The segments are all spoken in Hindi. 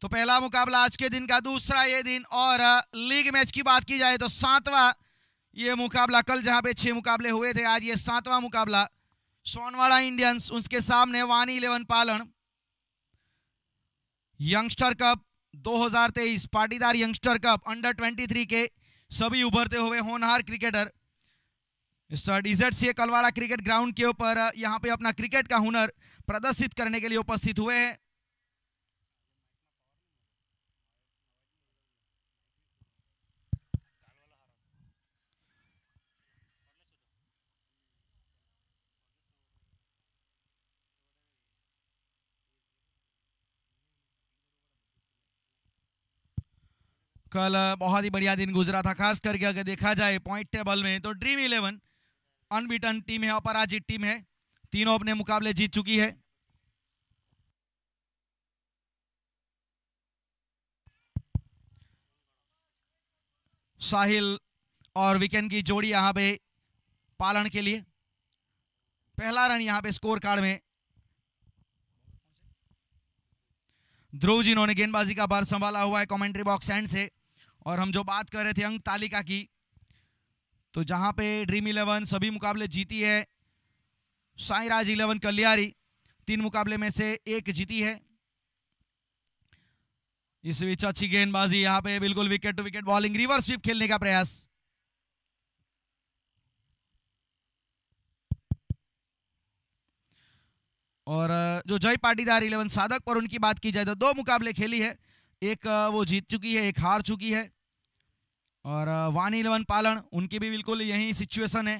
तो पहला मुकाबला आज के दिन का दूसरा ये दिन और लीग मैच की बात की जाए तो सातवां ये मुकाबला कल जहां पे छह मुकाबले हुए थे आज ये सातवां मुकाबला सोनवाड़ा इंडियंस उसके सामने वानी इलेवन पालन youngster cup 2023 Patidar youngster cup under 23 के सभी उभरते हुए होनहार cricketer sir C Kalwada cricket ground के ऊपर यहाँ पे अपना क्रिकेट का हुनर प्रदर्शित करने के लिए उपस्थित हुए हैं कल बहुत ही बढ़िया दिन गुजरा था खास करके अगर देखा जाए पॉइंट टेबल में तो ड्रीम इलेवन अनबीटन टीम है अपराजित टीम है तीनों अपने मुकाबले जीत चुकी है साहिल और विकेन की जोड़ी यहां पे पालन के लिए पहला रन यहां पे स्कोर कार्ड में ध्रुव जी ने गेंदबाजी का बार संभाला हुआ है कमेंट्री बॉक्स एंड से और हम जो बात कर रहे थे अंक तालिका की तो जहां पे ड्रीम इलेवन सभी मुकाबले जीती है साईराज इलेवन कल्यारी तीन मुकाबले में से एक जीती है इस बीच अच्छी गेंदबाजी यहां पे बिल्कुल wicket to wicket bowling reverse sweep खेलने का प्रयास और जो जय पाटीदार इलेवन साधक पर उनकी बात की जाए तो दो मुकाबले खेली है एक वो जीत चुकी है एक हार चुकी है और वन इलेवन पालन उनकी भी बिल्कुल यही सिचुएशन है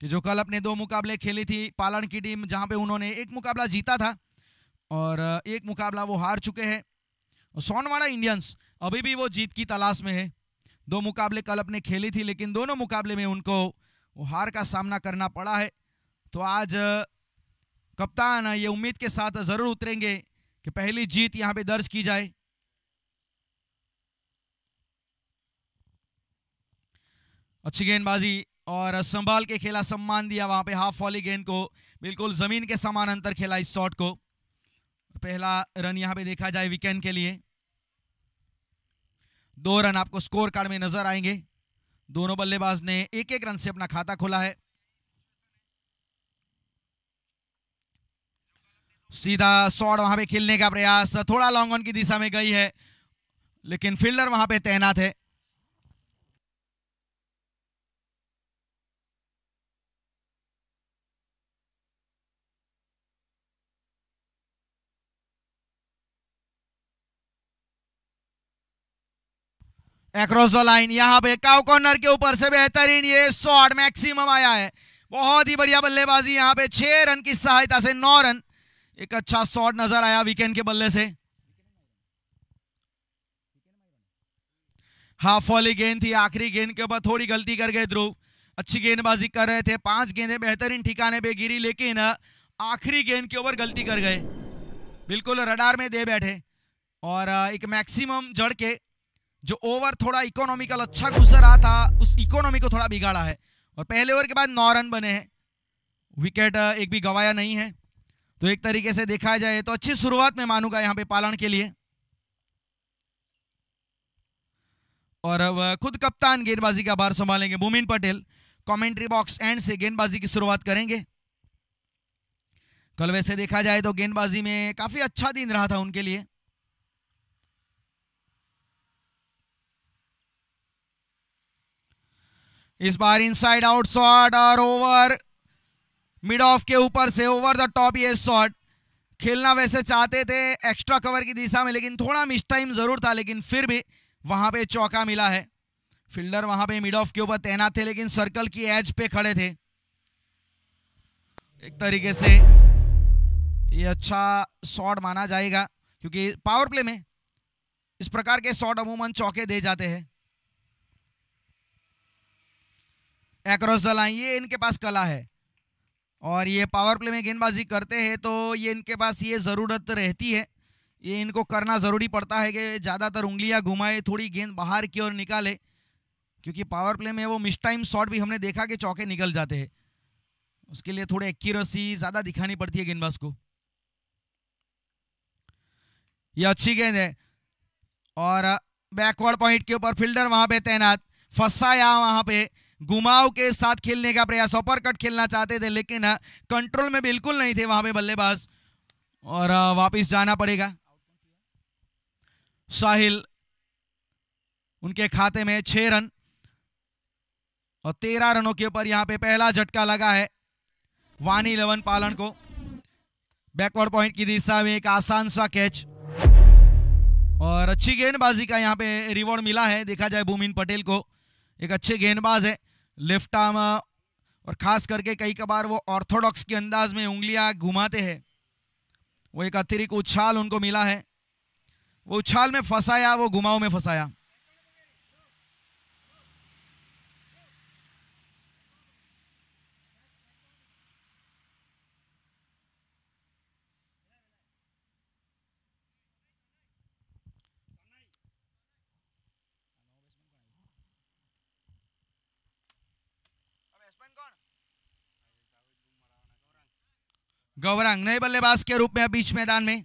कि जो कल अपने दो मुकाबले खेली थी पालन की टीम जहां पे उन्होंने एक मुकाबला जीता था और एक मुकाबला वो हार चुके हैं और सोनवाड़ा इंडियंस अभी भी वो जीत की तलाश में है दो मुकाबले कल अपने खेली थी लेकिन दोनों मुकाबले में उनको वो हार का सामना करना पड़ा है तो आज कप्तान ये उम्मीद के साथ ज़रूर उतरेंगे कि पहली जीत यहाँ पे दर्ज की जाए अच्छी गेंदबाजी और संभाल के खेला सम्मान दिया वहां पे हाफ वॉली गेंद को बिल्कुल जमीन के समान अंतर खेला इस शॉट को पहला रन यहां पे देखा जाए वीकेंड के लिए दो रन आपको स्कोर कार्ड में नजर आएंगे दोनों बल्लेबाज ने एक एक रन से अपना खाता खोला है सीधा शॉट वहां पे खेलने का प्रयास थोड़ा लॉन्ग ऑन की दिशा में गई है लेकिन फील्डर वहां पे तैनात है एक्रॉस द लाइन यहाँ पे काउ कॉर्नर के ऊपर से बेहतरीन ये शॉट मैक्सिमम आया है बहुत ही बढ़िया बल्लेबाजी यहाँ पे छह रन की सहायता से नौ रन एक अच्छा शॉट नजर आया वीकेंड के बल्ले से हाफ वाली गेंद थी आखिरी गेंद के ऊपर थोड़ी गलती कर गए ध्रुव अच्छी गेंदबाजी कर रहे थे पांच गेंदें बेहतरीन ठिकाने पे गिरी लेकिन आखिरी गेंद के ऊपर गलती कर गए बिल्कुल रडार में दे बैठे और एक मैक्सिमम जड़ के जो ओवर थोड़ा इकोनॉमिकल अच्छा गुजर रहा था उस इकोनॉमी को थोड़ा बिगाड़ा है और पहले ओवर के बाद नौ रन बने हैं विकेट एक भी गवाया नहीं है तो एक तरीके से देखा जाए तो अच्छी शुरुआत में मानूंगा यहाँ पे पालन के लिए और अब खुद कप्तान गेंदबाजी का भार संभालेंगे Mumin Patel commentary box end से गेंदबाजी की शुरुआत करेंगे कल वैसे देखा जाए तो गेंदबाजी में काफी अच्छा दिन रहा था उनके लिए इस बार इनसाइड आउट शॉट और ओवर मिड ऑफ के ऊपर से ओवर द टॉप ये शॉट खेलना वैसे चाहते थे एक्स्ट्रा कवर की दिशा में लेकिन थोड़ा मिस टाइम जरूर था लेकिन फिर भी वहां पे चौका मिला है फील्डर वहां पे मिड ऑफ के ऊपर तैनात थे लेकिन सर्कल की एज पे खड़े थे एक तरीके से ये अच्छा शॉट माना जाएगा क्योंकि पावर प्ले में इस प्रकार के शॉट अमूमन चौके दे जाते हैं एक्रॉस द लाइन ये इनके पास कला है और ये पावर प्ले में गेंदबाजी करते हैं तो ये इनके पास ये ज़रूरत रहती है ये इनको करना ज़रूरी पड़ता है कि ज़्यादातर उंगलियां घुमाए थोड़ी गेंद बाहर की ओर निकाले क्योंकि पावर प्ले में वो मिस टाइम शॉट भी हमने देखा कि चौके निकल जाते हैं उसके लिए थोड़ी एक्यूरेसी ज़्यादा दिखानी पड़ती है गेंदबाज को ये अच्छी गेंद है और बैकवर्ड पॉइंट के ऊपर फील्डर वहां पे तैनात फंसाया वहां पे घुमाव के साथ खेलने का प्रयास ओपर कट खेलना चाहते थे लेकिन कंट्रोल हाँ, में बिल्कुल नहीं थे वहां पे बल्लेबाज और हाँ, वापस जाना पड़ेगा साहिल उनके खाते में छह रन और तेरह रनों के ऊपर यहां पे पहला झटका लगा है वानी इलेवन पालन को बैकवर्ड पॉइंट की दिशा में एक आसान सा कैच और अच्छी गेंदबाजी का यहाँ पे रिवॉर्ड मिला है देखा जाए भूमिन पटेल को एक अच्छे गेंदबाज है लेफ्ट आर्म और खास करके कई कबार वो ऑर्थोडॉक्स के अंदाज में उंगलियां घुमाते हैं वो एक अतिरिक्त उछाल उनको मिला है वो उछाल में फंसाया वो घुमाव में फंसाया गौरांग नए बल्लेबाज के रूप में अब बीच मैदान में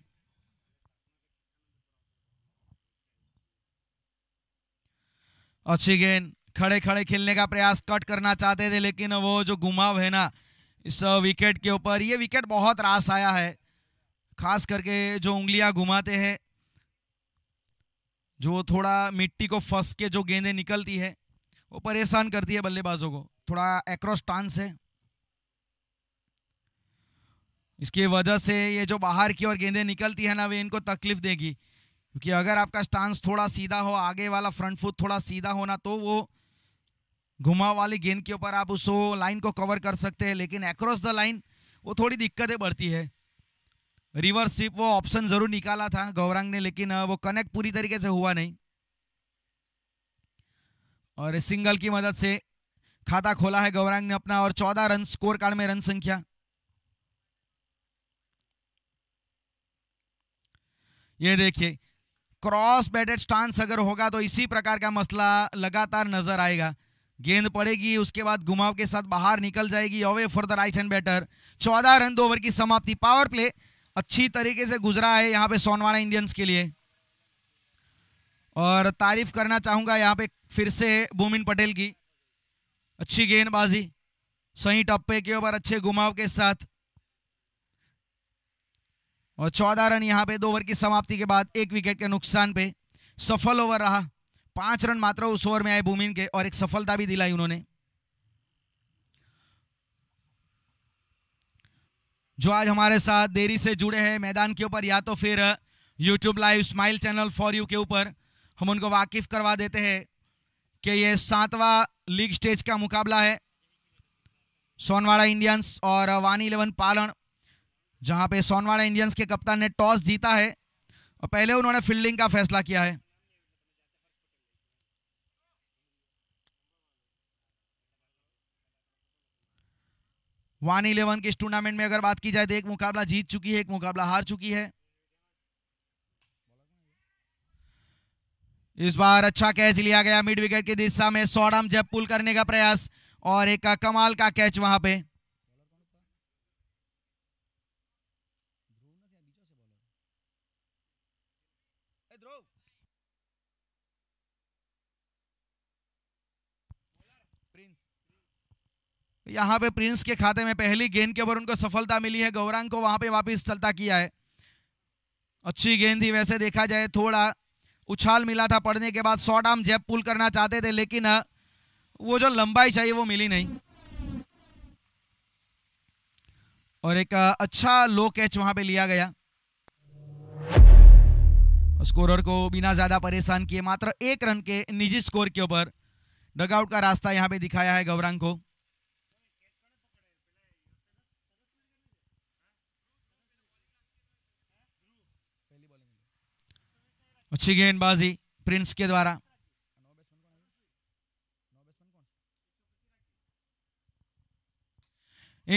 अच्छी गेंद खड़े खड़े खेलने का प्रयास कट करना चाहते थे लेकिन वो जो घुमाव है ना इस विकेट के ऊपर ये विकेट बहुत रास आया है खास करके जो उंगलियां घुमाते हैं जो थोड़ा मिट्टी को फंस के जो गेंदें निकलती है वो परेशान करती है बल्लेबाजों को थोड़ा एक्रॉस टांस है इसकी वजह से ये जो बाहर की ओर गेंदें निकलती है ना वे इनको तकलीफ देगी क्योंकि अगर आपका स्टांस थोड़ा सीधा हो आगे वाला फ्रंट फुट थोड़ा सीधा होना तो वो घुमाव वाली गेंद के ऊपर आप उस लाइन को कवर कर सकते हैं लेकिन एक्रॉस द लाइन वो थोड़ी दिक्कतें बढ़ती है रिवर्स सिप वो ऑप्शन जरूर निकाला था गौरांग ने लेकिन वो कनेक्ट पूरी तरीके से हुआ नहीं और सिंगल की मदद से खाता खोला है गौरांग ने अपना और चौदह रन स्कोर कार्ड में रन संख्या ये देखिए क्रॉस बैटेड स्टांस अगर होगा तो इसी प्रकार का मसला लगातार नजर आएगा गेंद पड़ेगी उसके बाद घुमाव के साथ बाहर निकल जाएगी away for the right hand batter चौदह रन दो ओवर की समाप्ति पावर प्ले अच्छी तरीके से गुजरा है यहाँ पे सोनवाड़ा इंडियंस के लिए और तारीफ करना चाहूँगा यहाँ पे फिर से भूमिन पटेल की अच्छी गेंदबाजी सही टप्पे के ऊपर अच्छे घुमाव के साथ और चौदह रन यहाँ पे दो ओवर की समाप्ति के बाद एक विकेट के नुकसान पे सफल ओवर रहा पांच रन मात्र उस ओवर में आए भूमिन के और एक सफलता भी दिलाई उन्होंने जो आज हमारे साथ देरी से जुड़े हैं मैदान के ऊपर या तो फिर YouTube live smile channel for you के ऊपर हम उनको वाकिफ करवा देते हैं कि यह सातवां लीग स्टेज का मुकाबला है सोनवाड़ा इंडियंस और वानी इलेवन पालन जहां पे सोनवाड़ा इंडियंस के कप्तान ने टॉस जीता है और पहले उन्होंने फील्डिंग का फैसला किया है वन इलेवन के इस टूर्नामेंट में अगर बात की जाए तो एक मुकाबला जीत चुकी है एक मुकाबला हार चुकी है इस बार अच्छा कैच लिया गया मिड विकेट की दिशा में सौड़म जब पुल करने का प्रयास और एक कमाल का कैच वहां पे यहाँ पे प्रिंस के खाते में पहली गेंद के ऊपर उनको सफलता मिली है गौरांग को वहां पे वापस चलता किया है अच्छी गेंद थी वैसे देखा जाए थोड़ा उछाल मिला था पड़ने के बाद शॉर्ट आर्म जैप पुल करना चाहते थे लेकिन वो जो लंबाई चाहिए वो मिली नहीं और एक अच्छा लो कैच वहां पे लिया गया स्कोरर को बिना ज्यादा परेशान किए मात्र एक रन के निजी स्कोर के ऊपर डगआउट का रास्ता यहां पे दिखाया है गौरांग को अच्छी गेंदबाजी प्रिंस के द्वारा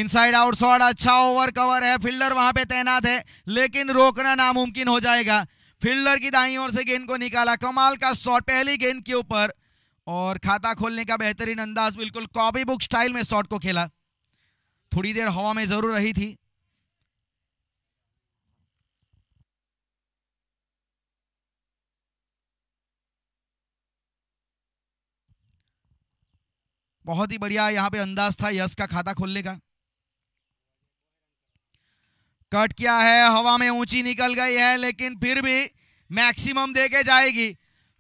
इनसाइड आउट शॉट अच्छा ओवर कवर है फील्डर वहां पे तैनात है लेकिन रोकना नामुमकिन हो जाएगा फील्डर की दाई ओर से गेंद को निकाला कमाल का शॉट पहली गेंद के ऊपर और खाता खोलने का बेहतरीन अंदाज बिल्कुल कॉपी बुक स्टाइल में शॉट को खेला थोड़ी देर हवा में जरूर रही थी बहुत ही बढ़िया यहाँ पे अंदाज था यश का खाता खोलने का कट किया है हवा में ऊंची निकल गई है लेकिन फिर भी मैक्सिमम दे के जाएगी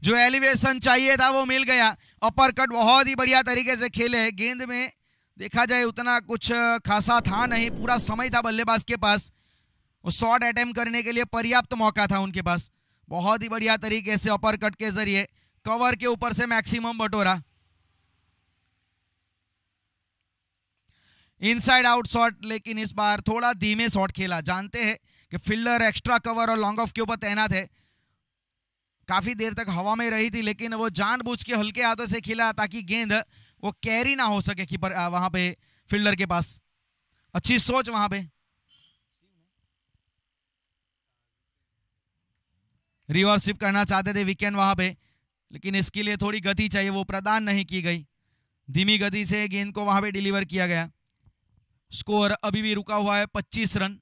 जो एलिवेशन चाहिए था वो मिल गया अपर कट बहुत ही बढ़िया तरीके से खेले गेंद में देखा जाए उतना कुछ खासा था नहीं पूरा समय था बल्लेबाज के पास शॉर्ट अटैम्प करने के लिए पर्याप्त मौका था उनके पास बहुत ही बढ़िया तरीके से अपर कट के जरिए कवर के ऊपर से मैक्सिमम बटोरा इनसाइड आउट शॉट लेकिन इस बार थोड़ा धीमे शॉट खेला जानते हैं कि फील्डर एक्स्ट्रा कवर और लॉन्ग ऑफ के ऊपर तैनात है काफी देर तक हवा में रही थी लेकिन वो जानबूझ के हल्के हाथों से खेला ताकि गेंद वो कैरी ना हो सके कि वहां पे फील्डर के पास अच्छी सोच वहां पे रिवर्सिप करना चाहते थे वीकेंड वहां पे लेकिन इसके लिए थोड़ी गति चाहिए वो प्रदान नहीं की गई धीमी गति से गेंद को वहां पे डिलीवर किया गया स्कोर अभी भी रुका हुआ है 25 रन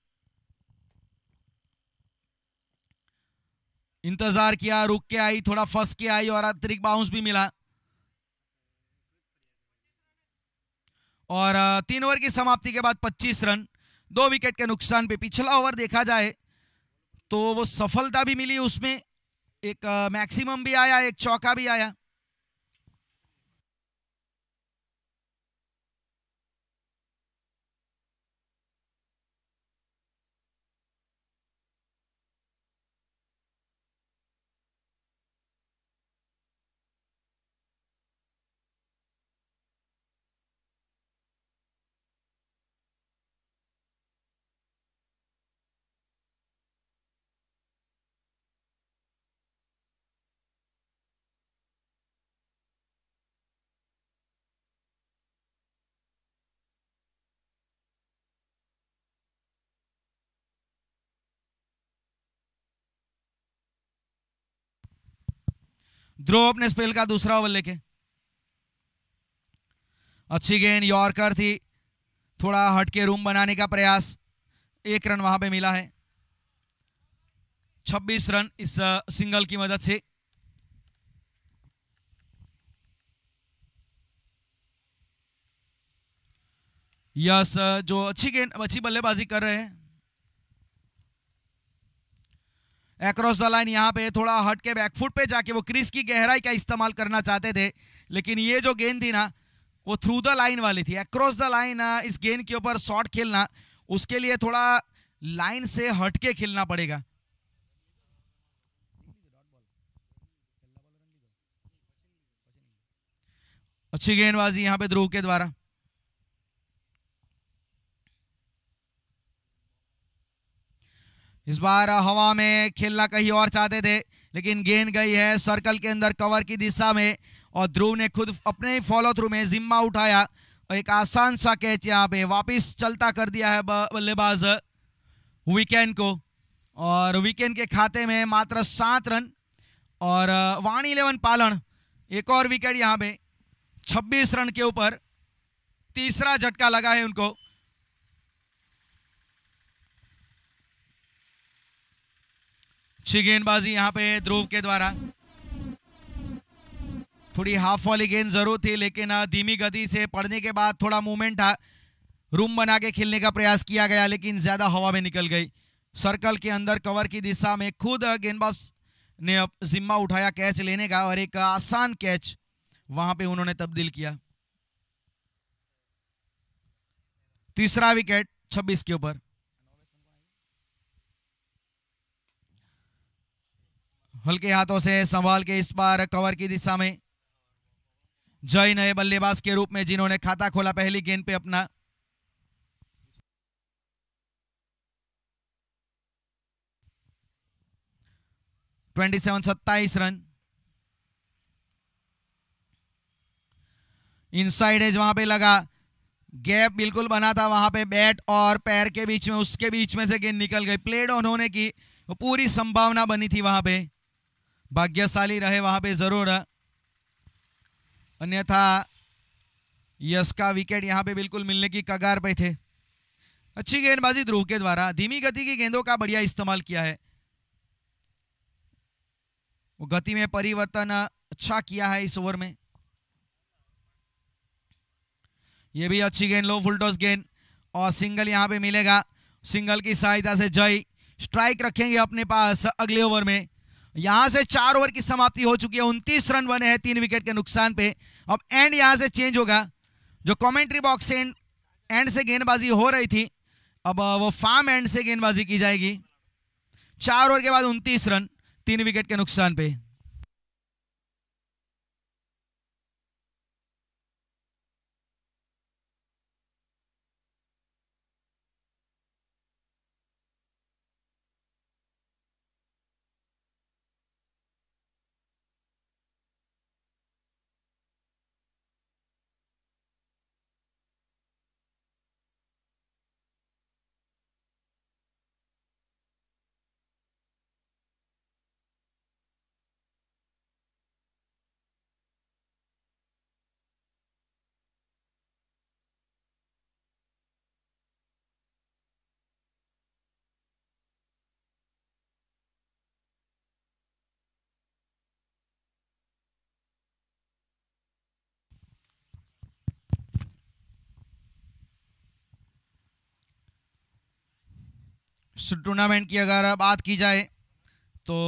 इंतजार किया रुक के आई थोड़ा फंस के आई और अतिरिक्त बाउंस भी मिला और तीन ओवर की समाप्ति के बाद 25 रन दो विकेट के नुकसान पे पिछला ओवर देखा जाए तो वो सफलता भी मिली उसमें एक मैक्सिमम भी आया एक चौका भी आया ध्रुव अपने स्पेल का दूसरा ओवर लेके अच्छी गेंद यॉर्कर थी थोड़ा हट के रूम बनाने का प्रयास एक रन वहां पे मिला है 26 रन इस सिंगल की मदद से यस जो अच्छी गेंद अच्छी बल्लेबाजी कर रहे हैं एक्रॉस द लाइन यहाँ पे थोड़ा हट के बैकफुट पे जाके वो क्रिस की गहराई का इस्तेमाल करना चाहते थे लेकिन ये जो गेंद थी ना वो थ्रू द लाइन वाली थी एक्रॉस द लाइन इस गेंद के ऊपर शॉट खेलना उसके लिए थोड़ा लाइन से हट के खेलना पड़ेगा अच्छी गेंदबाजी यहाँ पे ध्रुव के द्वारा इस बार हवा में खेलना कहीं और चाहते थे लेकिन गेंद गई है सर्कल के अंदर कवर की दिशा में और ध्रुव ने खुद अपने ही फॉलो थ्रू में जिम्मा उठाया और एक आसान सा कैच यहाँ पे वापस चलता कर दिया है बल्लेबाज वीकेंड को और वीकेंड के खाते में मात्र सात रन और वाणी इलेवन पालन एक और विकेट यहाँ पे 26 रन के ऊपर तीसरा झटका लगा है उनको अच्छी गेंदबाजी यहाँ पे ध्रुव के द्वारा थोड़ी हाफ वाली गेंद जरूर थी लेकिन धीमी गति से पड़ने के बाद थोड़ा मूवमेंट था रूम बना के खेलने का प्रयास किया गया लेकिन ज्यादा हवा में निकल गई सर्कल के अंदर कवर की दिशा में खुद गेंदबाज ने जिम्मा उठाया कैच लेने का और एक आसान कैच वहां पे उन्होंने तब्दील किया तीसरा विकेट 26 के ऊपर हल्के हाथों से संभाल के इस बार कवर की दिशा में जय नए बल्लेबाज के रूप में जिन्होंने खाता खोला पहली गेंद पे अपना ट्वेंटी सेवन सत्ताईस रन इनसाइड एज वहां पे लगा गैप बिल्कुल बना था वहां पे बैट और पैर के बीच में उसके बीच में से गेंद निकल गई प्लेड ऑन होने की पूरी संभावना बनी थी वहां पे भाग्यशाली रहे वहां पे ज़रूर अन्यथा यश का विकेट यहाँ पे बिल्कुल मिलने की कगार पे थे अच्छी गेंदबाजी ध्रुव के द्वारा धीमी गति की गेंदों का बढ़िया इस्तेमाल किया है वो गति में परिवर्तन अच्छा किया है इस ओवर में ये भी अच्छी गेंद लो फुल टॉस गेंद और सिंगल यहाँ पे मिलेगा सिंगल की सहायता से जय स्ट्राइक रखेंगे अपने पास अगले ओवर में यहां से चार ओवर की समाप्ति हो चुकी है उनतीस रन बने हैं तीन विकेट के नुकसान पे अब एंड यहां से चेंज होगा जो कमेंट्री बॉक्स से एंड, एंड से गेंदबाजी हो रही थी अब वो फार्म एंड से गेंदबाजी की जाएगी चार ओवर के बाद उनतीस रन तीन विकेट के नुकसान पे टूर्नामेंट की अगर बात की जाए तो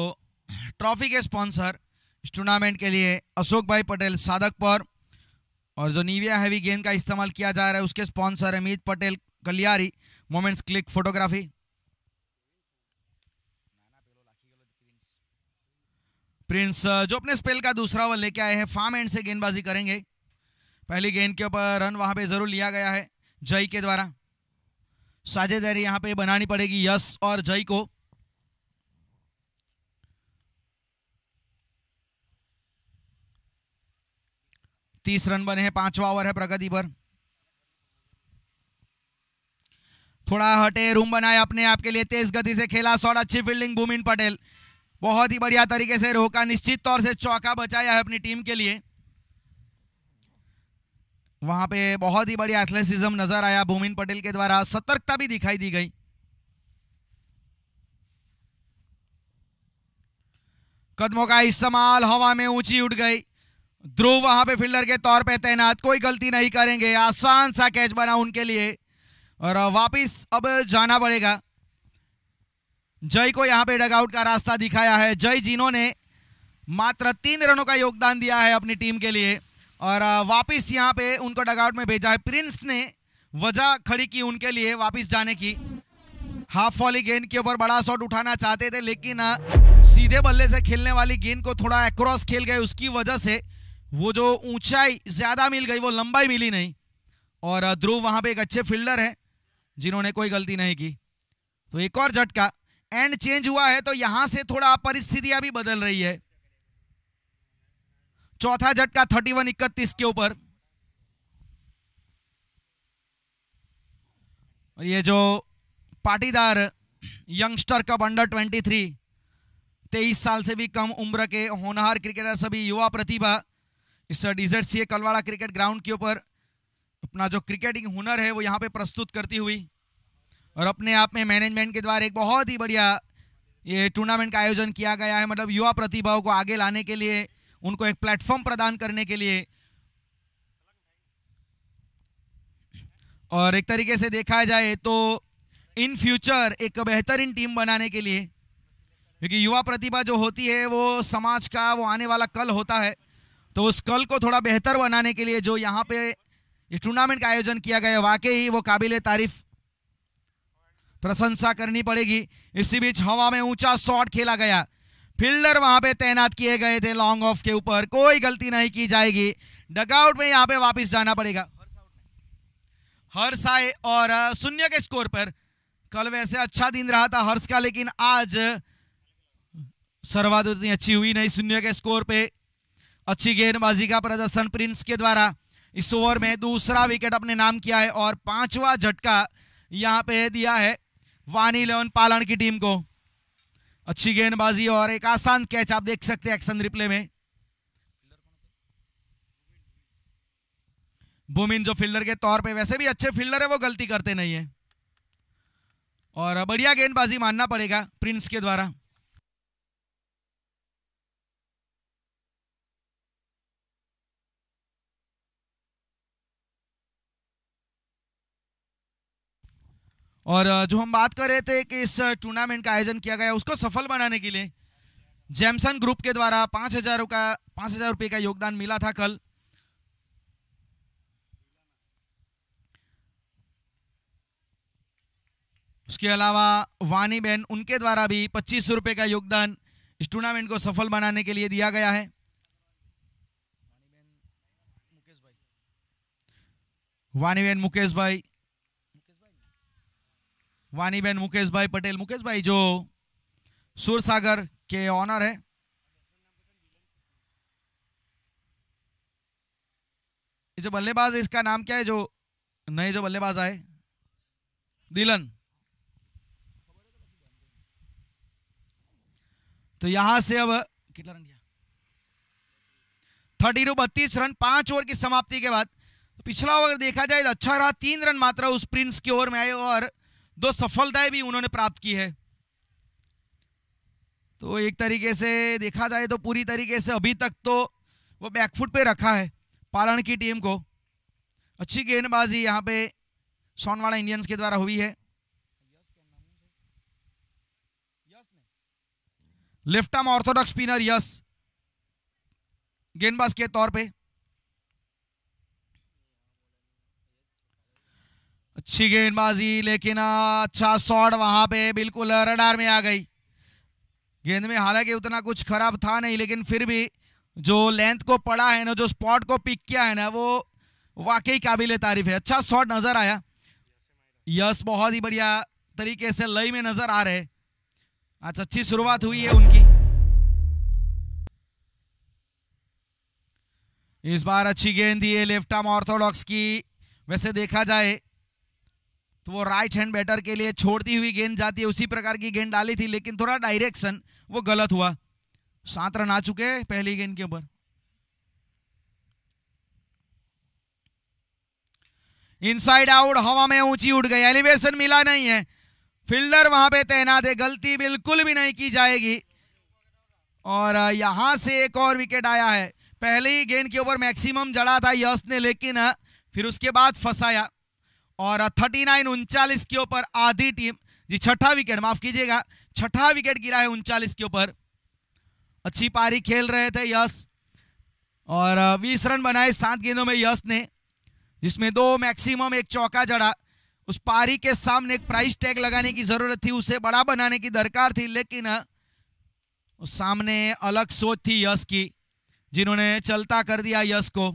ट्रॉफी के स्पॉन्सर इस टूर्नामेंट के लिए अशोक भाई पटेल सादकपुर और जो नीविया हैवी गेंद का इस्तेमाल किया जा रहा है उसके sponsor Amit Patel Kaliyari moments click photography Prince जो अपने स्पेल का दूसरा ओवर लेके आए हैं फार्म एंड से गेंदबाजी करेंगे पहली गेंद के ऊपर रन वहां पे जरूर लिया गया है जई के द्वारा साझेदारी यहां पे बनानी पड़ेगी यश और जय को तीस रन बने हैं पांचवा ओवर है प्रगति पर थोड़ा हटे रूम बनाए अपने आप के लिए तेज गति से खेला शॉट अच्छी फील्डिंग भूमिन पटेल बहुत ही बढ़िया तरीके से रोका निश्चित तौर से चौका बचाया है अपनी टीम के लिए वहां पे बहुत ही बड़ी एथलेटिज्म नजर आया भूमिन पटेल के द्वारा सतर्कता भी दिखाई दी गई कदमों का इस्तेमाल हवा में ऊंची उठ गई ध्रुव वहां पे फील्डर के तौर पे तैनात कोई गलती नहीं करेंगे आसान सा कैच बना उनके लिए और वापस अब जाना पड़ेगा जय को यहां पे डगआउट का रास्ता दिखाया है जय जिन्होंने मात्र तीन रनों का योगदान दिया है अपनी टीम के लिए और वापस यहाँ पे उनको डगआउट में भेजा है प्रिंस ने वजह खड़ी की उनके लिए वापस जाने की हाफ वॉली गेंद के ऊपर बड़ा शॉट उठाना चाहते थे लेकिन सीधे बल्ले से खेलने वाली गेंद को थोड़ा एक्रॉस खेल गए उसकी वजह से वो जो ऊंचाई ज़्यादा मिल गई वो लंबाई मिली नहीं और ध्रुव वहां पे एक अच्छे फील्डर है जिन्होंने कोई गलती नहीं की तो एक और झटका एंड चेंज हुआ है तो यहां से थोड़ा परिस्थितियां भी बदल रही है चौथा झटका थर्टी वन इकतीस के ऊपर और ये जो Patidar youngster cup under twenty three तेईस साल से भी कम उम्र के होनहार क्रिकेटर सभी युवा प्रतिभा इस डिजर्ट सी कलवाड़ा क्रिकेट ग्राउंड के ऊपर अपना जो क्रिकेटिंग हुनर है वो यहाँ पे प्रस्तुत करती हुई और अपने आप में मैनेजमेंट के द्वारा एक बहुत ही बढ़िया ये टूर्नामेंट का आयोजन किया गया है मतलब युवा प्रतिभाओं को आगे लाने के लिए उनको एक प्लेटफॉर्म प्रदान करने के लिए और एक तरीके से देखा जाए तो इन फ्यूचर एक बेहतरीन टीम बनाने के लिए क्योंकि युवा प्रतिभा जो होती है वो समाज का वो आने वाला कल होता है तो उस कल को थोड़ा बेहतर बनाने के लिए जो यहाँ पे इस टूर्नामेंट का आयोजन किया गया वाकई ही वो काबिल तारीफ प्रशंसा करनी पड़ेगी इसी बीच हवा में ऊंचा शॉट खेला गया फील्डर वहां पे तैनात किए गए थे लॉन्ग ऑफ के ऊपर कोई गलती नहीं की जाएगी डगआउट में यहां पे वापस जाना पड़ेगा हर्षाए और शून्य के स्कोर पर कल वैसे अच्छा दिन रहा था हर्ष का लेकिन आज सर्वाद उतनी अच्छी हुई नहीं शून्य के स्कोर पे अच्छी गेंदबाजी का प्रदर्शन प्रिंस के द्वारा इस ओवर में दूसरा विकेट अपने नाम किया है और पांचवा झटका यहां पे दिया है वानी लेवन पालन की टीम को अच्छी गेंदबाजी और एक आसान कैच आप देख सकते हैं एक्शन रिप्ले में बुमिन जो फील्डर के तौर पे वैसे भी अच्छे फील्डर है वो गलती करते नहीं है और बढ़िया गेंदबाजी मानना पड़ेगा प्रिंस के द्वारा और जो हम बात कर रहे थे कि इस टूर्नामेंट का आयोजन किया गया उसको सफल बनाने के लिए जैमसन ग्रुप के द्वारा पांच हज़ार का पांच हज़ार रुपए का योगदान मिला था कल उसके अलावा वानी बहन उनके द्वारा भी पच्चीस रुपये का योगदान इस टूर्नामेंट को सफल बनाने के लिए दिया गया है वानी बहन मुकेश भाई मुकेश भाई पटेल मुकेश भाई जो सुरसागर के ऑनर है जो बल्लेबाज इसका नाम क्या है जो नए जो बल्लेबाज आए दिलन तो यहां से अब कितना रन गया थर्टी टू बत्तीस रन पांच ओवर की समाप्ति के बाद तो पिछला ओवर देखा जाए तो अच्छा रहा तीन रन मात्र उस प्रिंस के ओवर में आए और दो सफलताएं भी उन्होंने प्राप्त की है तो एक तरीके से देखा जाए तो पूरी तरीके से अभी तक तो वो बैकफुट पे रखा है पालन की टीम को अच्छी गेंदबाजी यहाँ पे सोनवाड़ा इंडियंस के द्वारा हुई है left arm orthodox spinner Yash गेंदबाज के तौर पे अच्छी गेंदबाजी लेकिन अच्छा शॉट वहां पे बिल्कुल रडार में आ गई गेंद में हालांकि उतना कुछ खराब था नहीं लेकिन फिर भी जो लेंथ को पड़ा है ना जो स्पॉट को पिक किया है ना वो वाकई काबिल तारीफ है अच्छा शॉट नजर आया यस बहुत ही बढ़िया तरीके से लय में नजर आ रहे आज अच्छी शुरुआत हुई है उनकी इस बार अच्छी गेंद दी है लेफ्ट आर्म ऑर्थोडॉक्स की वैसे देखा जाए तो वो राइट हैंड बैटर के लिए छोड़ती हुई गेंद जाती है उसी प्रकार की गेंद डाली थी लेकिन थोड़ा डायरेक्शन वो गलत हुआ सात रन आ चुके हैं पहली गेंद के ऊपर इनसाइड आउट हवा में ऊंची उठ गई एलिवेशन मिला नहीं है फील्डर वहां पे तैनात है गलती बिल्कुल भी नहीं की जाएगी और यहां से एक और विकेट आया है पहले ही गेंद के ऊपर मैक्सिमम जड़ा था यश ने लेकिन फिर उसके बाद फंसाया और थर्टी नाइन उनचालीस के ऊपर आधी टीम जी छठा विकेट माफ कीजिएगा छठा विकेट गिरा है उनचालीस के ऊपर अच्छी पारी खेल रहे थे यश और बीस रन बनाए सात गेंदों में यश ने जिसमें दो मैक्सिमम एक चौका जड़ा उस पारी के सामने एक प्राइस टैग लगाने की जरूरत थी उसे बड़ा बनाने की दरकार थी लेकिन उस सामने अलग सोच थी यश की जिन्होंने चलता कर दिया यश को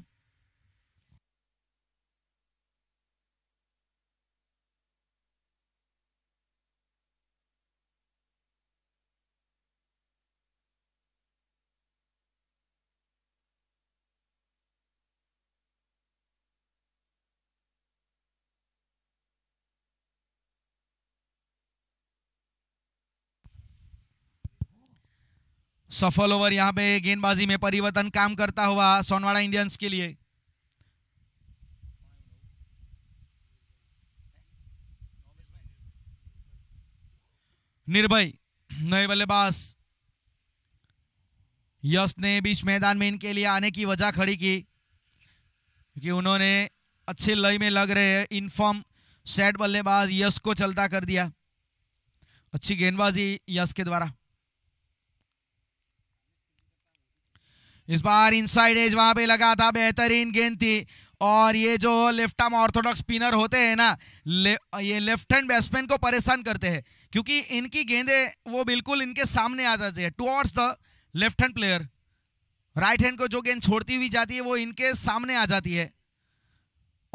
सफल ओवर यहां पे गेंदबाजी में परिवर्तन काम करता हुआ सोनवाड़ा इंडियंस के लिए निर्भय नए बल्लेबाज यश ने बीच मैदान में इनके लिए आने की वजह खड़ी की क्योंकि उन्होंने अच्छे लय में लग रहे हैं इनफॉर्म सेट बल्लेबाज यश को चलता कर दिया अच्छी गेंदबाजी यश के द्वारा इस बार इनसाइड एज वहां पे लगा था बेहतरीन गेंद थी और ये जो लेफ्ट आर्म ऑर्थोडॉक्स स्पिनर होते हैं ना ले, ये लेफ्ट हैंड बैट्समैन को परेशान करते हैं क्योंकि इनकी गेंदे वो बिल्कुल इनके सामने आ जाती है towards the left hand player right hand को जो गेंद छोड़ती हुई जाती है वो इनके सामने आ जाती है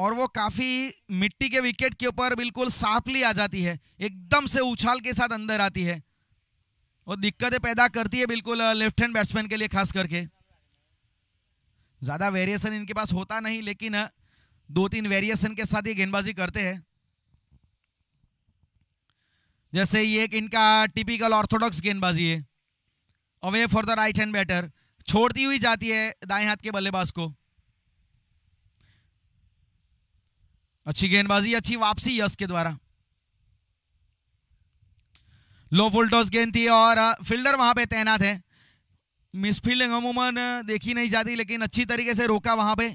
और वो काफ़ी मिट्टी के विकेट के ऊपर बिल्कुल साफली आ जाती है एकदम से उछाल के साथ अंदर आती है और दिक्कतें पैदा करती है बिल्कुल लेफ्ट हैंड बैट्समैन के लिए खास करके ज़्यादा वेरिएशन इनके पास होता नहीं लेकिन दो तीन वेरिएशन के साथ ये गेंदबाजी करते हैं जैसे ये एक इनका टिपिकल ऑर्थोडॉक्स गेंदबाजी है away for the right hand batter छोड़ती हुई जाती है दाएं हाथ के बल्लेबाज को अच्छी गेंदबाजी अच्छी वापसी यश के द्वारा लो फुल टॉस गेंद थी और फील्डर वहां पे तैनात है मिसफील्डिंग अमूमन देखी नहीं जाती लेकिन अच्छी तरीके से रोका वहां पे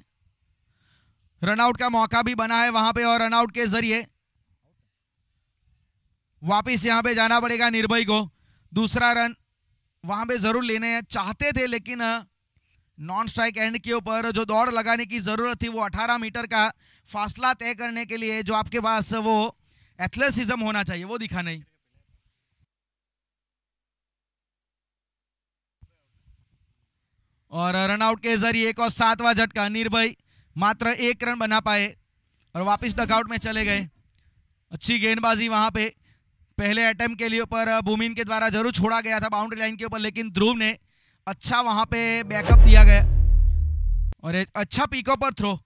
रनआउट का मौका भी बना है वहां पे और रनआउट के जरिए वापिस यहां पे जाना पड़ेगा निर्भय को दूसरा रन वहां पे जरूर लेने चाहते थे लेकिन नॉन स्ट्राइक एंड के ऊपर जो दौड़ लगाने की ज़रूरत थी वो 18 मीटर का फासला तय करने के लिए जो आपके पास वो एथलेसिज्म होना चाहिए वो दिखा नहीं और रनआउट के जरिए एक और सातवा झटका निर्भय मात्र एक रन बना पाए और वापस डकआउट में चले गए अच्छी गेंदबाजी वहां पे पहले अटैम्प के लिए ऊपर भूमिन के द्वारा जरूर छोड़ा गया था बाउंड्री लाइन के ऊपर लेकिन ध्रुव ने अच्छा वहां पे बैकअप दिया गया और अच्छा पिकअप पर थ्रो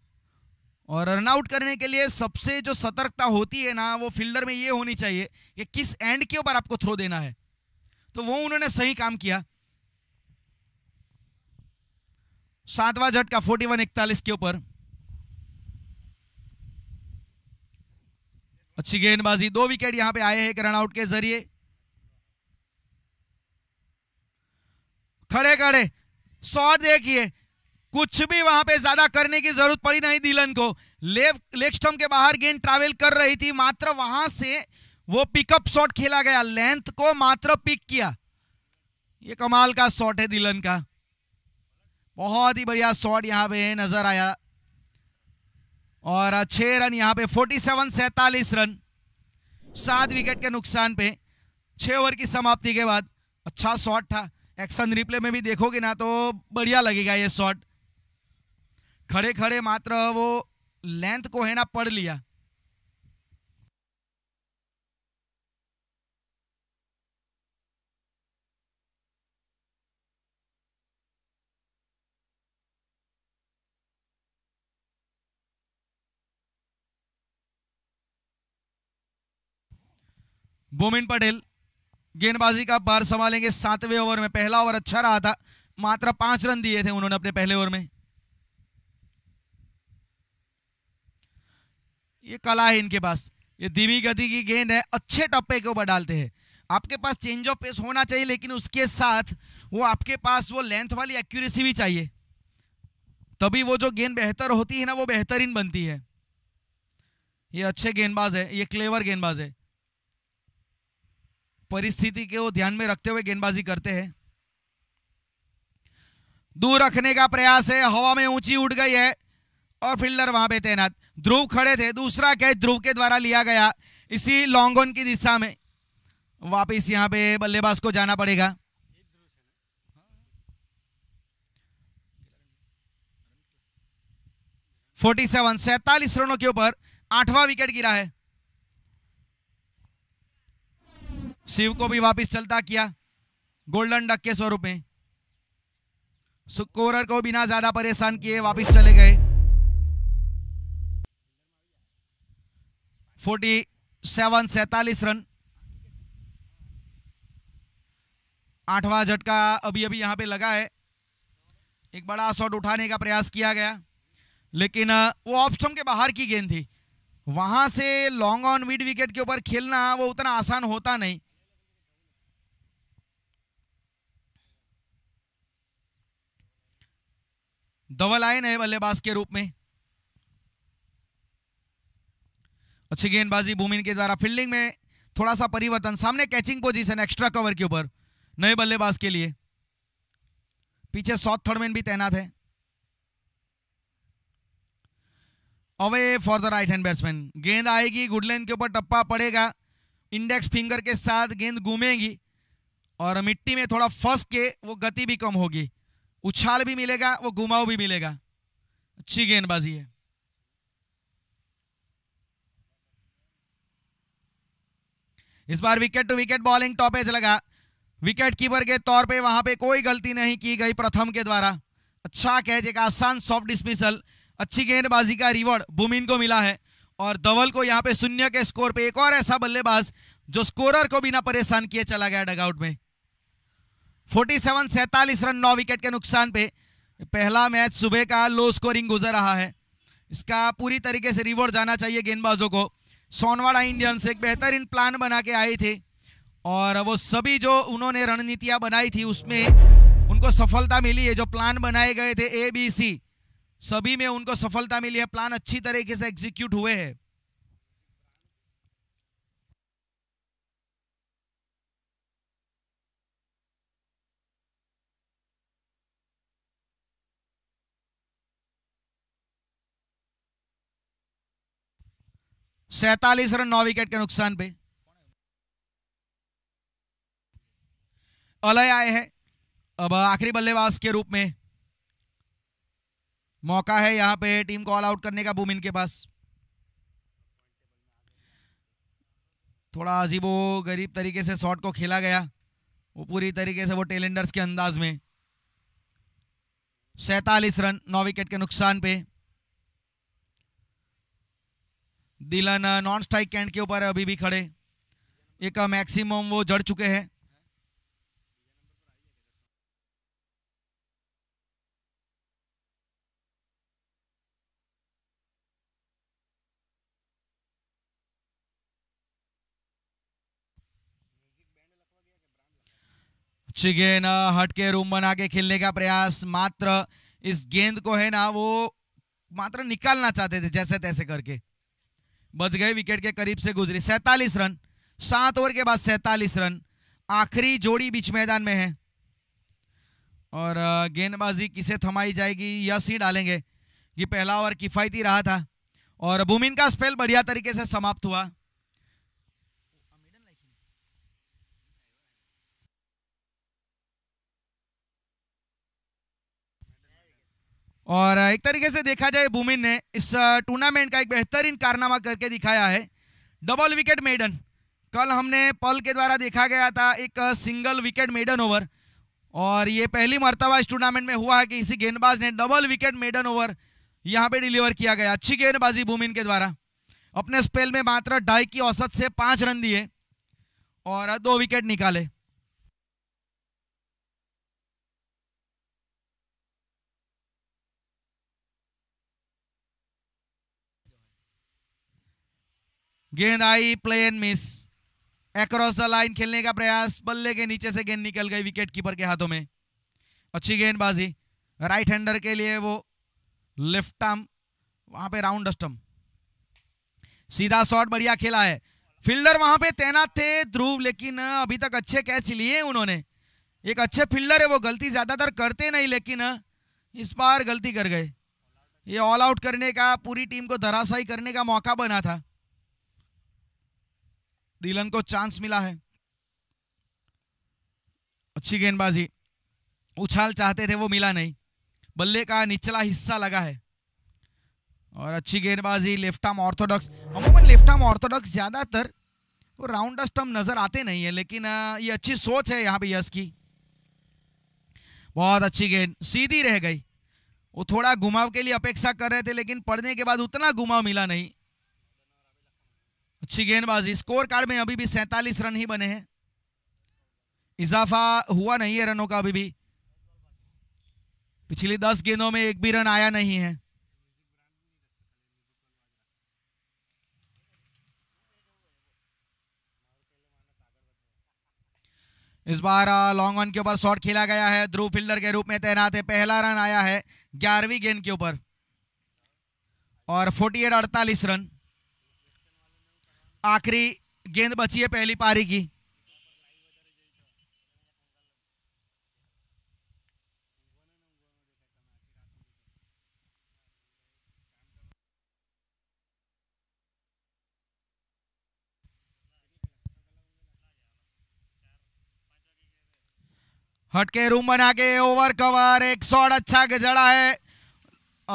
और रनआउट करने के लिए सबसे जो सतर्कता होती है ना वो फील्डर में ये होनी चाहिए कि किस एंड के ऊपर आपको थ्रो देना है तो वो उन्होंने सही काम किया सातवां झटका फोर्टी वन इकतालीस के ऊपर अच्छी गेंदबाजी दो विकेट यहां पे आए हैं एक आउट के जरिए खड़े खड़े शॉट देखिए कुछ भी वहां पे ज्यादा करने की जरूरत पड़ी नहीं दिलन को लेफ्ट लेग स्टम्प के बाहर गेंद ट्रैवल कर रही थी मात्र वहां से वो पिकअप शॉट खेला गया लेंथ को मात्र पिक किया ये कमाल का शॉट है दिलन का बहुत ही बढ़िया शॉट यहाँ पे नजर आया और छह रन यहाँ पे 47 सैतालीस रन सात विकेट के नुकसान पे छह ओवर की समाप्ति के बाद अच्छा शॉट था एक्शन रिप्ले में भी देखोगे ना तो बढ़िया लगेगा ये शॉट खड़े खड़े मात्र वो लेंथ को है ना पढ़ लिया बोमिन पटेल गेंदबाजी का बार संभालेंगे सातवें ओवर में पहला ओवर अच्छा रहा था मात्र पांच रन दिए थे उन्होंने अपने पहले ओवर में ये कला है इनके पास ये धीमी गति की गेंद है अच्छे टप्पे के ऊपर डालते हैं आपके पास चेंज ऑफ पेस होना चाहिए लेकिन उसके साथ वो आपके पास वो लेंथ वाली एक्यूरेसी भी चाहिए तभी वो जो गेंद बेहतर होती है ना वो बेहतरीन बनती है ये अच्छे गेंदबाज है ये क्लेवर गेंदबाज है परिस्थिति को ध्यान में रखते हुए गेंदबाजी करते हैं दूर रखने का प्रयास है हवा में ऊंची उठ गई है और फील्डर वहां पे तैनात ध्रुव खड़े थे दूसरा कैच ध्रुव के द्वारा लिया गया इसी लॉन्गोन की दिशा में वापस यहां पे बल्लेबाज को जाना पड़ेगा फोर्टी सेवन सैतालीस रनों के ऊपर आठवां विकेट गिरा है शिव को भी वापस चलता किया गोल्डन डक के स्वरूप में सुकोर को बिना ज्यादा परेशान किए वापस चले गए 47 सैतालीस रन आठवां झटका अभी अभी यहां पे लगा है एक बड़ा शॉट उठाने का प्रयास किया गया लेकिन वो ऑप्शन के बाहर की गेंद थी वहां से लॉन्ग ऑन मिड विकेट के ऊपर खेलना वो उतना आसान होता नहीं डबल आए नए बल्लेबाज के रूप में अच्छी गेंदबाजी भूमिन के द्वारा फील्डिंग में थोड़ा सा परिवर्तन सामने कैचिंग पोजीशन एक्स्ट्रा कवर के ऊपर नए बल्लेबाज के लिए पीछे सौ थर्डमैन भी तैनात है away for the right hand batsman गेंद आएगी गुडलैंड के ऊपर टप्पा पड़ेगा इंडेक्स फिंगर के साथ गेंद घूमेगी और मिट्टी में थोड़ा फंस के वो गति भी कम होगी उछाल भी मिलेगा वो घुमाव भी मिलेगा अच्छी गेंदबाजी है इस बार wicket to wicket bowling topaz लगा विकेट कीपर के तौर पे वहां पे कोई गलती नहीं की गई प्रथम के द्वारा अच्छा कैच एक आसान सॉफ्ट डिस्मिसल अच्छी गेंदबाजी का रिवॉर्ड बुमिन को मिला है और धवल को यहाँ पे शून्य के स्कोर पे एक और ऐसा बल्लेबाज जो स्कोरर को बिना परेशान किए चला गया डगआउट में फोर्टी सेवन सैंतालीस रन नौ विकेट के नुकसान पे पहला मैच सुबह का लो स्कोरिंग गुजर रहा है इसका पूरी तरीके से रिवर्स जाना चाहिए गेंदबाजों को सोनवाड़ा इंडियंस एक बेहतरीन प्लान बना के आए थे और वो सभी जो उन्होंने रणनीतियां बनाई थी उसमें उनको सफलता मिली है जो प्लान बनाए गए थे ए बी सी सभी में उनको सफलता मिली है प्लान अच्छी तरीके से एग्जीक्यूट हुए हैं सैतालीस रन नौ विकेट के नुकसान पे अलय आए हैं अब आखिरी बल्लेबाज के रूप में मौका है यहां पे टीम को ऑल आउट करने का बुमिन के पास थोड़ा अजीबो गरीब तरीके से शॉट को खेला गया वो पूरी तरीके से वो टेलेंडर्स के अंदाज में सैतालीस रन नौ विकेट के नुकसान पे दिलन नॉन स्ट्राइक कैंट के ऊपर अभी भी खड़े एक मैक्सिमम वो जड़ चुके हैं चिगेन गेंद हट के रूम बना के खेलने का प्रयास मात्र इस गेंद को है ना वो मात्र निकालना चाहते थे जैसे तैसे करके बच गए विकेट के करीब से गुजरी सैतालीस रन सात ओवर के बाद सैतालीस रन आखिरी जोड़ी बीच मैदान में है और गेंदबाजी किसे थमाई जाएगी यस ही डालेंगे कि पहला ओवर किफ़ायती रहा था और भूमिन का स्पेल बढ़िया तरीके से समाप्त हुआ और एक तरीके से देखा जाए बुमिन ने इस टूर्नामेंट का एक बेहतरीन कारनामा करके दिखाया है डबल विकेट मेडन कल हमने पल के द्वारा देखा गया था एक सिंगल विकेट मेडन ओवर और ये पहली मरतबा इस टूर्नामेंट में हुआ है कि इसी गेंदबाज ने डबल विकेट मेडन ओवर यहाँ पे डिलीवर किया गया अच्छी गेंदबाजी बुमिन के द्वारा अपने स्पेल में मात्र ढाई की औसत से पाँच रन दिए और दो विकेट निकाले गेंद आई plain miss across the line खेलने का प्रयास बल्ले के नीचे से गेंद निकल गई विकेट कीपर के हाथों में अच्छी गेंदबाजी राइट हैंडर के लिए वो लेफ्ट आर्म वहां पे राउंड अस्टम सीधा शॉट बढ़िया खेला है फील्डर वहां पे तैनात थे ध्रुव लेकिन अभी तक अच्छे कैच लिए उन्होंने एक अच्छे फील्डर है वो गलती ज्यादातर करते नहीं लेकिन इस बार गलती कर गए ये ऑल आउट करने का पूरी टीम को धराशाई करने का मौका बना था दिलन को चांस मिला है अच्छी गेंदबाजी उछाल चाहते थे वो मिला नहीं बल्ले का निचला हिस्सा लगा है और अच्छी गेंदबाजी लेफ्ट आर्म ऑर्थोडॉक्स अमूमन लेफ्ट आर्म ऑर्थोडॉक्स ज़्यादातर वो राउंड स्टम्प नज़र आते नहीं है लेकिन ये अच्छी सोच है यहाँ पे यश की बहुत अच्छी गेंद सीधी रह गई वो थोड़ा घुमाव के लिए अपेक्षा कर रहे थे लेकिन पढ़ने के बाद उतना घुमाव मिला नहीं अच्छी गेंदबाजी स्कोर कार्ड में अभी भी सैंतालीस रन ही बने हैं इजाफा हुआ नहीं है रनों का अभी भी पिछली दस गेंदों में एक भी रन आया नहीं है इस बार लॉन्ग ऑन के ऊपर शॉट खेला गया है ध्रुव फील्डर के रूप में तैनात है पहला रन आया है ग्यारहवीं गेंद के ऊपर और 48 अड़तालीस रन आखिरी गेंद बची है पहली पारी की हटके रूम बना के ओवर कवर एक शॉट अच्छा गजड़ा है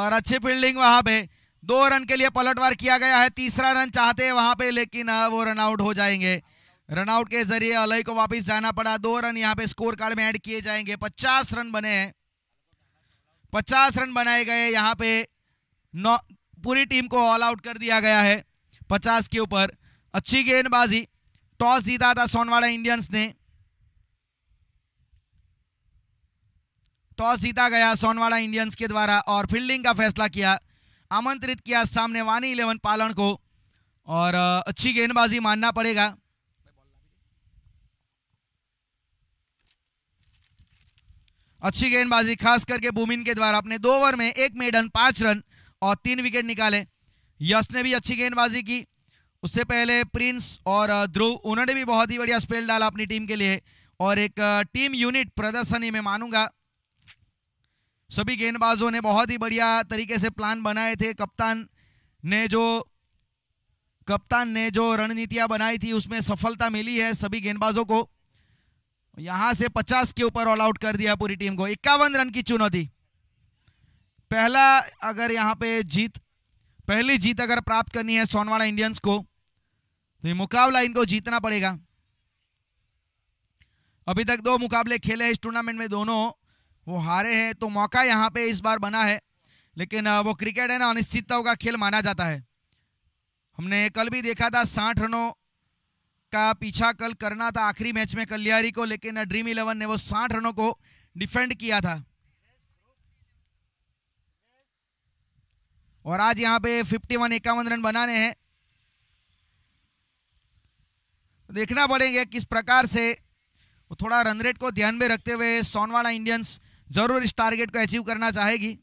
और अच्छी फील्डिंग वहां पे दो रन के लिए पलटवार किया गया है तीसरा रन चाहते हैं वहां पे लेकिन हाँ, वो रन आउट हो जाएंगे रनआउट के जरिए अलई को वापस जाना पड़ा दो रन यहाँ पे स्कोर कार्ड में ऐड किए जाएंगे पचास रन बने हैं पचास रन बनाए गए यहाँ पे नौ पूरी टीम को ऑल आउट कर दिया गया है पचास के ऊपर अच्छी गेंदबाजी टॉस जीता था सोनवाड़ा इंडियंस ने टॉस जीता गया सोनवाड़ा इंडियंस के द्वारा और फील्डिंग का फैसला किया आमंत्रित किया सामने वानी इलेवन पालन को और अच्छी गेंदबाजी मानना पड़ेगा अच्छी गेंदबाजी खास करके बुमिन के द्वारा अपने दो ओवर में एक मेडन पांच रन और तीन विकेट निकाले यश ने भी अच्छी गेंदबाजी की उससे पहले प्रिंस और ध्रुव उन्होंने भी बहुत ही बढ़िया स्पेल डाला अपनी टीम के लिए और एक टीम यूनिट प्रदर्शनी में मानूंगा सभी गेंदबाजों ने बहुत ही बढ़िया तरीके से प्लान बनाए थे कप्तान ने जो कप्तान ने जो रणनीतियां बनाई थी उसमें सफलता मिली है सभी गेंदबाजों को यहां से 50 के ऊपर ऑल आउट कर दिया पूरी टीम को इक्यावन रन की चुनौती पहला अगर यहां पे जीत पहली जीत अगर प्राप्त करनी है सोनवाड़ा इंडियंस को तो ये मुकाबला इनको जीतना पड़ेगा अभी तक दो मुकाबले खेले हैं इस टूर्नामेंट में दोनों वो हारे हैं तो मौका यहाँ पे इस बार बना है लेकिन वो क्रिकेट है ना अनिश्चितताओं का खेल माना जाता है हमने कल भी देखा था साठ रनों का पीछा कल करना था आखिरी मैच में कल्याणी को लेकिन ड्रीम इलेवन ने वो साठ रनों को डिफेंड किया था और आज यहाँ पे फिफ्टी वन इक्यावन रन बनाने हैं देखना पड़ेगा किस प्रकार से वो थोड़ा रन रेट को ध्यान में रखते हुए सोनवाड़ा इंडियंस जरूर इस टारगेट को अचीव करना चाहेगी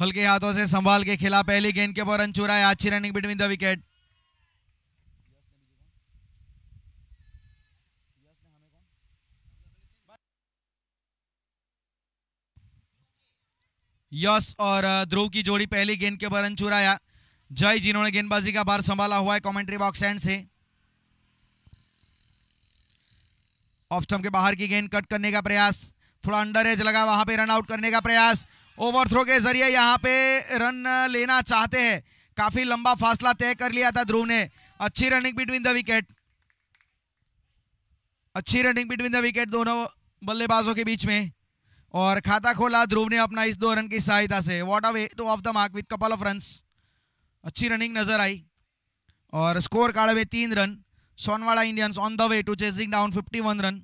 हल्के हाथों से संभाल के खिला पहली गेंद के ऊपर रन चुरा है अच्छी running between the wicket Yash और ध्रुव की जोड़ी पहली गेंद के ऊपर रन चुराया जय जिन्होंने गेंदबाजी का बार संभाला हुआ है कमेंट्री बॉक्स एंड से ऑफ स्टम्प के बाहर की गेंद कट करने का प्रयास थोड़ा अंडर एज लगा वहां पे रन आउट करने का प्रयास ओवरथ्रो के जरिए यहाँ पे रन लेना चाहते हैं काफी लंबा फासला तय कर लिया था ध्रुव ने अच्छी रनिंग बिटवीन द विकेट अच्छी रनिंग बिटवीन द विकेट दोनों बल्लेबाजों के बीच में और खाता खोला ध्रुव ने अपना इस दो रन की सहायता से what a way to off the mark with couple of run अच्छी रनिंग नजर आई और स्कोर कार्ड हुए तीन run Sonwada Indians on the way to chasing down 51 run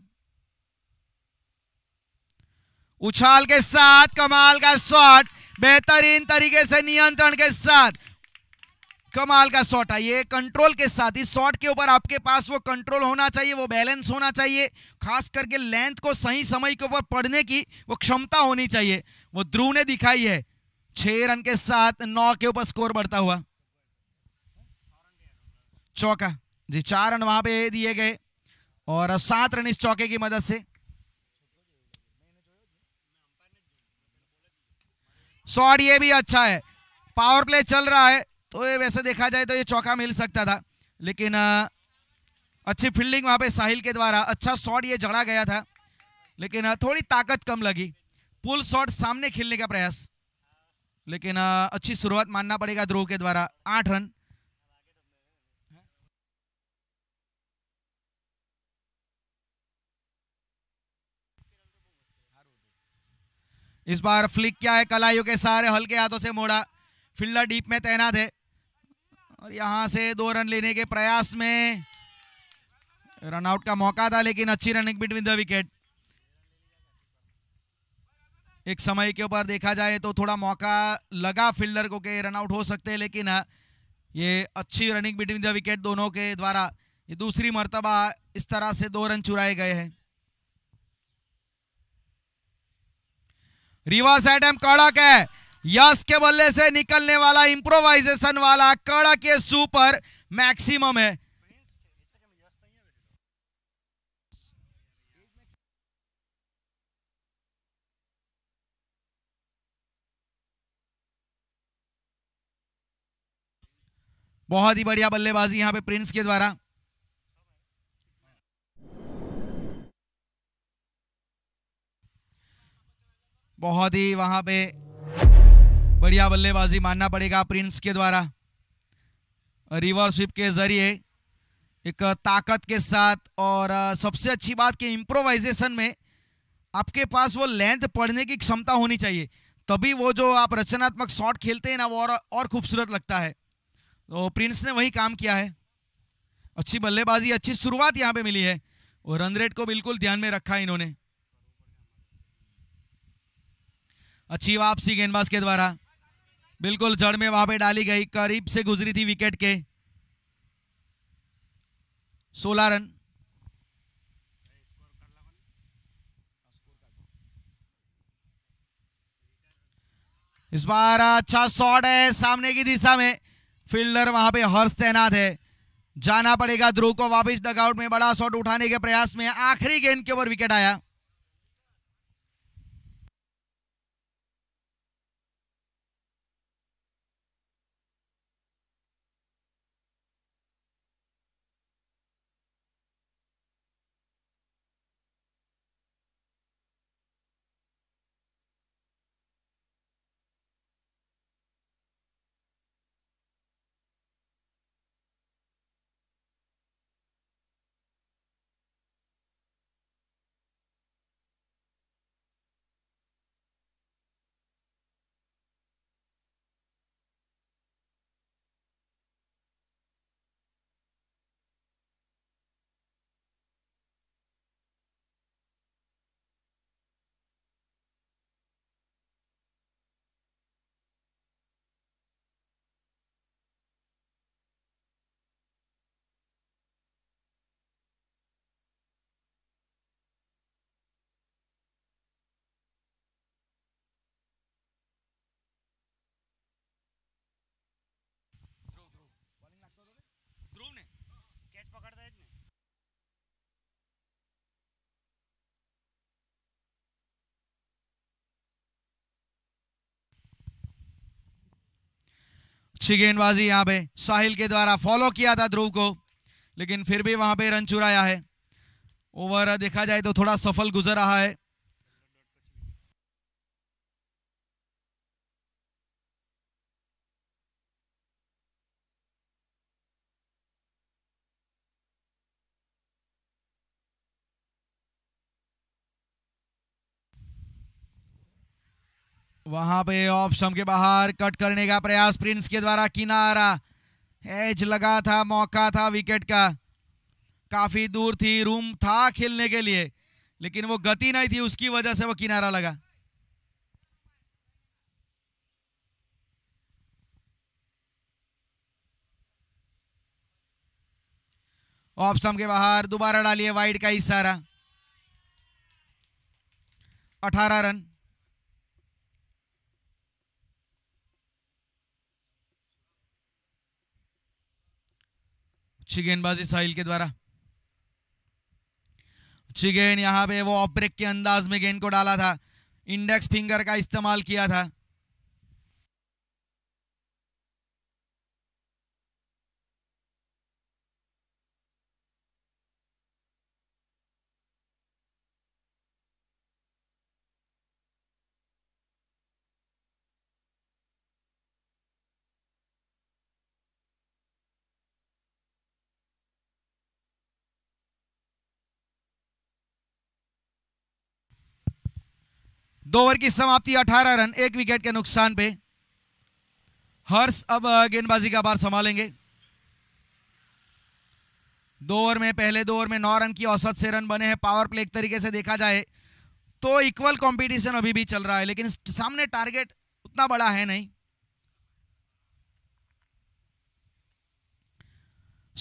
उछाल के साथ कमाल का शॉट बेहतरीन तरीके से नियंत्रण के साथ कमाल का शॉट है कंट्रोल के साथ ही शॉट के ऊपर आपके पास वो कंट्रोल होना चाहिए वो बैलेंस होना चाहिए खास करके लेंथ को सही समय के ऊपर पढ़ने की वो क्षमता होनी चाहिए वो ध्रुव ने दिखाई है छह रन के साथ नौ के ऊपर स्कोर बढ़ता हुआ चौका जी चार रन वहां पे दिए गए और सात रन इस चौके की मदद से शॉट ये भी अच्छा है पावर प्ले चल रहा है तो ये वैसे देखा जाए तो ये चौका मिल सकता था लेकिन अच्छी फील्डिंग वहाँ पे साहिल के द्वारा अच्छा शॉट ये जड़ा गया था लेकिन थोड़ी ताकत कम लगी पुल शॉट सामने खेलने का प्रयास लेकिन अच्छी शुरुआत मानना पड़ेगा ध्रुव के द्वारा आठ रन इस बार फ्लिक क्या है कलायु के सारे हल्के हाथों से मोड़ा फील्डर डीप में तैनात है और यहां से दो रन लेने के प्रयास में रनआउट का मौका था लेकिन अच्छी रनिंग बिटवीन द विकेट एक समय के ऊपर देखा जाए तो थोड़ा मौका लगा फील्डर को के रनआउट हो सकते हैं लेकिन ये अच्छी रनिंग बिटवीन द विकेट दोनों के द्वारा ये दूसरी मरतबा इस तरह से दो रन चुराए गए हैं रिवर्स एटम कड़क है यस के बल्ले से निकलने वाला इंप्रोवाइजेशन वाला कड़क के सुपर मैक्सिमम है बहुत ही बढ़िया बल्लेबाजी यहां पे प्रिंस के द्वारा बहुत ही वहाँ पे बढ़िया बल्लेबाजी मानना पड़ेगा प्रिंस के द्वारा रिवर्स स्विप के जरिए एक ताकत के साथ और सबसे अच्छी बात कि इम्प्रोवाइजेशन में आपके पास वो लेंथ पढ़ने की क्षमता होनी चाहिए तभी वो जो आप रचनात्मक शॉट खेलते हैं ना वो और, और खूबसूरत लगता है तो प्रिंस ने वही काम किया है अच्छी बल्लेबाजी अच्छी शुरुआत यहाँ पे मिली है और रन रेट को बिल्कुल ध्यान में रखा इन्होंने अच्छी वापसी गेंदबाज के द्वारा बिल्कुल जड़ में वहां पे डाली गई करीब से गुजरी थी विकेट के सोलह रन इस बार अच्छा शॉट है सामने की दिशा में फील्डर वहां पे हर्ष तैनात है जाना पड़ेगा ध्रुव को वापस डगआउट में बड़ा शॉट उठाने के प्रयास में आखिरी गेंद के ऊपर विकेट आया अच्छी गेंदबाजी यहाँ पे साहिल के द्वारा फॉलो किया था ध्रुव को लेकिन फिर भी वहां पे रन चुराया है ओवर देखा जाए तो थोड़ा सफल गुजर रहा है वहां पे ऑफ के बाहर कट करने का प्रयास प्रिंस के द्वारा किनारा एज लगा था मौका था विकेट का काफी दूर थी रूम था खेलने के लिए लेकिन वो गति नहीं थी उसकी वजह से वो किनारा लगा ऑफ के बाहर दोबारा डालिए वाइड का इशारा अठारह रन अच्छी गेंदबाजी साहिल के द्वारा अच्छी गेंद यहां पे वो ऑफ ब्रेक के अंदाज में गेंद को डाला था इंडेक्स फिंगर का इस्तेमाल किया था दो ओवर की समाप्ति 18 रन एक विकेट के नुकसान पे हर्ष अब गेंदबाजी का बार संभालेंगे दो ओवर में पहले दो ओवर में नौ रन की औसत से रन बने हैं पावर प्ले एक तरीके से देखा जाए तो इक्वल कंपटीशन अभी भी चल रहा है लेकिन सामने टारगेट उतना बड़ा है नहीं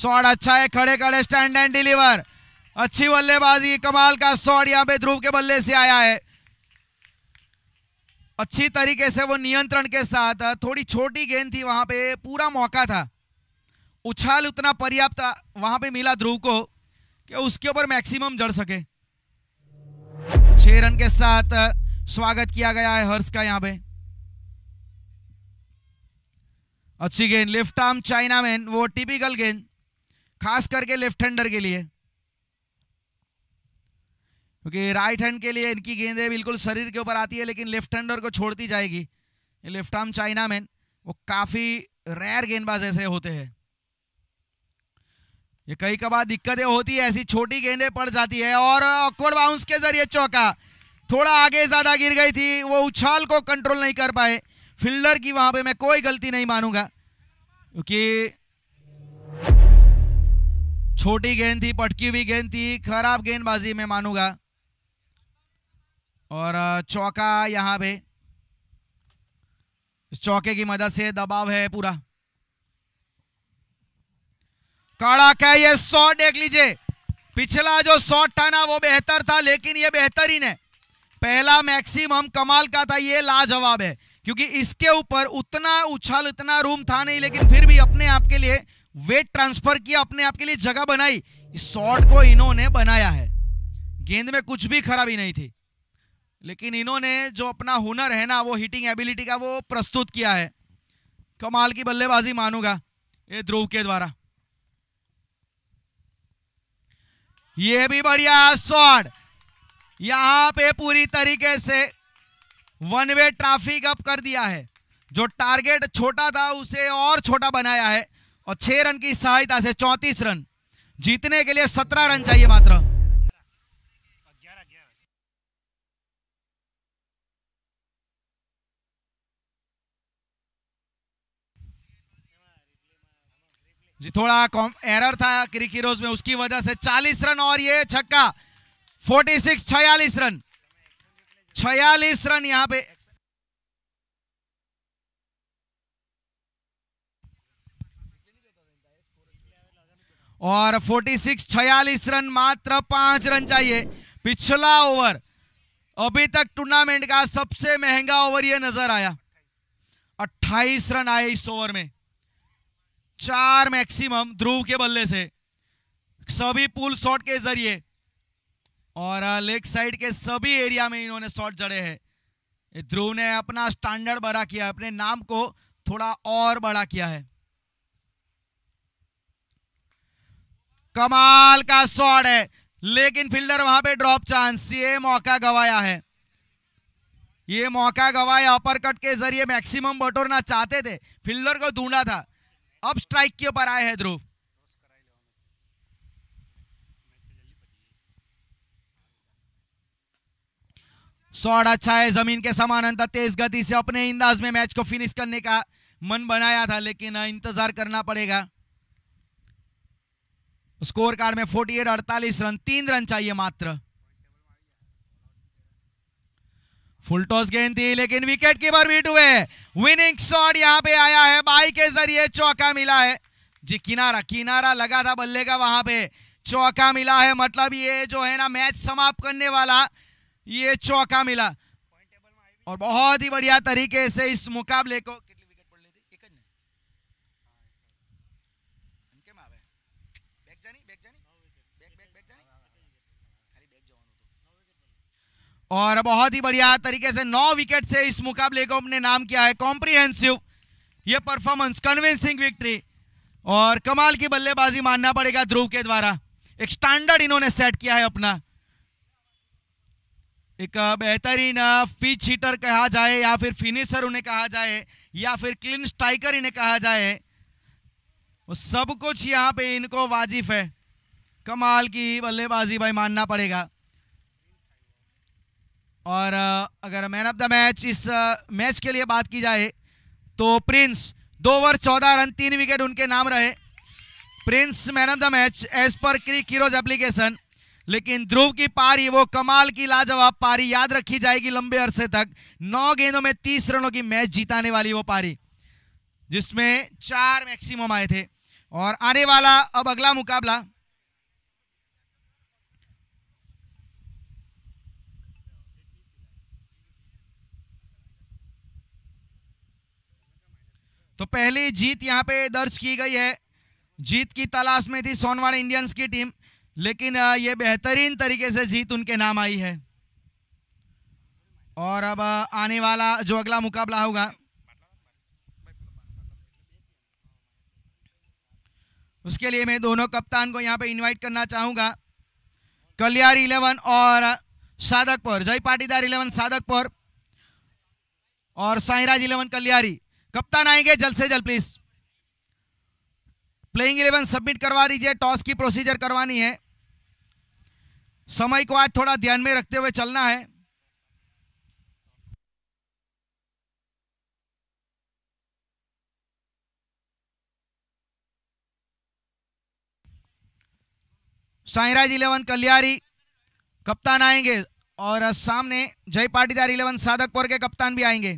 शॉट अच्छा है खड़े खड़े स्टैंड एंड डिलीवर अच्छी बल्लेबाजी कमाल का शॉट यहां पे ध्रुव के बल्ले से आया है अच्छी तरीके से वो नियंत्रण के साथ थोड़ी छोटी गेंद थी वहां पे पूरा मौका था उछाल उतना पर्याप्त वहां पे मिला ध्रुव को कि उसके ऊपर मैक्सिमम जड़ सके छह रन के साथ स्वागत किया गया है हर्ष का यहाँ पे अच्छी गेंद लेफ्ट आर्म चाइना मैन वो टिपिकल गेंद खास करके लेफ्ट हैंडर के लिए क्योंकि राइट हैंड के लिए इनकी गेंदें बिल्कुल शरीर के ऊपर आती है लेकिन लेफ्ट हैंडर को छोड़ती जाएगी लेफ्ट आर्म चाइना मैन वो काफ़ी रेयर गेंदबाज ऐसे होते हैं ये कई कबार दिक्कतें होती है ऐसी छोटी गेंदें पड़ जाती है और ऑकवर्ड बाउंस के जरिए चौका थोड़ा आगे ज़्यादा गिर गई थी वो उछाल को कंट्रोल नहीं कर पाए फील्डर की वहां पे मैं कोई गलती नहीं मानूंगा क्योंकि छोटी गेंद थी पटकी हुई गेंद थी खराब गेंदबाजी में मानूंगा और चौका यहाँ पे इस चौके की मदद से दबाव है पूरा कड़ा कह ये शॉट देख लीजिए पिछला जो शॉट था ना वो बेहतर था लेकिन ये बेहतरीन है पहला मैक्सिमम कमाल का था ये लाजवाब है क्योंकि इसके ऊपर उतना उछाल इतना रूम था नहीं लेकिन फिर भी अपने आप के लिए वेट ट्रांसफर किया अपने आप के लिए जगह बनाई इस शॉट को इन्होंने बनाया है गेंद में कुछ भी खराबी नहीं थी लेकिन इन्होंने जो अपना हुनर है ना वो हिटिंग एबिलिटी का वो प्रस्तुत किया है कमाल की बल्लेबाजी मानूंगा ये ध्रुव के द्वारा ये भी बढ़िया शॉट यहां पे पूरी तरीके से वन वे ट्रैफिक अप कर दिया है जो टारगेट छोटा था उसे और छोटा बनाया है और छह रन की सहायता से चौंतीस रन जीतने के लिए सत्रह रन चाहिए मात्र जी थोड़ा एरर था क्रिक हीरोज में उसकी वजह से 40 रन और ये छक्का 46 छियालीस रन छियालीस रन यहां पे और 46 छियालीस रन मात्र पांच रन चाहिए पिछला ओवर अभी तक टूर्नामेंट का सबसे महंगा ओवर ये नजर आया 28 रन आए इस ओवर में चार मैक्सिमम ध्रुव के बल्ले से सभी पुल शॉट के जरिए और लेग साइड के सभी एरिया में इन्होंने शॉट जड़े हैं ध्रुव ने अपना स्टैंडर्ड बड़ा किया है अपने नाम को थोड़ा और बड़ा किया है कमाल का शॉट है लेकिन फील्डर वहां पे ड्रॉप चांस ये मौका गवाया है ये मौका गवाया अपर कट के जरिए मैक्सिमम बटोरना चाहते थे फील्डर को ढूंढा था अब स्ट्राइक के ऊपर आए हैं ध्रुव शॉट अच्छा है जमीन के समान अंतर तेज गति से अपने इंदाज में मैच को फिनिश करने का मन बनाया था लेकिन हाँ, इंतजार करना पड़ेगा स्कोर कार्ड में 48 48 रन तीन रन चाहिए मात्र फुल टॉस गेंद थी लेकिन विकेट कीपर बीट हुए विनिंग शॉट यहाँ पे आया है बाई के जरिए चौका मिला है जी किनारा किनारा लगा था बल्ले का वहां पे चौका मिला है मतलब ये जो है ना मैच समाप्त करने वाला ये चौका मिला और बहुत ही बढ़िया तरीके से इस मुकाबले को और बहुत ही बढ़िया तरीके से नौ विकेट से इस मुकाबले को अपने नाम किया है कॉम्प्रिहेंसिव ये परफॉर्मेंस कन्विंसिंग विक्ट्री और कमाल की बल्लेबाजी मानना पड़ेगा ध्रुव के द्वारा एक स्टैंडर्ड इन्होंने सेट किया है अपना एक बेहतरीन पिच हीटर कहा जाए या फिर फिनिशर उन्हें कहा जाए या फिर क्लीन स्ट्राइकर इन्हें कहा जाए सब कुछ यहाँ पे इनको वाजिफ है कमाल की बल्लेबाजी भाई मानना पड़ेगा और अगर मैन ऑफ द मैच इस मैच के लिए बात की जाए तो प्रिंस दो ओवर चौदह रन तीन विकेट उनके नाम रहे Prince man of the match as पर क्रिक हीरोज एप्लीकेशन लेकिन ध्रुव की पारी वो कमाल की लाजवाब पारी याद रखी जाएगी लंबे अरसे तक नौ गेंदों में तीस रनों की मैच जिताने वाली वो पारी जिसमें चार मैक्सिमम आए थे और आने वाला अब अगला मुकाबला तो पहली जीत यहाँ पे दर्ज की गई है जीत की तलाश में थी सोनवाड़ा इंडियंस की टीम लेकिन ये बेहतरीन तरीके से जीत उनके नाम आई है और अब आने वाला जो अगला मुकाबला होगा उसके लिए मैं दोनों कप्तान को यहाँ पे इनवाइट करना चाहूंगा कल्यार इलेवन और साधकपुर जय पाटीदार इलेवन साधकपुर और साईराज इलेवन कल्यारी कप्तान आएंगे जल्द से जल्द प्लीज प्लेइंग इलेवन सबमिट करवा दीजिए टॉस की प्रोसीजर करवानी है समय को आज थोड़ा ध्यान में रखते हुए चलना है साईराज इलेवन कल्यारी कप्तान आएंगे और सामने जय पाटीदार इलेवन साधकपुर के कप्तान भी आएंगे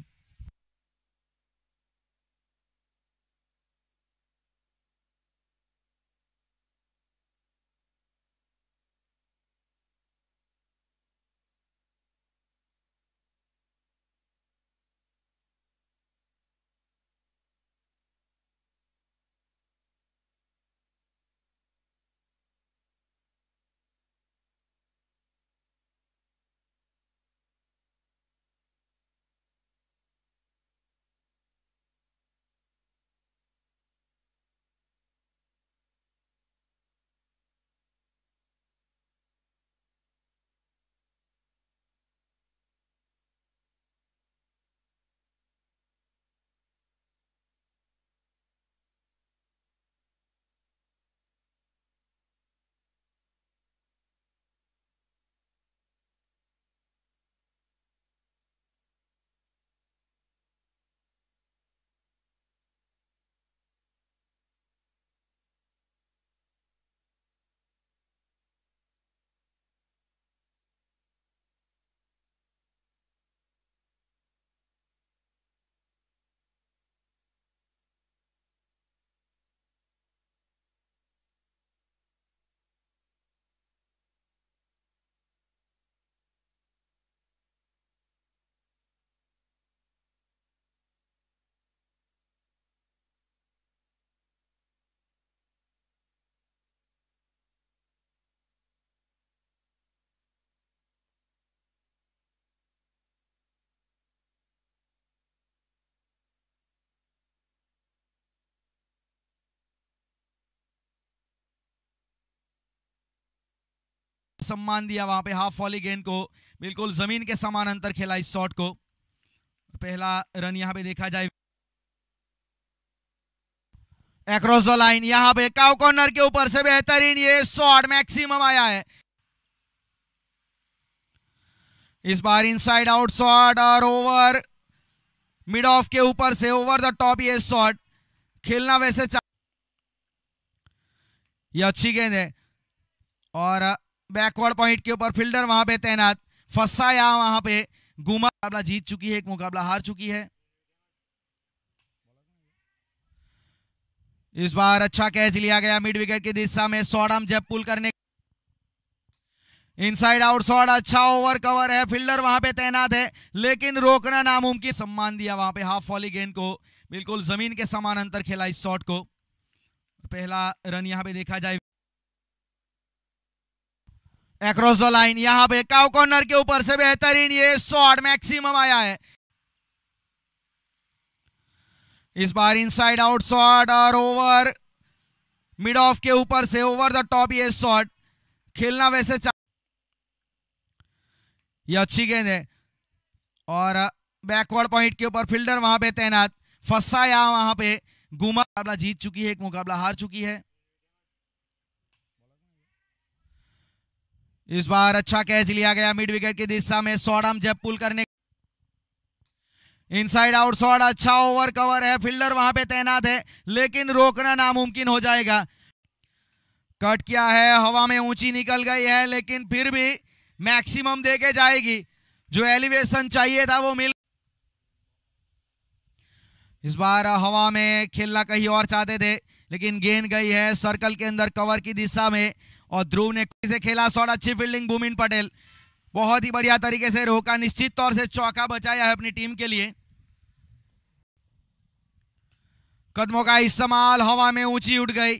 सम्मान दिया वहां पे हाफ वॉली गेंद को बिल्कुल ज़मीन के समान अंतर खेला इस शॉट को पहला रन यहां पे देखा जाए एक्रॉस द लाइन यहां पे काउ कॉर्नर के ऊपर से बेहतरीन ये शॉट मैक्सिमम आया है इस बार इनसाइड आउट शॉट और ओवर मिड ऑफ के ऊपर से ओवर द टॉप ये शॉट खेलना वैसे चाह अच्छी गेंद है और बैकवर्ड पॉइंट के ऊपर फील्डर वहां पे तैनात फसा फसाया वहां पे गुमा मुकाबला जीत चुकी है एक मुकाबला हार चुकी है इस बार अच्छा कैच लिया गया मिड विकेट की दिशा में सौडम जब पुल करने इनसाइड आउट शॉट अच्छा ओवर कवर है फील्डर वहां पे तैनात है लेकिन रोकना नामुमकिन सम्मान दिया वहां पे हाफ वॉली गेंद को बिल्कुल जमीन के समान अंतर खेला इस शॉट को पहला रन यहां पे देखा जाए एक्रॉस द तो लाइन यहां पे काउ कॉर्नर के ऊपर से बेहतरीन ये शॉट मैक्सिमम आया है इस बार इनसाइड आउट शॉट और ओवर मिड ऑफ के ऊपर से ओवर द टॉप ये शॉट खेलना वैसे ये अच्छी गेंद है और बैकवर्ड पॉइंट के ऊपर फील्डर वहां पे तैनात फसाया वहां पे गुमा मुकाबला जीत चुकी है एक मुकाबला हार चुकी है इस बार अच्छा कैच लिया गया मिड विकेट की दिशा में सौडम जब पुल करने इनसाइड आउट शॉट अच्छा ओवर कवर है फील्डर वहां पे तैनात है लेकिन रोकना नामुमकिन हो जाएगा कट किया है हवा में ऊंची निकल गई है लेकिन फिर भी मैक्सिमम देके जाएगी जो एलिवेशन चाहिए था वो मिल इस बार हवा में खेलना कहीं और चाहते थे लेकिन गेंद गई है सर्कल के अंदर कवर की दिशा में और ध्रुव ने से खेला शॉट अच्छी फील्डिंग भूमिन पटेल बहुत ही बढ़िया तरीके से रोका निश्चित तौर से चौका बचाया है अपनी टीम के लिए कदमों का इस्तेमाल हवा में ऊंची उठ गई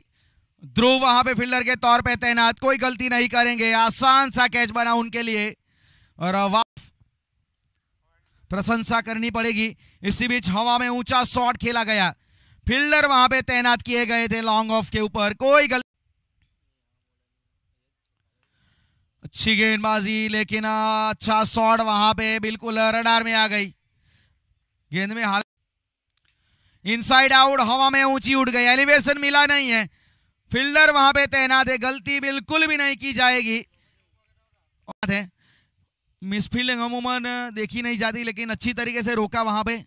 ध्रुव वहां पे फील्डर के तौर पे तैनात कोई गलती नहीं करेंगे आसान सा कैच बना उनके लिए और वाफ प्रशंसा करनी पड़ेगी इसी बीच हवा में ऊंचा शॉट खेला गया फील्डर वहां पे तैनात किए गए थे लॉन्ग ऑफ के ऊपर कोई गलती अच्छी गेंदबाजी लेकिन अच्छा शॉट वहां पे बिल्कुल रडार में आ गई गेंद में हाल इनसाइड आउट हवा में ऊंची उठ गई एलिवेशन मिला नहीं है फील्डर वहां पे तैनात है गलती बिल्कुल भी नहीं की जाएगी है मिसफील्डिंग अमूमन देखी नहीं जाती लेकिन अच्छी तरीके से रोका वहां पे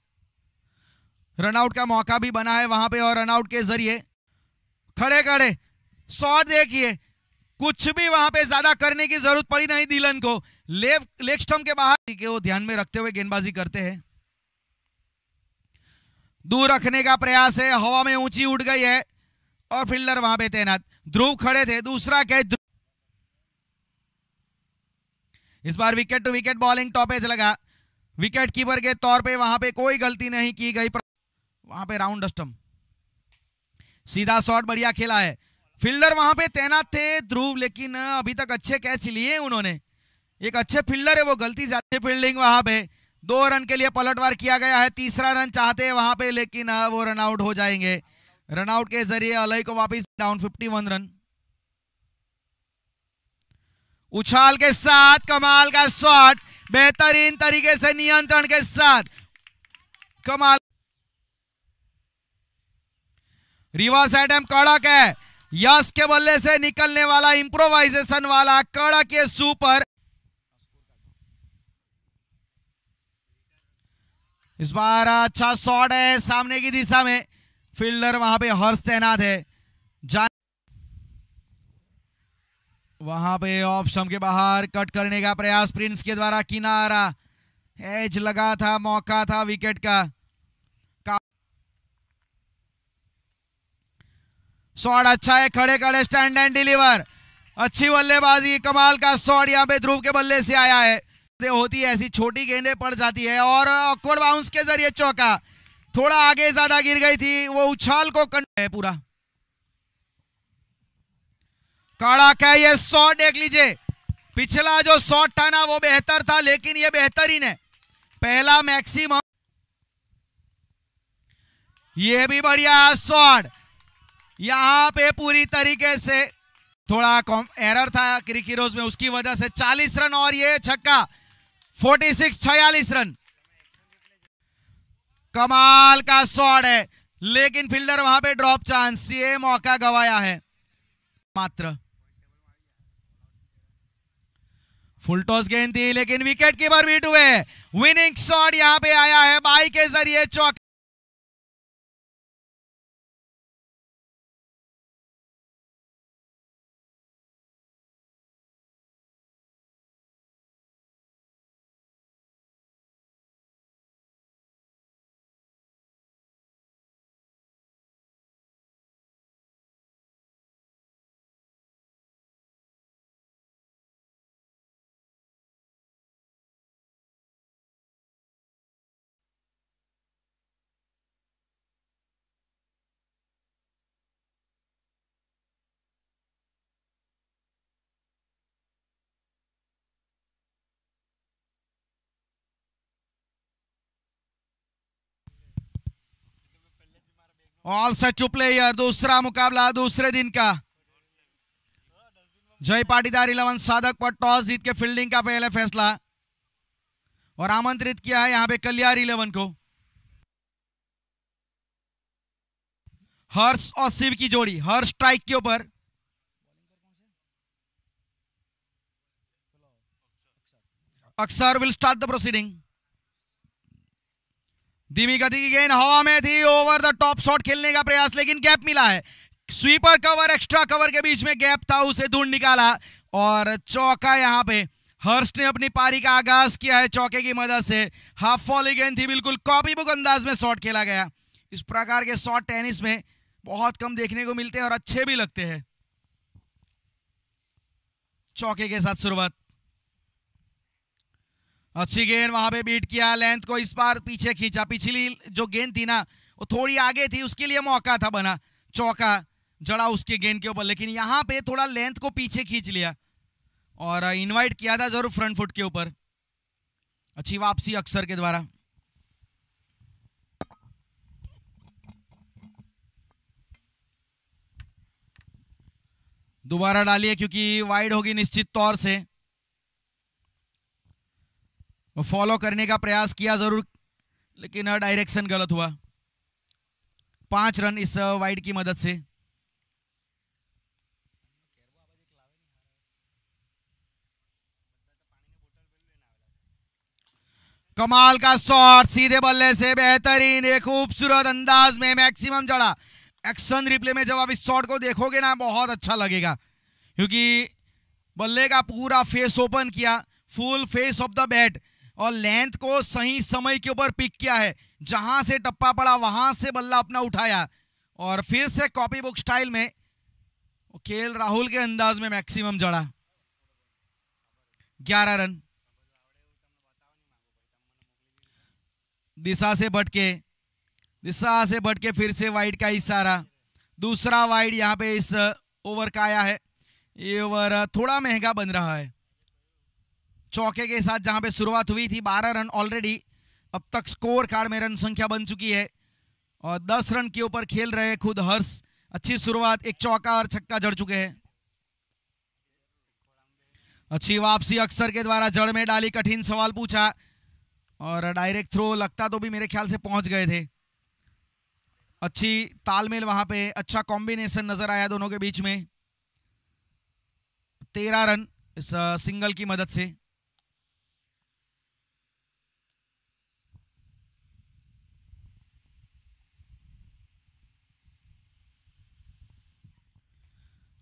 रनआउट का मौका भी बना है वहां पे और रनआउट के जरिए खड़े खड़े शॉट देखिए कुछ भी वहां पे ज्यादा करने की जरूरत पड़ी नहीं दिलन को लेफ्ट लेग स्टम्प के बाहर के वो ध्यान में रखते हुए गेंदबाजी करते हैं दूर रखने का प्रयास है हवा में ऊंची उड़ गई है और फील्डर वहां पे तैनात ध्रुव खड़े थे दूसरा कैच इस बार wicket to wicket bowling topaz लगा विकेट कीपर के तौर पे वहां पे कोई गलती नहीं की गई वहां पे राउंड स्टम्प सीधा शॉट बढ़िया खेला है फील्डर वहां पे तैनात थे ध्रुव लेकिन अभी तक अच्छे कैच लिए उन्होंने एक अच्छे फील्डर है वो गलती से फील्डिंग वहां पे दो रन के लिए पलटवार किया गया है तीसरा रन चाहते हैं वहां पे लेकिन वो रन आउट हो जाएंगे रन आउट के जरिए अलई को वापस डाउन 51 रन उछाल के साथ कमाल का शॉट बेहतरीन तरीके से नियंत्रण के साथ कमाल रिवर्स एडम कड़क है यश के बल्ले से निकलने वाला इंप्रोवाइजेशन वाला कड़ा के सुपर इस बार अच्छा शॉट है सामने की दिशा में फील्डर वहां पे हर्ष तैनात है जान वहां पे ऑप्शन के बाहर कट करने का प्रयास प्रिंस के द्वारा किनारा एज लगा था मौका था विकेट का शॉट अच्छा है खड़े खड़े स्टैंड एंड डिलीवर अच्छी बल्लेबाजी कमाल का शॉट यहाँ पे ध्रुव के बल्ले से आया है होती है ऐसी छोटी गेंदे पड़ जाती है और ऑकवर्ड बाउंस के जरिए चौका थोड़ा आगे ज्यादा गिर गई थी वो उछाल को है पूरा कड़क है ये शॉट देख लीजिए पिछला जो शॉट था ना वो बेहतर था लेकिन ये बेहतरीन है पहला मैक्सिमम ये भी बढ़िया शॉट यहां पे पूरी तरीके से थोड़ा एरर था रोज में उसकी वजह से 40 रन और ये छक्का 46 छियालीस रन कमाल का शॉट है लेकिन फील्डर वहां पे ड्रॉप चांस ये मौका गवाया है मात्र फुल टॉस गेंद थी लेकिन विकेट कीपर बीट हुए विनिंग शॉट यहां पे आया है बाई के जरिए चौक ऑल सच टू प्लेयर दूसरा मुकाबला दूसरे दिन का जय पाटीदार इलेवन साधक पर टॉस जीत के फील्डिंग का पहले फैसला और आमंत्रित किया है यहां पे कल्याण इलेवन को हर्ष और शिव की जोड़ी हर्ष स्ट्राइक के ऊपर अक्सर विल स्टार्ट द प्रोसीडिंग धीमी गति की गेंद हवा में थी ओवर द टॉप शॉट खेलने का प्रयास लेकिन गैप मिला है स्वीपर कवर एक्स्ट्रा कवर के बीच में गैप था उसे ढूंढ निकाला और चौका यहाँ पे हर्ष ने अपनी पारी का आगाज किया है चौके की मदद से हाफ फॉली गेंद थी बिल्कुल कॉपी बुक अंदाज में शॉट खेला गया इस प्रकार के शॉट टेनिस में बहुत कम देखने को मिलते हैं और अच्छे भी लगते हैं चौके के साथ शुरुआत अच्छी गेंद वहां पे बीट किया लेंथ को इस बार पीछे खींचा पिछली जो गेंद थी ना वो थोड़ी आगे थी उसके लिए मौका था बना चौका जड़ा उसके गेंद के ऊपर लेकिन यहाँ पे थोड़ा लेंथ को पीछे खींच लिया और इनवाइट uh, किया था जरूर फ्रंट फुट के ऊपर अच्छी वापसी अक्सर के द्वारा दोबारा डालिए क्योंकि वाइड होगी निश्चित तौर से फॉलो करने का प्रयास किया जरूर लेकिन डायरेक्शन गलत हुआ पांच रन इस वाइड uh, की मदद से कमाल का शॉट सीधे बल्ले से बेहतरीन एक खूबसूरत अंदाज में मैक्सिमम जड़ा एक्शन रिप्ले में जब आप इस शॉट को देखोगे ना बहुत अच्छा लगेगा क्योंकि बल्ले का पूरा फेस ओपन किया full face of the bat और लेंथ को सही समय के ऊपर पिक किया है जहां से टप्पा पड़ा वहां से बल्ला अपना उठाया और फिर से कॉपी बुक स्टाइल में खेल राहुल के अंदाज में मैक्सिमम जड़ा ग्यारह रन दिशा से भटके दिशा से भटके फिर से वाइड का इशारा दूसरा वाइड यहाँ पे इस ओवर का आया है ये ओवर थोड़ा महंगा बन रहा है चौके के साथ जहां पे शुरुआत हुई थी बारह रन ऑलरेडी अब तक स्कोर कार्ड में रन संख्या बन चुकी है और दस रन के ऊपर खेल रहे हैं खुद हर्ष अच्छी शुरुआत एक चौका और छक्का जड़ चुके हैं अच्छी वापसी अक्सर के द्वारा जड़ में डाली कठिन सवाल पूछा और डायरेक्ट थ्रो लगता तो भी मेरे ख्याल से पहुंच गए थे अच्छी तालमेल वहां पे अच्छा कॉम्बिनेशन नजर आया दोनों के बीच में तेरह रन इस सिंगल की मदद से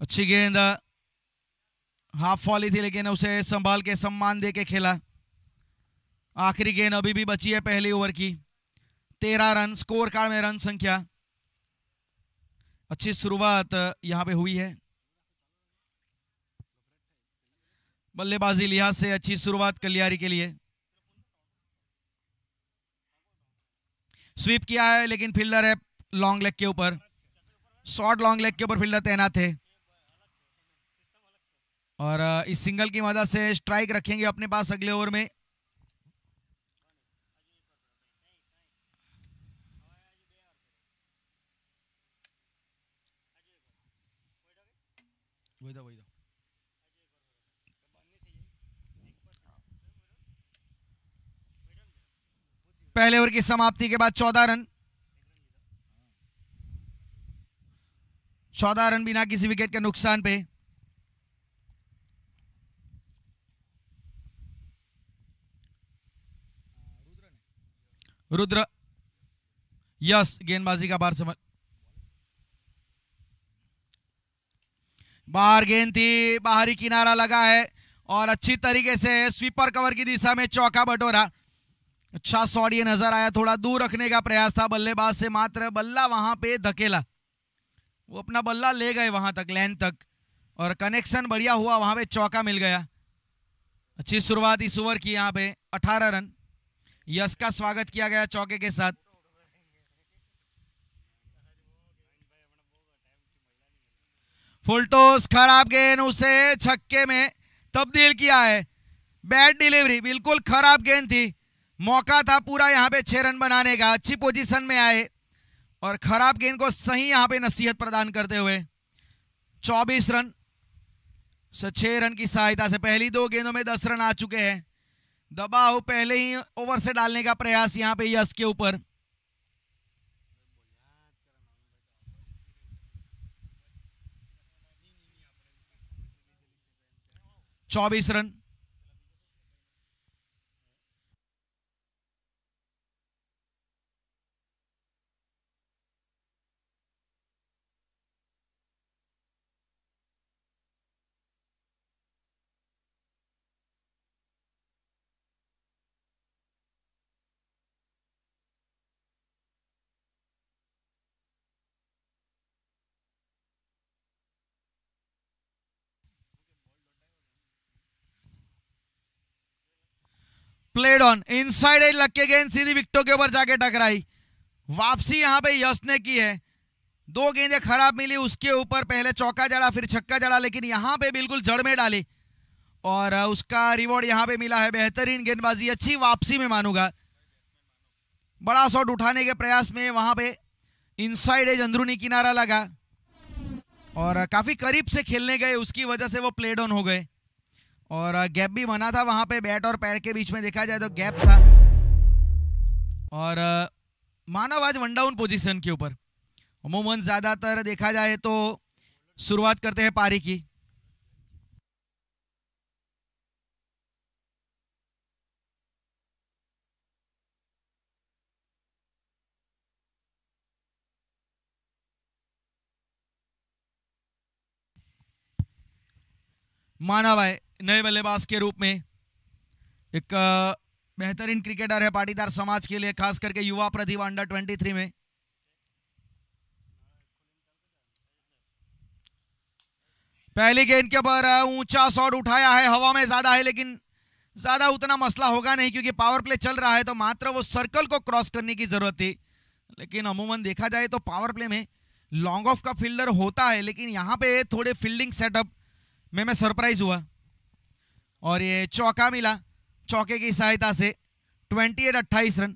अच्छी गेंद हाँ, हाफ फॉली थी लेकिन उसे संभाल के सम्मान दे के खेला आखिरी गेंद अभी भी बची है पहली ओवर की तेरह रन स्कोर कार्ड में रन संख्या अच्छी शुरुआत यहां पे हुई है बल्लेबाजी लिहाज से अच्छी शुरुआत कल्यारी के लिए स्वीप किया है लेकिन फील्डर है लॉन्ग लेग के ऊपर शॉर्ट लॉन्ग लेग के ऊपर फील्डर तैनात है और इस सिंगल की मदद से स्ट्राइक रखेंगे अपने पास अगले ओवर में तो, तो। पहले ओवर की समाप्ति के बाद चौदह रन चौदह रन बिना किसी विकेट के नुकसान पे रुद्र यस गेंदबाजी का बार समझ बाहर गेंद थी बाहरी किनारा लगा है और अच्छी तरीके से स्वीपर कवर की दिशा में चौका बटोरा अच्छा शॉट ये नजर आया थोड़ा दूर रखने का प्रयास था बल्लेबाज से मात्र बल्ला वहां पे धकेला वो अपना बल्ला ले गए वहां तक लेन तक और कनेक्शन बढ़िया हुआ वहां पे चौका मिल गया अच्छी शुरुआत इस ओवर की यहाँ पे अठारह रन यश का स्वागत किया गया चौके के साथ फुलटोस खराब गेंद उसे छक्के में तब्दील किया है बैड डिलीवरी बिल्कुल खराब गेंद थी मौका था पूरा यहाँ पे छः रन बनाने का अच्छी पोजीशन में आए और खराब गेंद को सही यहाँ पे नसीहत प्रदान करते हुए 24 रन छः रन की सहायता से पहली दो गेंदों में दस रन आ चुके हैं दबाव पहले ही ओवर से डालने का प्रयास यहां पे यश के ऊपर चौबीस run played on inside edge लक्के गेंद सीधी विकटों के ऊपर जाके टकराई वापसी यहां पे यश ने की है दो गेंदें खराब मिली उसके ऊपर पहले चौका जड़ा फिर छक्का जड़ा लेकिन यहाँ पे बिल्कुल जड़ में डाली और उसका रिवॉर्ड यहाँ पे मिला है बेहतरीन गेंदबाजी अच्छी वापसी में मानूंगा बड़ा शॉट उठाने के प्रयास में वहां पे इनसाइड एज अंदरूनी किनारा लगा और काफ़ी करीब से खेलने गए उसकी वजह से वो प्लेड ऑन हो गए और गैप भी बना था वहां पे बैट और पैर के बीच में देखा जाए तो गैप था और मानव आज वन डाउन पोजिशन के ऊपर अमूमन ज़्यादातर देखा जाए तो शुरुआत करते हैं पारी की मानव है नए बल्लेबाज के रूप में एक बेहतरीन क्रिकेटर है पाटीदार समाज के लिए खास करके युवा प्रतिभा अंडर ट्वेंटी थ्री में पहली गेंद के पर ऊंचा शॉट उठाया है हवा में ज्यादा है लेकिन ज्यादा उतना मसला होगा नहीं क्योंकि पावर प्ले चल रहा है तो मात्र वो सर्कल को क्रॉस करने की जरूरत थी लेकिन अमूमन देखा जाए तो पावर प्ले में लॉन्ग ऑफ का फील्डर होता है लेकिन यहाँ पे थोड़े फील्डिंग सेटअप में मैं सरप्राइज हुआ और ये चौका मिला चौके की सहायता से ट्वेंटी एट अट्ठाईस रन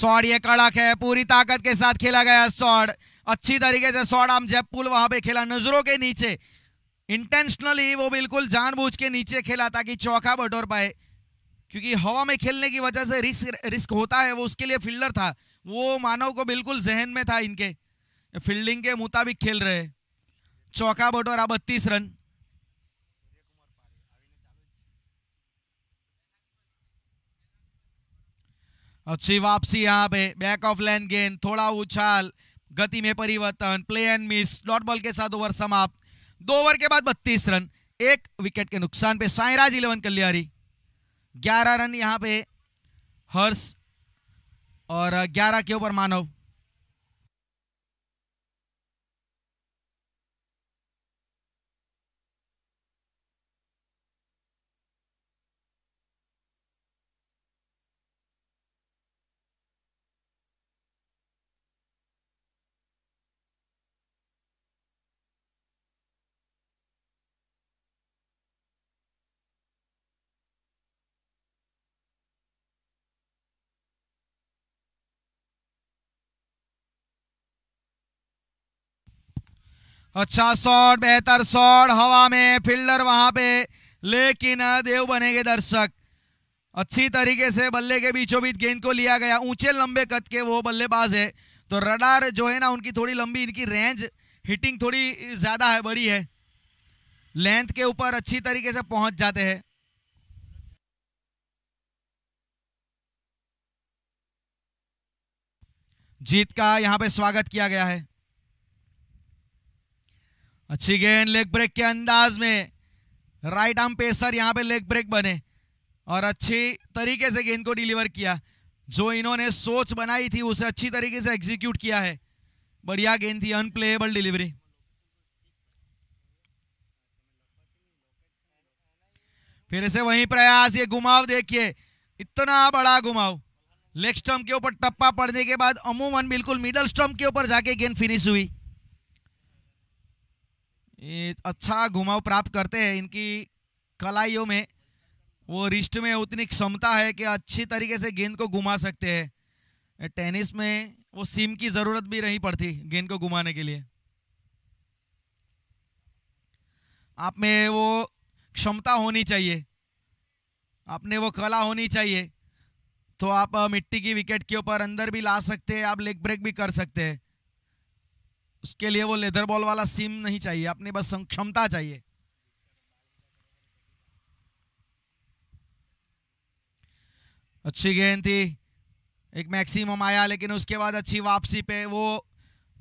शॉट ये कड़क है पूरी ताकत के साथ खेला गया शॉट अच्छी तरीके से शॉट आम जयपुल वहां पे खेला नजरों के नीचे इंटेंशनली वो बिल्कुल जानबूझ के नीचे खेला ताकि चौका बटोर पाए क्योंकि हवा में खेलने की वजह से रिस्क रिस्क होता है वो उसके लिए फील्डर था वो मानव को बिल्कुल जहन में था इनके फील्डिंग के मुताबिक खेल रहे चौका बटोर आ बत्तीस रन अच्छी वापसी यहाँ पे बैक ऑफ लैंड गेंद थोड़ा उछाल गति में परिवर्तन play and miss dot ball के साथ ओवर समाप्त दो ओवर के बाद बत्तीस रन एक विकेट के नुकसान पे साईराज इलेवन कल्याणी ग्यारह रन यहां पे हर्ष और ग्यारह के ऊपर मानव अच्छा शॉट बेहतर शॉट हवा में फील्डर वहां पे लेकिन देव बनेंगे दर्शक अच्छी तरीके से बल्ले के बीचों बीच गेंद को लिया गया ऊंचे लंबे कद के वो बल्लेबाज है तो रडार जो है ना उनकी थोड़ी लंबी इनकी रेंज हिटिंग थोड़ी ज़्यादा है बड़ी है लेंथ के ऊपर अच्छी तरीके से पहुंच जाते हैं जीत का यहां पे स्वागत किया गया है अच्छी गेंद लेग ब्रेक के अंदाज में राइट आर्म पेसर यहाँ पे लेग ब्रेक बने और अच्छी तरीके से गेंद को डिलीवर किया जो इन्होंने सोच बनाई थी उसे अच्छी तरीके से एग्जीक्यूट किया है बढ़िया गेंद थी अनप्लेएबल डिलीवरी फिर से वही प्रयास ये घुमाव देखिए इतना बड़ा घुमाव लेग स्टम्प के ऊपर टप्पा पड़ने के बाद अमूमन बिल्कुल मिडल स्टम्प के ऊपर जाके गेंद फिनिश हुई अच्छा घुमाव प्राप्त करते हैं इनकी कलाइयों में वो रिस्ट में उतनी क्षमता है कि अच्छी तरीके से गेंद को घुमा सकते हैं टेनिस में वो सिम की ज़रूरत भी नहीं पड़ती गेंद को घुमाने के लिए आप में वो क्षमता होनी चाहिए आपने वो कला होनी चाहिए तो आप मिट्टी की विकेट के ऊपर अंदर भी ला सकते हैं आप लेग ब्रेक भी कर सकते हैं उसके लिए वो लेदर बॉल वाला सिम नहीं चाहिए अपनी बस क्षमता चाहिए अच्छी गेंद थी एक मैक्सिमम आया लेकिन उसके बाद अच्छी वापसी पे वो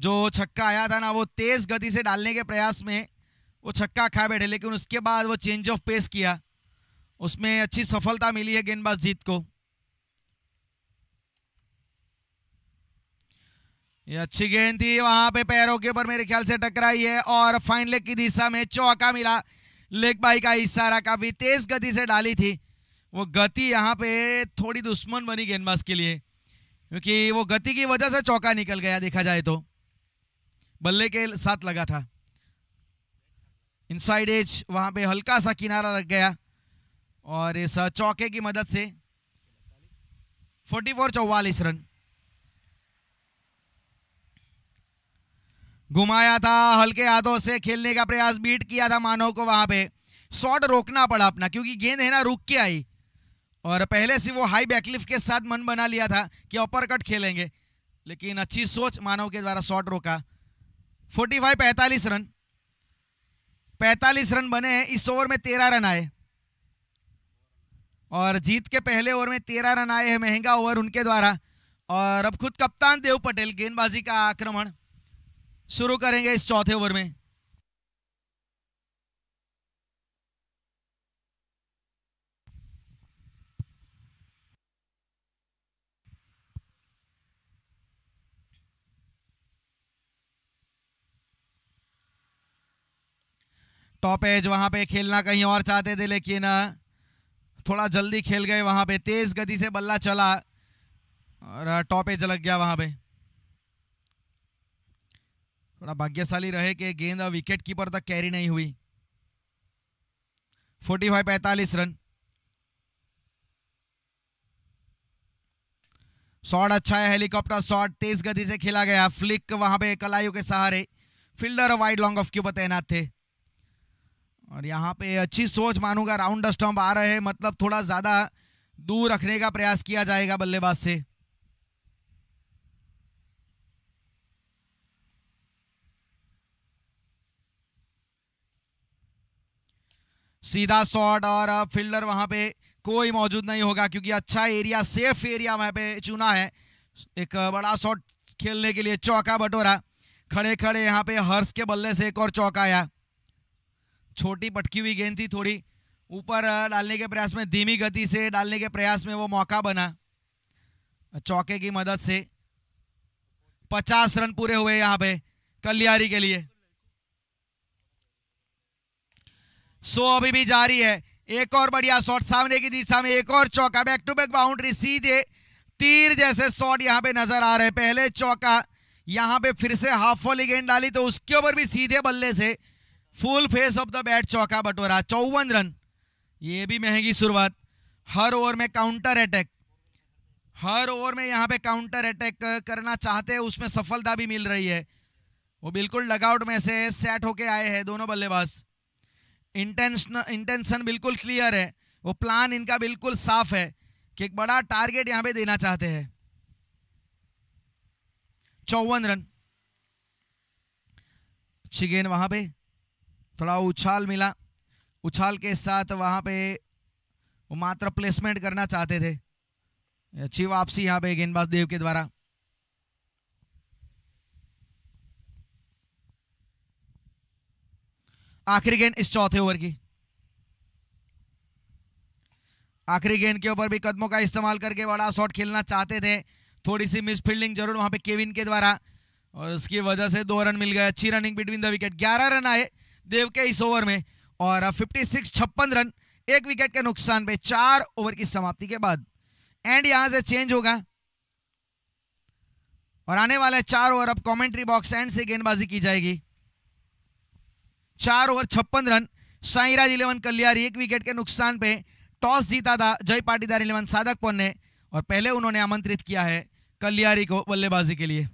जो छक्का आया था ना वो तेज गति से डालने के प्रयास में वो छक्का खा बैठे लेकिन उसके बाद वो चेंज ऑफ पेस किया उसमें अच्छी सफलता मिली है गेंदबाज जीत को ये अच्छी गेंद थी वहां पे पैरों के ऊपर मेरे ख्याल से टकराई है और फाइन लेग की दिशा में चौका मिला लेग बाई का इशारा काफी तेज गति से डाली थी वो गति यहाँ पे थोड़ी दुश्मन बनी गेंदबाज के लिए क्योंकि वो गति की वजह से चौका निकल गया देखा जाए तो बल्ले के साथ लगा था इनसाइड एज वहाँ पे हल्का सा किनारा लग गया और इस चौके की मदद से 44 चौवालीस रन घुमाया था हल्के हाथों से खेलने का प्रयास बीट किया था मानव को वहां पे शॉट रोकना पड़ा अपना क्योंकि गेंद है ना रुक के आई और पहले से वो हाई बैकलिफ के साथ मन बना लिया था कि अपर कट खेलेंगे लेकिन अच्छी सोच मानव के द्वारा शॉट रोका फोर्टी फाइव पैंतालीस रन पैंतालीस रन बने हैं इस ओवर में तेरह रन आए और जीत के पहले ओवर में तेरह रन आए हैं महंगा ओवर उनके द्वारा और अब खुद कप्तान देव पटेल गेंदबाजी का आक्रमण शुरू करेंगे इस चौथे ओवर में टॉप एज वहां पे खेलना कहीं और चाहते थे लेकिन थोड़ा जल्दी खेल गए वहां पे तेज गति से बल्ला चला और टॉप एज लग गया वहां पे थोड़ा भाग्यशाली रहे कि गेंद विकेट कीपर तक कैरी नहीं हुई फोर्टी फाइव पैंतालीस रन शॉट अच्छा है हेलीकॉप्टर शॉट तेज गति से खेला गया फ्लिक वहां पे कलायु के सहारे फील्डर वाइड लॉन्ग ऑफ क्यूब तैनात थे और यहाँ पे अच्छी सोच मानूंगा राउंड स्टम्प आ रहे हैं मतलब थोड़ा ज़्यादा दूर रखने का प्रयास किया जाएगा बल्लेबाज से सीधा शॉट और फील्डर वहां पे कोई मौजूद नहीं होगा क्योंकि अच्छा एरिया सेफ एरिया वहां पे चुना है एक बड़ा शॉट खेलने के लिए चौका बटोरा खड़े खड़े यहाँ पे हर्ष के बल्ले से एक और चौका आया छोटी पटकी हुई गेंद थी थोड़ी ऊपर डालने के प्रयास में धीमी गति से डालने के प्रयास में वो मौका बना चौके की मदद से पचास रन पूरे हुए यहाँ पे कल्यारी के लिए सो अभी भी जारी है एक और बढ़िया शॉट सामने की दिशा में एक और चौका बैक टू बैक बाउंड्री सीधे तीर जैसे शॉट यहाँ पे नजर आ रहे हैं पहले चौका यहाँ पे फिर से हाफ वॉली गेंद डाली तो उसके ऊपर भी सीधे बल्ले से full face of the bat चौका बटोरा चौवन रन ये भी महंगी शुरुआत हर ओवर में काउंटर अटैक हर ओवर में यहाँ पे काउंटर अटैक करना चाहते हैं उसमें सफलता भी मिल रही है वो बिल्कुल लगआउट में से सेट होके आए हैं दोनों बल्लेबाज इंटेंशन इंटेंशन बिल्कुल क्लियर है वो प्लान इनका बिल्कुल साफ है कि एक बड़ा टारगेट यहां पे देना चाहते हैं चौवन रन अच्छी गेंद वहां पे थोड़ा उछाल मिला उछाल के साथ वहां पे वो मात्र प्लेसमेंट करना चाहते थे अच्छी वापसी यहां पे गेंदबाज देव के द्वारा आखिरी गेंद इस चौथे ओवर की आखिरी गेंद के ऊपर भी कदमों का इस्तेमाल करके बड़ा शॉट खेलना चाहते थे थोड़ी सी फील्डिंग जरूर वहां पे केविन के द्वारा और उसकी वजह से दो रन मिल गए अच्छी रनिंग बिटवीन द विकेट ग्यारह रन आए देव के इस ओवर में और अब फिफ्टी सिक्स छप्पन रन एक विकेट के नुकसान पे चार ओवर की समाप्ति के बाद एंड यहां से चेंज होगा और आने वाले चार ओवर अब कॉमेंट्री बॉक्स एंड से गेंदबाजी की जाएगी चार ओवर छप्पन रन साईराज इलेवन कल्याण एक विकेट के नुकसान पे टॉस जीता था जय पाटीदार इलेवन साधकपुर ने और पहले उन्होंने आमंत्रित किया है कल्यारी को बल्लेबाजी के लिए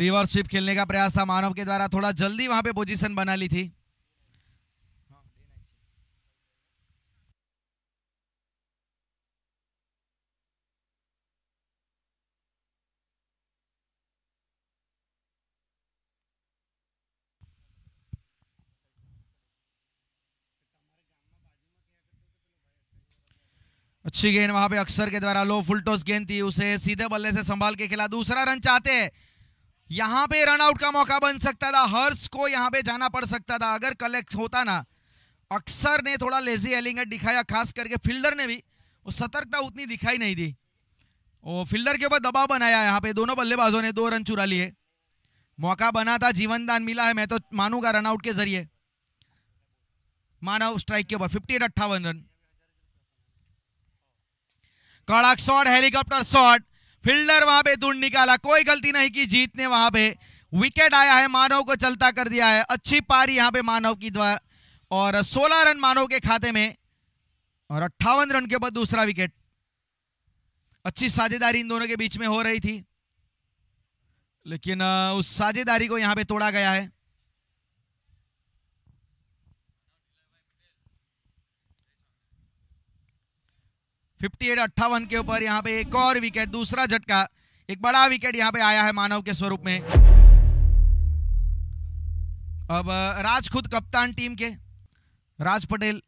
रिवर्स स्विप खेलने का प्रयास था मानव के द्वारा थोड़ा जल्दी वहां पे पोजीशन बना ली थी अच्छी गेंद वहां पे अक्सर के द्वारा लो फुल टॉस गेंद थी उसे सीधे बल्ले से संभाल के खेला दूसरा रन चाहते हैं यहां पे रनआउट का मौका बन सकता था हर्ष को यहां पे जाना पड़ सकता था अगर कलेक्ट होता ना अक्सर ने थोड़ा लेजी एलिंगट दिखाया खास करके फील्डर ने भी वो सतर्कता उतनी दिखाई नहीं दी वो फील्डर के ऊपर दबाव बनाया यहाँ पे दोनों बल्लेबाजों ने दो रन चुरा लिए मौका बना था जीवनदान मिला है मैं तो मानूंगा रनआउट के जरिए मानव स्ट्राइक के ऊपर फिफ्टी अट्ठावन रन कड़ाक शॉट हेलीकॉप्टर शॉट फील्डर वहां पे ढूंढ निकाला कोई गलती नहीं की जीत ने वहां पे विकेट आया है मानव को चलता कर दिया है अच्छी पारी यहाँ पे मानव की द्वारा और 16 रन मानव के खाते में और अट्ठावन रन के बाद दूसरा विकेट अच्छी साझेदारी इन दोनों के बीच में हो रही थी लेकिन उस साझेदारी को यहाँ पे तोड़ा गया है फिफ्टी एट अट्ठावन के ऊपर यहाँ पे एक और विकेट दूसरा झटका एक बड़ा विकेट यहाँ पे आया है मानव के स्वरूप में अब राज खुद कप्तान टीम के राज पटेल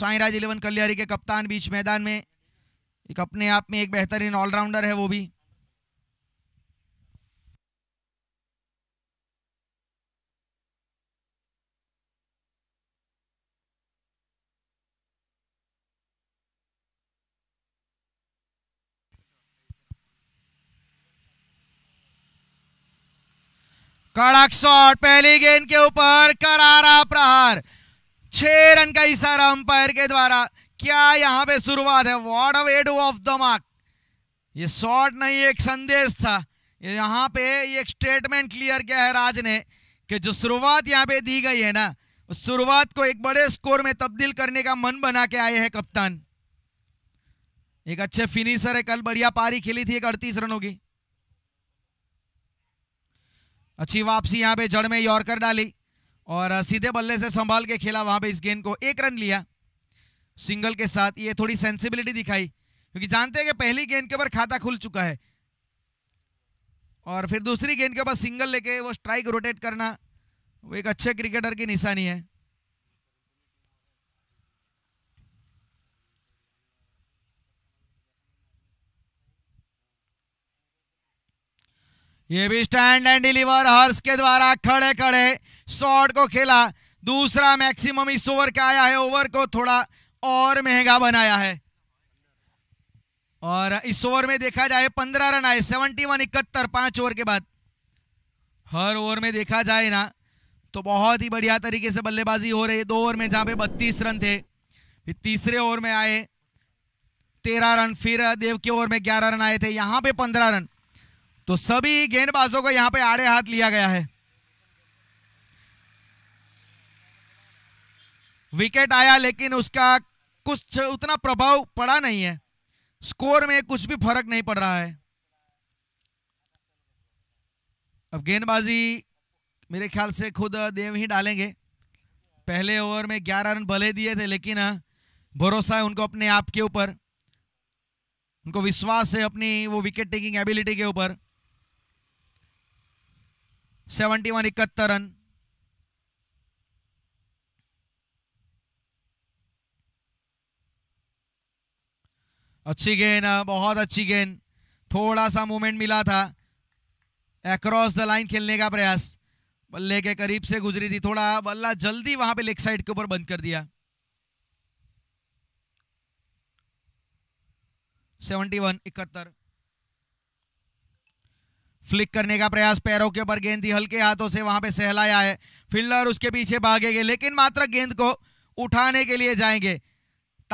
साई राज इलेवन कल्याणी के कप्तान बीच मैदान में एक अपने आप में एक बेहतरीन ऑलराउंडर है वो भी कड़क शॉट पहली गेंद के ऊपर करारा प्रहार छह रन का इशारा अंपायर के द्वारा क्या यहां पे शुरुआत है what a way off the mark ये शॉट नहीं एक संदेश था यहाँ पे ये एक स्टेटमेंट क्लियर किया है राज ने कि जो शुरुआत यहाँ पे दी गई है ना उस शुरुआत को एक बड़े स्कोर में तब्दील करने का मन बना के आए हैं कप्तान एक अच्छे फिनिशर है कल बढ़िया पारी खेली थी एक अड़तीस रनों की अच्छी वापसी यहाँ पे जड़ में यॉर्कर डाली और सीधे बल्ले से संभाल के खेला वहाँ पे इस गेंद को एक रन लिया सिंगल के साथ ये थोड़ी सेंसिबिलिटी दिखाई क्योंकि जानते हैं कि पहली गेंद के ऊपर खाता खुल चुका है और फिर दूसरी गेंद के ऊपर सिंगल लेके वो स्ट्राइक रोटेट करना वो एक अच्छे क्रिकेटर की निशानी है ये भी स्टैंड एंड डिलीवर हर्ष के द्वारा खड़े खड़े शॉट को खेला दूसरा मैक्सिमम इस ओवर का आया है ओवर को थोड़ा और महंगा बनाया है और इस ओवर में देखा जाए पंद्रह रन आए सेवेंटी वन इकहत्तर पांच ओवर के बाद हर ओवर में देखा जाए ना तो बहुत ही बढ़िया तरीके से बल्लेबाजी हो रही है दो ओवर में जहां पे बत्तीस रन थे फिर तीसरे ओवर में आए तेरह रन फिर देव के ओवर में ग्यारह रन आए थे यहां पे पंद्रह रन तो सभी गेंदबाजों को यहां पे आड़े हाथ लिया गया है विकेट आया लेकिन उसका कुछ उतना प्रभाव पड़ा नहीं है स्कोर में कुछ भी फर्क नहीं पड़ रहा है अब गेंदबाजी मेरे ख्याल से खुद देव ही डालेंगे पहले ओवर में 11 रन भले दिए थे लेकिन भरोसा है उनको अपने आप के ऊपर उनको विश्वास है अपनी वो विकेट टेकिंग एबिलिटी के ऊपर सेवेंटी वन इकहत्तर रन अच्छी गेंद हाँ, बहुत अच्छी गेंद थोड़ा सा मूवमेंट मिला था एक्रॉस द लाइन खेलने का प्रयास बल्ले के करीब से गुजरी थी थोड़ा बल्ला जल्दी वहां पे लेग साइड के ऊपर बंद कर दिया 71 इकहत्तर फ्लिक करने का प्रयास पैरों के ऊपर गेंद हल्के हाथों से वहां पे सहलाया है फील्डर उसके पीछे भागेंगे लेकिन मात्र गेंद को उठाने के लिए जाएंगे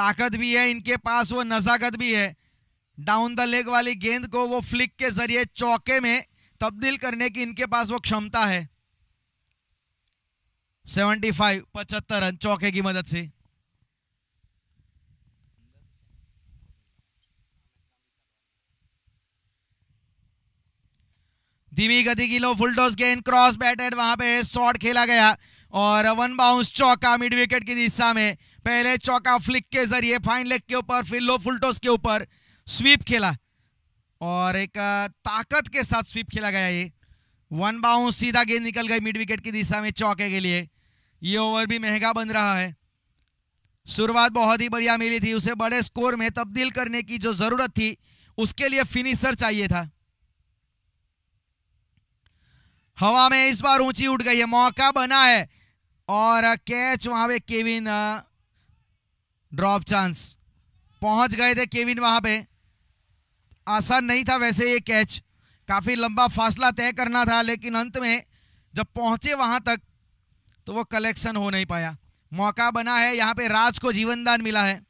ताकत भी है इनके पास वो नजाकत भी है डाउन द लेग वाली गेंद को वो फ्लिक के जरिए चौके में तब्दील करने की इनके पास वो क्षमता है फाइव पचहत्तर रन चौके की मदद से धीमी गति की लो फुल टॉस गेंद क्रॉस बैटेड वहां पे शॉट खेला गया और वन बाउंस चौका मिड विकेट की दिशा में पहले चौका फ्लिक के जरिए फाइन लेग के ऊपर फिर लो फुल टॉस के ऊपर स्वीप खेला और एक ताकत के साथ स्वीप खेला गया ये वन बाउंस सीधा गेंद निकल गई मिड विकेट की दिशा में चौके के लिए ये ओवर भी महंगा बन रहा है शुरुआत बहुत ही बढ़िया मिली थी उसे बड़े स्कोर में तब्दील करने की जो ज़रूरत थी उसके लिए फिनिशर चाहिए था हवा में इस बार ऊंची उठ गई है मौका बना है और कैच uh, वहां पे केविन ड्रॉप uh, चांस पहुंच गए थे केविन वहां पे आसान नहीं था वैसे ये कैच काफ़ी लंबा फासला तय करना था लेकिन अंत में जब पहुंचे वहां तक तो वो कलेक्शन हो नहीं पाया मौका बना है यहाँ पे राज को जीवनदान मिला है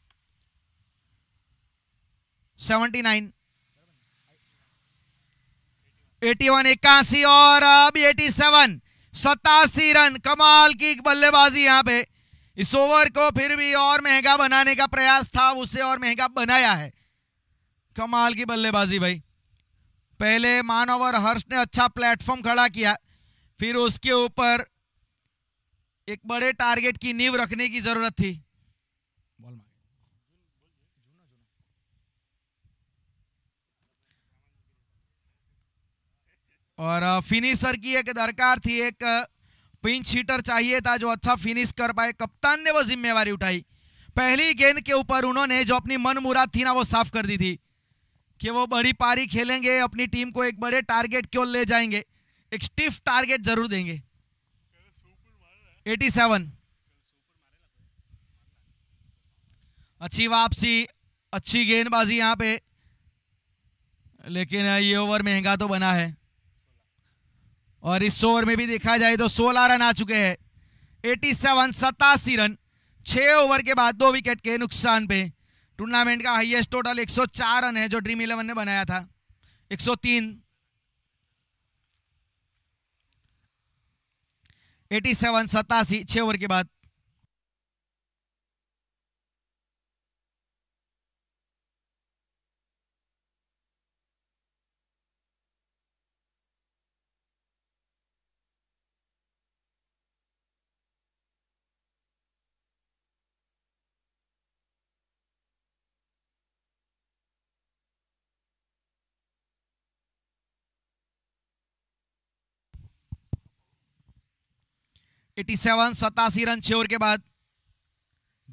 नाइन एटी वन इक्यासी और अब एटी सेवन सतासी रन कमाल की बल्लेबाजी यहाँ पे इस ओवर को फिर भी और महंगा बनाने का प्रयास था उसे और महंगा बनाया है कमाल की बल्लेबाजी भाई पहले मान ओवर हर्ष ने अच्छा प्लेटफॉर्म खड़ा किया फिर उसके ऊपर एक बड़े टारगेट की नींव रखने की जरूरत थी और फिनिशर की एक दरकार थी एक पिंच हीटर चाहिए था जो अच्छा फिनिश कर पाए कप्तान ने वो जिम्मेवारी उठाई पहली गेंद के ऊपर उन्होंने जो अपनी मन मुराद थी ना वो साफ कर दी थी कि वो बड़ी पारी खेलेंगे अपनी टीम को एक बड़े टारगेट क्यों ले जाएंगे एक स्टिफ टारगेट जरूर देंगे 87 अच्छी वापसी अच्छी गेंदबाजी यहाँ पे लेकिन ये ओवर महंगा तो बना है और इस ओवर में भी देखा जाए तो 16 रन आ चुके हैं 87 सेवन सतासी रन छः ओवर के बाद दो विकेट के नुकसान पे टूर्नामेंट का हाईएस्ट टोटल 104 रन है जो ड्रीम इलेवन ने बनाया था 103 87 सतासी छः ओवर के बाद एटी सेवन सतासी रन छह ओवर के बाद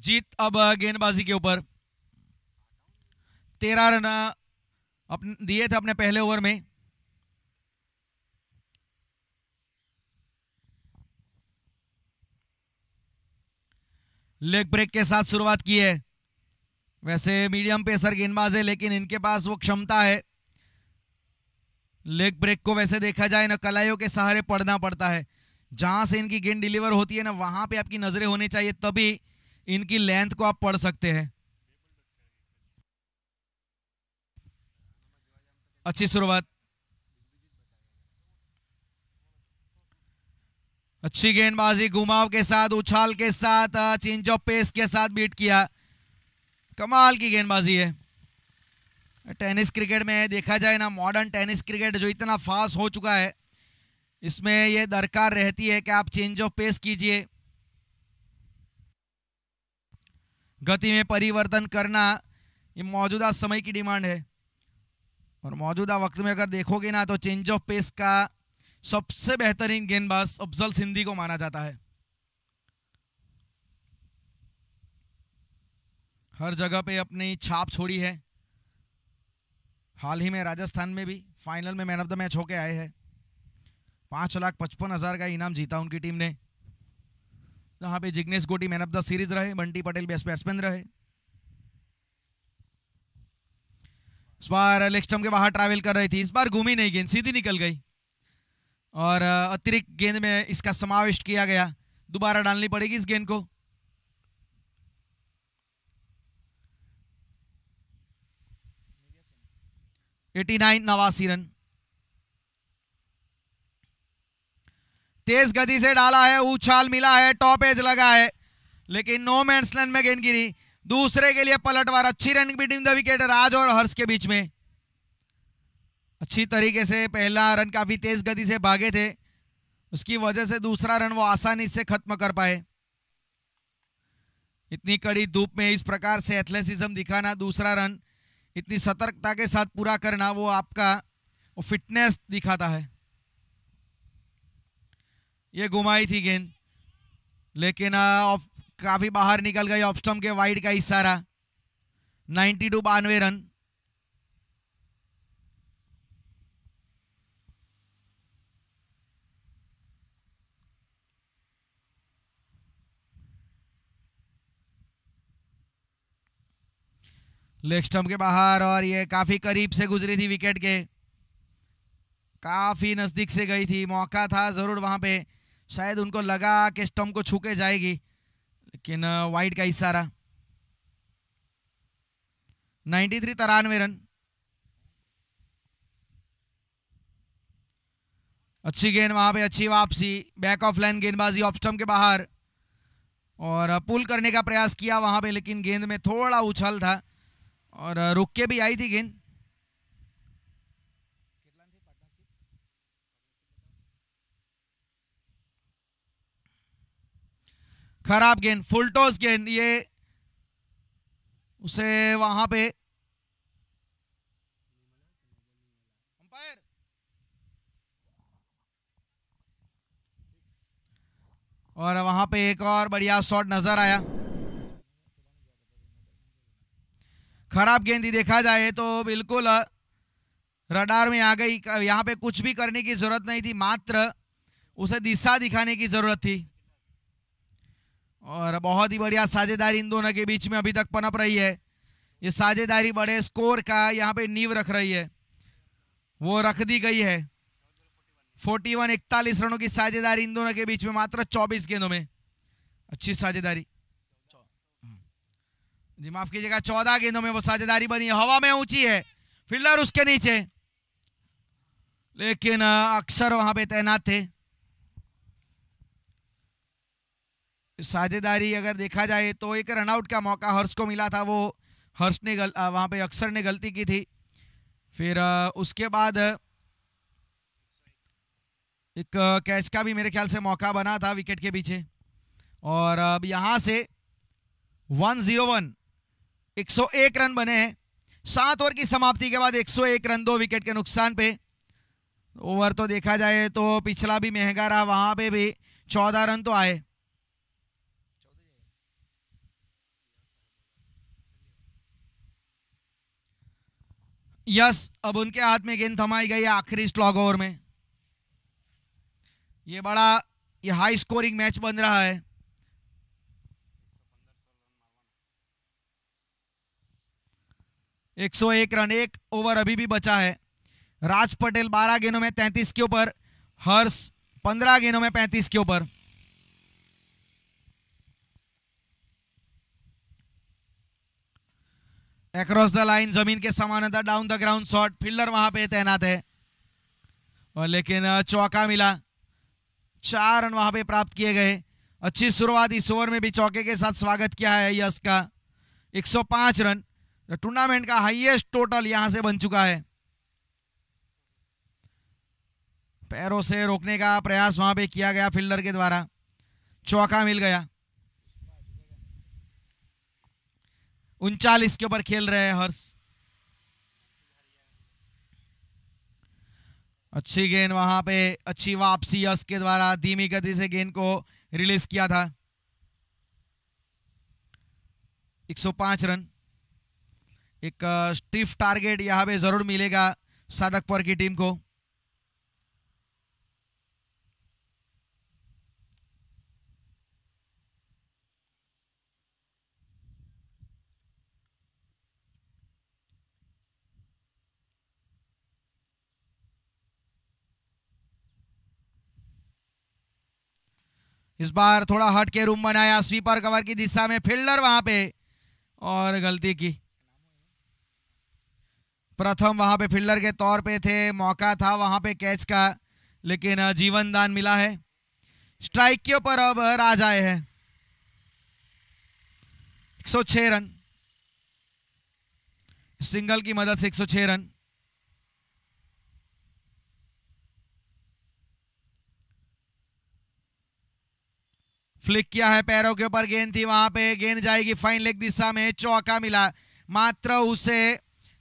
जीत अब गेंदबाजी के ऊपर तेरह रन अपने दिए थे अपने पहले ओवर में लेग ब्रेक के साथ शुरुआत की है वैसे मीडियम पेसर गेंदबाज है लेकिन इनके पास वो क्षमता है लेग ब्रेक को वैसे देखा जाए ना कलाइयों के सहारे पड़ना पड़ता है जहां से इनकी गेंद डिलीवर होती है ना वहां पे आपकी नजरें होनी चाहिए तभी इनकी लेंथ को आप पढ़ सकते हैं अच्छी शुरुआत अच्छी गेंदबाजी घुमाव के साथ उछाल के साथ चेंज ऑफ पेस के साथ बीट किया कमाल की गेंदबाजी है टेनिस क्रिकेट में देखा जाए ना मॉडर्न टेनिस क्रिकेट जो इतना फास्ट हो चुका है इसमें यह दरकार रहती है कि आप चेंज ऑफ पेस कीजिए गति में परिवर्तन करना ये मौजूदा समय की डिमांड है और मौजूदा वक्त में अगर देखोगे ना तो चेंज ऑफ पेस का सबसे बेहतरीन गेंदबाज अफजल सिंधी को माना जाता है हर जगह पे अपनी छाप छोड़ी है हाल ही में राजस्थान में भी फाइनल में मैन ऑफ द मैच होके आए हैं पाँच लाख पचपन हज़ार का इनाम जीता उनकी टीम ने जहाँ पे जिग्नेश गोटी मैन ऑफ द सीरीज रहे बंटी पटेल बेस्ट बैट्समैन रहे इस बार लेग के बाहर ट्रैवल कर रही थी इस बार घूमी नहीं गेंद सीधी निकल गई और अतिरिक्त गेंद में इसका समाविष्ट किया गया दोबारा डालनी पड़ेगी इस गेंद को एटी नाइन नवासी रन तेज गति से डाला है उछाल मिला है टॉप एज लगा है लेकिन नो मैंसलैंड में गेंद गिरी दूसरे के लिए पलटवार अच्छी run between the wicket Raj और हर्ष के बीच में अच्छी तरीके से पहला रन काफ़ी तेज गति से भागे थे उसकी वजह से दूसरा रन वो आसानी से खत्म कर पाए इतनी कड़ी धूप में इस प्रकार से एथलेटिज्म दिखाना दूसरा रन इतनी सतर्कता के साथ पूरा करना वो आपका वो फिटनेस दिखाता है ये घुमाई थी गेंद लेकिन ऑफ काफ़ी बाहर निकल गई ऑफ स्टम्प के वाइड का रहा नाइन्टी टू बानवे रन लेग स्टम्प के बाहर और ये काफ़ी करीब से गुजरी थी विकेट के काफ़ी नज़दीक से गई थी मौका था ज़रूर वहां पे शायद उनको लगा कि स्टम्प को छूके जाएगी लेकिन वाइट का इशारा 93 थ्री तिरानवे रन अच्छी गेंद वहां पे अच्छी वापसी बैक ऑफ लाइन गेंदबाजी ऑफ स्टम्प के बाहर और पुल करने का प्रयास किया वहां पे लेकिन गेंद में थोड़ा उछल था और रुक के भी आई थी गेंद खराब गेंद फुल टॉस गेंद ये उसे वहां पे अंपायर और वहां पे एक और बढ़िया शॉट नजर आया खराब गेंद ही देखा जाए तो बिल्कुल रडार में आ गई यहां पे कुछ भी करने की जरूरत नहीं थी मात्र उसे दिशा दिखाने की जरूरत थी और बहुत ही बढ़िया साझेदारी इन दोनों के बीच में अभी तक पनप रही है ये साझेदारी बड़े स्कोर का यहाँ पे नींव रख रही है वो रख दी गई है 41 वन इकतालीस रनों की साझेदारी इन दोनों के बीच में मात्र 24 गेंदों में अच्छी साझेदारी जी माफ कीजिएगा 14 गेंदों में वो साझेदारी बनी है हवा में ऊंची है फील्डर उसके नीचे लेकिन अक्सर वहां पे तैनात थे साझेदारी अगर देखा जाए तो एक रनआउट का मौका हर्ष को मिला था वो हर्ष ने गल वहाँ पे अक्सर ने गलती की थी फिर उसके बाद एक कैच का भी मेरे ख्याल से मौका बना था विकेट के पीछे और अब यहाँ से 101 101 रन बने हैं सात ओवर की समाप्ति के बाद 101 रन दो विकेट के नुकसान पे ओवर तो देखा जाए तो पिछला भी महंगा रहा वहाँ पे भी चौदह रन तो आए यस अब उनके हाथ में गेंद थमाई गई है आखिरी स्लॉग ओवर में ये बड़ा ये हाई स्कोरिंग मैच बन रहा है एक सौ एक रन एक ओवर अभी भी बचा है राज पटेल बारह गेंदों में तैंतीस के ऊपर हर्ष पंद्रह गेंदों में पैंतीस के ऊपर एक्रॉस द लाइन जमीन के समानांतर down the ground shot fielder वहां पे तैनात है और लेकिन चौका मिला चार रन वहां पे प्राप्त किए गए अच्छी शुरुआत इस ओवर में भी चौके के साथ स्वागत किया है यश का 105 रन टूर्नामेंट तो का हाईएस्ट टोटल यहां से बन चुका है पैरों से रोकने का प्रयास वहां पे किया गया फील्डर के द्वारा चौका मिल गया उनचालीस के ऊपर खेल रहे हैं हर्ष अच्छी गेंद वहां पे अच्छी वापसी यश के द्वारा धीमी गति से गेंद को रिलीज किया था 105 रन एक स्टीफ टारगेट यहां पे जरूर मिलेगा साधकपुर की टीम को इस बार थोड़ा हट के रूम बनाया स्वीपर कवर की दिशा में फील्डर वहां पे और गलती की प्रथम वहां पे फील्डर के तौर पे थे मौका था वहां पे कैच का लेकिन जीवन दान मिला है स्ट्राइक के ऊपर अब राज आए हैं 106 रन सिंगल की मदद से 106 रन फ्लिक किया है पैरों के ऊपर गेंद थी वहां पे गेंद जाएगी फाइन लेग दिशा में चौका मिला मात्र उसे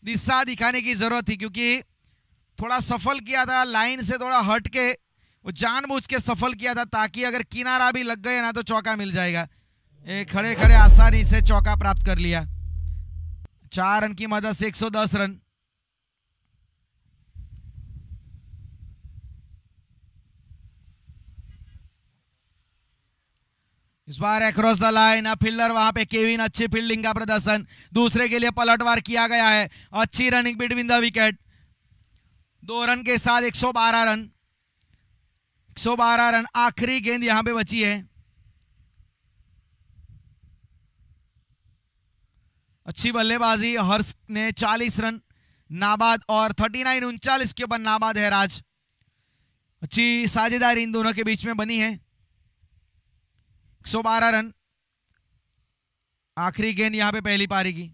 दिशा दिखाने की जरूरत थी क्योंकि थोड़ा सफल किया था लाइन से थोड़ा हट के वो जानबूझ के सफल किया था ताकि अगर किनारा भी लग गए ना तो चौका मिल जाएगा ए, खड़े खड़े आसानी से चौका प्राप्त कर लिया चार रन की मदद से एक रन इस बार एक्रॉस द लाइन अब फील्डर वहां पे केविन अच्छी फील्डिंग का प्रदर्शन दूसरे के लिए पलटवार किया गया है अच्छी रनिंग बिटवीन द विकेट दो रन के साथ 112 रन 112 रन आखिरी गेंद यहां पे बची है अच्छी बल्लेबाजी हर्ष ने 40 रन नाबाद और 39 नाइन उनचालीस के ऊपर नाबाद है राज अच्छी साझेदारी इन दोनों के बीच में बनी है 112 रन आखिरी गेंद यहां पे पहली पारी की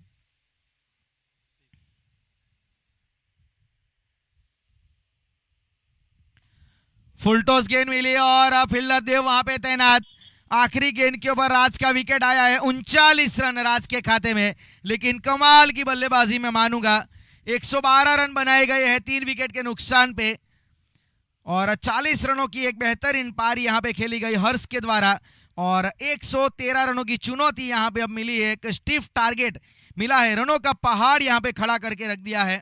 फुल टॉस गेंद मिली और फिल्डर देव वहां पे तैनात आखिरी गेंद के ऊपर राज का विकेट आया है उनचालीस रन राज के खाते में लेकिन कमाल की बल्लेबाजी में मानूंगा 112 रन बनाए गए हैं तीन विकेट के नुकसान पे और 40 रनों की एक बेहतरीन पारी यहां पे खेली गई हर्ष के द्वारा और 113 रनों की चुनौती यहाँ पे अब मिली है एक स्टिफ टारगेट मिला है रनों का पहाड़ यहाँ पे खड़ा करके रख दिया है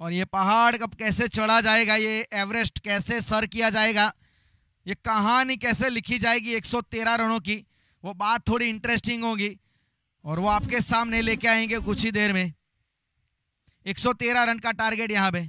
और ये पहाड़ कब कैसे चढ़ा जाएगा ये एवरेस्ट कैसे सर किया जाएगा ये कहानी कैसे लिखी जाएगी 113 रनों की वो बात थोड़ी इंटरेस्टिंग होगी और वो आपके सामने लेके आएंगे कुछ ही देर में एक रन का टारगेट यहाँ पर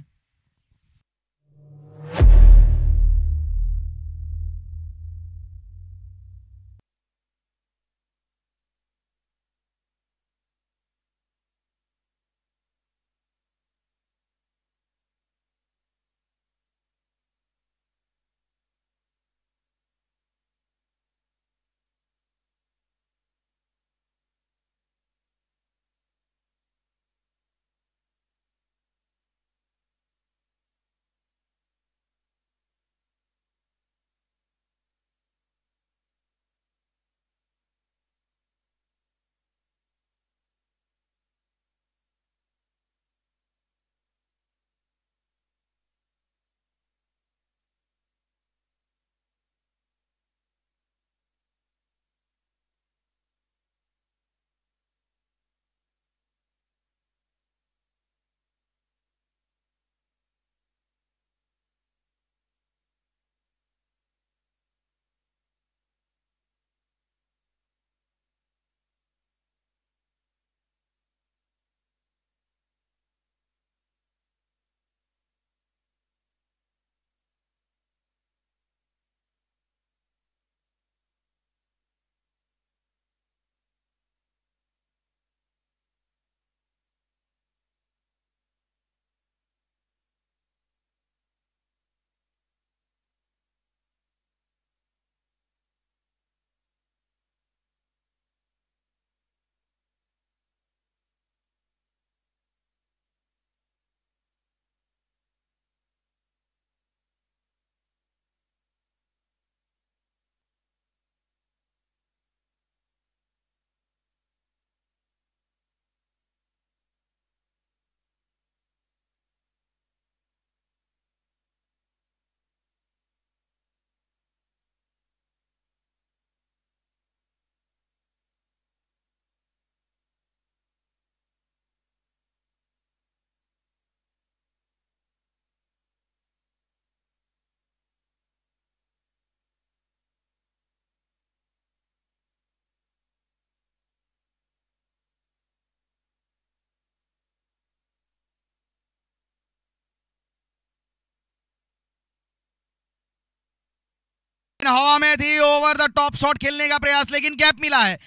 हवा में थी ओवर द टॉप शॉट खेलने का प्रयास लेकिन गैप मिला है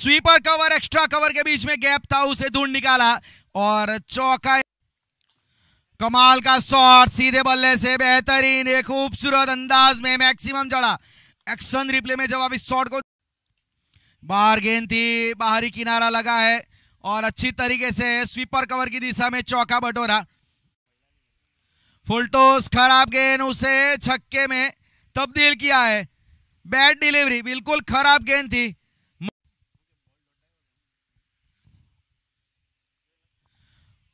स्वीपर कवर एक्स्ट्रा कवर के बीच में गैप था उसे ढूंढ निकाला और चौका कमाल का शॉट सीधे बल्ले से बेहतरीन एक खूबसूरत अंदाज में मैक्सिमम जड़ा एक्शन रिप्ले में जब आप इस शॉट को बाहर गेंद थी बाहरी किनारा लगा है और अच्छी तरीके से स्वीपर कवर की दिशा में चौका बटोरा फुलटोस खराब गेंद उसे छक्के में तब्दील किया है बैड डिलीवरी बिल्कुल खराब गेंद थी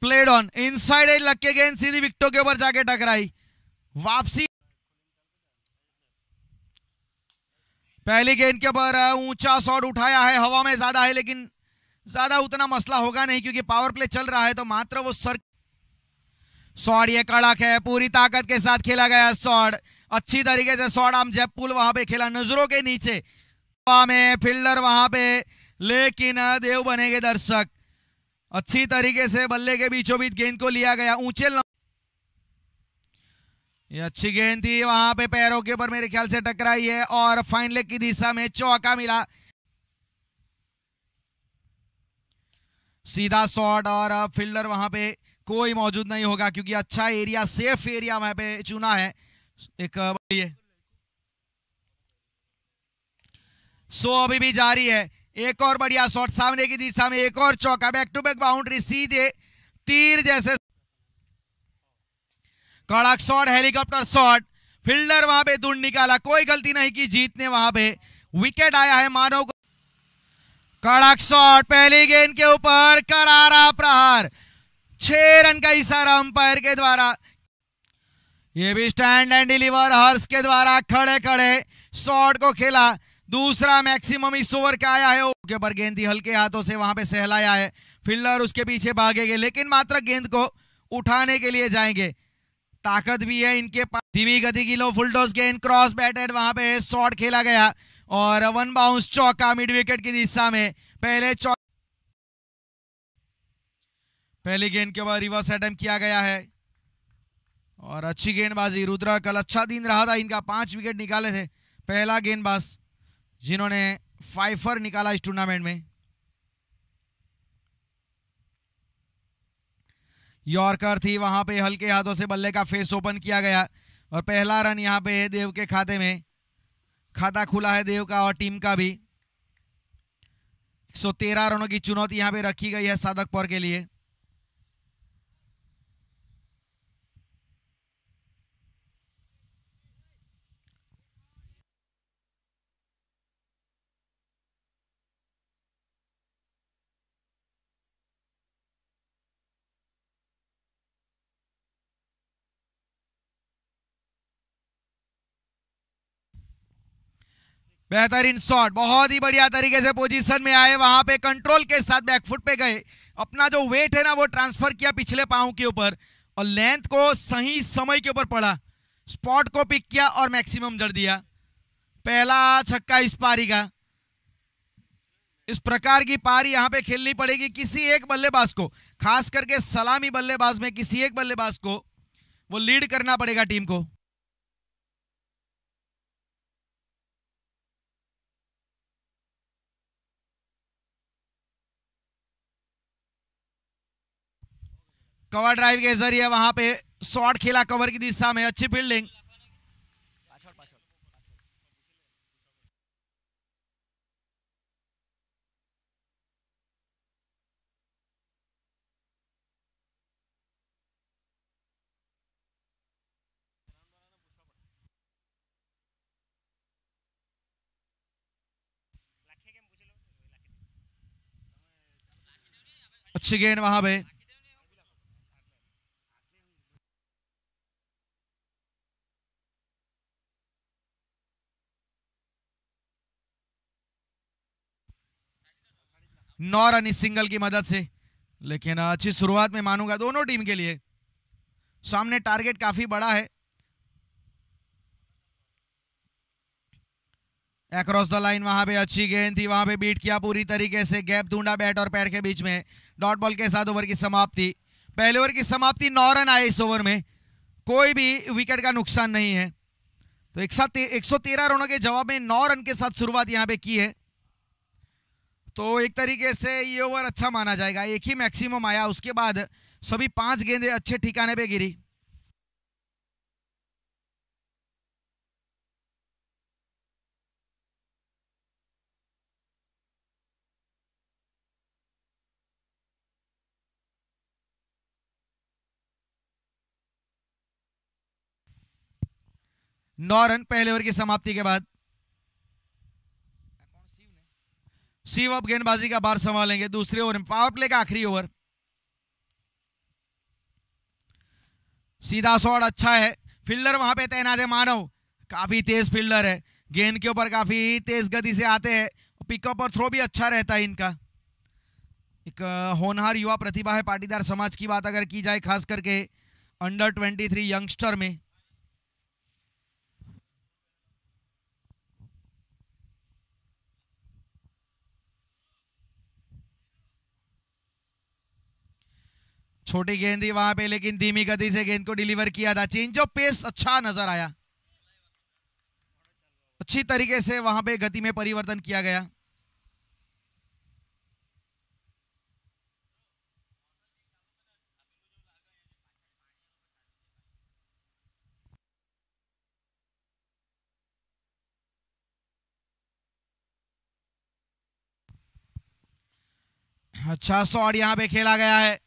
प्लेड ऑन इनसाइड एज लग के गेंद सीधी विकटो के ऊपर जाके टकराई वापसी पहली गेंद के ऊपर ऊंचा शॉट उठाया है हवा में ज्यादा है लेकिन ज्यादा उतना मसला होगा नहीं क्योंकि पावर प्ले चल रहा है तो मात्र वो सर शॉट ये कड़क है पूरी ताकत के साथ खेला गया शॉट अच्छी तरीके से शॉर्ट हम जयपुल वहां पे खेला नजरों के नीचे में फील्डर वहां पे लेकिन देव बनेंगे दर्शक अच्छी तरीके से बल्ले के बीचों बीच गेंद को लिया गया ऊंचे ये अच्छी गेंद थी वहां पे पैरों के ऊपर मेरे ख्याल से टकराई है और फाइन लेग की दिशा में चौका मिला सीधा शॉट और फील्डर वहां पे कोई मौजूद नहीं होगा क्योंकि अच्छा एरिया सेफ एरिया वहां पे चुना है एक ये सो अभी भी जारी है एक और बढ़िया शॉट सामने की दिशा में एक और चौका बैक टू बैक बाउंड्री सीधे तीर जैसे कड़क शॉट हेलीकॉप्टर शॉट फील्डर वहां पे दूर निकाला कोई गलती नहीं की जीतने वहां पे विकेट आया है मानव को कड़क शॉट पहली गेंद के ऊपर करारा प्रहार छह रन का इशारा अंपायर के द्वारा ये भी स्टैंड एंड डिलीवर हर्ष के द्वारा खड़े खड़े शॉट को खेला दूसरा मैक्सिमम इस ओवर का आया है ओके पर गेंद हल्के हाथों से वहां पे सहलाया है फील्डर उसके पीछे भागेंगे लेकिन मात्र गेंद को उठाने के लिए जाएंगे ताकत भी है इनके पास धीमी गति की लो फुलटोस गेंद क्रॉस बैटेड वहां पे शॉट खेला गया और वन बाउंस चौका मिड विकेट की दिशा में पहले चौक पहली गेंद के बाद रिवर्स अटैम्प किया गया है और अच्छी गेंदबाजी रुद्रा कल अच्छा दिन रहा था इनका पांच विकेट निकाले थे पहला गेंदबाज जिन्होंने फाइफर निकाला इस टूर्नामेंट में यॉर्कर थी वहां पे हल्के हाथों से बल्ले का फेस ओपन किया गया और पहला रन यहां पे है देव के खाते में खाता खुला है देव का और टीम का भी 113 रनों की चुनौती यहां पे रखी गई है साधकपुर के लिए बेहतरीन शॉट बहुत ही बढ़िया तरीके से पोजीशन में आए वहां पे कंट्रोल के साथ बैकफुट पे गए अपना जो वेट है ना वो ट्रांसफर किया पिछले पाँव के ऊपर और लेंथ को सही समय के ऊपर पड़ा स्पॉट को पिक किया और मैक्सिमम जड़ दिया पहला छक्का इस पारी का इस प्रकार की पारी यहां पे खेलनी पड़ेगी किसी एक बल्लेबाज को खास करके सलामी बल्लेबाज में किसी एक बल्लेबाज को वो लीड करना पड़ेगा टीम को कवर ड्राइव के जरिए वहां पे शॉट खेला कवर की दिशा में अच्छी फील्डिंग अच्छी गेंद वहां पे नौ रन इस सिंगल की मदद से लेकिन अच्छी शुरुआत में मानूंगा दोनों टीम के लिए सामने टारगेट काफी बड़ा है एक्रॉस द लाइन वहां पे अच्छी गेंद थी वहां पे बीट किया पूरी तरीके से गैप ढूंढा बैट और पैर के बीच में डॉट बॉल के साथ ओवर की समाप्ति पहले ओवर की समाप्ति नौ रन आए इस ओवर में कोई भी विकेट का नुकसान नहीं है तो एक साथ एक रनों के जवाब में नौ रन के साथ शुरुआत यहां पे की है तो एक तरीके से ये ओवर अच्छा माना जाएगा एक ही मैक्सिमम आया उसके बाद सभी पांच गेंदे अच्छे ठिकाने पे गिरी नौ रन पहले ओवर की समाप्ति के बाद सीव ऑफ गेंदबाजी का बार संभालेंगे दूसरे ओवर में पावर प्ले का आखिरी ओवर सीधा शॉट अच्छा है फील्डर वहां पे तैनात है मानव काफी तेज फील्डर है गेंद के ऊपर काफी तेज गति से आते हैं पिकअप और थ्रो भी अच्छा रहता है इनका एक होनहार युवा प्रतिभा है पाटीदार समाज की बात अगर की जाए खास करके अंडर ट्वेंटी थ्री यंगस्टर में छोटी गेंद थी वहां पे लेकिन धीमी गति से गेंद को डिलीवर किया था चेंज ऑफ पेस अच्छा नजर आया अच्छी तरीके से वहां पे गति में परिवर्तन किया गया अच्छा शॉट यहां पे खेला गया है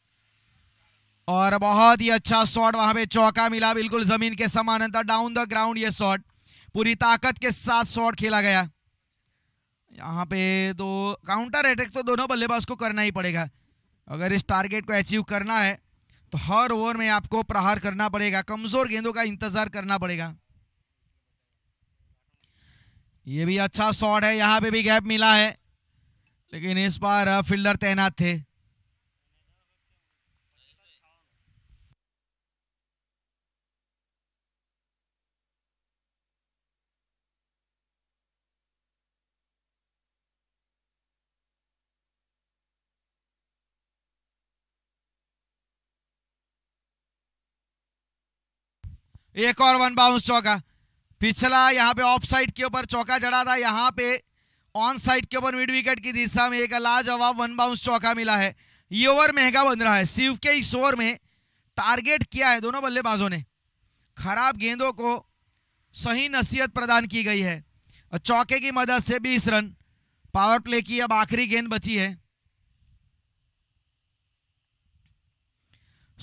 और बहुत ही अच्छा शॉट वहां पे चौका मिला बिल्कुल जमीन के समान अंतर डाउन द ग्राउंड ये शॉट पूरी ताकत के साथ शॉट खेला गया यहाँ पे तो काउंटर अटैक तो दोनों बल्लेबाज को करना ही पड़ेगा अगर इस टारगेट को अचीव करना है तो हर ओवर में आपको प्रहार करना पड़ेगा कमजोर गेंदों का इंतजार करना पड़ेगा ये भी अच्छा शॉट है यहाँ पे भी गैप मिला है लेकिन इस बार फील्डर तैनात थे एक और वन बाउंस चौका पिछला यहाँ पे ऑफ साइड के ऊपर चौका जड़ा था यहाँ पे ऑन साइड के ऊपर मिड विकेट की दिशा में एक लाजवाब वन बाउंस चौका मिला है ये ओवर महंगा बन रहा है शिव के इस ओवर में टारगेट किया है दोनों बल्लेबाजों ने खराब गेंदों को सही नसीहत प्रदान की गई है और चौके की मदद से बीस रन पावर प्ले की अब आखिरी गेंद बची है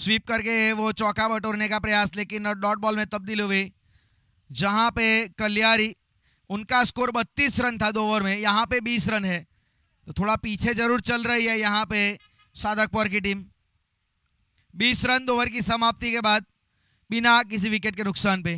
स्वीप करके वो चौका बटोरने का प्रयास लेकिन डॉट बॉल में तब्दील हुई जहां पे कल्यारी उनका स्कोर 32 रन था दो ओवर में यहाँ पे 20 रन है तो थोड़ा पीछे जरूर चल रही है यहाँ पे साधकपुर की टीम 20 रन दो ओवर की समाप्ति के बाद बिना किसी विकेट के नुकसान पे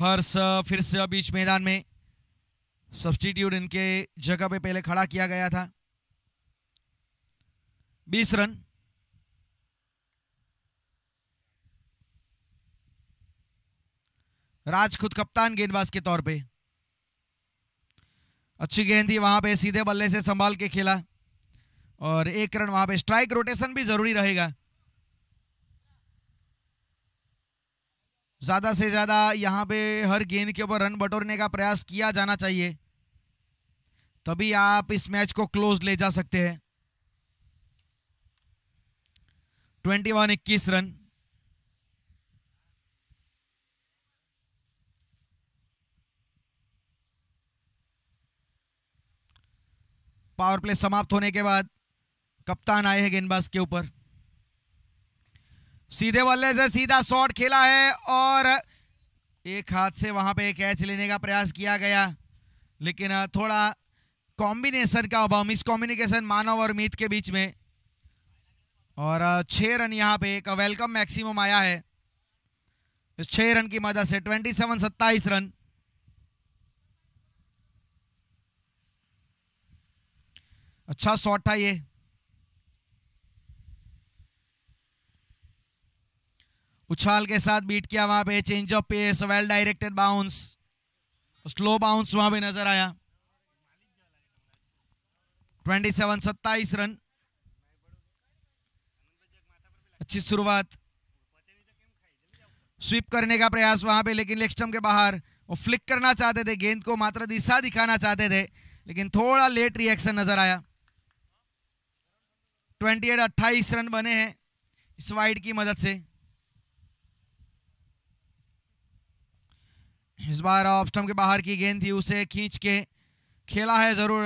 हर्ष फिर से बीच मैदान में सब्सटीट्यूट इनके जगह पे पहले खड़ा किया गया था 20 रन राज खुद कप्तान गेंदबाज के तौर पे अच्छी गेंद थी वहां पे सीधे बल्ले से संभाल के खेला और एक रन वहां पे स्ट्राइक रोटेशन भी जरूरी रहेगा ज़्यादा से ज़्यादा यहाँ पे हर गेंद के ऊपर रन बटोरने का प्रयास किया जाना चाहिए तभी आप इस मैच को क्लोज ले जा सकते हैं ट्वेंटी वन इक्कीस रन पावर प्ले समाप्त होने के बाद कप्तान आए हैं गेंदबाज के ऊपर सीधे बल्ले से सीधा शॉट खेला है और एक हाथ से वहां पे कैच लेने का प्रयास किया गया लेकिन थोड़ा कॉम्बिनेशन का अभाव मिसकॉम्युनिकेशन मानव और मीत के बीच में और छह रन यहाँ पे एक वेलकम मैक्सिमम आया है इस रन की मदद से ट्वेंटी सेवन सत्ताईस रन अच्छा शॉट था ये उछाल के साथ बीट किया वहां पे change of pace well directed bounce slow bounce वहां पे नजर आया 27 सत्ताईस रन अच्छी शुरुआत स्वीप करने का प्रयास वहां पे लेकिन लेक्स्टम के बाहर वो फ्लिक करना चाहते थे गेंद को मात्र दिशा दिखाना चाहते थे लेकिन थोड़ा लेट रिएक्शन नजर आया ट्वेंटी एट अट्ठाईस रन बने हैं इस वाइड की मदद से इस बार ऑफ स्टम्प के बाहर की गेंद थी उसे खींच के खेला है जरूर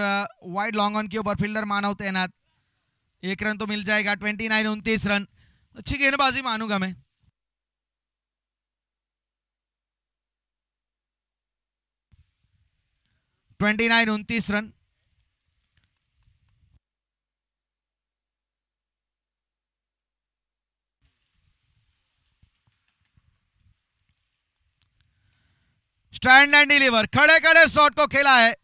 वाइड लॉन्ग ऑन के ऊपर फील्डर मानव तैनात एक रन तो मिल जाएगा ट्वेंटी नाइन उनतीस रन अच्छी गेंदबाजी मानूंगा मैं ट्वेंटी नाइन उनतीस रन स्टैंड एंड डिलीवर खड़े खड़े शॉट को खेला है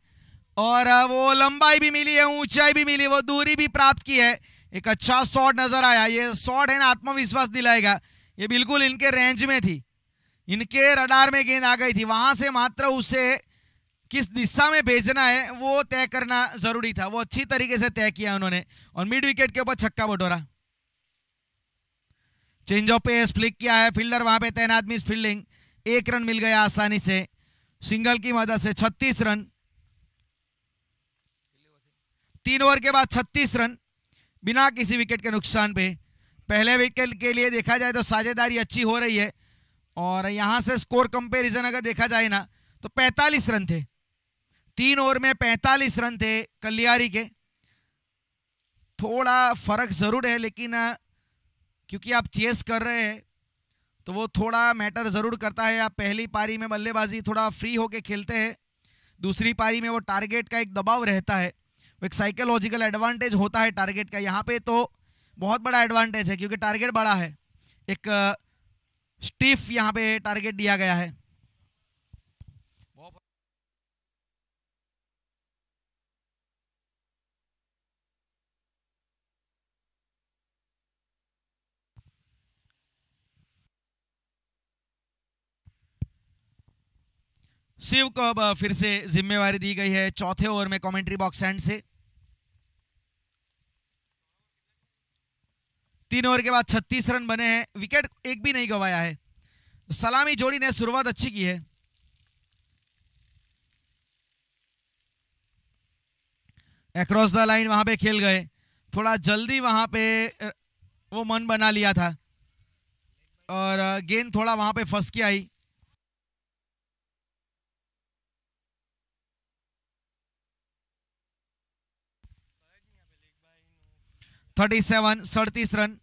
और वो लंबाई भी मिली है ऊंचाई भी मिली वो दूरी भी प्राप्त की है एक अच्छा शॉट नजर आया ये शॉट है ना आत्मविश्वास दिलाएगा ये बिल्कुल इनके रेंज में थी इनके रडार में गेंद आ गई थी वहां से मात्र उसे किस दिशा में भेजना है वो तय करना जरूरी था वो अच्छी तरीके से तय किया उन्होंने और मिड विकेट के ऊपर छक्का बटोरा चेंज ऑफ पेस फ्लिक किया है फील्डर वहां पे तैनात मिस फील्डिंग एक रन मिल गया आसानी से सिंगल की मदद से 36 रन तीन ओवर के बाद 36 रन बिना किसी विकेट के नुकसान पे पहले विकेट के लिए देखा जाए तो साझेदारी अच्छी हो रही है और यहां से स्कोर कंपेरिजन अगर देखा जाए ना तो 45 रन थे तीन ओवर में 45 रन थे कल्यारी के थोड़ा फर्क ज़रूर है लेकिन क्योंकि आप चेस कर रहे हैं तो वो थोड़ा मैटर ज़रूर करता है आप पहली पारी में बल्लेबाजी थोड़ा फ्री होके खेलते हैं दूसरी पारी में वो टारगेट का एक दबाव रहता है वो एक साइकोलॉजिकल एडवांटेज होता है टारगेट का यहाँ पे तो बहुत बड़ा एडवांटेज है क्योंकि टारगेट बड़ा है एक स्टीफ यहाँ पे टारगेट दिया गया है शिव को अब फिर से जिम्मेवारी दी गई है चौथे ओवर में कमेंट्री बॉक्स एंड से तीन ओवर के बाद 36 रन बने हैं विकेट एक भी नहीं गवाया है सलामी जोड़ी ने शुरुआत अच्छी की है एक्रॉस द लाइन वहां पे खेल गए थोड़ा जल्दी वहां पे वो मन बना लिया था और गेंद थोड़ा वहां पे फंस के आई थर्टी सेवन सड़तीस रन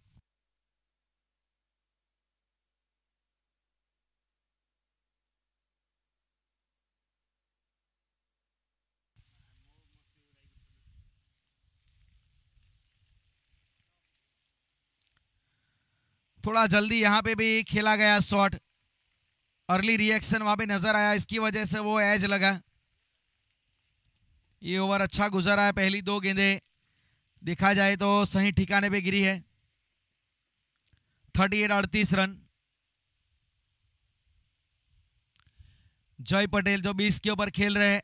थोड़ा जल्दी यहां पे भी खेला गया शॉट अर्ली रिएक्शन वहां पे नजर आया इसकी वजह से वो एज लगा ये ओवर अच्छा गुजरा है पहली दो गेंदे देखा जाए तो सही ठिकाने पे गिरी है थर्टी एट अड़तीस रन जय पटेल जो 20 के ऊपर खेल रहे हैं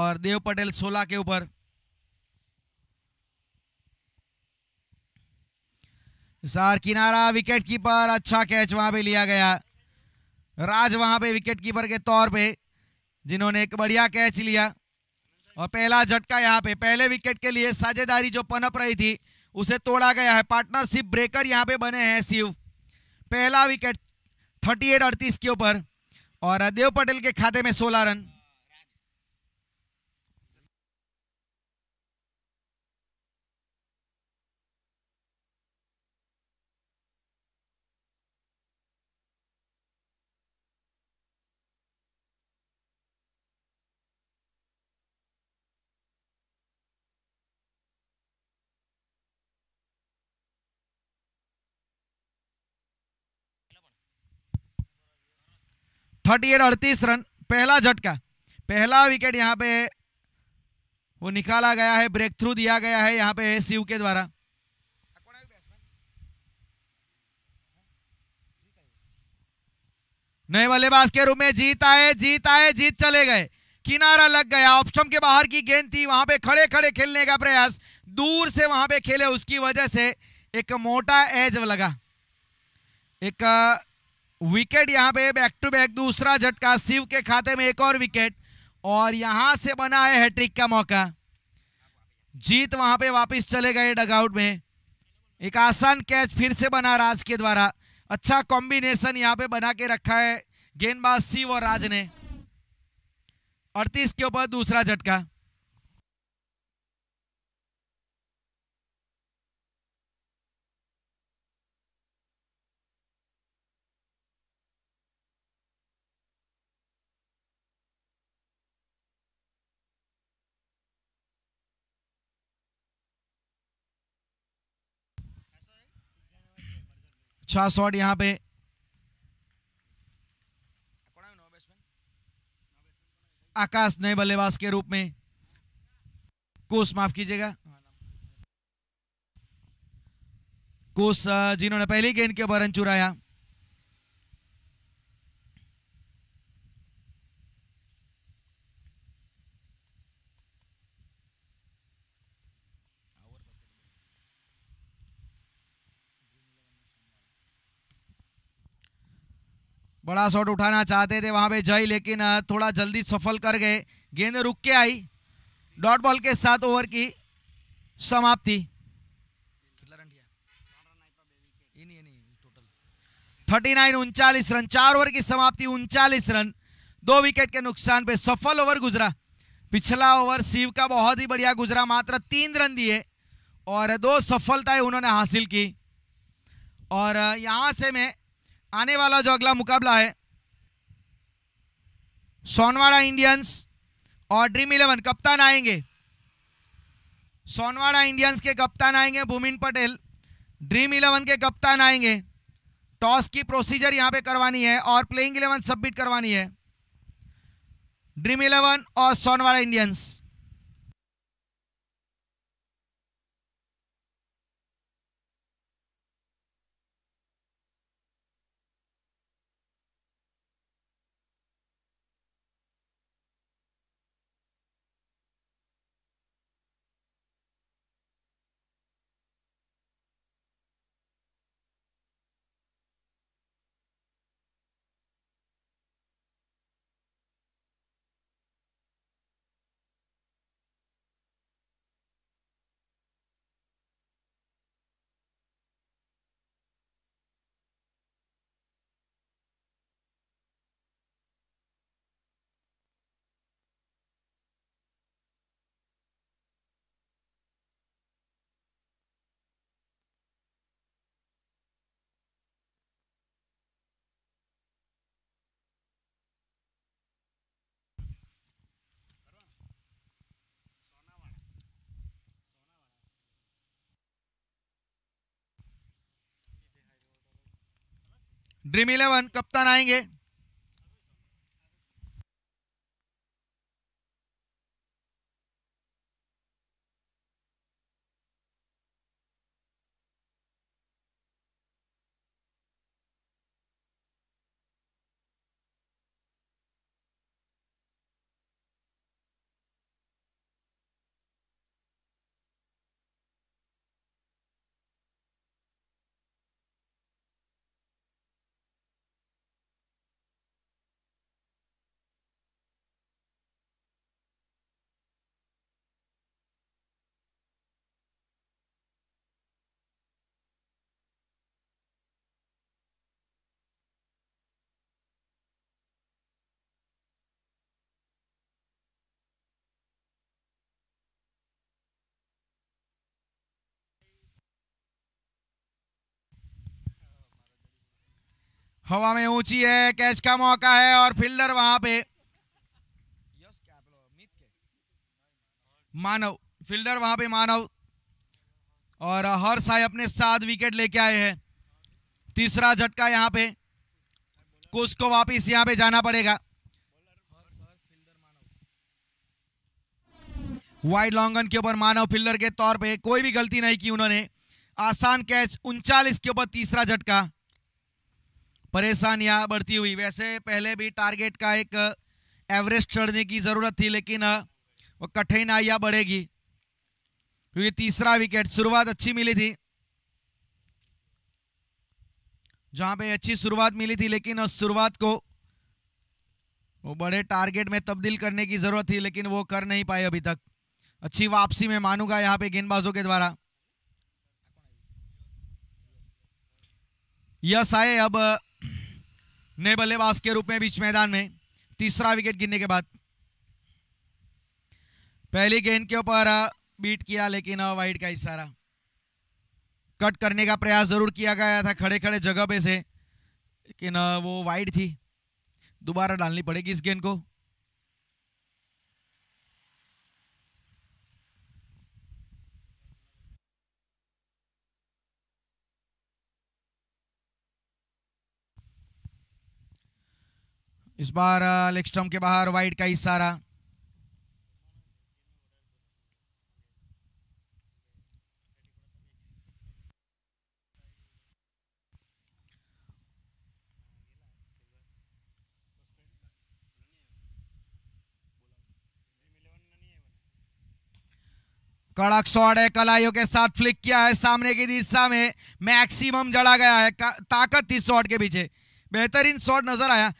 और देव पटेल 16 के ऊपर सार किनारा विकेट कीपर अच्छा कैच वहां पे लिया गया राज वहां पे विकेट कीपर के तौर पे जिन्होंने एक बढ़िया कैच लिया और पहला झटका यहाँ पे पहले विकेट के लिए साझेदारी जो पनप रही थी उसे तोड़ा गया है पार्टनरशिप ब्रेकर यहाँ पे बने हैं शिव पहला विकेट थर्टी एट अड़तीस के ऊपर और देव पटेल के खाते में सोलह रन थर्टी एट अड़तीस रन पहला झटका पहला विकेट यहाँ पे वो निकाला गया है ब्रेक थ्रू दिया गया है यहाँ पे शिव के द्वारा नए बल्लेबाज के रूप में जीत आए जीत आए जीत चले गए किनारा लग गया ऑप्शन के बाहर की गेंद थी वहां पे खड़े खड़े खेलने का प्रयास दूर से वहां पे खेले उसकी वजह से एक मोटा एज लगा एक विकेट यहां पे बैक टू बैक दूसरा झटका शिव के खाते में एक और विकेट और यहां से बना है हैट्रिक का मौका जीत वहां पे वापस चले गए डगआउट में एक आसान कैच फिर से बना राज के द्वारा अच्छा कॉम्बिनेशन यहां पे बना के रखा है गेंदबाज शिव और राज ने अड़तीस के ऊपर दूसरा झटका अच्छा शॉट यहाँ पे आकाश नए बल्लेबाज के रूप में कोस माफ कीजिएगा कोस जिन्होंने पहली गेंद के ऊपर रन चुराया बड़ा शॉट उठाना चाहते थे वहां पे जय लेकिन थोड़ा जल्दी सफल कर गए गेंद रुक के आई डॉट बॉल के साथ ओवर की समाप्ति थर्टी नाइन उनचालीस रन चार ओवर की समाप्ति उनचालीस रन दो विकेट के नुकसान पे सफल ओवर गुजरा पिछला ओवर शिव का बहुत ही बढ़िया गुजरा मात्र तीन रन दिए और दो सफलताएं उन्होंने हासिल की और यहाँ से मैं आने वाला जो अगला मुकाबला है सोनवाड़ा इंडियंस और ड्रीम इलेवन कप्तान आएंगे सोनवाड़ा इंडियंस के कप्तान आएंगे भूमिन पटेल ड्रीम इलेवन के कप्तान आएंगे टॉस की प्रोसीजर यहां पे करवानी है और प्लेइंग इलेवन सबमिट करवानी है ड्रीम इलेवन और सोनवाड़ा इंडियंस ड्रीम इलेवन कप्तान आएंगे हवा में ऊंची है कैच का मौका है और फील्डर वहां पे मानव फील्डर वहां पे मानव और हर साई अपने सात विकेट लेके आए हैं तीसरा झटका यहाँ पे कुछ को वापिस यहाँ पे जाना पड़ेगा वाइड लॉन्गन के ऊपर मानव फील्डर के तौर पे कोई भी गलती नहीं की उन्होंने आसान कैच उनचालीस के ऊपर तीसरा झटका परेशानियां बढ़ती हुई वैसे पहले भी टारगेट का एक एवरेस्ट चढ़ने की ज़रूरत थी लेकिन वो कठिनाइयां बढ़ेगी क्योंकि तीसरा विकेट शुरुआत अच्छी मिली थी जहां पे अच्छी शुरुआत मिली थी लेकिन उस शुरुआत को वो बड़े टारगेट में तब्दील करने की ज़रूरत थी लेकिन वो कर नहीं पाए अभी तक अच्छी वापसी में मानूंगा यहाँ पे गेंदबाजों के द्वारा यस आए अब नए बल्लेबाज के रूप में बीच मैदान में तीसरा विकेट गिरने के बाद पहली गेंद के ऊपर बीट किया लेकिन वाइट का इशारा कट करने का प्रयास जरूर किया गया था खड़े खड़े जगह पे से लेकिन वो वाइड थी दोबारा डालनी पड़ेगी इस गेंद को इस बार लेग स्टम्प के बाहर वाइड का इशारा कड़क शॉट है कलाइयों के साथ फ्लिक किया है सामने की दिशा में मैक्सिमम जड़ा गया है ताकत थी शॉट के पीछे बेहतरीन शॉट नजर आया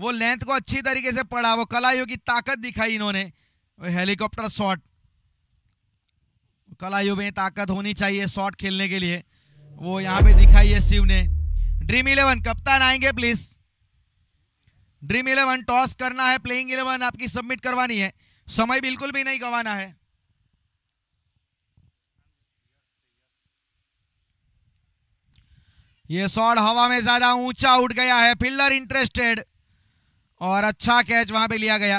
वो लेंथ को अच्छी तरीके से पढ़ा वो कलाइयों की ताकत दिखाई इन्होंने हेलीकॉप्टर शॉट कलाइयों में ताकत होनी चाहिए शॉट खेलने के लिए वो यहाँ पे दिखाई है शिव ने ड्रीम इलेवन कप्तान आएंगे प्लीज ड्रीम इलेवन टॉस करना है प्लेइंग इलेवन आपकी सबमिट करवानी है समय बिल्कुल भी नहीं गंवाना है ये शॉट हवा में ज्यादा ऊंचा उठ गया है फिल्डर इंटरेस्टेड और अच्छा कैच वहां पे लिया गया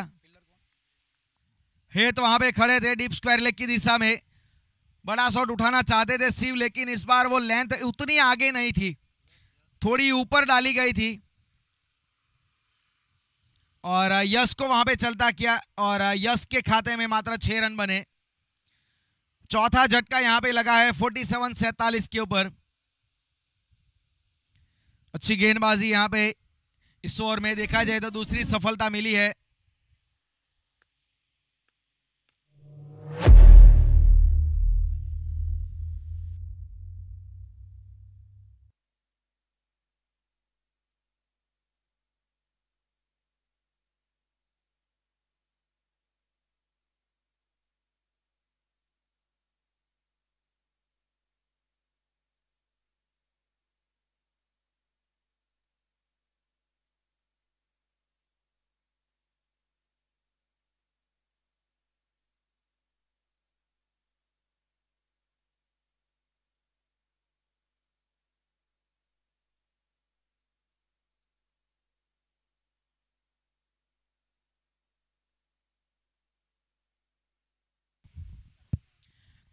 हेत वहां पे खड़े थे डीप स्क्वायर लेग की दिशा में बड़ा शॉट उठाना चाहते थे शिव लेकिन इस बार वो लेंथ उतनी आगे नहीं थी थोड़ी ऊपर डाली गई थी और यश को वहां पे चलता किया और यश के खाते में मात्र छह रन बने चौथा झटका यहां पे लगा है 47 सैतालीस के ऊपर अच्छी गेंदबाजी यहां पे इस ओवर में देखा जाए तो दूसरी सफलता मिली है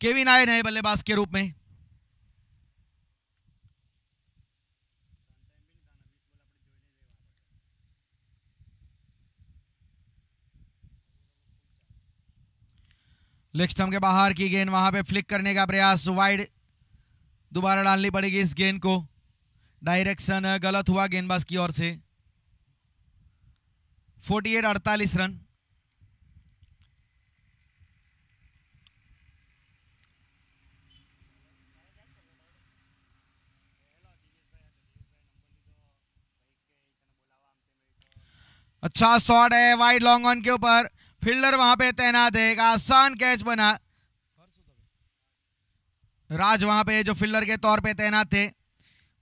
केविन आए नए बल्लेबाज के रूप में लेग के बाहर की गेंद वहां पे फ्लिक करने का प्रयास वाइड दोबारा डालनी पड़ेगी इस गेंद को डायरेक्शन गलत हुआ गेंदबाज की ओर से 48 48 रन अच्छा शॉट है वाइड लॉन्ग ऑन के ऊपर फील्डर वहां पे तैनात है एक आसान कैच बना राज वहां पे जो फील्डर के तौर पे तैनात थे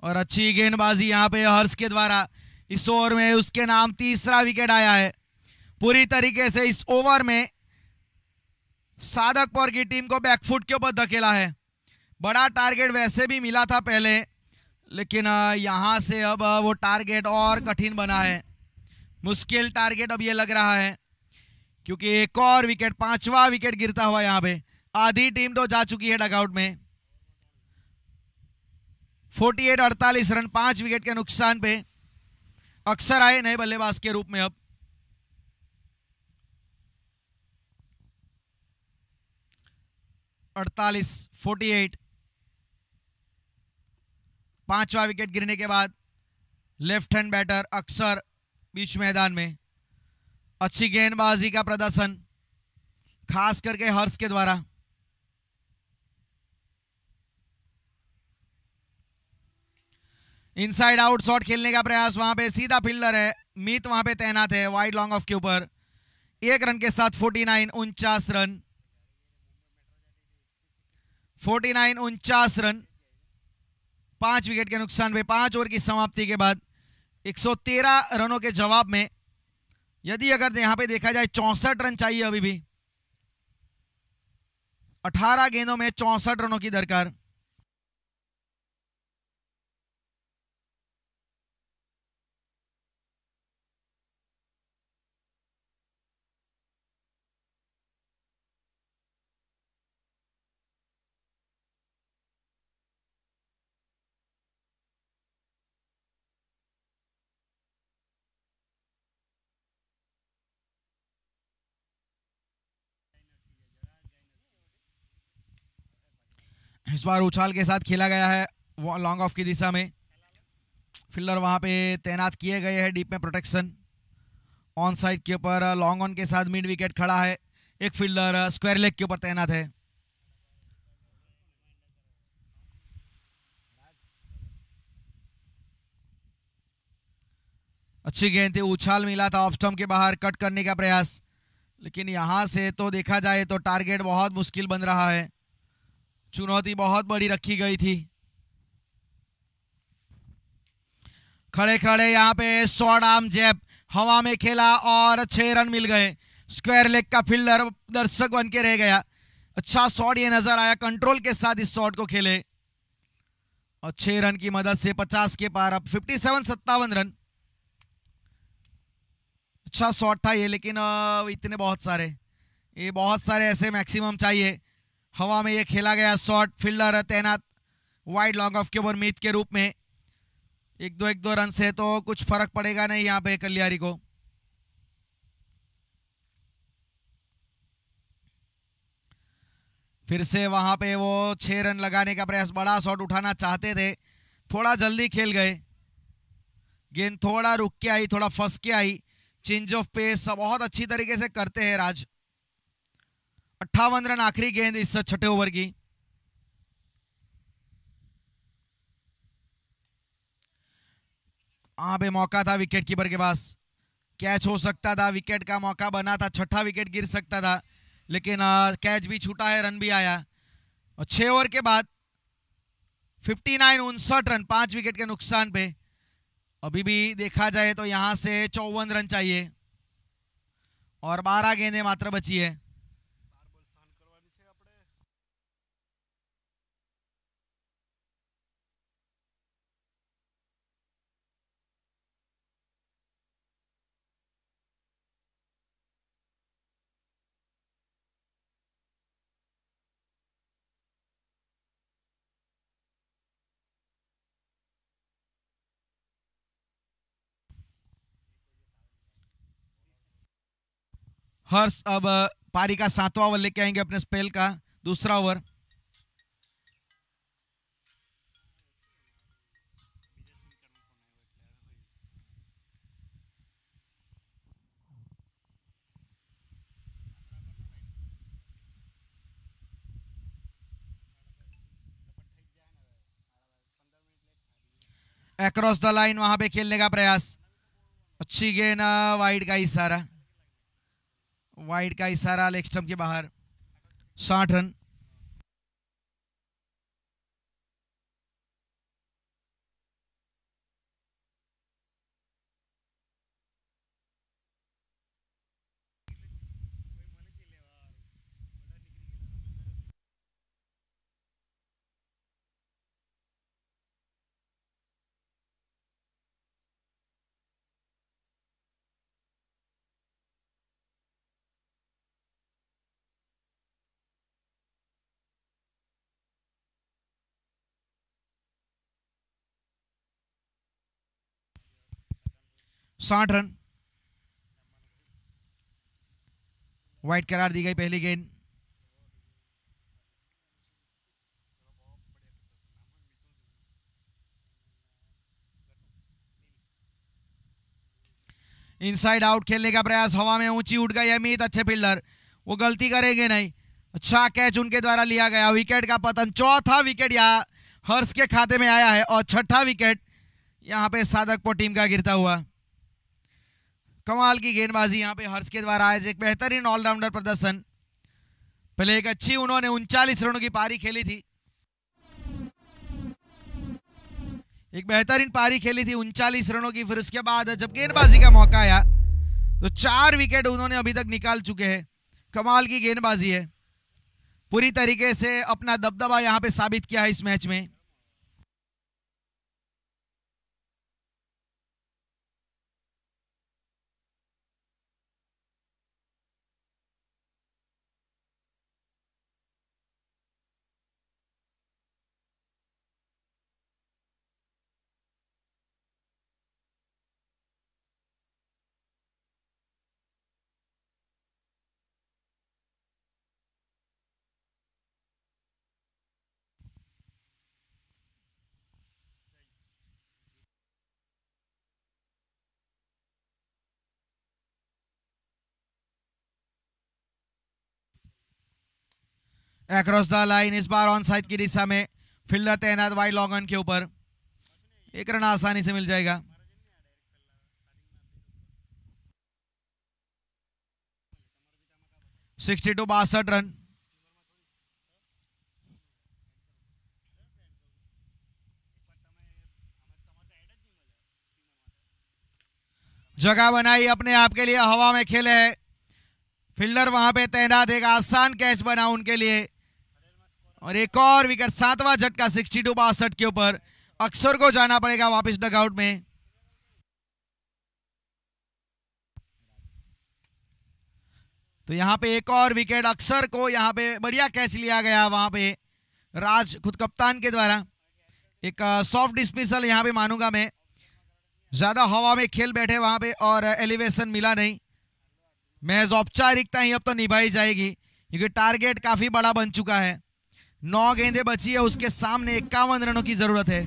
और अच्छी गेंदबाजी यहाँ पे हर्ष के द्वारा इस ओवर में उसके नाम तीसरा विकेट आया है पूरी तरीके से इस ओवर में साधकपुर की टीम को बैकफुट के ऊपर धकेला है बड़ा टारगेट वैसे भी मिला था पहले लेकिन यहाँ से अब वो टारगेट और कठिन बना है मुश्किल टारगेट अब ये लग रहा है क्योंकि एक और विकेट पांचवा विकेट गिरता हुआ यहां पे आधी टीम तो जा चुकी है डगआउट में 48 48 रन पांच विकेट के नुकसान पे अक्सर आए नए बल्लेबाज के रूप में अब अड़तालीस फोर्टी एट पांचवा विकेट गिरने के बाद लेफ्ट हैंड बैटर अक्सर बीच मैदान में अच्छी गेंदबाजी का प्रदर्शन खास करके हर्ष के द्वारा इनसाइड आउट शॉट खेलने का प्रयास वहां पे सीधा फील्डर है मीत वहां पे तैनात है वाइड लॉन्ग ऑफ के ऊपर एक रन के साथ 49 उनचास रन 49 उनचास रन पांच विकेट के नुकसान पे पांच ओवर की समाप्ति के बाद 113 रनों के जवाब में यदि अगर यहां पे देखा जाए चौंसठ रन चाहिए अभी भी 18 गेंदों में चौंसठ रनों की दरकार इस बार उछाल के साथ खेला गया है लॉन्ग ऑफ की दिशा में फील्डर वहां पे तैनात किए गए हैं डीप में प्रोटेक्शन ऑन साइड के ऊपर लॉन्ग uh, ऑन के साथ मिड विकेट खड़ा है एक फील्डर स्क्वायर लेग के ऊपर तैनात है अच्छी गेंद थी उछाल मिला था ऑफ स्टम्प के बाहर कट करने का प्रयास लेकिन यहां से तो देखा जाए तो टारगेट बहुत मुश्किल बन रहा है चुनौती बहुत बड़ी रखी गई थी खड़े खड़े यहाँ पे शॉर्ट आर्म जैप हवा में खेला और छह रन मिल गए स्क्वायर लेग का फील्डर दर्शक बन के रह गया अच्छा शॉट ये नजर आया कंट्रोल के साथ इस शॉट को खेले और छह रन की मदद से पचास के पार अब फिफ्टी सेवन सत्तावन रन अच्छा शॉट था ये लेकिन इतने बहुत सारे ये बहुत सारे ऐसे मैक्सिमम चाहिए हवा में ये खेला गया शॉट फील्डर तैनात वाइड लॉन्ग ऑफ के ओवर मीत के रूप में एक दो एक दो रन से तो कुछ फर्क पड़ेगा नहीं यहाँ पे कल्यारी को फिर से वहां पे वो छः रन लगाने का प्रयास बड़ा शॉट उठाना चाहते थे थोड़ा जल्दी खेल गए गेंद थोड़ा रुक के आई थोड़ा फंस के आई चेंज ऑफ पेस बहुत अच्छी तरीके से करते हैं राज अट्ठावन रन आखिरी गेंद इस छठे ओवर की हाँ मौका था विकेट कीपर के पास कैच हो सकता था विकेट का मौका बना था छठा विकेट गिर सकता था लेकिन आ, कैच भी छूटा है रन भी आया और छः ओवर के बाद 59 नाइन उनसठ रन पांच विकेट के नुकसान पे अभी भी देखा जाए तो यहां से चौवन रन चाहिए और बारह गेंदें मात्र बची है हर्ष अब पारी का सातवां ओवर लेके आएंगे अपने स्पेल का दूसरा ओवर एक्रॉस द लाइन वहां पे खेलने का प्रयास अच्छी गेंद वाइड का इशारा वाइड का इशारा लेग स्टम्प के बाहर साठ रन साठ रन वाइट करार दी गई पहली गेंद इनसाइड आउट खेलने का प्रयास हवा में ऊंची उठ गई अमित अच्छे फील्डर वो गलती करेंगे नहीं अच्छा कैच उनके द्वारा लिया गया विकेट का पतन चौथा विकेट यहाँ हर्ष के खाते में आया है और छठा विकेट यहाँ पे साधकपुर टीम का गिरता हुआ कमाल की गेंदबाजी यहाँ पे हर्ष के द्वारा आज एक बेहतरीन ऑलराउंडर प्रदर्शन पहले एक अच्छी उन्होंने उनचालीस रनों की पारी खेली थी एक बेहतरीन पारी खेली थी उनचालीस रनों की फिर उसके बाद जब गेंदबाजी का मौका आया तो चार विकेट उन्होंने अभी तक निकाल चुके हैं कमाल की गेंदबाजी है पूरी तरीके से अपना दबदबा यहाँ पे साबित किया है इस मैच में एक्रॉस द लाइन इस बार ऑन साइड की दिशा में फील्डर तैनात वाइड लॉन्ग ऑन के ऊपर एक रन आसानी से मिल जाएगा सिक्सटी टू बासठ रन जगह बनाई अपने आप के लिए हवा में खेले हैं फील्डर वहां पे तैनात एक आसान कैच बना उनके लिए और एक और विकेट सातवां झटका सिक्सटी टू बासठ के ऊपर अक्सर को जाना पड़ेगा वापस डगआउट में तो यहाँ पे एक और विकेट अक्सर को यहाँ पे बढ़िया कैच लिया गया वहाँ पे राज खुद कप्तान के द्वारा एक सॉफ्ट डिस्मिसल यहाँ पे मानूंगा मैं ज़्यादा हवा में खेल बैठे वहाँ पे और एलिवेशन मिला नहीं महज औपचारिकता ही अब तो निभाई जाएगी क्योंकि टारगेट काफ़ी बड़ा बन चुका है नौ गेंदे बची है उसके सामने इक्यावन रनों की जरूरत है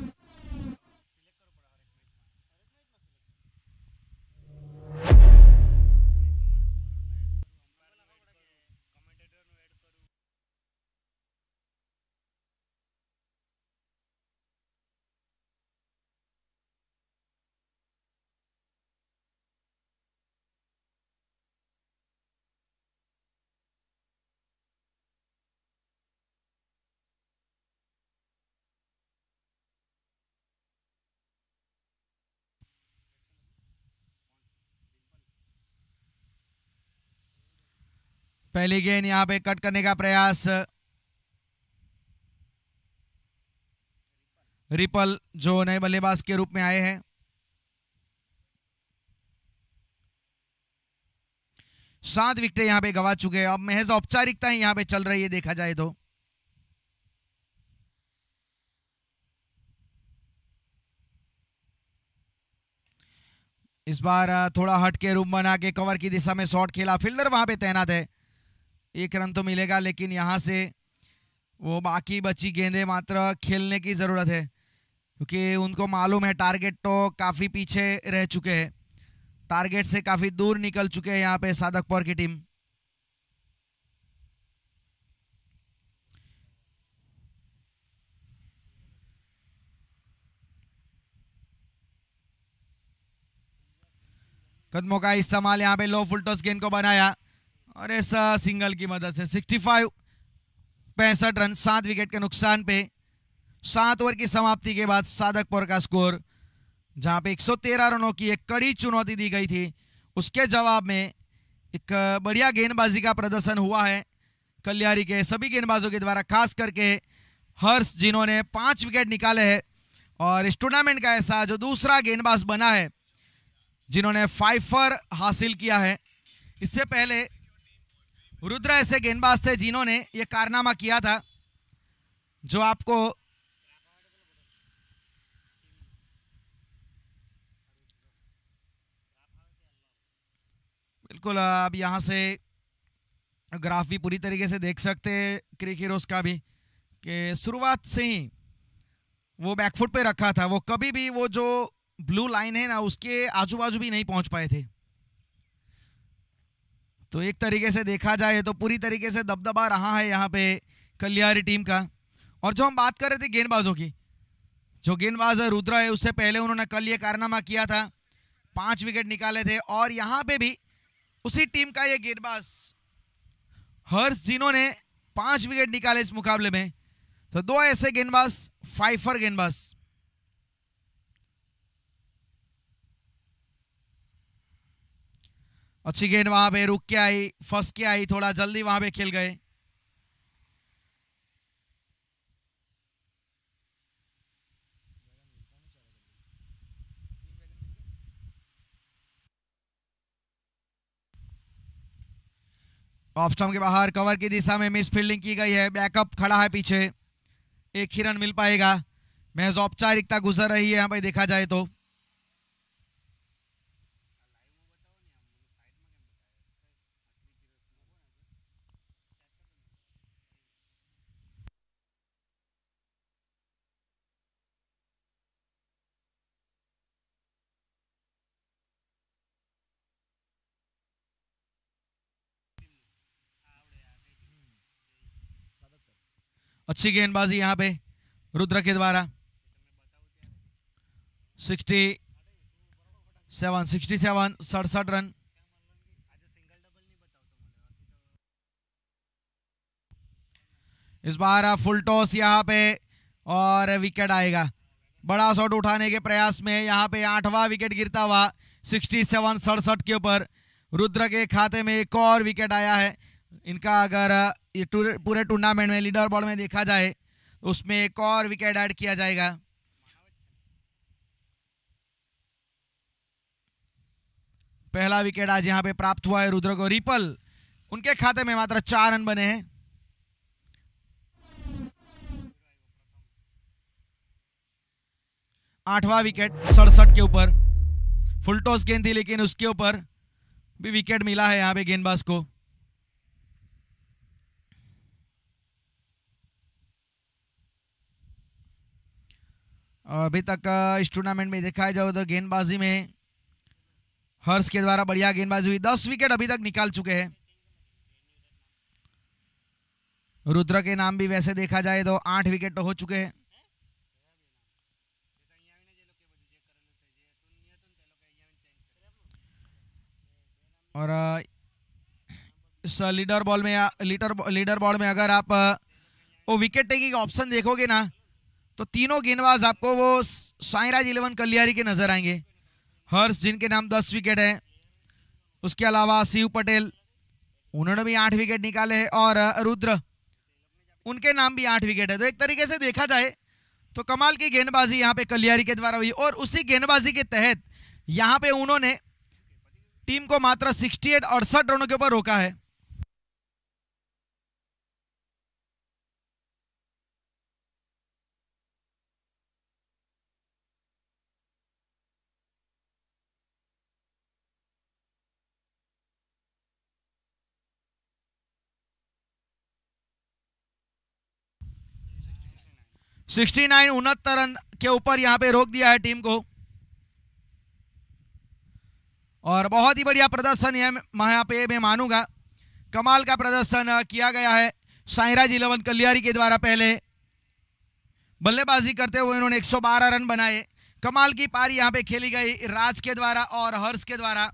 पहली गेंद यहां पे कट करने का प्रयास रिपल जो नए बल्लेबाज के रूप में आए हैं सात विकेट यहां पे गवा चुके हैं अब महज औपचारिकता यहां पे चल रही है देखा जाए तो इस बार थोड़ा हट के रूम बना के कवर की दिशा में शॉट खेला फील्डर वहां पे तैनात है एक रन तो मिलेगा लेकिन यहाँ से वो बाकी बची गेंदे मात्र खेलने की ज़रूरत है क्योंकि उनको मालूम है टारगेट तो काफ़ी पीछे रह चुके हैं टारगेट से काफ़ी दूर निकल चुके हैं यहाँ पे साधकपुर की टीम कदमों का इस्तेमाल यहाँ पे लो फुलटॉस गेंद को बनाया और ऐसा सिंगल की मदद से 65 पैंसठ रन सात विकेट के नुकसान पे सात ओवर की समाप्ति के बाद साधकपुर का स्कोर जहां पे 113 रनों की एक कड़ी चुनौती दी गई थी उसके जवाब में एक बढ़िया गेंदबाजी का प्रदर्शन हुआ है कल्यारी के सभी गेंदबाजों के द्वारा खास करके हर्ष जिन्होंने पांच विकेट निकाले हैं और इस टूर्नामेंट का ऐसा जो दूसरा गेंदबाज बना है जिन्होंने फाइफर हासिल किया है इससे पहले रुद्र ऐसे गेंदबाज थे जिन्होंने ये कारनामा किया था जो आपको बिल्कुल आप यहां से ग्राफ भी पूरी तरीके से देख सकते हैं क्रिक हीरोज का भी कि शुरुआत से ही वो बैकफुट पे रखा था वो कभी भी वो जो ब्लू लाइन है ना उसके आजू बाजू भी नहीं पहुंच पाए थे तो एक तरीके से देखा जाए तो पूरी तरीके से दबदबा रहा है यहाँ पे कल्याणी टीम का और जो हम बात कर रहे थे गेंदबाजों की जो गेंदबाज रुद्रा है उससे पहले उन्होंने कल ये कारनामा किया था पांच विकेट निकाले थे और यहाँ पे भी उसी टीम का ये गेंदबाज हर्ष जिन्होंने पांच विकेट निकाले इस मुकाबले में तो दो ऐसे गेंदबाज फाइफर गेंदबाज अच्छी गेंद वहां पे रुक के आई फंस के आई थोड़ा जल्दी वहां पे खेल गए ऑफ स्टम्प के बाहर कवर की दिशा में मिस फील्डिंग की गई है बैकअप खड़ा है पीछे एक ही रन मिल पाएगा महज औपचारिकता गुजर रही है यहां पर देखा जाए तो अच्छी गेंदबाजी यहाँ पे रुद्र के द्वारा सिक्सटी सेवन सिक्सटी सेवन सड़सठ रन इस बार फुल टॉस यहाँ पे और विकेट आएगा बड़ा शॉट उठाने के प्रयास में यहाँ पे आठवां विकेट गिरता हुआ सिक्सटी सेवन सड़सठ के ऊपर रुद्र के खाते में एक और विकेट आया है इनका अगर ये पूरे टूर्नामेंट में लीडर बोर्ड में देखा जाए तो उसमें एक और विकेट ऐड किया जाएगा पहला विकेट आज यहां पे प्राप्त हुआ है रुद्र को रिपल उनके खाते में मात्र चार रन बने हैं आठवां विकेट सड़सठ के ऊपर फुलटॉस गेंद थी लेकिन उसके ऊपर भी विकेट मिला है यहां पे गेंदबाज को और अभी तक इस टूर्नामेंट में देखा जाए तो गेंदबाजी में हर्ष के द्वारा बढ़िया गेंदबाजी हुई दस विकेट अभी तक निकाल चुके हैं रुद्र के नाम भी वैसे देखा जाए तो आठ विकेट तो हो चुके हैं और इस लीडर बॉल में लीडर लीडर बॉल में अगर आप वो विकेट टेकिंग ऑप्शन देखोगे ना तो तीनों गेंदबाज आपको वो साईराज इलेवन कल्यारी के नजर आएंगे हर्ष जिनके नाम दस विकेट है उसके अलावा शिव पटेल उन्होंने भी आठ विकेट निकाले हैं और रुद्र उनके नाम भी आठ विकेट है तो एक तरीके से देखा जाए तो कमाल की गेंदबाजी यहाँ पे कल्यारी के द्वारा हुई और उसी गेंदबाजी के तहत यहाँ पे उन्होंने टीम को मात्र 68 अड़सठ रनों के ऊपर रोका है सिक्सटी नाइन उनहत्तर रन के ऊपर यहां पे रोक दिया है टीम को और बहुत ही बढ़िया प्रदर्शन है यहाँ पे मैं मानूंगा कमाल का प्रदर्शन किया गया है साईराज इलेवन कलियारी के द्वारा पहले बल्लेबाजी करते हुए उन्होंने 112 रन बनाए कमाल की पारी यहाँ पे खेली गई राज के द्वारा और हर्ष के द्वारा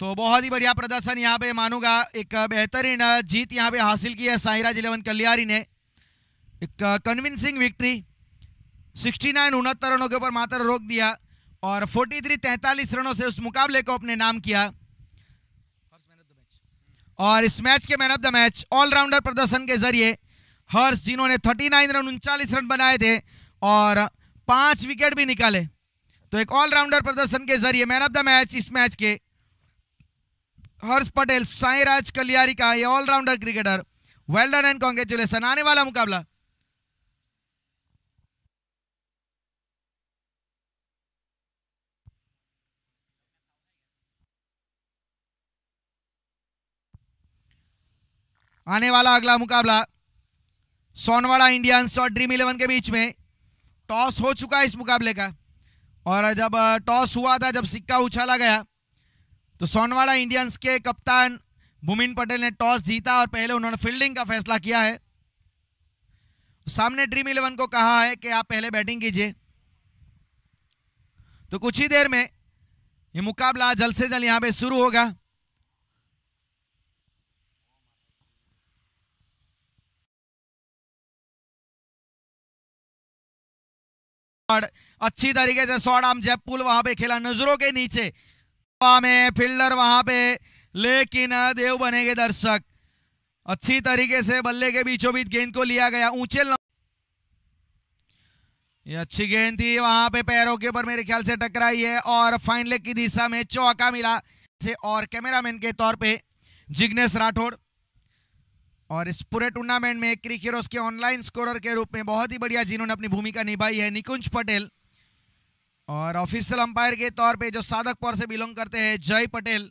तो बहुत ही बढ़िया प्रदर्शन यहाँ पे मानूंगा एक बेहतरीन जीत यहाँ पे हासिल की है साईराज इलेवन कल्यारी ने एक कन्विंसिंग विक्ट्री 69 नाइन उनहत्तर रनों के ऊपर मात्र रोक दिया और 43 थ्री तैंतालीस रनों से उस मुकाबले को अपने नाम किया और इस मैच के man of the match allrounder प्रदर्शन के जरिए हर्ष जिन्होंने 39 रन उनचालीस रन बनाए थे और पांच विकेट भी निकाले तो एक ऑलराउंडर प्रदर्शन के जरिए मैन ऑफ द मैच इस मैच के हर्ष पटेल साई राज कलियारी का ये allrounder cricketer well done and congratulation आने वाला मुकाबला आने वाला अगला मुकाबला सोनवाड़ा इंडियंस और ड्रीम इलेवन के बीच में टॉस हो चुका है इस मुकाबले का और जब टॉस हुआ था जब सिक्का उछाला गया तो सोनवाड़ा इंडियंस के कप्तान भूमिन पटेल ने टॉस जीता और पहले उन्होंने फील्डिंग का फैसला किया है सामने ड्रीम इलेवन को कहा है कि आप पहले बैटिंग कीजिए तो कुछ ही देर में ये मुकाबला जल्द से जल्द यहां पे शुरू होगा अच्छी तरीके से शॉर्ट आर्म जयपुल वहां पे खेला नजरों के नीचे चप्पा में फील्डर वहां पे लेकिन देव बनेंगे दर्शक अच्छी तरीके से बल्ले के बीचों बीच गेंद को लिया गया ऊंचे ये अच्छी गेंद थी वहां पे पैरों के ऊपर मेरे ख्याल से टकराई है और फाइन लेग की दिशा में चौका मिला से और कैमरामैन के तौर पे जिग्नेश राठौड़ और इस पूरे टूर्नामेंट में क्रिकेटर्स के ऑनलाइन स्कोरर के रूप में बहुत ही बढ़िया जिन्होंने अपनी भूमिका निभाई है निकुंज पटेल और ऑफिशियल अंपायर के तौर पे जो साधकपुर से बिलोंग करते हैं जय पटेल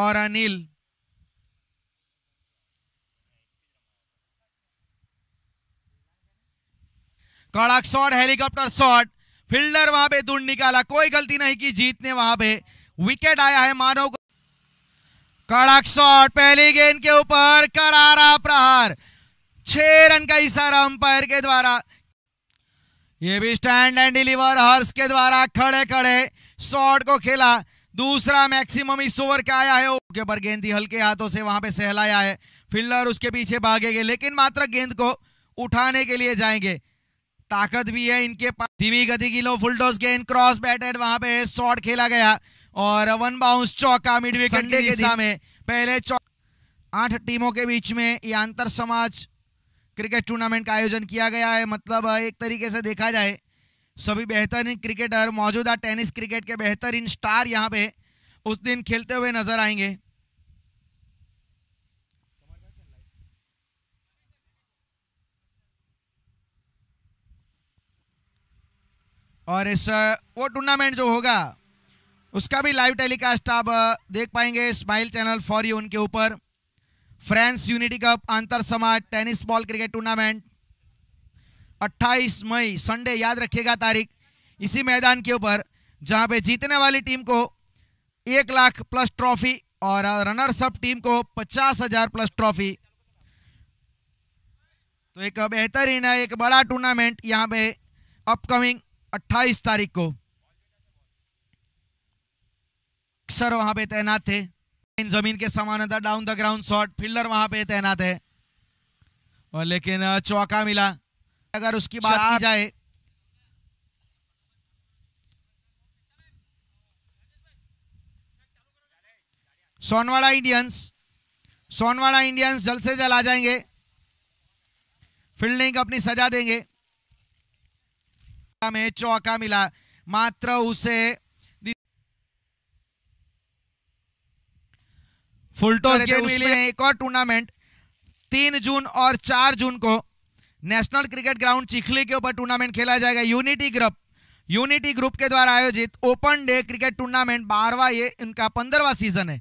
और अनिल कड़ाक शॉट हेलीकॉप्टर शॉट फील्डर वहां पे दूर निकाला कोई गलती नहीं की जीतने वहां पे विकेट आया है मानव को कड़ाक शॉट पहली गेंद के ऊपर करारा प्रहार छह रन का इशारा अंपायर के द्वारा ये भी स्टैंड एंड डिलीवर हर्ष के द्वारा खड़े खड़े शॉट को खेला दूसरा मैक्सिमम इस ओवर का आया है के पर गेंद हल्के हाथों से वहां पे सहलाया है फील्डर उसके पीछे भागेंगे लेकिन मात्र गेंद को उठाने के लिए जाएंगे ताकत भी है इनके पास धीमी गति की लो फुल टॉस गेंद क्रॉस बैटेड वहां पे शॉट खेला गया और वन बाउंस चौका मिडवे के दिशा में पहले आठ टीमों के बीच में ये अंतर समाज क्रिकेट टूर्नामेंट का आयोजन किया गया है मतलब एक तरीके से देखा जाए सभी बेहतरीन क्रिकेटर मौजूदा टेनिस क्रिकेट के बेहतरीन स्टार यहाँ पे उस दिन खेलते हुए नजर आएंगे और इस वो टूर्नामेंट जो होगा उसका भी लाइव टेलीकास्ट आप देख पाएंगे स्माइल चैनल फॉर यू उनके ऊपर फ्रांस यूनिटी कप अंतर समाज टेनिस बॉल क्रिकेट टूर्नामेंट 28 मई संडे याद रखिएगा तारीख इसी मैदान के ऊपर जहां पे जीतने वाली टीम को एक लाख प्लस ट्रॉफी और रनर सब टीम को पचास हजार प्लस ट्रॉफी तो एक बेहतरीन है एक बड़ा टूर्नामेंट यहां पे अपकमिंग 28 तारीख को अक्सर वहां पे तैनात थे जमीन के समानता down the ground shot fielder वहां पे तैनात है और लेकिन चौका मिला अगर उसकी बात की जाए सोनवाड़ा इंडियंस सोनवाड़ा इंडियंस जल्द से जल्द आ जाएंगे फील्डिंग अपनी सजा देंगे में चौका मिला मात्र उसे फुल टॉस तो गेम मिली एक और टूर्नामेंट तीन जून और चार जून को नेशनल क्रिकेट ग्राउंड चिखली के ऊपर टूर्नामेंट खेला जाएगा यूनिटी ग्रुप यूनिटी ग्रुप के द्वारा आयोजित ओपन डे क्रिकेट टूर्नामेंट बारहवा ये इनका पंद्रहवा सीजन है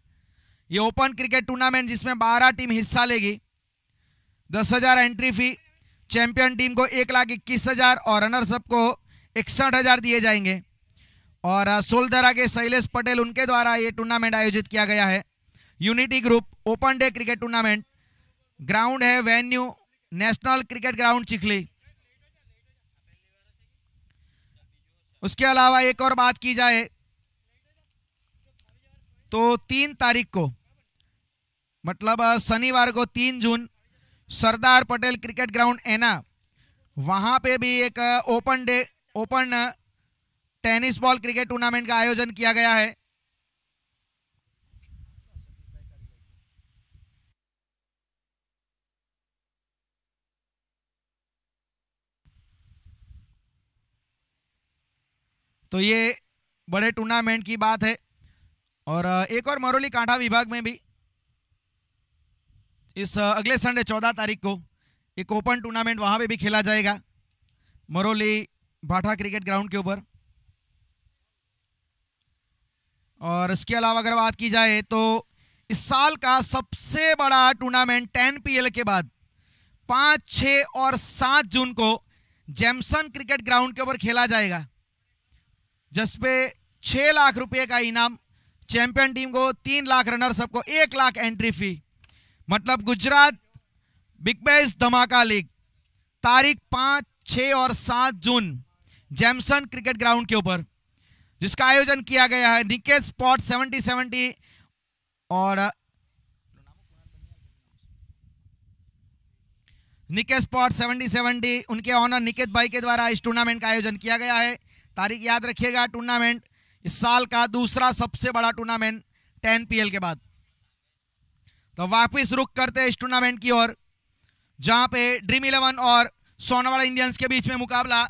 ये ओपन क्रिकेट टूर्नामेंट जिसमें बारह टीम हिस्सा लेगी दस हजार एंट्री फी चैंपियन टीम को एक लाख इक्कीस हजार और सब को इकसठ हजार दिए जाएंगे और सोलधरा के शैलेश पटेल उनके द्वारा ये टूर्नामेंट आयोजित किया गया है unity group open day cricket tournament ground है venue national cricket ground Chikhli उसके अलावा एक और बात की जाए तो तीन तारीख को मतलब शनिवार को तीन जून सरदार पटेल क्रिकेट ग्राउंड एना वहां पे भी एक open day open tennis ball cricket tournament का आयोजन किया गया है तो ये बड़े टूर्नामेंट की बात है और एक और मरोली कांठा विभाग में भी इस अगले संडे चौदह तारीख को एक ओपन टूर्नामेंट वहाँ पे भी खेला जाएगा मरोली भाटा क्रिकेट ग्राउंड के ऊपर और इसके अलावा अगर बात की जाए तो इस साल का सबसे बड़ा टूर्नामेंट टेन पीएल के बाद पाँच छः और सात जून को जैमसन क्रिकेट ग्राउंड के ऊपर खेला जाएगा जिसपे छः लाख रुपए का इनाम चैंपियन टीम को तीन लाख रनर सबको एक लाख एंट्री फी मतलब गुजरात बिग बैस धमाका लीग तारीख पाँच छः और सात जून जैमसन क्रिकेट ग्राउंड के ऊपर जिसका आयोजन किया गया है निकेत स्पॉट सेवेंटी सेवेंटी और निकेत स्पॉट सेवेंटी सेवेंटी उनके ऑनर निकेत भाई के द्वारा इस टूर्नामेंट का आयोजन किया गया है तारीख याद रखिएगा टूर्नामेंट इस साल का दूसरा सबसे बड़ा टूर्नामेंट टेन पी के बाद तो वापिस रुक करते हैं इस टूर्नामेंट की ओर जहां पे ड्रीम इलेवन और सोनावाड़ा इंडियंस के बीच में मुकाबला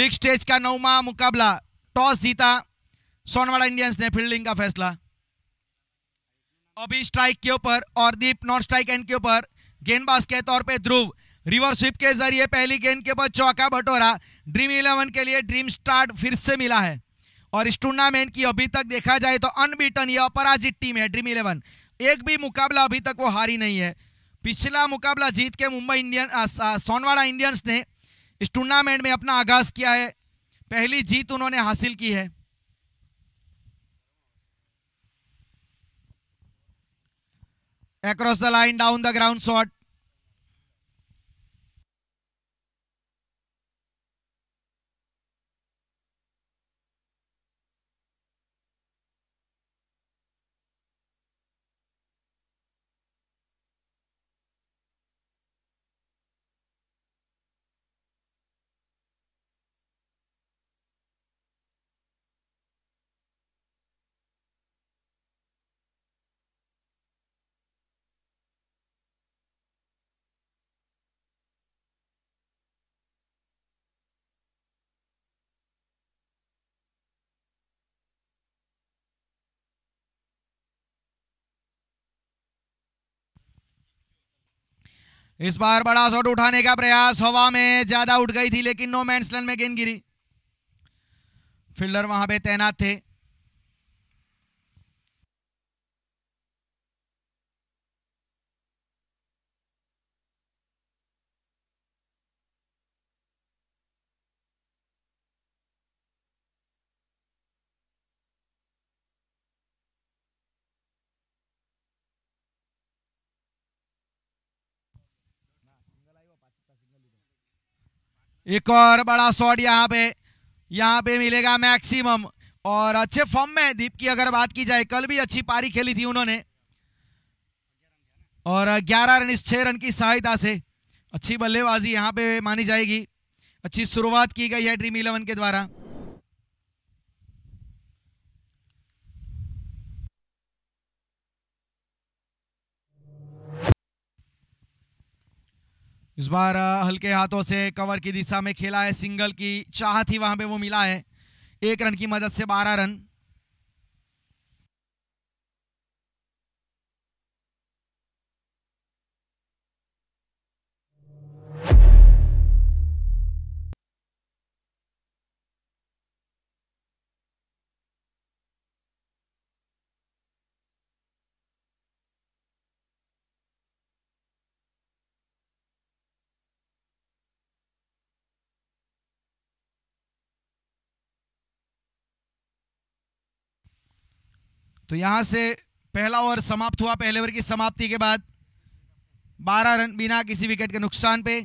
लीग स्टेज का नौवा मुकाबला टॉस जीता सोनवाड़ा इंडियंस ने फील्डिंग का फैसला अभी स्ट्राइक के ऊपर और दीप नॉन स्ट्राइक एंड के ऊपर गेंदबाज के तौर पे ध्रुव रिवर स्विप के जरिए पहली गेंद के बाद चौका बटोरा ड्रीम इलेवन के लिए ड्रीम स्टार्ट फिर से मिला है और इस टूर्नामेंट की अभी तक देखा जाए तो अनबीटन यह अपराजित टीम है ड्रीम इलेवन एक भी मुकाबला अभी तक वो हारी नहीं है पिछला मुकाबला जीत के मुंबई इंडियन सोनवाड़ा इंडियंस ने इस टूर्नामेंट में अपना आगाज किया है पहली जीत उन्होंने हासिल की है across the line down the ground shot इस बार बड़ा शॉट उठाने का प्रयास हवा में ज्यादा उठ गई थी लेकिन नो मैं में गेंद गिरी फील्डर वहां पे तैनात थे एक और बड़ा शॉट यहाँ पे यहाँ पे मिलेगा मैक्सिमम और अच्छे फॉर्म में दीप की अगर बात की जाए कल भी अच्छी पारी खेली थी उन्होंने और 11 रन इस छह रन की सहायता से अच्छी बल्लेबाजी यहाँ पे मानी जाएगी अच्छी शुरुआत की गई है ड्रीम इलेवन के द्वारा इस बार हल्के हाथों से कवर की दिशा में खेला है सिंगल की चाह थी वहां पे वो मिला है एक रन की मदद से बारह रन तो यहाँ से पहला ओवर समाप्त हुआ पहले ओवर की समाप्ति के बाद 12 रन बिना किसी विकेट के नुकसान पे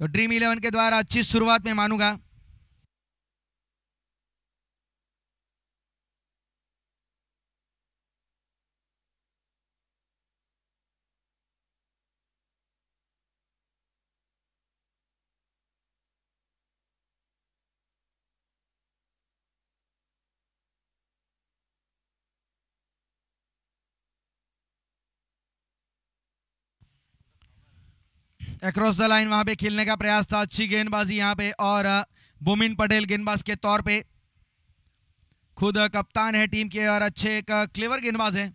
तो ड्रीम इलेवन के द्वारा अच्छी शुरुआत में मानूंगा अक्रॉस द लाइन वहां पे खेलने का प्रयास था अच्छी गेंदबाजी यहां पे और बुमिन पटेल गेंदबाज के तौर पे खुद कप्तान है टीम के और अच्छे एक क्लेवर गेंदबाज है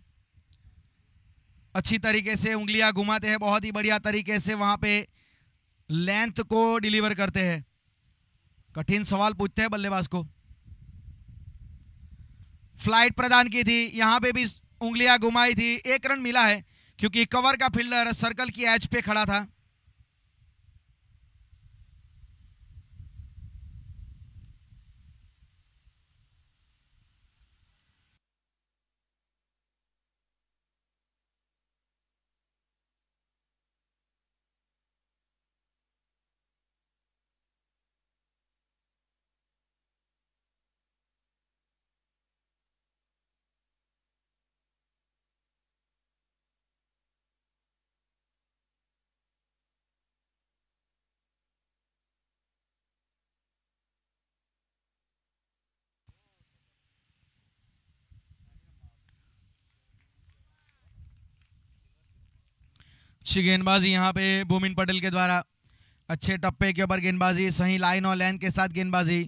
अच्छी तरीके से उंगलियां घुमाते हैं बहुत ही बढ़िया तरीके से वहां पे लेंथ को डिलीवर करते हैं कठिन सवाल पूछते हैं बल्लेबाज को फ्लाइट प्रदान की थी यहां पे भी उंगलियां घुमाई थी एक रन मिला है क्योंकि कवर का फील्डर सर्कल की एज पे खड़ा था अच्छी गेंदबाजी यहाँ पे भूमिन पटेल के द्वारा अच्छे टप्पे के ऊपर गेंदबाजी सही लाइन और लेंथ के साथ गेंदबाजी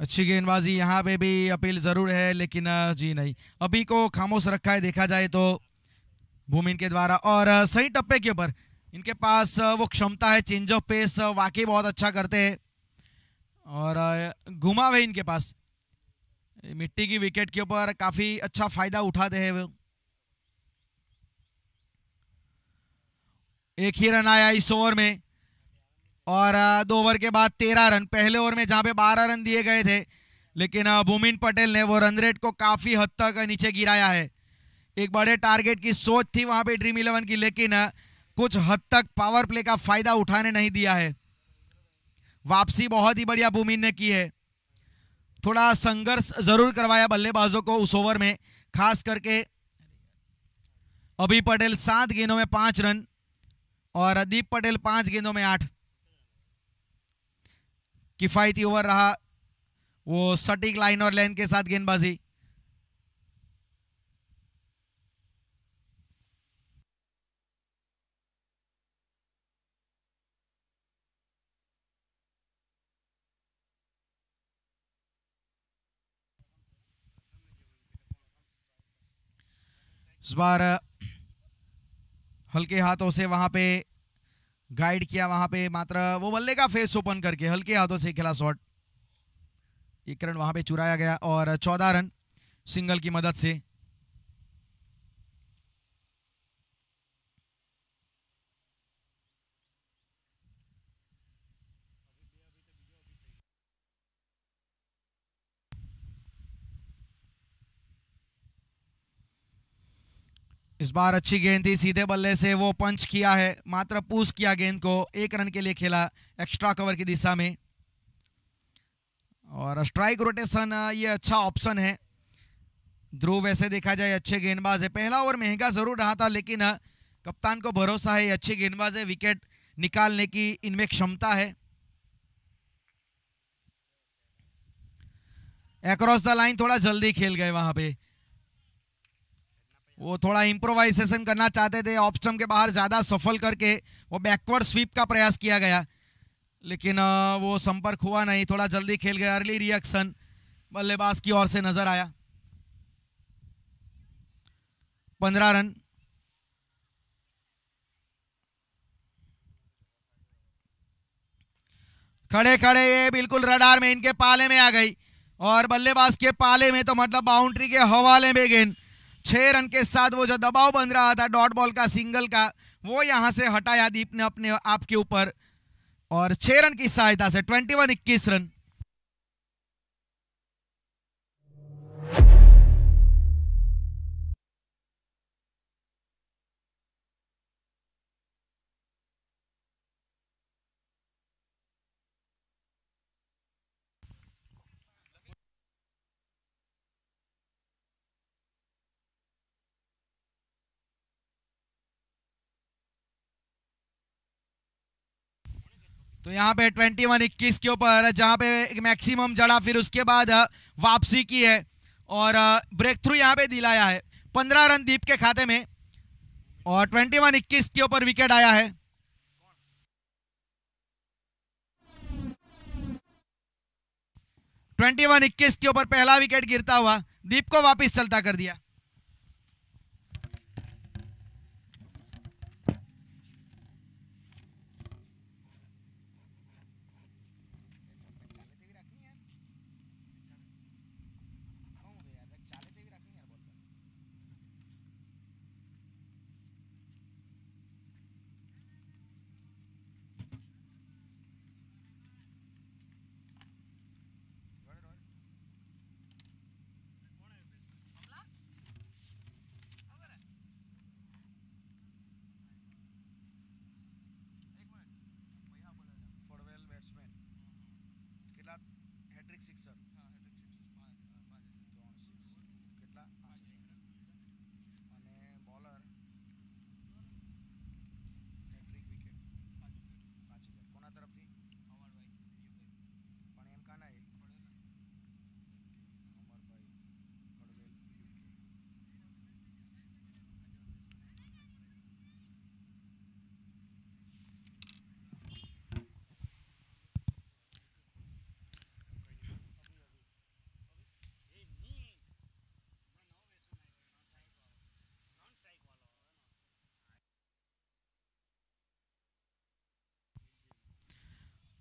अच्छी गेंदबाजी यहां पे भी अपील ज़रूर है लेकिन जी नहीं अभी को खामोश रखा है देखा जाए तो भूमि इनके द्वारा और सही टप्पे के ऊपर इनके पास वो क्षमता है चेंज ऑफ पेस वाकई बहुत अच्छा करते हैं और घुमा हुए इनके पास मिट्टी की विकेट के ऊपर काफ़ी अच्छा फायदा उठाते हैं वो एक ही रन आया इस ओवर में और दो ओवर के बाद तेरह रन पहले ओवर में जहाँ पे बारह रन दिए गए थे लेकिन भूमिन पटेल ने वो रन रेट को काफ़ी हद तक नीचे गिराया है एक बड़े टारगेट की सोच थी वहां पे ड्रीम इलेवन की लेकिन कुछ हद तक पावर प्ले का फायदा उठाने नहीं दिया है वापसी बहुत ही बढ़िया भूमि ने की है थोड़ा संघर्ष जरूर करवाया बल्लेबाजों को उस ओवर में खास करके अभी पटेल सात गेंदों में पांच रन और अदीप पटेल पांच गेंदों में आठ किफायती ओवर रहा वो सटीक लाइन और लेंथ के साथ गेंदबाजी इस बार हल्के हाथों से वहां पे गाइड किया वहां पे मात्र वो बल्ले का फेस ओपन करके हल्के हाथों से खेला शॉट एक रन वहां पे चुराया गया और चौदह रन सिंगल की मदद से इस बार अच्छी गेंद थी सीधे बल्ले से वो पंच किया है मात्र पूछ किया गेंद को एक रन के लिए खेला एक्स्ट्रा कवर की दिशा में और स्ट्राइक रोटेशन ये अच्छा ऑप्शन है ध्रुव वैसे देखा जाए अच्छे गेंदबाज है पहला ओवर महंगा जरूर रहा था लेकिन कप्तान को भरोसा है अच्छे गेंदबाज है विकेट निकालने की इनमें क्षमता है एक्रॉस द लाइन थोड़ा जल्दी खेल गए वहां पे वो थोड़ा इम्प्रोवाइजेशन करना चाहते थे ऑप्शन के बाहर ज़्यादा सफल करके वो बैकवर्ड स्वीप का प्रयास किया गया लेकिन वो संपर्क हुआ नहीं थोड़ा जल्दी खेल गया अर्ली रिएक्शन बल्लेबाज की ओर से नज़र आया पंद्रह रन खड़े खड़े ये बिल्कुल रडार में इनके पाले में आ गई और बल्लेबाज के पाले में तो मतलब बाउंड्री के हवाले में गेंद छह रन के साथ वो जो दबाव बन रहा था डॉट बॉल का सिंगल का वो यहां से हटाया दीप ने अपने आप के ऊपर और छह रन की सहायता से ट्वेंटी वन इक्कीस रन तो यहाँ पे ट्वेंटी वन इक्कीस के ऊपर जहाँ पे मैक्सिमम जड़ा फिर उसके बाद वापसी की है और ब्रेक थ्रू यहाँ पे दिलाया है पंद्रह रन दीप के खाते में और ट्वेंटी वन इक्कीस के ऊपर विकेट आया है ट्वेंटी वन इक्कीस के ऊपर पहला विकेट गिरता हुआ दीप को वापस चलता कर दिया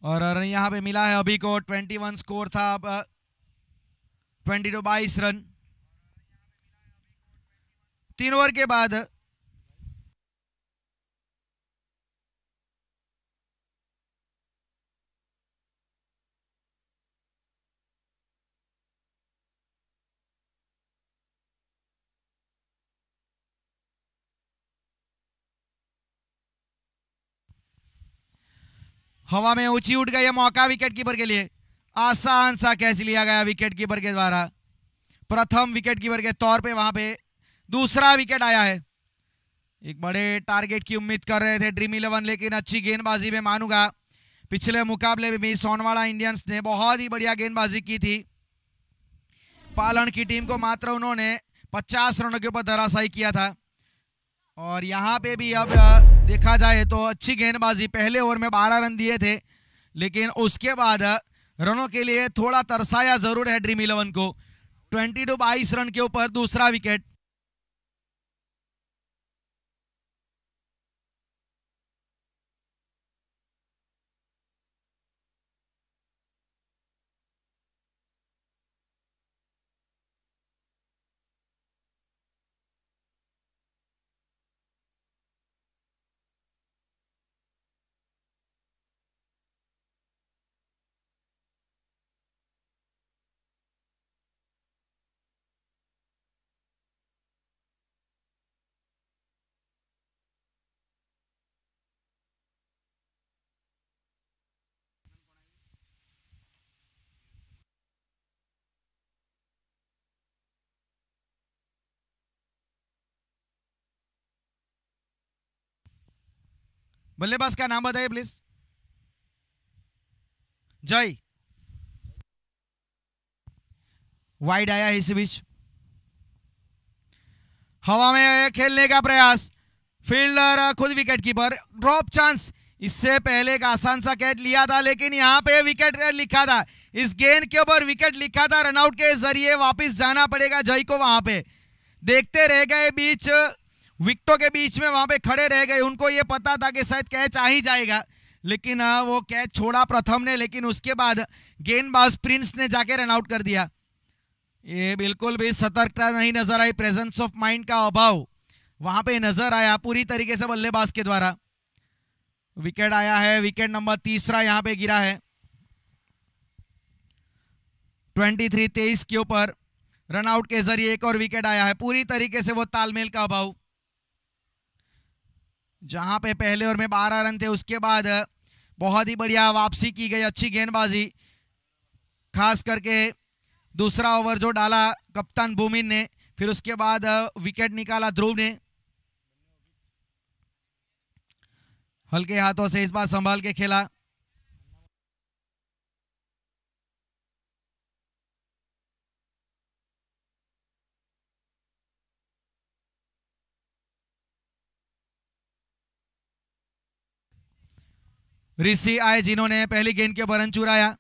और रन यहाँ पे मिला है अभी को 21 स्कोर था अब ट्वेंटी टू बाईस रन तीन ओवर के बाद हवा में ऊंची उठ गई मौका विकेट कीपर के लिए आसान सा कैच लिया गया विकेट कीपर के द्वारा प्रथम विकेट कीपर के तौर पे वहां पे दूसरा विकेट आया है एक बड़े टारगेट की उम्मीद कर रहे थे ड्रीम इलेवन लेकिन अच्छी गेंदबाजी में मानूंगा पिछले मुकाबले में सोनवाड़ा इंडियंस ने बहुत ही बढ़िया गेंदबाजी की थी पालन की टीम को मात्र उन्होंने 50 रनों के ऊपर धराशाई किया था और यहाँ पे भी अब देखा जाए तो अच्छी गेंदबाजी पहले ओवर में बारह रन दिए थे लेकिन उसके बाद रनों के लिए थोड़ा तरसाया जरूर है ड्रीम इलेवन को ट्वेंटी टू बाईस रन के ऊपर दूसरा विकेट बल्लेबाज का नाम बताइए प्लीज जय वाइड आया इसी बीच हवा में खेलने का प्रयास फील्डर खुद विकेट कीपर ड्रॉप चांस इससे पहले एक आसान सा कैच लिया था लेकिन यहां पे विकेट लिखा था इस गेंद के ऊपर विकेट लिखा था रनआउट के जरिए वापस जाना पड़ेगा जय को वहां पे देखते रह गए बीच विकटों के बीच में वहां पे खड़े रह गए उनको ये पता था कि शायद कैच आ ही जाएगा लेकिन हाँ, वो कैच छोड़ा प्रथम ने लेकिन उसके बाद गेंदबाज प्रिंस ने जाके रनआउट कर दिया ये बिल्कुल भी सतर्कता नहीं नजर आई प्रेजेंस ऑफ माइंड का अभाव वहां पे नजर आया पूरी तरीके से बल्लेबाज के द्वारा विकेट आया है विकेट नंबर तीसरा यहां पे गिरा है ट्वेंटी थ्री तेईस के ऊपर रनआउट के जरिए एक और विकेट आया है पूरी तरीके से वो तालमेल का अभाव जहां पे पहले ओवर में बारह रन थे उसके बाद बहुत ही बढ़िया वापसी की गई अच्छी गेंदबाजी खास करके दूसरा ओवर जो डाला कप्तान भूमिन ने फिर उसके बाद विकेट निकाला ध्रुव ने हल्के हाथों से इस बार संभाल के खेला ऋषि आए जिन्होंने पहली गेंद के ऊपर रन चुराया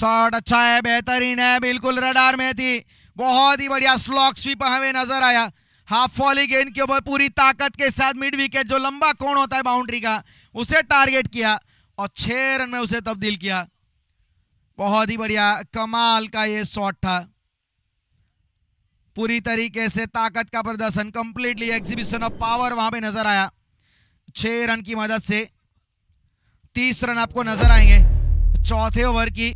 शॉट अच्छा है बेहतरीन है बिल्कुल रडार में थी बहुत ही बढ़िया स्लॉक स्वीप हमें नजर आया हाफ फॉली गेंद के ऊपर पूरी ताकत के साथ मिड विकेट जो लंबा कोण होता है बाउंड्री का उसे टारगेट किया और छह रन में उसे तब्दील किया बहुत ही बढ़िया कमाल का ये शॉट था पूरी तरीके से ताकत का प्रदर्शन कंप्लीटली एग्जीबिशन ऑफ पावर वहां पे नजर आया छह रन की मदद से तीस रन आपको नजर आएंगे चौथे ओवर की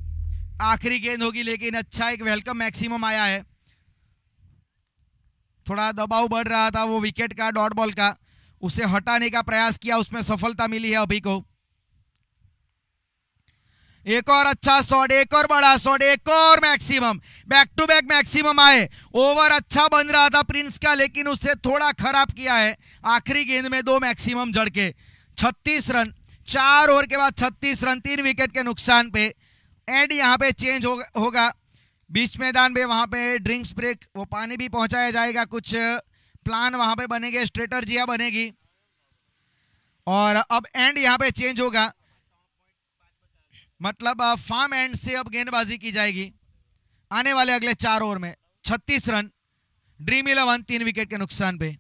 आखिरी गेंद होगी लेकिन अच्छा एक वेलकम मैक्सिमम आया है थोड़ा दबाव बढ़ रहा था वो विकेट का डॉट बॉल का उसे हटाने का प्रयास किया उसमें सफलता मिली है अभी को एक और अच्छा शॉट एक और बड़ा शॉट एक और maximum back to back maximum आए ओवर अच्छा बन रहा था प्रिंस का लेकिन उससे थोड़ा खराब किया है आखिरी गेंद में दो मैक्सिमम जड़के छत्तीस रन चार ओवर के बाद छत्तीस रन तीन विकेट के नुकसान पे एंड यहाँ पे चेंज हो, होगा बीच मैदान पे वहाँ पे ड्रिंक्स ब्रेक वो पानी भी पहुँचाया जाएगा कुछ प्लान वहाँ पे बनेंगे स्ट्रेटर्जिया बनेगी और अब एंड यहाँ पे चेंज होगा मतलब फार्म एंड से अब गेंदबाजी की जाएगी आने वाले अगले चार ओवर में 36 रन ड्रीम इलेवन तीन विकेट के नुकसान पे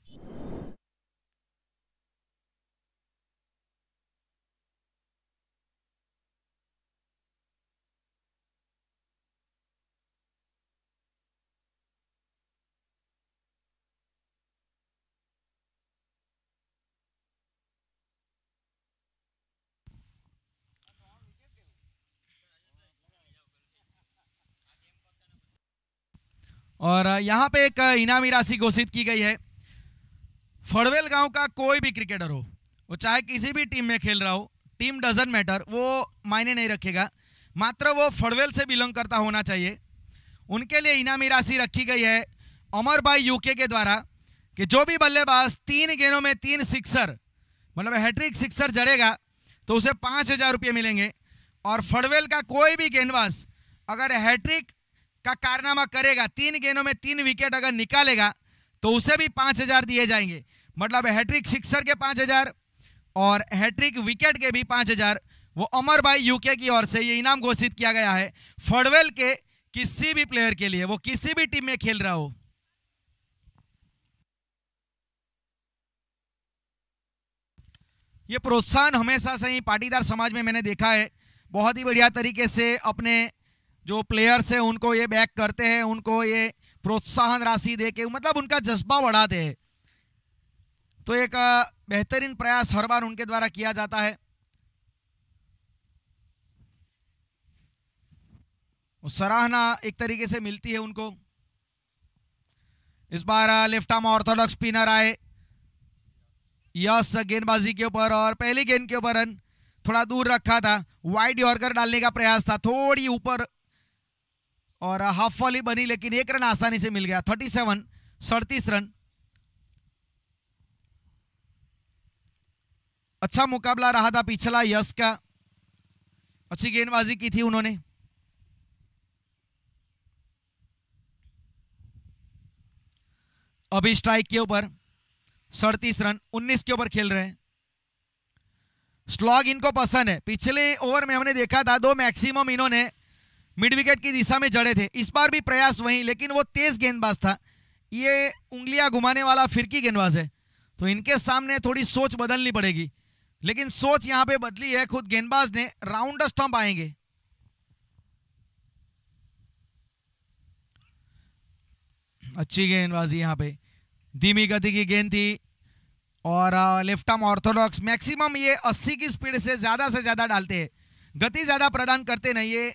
और यहाँ पे एक इनामी राशि घोषित की गई है फड़वेल गांव का कोई भी क्रिकेटर हो वो चाहे किसी भी टीम में खेल रहा हो टीम डजन मैटर वो मायने नहीं रखेगा मात्र वो फड़वेल से बिलोंग करता होना चाहिए उनके लिए इनामी राशि रखी गई है अमर भाई यूके के द्वारा कि जो भी बल्लेबाज तीन गेंदों में तीन सिक्सर मतलब हैट्रिक सिक्सर जड़ेगा तो उसे पाँच हज़ार रुपये मिलेंगे और फड़वेल का कोई भी गेंदबाज अगर हैट्रिक का कारनामा करेगा तीन गेंदों में तीन विकेट अगर निकालेगा तो उसे भी पाँच हजार दिए जाएंगे मतलब हैट्रिक सिक्सर के पाँच हजार और हैट्रिक विकेट के भी पाँच हजार वो अमर भाई यूके की ओर से ये इनाम घोषित किया गया है फडवेल के किसी भी प्लेयर के लिए वो किसी भी टीम में खेल रहा हो ये प्रोत्साहन हमेशा से ही पाटीदार समाज में मैंने देखा है बहुत ही बढ़िया तरीके से अपने जो प्लेयर्स हैं उनको ये बैक करते हैं उनको ये प्रोत्साहन राशि दे के मतलब उनका जज्बा बढ़ाते हैं तो एक बेहतरीन प्रयास हर बार उनके द्वारा किया जाता है सराहना एक तरीके से मिलती है उनको इस बार लेफ्ट आर्म ऑर्थोडॉक्स स्पिनर आए यस गेंदबाजी के ऊपर और पहली गेंद के ऊपर रन थोड़ा दूर रखा था वाइड यॉर्कर डालने का प्रयास था थोड़ी ऊपर और हाफ वॉली बनी लेकिन एक रन आसानी से मिल गया थर्टी सेवन सड़तीस रन अच्छा मुकाबला रहा था पिछला यश का अच्छी गेंदबाजी की थी उन्होंने अभी स्ट्राइक के ऊपर सड़तीस रन 19 के ऊपर खेल रहे हैं स्लॉग इनको पसंद है पिछले ओवर में हमने देखा था दो मैक्सिमम इन्होंने मिड विकेट की दिशा में जड़े थे इस बार भी प्रयास वही लेकिन वो तेज गेंदबाज था ये उंगलियां घुमाने वाला फिरकी गेंदबाज है तो इनके सामने थोड़ी सोच बदलनी पड़ेगी लेकिन सोच यहां पे बदली है खुद गेंदबाज ने राउंड स्टंप आएंगे अच्छी गेंदबाजी यहां पे धीमी गति की गेंद थी और लेफ्ट आर्म ऑर्थोडॉक्स मैक्सिमम ये 80 की स्पीड से ज़्यादा से ज़्यादा डालते हैं गति ज़्यादा प्रदान करते नहीं ये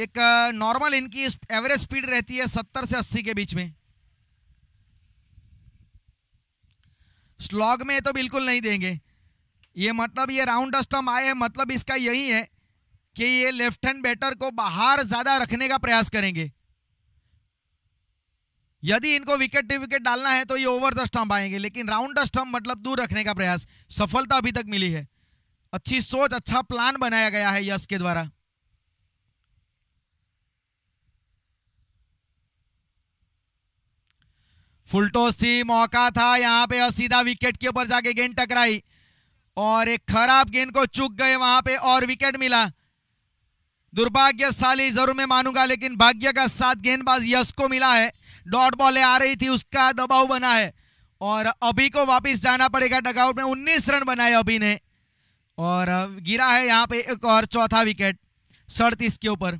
एक नॉर्मल इनकी एवरेज स्पीड रहती है सत्तर से अस्सी के बीच में स्लॉग में तो बिल्कुल नहीं देंगे ये मतलब ये राउंड स्टम्प आए हैं मतलब इसका यही है कि ये लेफ्ट हैंड बैटर को बाहर ज़्यादा रखने का प्रयास करेंगे यदि इनको विकेट टू विकेट डालना है तो ये ओवर द स्टम्प आएंगे लेकिन राउंड द स्टम्प मतलब दूर रखने का प्रयास सफलता अभी तक मिली है अच्छी सोच अच्छा प्लान बनाया गया है यश के द्वारा फुल टॉस थी मौका था यहाँ पे और सीधा विकेट के ऊपर जाके गेंद टकराई और एक खराब गेंद को चुक गए वहां पे और विकेट मिला दुर्भाग्यशाली जरूर मैं मानूंगा लेकिन भाग्य का साथ गेंदबाज यश को मिला है डॉट बॉले आ रही थी उसका दबाव बना है और अभी को वापस जाना पड़ेगा डगआउट में उन्नीस रन बनाए अभी ने और गिरा है यहाँ पे एक और चौथा विकेट सड़तीस के ऊपर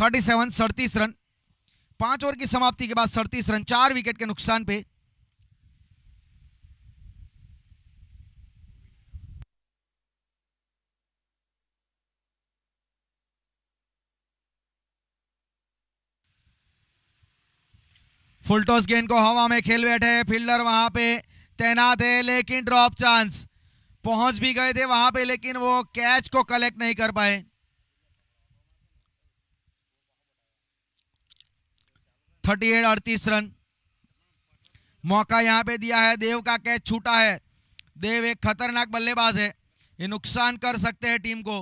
थर्टी सेवन सड़तीस रन पांच ओवर की समाप्ति के बाद सड़तीस रन चार विकेट के नुकसान पे फुल टॉस गेंद को हवा में खेल बैठे फील्डर वहां पे तैनात है लेकिन ड्रॉप चांस पहुंच भी गए थे वहां पे लेकिन वो कैच को कलेक्ट नहीं कर पाए थर्टी एट अड़तीस रन मौका यहाँ पे दिया है देव का कैच छूटा है देव एक खतरनाक बल्लेबाज है ये नुकसान कर सकते हैं टीम को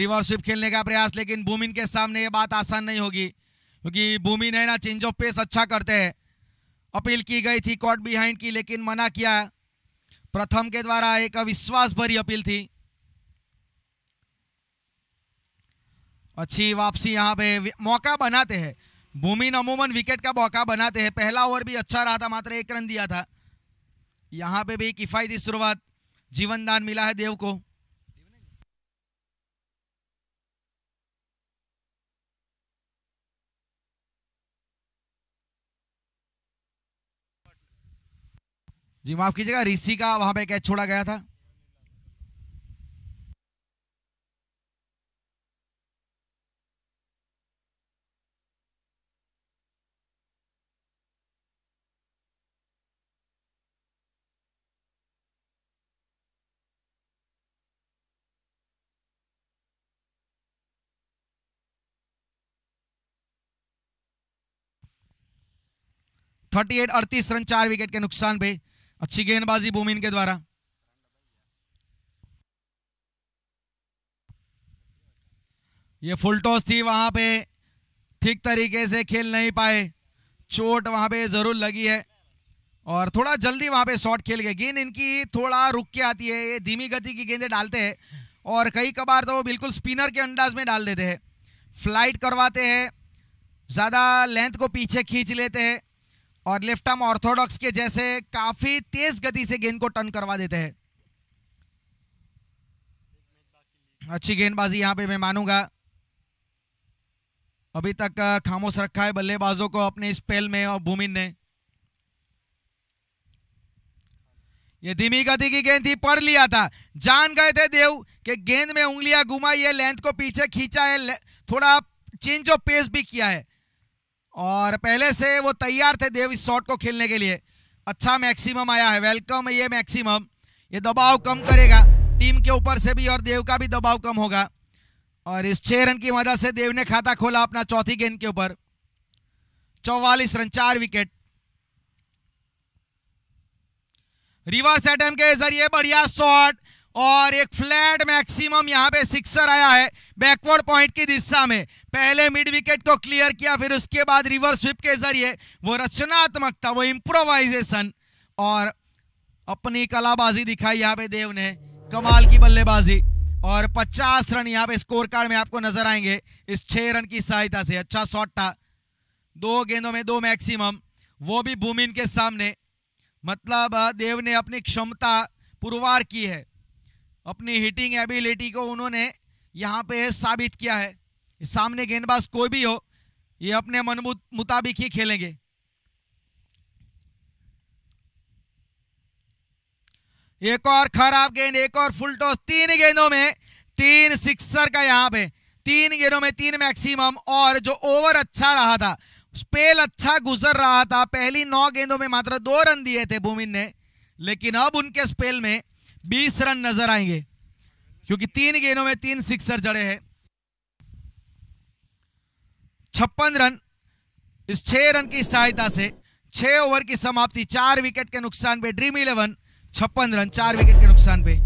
रिवर्स स्विप खेलने का प्रयास लेकिन भूमिन के सामने ये बात आसान नहीं होगी क्योंकि भूमिन है ना चेंज ऑफ पेस अच्छा करते हैं अपील की गई थी कॉट बिहाइंड की लेकिन मना किया प्रथम के द्वारा एक अविश्वास भरी अपील थी अच्छी वापसी यहाँ पे मौका बनाते हैं भूमि अमूमन विकेट का मौका बनाते हैं पहला ओवर भी अच्छा रहा था मात्र एक रन दिया था यहाँ पे भी किफायती शुरुआत जीवनदान मिला है देव को जी माफ कीजिएगा ऋषि का वहां पे कैच छोड़ा गया था थर्टी एट अड़तीस रन चार विकेट के नुकसान पे अच्छी गेंदबाजी भूमिन के द्वारा ये फुल टॉस थी वहां पे ठीक तरीके से खेल नहीं पाए चोट वहां पे जरूर लगी है और थोड़ा जल्दी वहां पे शॉट खेल गए गेंद इनकी थोड़ा रुक के आती है ये धीमी गति की गेंदें डालते हैं और कई कबार तो वो बिल्कुल स्पिनर के अंदाज में डाल देते हैं फ्लाइट करवाते हैं ज़्यादा लेंथ को पीछे खींच लेते हैं और लेफ्ट आर्म ऑर्थोडॉक्स के जैसे काफी तेज गति से गेंद को टर्न करवा देते हैं अच्छी गेंदबाजी यहां पे मैं मानूंगा अभी तक खामोश रखा है बल्लेबाजों को अपने स्पेल में और भूमिन ने ये धीमी गति की गेंद थी पढ़ लिया था जान गए थे देव कि गेंद में उंगलियां घुमाई है लेंथ को पीछे खींचा है थोड़ा चेंज ऑफ पेस भी किया है और पहले से वो तैयार थे देव इस शॉट को खेलने के लिए अच्छा मैक्सिमम आया है वेलकम है ये मैक्सिमम ये दबाव कम करेगा टीम के ऊपर से भी और देव का भी दबाव कम होगा और इस छः रन की मदद से देव ने खाता खोला अपना चौथी गेंद के ऊपर चौवालीस रन चार विकेट रिवर्स अटैम्प के जरिए बढ़िया शॉट और एक फ्लैट मैक्सिमम यहाँ पे सिक्सर आया है बैकवर्ड पॉइंट की दिशा में पहले मिड विकेट को क्लियर किया फिर उसके बाद रिवर्स स्विप के जरिए वो रचनात्मकता वो इम्प्रोवाइजेशन और अपनी कलाबाजी दिखाई यहाँ पे देव ने कमाल की बल्लेबाजी और 50 रन यहाँ पे स्कोर कार्ड में आपको नजर आएंगे इस छह रन की सहायता से अच्छा था दो गेंदों में दो मैक्सिमम वो भी भूमिन के सामने मतलब देव ने अपनी क्षमता पुरवार की है अपनी हिटिंग एबिलिटी को उन्होंने यहाँ पे साबित किया है सामने गेंदबाज कोई भी हो ये अपने मन मुताबिक ही खेलेंगे एक और खराब गेंद एक और फुल टॉस तीन गेंदों में तीन सिक्सर का यहाँ पे तीन गेंदों में तीन मैक्सिमम और जो ओवर अच्छा रहा था स्पेल अच्छा गुजर रहा था पहली नौ गेंदों में मात्र दो रन दिए थे भूमिन ने लेकिन अब उनके स्पेल में बीस रन नजर आएंगे क्योंकि तीन गेंदों में तीन सिक्सर जड़े हैं छप्पन रन इस छह रन की सहायता से छह ओवर की समाप्ति चार विकेट के नुकसान पे ड्रीम इलेवन छप्पन रन चार विकेट के नुकसान पे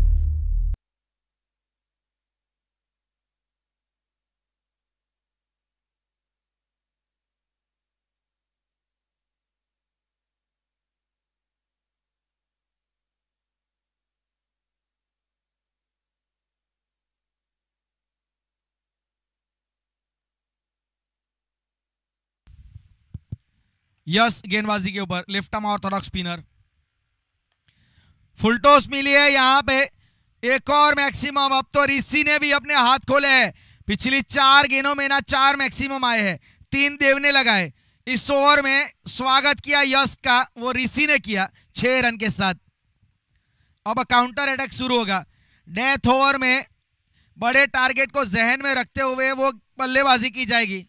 यस गेंदबाजी के ऊपर लेफ्टम ऑर्थोडॉक्स स्पिनर फुलटोस मिली है यहां पे एक और मैक्सिमम अब तो ऋषि ने भी अपने हाथ खोले हैं पिछली चार गेंदों में ना चार मैक्सिमम आए हैं तीन देव ने लगाए इस ओवर में स्वागत किया यश का वो ऋषि ने किया छह रन के साथ अब काउंटर अटैक शुरू होगा डेथ ओवर में बड़े टारगेट को जहन में रखते हुए वो बल्लेबाजी की जाएगी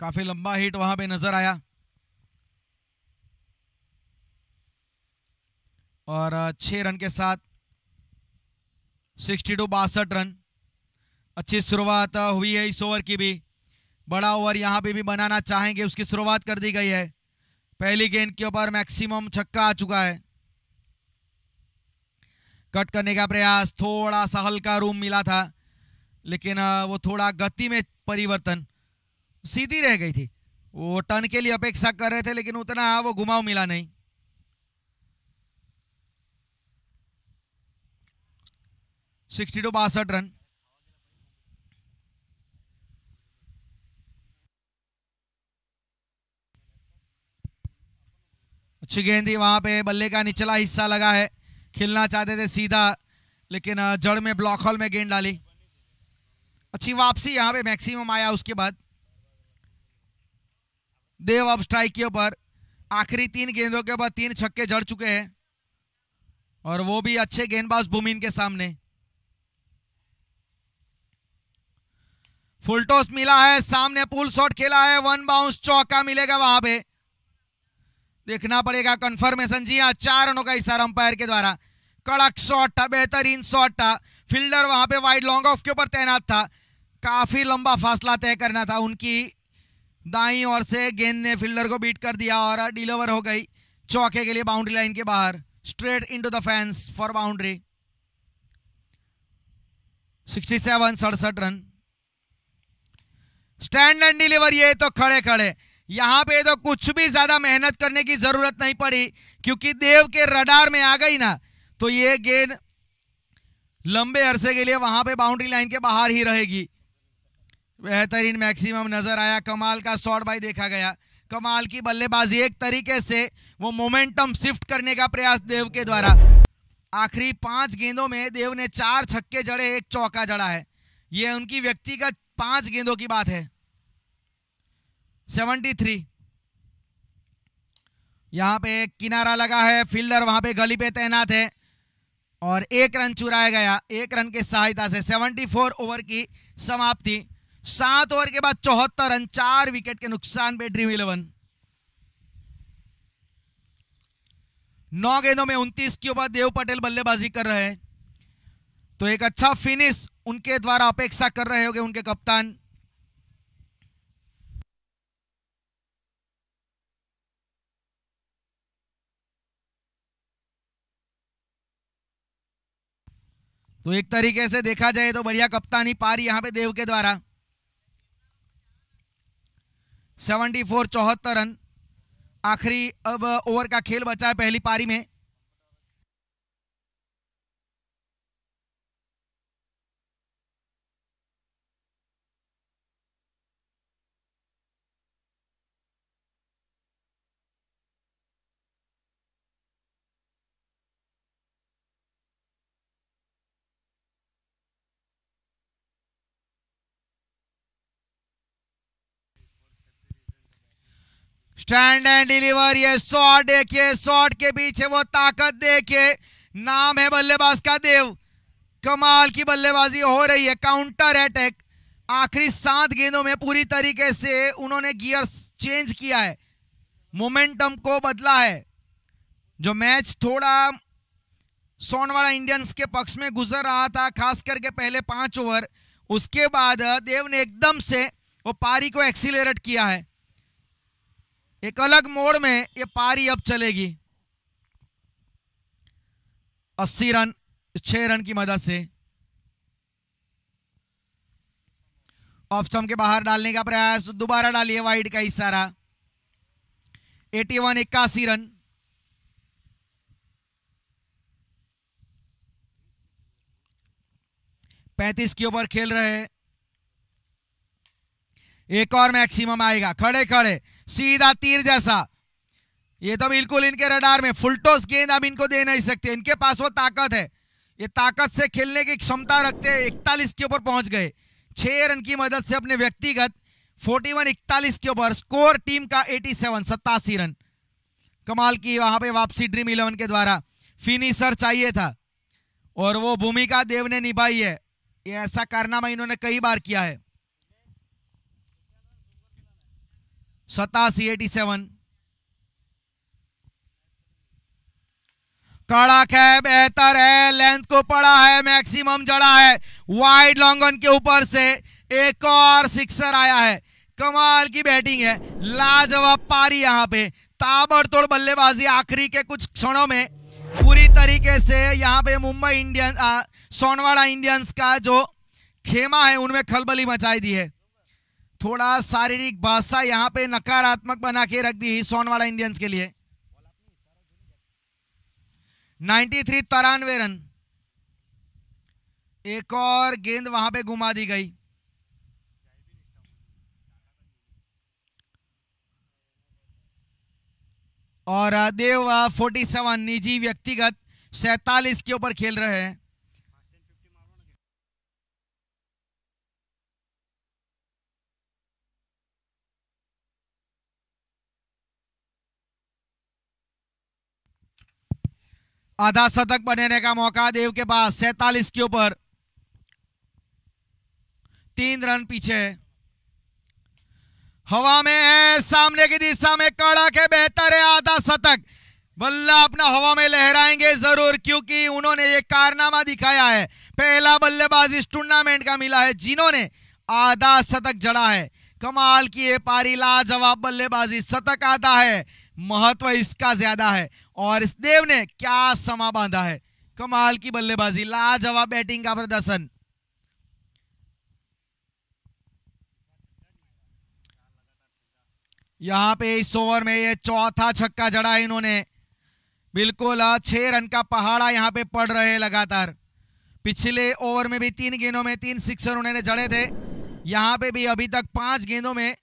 काफी लंबा हिट वहां पे नजर आया और छह रन के साथ सिक्सटी टू बासठ रन अच्छी शुरुआत हुई है इस ओवर की भी बड़ा ओवर यहाँ पे भी बनाना चाहेंगे उसकी शुरुआत कर दी गई है पहली गेंद के ऊपर मैक्सिमम छक्का आ चुका है कट करने का प्रयास थोड़ा सा हल्का रूम मिला था लेकिन वो थोड़ा गति में परिवर्तन सीधी रह गई थी वो टर्न के लिए अपेक्षा कर रहे थे लेकिन उतना वो घुमाव मिला नहीं सिक्सटी टू बासठ रन अच्छी गेंदी वहां पे बल्ले का निचला हिस्सा लगा है खेलना चाहते थे सीधा लेकिन जड़ में ब्लॉक हॉल में गेंद डाली अच्छी वापसी यहाँ पे मैक्सिमम आया उसके बाद देव अब स्ट्राइक के ऊपर आखिरी तीन गेंदों के बाद तीन छक्के जड़ चुके हैं और वो भी अच्छे गेंदबाज भूमिन के सामने फुल टॉस मिला है सामने पुल शॉट खेला है वन बाउंस चौका मिलेगा वहां पे देखना पड़ेगा कंफर्मेशन जी हाँ चार रनों का इशारा अंपायर के द्वारा कड़क शॉट था बेहतरीन शॉट था फील्डर वहां पे वाइड लॉन्ग ऑफ के ऊपर तैनात था काफी लंबा फासला तय करना था उनकी दाई ओर से गेंद ने फील्डर को बीट कर दिया और डिलीवर हो गई चौके के लिए बाउंड्री लाइन के बाहर straight into the fence four boundary 67 सड़सठ रन स्टैंड एंड डिलीवर ये तो खड़े खड़े यहां पे तो कुछ भी ज्यादा मेहनत करने की जरूरत नहीं पड़ी क्योंकि देव के रडार में आ गई ना तो ये गेंद लंबे अरसे के लिए वहां पे बाउंड्री लाइन के बाहर ही रहेगी बेहतरीन मैक्सिमम नजर आया कमाल का शॉट भाई देखा गया कमाल की बल्लेबाजी एक तरीके से वो मोमेंटम शिफ्ट करने का प्रयास देव के द्वारा आखिरी पांच गेंदों में देव ने चार छक्के जड़े एक चौका जड़ा है ये उनकी व्यक्तिगत पांच गेंदों की बात है 73 यहाँ पे किनारा लगा है फील्डर वहां पे गली पे तैनात है और एक रन चुराया गया एक रन के सहायता से फोर ओवर की समाप्ति सात ओवर के बाद चौहत्तर रन चार विकेट के नुकसान पे ड्रीम इलेवन नौ गेंदों में उनतीस के ऊपर देव पटेल बल्लेबाजी कर रहे हैं तो एक अच्छा फिनिश उनके द्वारा अपेक्षा कर रहे होंगे उनके कप्तान तो एक तरीके से देखा जाए तो बढ़िया कप्तानी पारी यहां पे देव के द्वारा 74 चौहत्तर रन आखिरी अब ओवर का खेल बचा है पहली पारी में स्टैंड एंड डिलीवर ये शॉट देखिए शॉट के पीछे वो ताकत देखिए नाम है बल्लेबाज का देव कमाल की बल्लेबाजी हो रही है काउंटर अटैक आखिरी सात गेंदों में पूरी तरीके से उन्होंने गियर चेंज किया है मोमेंटम को बदला है जो मैच थोड़ा सोनवाड़ा इंडियंस के पक्ष में गुजर रहा था खास करके पहले पांच ओवर उसके बाद देव ने एकदम से वो पारी को एक्सीलरेट किया है एक अलग मोड़ में ये पारी अब चलेगी अस्सी रन छह रन की मदद से ऑफ के बाहर डालने का प्रयास दोबारा डालिए वाइड का इशारा 81 इक्यासी रन पैंतीस के ऊपर खेल रहे हैं एक और मैक्सिमम आएगा खड़े खड़े सीधा तीर जैसा ये तो बिल्कुल इनके रडार में फुलटोस गेंद अब इनको दे नहीं सकते इनके पास वो ताकत है ये ताकत से खेलने की क्षमता रखते हैं इकतालीस के ऊपर पहुंच गए छह रन की मदद से अपने व्यक्तिगत 41 इकतालीस के ऊपर स्कोर टीम का 87 सत्तासी रन कमाल की वहां पे वापसी ड्रीम इलेवन के द्वारा फिनिशर चाहिए था और वो भूमिका देव ने निभाई है ये ऐसा कारनामा इन्होंने कई बार किया है सतासी एटी सेवन कड़क है बेहतर है लेंथ को पड़ा है मैक्सिमम जड़ा है वाइड लॉन्गन के ऊपर से एक और सिक्सर आया है कमाल की बैटिंग है लाजवाब पारी यहाँ पे ताबड़तोड़ बल्लेबाजी आखिरी के कुछ क्षणों में पूरी तरीके से यहाँ पे मुंबई इंडियंस सोनवाड़ा इंडियंस का जो खेमा है उनमें खलबली मचाई दी है थोड़ा शारीरिक भाषा यहाँ पे नकारात्मक बना के रख दी सोनवाड़ा इंडियंस के लिए 93 थ्री तिरानवे रन एक और गेंद वहां पे घुमा दी गई और देव 47 निजी व्यक्तिगत सैतालीस के ऊपर खेल रहे हैं आधा शतक बनाने का मौका देव के पास सैतालीस के ऊपर तीन रन पीछे हवा में है सामने की दिशा में कड़क है बेहतर है आधा शतक बल्ला अपना हवा में लहराएंगे जरूर क्योंकि उन्होंने ये कारनामा दिखाया है पहला बल्लेबाज इस टूर्नामेंट का मिला है जिन्होंने आधा शतक जड़ा है कमाल की ये पारी लाजवाब बल्लेबाजी शतक आधा है महत्व इसका ज्यादा है और इस देव ने क्या समा बांधा है कमाल की बल्लेबाजी लाजवाब बैटिंग का प्रदर्शन यहां पे इस ओवर में ये चौथा छक्का जड़ा इन्होंने बिल्कुल छह रन का पहाड़ा यहां पे पड़ रहे लगातार पिछले ओवर में भी तीन गेंदों में तीन सिक्सर उन्होंने जड़े थे यहां पे भी अभी तक पांच गेंदों में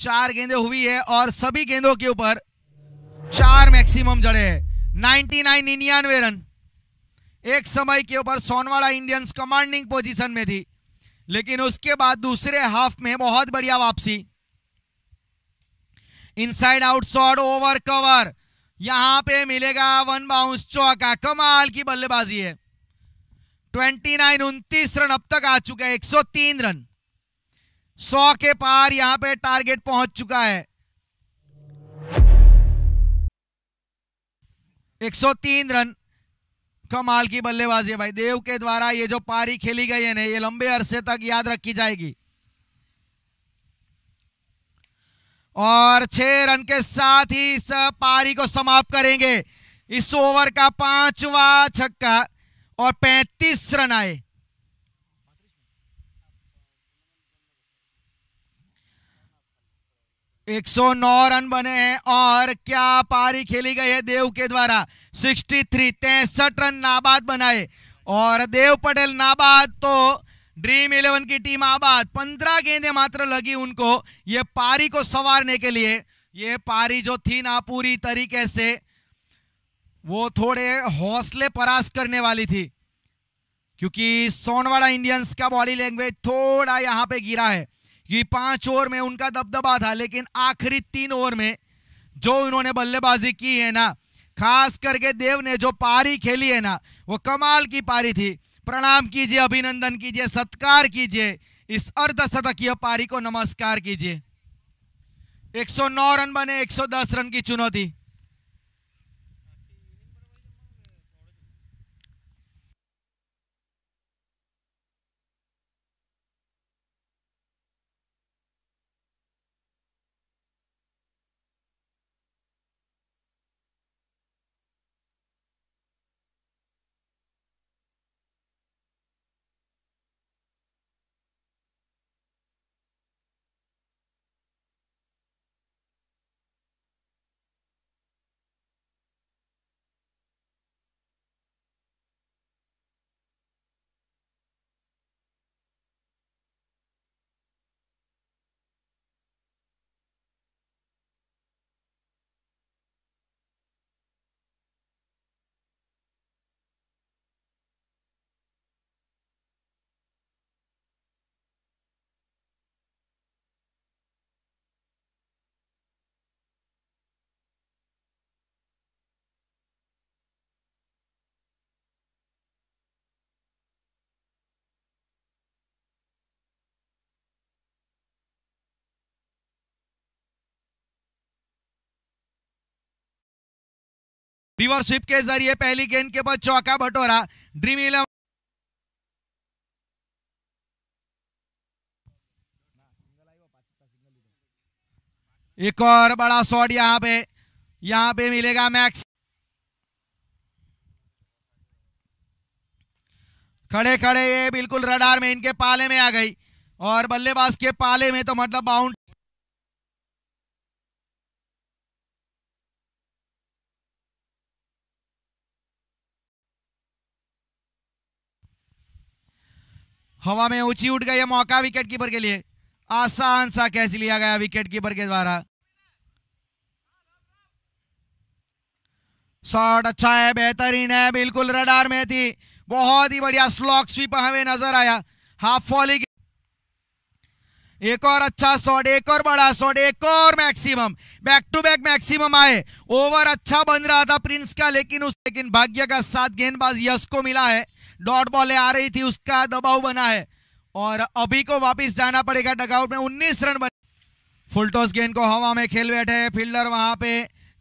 चार गेंदे हुई है और सभी गेंदों के ऊपर चार मैक्सिमम जड़े हैं नाइनटी नाइन निन्यानवे रन एक समय के ऊपर सोनवाड़ा इंडियंस कमांडिंग पोजीशन में थी लेकिन उसके बाद दूसरे हाफ में बहुत बढ़िया वापसी inside out shot over cover यहां पे मिलेगा वन बाउंस चौका कमाल की बल्लेबाजी है ट्वेंटी नाइन उन्तीस रन अब तक आ चुके हैं 103 रन सौ के पार यहां पे टारगेट पहुंच चुका है 103 रन कमाल की बल्लेबाजी भाई देव के द्वारा ये जो पारी खेली गई है ना ये लंबे अरसे तक याद रखी जाएगी और छह रन के साथ ही इस पारी को समाप्त करेंगे इस ओवर का पांचवा छक्का और 35 रन आए 109 रन बने हैं और क्या पारी खेली गई है देव के द्वारा 63 थ्री तैसठ रन नाबाद बनाए और देव पटेल नाबाद तो ड्रीम इलेवन की टीम आबाद पंद्रह गेंदे मात्र लगी उनको ये पारी को संवारने के लिए ये पारी जो थी ना पूरी तरीके से वो थोड़े हौसले परास करने वाली थी क्योंकि सोनवाड़ा इंडियंस का बॉडी लैंग्वेज थोड़ा यहाँ पे गिरा है ये पांच ओवर में उनका दबदबा था लेकिन आखिरी तीन ओवर में जो इन्होंने बल्लेबाजी की है ना खास करके देव ने जो पारी खेली है ना वो कमाल की पारी थी प्रणाम कीजिए अभिनंदन कीजिए सत्कार कीजिए इस अर्धशतकीय पारी को नमस्कार कीजिए 109 रन बने 110 रन की चुनौती रिवर स्विप के जरिए पहली गेंद के बाद चौका बटोरा ड्रीम इलेवन एक और बड़ा शॉट यहां पे यहां पे मिलेगा मैक्स खड़े खड़े ये बिल्कुल रडार में इनके पाले में आ गई और बल्लेबाज के पाले में तो मतलब बाउंड हवा में ऊंची उठ गई मौका विकेट कीपर के लिए आसान सा कैच लिया गया विकेट कीपर के द्वारा शॉट अच्छा है बेहतरीन है बिल्कुल रडार में थी बहुत ही बढ़िया स्लॉक स्वीप हमें नजर आया हाफ फॉलिंग एक और अच्छा शॉट एक और बड़ा शॉट एक और maximum back to back maximum आए ओवर अच्छा बन रहा था प्रिंस का लेकिन उस लेकिन भाग्य का साथ गेंदबाज यश को मिला है डॉट बॉले आ रही थी उसका दबाव बना है और अभी को वापस जाना पड़ेगा डगआउट में उन्नीस रन बने फुलटॉस गेंद को हवा में खेल बैठे फील्डर वहां पे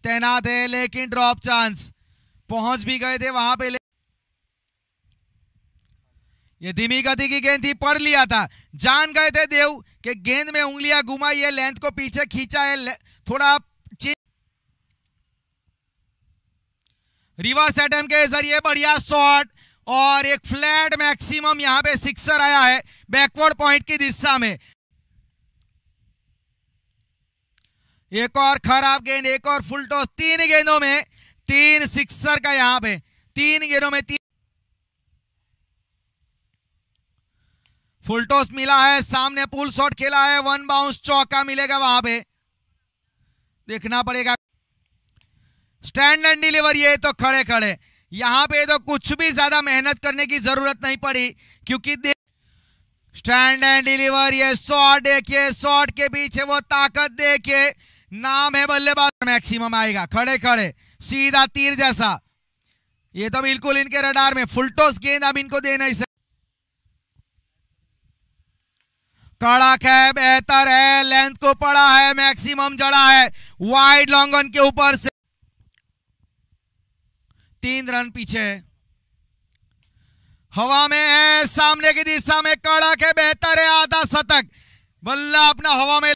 तैनात है लेकिन ड्रॉप चांस पहुंच भी गए थे वहां पे ये धीमी गति की गेंद थी पढ़ लिया था जान गए थे देव कि गेंद में उंगलियां घुमाई है लेंथ को पीछे खींचा है थोड़ा रिवर्स एटम के जरिए बढ़िया शॉट और एक फ्लैट मैक्सिमम यहां पे सिक्सर आया है बैकवर्ड पॉइंट की दिशा में एक और खराब गेंद एक और फुल टॉस तीन गेंदों में तीन सिक्सर का यहां पे तीन गेंदों में तीन फुल टॉस मिला है सामने पुल शॉट खेला है वन बाउंस चौका मिलेगा वहां पे देखना पड़ेगा स्टैंड एंड डिलीवर ये तो खड़े खड़े यहां पे तो कुछ भी ज्यादा मेहनत करने की जरूरत नहीं पड़ी क्योंकि स्टैंड एंड डिलीवर ये शॉट देखिए शॉट के पीछे वो ताकत देखिए नाम है बल्लेबाज मैक्सिमम आएगा खड़े खड़े सीधा तीर जैसा ये तो बिल्कुल इनके रडार में फुलटोस गेंद अब इनको दे नहीं सकते कड़क है बेहतर है लेंथ को पड़ा है मैक्सिमम जड़ा है वाइड लॉन्गन के ऊपर से तीन रन पीछे है हवा में है सामने की दिशा में कड़क है बेहतर है आधा शतक बल्ला अपना हवा में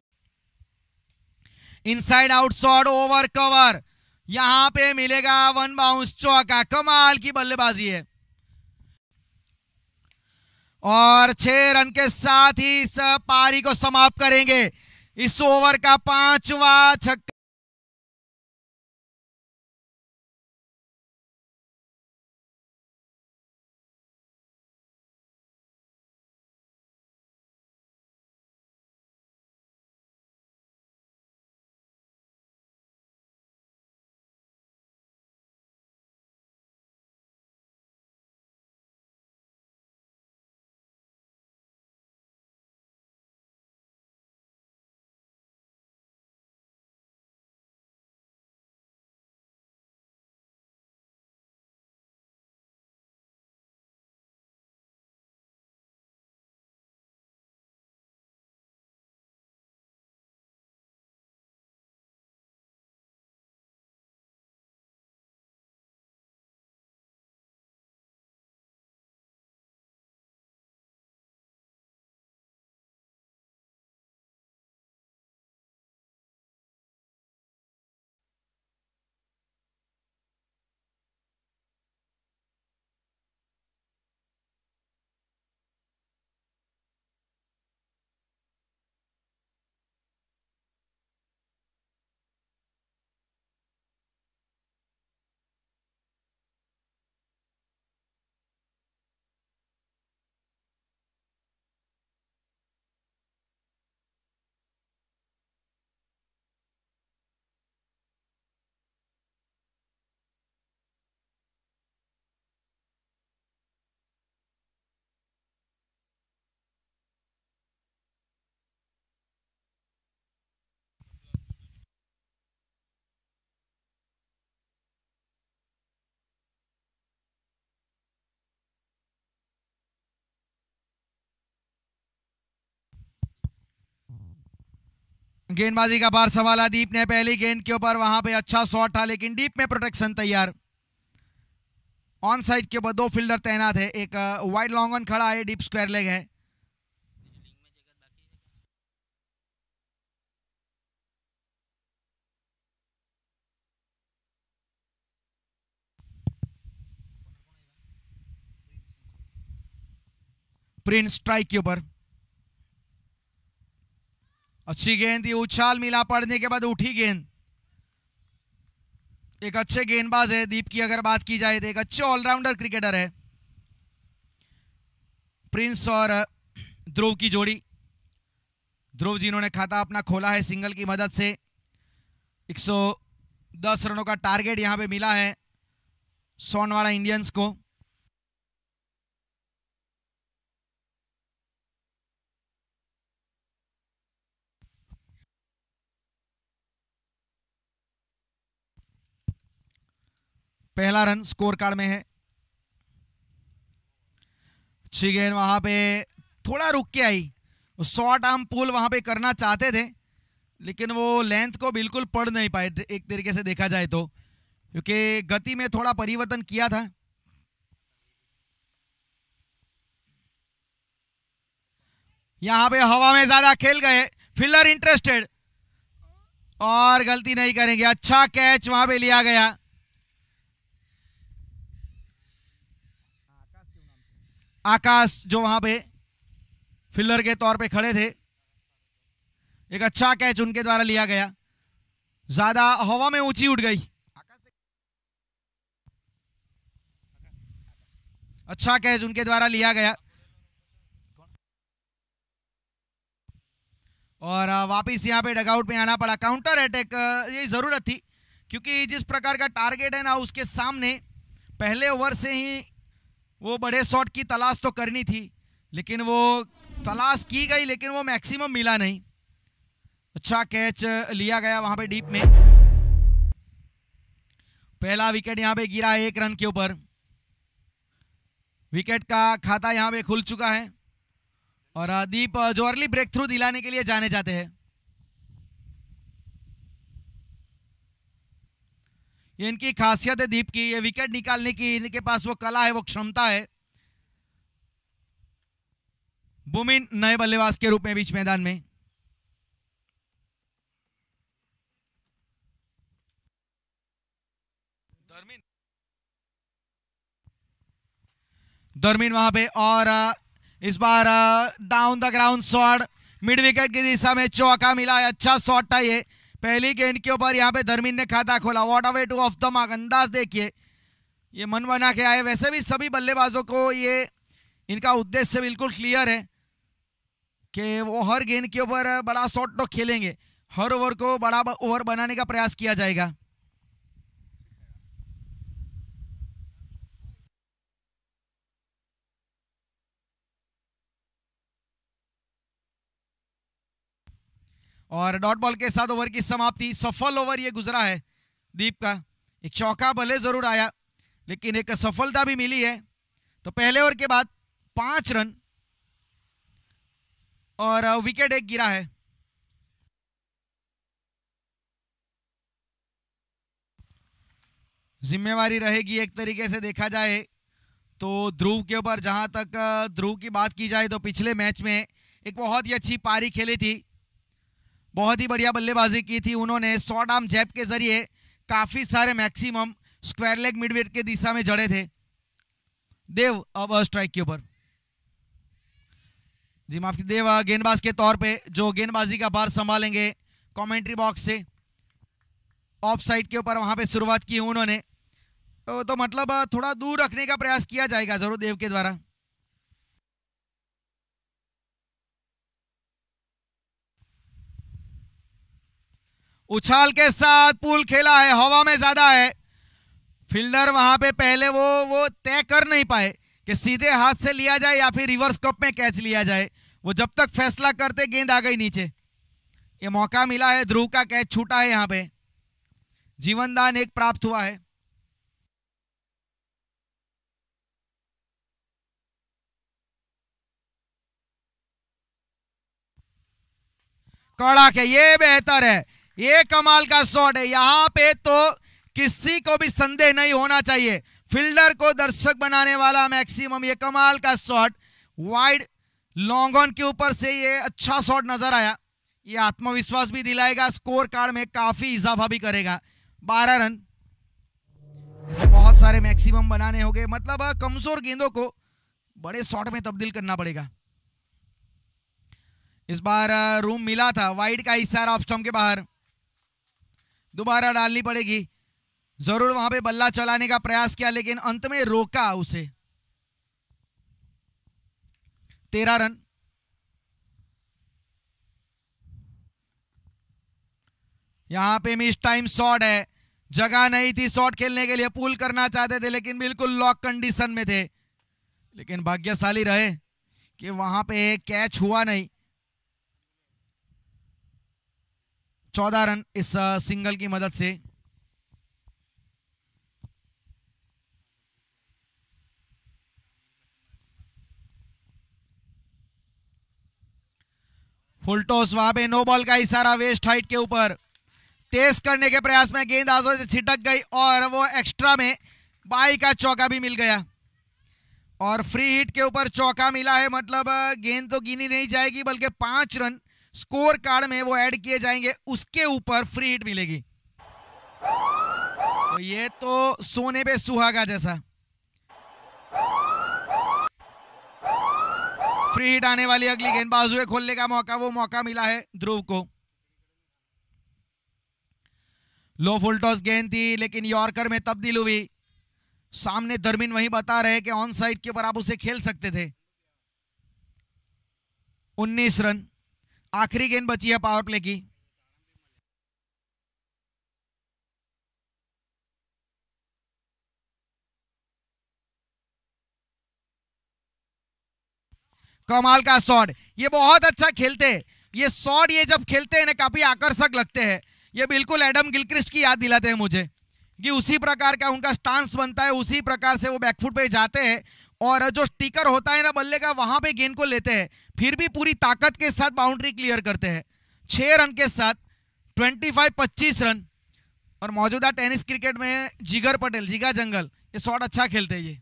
inside out shot over cover यहां पे मिलेगा वन बाउंस चौका कमाल की बल्लेबाजी है और छह रन के साथ ही इस पारी को समाप्त करेंगे इस ओवर का पांचवा छक्का गेंदबाजी का बार संभाला दीप ने पहली गेंद के ऊपर वहां पे अच्छा शॉट था लेकिन डीप में प्रोटेक्शन तैयार ऑन साइड के ऊपर दो फील्डर तैनात है एक वाइड लॉन्ग ऑन खड़ा है डीप स्क्वायर लेग है प्रिंस स्ट्राइक के ऊपर अच्छी गेंद ये उछाल मिला पड़ने के बाद उठी गेंद एक अच्छे गेंदबाज है दीप की अगर बात की जाए तो एक अच्छे ऑलराउंडर क्रिकेटर है प्रिंस और ध्रुव की जोड़ी ध्रुव ने खाता अपना खोला है सिंगल की मदद से 110 रनों का टारगेट यहां पे मिला है सोनवाड़ा इंडियंस को पहला रन स्कोर कार्ड में है अच्छी गेंद वहां पे थोड़ा रुक के आई शॉर्ट आर्म पुल वहां पे करना चाहते थे लेकिन वो लेंथ को बिल्कुल पढ़ नहीं पाए एक तरीके से देखा जाए तो क्योंकि गति में थोड़ा परिवर्तन किया था यहां पे हवा में ज्यादा खेल गए फील्डर इंटरेस्टेड और गलती नहीं करेंगे अच्छा कैच वहां पे लिया गया आकाश जो वहां पे फिल्डर के तौर पे खड़े थे एक अच्छा कैच उनके द्वारा लिया गया ज्यादा हवा में ऊंची उठ गई अच्छा कैच उनके द्वारा लिया गया और वापस यहाँ पे डगआउट में आना पड़ा काउंटर अटैक ये ज़रूरत थी क्योंकि जिस प्रकार का टारगेट है ना उसके सामने पहले ओवर से ही वो बड़े शॉट की तलाश तो करनी थी लेकिन वो तलाश की गई लेकिन वो मैक्सिमम मिला नहीं अच्छा कैच लिया गया वहां पे डीप में पहला विकेट यहां पे गिरा एक रन के ऊपर विकेट का खाता यहां पे खुल चुका है और दीप जो अर्ली ब्रेक थ्रू दिलाने के लिए जाने जाते हैं ये इनकी खासियत है दीप की ये विकेट निकालने की इनके पास वो कला है वो क्षमता है बुमिन नए बल्लेबाज के रूप में बीच मैदान में दर्मिन वहां पे और इस बार down the ground shot mid wicket की दिशा में चौका मिला है अच्छा शॉट था ये पहली गेंद के ऊपर यहाँ पे धर्मीन ने खाता खोला what a way to off the mark अंदाज देखिए ये मन बना के आए वैसे भी सभी बल्लेबाजों को ये इनका उद्देश्य बिल्कुल क्लियर है कि वो हर गेंद के ऊपर बड़ा शॉट तो खेलेंगे हर ओवर को बड़ा ओवर बनाने का प्रयास किया जाएगा और डॉट बॉल के साथ ओवर की समाप्ति सफल ओवर ये गुजरा है दीप का एक चौका भले जरूर आया लेकिन एक सफलता भी मिली है तो पहले ओवर के बाद पांच रन और विकेट एक गिरा है जिम्मेवारी रहेगी एक तरीके से देखा जाए तो ध्रुव के ऊपर जहां तक ध्रुव की बात की जाए तो पिछले मैच में एक बहुत ही अच्छी पारी खेली थी बहुत ही बढ़िया बल्लेबाजी की थी उन्होंने शॉर्ट आर्म जैप के जरिए काफ़ी सारे मैक्सिमम स्क्वायर लेग मिडवेट के दिशा में जड़े थे देव अब स्ट्राइक के ऊपर जी माफ की देव गेंदबाज के तौर पे जो गेंदबाजी का भार संभालेंगे कमेंट्री बॉक्स से ऑफ साइड के ऊपर वहां पे शुरुआत की उन्होंने तो, तो मतलब थोड़ा दूर रखने का प्रयास किया जाएगा जरूर देव के द्वारा उछाल के साथ पुल खेला है हवा में ज़्यादा है फील्डर वहां पे पहले वो वो तय कर नहीं पाए कि सीधे हाथ से लिया जाए या फिर रिवर्स कप में कैच लिया जाए वो जब तक फैसला करते गेंद आ गई नीचे ये मौका मिला है ध्रुव का कैच छूटा है यहाँ पे जीवनदान एक प्राप्त हुआ है कड़ा के ये बेहतर है ये कमाल का शॉट है यहाँ पे तो किसी को भी संदेह नहीं होना चाहिए फील्डर को दर्शक बनाने वाला मैक्सिमम ये कमाल का शॉट वाइड लॉन्ग ऑन के ऊपर से ये अच्छा शॉट नजर आया ये आत्मविश्वास भी दिलाएगा स्कोर कार्ड में काफी इजाफा भी करेगा बारह रन ऐसे बहुत सारे मैक्सिमम बनाने होंगे मतलब कमजोर गेंदों को बड़े शॉट में तब्दील करना पड़ेगा इस बार रूम मिला था वाइड का इशारा ऑफ स्टम्प के बाहर दोबारा डालनी पड़ेगी जरूर वहां पे बल्ला चलाने का प्रयास किया लेकिन अंत में रोका उसे तेरह रन यहां पे मिस टाइम शॉट है जगह नहीं थी शॉट खेलने के लिए पुल करना चाहते थे लेकिन बिल्कुल लॉक कंडीशन में थे लेकिन भाग्यशाली रहे कि वहां पे कैच हुआ नहीं चौदह रन इस सिंगल की मदद से फुल टॉस वहां पे नो बॉल का इशारा वेस्ट हाइट के ऊपर तेज करने के प्रयास में गेंद गेंदबाजों से छिटक गई और वो एक्स्ट्रा में बाई का चौका भी मिल गया और फ्री हिट के ऊपर चौका मिला है मतलब गेंद तो गिनी नहीं जाएगी बल्कि पांच रन स्कोर कार्ड में वो ऐड किए जाएंगे उसके ऊपर फ्री हिट मिलेगी तो ये तो सोने पे सुहागा जैसा फ्री हिट आने वाली अगली गेंद बाजुए खोलने का मौका वो मौका मिला है ध्रुव को लो फुल टॉस गेंद थी लेकिन यॉर्कर में तब्दील हुई सामने धर्मिन वही बता रहे कि ऑन साइड के ऊपर आप उसे खेल सकते थे 19 रन आखिरी गेंद बची है पावर प्ले की कमाल का शॉट ये बहुत अच्छा खेलते हैं ये शॉट ये जब खेलते हैं ना काफी आकर्षक लगते हैं ये बिल्कुल एडम गिलक्रिस्ट की याद दिलाते हैं मुझे कि उसी प्रकार का उनका स्टांस बनता है उसी प्रकार से वो बैकफुट पे जाते हैं और जो स्टिकर होता है ना बल्ले का वहां पे गेंद को लेते हैं फिर भी पूरी ताकत के साथ बाउंड्री क्लियर करते हैं छह रन के साथ ट्वेंटी फाइव पच्चीस रन और मौजूदा टेनिस क्रिकेट में जिगर पटेल जिगा जंगल ये शॉट अच्छा खेलते हैं ये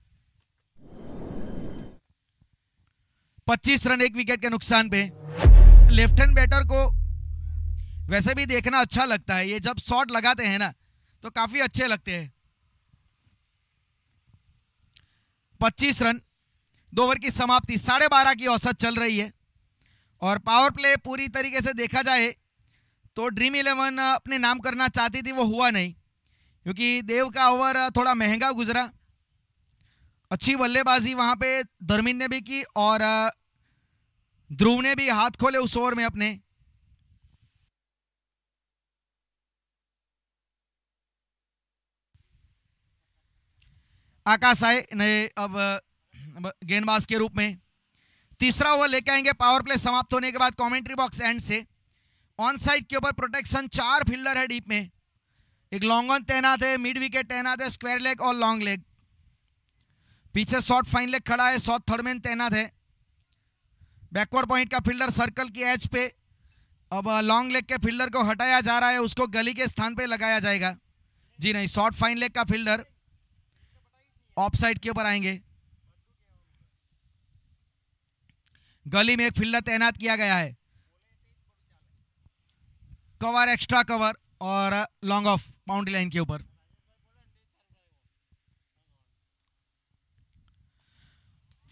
पच्चीस रन एक विकेट के नुकसान पे लेफ्ट हैंड बैटर को वैसे भी देखना अच्छा लगता है ये जब शॉट लगाते हैं ना तो काफी अच्छे लगते हैं पच्चीस रन दो ओवर की समाप्ति साढ़े बारह की औसत चल रही है और पावर प्ले पूरी तरीके से देखा जाए तो ड्रीम इलेवन अपने नाम करना चाहती थी वो हुआ नहीं क्योंकि देव का ओवर थोड़ा महंगा गुजरा अच्छी बल्लेबाजी वहाँ पे धर्मिन ने भी की और ध्रुव ने भी हाथ खोले उस ओवर में अपने आकाश आए नए अब गेंदबाज के रूप में तीसरा ओवर लेके आएंगे पावर प्ले समाप्त होने के बाद कमेंट्री बॉक्स एंड से ऑन साइड के ऊपर प्रोटेक्शन चार फील्डर है डीप में एक लॉन्ग ऑन तैनात है मिड विकेट तैनात है स्क्वायर लेग और लॉन्ग लेग पीछे शॉर्ट फाइन लेग खड़ा है शॉर्ट थर्डमैन तैनात है बैकवर्ड पॉइंट का फील्डर सर्कल की एज पे अब लॉन्ग लेग के फील्डर को हटाया जा रहा है उसको गली के स्थान पे लगाया जाएगा जी नहीं शॉर्ट फाइन लेग का फील्डर ऑफ साइड के ऊपर आएंगे गली में एक फील्डर तैनात किया गया है कवर एक्स्ट्रा कवर और लॉन्ग ऑफ बाउंड्री लाइन के ऊपर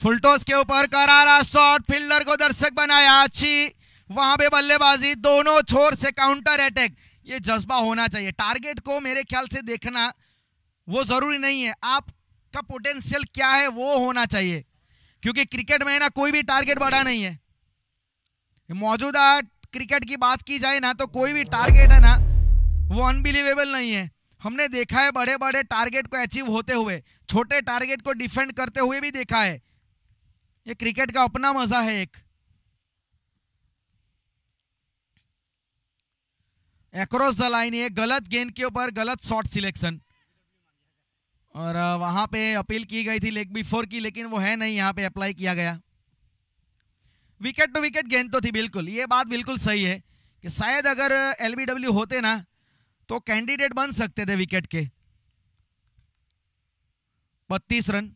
फुलटोस के ऊपर करारा शॉट फील्डर को दर्शक बनाया अच्छी वहां पे बल्लेबाजी दोनों छोर से काउंटर अटैक ये जज्बा होना चाहिए टारगेट को मेरे ख्याल से देखना वो जरूरी नहीं है आपका पोटेंशियल क्या है वो होना चाहिए क्योंकि क्रिकेट में ना कोई भी टारगेट बढ़ा नहीं है मौजूदा क्रिकेट की बात की जाए ना तो कोई भी टारगेट है ना वो अनबिलीवेबल नहीं है हमने देखा है बड़े बड़े टारगेट को अचीव होते हुए छोटे टारगेट को डिफेंड करते हुए भी देखा है ये क्रिकेट का अपना मजा है एक एक्रॉस द लाइन ये गलत गेंद के ऊपर गलत शॉट सिलेक्शन और वहाँ पे अपील की गई थी लेग बिफोर की लेकिन वो है नहीं यहाँ पे अप्लाई किया गया विकेट टू विकेट गेंद तो थी बिल्कुल ये बात बिल्कुल सही है कि शायद अगर एल होते ना तो कैंडिडेट बन सकते थे विकेट के बत्तीस रन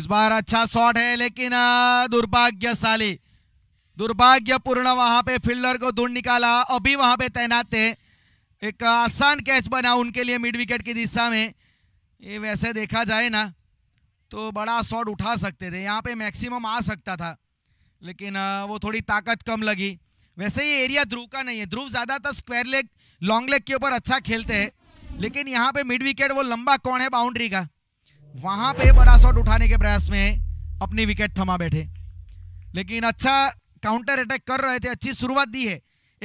इस बार अच्छा शॉट है लेकिन दुर्भाग्यशाली दुर्भाग्यपूर्ण वहां पे फील्डर को ढूंढ निकाला अभी वहां पे तैनात थे एक आसान कैच बना उनके लिए मिड विकेट की दिशा में ये वैसे देखा जाए ना तो बड़ा शॉट उठा सकते थे यहाँ पे मैक्सिमम आ सकता था लेकिन वो थोड़ी ताकत कम लगी वैसे ये एरिया ध्रुव का नहीं है ध्रुव ज़्यादातर स्क्वायर लेग लॉन्ग लेग के ऊपर अच्छा खेलते हैं लेकिन यहाँ पे मिड विकेट वो लंबा कौन है बाउंड्री का वहाँ पे बड़ा शॉट उठाने के प्रयास में अपनी विकेट थमा बैठे लेकिन अच्छा काउंटर अटैक कर रहे थे अच्छी शुरुआत दी है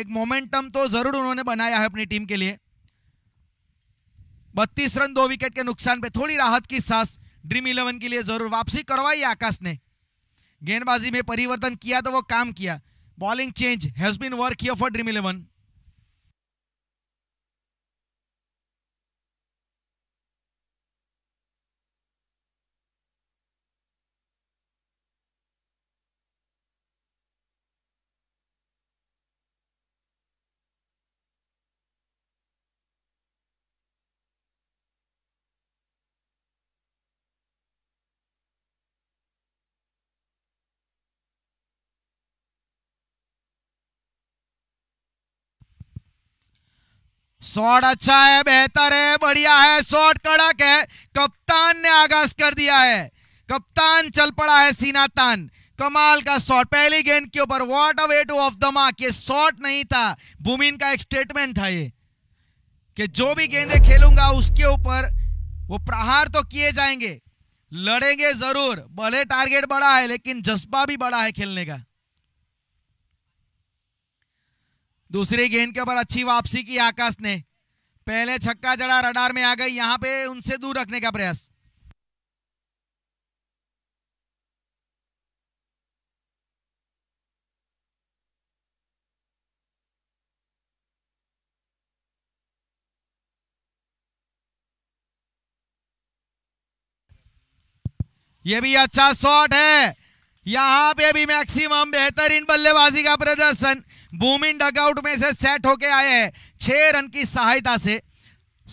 एक मोमेंटम तो जरूर उन्होंने बनाया है अपनी टीम के लिए बत्तीस रन दो विकेट के नुकसान पे थोड़ी राहत की सांस ड्रीम इलेवन के लिए जरूर वापसी करवाई आकाश ने गेंदबाजी में परिवर्तन किया तो वो काम किया bowling change has been work here for Dream Eleven shot अच्छा है बेहतर है बढ़िया है शॉट कड़क है कप्तान ने आगाज कर दिया है कप्तान चल पड़ा है सीनातान कमाल का शॉट पहली गेंद के ऊपर what a way to off the mark ये शॉट नहीं था भूमिन का एक स्टेटमेंट था ये कि जो भी गेंदे खेलूंगा उसके ऊपर वो प्रहार तो किए जाएंगे लड़ेंगे जरूर भले टारगेट बड़ा है लेकिन जज्बा भी बड़ा है खेलने का दूसरी गेंद के ऊपर अच्छी वापसी की आकाश ने पहले छक्का जड़ा रडार में आ गई यहां पे उनसे दूर रखने का प्रयास ये भी अच्छा शॉट है यहां पे भी मैक्सिमम बेहतरीन बल्लेबाजी का प्रदर्शन बूमिन डगआउट में से सेट होके आए हैं छह रन की सहायता से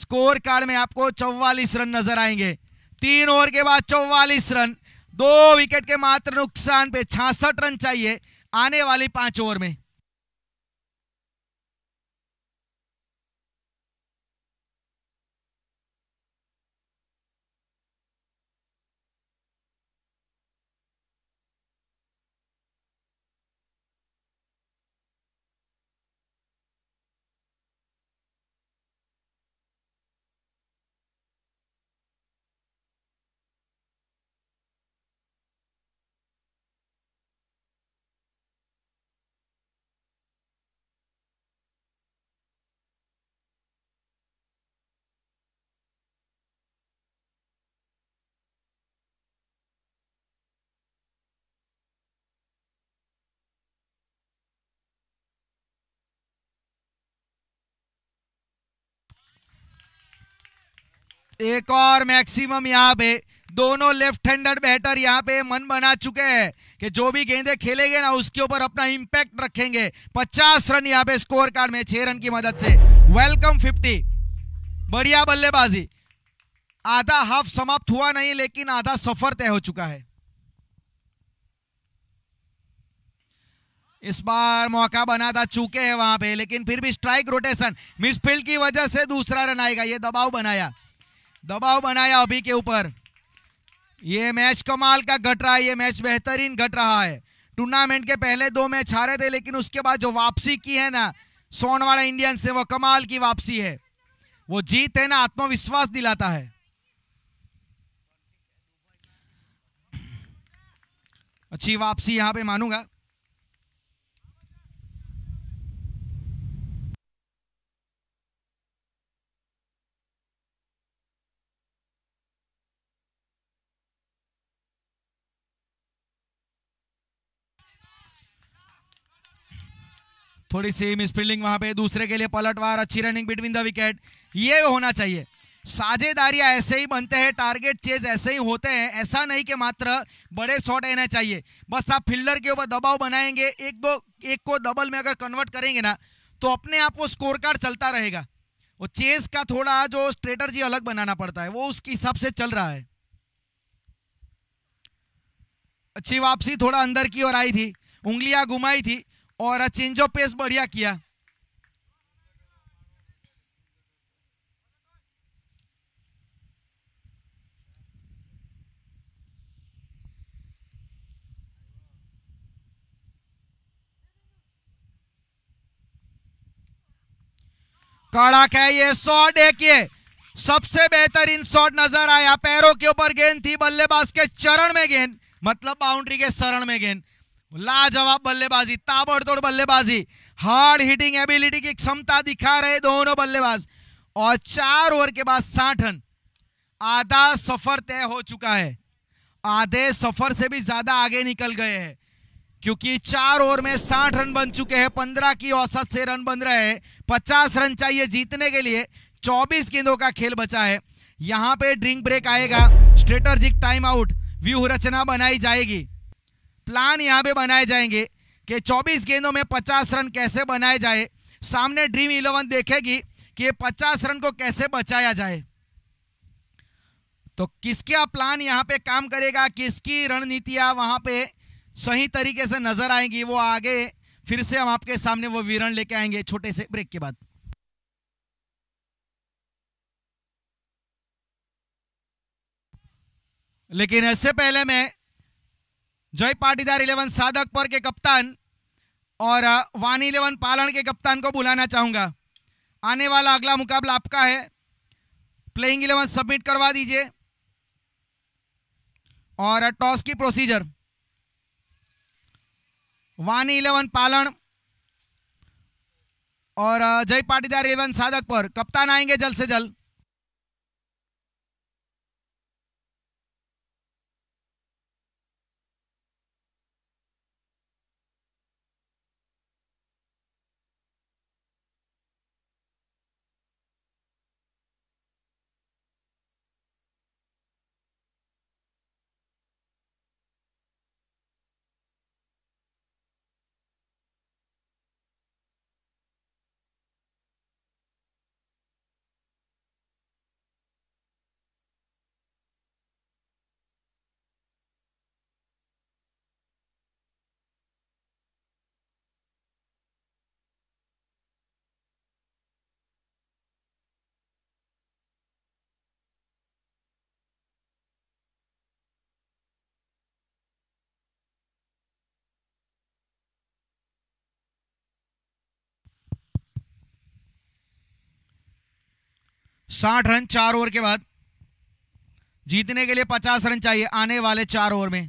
स्कोर कार्ड में आपको चौवालीस रन नजर आएंगे तीन ओवर के बाद चौवालीस रन दो विकेट के मात्र नुकसान पे छासठ रन चाहिए आने वाली पांच ओवर में एक और मैक्सिमम यहाँ पे दोनों लेफ्ट हैंडर बैटर यहाँ पे मन बना चुके हैं कि जो भी गेंदे खेलेंगे ना उसके ऊपर अपना इम्पैक्ट रखेंगे 50 रन यहाँ पे स्कोर कार्ड में छह रन की मदद से वेलकम 50 बढ़िया बल्लेबाजी आधा हाफ समाप्त हुआ नहीं लेकिन आधा सफर तय हो चुका है इस बार मौका बना था चुके हैं वहां पे लेकिन फिर भी स्ट्राइक रोटेशन मिसफील्ड की वजह से दूसरा रन आएगा ये दबाव बनाया दबाव बनाया अभी के ऊपर ये मैच कमाल का घट रहा है ये मैच बेहतरीन घट रहा है टूर्नामेंट के पहले दो मैच हारे थे लेकिन उसके बाद जो वापसी की है ना सोनवाड़ा इंडियंस से वो कमाल की वापसी है वो जीत है ना आत्मविश्वास दिलाता है अच्छी वापसी यहां पे मानूंगा थोड़ी सी मिस फील्डिंग वहां पे दूसरे के लिए पलटवार अच्छी रनिंग बिटवीन द विकेट ये होना चाहिए साझेदारियां ऐसे ही बनते हैं टारगेट चेज ऐसे ही होते हैं ऐसा नहीं कि मात्र बड़े शॉट रहने चाहिए बस आप फील्डर के ऊपर दबाव बनाएंगे एक दो एक को डबल में अगर कन्वर्ट करेंगे ना तो अपने आप वो स्कोर कार्ड चलता रहेगा वो चेज का थोड़ा जो स्ट्रेटर्जी अलग बनाना पड़ता है वो उसके हिसाब से चल रहा है अच्छी वापसी थोड़ा अंदर की ओर आई थी उंगलियां घुमाई थी और चेंज ऑफ पेस बढ़िया किया कड़क है ये शॉट देखिए सबसे बेहतरीन शॉट नजर आया पैरों के ऊपर गेंद थी बल्लेबाज के चरण में गेंद मतलब बाउंड्री के शरण में गेंद लाजवाब बल्लेबाजी ताबड़तोड़ बल्लेबाजी हार्ड हिटिंग एबिलिटी की क्षमता दिखा रहे दोनों बल्लेबाज और चार ओवर के बाद साठ रन आधा सफर तय हो चुका है आधे सफर से भी ज्यादा आगे निकल गए हैं क्योंकि चार ओवर में साठ रन बन चुके हैं पंद्रह की औसत से रन बन रहे हैं पचास रन चाहिए जीतने के लिए चौबीस गेंदों का खेल बचा है यहां पे ड्रिंक ब्रेक आएगा स्ट्रेटर्जिक टाइम आउट व्यूह रचना बनाई जाएगी प्लान यहाँ पे बनाए जाएंगे कि 24 गेंदों में 50 रन कैसे बनाए जाए सामने ड्रीम इलेवन देखेगी कि ये 50 रन को कैसे बचाया जाए तो किसका प्लान यहाँ पे काम करेगा किसकी रणनीतियाँ वहाँ पे सही तरीके से नजर आएंगी वो आगे फिर से हम आपके सामने वो विरण लेके आएंगे छोटे से ब्रेक के बाद लेकिन इससे पहले मैं जय पाटीदार इलेवन साधकपुर के कप्तान और वानी इलेवन पालन के कप्तान को बुलाना चाहूँगा आने वाला अगला मुकाबला आपका है प्लेइंग इलेवन सबमिट करवा दीजिए और टॉस की प्रोसीजर वानी इलेवन पालन और जय पाटीदार इलेवन पर कप्तान आएंगे जल्द से जल्द साठ रन चार ओवर के बाद जीतने के लिए पचास रन चाहिए आने वाले चार ओवर में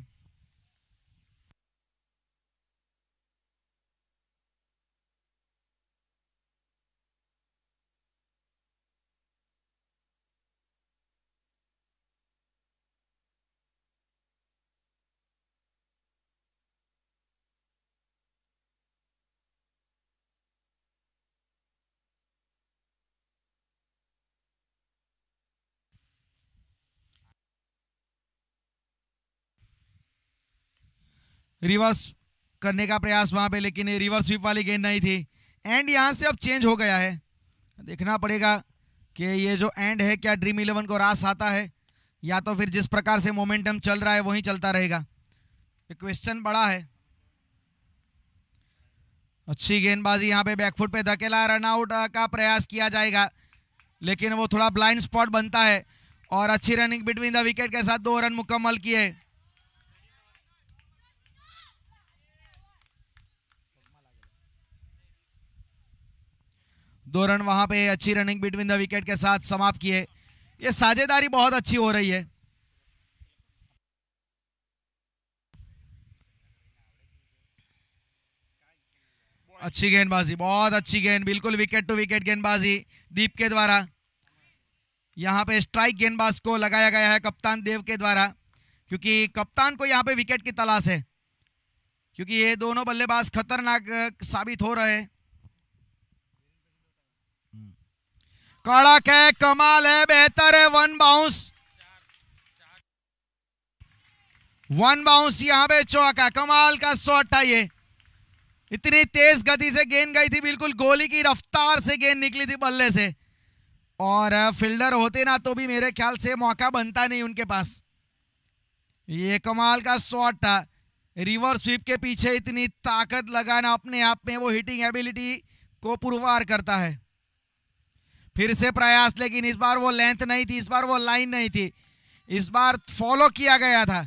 रिवर्स करने का प्रयास वहाँ पे लेकिन रिवर्स स्वीप वाली गेंद नहीं थी एंड यहाँ से अब चेंज हो गया है देखना पड़ेगा कि ये जो एंड है क्या ड्रीम इलेवन को रास आता है या तो फिर जिस प्रकार से मोमेंटम चल रहा है वही चलता रहेगा ये क्वेश्चन बड़ा है अच्छी गेंदबाजी यहाँ पे बैकफुट पे धकेला रनआउट का प्रयास किया जाएगा लेकिन वो थोड़ा ब्लाइंड स्पॉट बनता है और अच्छी रनिंग बिटवीन द विकेट के साथ दो रन मुकम्मल किए दो रन वहां पे अच्छी रनिंग बिटवीन द विकेट के साथ समाप्त किए ये साझेदारी बहुत अच्छी हो रही है अच्छी गेंदबाजी बहुत अच्छी गेंद बिल्कुल विकेट टू विकेट गेंदबाजी दीप के द्वारा यहाँ पे स्ट्राइक गेंदबाज को लगाया गया है कप्तान देव के द्वारा क्योंकि कप्तान को यहाँ पे विकेट की तलाश है क्योंकि ये दोनों बल्लेबाज खतरनाक साबित हो रहे हैं कड़क है कमाल है बेहतर है वन बाउंस वन बाउंस यहां पे चौका कमाल का शॉट था ये इतनी तेज गति से गेंद गई थी बिल्कुल गोली की रफ्तार से गेंद निकली थी बल्ले से और फील्डर होते ना तो भी मेरे ख्याल से मौका बनता नहीं उनके पास ये कमाल का शॉट था रिवर्स स्वीप के पीछे इतनी ताकत लगाना अपने आप में वो हिटिंग एबिलिटी को पुरवार करता है फिर से प्रयास लेकिन इस बार वो लेंथ नहीं थी इस बार वो लाइन नहीं थी इस बार फॉलो किया गया था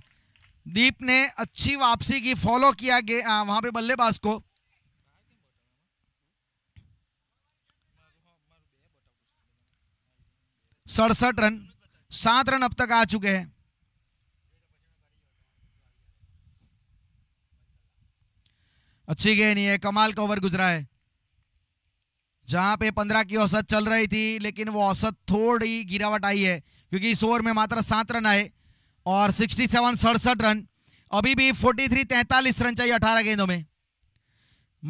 दीप ने अच्छी वापसी की फॉलो किया गया वहां पे बल्लेबाज को सड़सठ रन सात रन अब तक आ चुके हैं अच्छी गेंद है कमाल का ओवर गुजरा है जहां पे पंद्रह की औसत चल रही थी लेकिन वो औसत थोड़ी गिरावट आई है क्योंकि इस ओवर में मात्र सात रन आए और सिक्सटी सेवन सड़सठ रन अभी भी फोर्टी थ्री तैंतालीस रन चाहिए अठारह गेंदों में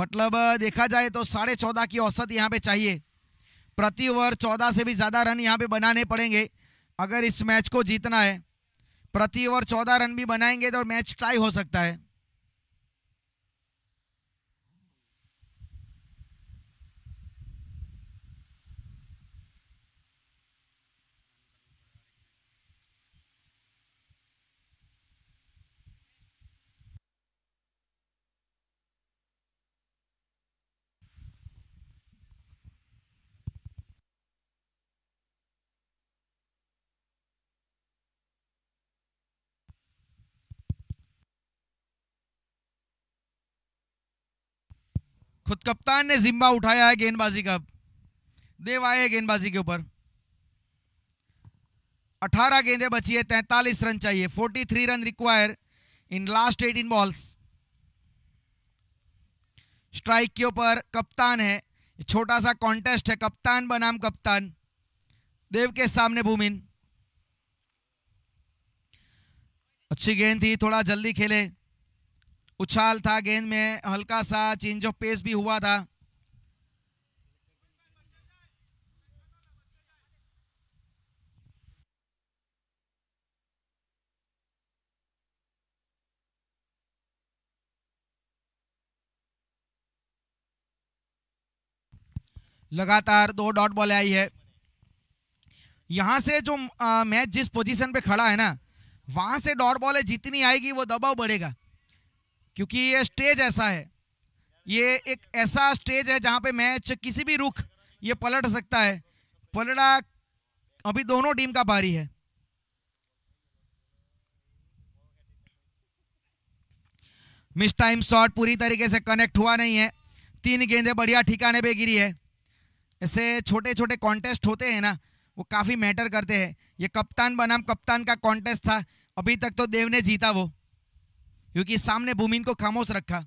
मतलब देखा जाए तो साढ़े चौदह की औसत यहाँ पे चाहिए प्रति ओवर चौदह से भी ज़्यादा रन यहाँ पे बनाने पड़ेंगे अगर इस मैच को जीतना है प्रति ओवर चौदह रन भी बनाएंगे तो मैच ट्राई हो सकता है खुद कप्तान ने जिम्मा उठाया है गेंदबाजी का देव आए गेंदबाजी के ऊपर 18 गेंदें बची है तैंतालीस रन चाहिए 43 run require in last 18 balls strike के ऊपर कप्तान है छोटा सा कॉन्टेस्ट है कप्तान बनाम कप्तान देव के सामने भूमिन अच्छी गेंद थी थोड़ा जल्दी खेले उछाल था गेंद में हल्का सा चेंज ऑफ पेस भी हुआ था लगातार दो डॉट बॉल आई है यहां से जो मैच जिस पोजीशन पे खड़ा है ना वहां से डॉट बॉल जितनी आएगी वो दबाव बढ़ेगा क्योंकि ये स्टेज ऐसा है ये एक ऐसा स्टेज है जहाँ पे मैच किसी भी रुख ये पलट सकता है पलटा अभी दोनों टीम का बारी है मिस टाइम शॉट पूरी तरीके से कनेक्ट हुआ नहीं है तीन गेंदें बढ़िया ठिकाने पे गिरी है ऐसे छोटे छोटे कॉन्टेस्ट होते हैं ना वो काफ़ी मैटर करते हैं ये कप्तान बनाम कप्तान का कॉन्टेस्ट था अभी तक तो देव ने जीता वो क्योंकि सामने भूमिन को खामोश रखा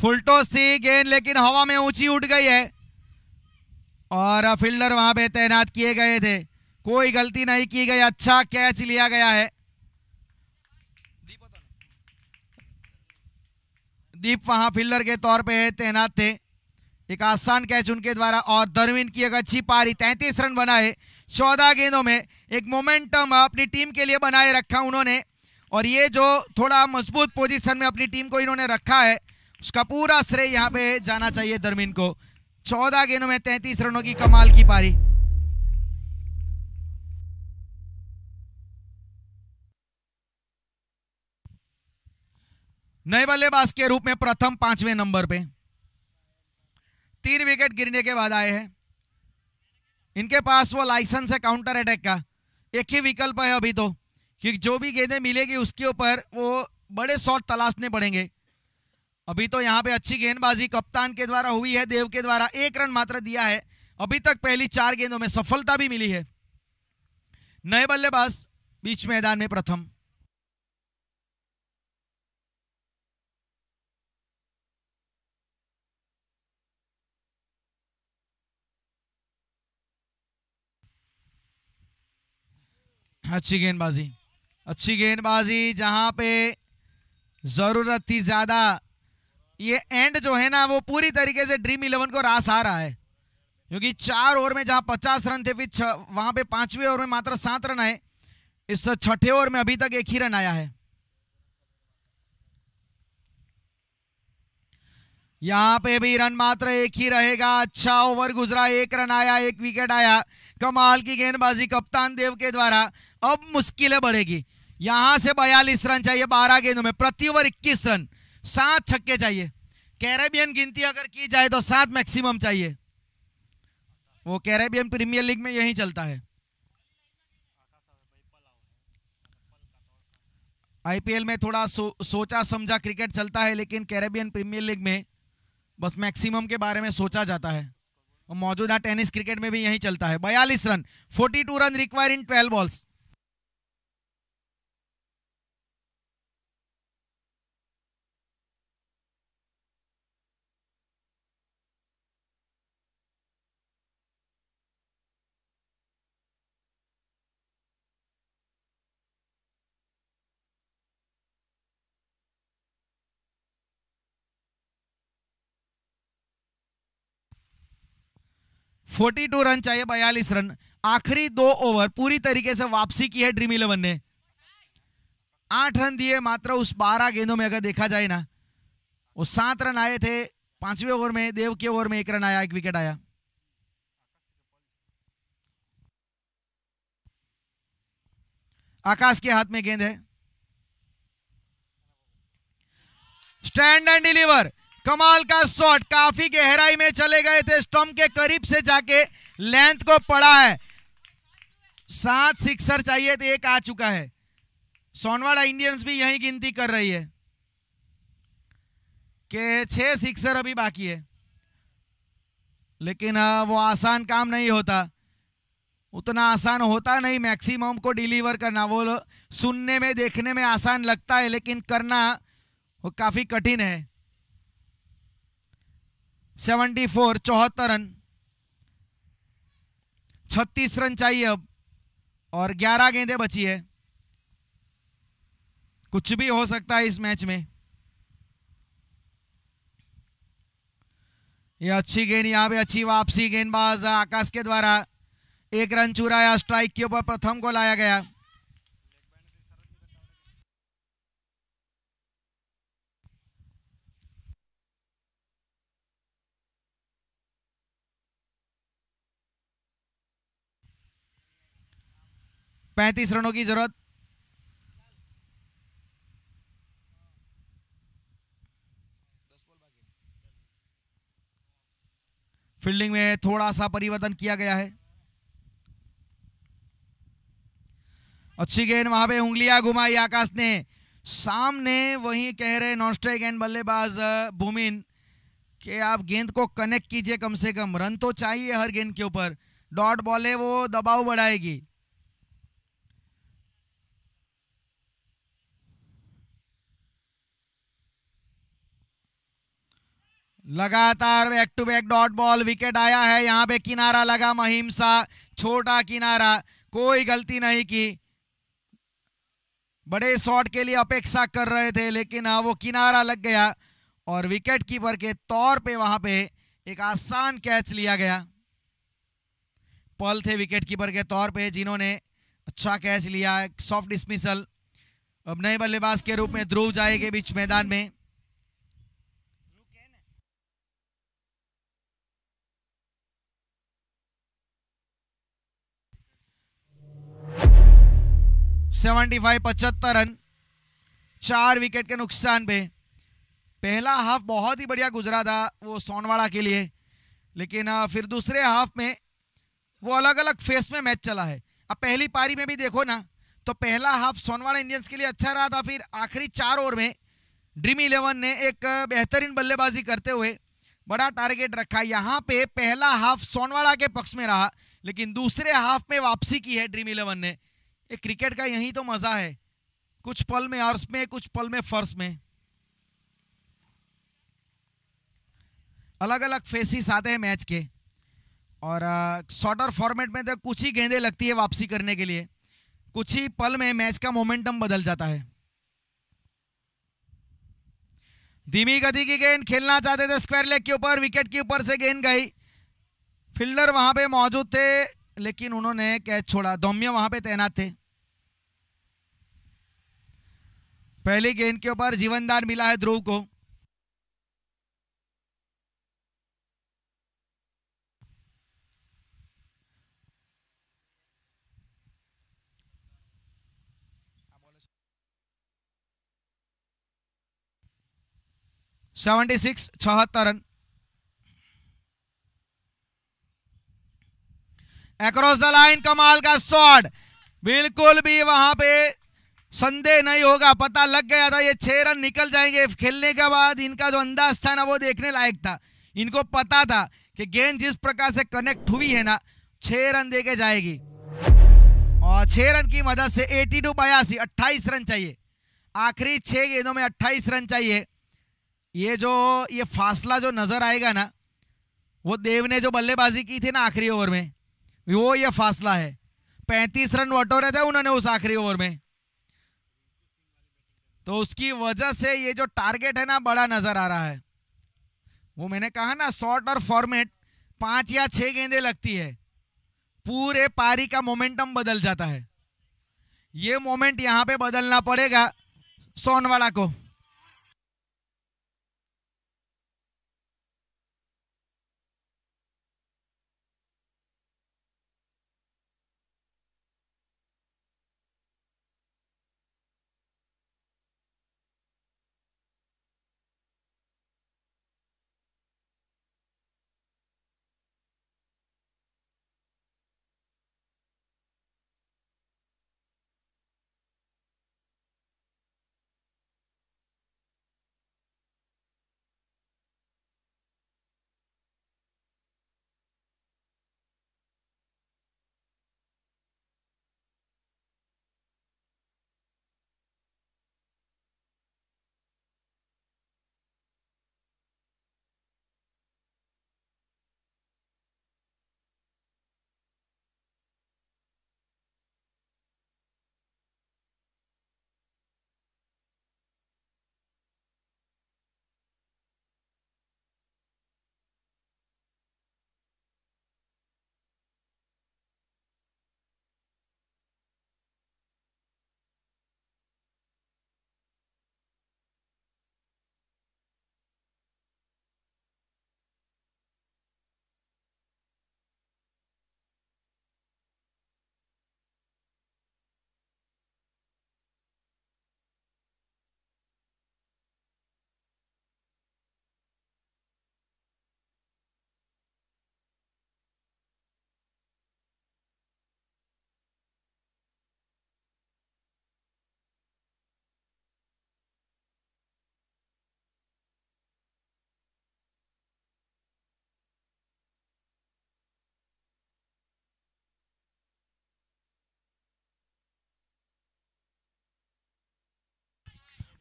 फुलटोस थी गेंद लेकिन हवा में ऊंची उठ गई है और फील्डर वहां पे तैनात किए गए थे कोई गलती नहीं की गई अच्छा कैच लिया गया है दीप वहां फील्डर के तौर पे तैनात थे एक आसान कैच उनके द्वारा और दरविन की एक अच्छी पारी तैंतीस रन बनाए चौदह गेंदों में एक मोमेंटम अपनी टीम के लिए बनाए रखा उन्होंने और ये जो थोड़ा मजबूत पोजीशन में अपनी टीम को इन्होंने रखा है उसका पूरा श्रेय यहाँ पे जाना चाहिए दरमिन को चौदह गेंदों में तैंतीस रनों की कमाल की पारी नए बल्लेबाज के रूप में प्रथम पांचवें नंबर पे तीन विकेट गिरने के बाद आए हैं इनके पास वो लाइसेंस है काउंटर अटैक का एक ही विकल्प है अभी तो कि जो भी गेंदें मिलेगी उसके ऊपर वो बड़े शॉट तलाशने पड़ेंगे अभी तो यहाँ पे अच्छी गेंदबाजी कप्तान के द्वारा हुई है देव के द्वारा एक रन मात्र दिया है अभी तक पहली चार गेंदों में सफलता भी मिली है नए बल्लेबाज बीच मैदान में प्रथम अच्छी गेंदबाजी अच्छी गेंदबाजी जहां पे ज़रूरत थी ज़्यादा ये एंड जो है ना वो पूरी तरीके से ड्रीम इलेवन को रास आ रहा है क्योंकि चार ओवर में जहां पचास रन थे फिर वहां पे पांचवें ओवर में मात्र सात रन आए इस छठे ओवर में अभी तक एक ही रन आया है यहां पे भी रन मात्र एक ही रहेगा अच्छा ओवर गुजरा एक रन आया एक विकेट आया कमाल की गेंदबाजी कप्तान देव के द्वारा अब मुश्किलें बढ़ेगी यहां से बयालीस रन चाहिए बारह गेंदों में प्रति ओवर इक्कीस रन सात छक्के चाहिए कैरेबियन गिनती अगर की जाए तो सात मैक्सिमम चाहिए वो कैरेबियन प्रीमियर लीग में यही चलता है आईपीएल में थोड़ा सो, सोचा समझा क्रिकेट चलता है लेकिन कैरेबियन प्रीमियर लीग में बस मैक्सिमम के बारे में सोचा जाता है और मौजूदा टेनिस क्रिकेट में भी यही चलता है बयालीस run forty two run require in twelve balls forty two run चाहिए बयालीस रन आखिरी दो ओवर पूरी तरीके से वापसी की है ड्रीम इलेवन ने आठ रन दिए मात्र उस बारह गेंदों में अगर देखा जाए ना वो सात रन आए थे पांचवें ओवर में देव के ओवर में एक रन आया एक विकेट आया आकाश के हाथ में गेंद है स्टैंड एंड डिलीवर कमाल का शॉट काफी गहराई में चले गए थे स्टम्प के करीब से जाके लेंथ को पड़ा है सात सिक्सर चाहिए तो एक आ चुका है सोनवाड़ा इंडियंस भी यही गिनती कर रही है कि छह सिक्सर अभी बाकी है लेकिन हाँ, वो आसान काम नहीं होता उतना आसान होता नहीं मैक्सिमम को डिलीवर करना वो सुनने में देखने में आसान लगता है लेकिन करना वो काफ़ी कठिन है सेवेंटी फोर चौहत्तर रन छत्तीस रन चाहिए अब और ग्यारह गेंदें बची है कुछ भी हो सकता है इस मैच में यह अच्छी गेंद यहाँ पे अच्छी वापसी गेंदबाज आकाश के द्वारा एक रन चुराया स्ट्राइक के ऊपर प्रथम को लाया गया पैंतीस रनों की जरूरत फील्डिंग में थोड़ा सा परिवर्तन किया गया है अच्छी गेंद वहां पे उंगलियां घुमाई आकाश ने सामने वही कह रहे नॉन स्ट्राइक एंड बल्लेबाज भूमिन के आप गेंद को कनेक्ट कीजिए कम से कम रन तो चाहिए हर गेंद के ऊपर डॉट बॉल है वो दबाव बढ़ाएगी लगातार back to back dot ball wicket आया है यहाँ पे किनारा लगा महिम सा छोटा किनारा कोई गलती नहीं की बड़े शॉट के लिए अपेक्षा कर रहे थे लेकिन हाँ वो किनारा लग गया और विकेट कीपर के तौर पे वहां पे एक आसान कैच लिया गया पल थे विकेट कीपर के तौर पे जिन्होंने अच्छा कैच लिया सॉफ्ट डिसमिसल अब नए बल्लेबाज के रूप में ध्रुव जाएंगे बीच मैदान में सेवेंटी फाइव पचहत्तर रन चार विकेट के नुकसान पे पहला हाफ बहुत ही बढ़िया गुजरा था वो सोनवाड़ा के लिए लेकिन फिर दूसरे हाफ में वो अलग अलग फेस में मैच चला है अब पहली पारी में भी देखो ना तो पहला हाफ सोनवाड़ा इंडियंस के लिए अच्छा रहा था फिर आखिरी चार ओवर में ड्रीम इलेवन ने एक बेहतरीन बल्लेबाजी करते हुए बड़ा टारगेट रखा यहाँ पे पहला हाफ सोनवाड़ा के पक्ष में रहा लेकिन दूसरे हाफ में वापसी की है ड्रीम इलेवन ने ये क्रिकेट का यही तो मज़ा है कुछ पल में अर्श में कुछ पल में फर्श में अलग अलग फेसिस आते हैं मैच के और शॉर्टर फॉर्मेट में तो कुछ ही गेंदे लगती है वापसी करने के लिए कुछ ही पल में मैच का मोमेंटम बदल जाता है धीमी गति की गेंद खेलना चाहते थे स्क्वायर लेग के ऊपर विकेट के ऊपर से गेंद गई फील्डर वहां पे मौजूद थे लेकिन उन्होंने कैच छोड़ा दौम्य वहां पे तैनात थे पहली गेंद के ऊपर जीवनदान मिला है ध्रुव को सेवेंटी सिक्स छहत्तर रन एक्रॉस द लाइन कमाल का शॉट बिल्कुल भी वहां पे संदेह नहीं होगा पता लग गया था ये छह रन निकल जाएंगे खेलने के बाद इनका जो अंदाज था ना वो देखने लायक था इनको पता था कि गेंद जिस प्रकार से कनेक्ट हुई है ना छह रन देके जाएगी और छह रन की मदद से 82 टू बयासी अट्ठाईस रन चाहिए आखिरी छह गेंदों में अट्ठाईस रन चाहिए ये जो ये फासला जो नजर आएगा ना वो देव ने जो बल्लेबाजी की थी ना आखिरी ओवर में वो ये फासला है पैंतीस रन वटोरे थे उन्होंने उस आखिरी ओवर में तो उसकी वजह से ये जो टारगेट है ना बड़ा नजर आ रहा है वो मैंने कहा ना शॉर्ट और फॉर्मेट पांच या छह गेंदे लगती है पूरे पारी का मोमेंटम बदल जाता है ये मोमेंट यहां पे बदलना पड़ेगा सोनवाला को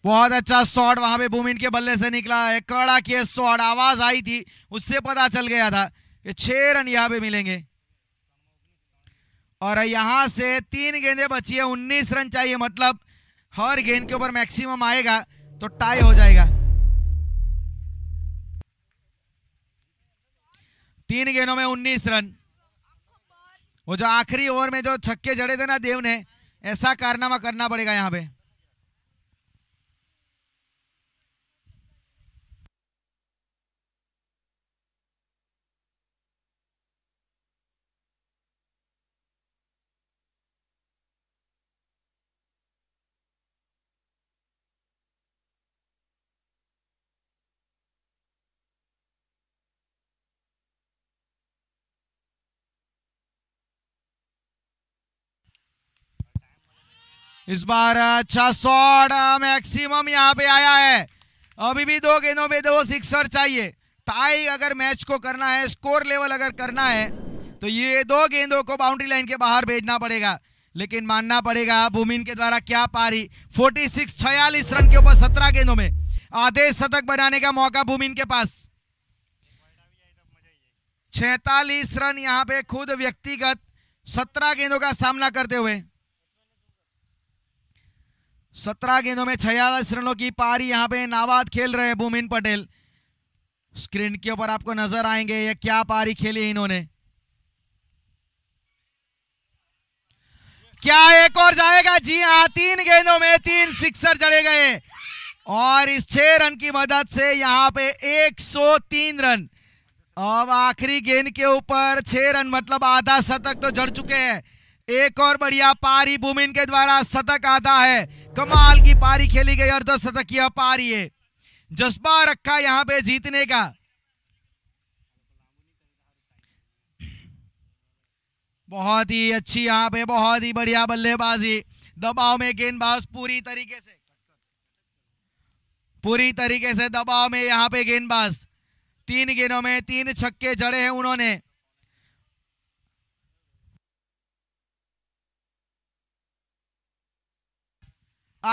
बहुत अच्छा शॉट वहां पे बुमिन के बल्ले से निकला है कड़ा के शॉट आवाज आई थी उससे पता चल गया था कि छह रन यहाँ पे मिलेंगे और यहां से तीन गेंदे बची है उन्नीस रन चाहिए मतलब हर गेंद के ऊपर मैक्सिमम आएगा तो टाई हो जाएगा तीन गेंदों में उन्नीस रन वो जो आखिरी ओवर में जो छक्के जड़े थे ना देव ने ऐसा कारनामा करना पड़ेगा यहाँ पे इस बार अच्छा शॉट मैक्सिमम यहाँ पे आया है अभी भी दो गेंदों में दो सिक्सर चाहिए टाई अगर मैच को करना है स्कोर लेवल अगर करना है तो ये दो गेंदों को बाउंड्री लाइन के बाहर भेजना पड़ेगा लेकिन मानना पड़ेगा भूमिन के द्वारा क्या पारी 46 छियालीस रन के ऊपर 17 गेंदों में आधे शतक बनाने का मौका भूमिन के पास छैतालीस रन यहाँ पे खुद व्यक्तिगत सत्रह गेंदों का सामना करते हुए सत्रह गेंदों में छियालीस रनों की पारी यहां पे नाबाद खेल रहे हैं भूमिन पटेल स्क्रीन के ऊपर आपको नजर आएंगे ये क्या पारी खेली इन्होंने क्या एक और जाएगा जी हाँ तीन गेंदों में तीन सिक्सर जड़े गए और इस छह रन की मदद से यहां पे 103 रन अब आखिरी गेंद के ऊपर छह रन मतलब आधा शतक तो जड़ चुके हैं एक और बढ़िया पारी भूमिन के द्वारा शतक आधा है कमाल की पारी खेली गई और दस शतक की पारी है जज्बा रखा यहां पे जीतने का बहुत ही अच्छी यहाँ पे बहुत ही बढ़िया बल्लेबाजी दबाव में गेंदबाज पूरी तरीके से पूरी तरीके से दबाव में यहां पे गेंदबाज तीन गेंदों में तीन छक्के जड़े हैं उन्होंने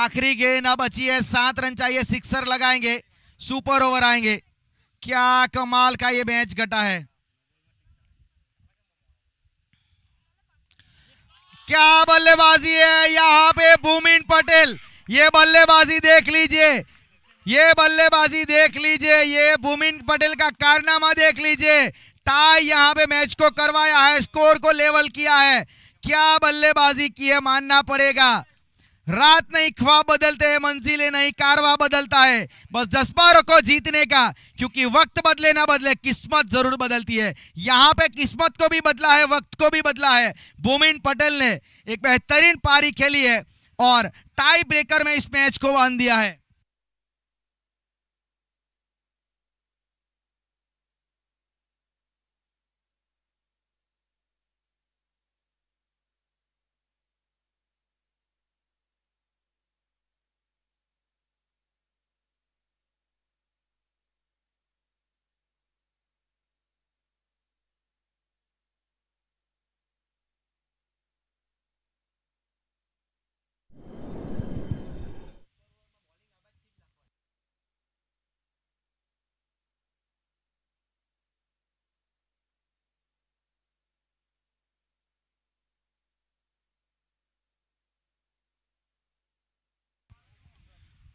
आखिरी गेंद अब बची है सात रन चाहिए सिक्सर लगाएंगे सुपर ओवर आएंगे क्या कमाल का ये मैच घटा है क्या बल्लेबाजी है यहाँ पे भूमिन पटेल ये बल्लेबाजी देख लीजिए ये बल्लेबाजी देख लीजिए ये भूमिन पटेल का कारनामा देख लीजिए टाई यहां पे मैच को करवाया है स्कोर को लेवल किया है क्या बल्लेबाजी की है मानना पड़ेगा रात नहीं ख्वाब बदलते हैं मंजिलें नहीं कारवा बदलता है बस जज्बा रखो जीतने का क्योंकि वक्त बदले ना बदले किस्मत जरूर बदलती है यहाँ पे किस्मत को भी बदला है वक्त को भी बदला है भूमिन पटेल ने एक बेहतरीन पारी खेली है और टाई ब्रेकर में इस मैच को बांध दिया है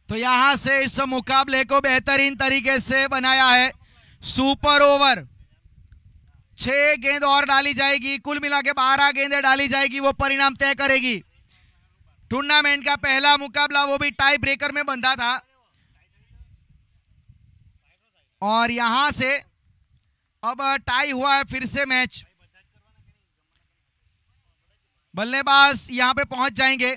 तो यहां से इस मुकाबले को बेहतरीन तरीके से बनाया है सुपर ओवर छह गेंद और डाली जाएगी कुल मिला के बारह गेंदें डाली जाएगी वो परिणाम तय करेगी टूर्नामेंट का पहला मुकाबला वो भी टाई ब्रेकर में बंधा था और यहां से अब टाई हुआ है फिर से मैच बल्लेबाज यहां पे पहुंच जाएंगे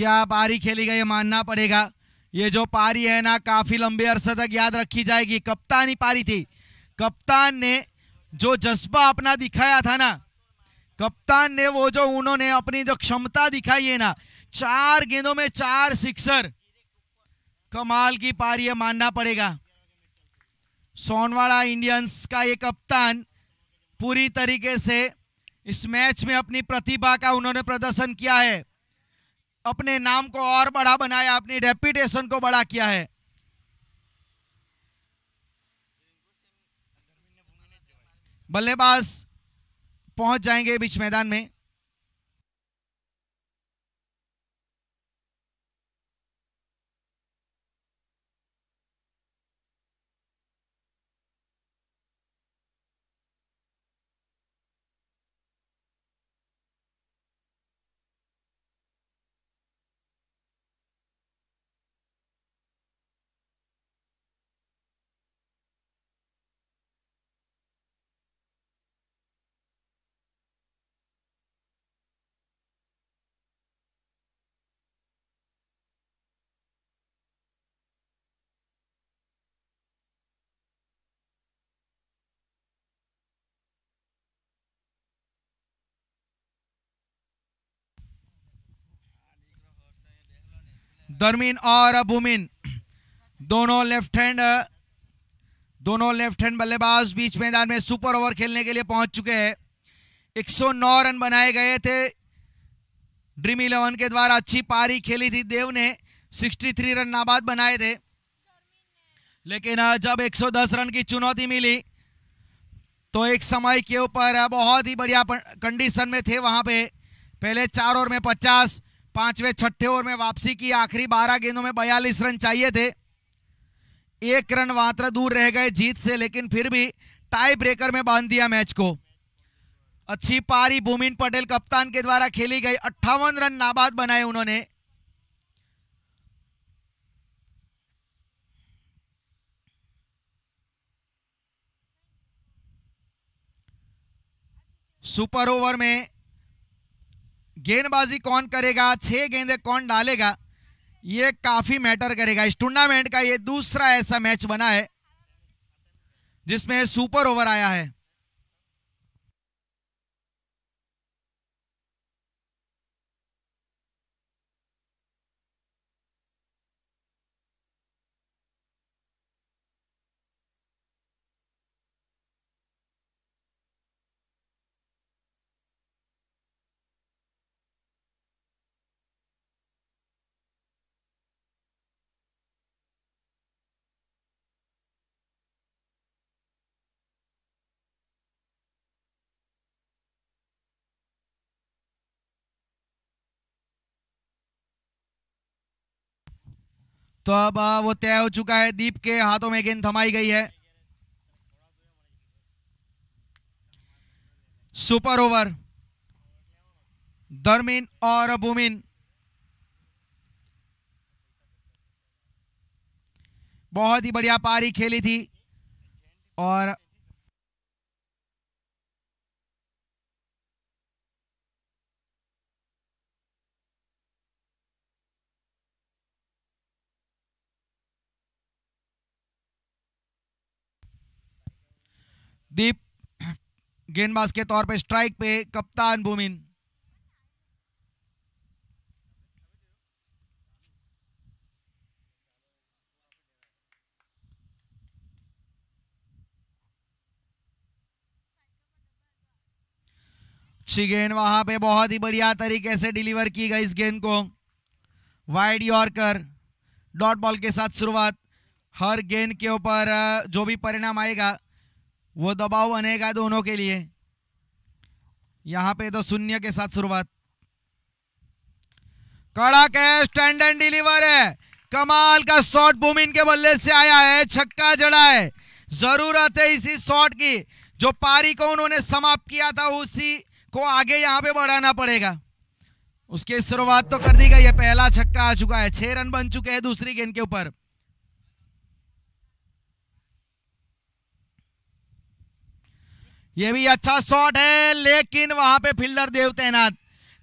क्या पारी खेली गई मानना पड़ेगा ये जो पारी है ना काफ़ी लंबे अरसे तक याद रखी जाएगी कप्तानी पारी थी कप्तान ने जो जज्बा अपना दिखाया था ना कप्तान ने वो जो उन्होंने अपनी जो क्षमता दिखाई है ना चार गेंदों में चार सिक्सर कमाल की पारी है मानना पड़ेगा सोनवाड़ा इंडियंस का ये कप्तान पूरी तरीके से इस मैच में अपनी प्रतिभा का उन्होंने प्रदर्शन किया है अपने नाम को और बड़ा बनाया अपनी रेपुटेशन को बड़ा किया है बल्लेबाज पहुंच जाएंगे बीच मैदान में दरमीन और बुमिन दोनों लेफ्ट हैंड दोनों लेफ्ट हैंड बल्लेबाज बीच मैदान में सुपर ओवर खेलने के लिए पहुंच चुके हैं 109 रन बनाए गए थे ड्रीम इलेवन के द्वारा अच्छी पारी खेली थी देव ने 63 रन नाबाद बनाए थे लेकिन जब 110 रन की चुनौती मिली तो एक समय के ऊपर बहुत ही बढ़िया कंडीशन में थे वहां पे पहले चार ओवर में पचास पांचवे छठे ओवर में वापसी की आखिरी बारह गेंदों में बयालीस रन चाहिए थे एक रन मात्र दूर रह गए जीत से लेकिन फिर भी टाई ब्रेकर में बांध दिया मैच को अच्छी पारी भूमिन पटेल कप्तान के द्वारा खेली गई अट्ठावन रन नाबाद बनाए उन्होंने सुपर ओवर में गेंदबाजी कौन करेगा छह गेंदे कौन डालेगा ये काफ़ी मैटर करेगा इस टूर्नामेंट का ये दूसरा ऐसा मैच बना है जिसमें सुपर ओवर आया है तो अब वो तय हो चुका है दीप के हाथों में गेंद थमाई गई है सुपर ओवर धर्मिन और बुमिन बहुत ही बढ़िया पारी खेली थी और दीप गेंदबाज के तौर पे स्ट्राइक पे कप्तान भूमिन अच्छी गेंद वहां पे बहुत ही बढ़िया तरीके से डिलीवर की गई इस गेंद को वाइड यॉर्कर डॉट बॉल के साथ शुरुआत हर गेंद के ऊपर जो भी परिणाम आएगा वो दबाव बनेगा दोनों के लिए यहां पे तो शून्य के साथ शुरुआत कड़ा कैच स्टैंड एंड डिलीवर है कमाल का शॉट बुमिन के बल्ले से आया है छक्का जड़ा है जरूरत है इसी शॉट की जो पारी को उन्होंने समाप्त किया था उसी को आगे यहां पे बढ़ाना पड़ेगा उसकी शुरुआत तो कर दी गई है पहला छक्का आ चुका है छह रन बन चुके हैं दूसरी गेंद के ऊपर ये भी अच्छा शॉट है लेकिन वहां पे फील्डर देव तैनात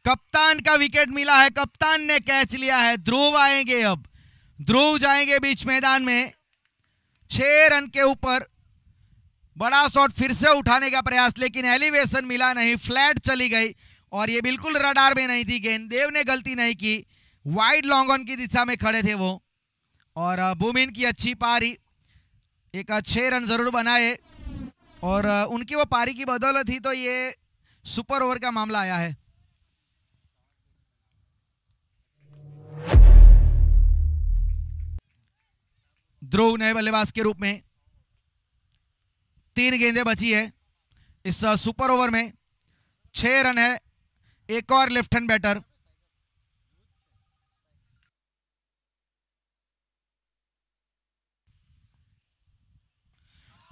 कप्तान का विकेट मिला है कप्तान ने कैच लिया है ध्रुव आएंगे अब ध्रुव जाएंगे बीच मैदान में छह रन के ऊपर बड़ा शॉट फिर से उठाने का प्रयास लेकिन एलिवेशन मिला नहीं फ्लैट चली गई और ये बिल्कुल रडार में नहीं थी गेंद देव ने गलती नहीं की वाइड लॉन्ग ऑन की दिशा में खड़े थे वो और बुमिन की अच्छी पारी एक छः रन जरूर बनाए और उनकी वो पारी की बदौलत ही तो ये सुपर ओवर का मामला आया है ध्रुव नए बल्लेबाज के रूप में तीन गेंदें बची है इस सुपर ओवर में छह रन है एक और left hand batter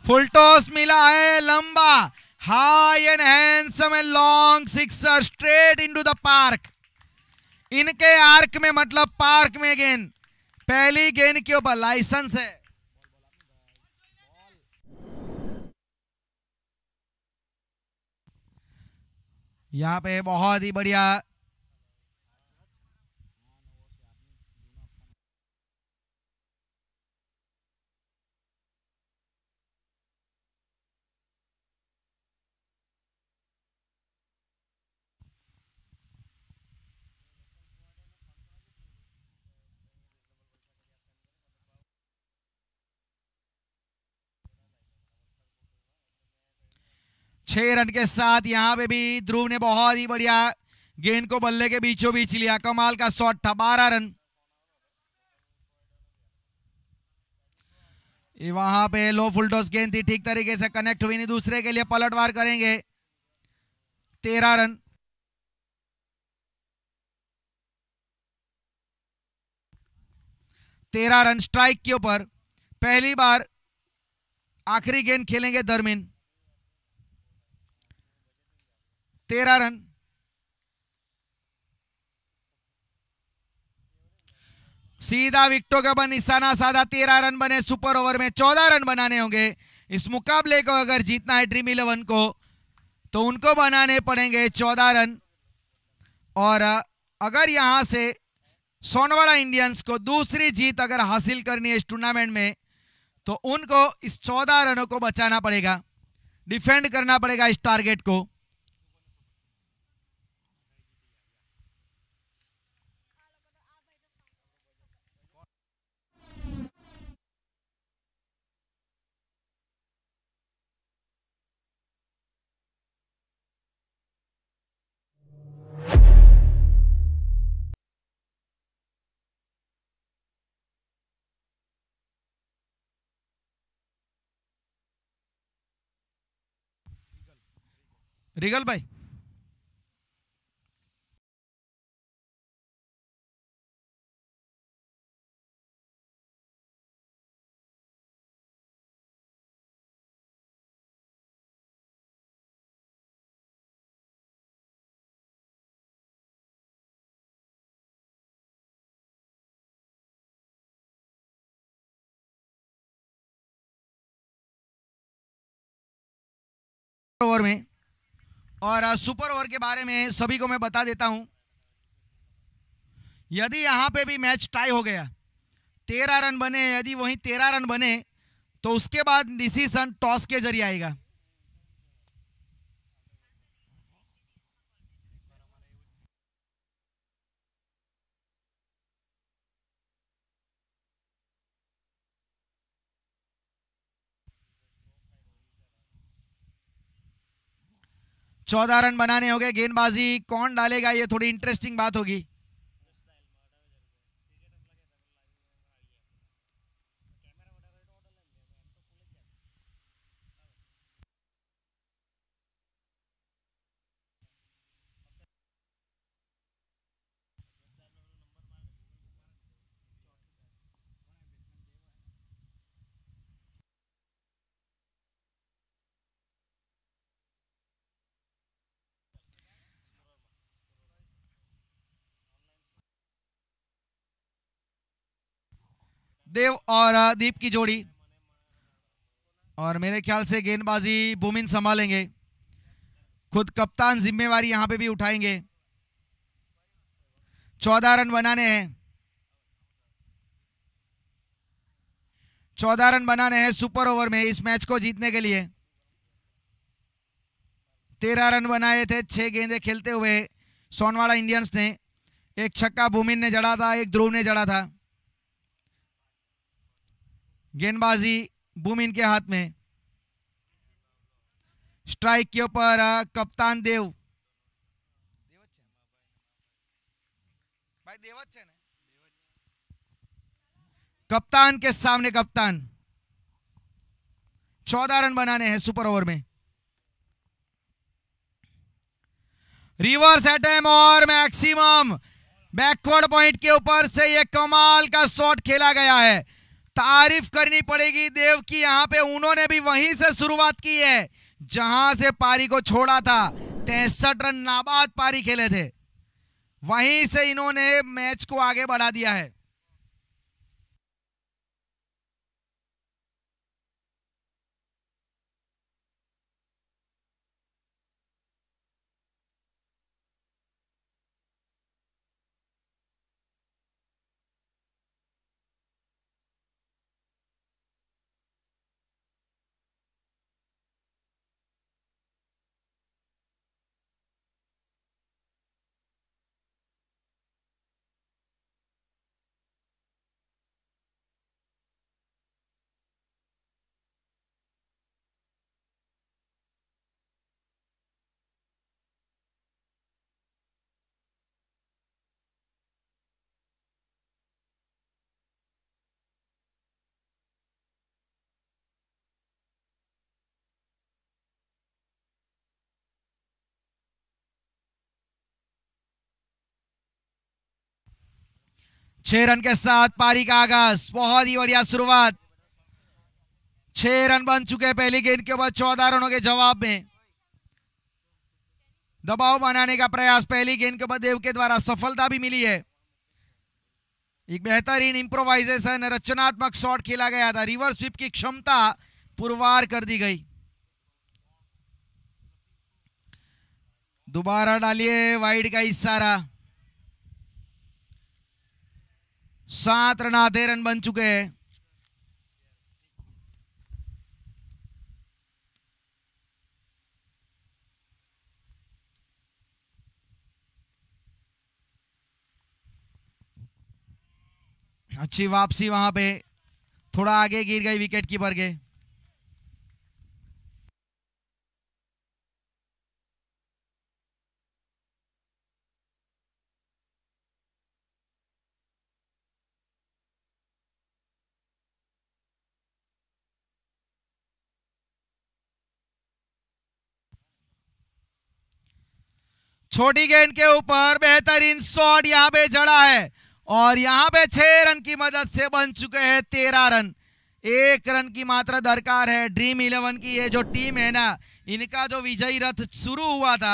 full toss मिला है लंबा high and handsome and long sixer straight into the park इनके आर्क में मतलब पार्क में गेंद पहली गेंद के ऊपर लाइसेंस है यहां पे बहुत ही बढ़िया छह रन के साथ यहां पे भी ध्रुव ने बहुत ही बढ़िया गेंद को बल्ले के बीचों बीच लिया कमाल का शॉट था बारह रन वहां पे लो फुल टॉस गेंद थी ठीक तरीके से कनेक्ट हुई नहीं दूसरे के लिए पलटवार करेंगे तेरह रन तेरह रन स्ट्राइक के ऊपर पहली बार आखिरी गेंद खेलेंगे दरमिन तेरह रन सीधा विकटों का बन निशाना साधा तेरह रन बने सुपर ओवर में चौदह रन बनाने होंगे इस मुकाबले को अगर जीतना है ड्रीम इलेवन को तो उनको बनाने पड़ेंगे चौदह रन और अगर यहां से सोनवाड़ा इंडियंस को दूसरी जीत अगर हासिल करनी है इस टूर्नामेंट में तो उनको इस चौदह रनों को बचाना पड़ेगा डिफेंड करना पड़ेगा इस टारगेट को Regal, Bhai. और सुपर ओवर के बारे में सभी को मैं बता देता हूं यदि यहाँ पे भी मैच टाई हो गया तेरह रन बने यदि वहीं तेरह रन बने तो उसके बाद डिसीजन टॉस के जरिए आएगा चौदह रन बनाने हो गए गेंदबाजी कौन डालेगा ये थोड़ी इंटरेस्टिंग बात होगी देव और दीप की जोड़ी और मेरे ख्याल से गेंदबाजी बुमिन संभालेंगे खुद कप्तान जिम्मेवारी यहां पे भी उठाएंगे चौदह रन बनाने हैं चौदह रन बनाने हैं सुपर ओवर में इस मैच को जीतने के लिए तेरह रन बनाए थे छह गेंदे खेलते हुए सोनवाड़ा इंडियंस ने एक छक्का भूमिन ने जड़ा था एक ध्रुव ने जड़ा था गेंदबाजी बूम इनके हाथ में स्ट्राइक के ऊपर कप्तान देव भाई देवचन कप्तान के सामने कप्तान चौदह रन बनाने हैं सुपर ओवर में रिवर्स अटैम और मैक्सिमम बैकवर्ड पॉइंट के ऊपर से यह कमाल का शॉट खेला गया है तारीफ करनी पड़ेगी देव की यहाँ पे उन्होंने भी वहीं से शुरुआत की है जहां से पारी को छोड़ा था तैसठ रन नाबाद पारी खेले थे वहीं से इन्होंने मैच को आगे बढ़ा दिया है छह रन के साथ पारी का आगाज बहुत ही बढ़िया शुरुआत छह रन बन चुके हैं पहली गेंद के ऊपर चौदह रनों के जवाब में दबाव बनाने का प्रयास पहली गेंद के देव के द्वारा सफलता भी मिली है एक बेहतरीन इंप्रोवाइजेशन रचनात्मक शॉट खेला गया था रिवर्स स्विप की क्षमता पुरवार कर दी गई दोबारा डालिए वाइड का इशारा सात रन आधे रन बन चुके हैं अच्छी वापसी वहां पे थोड़ा आगे गिर गई विकेट कीपर के छोटी गेंद के ऊपर बेहतरीन शॉट यहाँ पे जड़ा है और यहाँ पे छह रन की मदद से बन चुके हैं तेरह रन एक रन की मात्रा दरकार है ड्रीम इलेवन की ये जो टीम है ना इनका जो विजयी रथ शुरू हुआ था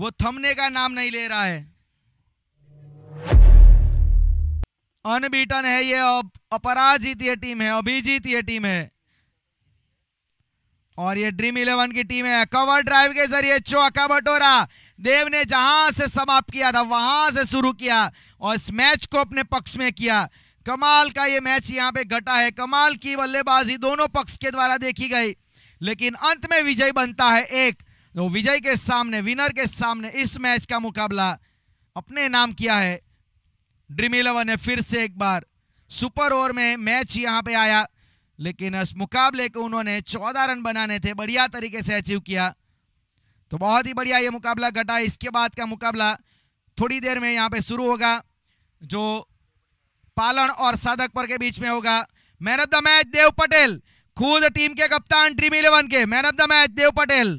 वो थमने का नाम नहीं ले रहा है अनबीटन है ये अपराजित ये टीम है अभिजीत ये टीम है और ये ड्रीम इलेवन की टीम है कवर ड्राइव के जरिए चौका बटोरा देव ने जहां से समाप्त किया था वहां से शुरू किया और इस मैच को अपने पक्ष में किया कमाल का ये मैच यहाँ पे घटा है कमाल की बल्लेबाजी दोनों पक्ष के द्वारा देखी गई लेकिन अंत में विजय बनता है एक तो विजय के सामने विनर के सामने इस मैच का मुकाबला अपने नाम किया है ड्रीम इलेवन ने फिर से एक बार सुपर ओवर में मैच यहाँ पे आया लेकिन इस मुकाबले को उन्होंने चौदह रन बनाने थे बढ़िया तरीके से अचीव किया तो बहुत ही बढ़िया ये मुकाबला घटा इसके बाद का मुकाबला थोड़ी देर में यहाँ पे शुरू होगा जो पालन और साधकपुर के बीच में होगा man of the match Dev Patel खुद टीम के कप्तान ड्रीम इलेवन के man of the match Dev Patel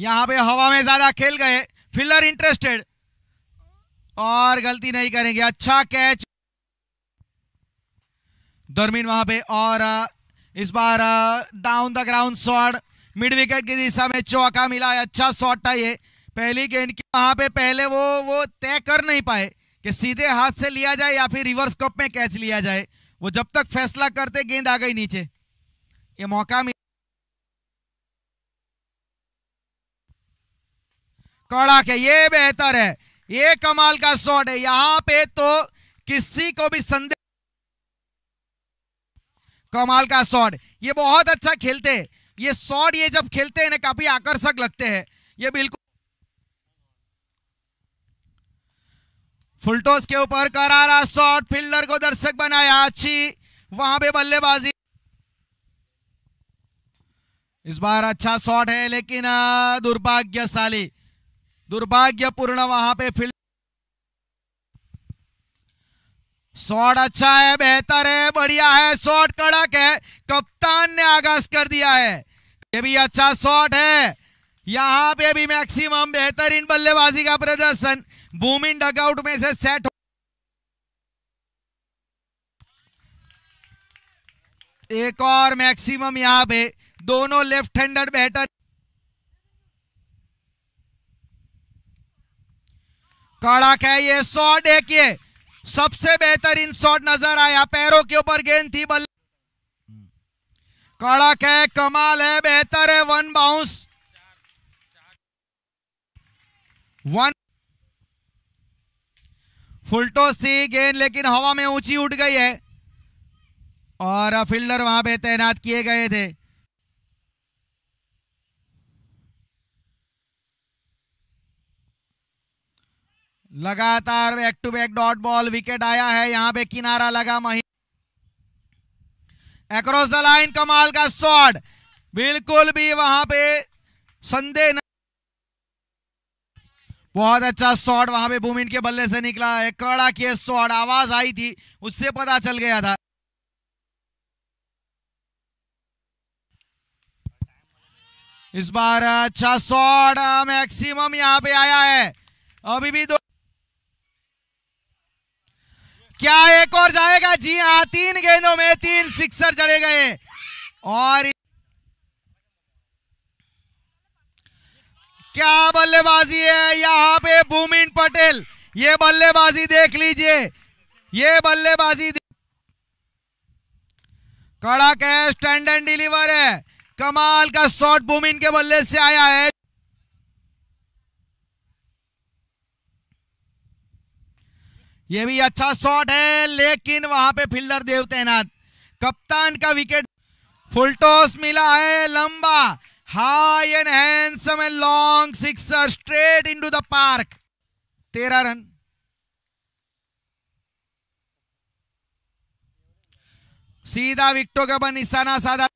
यहाँ पे हवा में ज़्यादा खेल गए फील्डर इंटरेस्टेड और गलती नहीं करेंगे अच्छा कैच दरमीन वहां पे और इस बार down the ground shot mid wicket की दिशा में चौका मिला है अच्छा शॉट था ये पहली गेंद की वहां पे पहले वो वो तय कर नहीं पाए कि सीधे हाथ से लिया जाए या फिर रिवर्स कप में कैच लिया जाए वो जब तक फैसला करते गेंद आ गई नीचे ये मौका मिला कड़ाक है ये बेहतर है ये कमाल का शॉट है यहां पे तो किसी को भी संदेह कमाल का शॉट ये बहुत अच्छा खेलते हैं ये शॉट ये जब खेलते हैं ना काफी आकर्षक लगते हैं ये बिल्कुल फुलटोस के ऊपर करारा शॉट फील्डर को दर्शक बनाया अच्छी वहां पे बल्लेबाजी इस बार अच्छा शॉट है लेकिन दुर्भाग्यशाली दुर्भाग्यपूर्ण वहां पे फील्ड शॉट अच्छा है बेहतर है बढ़िया है शॉट कड़क है कप्तान ने आगाज कर दिया है ये भी अच्छा शॉट है यहां पे भी मैक्सिमम बेहतरीन बल्लेबाजी का प्रदर्शन बूमिन डगआउट में से सेट एक और मैक्सिमम यहां पे दोनों लेफ्ट हैंडर बेहतर कड़क है ये शॉट देखिए सबसे बेहतरीन शॉट नजर आया पैरों के ऊपर गेंद थी बल्ला कड़क है कमाल है बेहतर है वन बाउंस वन फुलटो सी गेंद लेकिन हवा में ऊंची उठ गई है और फील्डर वहां पे तैनात किए गए थे लगातार back to back dot ball wicket आया है यहां पे किनारा लगा मही एक्रॉस द लाइन कमाल का शॉट बिल्कुल भी वहां पे संदेह बहुत अच्छा शॉट वहां पे भूमिन के बल्ले से निकला है कड़ा के शॉट आवाज आई थी उससे पता चल गया था इस बार अच्छा शॉट मैक्सिमम यहां पे आया है अभी भी दो क्या एक और जाएगा जी हाँ तीन गेंदों में तीन सिक्सर जड़े गए और क्या बल्लेबाजी है यहाँ पे भूमिन पटेल ये बल्लेबाजी देख लीजिए ये बल्लेबाजी कड़ा कैश स्टैंड एंड डिलीवर है कमाल का शॉट भूमिन के बल्ले से आया है ये भी अच्छा शॉट है लेकिन वहां पे फील्डर देव तैनात कप्तान का विकेट फुल टॉस मिला है लंबा high and handsome and long sixer straight into the park तेरह रन सीधा विकटों के बन निशाना साधा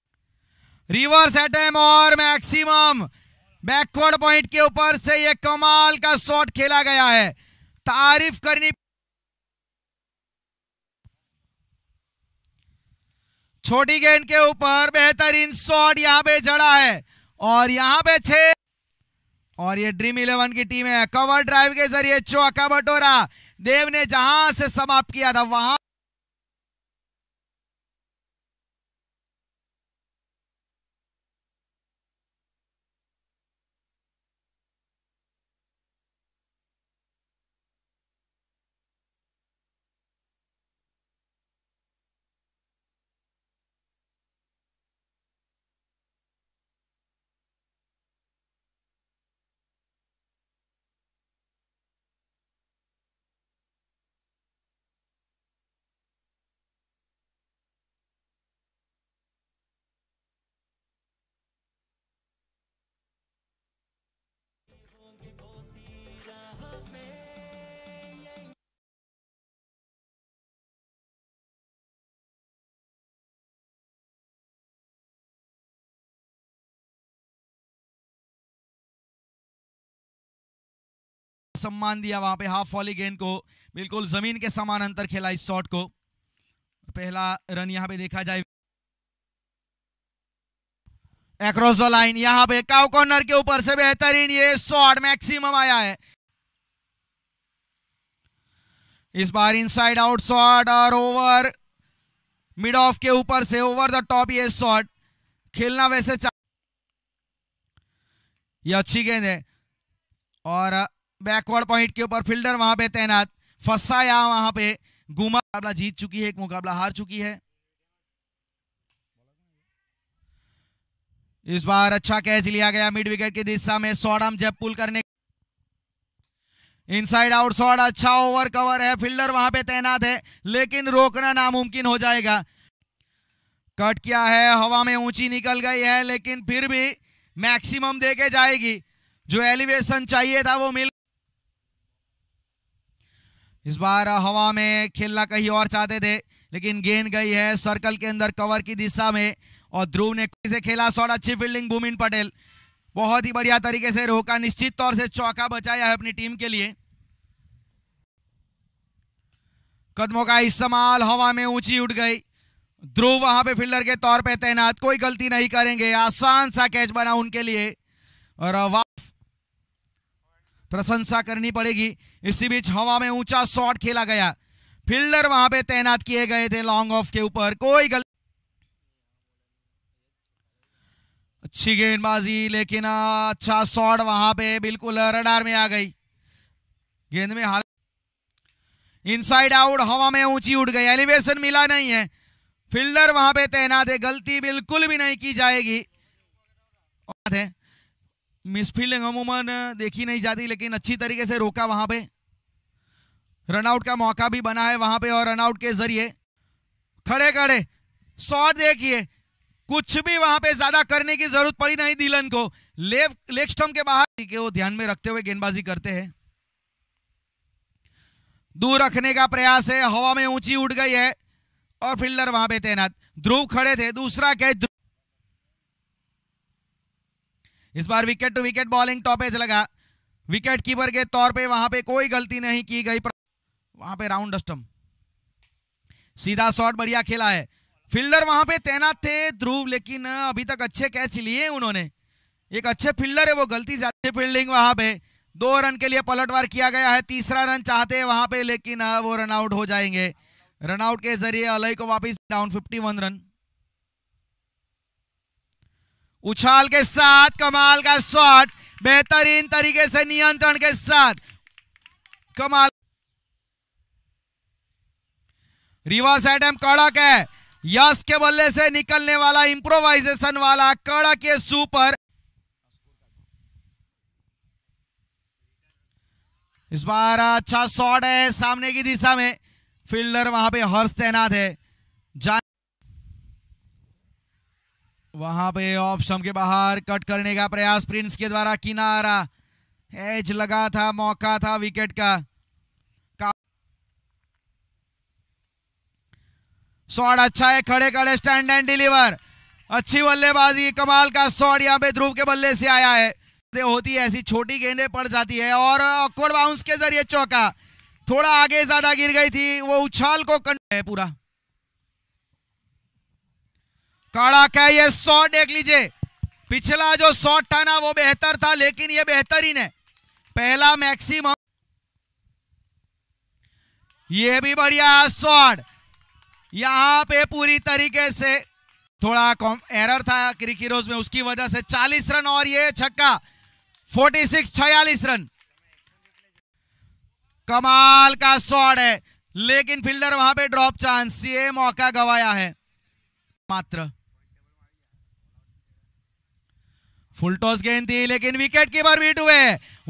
रिवर्स अटैम और मैक्सिमम बैकवर्ड पॉइंट के ऊपर से ये कमाल का शॉट खेला गया है तारीफ करनी छोटी गेंद के ऊपर बेहतरीन शॉट यहाँ पे जड़ा है और यहाँ पे छे और ये ड्रीम इलेवन की टीम है कवर ड्राइव के जरिए चौका बटोरा देव ने जहां से समाप्त किया था वहां सम्मान दिया वहां पे हाफ वॉली गेंद को बिल्कुल जमीन के समान अंतर खेला इस शॉट को पहला रन यहां पे देखा जाए एक्रॉस द लाइन यहां पे काउ कॉर्नर के ऊपर से बेहतरीन ये शॉट मैक्सिमम आया है इस बार इनसाइड आउट शॉट और ओवर मिड ऑफ के ऊपर से ओवर द टॉप ये शॉट खेलना वैसे चाह अच्छी गेंद है और बैकवर्ड पॉइंट के ऊपर फील्डर वहां पे तैनात फसाया वहां पे गुमा मुकाबला जीत चुकी है एक मुकाबला हार चुकी है इस बार अच्छा कैच लिया गया मिड विकेट की दिशा में सौडम जब पुल करने इनसाइड आउट शॉट अच्छा ओवर कवर है फील्डर वहां पे तैनात है लेकिन रोकना नामुमकिन हो जाएगा कट किया है हवा में ऊंची निकल गई है लेकिन फिर भी मैक्सिमम देके जाएगी जो एलिवेशन चाहिए था वो मिल इस बार हवा में खेलना कहीं और चाहते थे लेकिन गेंद गई है सर्कल के अंदर कवर की दिशा में और ध्रुव ने से खेला शॉट अच्छी फील्डिंग भूमिन पटेल बहुत ही बढ़िया तरीके से रोका निश्चित तौर से चौका बचाया है अपनी टीम के लिए कदमों का इस्तेमाल हवा में ऊंची उठ गई ध्रुव वहां पे फील्डर के तौर पे तैनात कोई गलती नहीं करेंगे आसान सा कैच बना उनके लिए और वाफ प्रशंसा करनी पड़ेगी इसी बीच हवा में ऊंचा शॉट खेला गया फील्डर वहां पे तैनात किए गए थे लॉन्ग ऑफ के ऊपर कोई गलती अच्छी गेंदबाजी लेकिन अच्छा शॉट वहां पे बिल्कुल रडार में आ गई गेंद में हाल इनसाइड आउट हवा में ऊंची उठ गई एलिवेशन मिला नहीं है फील्डर वहां पे तैनात है गलती बिल्कुल भी नहीं की जाएगी है मिसफील्डिंग अमूमन uh, देखी नहीं जाती लेकिन अच्छी तरीके से रोका वहां पे रनआउट का मौका भी बना है वहां पे और रनआउट के जरिए खड़े खड़े शॉट देखिए कुछ भी वहां पे ज्यादा करने की जरूरत पड़ी नहीं दिलन को लेग स्टम्प के बाहर के वो ध्यान में रखते हुए गेंदबाजी करते हैं दूर रखने का प्रयास है हवा में ऊंची उड़ गई है और फील्डर वहां पे तैनात ध्रुव खड़े थे दूसरा कैच इस बार wicket to wicket bowling topaz लगा विकेट कीपर के तौर पे वहां पे कोई गलती नहीं की गई वहां पे राउंड अस्टम सीधा शॉट बढ़िया खेला है फील्डर वहां पे तैनात थे ध्रुव लेकिन अभी तक अच्छे कैच लिए उन्होंने एक अच्छे फील्डर है वो गलती से अच्छी फील्डिंग वहां पे दो रन के लिए पलटवार किया गया है तीसरा रन चाहते हैं वहां पे लेकिन वो रन आउट हो जाएंगे रन आउट के जरिए अलई को वापस डाउन 51 रन उछाल के साथ कमाल का शॉट बेहतरीन तरीके से नियंत्रण के साथ कमाल रिवर्स एटम कड़क है यश के बल्ले से निकलने वाला इंप्रोवाइजेशन वाला कड़क ये सुपर इस बार अच्छा शॉट है सामने की दिशा में फील्डर वहां पे हर्ष तैनात है जान वहां पे ऑफ के बाहर कट करने का प्रयास प्रिंस के द्वारा किनारा एज लगा था मौका था विकेट का शॉट अच्छा है खड़े खड़े स्टैंड एंड डिलीवर अच्छी बल्लेबाजी कमाल का शॉट यहाँ पे ध्रुव के बल्ले से आया है होती है ऐसी छोटी गेंदें पड़ जाती है और बाउंस के जरिए चौका थोड़ा आगे ज्यादा गिर गई थी वो उछाल को है पूरा काड़ा क्या ये शॉट देख लीजिए पिछला जो शॉट था ना वो बेहतर था लेकिन ये बेहतरीन है पहला मैक्सिमम ये भी बढ़िया शॉट यहां पे पूरी तरीके से थोड़ा कॉम एरर था क्रिकीरोज में उसकी वजह से 40 रन और ये छक्का 46 छियालीस रन कमाल का शॉट है लेकिन फील्डर वहां पे ड्रॉप चांस ये मौका गवाया है मात्र फुल टॉस गेंद थी लेकिन विकेट कीपर बीट हुए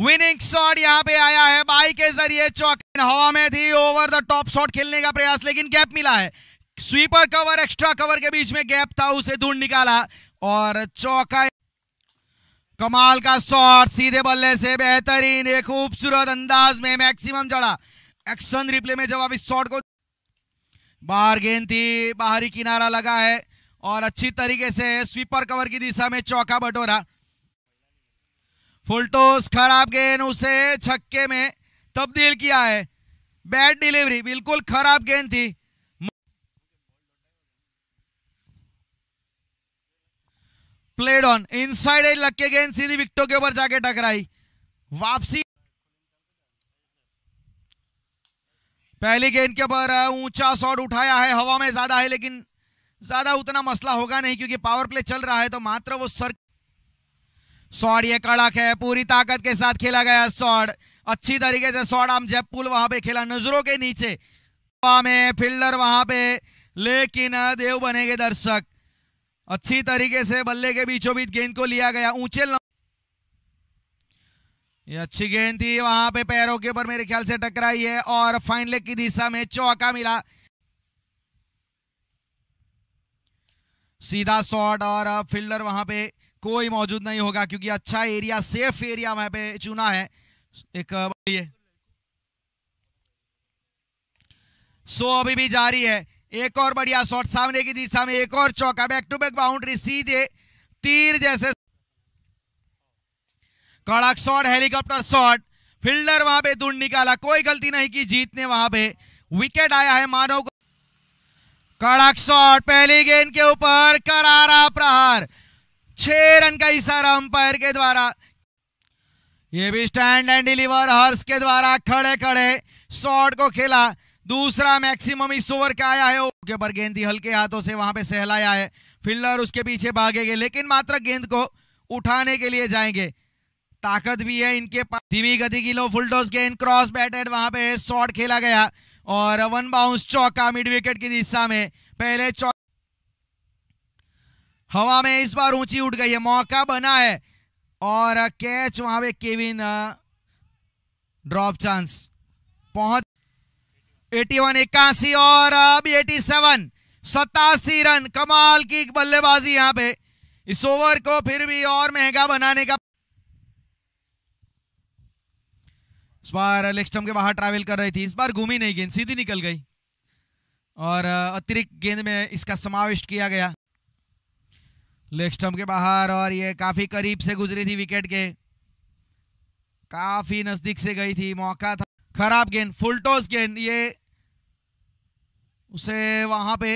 विनिंग शॉट यहाँ पे आया है बाई के जरिए चौक हवा में थी ओवर द टॉप शॉट खेलने का प्रयास लेकिन गैप मिला है स्वीपर कवर एक्स्ट्रा कवर के बीच में गैप था उसे ढूंढ निकाला और चौका कमाल का शॉट सीधे बल्ले से बेहतरीन एक खूबसूरत अंदाज में मैक्सिमम जड़ा एक्शन रिप्ले में जब आप इस शॉट को बाहर गेंद थी बाहरी किनारा लगा है और अच्छी तरीके से स्वीपर कवर की दिशा में चौका बटोरा फुलटोस खराब गेंद उसे छक्के में तब्दील किया है बैड डिलीवरी बिल्कुल खराब गेंद थी प्लेड ऑन इनसाइड एज लग के गेंद सीधी विकटों के ऊपर जाके टकराई वापसी पहली गेंद के ऊपर ऊंचा शॉट उठाया है हवा में ज्यादा है लेकिन ज्यादा उतना मसला होगा नहीं क्योंकि पावर प्ले चल रहा है तो मात्र वो सर शॉट ये कड़क है पूरी ताकत के साथ खेला गया शॉट अच्छी तरीके से शॉट जब पुल वहां पे खेला नजरों के नीचे में फील्डर वहां पे लेकिन देव बनेंगे दर्शक अच्छी तरीके से बल्ले के बीचों बीच गेंद को लिया गया ऊंचे ये अच्छी गेंद थी वहां पे पैरों के ऊपर मेरे ख्याल से टकराई है और फाइन लेग की दिशा में चौका मिला सीधा शॉट और फील्डर वहां पे कोई मौजूद नहीं होगा क्योंकि अच्छा एरिया सेफ एरिया वहां पे चुना है एक बढ़िए सो अभी भी जारी है एक और बढ़िया शॉट सामने की दिशा में एक और चौका बैक टू बैक बाउंड्री सीधे तीर जैसे कड़क शॉट हेलीकॉप्टर शॉट फील्डर वहां पे दूर निकाला कोई गलती नहीं की जीतने वहां पे विकेट आया है मानव को कड़क शॉट पहली गेंद के ऊपर करारा प्रहार छह रन का इशारा अंपायर के द्वारा ये भी स्टैंड एंड डिलीवर हर्ष के द्वारा खड़े खड़े शॉट को खेला दूसरा मैक्सिमम इस ओवर का आया है के पर गेंद ही हल्के हाथों से वहां पे सहलाया है फील्डर उसके पीछे भागेंगे लेकिन मात्र गेंद को उठाने के लिए जाएंगे ताकत भी है इनके पास धीमी गति की लो फुल टॉस गेंद क्रॉस बैटेड वहां पे शॉट खेला गया और वन बाउंस चौका मिड विकेट की दिशा में पहले चौक हवा में इस बार ऊंची उठ गई है मौका बना है और कैच वहां पे केविन ड्रॉप चांस पहुंच 81 इक्यासी और अब 87 सतासी रन कमाल की बल्लेबाजी यहां पे इस ओवर को फिर भी और महंगा बनाने का इस बार लेक्स्टम के बाहर ट्रैवल कर रही थी इस बार घूमी नहीं गेंद सीधी निकल गई और अतिरिक्त गेंद में इसका समाविष्ट किया गया लेग स्टम्प के बाहर और ये काफ़ी करीब से गुजरी थी विकेट के काफ़ी नज़दीक से गई थी मौका था खराब गेंद फुल टॉस गेंद ये उसे वहां पे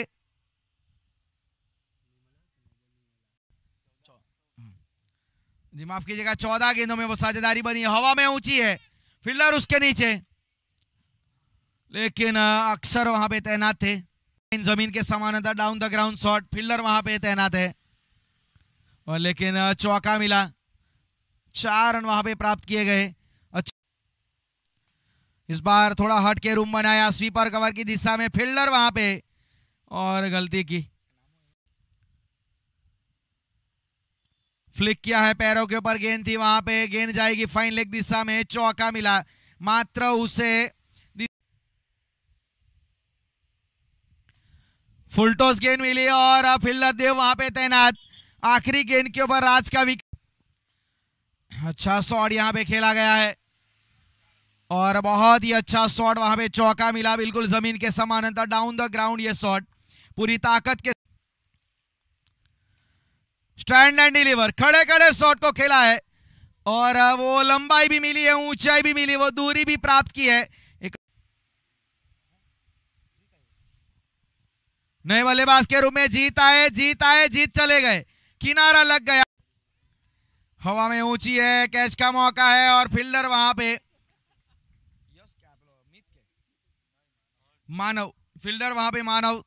जी माफ कीजिएगा चौदह गेंदों में वो साझेदारी बनी है हवा में ऊंची है फील्डर उसके नीचे लेकिन अक्सर वहां पे तैनात थे जमीन के था down the ground shot fielder वहां पे तैनात है और लेकिन चौका मिला चार रन वहां पे प्राप्त किए गए इस बार थोड़ा हट के रूम बनाया स्वीपर कवर की दिशा में फील्डर वहां पे और गलती की फ्लिक किया है पैरों के ऊपर गेंद थी वहां पे गेंद जाएगी फाइन लेग दिशा में चौका मिला मात्र उसे फुलटोस गेंद मिली और फील्डर देव वहां पे तैनात आखिरी गेंद के ऊपर राज का विकेट अच्छा शॉट यहां पे खेला गया है और बहुत ही अच्छा शॉट वहां पे चौका मिला बिल्कुल जमीन के समानता डाउन द ग्राउंड ये शॉट पूरी ताकत के स्टैंड एंड डिलीवर खड़े खड़े शॉट को खेला है और वो लंबाई भी मिली है ऊंचाई भी मिली वो दूरी भी प्राप्त की है एक... नए बल्लेबाज के रूप में जीत आए जीत आए जीत चले गए किनारा लग गया हवा में ऊंची है कैच का मौका है और फील्डर वहां पे मानव फील्डर वहां पे मानव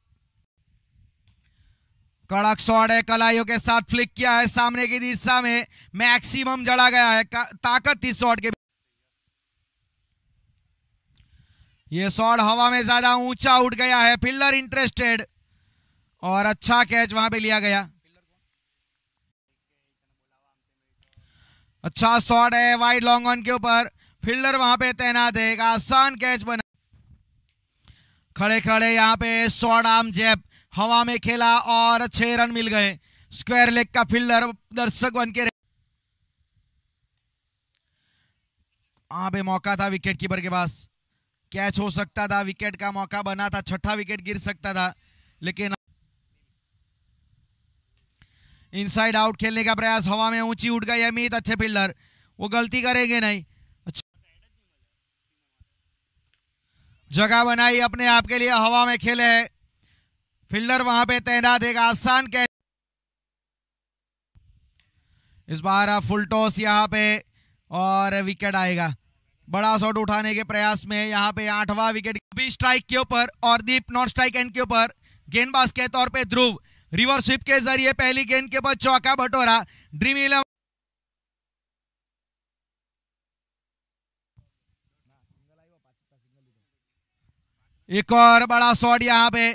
कड़क शॉट है कलाइयों के साथ फ्लिक किया है सामने की दिशा में मैक्सिमम जड़ा गया है ताकत थी शॉट के ये शॉट हवा में ज्यादा ऊंचा उठ गया है फील्डर इंटरेस्टेड और अच्छा कैच वहां पे लिया गया अच्छा शॉट है वाइड लॉन्ग ऑन के ऊपर फील्डर वहां पे तैनात है एक आसान कैच बना खड़े खड़े यहाँ पे शॉर्ट आर्म जेब हवा में खेला और छह रन मिल गए स्क्वायर लेग का फील्डर दर्शक बन के पे मौका था विकेट कीपर के पास कैच हो सकता था विकेट का मौका बना था छठा विकेट गिर सकता था लेकिन इनसाइड आउट खेलने का प्रयास हवा में ऊंची उठ गई अमित अच्छे फील्डर वो गलती करेंगे नहीं अच्छा। जगह बनाई अपने आप के लिए हवा में खेले है फील्डर वहां पे तैनात एक आसान कह इस बार फुल टॉस यहाँ पे और विकेट आएगा बड़ा शॉट उठाने के प्रयास में यहाँ पे आठवां विकेट भी स्ट्राइक के ऊपर और दीप नॉन स्ट्राइक एंड के ऊपर गेंदबाज के तौर पे ध्रुव रिवर स्विप के जरिए पहली गेंद के बाद चौका बटोरा ड्रीम इलेवन एक और बड़ा शॉट यहां पे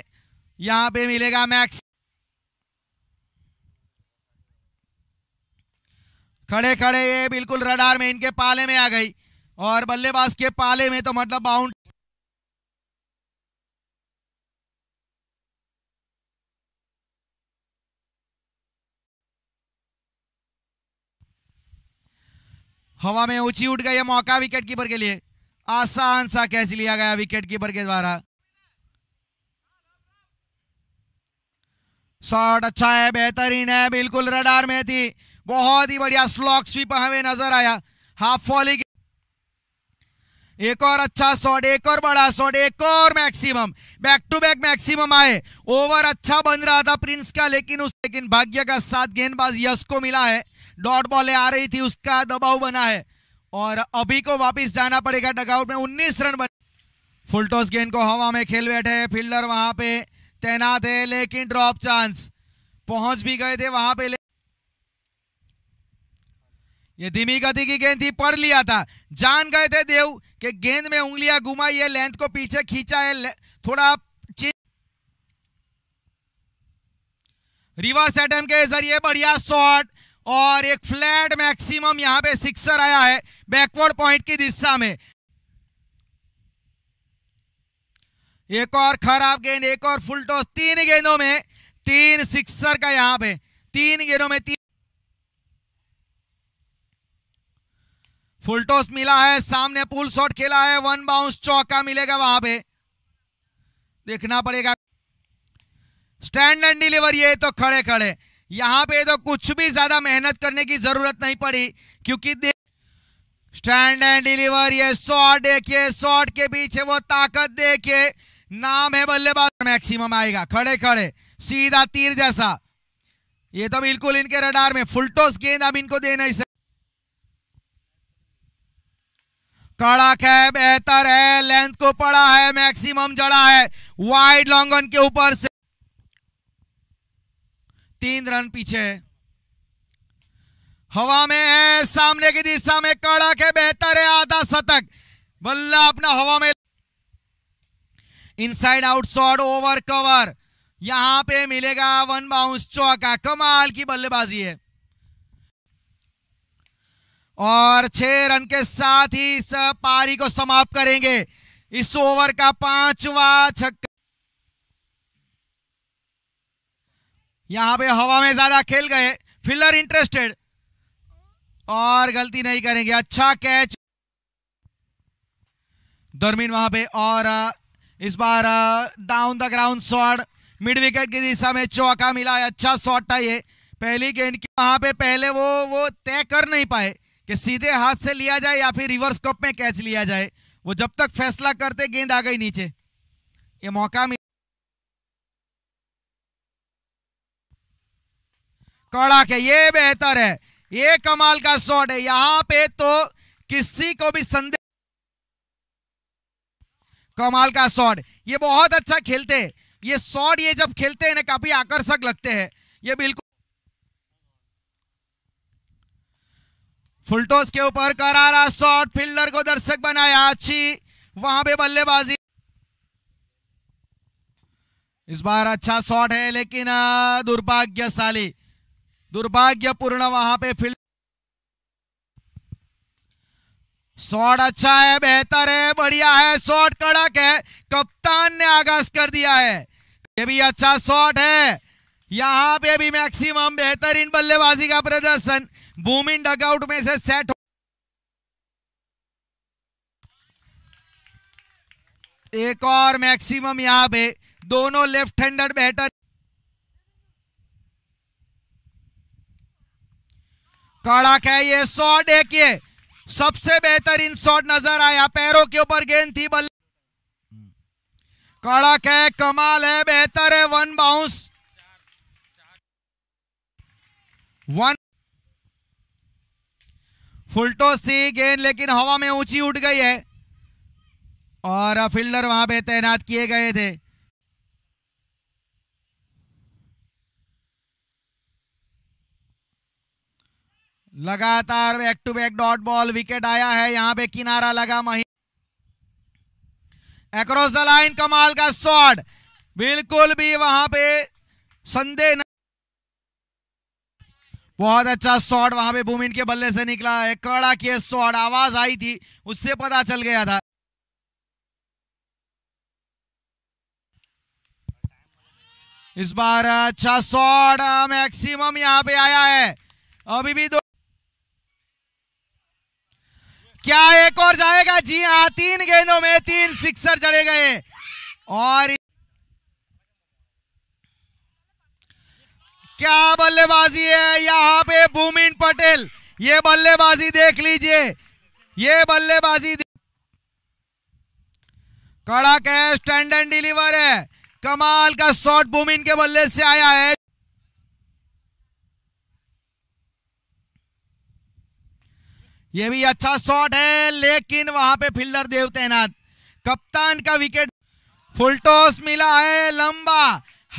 यहां पे मिलेगा मैक्स खड़े खड़े ये बिल्कुल रडार में इनके पाले में आ गई और बल्लेबाज के पाले में तो मतलब बाउंड हवा में ऊंची उठ गई मौका विकेट कीपर के लिए आसान सा कैच लिया गया विकेट कीपर के द्वारा शॉट अच्छा है बेहतरीन है बिल्कुल रडार में थी बहुत ही बढ़िया स्लॉक स्वीप हमें नजर आया हाफ फॉली एक और अच्छा शॉट एक और बड़ा शॉट एक और maximum back to back maximum आए ओवर अच्छा बन रहा था प्रिंस का लेकिन उस लेकिन भाग्य का साथ गेंदबाज यश को मिला है डॉट बॉले आ रही थी उसका दबाव बना है और अभी को वापस जाना पड़ेगा डगआउट में उन्नीस रन बने फुलटॉस गेंद को हवा में खेल बैठे फील्डर वहां पे तैनात है लेकिन ड्रॉप चांस पहुंच भी गए थे वहां पे ये धीमी गति की गेंद थी पढ़ लिया था जान गए थे देव कि गेंद में उंगलियां घुमाई है लेंथ को पीछे खींचा है थोड़ा रिवर्स एटम के जरिए बढ़िया शॉट और एक फ्लैट मैक्सिमम यहां पे सिक्सर आया है बैकवर्ड पॉइंट की दिशा में एक और खराब गेंद एक और फुल टॉस तीन गेंदों में तीन सिक्सर का यहां पे तीन गेंदों में तीन फुल टॉस मिला है सामने पुल शॉट खेला है वन बाउंस चौका मिलेगा वहां पे देखना पड़ेगा स्टैंड एंड डिलीवर ये तो खड़े खड़े यहां पे तो कुछ भी ज्यादा मेहनत करने की जरूरत नहीं पड़ी क्योंकि स्टैंड एंड डिलीवर ये शॉट देखिए शॉट के पीछे वो ताकत देखिए नाम है बल्लेबाज मैक्सिमम आएगा खड़े खड़े सीधा तीर जैसा ये तो बिल्कुल इनके रडार में फुलटोस गेंद अब इनको दे नहीं सकते कड़क है बेहतर है लेंथ को पड़ा है मैक्सिमम जड़ा है वाइड लॉन्गन के ऊपर से तीन रन पीछे है हवा में है सामने की दिशा में कड़ा के बेहतर है आधा शतक बल्ला अपना हवा में inside out shot over cover यहां पे मिलेगा वन बाउंस चौका कमाल की बल्लेबाजी है और छह रन के साथ ही इस पारी को समाप्त करेंगे इस ओवर का पांचवा छक्का यहाँ पे हवा में ज़्यादा खेल गए फील्डर इंटरेस्टेड और गलती नहीं करेंगे अच्छा कैच दरमीन वहां पे और इस बार down the ground shot mid wicket की दिशा में चौका मिला है अच्छा शॉट था ये पहली गेंद की वहां पे पहले वो वो तय कर नहीं पाए कि सीधे हाथ से लिया जाए या फिर रिवर्स कप में कैच लिया जाए वो जब तक फैसला करते गेंद आ गई नीचे ये मौका मिला कड़ा है ये बेहतर है ये कमाल का शॉट है यहां पे तो किसी को भी संदेह कमाल का शॉट ये बहुत अच्छा खेलते हैं ये शॉट ये जब खेलते हैं ना काफी आकर्षक लगते हैं ये बिल्कुल फुलटोस के ऊपर करारा शॉट फील्डर को दर्शक बनाया अच्छी वहां पे बल्लेबाजी इस बार अच्छा शॉट है लेकिन दुर्भाग्यशाली दुर्भाग्यपूर्ण वहां पे फिल्म शॉट अच्छा है बेहतर है बढ़िया है शॉट कड़क है कप्तान ने आगाज कर दिया है ये भी अच्छा शॉट है यहां पे भी मैक्सिमम बेहतरीन बल्लेबाजी का प्रदर्शन बूमिन डगआउट में से सेट एक और मैक्सिमम यहां पे दोनों लेफ्ट हैंडर बैटर कड़क है ये शॉट देखिए सबसे बेहतरीन शॉट नजर आया पैरों के ऊपर गेंद थी बल्ले कड़क है कमाल है बेहतर है वन बाउंस वन फुलटोस थी गेंद लेकिन हवा में ऊंची उठ गई है और फील्डर वहां पे तैनात किए गए थे लगातार back to back dot ball wicket आया है यहां पे किनारा लगा मही एक्रॉस द लाइन कमाल का शॉट बिल्कुल भी वहां पे संदेह न बहुत अच्छा शॉट वहां पे भूमिन के बल्ले से निकला है कड़ा के शॉट आवाज आई थी उससे पता चल गया था इस बार अच्छा शॉट मैक्सिमम यहां पे आया है अभी भी दो क्या एक और जाएगा जी हाँ तीन गेंदों में तीन सिक्सर जड़े गए और क्या बल्लेबाजी है यहाँ पे भूमिन पटेल ये बल्लेबाजी देख लीजिए ये बल्लेबाजी कड़ा कैश स्टैंड एंड डिलीवर है कमाल का शॉट भूमिन के बल्ले से आया है ये भी अच्छा शॉट है लेकिन वहां पे फील्डर देव तैनात कप्तान का विकेट फुल टॉस मिला है लंबा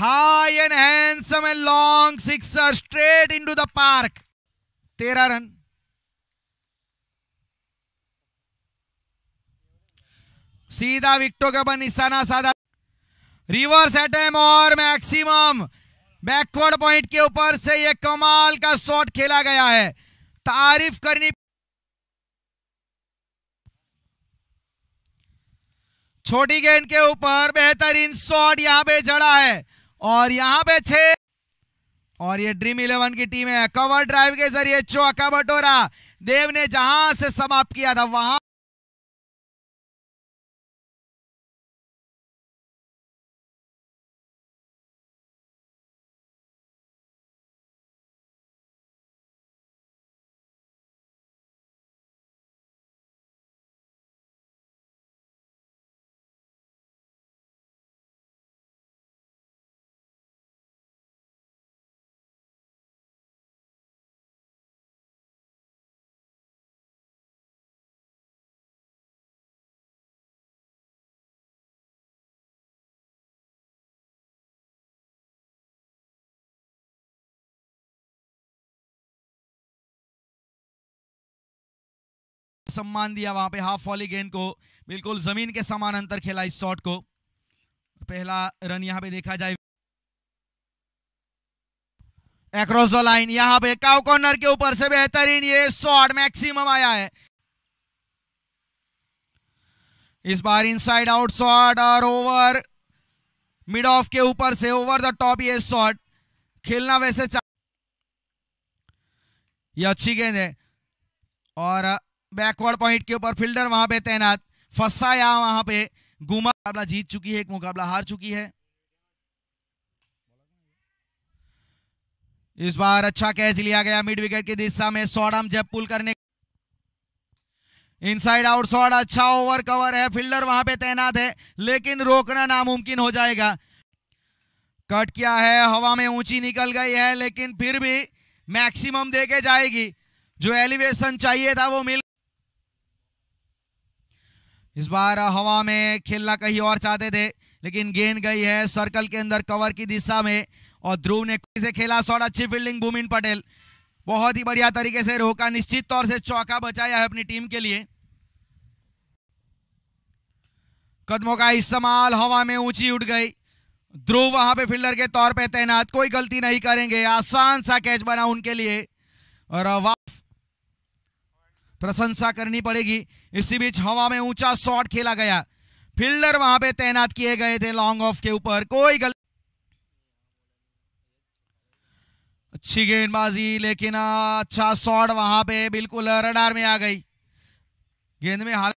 high and handsome and long sixer straight in the park तेरह रन सीधा विकटों के ऊपर निशाना साधा रिवर्स एटम और मैक्सिमम बैकवर्ड पॉइंट के ऊपर से ये कमाल का शॉट खेला गया है तारीफ करनी छोटी गेंद के ऊपर बेहतरीन शॉट यहां पे जड़ा है और यहां पे छे और ये ड्रीम इलेवन की टीम है कवर ड्राइव के जरिए चौका बटोरा देव ने जहां से समाप्त किया था वहां सम्मान दिया वहां पे हाफ वॉली गेंद को बिल्कुल ज़मीन के समान अंतर खेला इस शॉट को पहला रन यहां पे देखा जाए एक्रॉस द लाइन यहां पे काउ कॉर्नर के ऊपर से बेहतरीन ये शॉट मैक्सिमम आया है इस बार इनसाइड आउट शॉट और ओवर मिड ऑफ के ऊपर से ओवर द टॉप ये शॉट खेलना वैसे ये अच्छी गेंद है और बैकवर्ड पॉइंट के ऊपर फील्डर वहां पे तैनात फसाया वहां पे गुमा मुकाबला जीत चुकी है एक मुकाबला हार चुकी है इस बार अच्छा कैच लिया गया मिड विकेट की दिशा में सौडम जब पुल करने इनसाइड आउट शॉट अच्छा ओवर कवर है फील्डर वहां पे तैनात है लेकिन रोकना नामुमकिन हो जाएगा कट किया है हवा में ऊंची निकल गई है लेकिन फिर भी मैक्सिमम देके जाएगी जो एलिवेशन चाहिए था वो मिल इस बार हवा में खेलना कहीं और चाहते थे लेकिन गेंद गई है सर्कल के अंदर कवर की दिशा में और ध्रुव ने से खेला शॉट अच्छी फील्डिंग भूमिन पटेल बहुत ही बढ़िया तरीके से रोका निश्चित तौर से चौका बचाया है अपनी टीम के लिए कदमों का इस्तेमाल हवा में ऊंची उठ गई ध्रुव वहां पे फील्डर के तौर पे तैनात कोई गलती नहीं करेंगे आसान सा कैच बना उनके लिए और वाफ प्रशंसा करनी पड़ेगी इसी बीच हवा में ऊंचा शॉट खेला गया फील्डर वहां पे तैनात किए गए थे लॉन्ग ऑफ के ऊपर कोई गलत अच्छी गेंदबाजी लेकिन अच्छा शॉट वहां पे बिल्कुल रडार में आ गई गेंद में हाल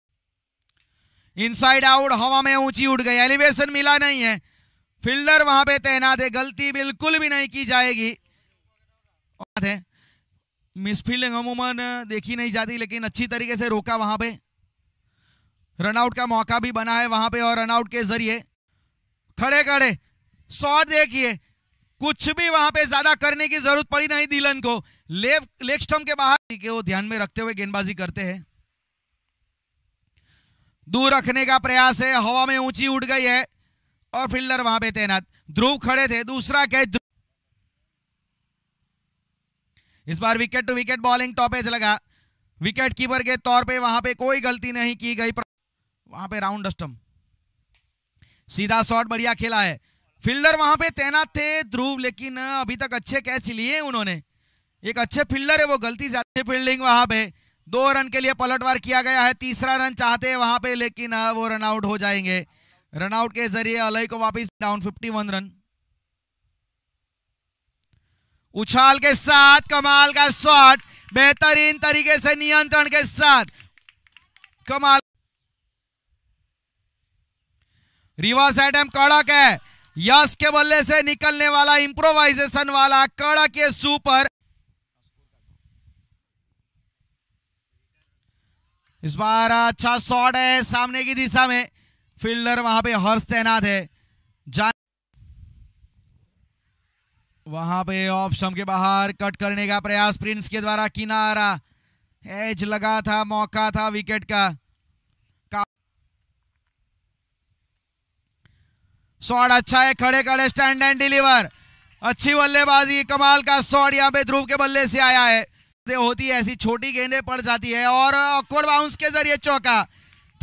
इनसाइड आउट हवा में ऊंची उठ गई एलिवेशन मिला नहीं है फील्डर वहां पे तैनात है गलती बिल्कुल भी नहीं की जाएगी है मिसफील्डिंग अमूमन देखी नहीं जाती लेकिन अच्छी तरीके से रोका वहां पे रनआउट का मौका भी बना है वहां पे और रनआउट के जरिए खड़े खड़े शॉट देखिए कुछ भी वहां पे ज्यादा करने की जरूरत पड़ी नहीं दिलन को लेफ्ट लेग स्टम्प के बाहर के वो ध्यान में रखते हुए गेंदबाजी करते हैं दूर रखने का प्रयास है हवा में ऊंची उड़ गई है और फील्डर वहां पे तैनात ध्रुव खड़े थे दूसरा कैच इस बार wicket to wicket bowling topaz लगा विकेट कीपर के तौर पे वहां पे कोई गलती नहीं की गई वहां पे राउंड अस्टम सीधा शॉट बढ़िया खेला है फील्डर वहां पे तैनात थे ध्रुव लेकिन अभी तक अच्छे कैच लिए उन्होंने एक अच्छे फील्डर है वो गलती से फील्डिंग वहां पे दो रन के लिए पलटवार किया गया है तीसरा रन चाहते हैं वहां पे लेकिन वो रनआउट हो जाएंगे रनआउट के जरिए अलई को वापस डाउन फिफ्टी रन उछाल के साथ कमाल का शॉट बेहतरीन तरीके से नियंत्रण के साथ कमाल रिवर्स एडम कड़क है यश के बल्ले से निकलने वाला इंप्रोवाइजेशन वाला कड़क ये सुपर इस बार अच्छा शॉट है सामने की दिशा में फील्डर वहां पे हर्ष तैनात है वहां पे ऑफ के बाहर कट करने का प्रयास प्रिंस के द्वारा किनारा एज लगा था मौका था विकेट का शॉट अच्छा है खड़े खड़े स्टैंड एंड डिलीवर अच्छी बल्लेबाजी कमाल का शॉट यहाँ पे ध्रुव के बल्ले से आया है होती है ऐसी छोटी गेंदे पड़ जाती है और ऑकवर्ड बाउंस के जरिए चौका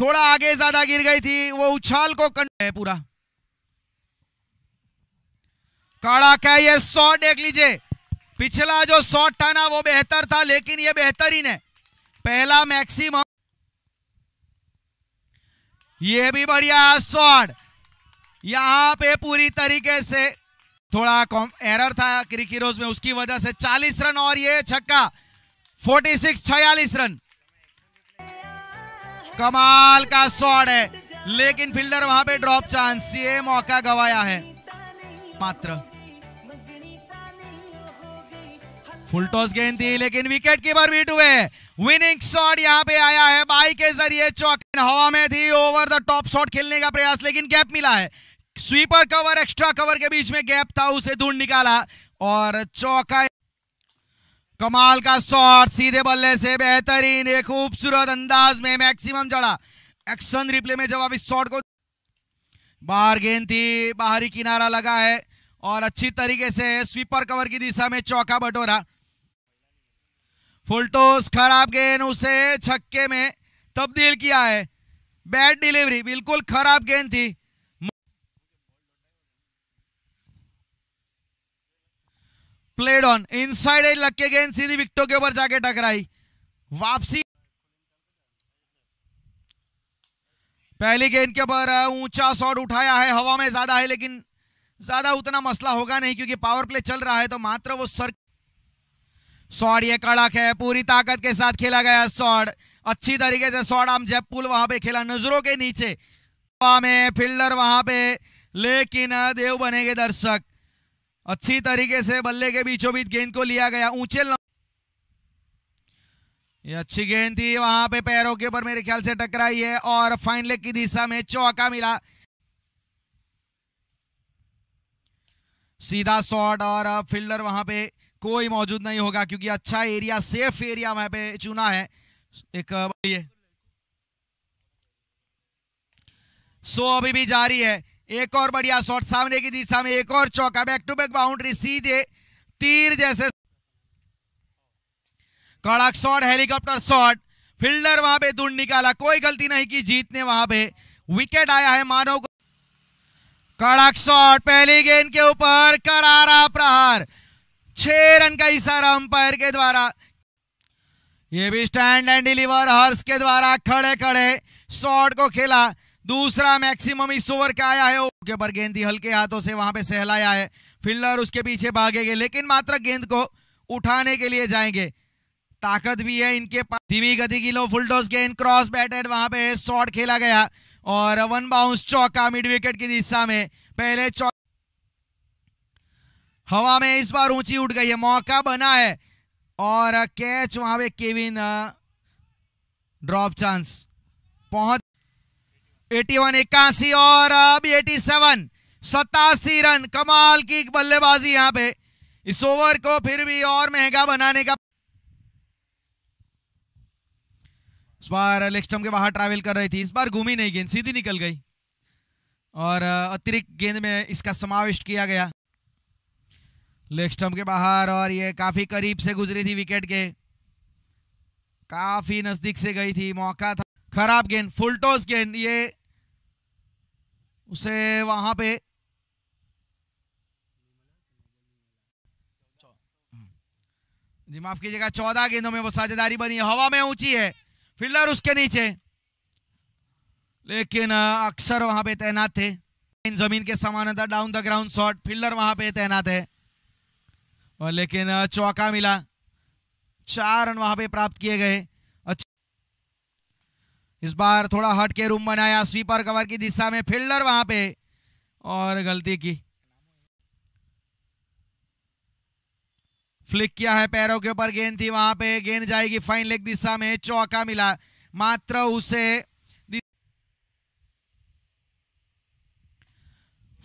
थोड़ा आगे ज्यादा गिर गई थी वो उछाल को कंड है पूरा काड़ा का ये शॉट देख लीजिए पिछला जो शॉट था ना वो बेहतर था लेकिन ये बेहतरीन है पहला मैक्सिमम ये भी बढ़िया शॉट यहां पे पूरी तरीके से थोड़ा कॉम एरर था क्रिकीरोज में उसकी वजह से 40 रन और ये छक्का 46 छियालीस रन कमाल का शॉट है लेकिन फील्डर वहां पे ड्रॉप चांस ये मौका गवाया है मात्र फुल टॉस गेंद थी लेकिन विकेट कीपर बीट हुए विनिंग शॉट यहां पे आया है बाई के जरिए चौक हवा में थी ओवर द टॉप शॉट खेलने का प्रयास लेकिन गैप मिला है स्वीपर कवर एक्स्ट्रा कवर के बीच में गैप था उसे ढूंढ निकाला और चौका कमाल का शॉट सीधे बल्ले से बेहतरीन एक खूबसूरत अंदाज में मैक्सिमम जड़ा एक्शन रिप्ले में जब आप इस शॉट को बाहर गेंद थी बाहरी किनारा लगा है और अच्छी तरीके से स्वीपर कवर की दिशा में चौका बटोरा फुलटोस खराब गेंद उसे छक्के में तब्दील किया है बैड डिलीवरी बिल्कुल खराब गेंद थी प्लेड ऑन इनसाइड एज लग के गेंद सीधी विकटों के ऊपर जाके टकराई वापसी पहली गेंद के ऊपर ऊंचा शॉट उठाया है हवा में ज्यादा है लेकिन ज्यादा उतना मसला होगा नहीं क्योंकि पावर प्ले चल रहा है तो मात्र वो सर शॉट ये कड़क है पूरी ताकत के साथ खेला गया शॉट अच्छी तरीके से शॉट आम जयपुल वहां पे खेला नजरों के नीचे में फील्डर वहां पे लेकिन देव बनेंगे दर्शक अच्छी तरीके से बल्ले के बीचों बीच गेंद को लिया गया ऊंचे ये अच्छी गेंद थी वहां पे पैरों के ऊपर मेरे ख्याल से टकराई है और फाइनल की दिशा में चौका मिला सीधा शॉट और फील्डर वहां पे कोई मौजूद नहीं होगा क्योंकि अच्छा एरिया सेफ एरिया वहां पे चुना है एक सो अभी भी जारी है एक और बढ़िया शॉट सामने की दिशा में एक और चौका बैक टू बैक बाउंड्री सीधे तीर जैसे कड़ाक शॉट हेलीकॉप्टर शॉट फील्डर वहां पे ढूंढ निकाला कोई गलती नहीं की जीत ने वहां पे विकेट आया है मानो को शॉट पहली गेंद के ऊपर करारा प्रहार छह रन का इशारा अंपायर के द्वारा ये भी स्टैंड एंड डिलीवर हर्ष के द्वारा खड़े खड़े शॉट को खेला दूसरा मैक्सिमम इस ओवर का आया है ओके पर गेंद ही हल्के हाथों से वहां पे सहलाया है फील्डर उसके पीछे भागेंगे लेकिन मात्र गेंद को उठाने के लिए जाएंगे ताकत भी है इनके पास धीमी गति की लो फुल टॉस गेंद क्रॉस बैटेड वहां पे शॉट खेला गया और वन बाउंस चौका मिड विकेट की दिशा में पहले चौक हवा में इस बार ऊंची उठ गई है मौका बना है और कैच वहां पे केविन ड्रॉप चांस पहुंच 81 इक्यासी और अब 87 सतासी रन कमाल की बल्लेबाजी यहां पे इस ओवर को फिर भी और महंगा बनाने का उस बार लेग स्टम्प के बाहर ट्रैवल कर रही थी इस बार घूमी नहीं गेंद सीधी निकल गई और अतिरिक्त गेंद में इसका समाविष्ट किया गया लेग स्टम्प के बाहर और ये काफ़ी करीब से गुजरी थी विकेट के काफ़ी नज़दीक से गई थी मौका था खराब गेंद फुलटोस गेंद ये उसे वहां पे जी माफ कीजिएगा चौदह गेंदों में वो साझेदारी बनी हवा में ऊंची है फील्डर उसके नीचे लेकिन अक्सर वहां पे तैनात थे इन जमीन के था down the ground shot fielder वहां पे तैनात है और लेकिन चौका मिला चार रन वहां पे प्राप्त किए गए इस बार थोड़ा हट के रूम बनाया स्वीपर कवर की दिशा में फील्डर वहां पे और गलती की फ्लिक किया है पैरों के ऊपर गेंद थी वहां पे गेंद जाएगी फाइन लेग दिशा में चौका मिला मात्र उसे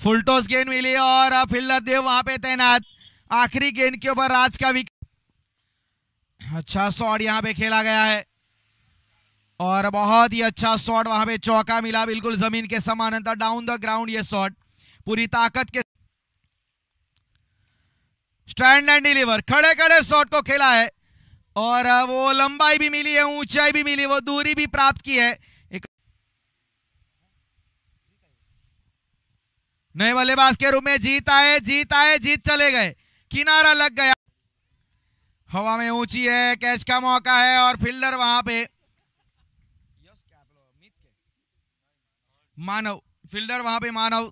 फुलटोस गेंद मिली और फिल्डर देव वहां पे तैनात आखिरी गेंद के ऊपर राज का विकेट अच्छा शॉट यहां पे खेला गया है और बहुत ही अच्छा शॉट वहां पे चौका मिला बिल्कुल जमीन के समानांतर डाउन द ग्राउंड ये शॉट पूरी ताकत के स्टैंड एंड डिलीवर खड़े खड़े शॉट को खेला है और वो लंबाई भी मिली है ऊंचाई भी मिली वो दूरी भी प्राप्त की है नए बल्लेबाज के रूप में जीत आए जीत आए जीत चले गए किनारा लग गया हवा में ऊंची है कैच का मौका है और फील्डर वहां पे मानव फील्डर वहां पे मानव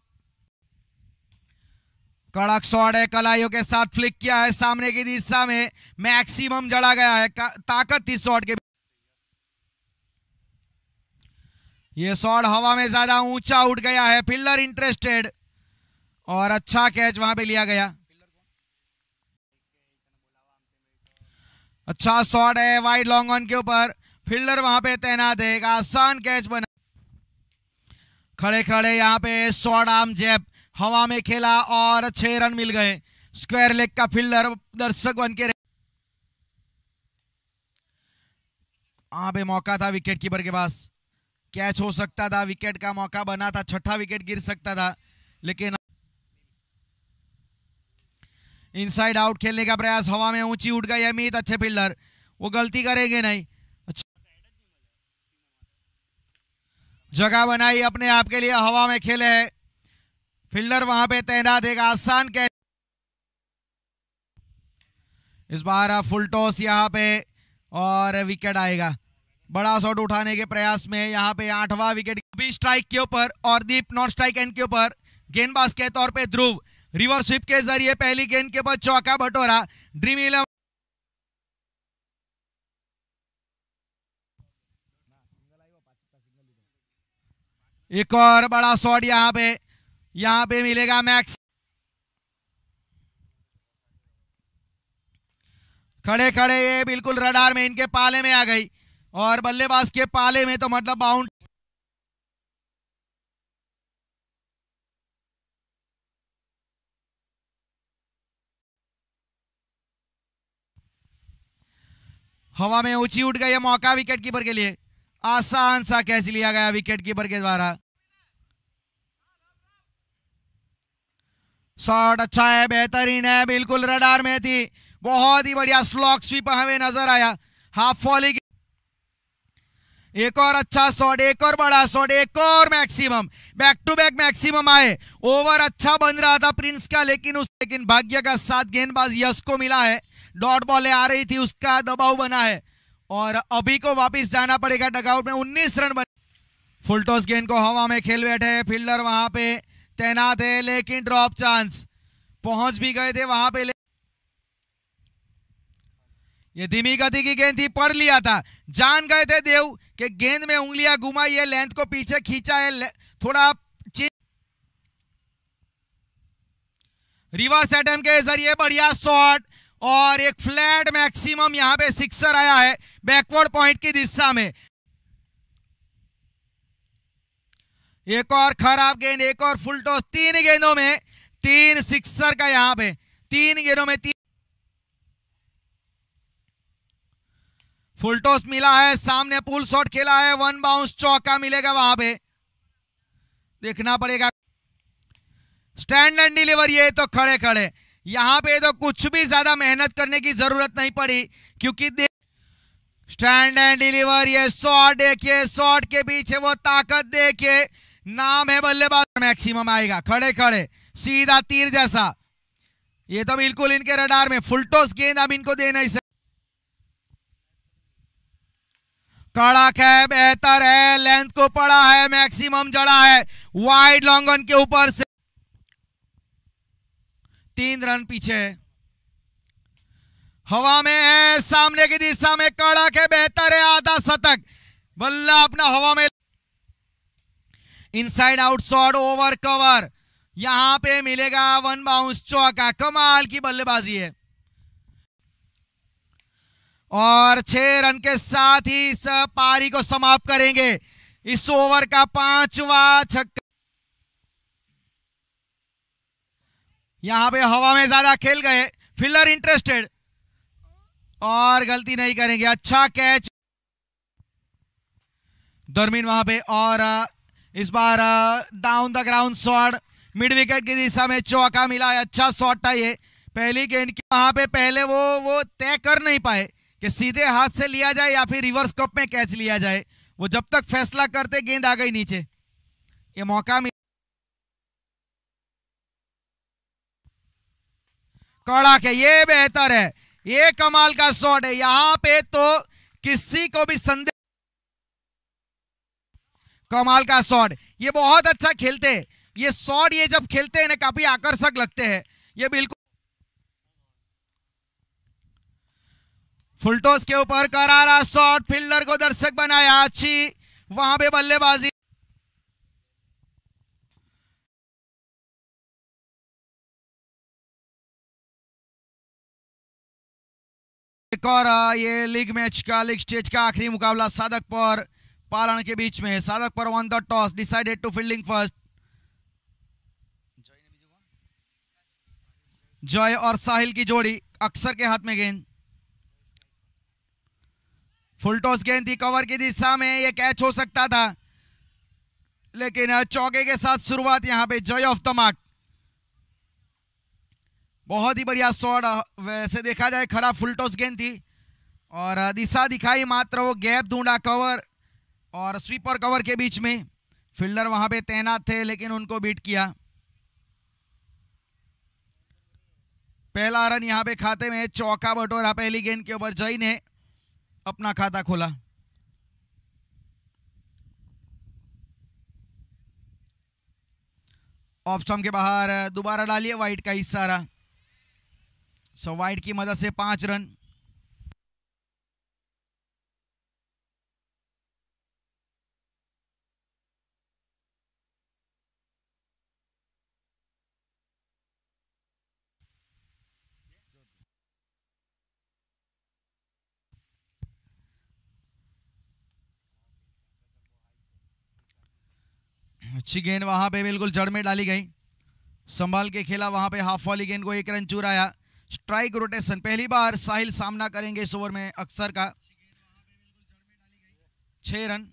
कड़क शॉट है कलाइयों के साथ फ्लिक किया है सामने की दिशा में मैक्सिमम जड़ा गया है ताकत थी शॉट के ये शॉट हवा में ज्यादा ऊंचा उठ गया है फिल्डर इंटरेस्टेड और अच्छा कैच वहां पे लिया गया अच्छा शॉट है वाइड लॉन्ग ऑन के ऊपर फील्डर वहां पे तैनात है एक आसान कैच बना खड़े खड़े यहाँ पे शॉर्ट आर्म जेब हवा में खेला और छह रन मिल गए स्क्वायर लेग का फील्डर दर्शक बन के हाँ मौका था विकेट कीपर के पास कैच हो सकता था विकेट का मौका बना था छठा विकेट गिर सकता था लेकिन इनसाइड आउट खेलने का प्रयास हवा में ऊंची उठ गई अमित अच्छे फील्डर वो गलती करेंगे नहीं अच्छा जगह बनाई अपने आप के लिए हवा में खेले हैं फील्डर वहां पे तैनात है आसान कैच इस बार फुल टॉस यहाँ पे और विकेट आएगा बड़ा शॉट उठाने के प्रयास में यहाँ पे आठवां विकेट भी स्ट्राइक के ऊपर और दीप नॉन स्ट्राइक एंड के ऊपर गेंदबाज के तौर पे ध्रुव रिवर स्विप के जरिए पहली गेंद के ऊपर चौका बटोरा ड्रीम इलेवन एक और बड़ा शॉट यहाँ पे यहां पे मिलेगा मैक्स खड़े खड़े ये बिल्कुल रडार में इनके पाले में आ गई और बल्लेबाज के पाले में तो मतलब बाउंड हवा में ऊंची उठ गई है मौका विकेट कीपर के लिए आसान सा कैच लिया गया विकेट कीपर के द्वारा शॉट अच्छा है बेहतरीन है बिल्कुल रडार में थी बहुत ही बढ़िया स्लॉक स्वीप हमें नजर आया हाफ फॉलिंग एक और अच्छा शॉट एक और बड़ा शॉट एक और maximum back to back maximum आए ओवर अच्छा बन रहा था प्रिंस का लेकिन उस लेकिन भाग्य का साथ गेंदबाज यश को मिला है डॉट बॉले आ रही थी उसका दबाव बना है और अभी को वापस जाना पड़ेगा डगआउट में 19 रन बने फुल टॉस गेंद को हवा में खेल बैठे फील्डर वहां पे तैनात है लेकिन ड्रॉप चांस पहुंच भी गए थे वहां पे ये धीमी गति की गेंद थी पढ़ लिया था जान गए थे देव कि गेंद में उंगलियां घुमाई है लेंथ को पीछे खींचा है थोड़ा रिवर्स एटम के जरिए बढ़िया शॉट और एक फ्लैट मैक्सिमम यहां पे सिक्सर आया है बैकवर्ड पॉइंट की दिशा में एक और खराब गेंद एक और फुल टॉस तीन गेंदों में तीन सिक्सर का यहां पे तीन गेंदों में तीन फुल टॉस मिला है सामने पुल शॉट खेला है वन बाउंस चौका मिलेगा वहां पे देखना पड़ेगा स्टैंड एंड डिलीवर ये तो खड़े खड़े यहां पे तो कुछ भी ज्यादा मेहनत करने की जरूरत नहीं पड़ी क्योंकि स्टैंड एंड डिलीवर ये शॉट देखिए शॉट के पीछे वो ताकत देखिए नाम है बल्लेबाज मैक्सिमम आएगा खड़े खड़े सीधा तीर जैसा ये तो बिल्कुल इनके रडार में फुलटोस गेंद अब इनको दे नहीं सकते कड़क है बेहतर है लेंथ को पड़ा है मैक्सिमम जड़ा है वाइड लॉन्गन के ऊपर से तीन रन पीछे हवा में है सामने की दिशा में कड़क है बेहतर है आधा शतक बल्ला अपना हवा में inside out shot over cover यहां पे मिलेगा वन बाउंस चौका कमाल की बल्लेबाजी है और छह रन के साथ ही इस पारी को समाप्त करेंगे इस ओवर का पांचवा छक्का यहां पे हवा में ज्यादा खेल गए फील्डर इंटरेस्टेड और गलती नहीं करेंगे अच्छा कैच दरमीन वहां पे और इस बार down the ground shot mid wicket की दिशा में चौका मिला है अच्छा शॉट था ये पहली गेंद की वहां पे पहले वो वो तय कर नहीं पाए कि सीधे हाथ से लिया जाए या फिर रिवर्स कप में कैच लिया जाए वो जब तक फैसला करते गेंद आ गई नीचे ये मौका मिला कड़ा के ये बेहतर है ये कमाल का शॉट है यहाँ पे तो किसी को भी संदेह कमाल का शॉट ये बहुत अच्छा खेलते हैं ये शॉट ये जब खेलते हैं ना काफी आकर्षक लगते हैं ये बिल्कुल फुलटोस के ऊपर करारा शॉट फील्डर को दर्शक बनाया अच्छी वहां पे बल्लेबाजी एक और ये लीग मैच का लीग स्टेज का आखिरी मुकाबला साधक पर पालन के बीच में साधक पर won the toss decided to fielding first Jai और साहिल की जोड़ी अक्सर के हाथ में गेंद फुल टॉस गेंद थी कवर की दिशा में यह कैच हो सकता था लेकिन चौके के साथ शुरुआत यहां पे जय ऑफ द मार्क बहुत ही बढ़िया शॉट वैसे देखा जाए खराब फुल टॉस गेंद थी और दिशा दिखाई मात्र वो गैप ढूंढा कवर और स्वीपर कवर के बीच में फील्डर वहां पे तैनात थे लेकिन उनको बीट किया पहला रन यहां पे खाते में चौका बटोरा पहली गेंद के ऊपर जई ने अपना खाता खोला ऑफ स्टम्प के बाहर दोबारा डालिए वाइट का हिस्सा रहा सो वाइट की मदद से पांच रन अच्छी गेंद वहाँ पे बिल्कुल जड़ में डाली गई संभाल के खेला वहाँ पे हाफ वाली गेंद को एक रन चुराया स्ट्राइक रोटेशन पहली बार साहिल सामना करेंगे इस ओवर में अक्सर का छः रन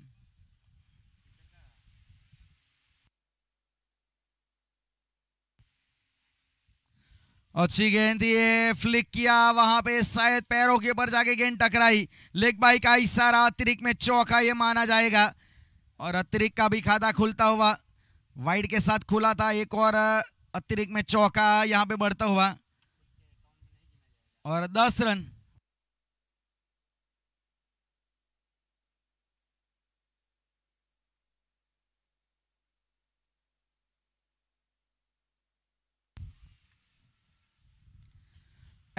अच्छी गेंद ये फ्लिक किया वहां पे शायद पैरों के ऊपर जाके गेंद टकराई लेग बाई का इशारा अतिरिक्त में चौका ये माना जाएगा और अतिरिक्त का भी खाता खुलता हुआ वाइड के साथ खुला था एक और अतिरिक्त में चौका यहां पे बढ़ता हुआ और दस run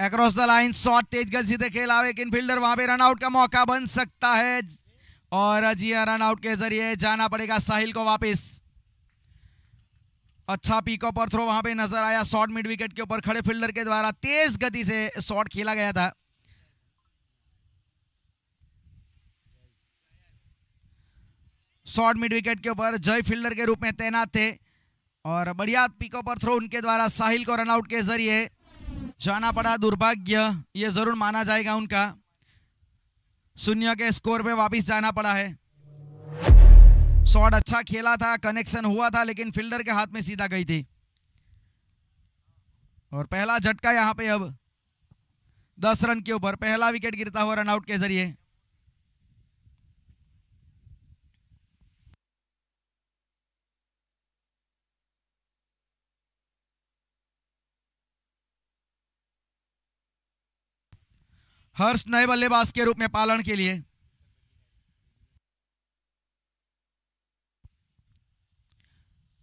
across the line shot तेज गति से खेला एक इनफील्डर वहां पे रनआउट का मौका बन सकता है और जी रन हाँ, आउट के जरिए जाना पड़ेगा साहिल को वापस अच्छा पिकअप और थ्रो वहां पे नजर आया शॉर्ट मिड विकेट के ऊपर खड़े फील्डर के द्वारा तेज गति से शॉर्ट खेला गया था शॉर्ट मिड विकेट के ऊपर जय फील्डर के रूप में तैनात थे और बढ़िया पिकअप और थ्रो उनके द्वारा साहिल को रनआउट के जरिए जाना पड़ा दुर्भाग्य ये जरूर माना जाएगा उनका शून्य के स्कोर पे वापस जाना पड़ा है शॉट अच्छा खेला था कनेक्शन हुआ था लेकिन फील्डर के हाथ में सीधा गई थी और पहला झटका यहां पे अब दस रन के ऊपर पहला विकेट गिरता हुआ रनआउट के जरिए हर्ष नए बल्लेबाज के रूप में पालन के लिए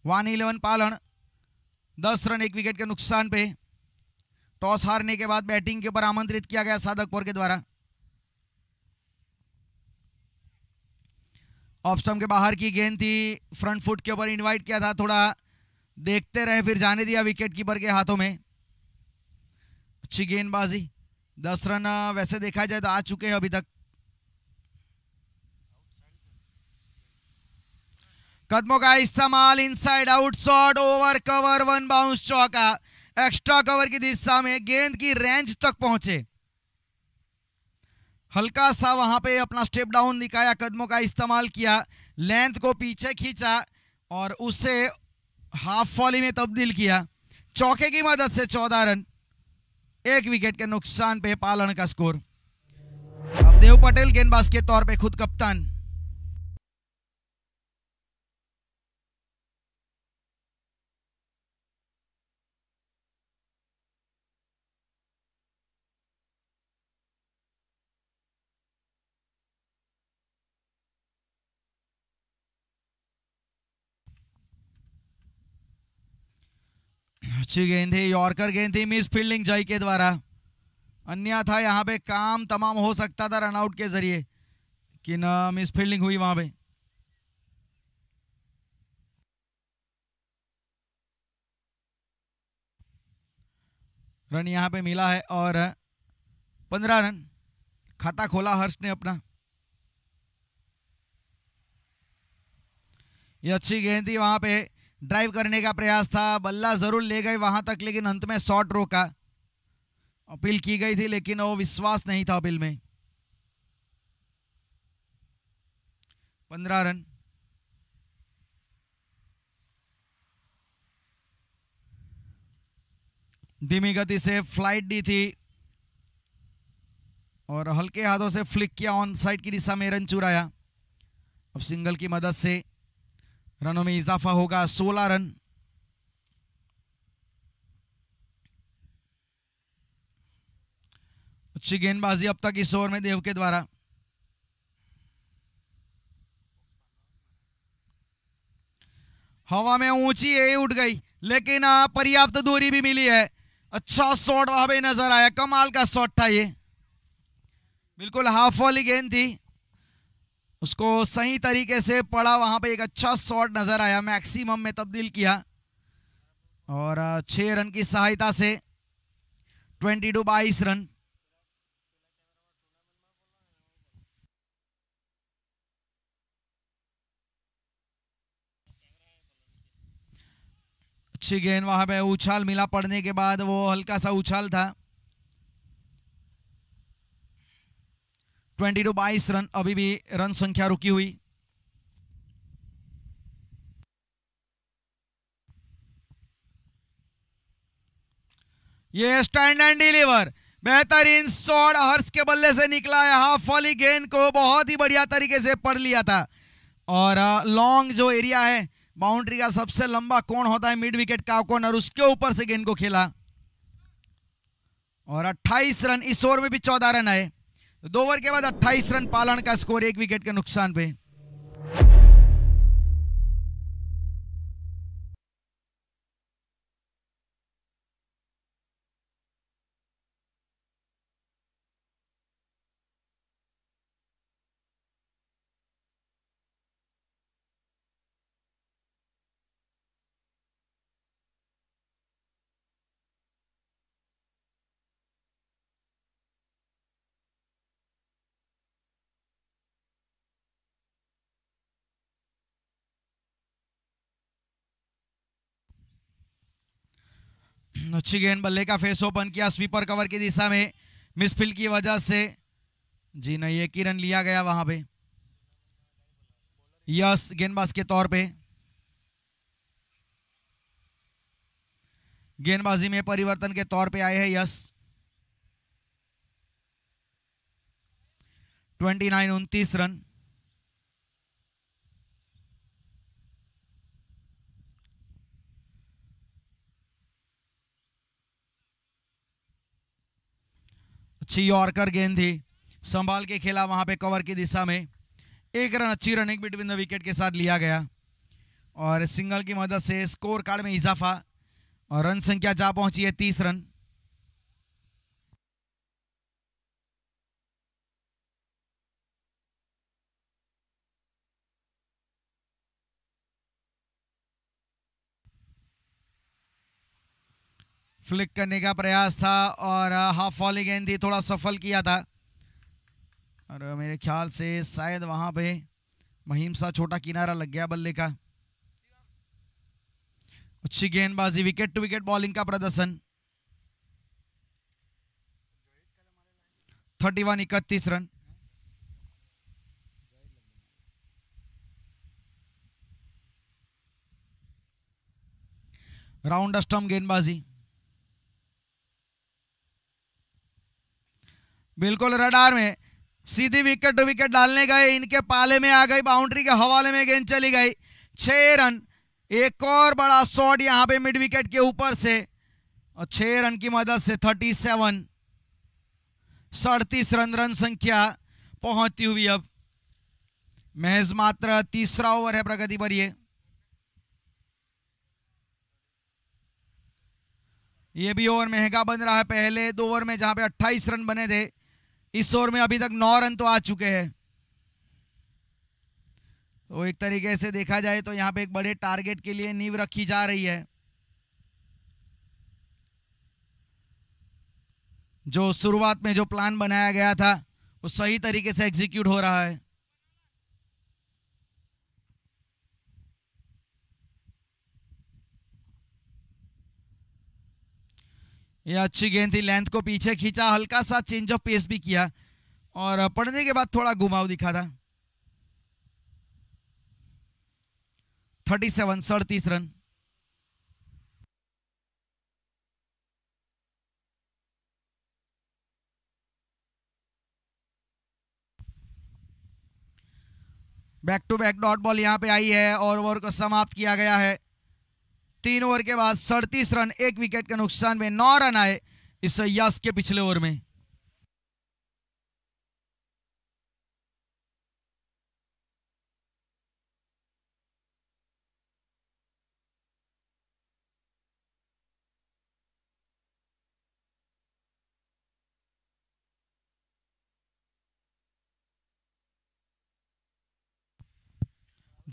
वन इलेवन पालन दस रन एक विकेट के नुकसान पे टॉस हारने के बाद बैटिंग के ऊपर आमंत्रित किया गया साधकपुर के द्वारा ऑफ स्टम्प के बाहर की गेंद थी फ्रंट फुट के ऊपर इनवाइट किया था थोड़ा देखते रहे फिर जाने दिया विकेट कीपर के हाथों में अच्छी गेंदबाजी दस रन वैसे देखा जाए तो आ चुके हैं अभी तक कदमों का इस्तेमाल inside out shot over cover one bounce चौका एक्स्ट्रा कवर की दिशा में गेंद की रेंज तक पहुंचे हल्का सा वहां पे अपना स्टेप डाउन दिखाया कदमों का इस्तेमाल किया लेंथ को पीछे खींचा और उसे हाफ फॉली में तब्दील किया चौके की मदद से चौदह रन एक विकेट के नुकसान पे पालन का स्कोर अब देव पटेल गेंदबाज के तौर पे खुद कप्तान अच्छी गेंद थी यॉर्कर गेंद थी मिस फील्डिंग जय के द्वारा अन्यथा यहाँ पे काम तमाम हो सकता था रनआउट के जरिए कि न मिस फील्डिंग हुई वहां पे रन यहाँ पे मिला है और पंद्रह रन खाता खोला हर्ष ने अपना ये अच्छी गेंद थी वहां पे ड्राइव करने का प्रयास था बल्ला जरूर ले गए वहां तक लेकिन अंत में शॉट रोका अपील की गई थी लेकिन वो विश्वास नहीं था अपील में पंद्रह रन धीमी गति से फ्लाइट दी थी और हल्के हाथों से फ्लिक किया ऑन साइड की दिशा में रन चुराया अब सिंगल की मदद से रनों में इजाफा होगा सोलह रन अच्छी गेंदबाजी अब तक इस ओवर में देव के द्वारा हवा में ऊंची है उठ गई लेकिन पर्याप्त दूरी भी मिली है अच्छा शॉट वहां पर नजर आया कमाल का शॉट था ये बिल्कुल हाफ वाली गेंद थी उसको सही तरीके से पड़ा वहां पे एक अच्छा शॉट नज़र आया मैक्सिमम में तब्दील किया और छह रन की सहायता से ट्वेंटी टू बाईस रन अच्छी गेंद वहां पे उछाल मिला पड़ने के बाद वो हल्का सा उछाल था ट्वेंटी टू बाईस रन अभी भी रन संख्या रुकी हुई ये स्टैंड एंड डिलीवर बेहतरीन शॉट हर्ष के बल्ले से निकला है हाफ वाली गेंद को बहुत ही बढ़िया तरीके से पढ़ लिया था और लॉन्ग जो एरिया है बाउंड्री का सबसे लंबा कोण होता है मिड विकेट का कोण और उसके ऊपर से गेंद को खेला और 28 रन इस ओवर में भी 14 रन आए दो ओवर के बाद 28 रन पालन का स्कोर एक विकेट के नुकसान पे अच्छी तो गेंद बल्ले का फेस ओपन किया स्वीपर कवर की दिशा में मिसफिल की वजह से जी नहीं एक ही रन लिया गया वहां पे यस गेंदबाज के तौर पे गेंदबाजी में परिवर्तन के तौर पे आए हैं यस ट्वेंटी नाइन उनतीस रन अच्छी यॉर्कर गेंद थी संभाल के खेला वहाँ पे कवर की दिशा में एक रन अच्छी रनिंग बिटवीन द विकेट के साथ लिया गया और सिंगल की मदद से स्कोर कार्ड में इजाफा और रन संख्या जा पहुँची है तीस रन फ्लिक करने का प्रयास था और हाफ वॉली गेंद थी थोड़ा सफल किया था और मेरे ख्याल से शायद वहाँ पे महीम सा छोटा किनारा लग गया बल्ले का अच्छी गेंदबाजी विकेट टू विकेट बॉलिंग का प्रदर्शन थर्टी वन इकतीस रन राउंड अस्टम गेंदबाजी बिल्कुल रडार में सीधी विकेट टू विकेट डालने गए इनके पाले में आ गई बाउंड्री के हवाले में गेंद चली गई छः रन एक और बड़ा शॉट यहाँ पे मिड विकेट के ऊपर से और छह रन की मदद से थर्टी सेवन सड़तीस रन रन संख्या पहुंचती हुई अब महज मात्र तीसरा ओवर है प्रगति पर ये ये भी ओवर महंगा बन रहा है पहले दो ओवर में जहां पे अट्ठाईस रन बने थे इस ओवर में अभी तक नौ रन तो आ चुके हैं तो एक तरीके से देखा जाए तो यहाँ पे एक बड़े टारगेट के लिए नींव रखी जा रही है जो शुरुआत में जो प्लान बनाया गया था वो सही तरीके से एग्जीक्यूट हो रहा है ये अच्छी गेंद थी लेंथ को पीछे खींचा हल्का सा चेंज ऑफ पेस भी किया और पढ़ने के बाद थोड़ा घुमाव दिखा था थर्टी सेवन सड़तीस run back to back dot ball यहां पे आई है और ओवर को समाप्त किया गया है तीन ओवर के बाद सड़तीस रन एक विकेट के नुकसान में नौ रन आए इस यश के पिछले ओवर में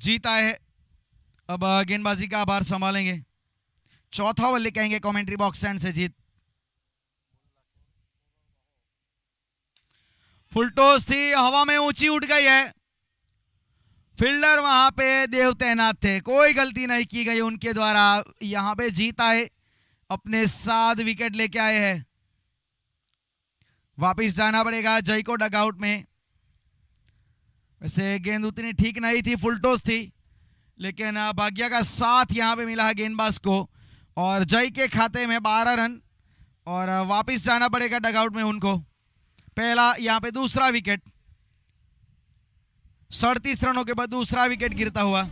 जीत आए अब गेंदबाजी का आभार संभालेंगे चौथा लेके आएंगे कॉमेंट्री बॉक्स स्टैंड से जीत फुलटोस थी हवा में ऊंची उठ गई है फील्डर वहां पे देव तैनात थे कोई गलती नहीं की गई उनके द्वारा यहां पे जीत आए अपने सात विकेट लेके आए हैं वापस जाना पड़ेगा जय को डगआउट में वैसे गेंद उतनी ठीक नहीं थी फुलटोस थी लेकिन भाग्या का साथ यहाँ पे मिला है गेंदबाज को और जय के खाते में बारह रन और वापस जाना पड़ेगा डगआउट में उनको पहला यहाँ पे दूसरा विकेट सड़तीस रनों के बाद दूसरा विकेट गिरता हुआ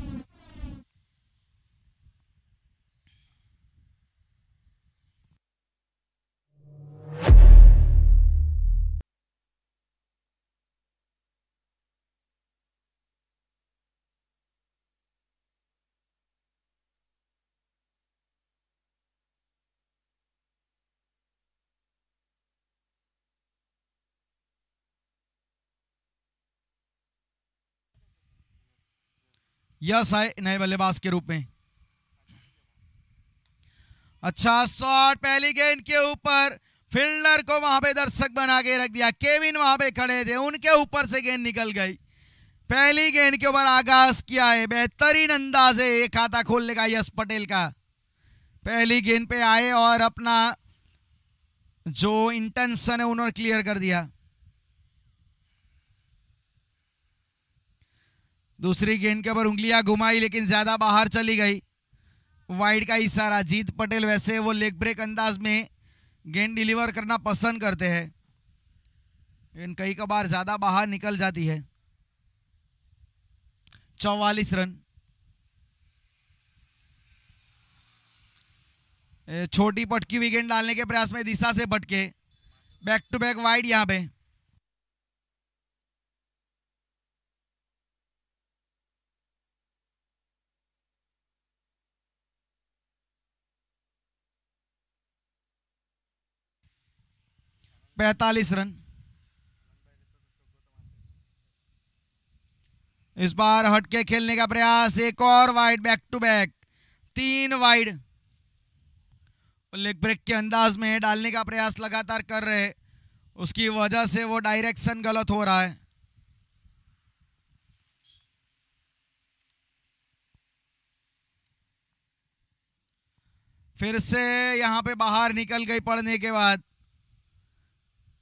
यस आए नए बल्लेबाज के रूप में अच्छा शॉट पहली गेंद के ऊपर फील्डर को वहां पे दर्शक बना के रख दिया केविन वहां पे खड़े थे उनके ऊपर से गेंद निकल गई पहली गेंद के ऊपर आगाज किया है बेहतरीन अंदाज है ये खाता खोलने का यश पटेल का पहली गेंद पे आए और अपना जो इंटेंशन है उन्होंने क्लियर कर दिया दूसरी गेंद के ऊपर उंगलियां घुमाई लेकिन ज़्यादा बाहर चली गई वाइड का इशारा जीत पटेल वैसे वो लेग ब्रेक अंदाज में गेंद डिलीवर करना पसंद करते हैं लेकिन कई कबार ज़्यादा बाहर निकल जाती है चौवालीस रन छोटी पटकी हुई गेंद डालने के प्रयास में दिशा से भटके बैक टू बैक वाइड यहाँ पे पैतालीस रन इस बार हटके खेलने का प्रयास एक और वाइड बैक टू बैक तीन वाइड लेग ब्रेक के अंदाज में डालने का प्रयास लगातार कर रहे उसकी वजह से वो डायरेक्शन गलत हो रहा है फिर से यहां पे बाहर निकल गई पड़ने के बाद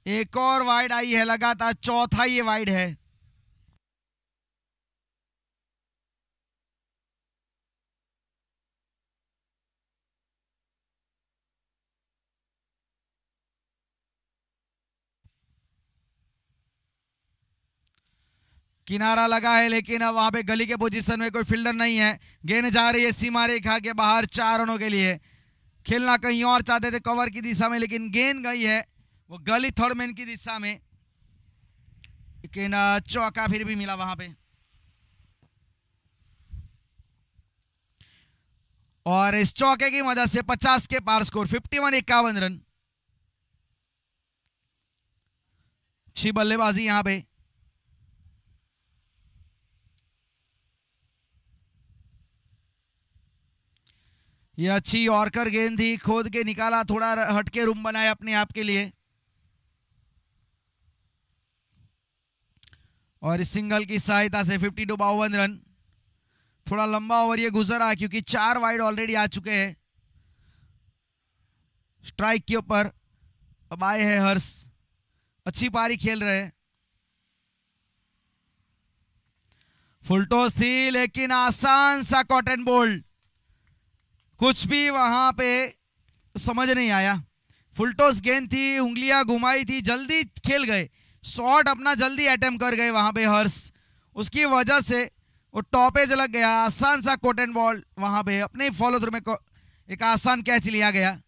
एक और वाइड आई है लगातार चौथा ये वाइड है किनारा लगा है लेकिन अब वहां पे गली के पोजीशन में कोई फील्डर नहीं है गेंद जा रही है सीमा रेखा के बाहर चार रनों के लिए खेलना कहीं और चाहते थे कवर की दिशा में लेकिन गेंद गई है वो गली मैन की दिशा में लेकिन चौका फिर भी मिला वहां पे और इस चौके की मदद से 50 के पार स्कोर 51 इक्यावन रन अच्छी बल्लेबाजी यहां पे यह अच्छी कर गेंद थी खोद के निकाला थोड़ा हटके रूम बनाया अपने आप के लिए और इस सिंगल की सहायता से फिफ्टी टू बावन रन थोड़ा लंबा ओवर ये गुजरा क्योंकि चार वाइड ऑलरेडी आ चुके हैं स्ट्राइक के ऊपर अब आए हैं हर्ष अच्छी पारी खेल रहे फुलटोस फुल टॉस थी लेकिन आसान सा कॉटन बोल्ड कुछ भी वहां पे समझ नहीं आया फुल टॉस गेंद थी उंगलियां घुमाई थी जल्दी खेल गए शॉट अपना जल्दी अटैम्प कर गए वहाँ पे हर्ष उसकी वजह से वो टॉपेज लग गया आसान सा कोट एंड बॉल वहाँ पे अपने ही फॉलो थ्रू में एक आसान कैच लिया गया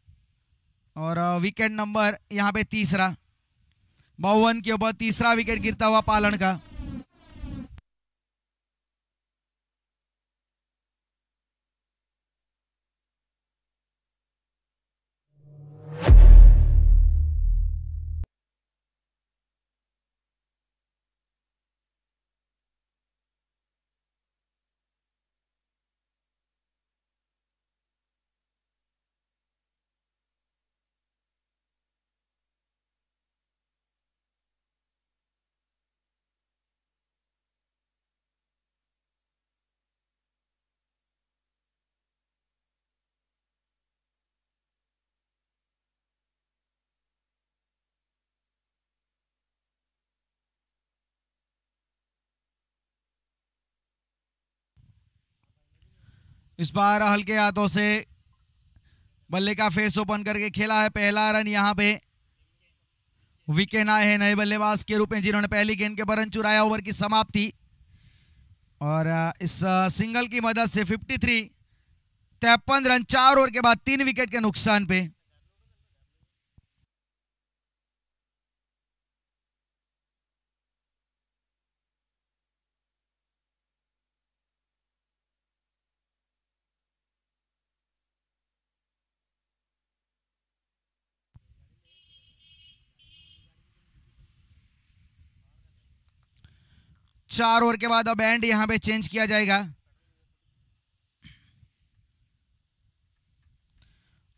और विकेट नंबर यहाँ पे तीसरा बावन के ऊपर तीसरा विकेट गिरता हुआ पालन का इस बार हल्के हाथों से बल्ले का फेस ओपन करके खेला है पहला रन यहाँ पे विकेट आए हैं नए बल्लेबाज के रूप में जिन्होंने पहली गेंद के पर रन चुराया ओवर की समाप्ति और इस सिंगल की मदद से 53 तेपन रन चार ओवर के बाद तीन विकेट के नुकसान पे चार ओवर के बाद अब एंड यहां पे चेंज किया जाएगा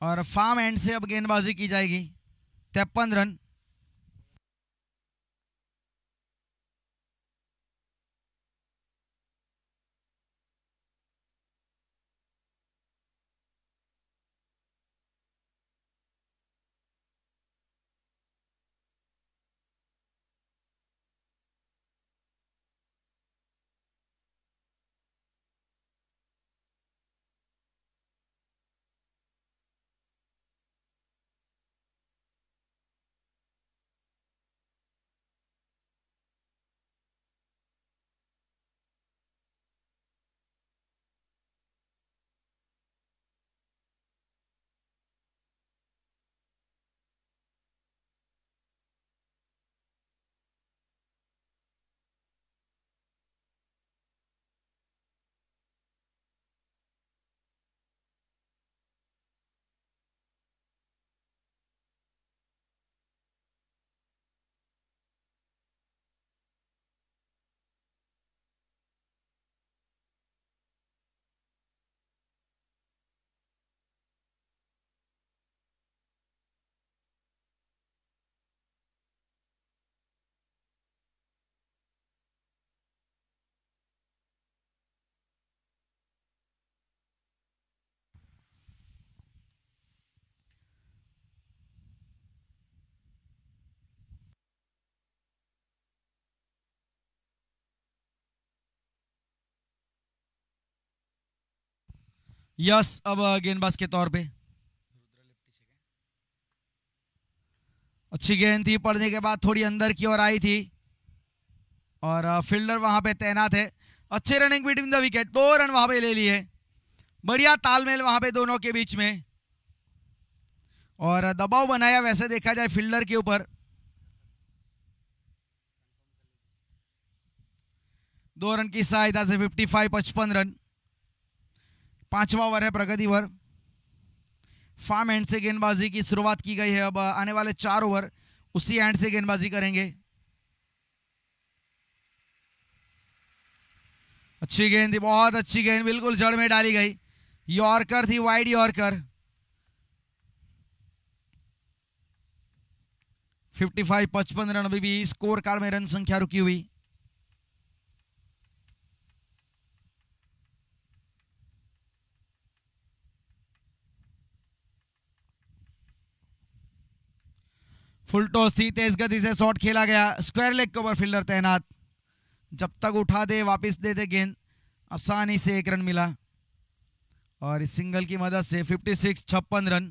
और फार्म एंड से अब गेंदबाजी की जाएगी तेपन रन यस अब गेंदबाज uh, के तौर पे अच्छी गेंद थी पढ़ने के बाद थोड़ी अंदर की ओर आई थी और फील्डर uh, वहां पे तैनात है अच्छे रनिंग बिटवीन द विकेट दो रन वहां पे ले लिए बढ़िया तालमेल वहां पे दोनों के बीच में और uh, दबाव बनाया वैसे देखा जाए फील्डर के ऊपर दो रन की सहायता से 55 55 रन पांचवा ओवर है प्रगति वर फार्म एंड से गेंदबाजी की शुरुआत की गई है अब आने वाले चार ओवर उसी एंड से गेंदबाजी करेंगे अच्छी गेंद थी बहुत अच्छी गेंद बिल्कुल जड़ में डाली गई यॉर्कर थी वाइड यॉर्कर 55 पचपन रन अभी भी स्कोर कार्ड में रन संख्या रुकी हुई फुल टॉस थी तेज गति से शॉट खेला गया स्क्वायर लेग के ऊपर फील्डर तैनात जब तक उठा दे वापस दे दे गेंद आसानी से एक रन मिला और इस सिंगल की मदद से 56 छप्पन रन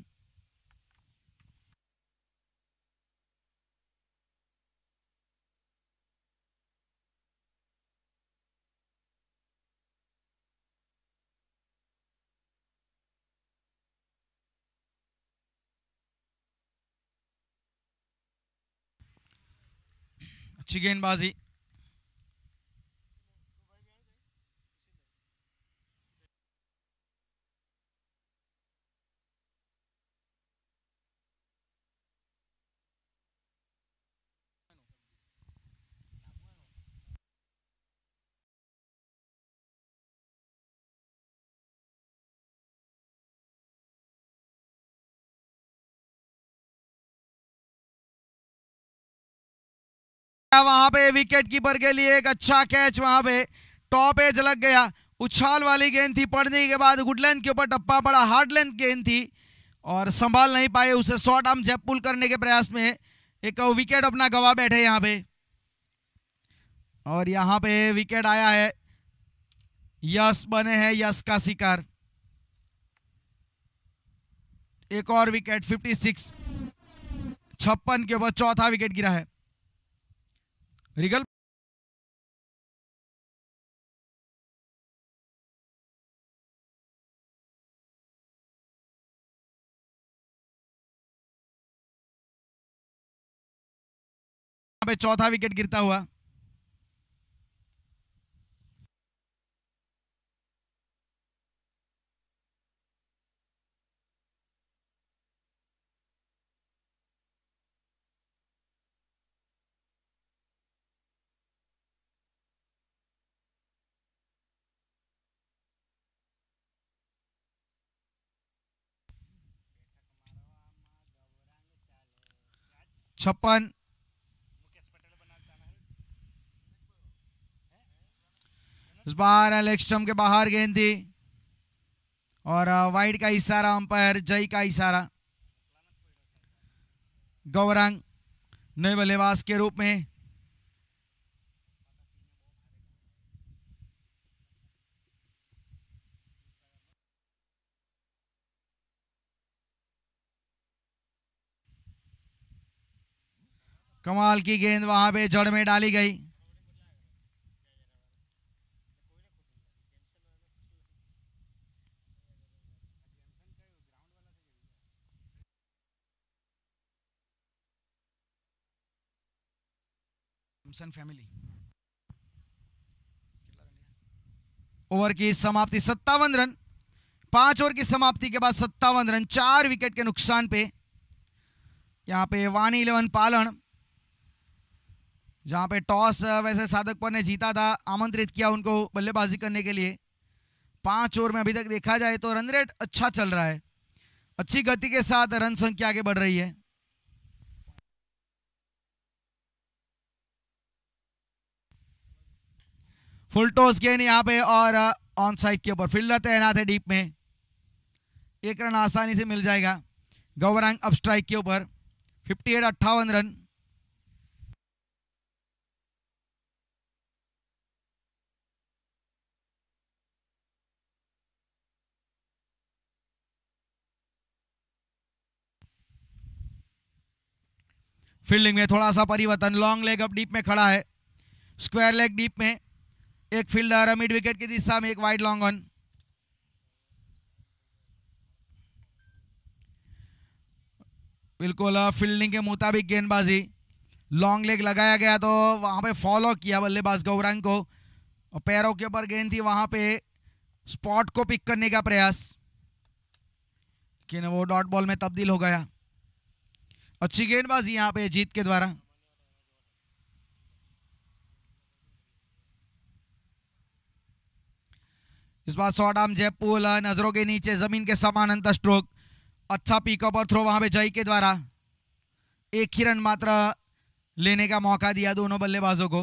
Chicken Bazi. वहां पे विकेट कीपर के लिए एक अच्छा कैच वहां पे टॉप एज लग गया उछाल वाली गेंद थी पड़ने के बाद गुड लेंथ के ऊपर टप्पा पड़ा हार्ड लेंथ गेंद थी और संभाल नहीं पाए उसे शॉर्ट आर्म जब पुल करने के प्रयास में एक विकेट अपना गवा बैठे यहाँ पे और यहाँ पे विकेट आया है यश बने हैं यश का शिकार एक और विकेट 56 छप्पन के ऊपर चौथा विकेट गिरा है रिगल चौथा विकेट गिरता हुआ छप्पन इस बार एलेक्स्ट्रम के बाहर गेंद थी और वाइड का इशारा अंपायर जय का इशारा गौरंग नए बल्लेबाज के रूप में कमाल की गेंद वहां पे जड़ में डाली गई फैमिली ओवर की समाप्ति सत्तावन रन पांच ओवर की समाप्ति के बाद सत्तावन रन चार विकेट के नुकसान पे यहां पे वानी इलेवन पालन जहाँ पे टॉस वैसे साधक पर ने जीता था आमंत्रित किया उनको बल्लेबाजी करने के लिए पांच ओवर में अभी तक देखा जाए तो रन रेट अच्छा चल रहा है अच्छी गति के साथ रन संख्या आगे बढ़ रही है फुल टॉस गेन यहाँ पे और ऑन साइड के ऊपर फील्डर तैनात है डीप में एक रन आसानी से मिल जाएगा गौरांग अब स्ट्राइक के ऊपर फिफ्टी एट अट्ठावन रन फील्डिंग में थोड़ा सा परिवर्तन लॉन्ग लेग अब डीप में खड़ा है स्क्वायर लेग डीप में एक फील्डर मिड विकेट की दिशा में एक वाइड लॉन्ग ऑन बिल्कुल फील्डिंग के मुताबिक गेंदबाजी लॉन्ग लेग लगाया गया तो वहां पे फॉलो किया बल्लेबाज गौरांग को पैरों के ऊपर गेंद थी वहां पे स्पॉट को पिक करने का प्रयास कि वो डॉट बॉल में तब्दील हो गया अच्छी गेंदबाजी यहां पे जीत के द्वारा इस बार शॉट आर्म पुल नजरों के नीचे जमीन के समान अंतर स्ट्रोक अच्छा पिकअप और थ्रो वहां पे जय के द्वारा एक ही रन मात्र लेने का मौका दिया दोनों बल्लेबाजों को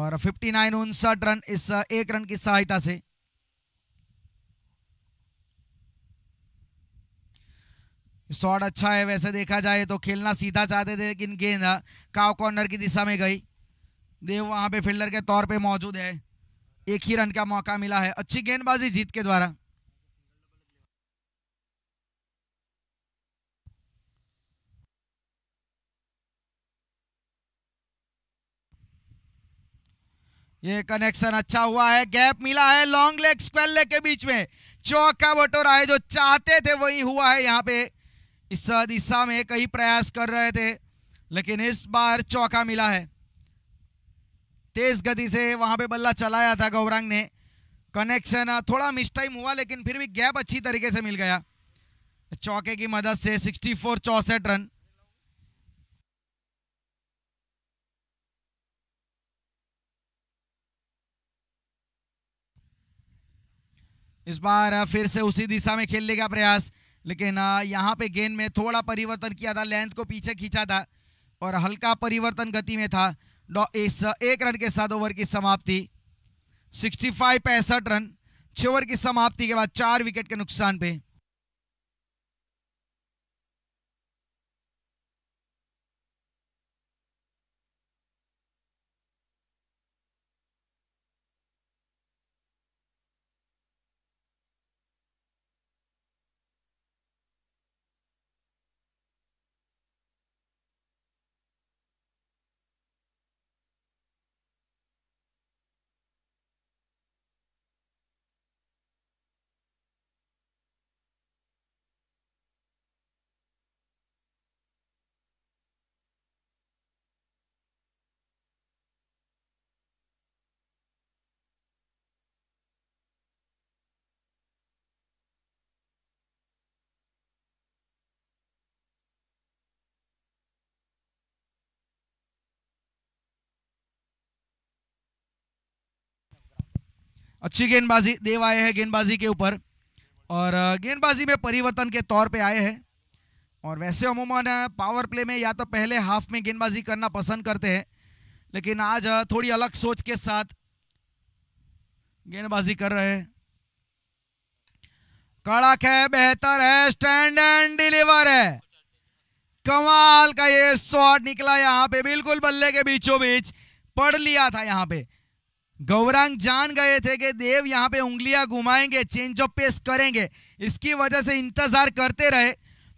और 59 नाइन उनसठ रन इस एक रन की सहायता से शॉट अच्छा है वैसे देखा जाए तो खेलना सीधा चाहते थे लेकिन गेंद काव हाँ, कॉर्नर की दिशा में गई देव वहाँ पे फील्डर के तौर पे मौजूद है एक ही रन का मौका मिला है अच्छी गेंदबाजी जीत के द्वारा ये कनेक्शन अच्छा हुआ है गैप मिला है लॉन्ग लेग स्क्वेल लेग के बीच में चौक का बटोरा है जो चाहते थे वही हुआ है यहाँ पे इस दिशा में कई प्रयास कर रहे थे लेकिन इस बार चौका मिला है तेज गति से वहां पे बल्ला चलाया था गौरांग ने कनेक्शन थोड़ा मिसटाइम हुआ लेकिन फिर भी गैप अच्छी तरीके से मिल गया चौके की मदद से 64 चौसठ रन इस बार फिर से उसी दिशा में खेलने का प्रयास लेकिन यहाँ पे गेंद में थोड़ा परिवर्तन किया था लेंथ को पीछे खींचा था और हल्का परिवर्तन गति में था इस एक रन के साथ ओवर की समाप्ति 65 फाइव पैंसठ रन छ ओवर की समाप्ति के बाद चार विकेट के नुकसान पे अच्छी गेंदबाजी देव आए हैं गेंदबाजी के ऊपर और गेंदबाजी में परिवर्तन के तौर पे आए हैं और वैसे अमूमन पावर प्ले में या तो पहले हाफ में गेंदबाजी करना पसंद करते हैं लेकिन आज थोड़ी अलग सोच के साथ गेंदबाजी कर रहे हैं कड़क है बेहतर है स्टैंड एंड डिलीवर है कमाल का ये शॉट निकला यहाँ पे बिल्कुल बल्ले के बीचों बीच पढ़ लिया था यहाँ पे गौरांग जान गए थे कि देव यहाँ पे उंगलियां घुमाएंगे चेंज ऑफ पेस करेंगे इसकी वजह से इंतजार करते रहे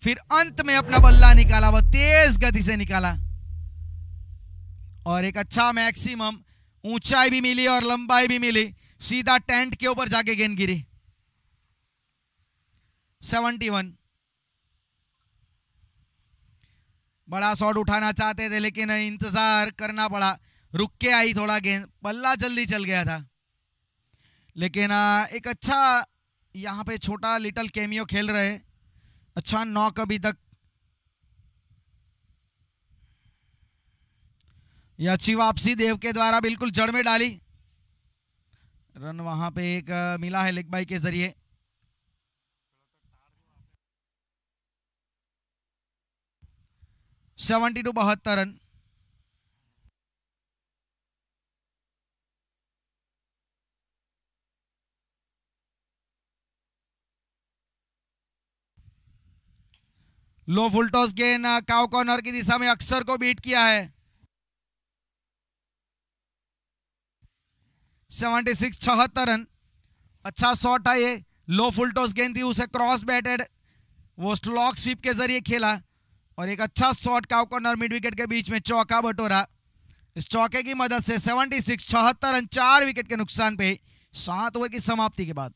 फिर अंत में अपना बल्ला निकाला वह तेज गति से निकाला और एक अच्छा मैक्सिमम ऊंचाई भी मिली और लंबाई भी मिली सीधा टेंट के ऊपर जाके गेंद गिरी सेवेंटी वन बड़ा शॉट उठाना चाहते थे लेकिन इंतजार करना पड़ा रुक के आई थोड़ा गेंद बल्ला जल्दी चल गया था लेकिन एक अच्छा यहाँ पे छोटा लिटल केमियो खेल रहे अच्छा नॉक अभी तक यह अच्छी वापसी देव के द्वारा बिल्कुल जड़ में डाली रन वहां पे एक मिला है लेग बाई के जरिए सेवेंटी टू बहत्तर रन लो फुल टॉस गेंद काउ कॉर्नर की दिशा में अक्सर को बीट किया है 76 सिक्स चौहत्तर रन अच्छा शॉट है ये लो फुल टॉस गेंद थी उसे क्रॉस बैटेड वो स्लॉक स्वीप के जरिए खेला और एक अच्छा shot cow corner mid wicket के बीच में चौका बटोरा इस चौके की मदद से 76 सिक्स चौहत्तर रन चार विकेट के नुकसान पे सात ओवर की समाप्ति के बाद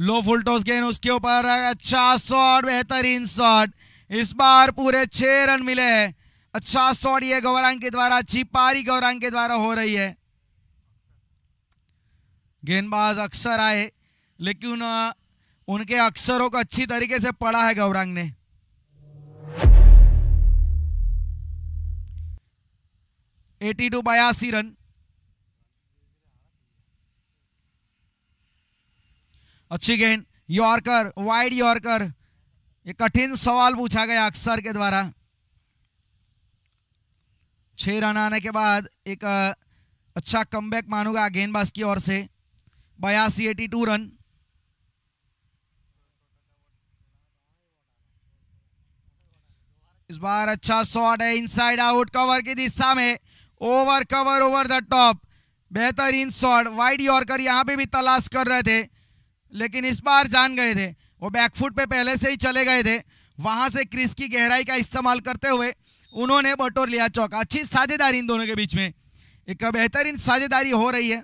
लो फुल टॉस गेंद उसके ऊपर अच्छा शॉट बेहतरीन शॉट इस बार पूरे छह रन मिले हैं अच्छा शॉट ये गौरांग के द्वारा अच्छी पारी गौरांग के द्वारा हो रही है गेंदबाज अक्सर आए लेकिन उनके अक्षरों को अच्छी तरीके से पढ़ा है गौरांग ने एटी टू बयासी रन अच्छी गेंद यॉर्कर वाइड यॉर्कर ये कठिन सवाल पूछा गया अक्सर के द्वारा छह रन आने के बाद एक अच्छा कम बैक मानूंगा गेंदबाज की ओर से बयासी एटी टू रन इस बार अच्छा शॉट है इनसाइड आउट कवर की दिशा में over cover over the top बेहतरीन शॉट वाइड यॉर्कर यहां पे भी तलाश कर रहे थे लेकिन इस बार जान गए थे वो बैकफुट पे पहले से ही चले गए थे वहां से क्रिस की गहराई का इस्तेमाल करते हुए उन्होंने बटोर लिया चौका अच्छी साझेदारी इन दोनों के बीच में एक बेहतरीन साझेदारी हो रही है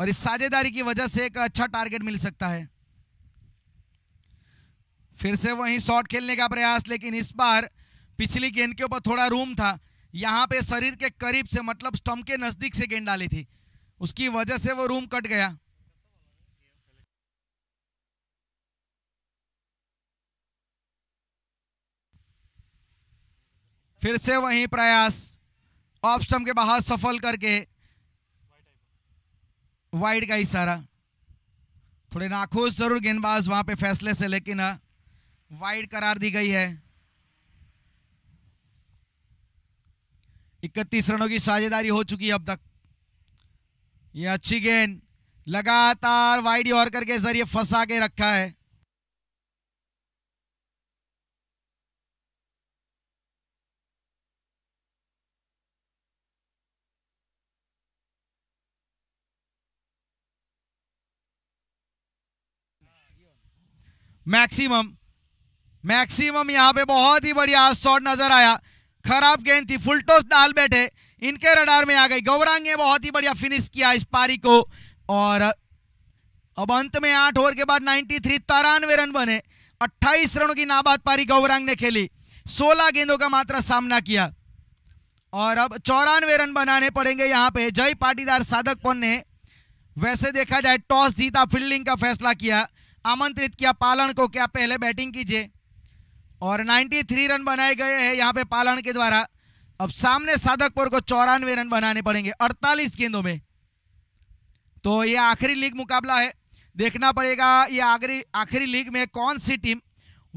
और इस साझेदारी की वजह से एक अच्छा टारगेट मिल सकता है फिर से वहीं शॉट खेलने का प्रयास लेकिन इस बार पिछली गेंद के ऊपर थोड़ा रूम था यहाँ पे शरीर के करीब से मतलब स्टम्प के नज़दीक से गेंद डाली थी उसकी वजह से वो रूम कट गया फिर से वही प्रयास ऑफ स्टम्प के बाहर सफल करके वाइड का इशारा थोड़े नाखुश जरूर गेंदबाज वहां पे फैसले से लेकिन वाइड हाँ, करार दी गई है इकतीस रनों की साझेदारी हो चुकी है अब तक यह अच्छी गेंद लगातार वाइड और के जरिए फंसा के रखा है मैक्सिमम मैक्सिमम यहाँ पे बहुत ही बढ़िया शॉट नजर आया खराब गेंद थी फुलटोस डाल बैठे इनके रडार में आ गई गौरांग ने बहुत ही बढ़िया फिनिश किया इस पारी को और अब अंत में आठ ओवर के बाद 93 थ्री तिरानवे रन बने 28 रनों की नाबाद पारी गौरांग ने खेली 16 गेंदों का मात्र सामना किया और अब चौरानवे रन बनाने पड़ेंगे यहाँ पे जय पाटीदार साधक पन्न ने वैसे देखा जाए टॉस जीता फील्डिंग का फैसला किया आमंत्रित किया पालन को क्या पहले बैटिंग कीजिए और 93 रन बनाए गए हैं यहाँ पे पालन के द्वारा अब सामने साधकपुर को चौरानवे रन बनाने पड़ेंगे 48 गेंदों में तो ये आखिरी लीग मुकाबला है देखना पड़ेगा ये आखिरी आखिरी लीग में कौन सी टीम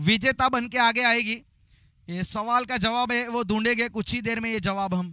विजेता बन के आगे आएगी ये सवाल का जवाब है वो ढूंढेंगे कुछ ही देर में ये जवाब हम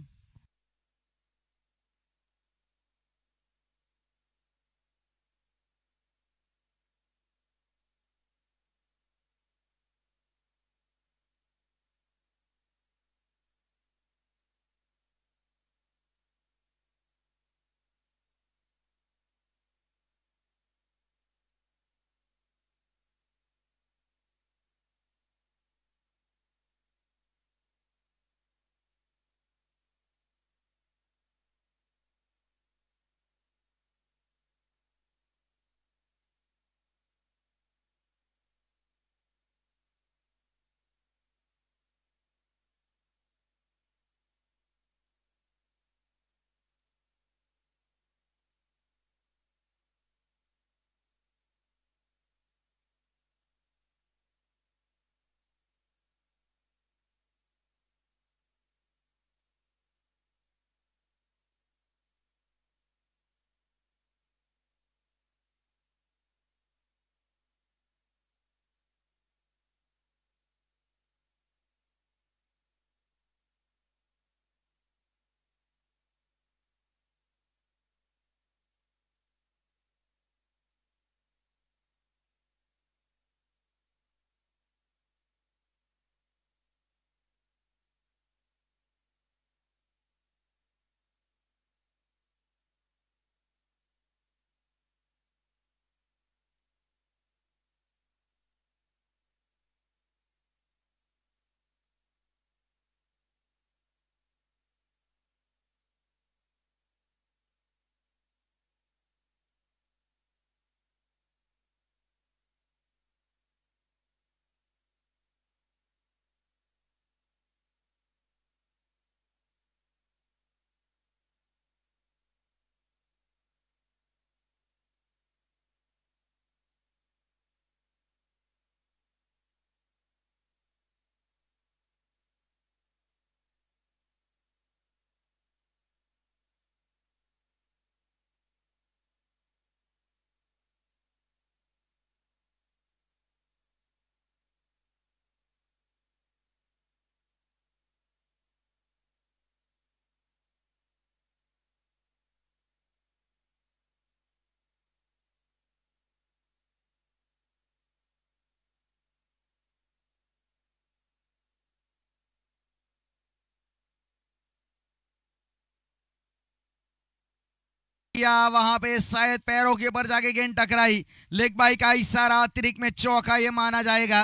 किया वहां पे शायद पैरों के ऊपर जाके गेंद टकराई लेग बाई का इशारा अतिरिक्त में चौका ये माना जाएगा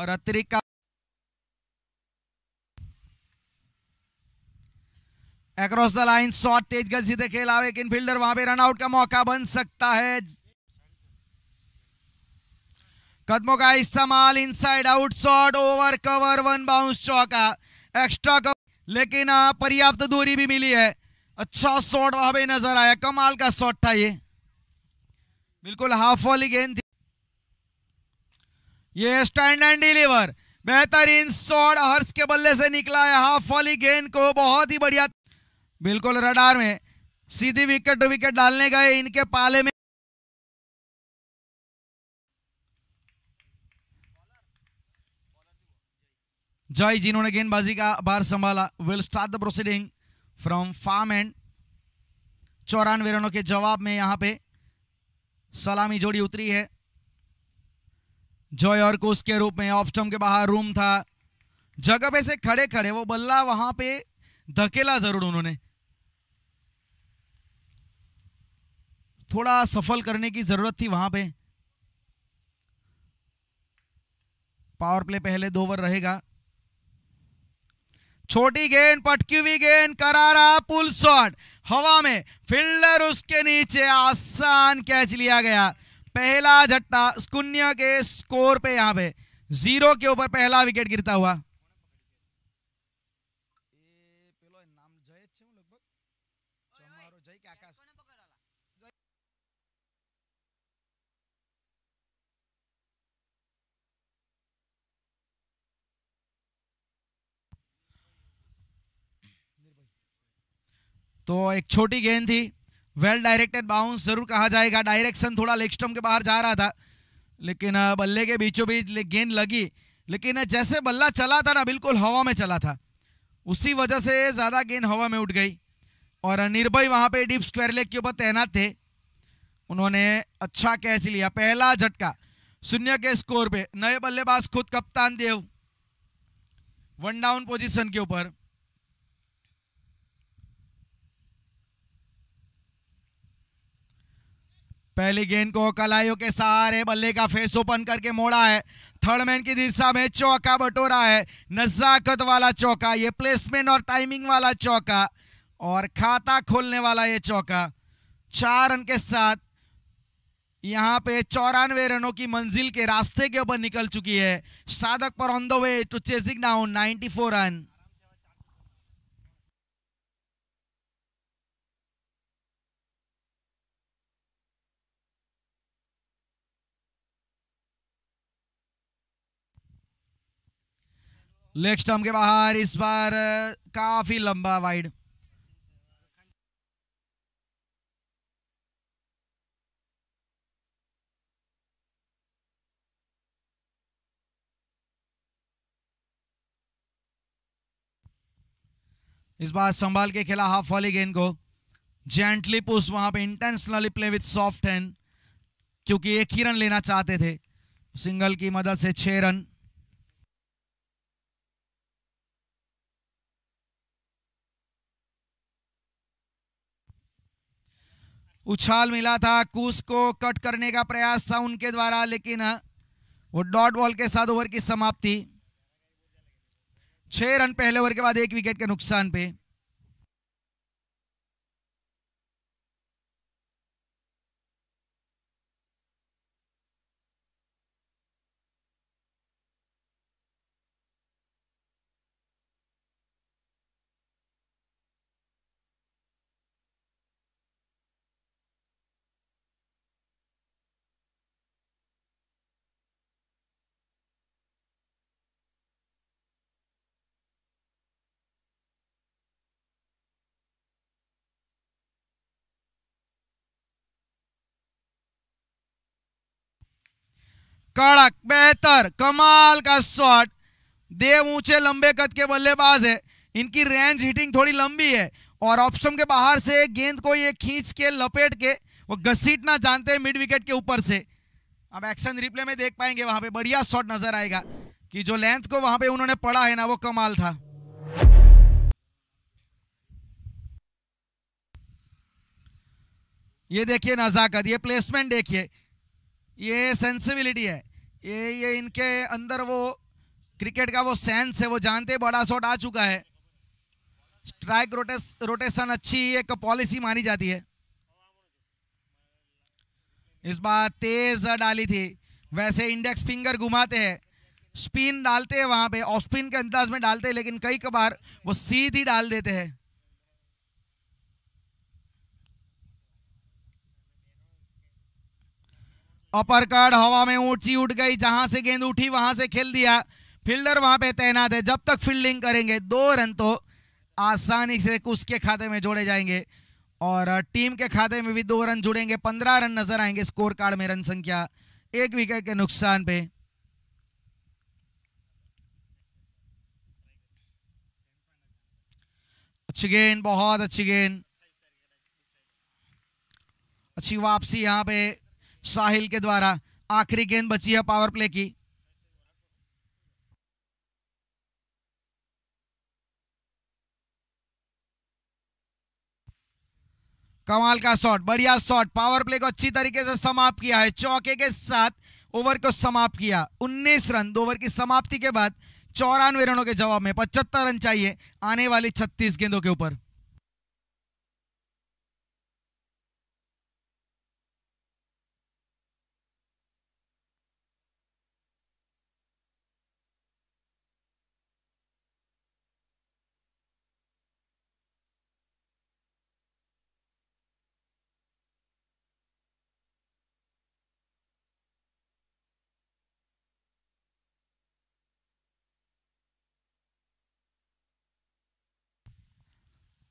और अतिरिक्त का अक्रॉस द लाइन शॉट तेज गति से खेला एक इनफील्डर वहां पे रनआउट का मौका बन सकता है कदमों का इस्तेमाल inside out shot over cover one bounce चौका एक्स्ट्रा कवर लेकिन हाँ, पर्याप्त दूरी भी मिली है अच्छा शॉट वहां पर नजर आया कमाल का शॉट था ये बिल्कुल हाफ वॉली गेंद थी ये स्टैंड एंड डिलीवर बेहतरीन शॉट हर्ष के बल्ले से निकला है हाफ वॉली गेंद को बहुत ही बढ़िया बिल्कुल रडार में सीधी विकेट टू विकेट डालने गए इनके पाले में जय जिन्होंने गेंदबाजी का बार संभाला will start the proceeding from farm end चौरानवे रनों के जवाब में यहां पे सलामी जोड़ी उतरी है जॉय और कोस के रूप में ऑप्शन के बाहर रूम था जगह पे से खड़े खड़े वो बल्ला वहां पे धकेला जरूर उन्होंने थोड़ा सफल करने की जरूरत थी वहां पे पावर प्ले पहले दो ओवर रहेगा छोटी गेंद पटकी हुई गेंद करारा पुल शॉट हवा में फील्डर उसके नीचे आसान कैच लिया गया पहला झटका स्कुन्या के स्कोर पे यहाँ पे जीरो के ऊपर पहला विकेट गिरता हुआ तो एक छोटी गेंद थी वेल डायरेक्टेड बाउंस जरूर कहा जाएगा डायरेक्शन थोड़ा लेग स्टम्प के बाहर जा रहा था लेकिन बल्ले के बीचों बीच गेंद लगी लेकिन जैसे बल्ला चला था ना बिल्कुल हवा में चला था उसी वजह से ज़्यादा गेंद हवा में उठ गई और निर्भय वहाँ पे डीप स्क्वायर लेग के ऊपर तैनात थे उन्होंने अच्छा कैच लिया पहला झटका शून्य के स्कोर पे नए बल्लेबाज खुद कप्तान देव वन डाउन पोजीशन के ऊपर पहली गेंद को कलाइयों के सहारे बल्ले का फेस ओपन करके मोड़ा है थर्ड मैन की दिशा में चौका बटोरा है नजाकत वाला चौका ये प्लेसमेंट और टाइमिंग वाला चौका और खाता खोलने वाला ये चौका चार रन के साथ यहाँ पे चौरानवे रनों की मंजिल के रास्ते के ऊपर निकल चुकी है Sadhakpur on the way to chasing down four run leg stump के बाहर इस बार काफी लंबा वाइड इस बार संभाल के खेला हाफ वाली गेंद को जेंटली पुश वहां पे intentionally play with soft hand क्योंकि एक ही रन लेना चाहते थे सिंगल की मदद से छह रन उछाल मिला था कूस को कट करने का प्रयास था उनके द्वारा लेकिन वो डॉट बॉल के साथ ओवर की समाप्ति छह रन पहले ओवर के बाद एक विकेट के नुकसान पे कड़क बेहतर कमाल का शॉट देव ऊंचे लंबे कद के बल्लेबाज है इनकी रेंज हिटिंग थोड़ी लंबी है और ऑप्शन के बाहर से गेंद को ये खींच के लपेट के वो घसीटना जानते हैं मिड विकेट के ऊपर से अब एक्शन रिप्ले में देख पाएंगे वहां पे बढ़िया शॉट नजर आएगा कि जो लेंथ को वहां पे उन्होंने पढ़ा है ना वो कमाल था ये देखिए नजाकत ये प्लेसमेंट देखिए ये सेंसिबिलिटी है ये ये इनके अंदर वो क्रिकेट का वो सेंस है वो जानते बड़ा शॉट आ चुका है स्ट्राइक रोटेस रोटेशन अच्छी एक पॉलिसी मानी जाती है इस बार तेज डाली थी वैसे इंडेक्स फिंगर घुमाते हैं स्पिन डालते हैं वहाँ पे ऑफ स्पिन के अंदाज में डालते हैं लेकिन कई कबार वो सीधी डाल देते हैं अपर कार्ड हवा में ऊंची उठ गई जहां से गेंद उठी वहां से खेल दिया फील्डर वहां पे तैनात है जब तक फील्डिंग करेंगे दो रन तो आसानी से उसके खाते में जोड़े जाएंगे और टीम के खाते में भी दो रन जुड़ेंगे पंद्रह रन नजर आएंगे स्कोर कार्ड में रन संख्या एक विकेट के नुकसान पे अच्छी गेंद बहुत अच्छी गेंद अच्छी वापसी यहां पे साहिल के द्वारा आखिरी गेंद बची है पावर प्ले की कमाल का शॉट बढ़िया शॉट पावर प्ले को अच्छी तरीके से समाप्त किया है चौके के साथ ओवर को समाप्त किया 19 रन दो ओवर की समाप्ति के बाद चौरानवे रनों के जवाब में पचहत्तर रन चाहिए आने वाली 36 गेंदों के ऊपर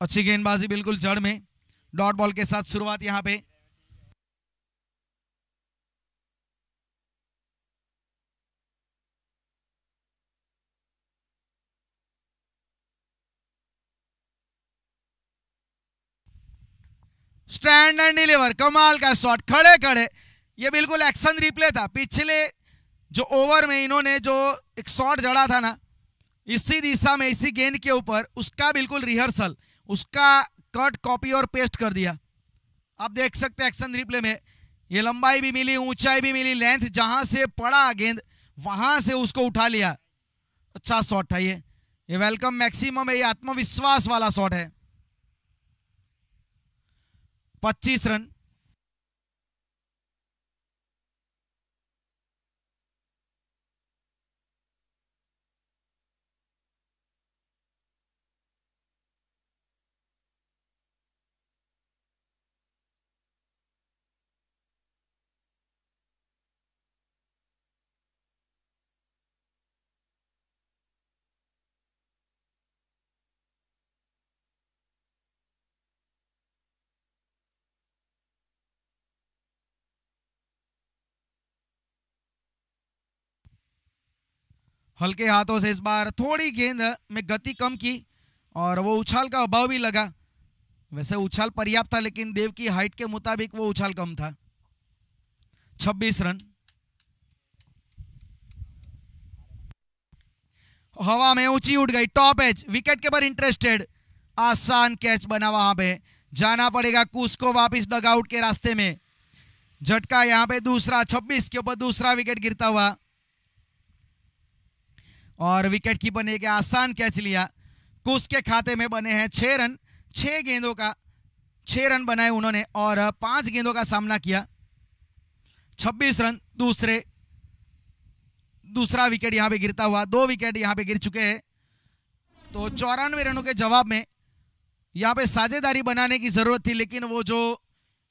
अच्छी गेंदबाजी बिल्कुल जड़ में डॉट बॉल के साथ शुरुआत यहां पे स्टैंड एंड डिलीवर कमाल का शॉट खड़े खड़े ये बिल्कुल एक्शन रिप्ले था पिछले जो ओवर में इन्होंने जो एक शॉट जड़ा था ना इसी दिशा में इसी गेंद के ऊपर उसका बिल्कुल रिहर्सल उसका कट कॉपी और पेस्ट कर दिया आप देख सकते हैं एक्शन रिप्ले में ये लंबाई भी मिली ऊंचाई भी मिली लेंथ जहां से पड़ा गेंद वहां से उसको उठा लिया अच्छा शॉट था ये ये वेलकम मैक्सिमम है ये आत्मविश्वास वाला शॉट है 25 रन हल्के हाथों से इस बार थोड़ी गेंद में गति कम की और वो उछाल का अभाव भी लगा वैसे उछाल पर्याप्त था लेकिन देव की हाइट के मुताबिक वो उछाल कम था 26 रन हवा में ऊंची उठ गई टॉप एज विकेट के पर इंटरेस्टेड आसान कैच बना वहां पे जाना पड़ेगा कुछ को वापिस डगआउट के रास्ते में झटका यहां पे दूसरा 26 के ऊपर दूसरा विकेट गिरता हुआ और विकेट कीपर ने एक आसान कैच लिया कुश के खाते में बने हैं छः रन छः गेंदों का छः रन बनाए उन्होंने और पांच गेंदों का सामना किया छब्बीस रन दूसरे दूसरा विकेट यहाँ पे गिरता हुआ दो विकेट यहाँ पे गिर चुके हैं तो चौरानवे रनों के जवाब में यहाँ पे साझेदारी बनाने की जरूरत थी लेकिन वो जो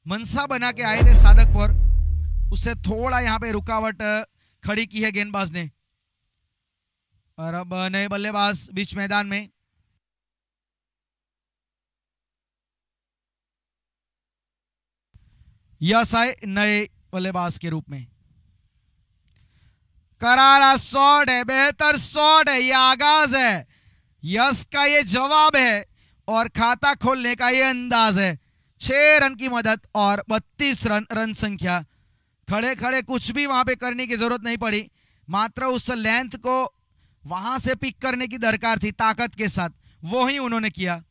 मनसा बना के आए थे साधक पर उससे थोड़ा यहाँ पे रुकावट खड़ी की है गेंदबाज ने और अब नए बल्लेबाज बीच मैदान में यस आए नए बल्लेबाज के रूप में करारा शॉट है बेहतर शॉट है यह आगाज है यस का ये जवाब है और खाता खोलने का ये अंदाज है छह रन की मदद और बत्तीस रन रन संख्या खड़े खड़े कुछ भी वहां पे करने की जरूरत नहीं पड़ी मात्र उस लेंथ को वहां से पिक करने की दरकार थी ताकत के साथ वो ही उन्होंने किया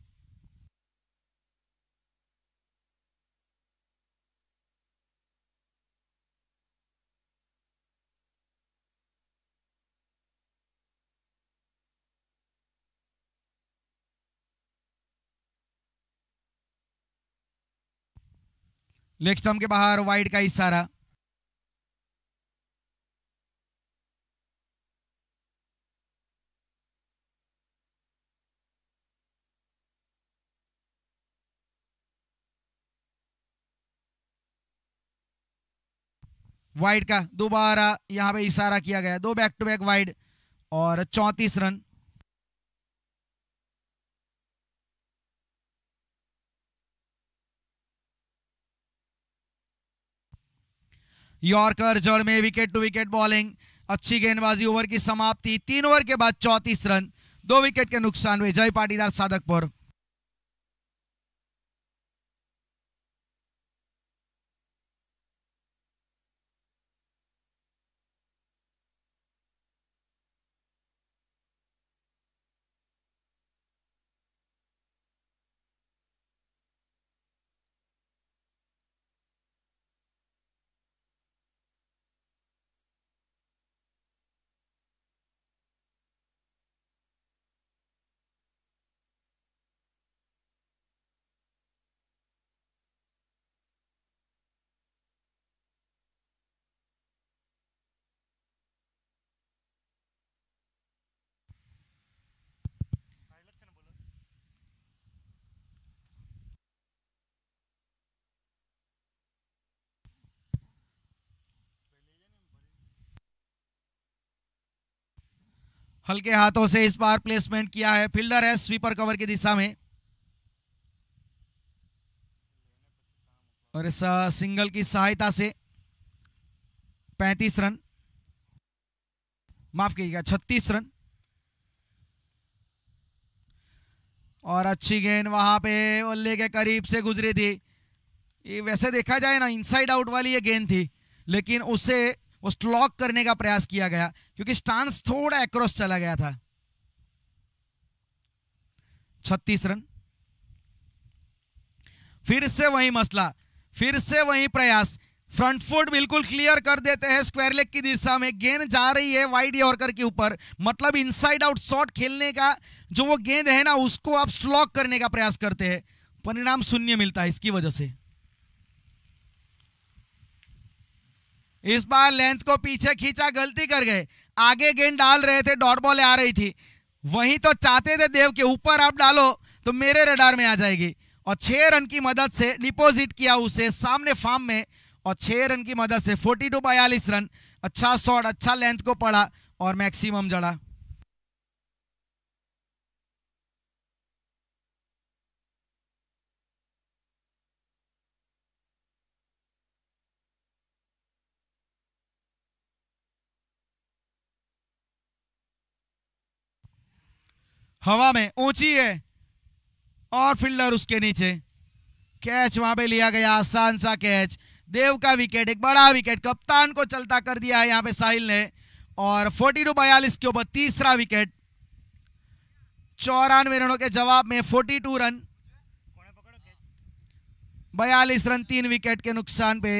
नेक्स्ट हम के बाहर वाइड का इशारा वाइड का दोबारा यहां पे इशारा किया गया दो बैक टू बैक वाइड और चौंतीस रन यॉर्कर जड़ में विकेट टू विकेट बॉलिंग अच्छी गेंदबाजी ओवर की समाप्ति तीन ओवर के बाद चौंतीस रन दो विकेट के नुकसान हुए जय पाटीदार साधकपुर हल्के हाथों से इस बार प्लेसमेंट किया है फील्डर है स्वीपर कवर की दिशा में और इस सिंगल की सहायता से 35 रन माफ कीजिएगा 36 रन और अच्छी गेंद वहां पे ओल्ले के करीब से गुजरी थी ये वैसे देखा जाए ना इनसाइड आउट वाली ये गेंद थी लेकिन उसे उस लॉक करने का प्रयास किया गया क्योंकि स्टांस थोड़ा एक्रॉस चला गया था छत्तीस रन फिर से वही मसला फिर से वही प्रयास फ्रंट फुट बिल्कुल क्लियर कर देते हैं स्क्वायर लेग की दिशा में गेंद जा रही है वाइड यॉर्कर के ऊपर मतलब इनसाइड आउट शॉट खेलने का जो वो गेंद है ना उसको आप स्लॉक करने का प्रयास करते हैं परिणाम शून्य मिलता है इसकी वजह से इस बार लेंथ को पीछे खींचा गलती कर गए आगे गेंद डाल रहे थे डॉट बॉल आ रही थी वहीं तो चाहते थे देव के ऊपर आप डालो तो मेरे रडार में आ जाएगी और छः रन की मदद से डिपॉजिट किया उसे सामने फार्म में और छः रन की मदद से फोर्टी टू बयालीस रन अच्छा शॉट अच्छा लेंथ को पड़ा और मैक्सिमम जड़ा हवा में ऊंची है और फील्डर उसके नीचे कैच वहां पे लिया गया आसान सा कैच देव का विकेट एक बड़ा विकेट कप्तान को चलता कर दिया है यहाँ पे साहिल ने और फोर्टी टू बयालीस के ऊपर तीसरा विकेट चौरानवे रनों के जवाब में फोर्टी टू रन बयालीस रन तीन विकेट के नुकसान पे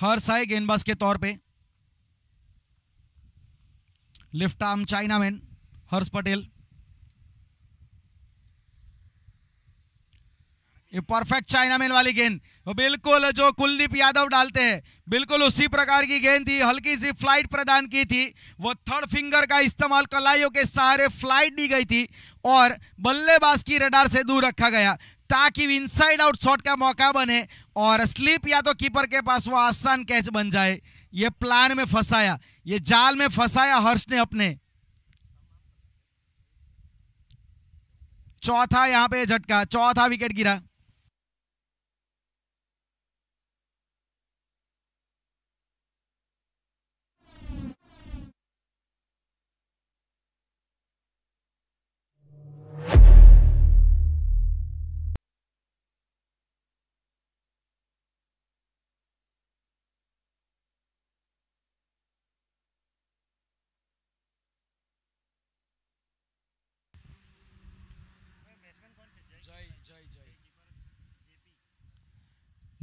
हर साय गेंदबाज के तौर पे left arm China chinaman Harsh Patel ये परफेक्ट चाइना मैन वाली गेंद बिल्कुल जो कुलदीप यादव डालते हैं बिल्कुल उसी प्रकार की गेंद थी हल्की सी फ्लाइट प्रदान की थी वो थर्ड फिंगर का इस्तेमाल कलाइयों के सहारे फ्लाइट दी गई थी और बल्लेबाज की रडार से दूर रखा गया ताकि इनसाइड आउट शॉट का मौका बने और स्लिप या तो कीपर के पास वो आसान कैच बन जाए ये प्लान में फंसाया ये जाल में फंसाया हर्ष ने अपने चौथा यहां पे झटका चौथा विकेट गिरा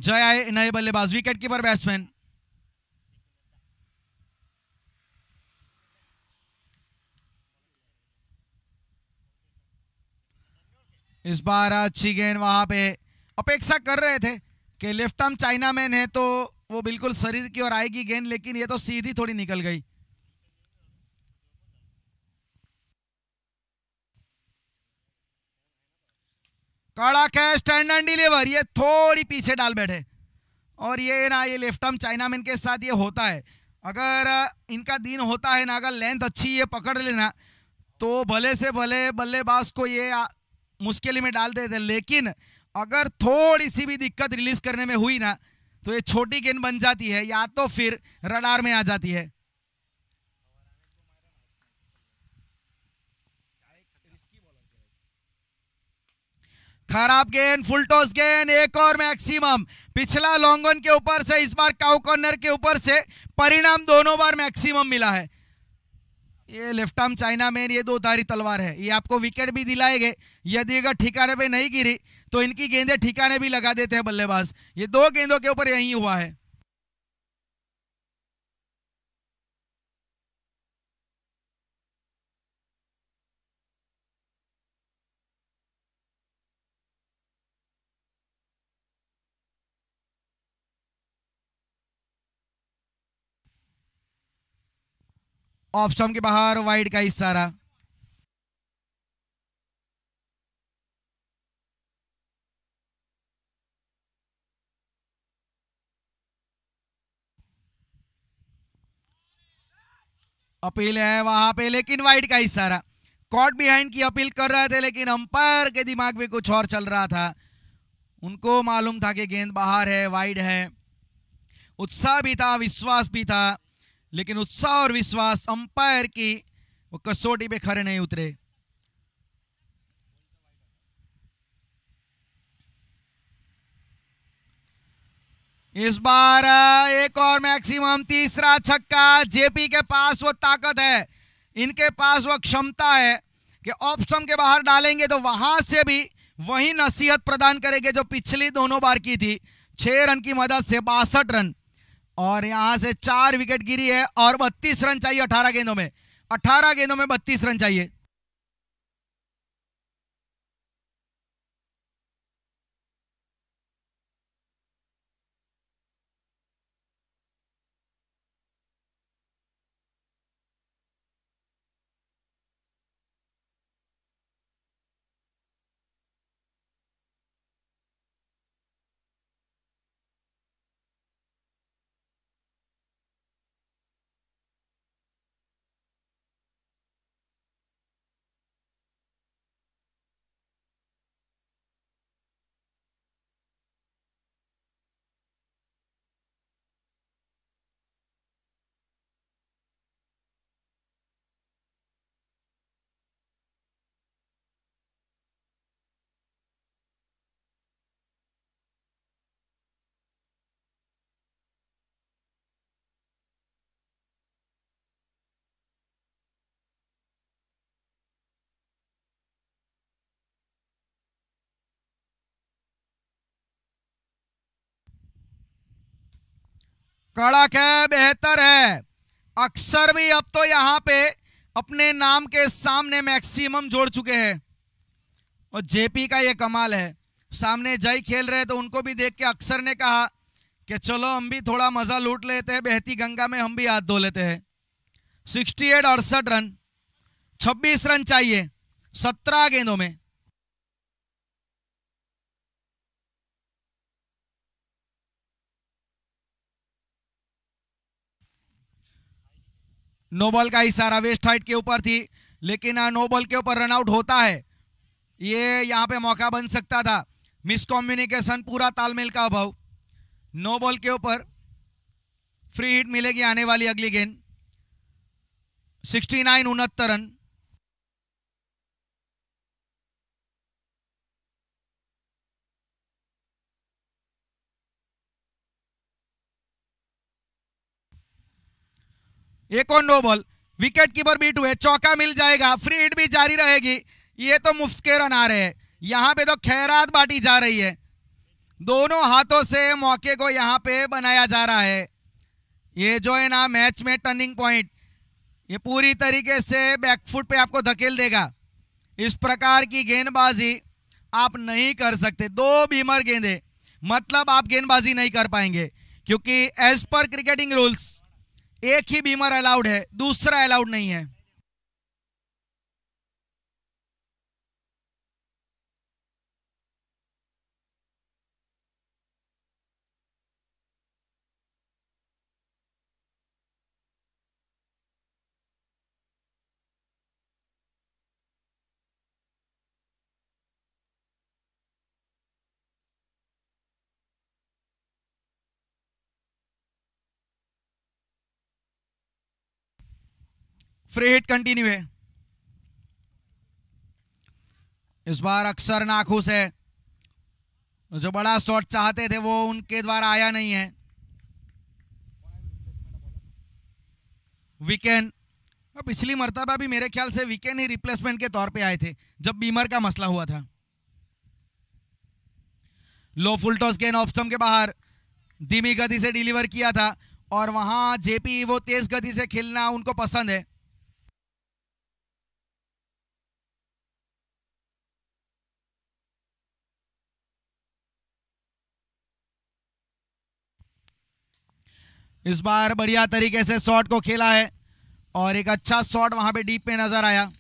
जय आए नए बल्लेबाज विकेट कीपर बैट्समैन इस बार अच्छी गेंद वहां पे अपेक्षा कर रहे थे कि लेफ्ट आर्म चाइना मैन है तो वो बिल्कुल शरीर की ओर आएगी गेंद लेकिन ये तो सीधी थोड़ी निकल गई कड़ा कैश स्टैंड एंड डिलीवर ये थोड़ी पीछे डाल बैठे और ये ना ये लेफ्ट आर्म मैन के साथ ये होता है अगर इनका दिन होता है ना अगर लेंथ अच्छी ये पकड़ लेना तो भले से भले बल्लेबाज को ये मुश्किल में डाल देते लेकिन अगर थोड़ी सी भी दिक्कत रिलीज करने में हुई ना तो ये छोटी गेंद बन जाती है या तो फिर रडार में आ जाती है खराब गेंद फुल टॉस गेंद एक और मैक्सिमम पिछला लॉन्गन के ऊपर से इस बार काउ कॉर्नर के ऊपर से परिणाम दोनों बार मैक्सिमम मिला है ये लेफ्ट आर्म चाइना मैन ये दो तारी तलवार है ये आपको विकेट भी दिलाएंगे यदि अगर ठिकाने पे नहीं गिरी तो इनकी गेंदें ठिकाने भी लगा देते हैं बल्लेबाज ये दो गेंदों के ऊपर यही हुआ है ऑफ स्टॉम के बाहर वाइड का सारा अपील है वहां पे लेकिन वाइड का सारा कॉट बिहाइंड की अपील कर रहे थे लेकिन अंपायर के दिमाग में कुछ और चल रहा था उनको मालूम था कि गेंद बाहर है वाइड है उत्साह भी था विश्वास भी था लेकिन उत्साह और विश्वास अंपायर की वो कसौटी पे खड़े नहीं उतरे इस बार एक और मैक्सिमम तीसरा छक्का जेपी के पास वो ताकत है इनके पास वो क्षमता है कि ऑप्शन के बाहर डालेंगे तो वहां से भी वही नसीहत प्रदान करेंगे जो पिछली दोनों बार की थी छह रन की मदद से बासठ रन और यहां से चार विकेट गिरी है और बत्तीस रन चाहिए अठारह गेंदों में अठारह गेंदों में बत्तीस रन चाहिए कड़क है बेहतर है अक्सर भी अब तो यहाँ पे अपने नाम के सामने मैक्सिमम जोड़ चुके हैं और जेपी का ये कमाल है सामने जय खेल रहे तो उनको भी देख के अक्सर ने कहा कि चलो हम भी थोड़ा मज़ा लूट लेते हैं बहती गंगा में हम भी हाथ धो लेते हैं सिक्सटी एट अड़सठ रन छब्बीस रन चाहिए सत्रह गेंदों में नोबल का इशारा वेस्ट हाइट के ऊपर थी लेकिन नोबल के ऊपर रनआउट होता है ये यहाँ पे मौका बन सकता था मिसकम्युनिकेशन पूरा तालमेल का अभाव नो बॉल के ऊपर फ्री हिट मिलेगी आने वाली अगली गेंद 69 नाइन उनहत्तर रन एक और no ball wicket keeper beat हुए चौका मिल जाएगा फ्री हिट भी जारी रहेगी ये तो मुफ्त के रन आ रहे हैं यहाँ पे तो खैरात बांटी जा रही है दोनों हाथों से मौके को यहाँ पे बनाया जा रहा है ये जो है ना मैच में टर्निंग पॉइंट ये पूरी तरीके से बैकफुट पे आपको धकेल देगा इस प्रकार की गेंदबाजी आप नहीं कर सकते दो बीमर गेंदे मतलब आप गेंदबाजी नहीं कर पाएंगे क्योंकि एज पर क्रिकेटिंग रूल्स एक ही बीमार अलाउड है दूसरा अलाउड नहीं है फ्री हिट कंटिन्यू है इस बार अक्सर नाखुश है जो बड़ा शॉट चाहते थे वो उनके द्वारा आया नहीं है वीकेंड पिछली मरतबा भी मेरे ख्याल से वीकेंड ही रिप्लेसमेंट के तौर पे आए थे जब बीमर का मसला हुआ था लो फुल टॉस गेन ऑप्शन के बाहर धीमी गति से डिलीवर किया था और वहां जेपी वो तेज गति से खेलना उनको पसंद है इस बार बढ़िया तरीके से शॉट को खेला है और एक अच्छा शॉट वहां पे डीप में नजर आया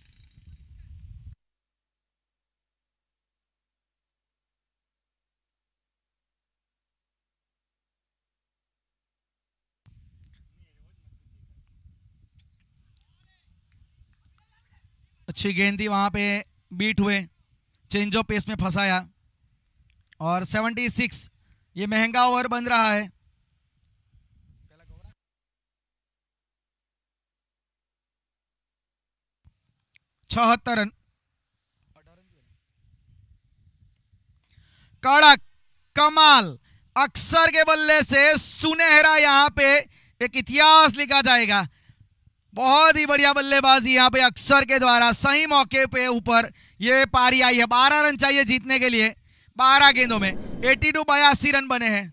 अच्छी गेंद थी वहां पे बीट हुए चेंज ऑफ पेस में फंसाया और 76 ये महंगा ओवर बन रहा है छहत्तर रन कड़क कमाल अक्सर के बल्ले से सुनहरा यहां पे एक इतिहास लिखा जाएगा बहुत ही बढ़िया बल्लेबाजी यहाँ पे अक्सर के द्वारा सही मौके पे ऊपर ये पारी आई है बारह रन चाहिए जीतने के लिए बारह गेंदों में एटी टू बयासी रन बने हैं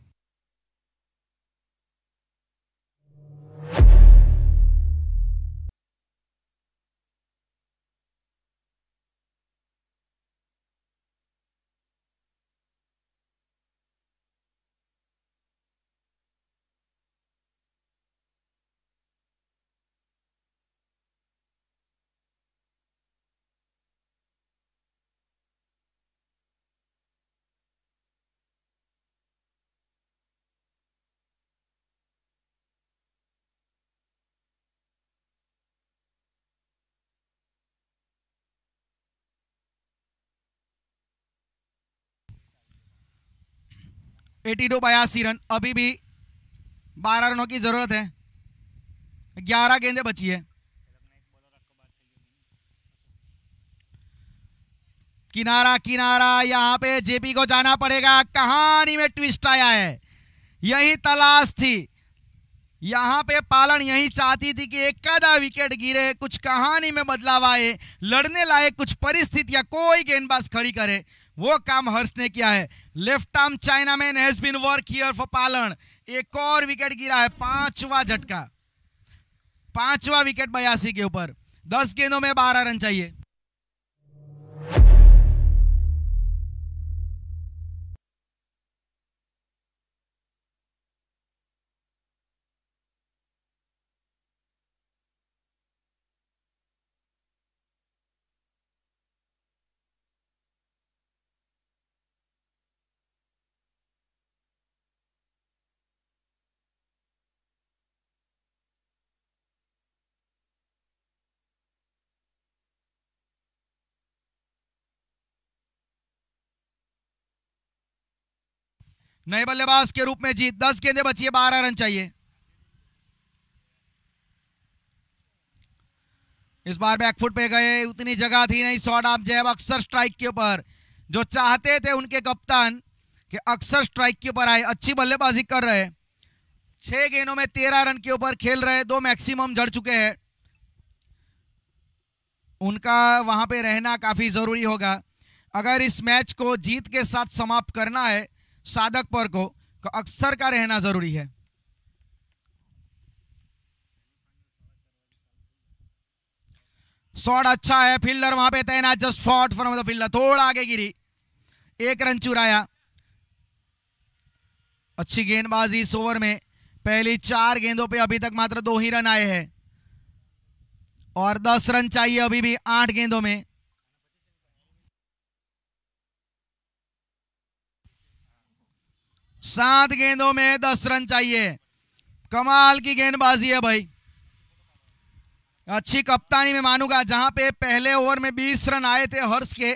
टू बयासी रन अभी भी बारह रनों की ज़रूरत है ग्यारह गेंदें बची है किनारा किनारा यहां पे जेपी को जाना पड़ेगा कहानी में ट्विस्ट आया है यही तलाश थी यहाँ पे पालन यही चाहती थी कि एक आधा विकेट गिरे कुछ कहानी में बदलाव आए लड़ने लायक कुछ परिस्थितियां कोई गेंदबाज खड़ी करे वो काम हर्ष ने किया है left arm China chinaman has been work here for पालन एक और विकेट गिरा है पांचवा झटका पांचवा विकेट बयासी के ऊपर दस गेंदों में बारह रन चाहिए नए बल्लेबाज के रूप में जीत दस गेंदे बची है बारह रन चाहिए इस बार बैकफुट पे गए उतनी जगह थी नहीं शॉट आप जैब अक्सर स्ट्राइक के ऊपर जो चाहते थे उनके कप्तान कि अक्सर स्ट्राइक के ऊपर आए अच्छी बल्लेबाजी कर रहे छह गेंदों में तेरह रन के ऊपर खेल रहे दो मैक्सिमम जड़ चुके हैं उनका वहां पे रहना काफी जरूरी होगा अगर इस मैच को जीत के साथ समाप्त करना है साधक पर को अक्सर का रहना जरूरी है शॉट अच्छा है फील्डर वहां पे तैनात just fought from the fielder थोड़ा आगे गिरी एक रन चुराया अच्छी गेंदबाजी इस ओवर में पहली चार गेंदों पे अभी तक मात्र दो ही रन आए हैं और दस रन चाहिए अभी भी आठ गेंदों में सात गेंदों में दस रन चाहिए कमाल की गेंदबाजी है भाई अच्छी कप्तानी में मानूंगा जहां पे पहले ओवर में बीस रन आए थे हर्ष के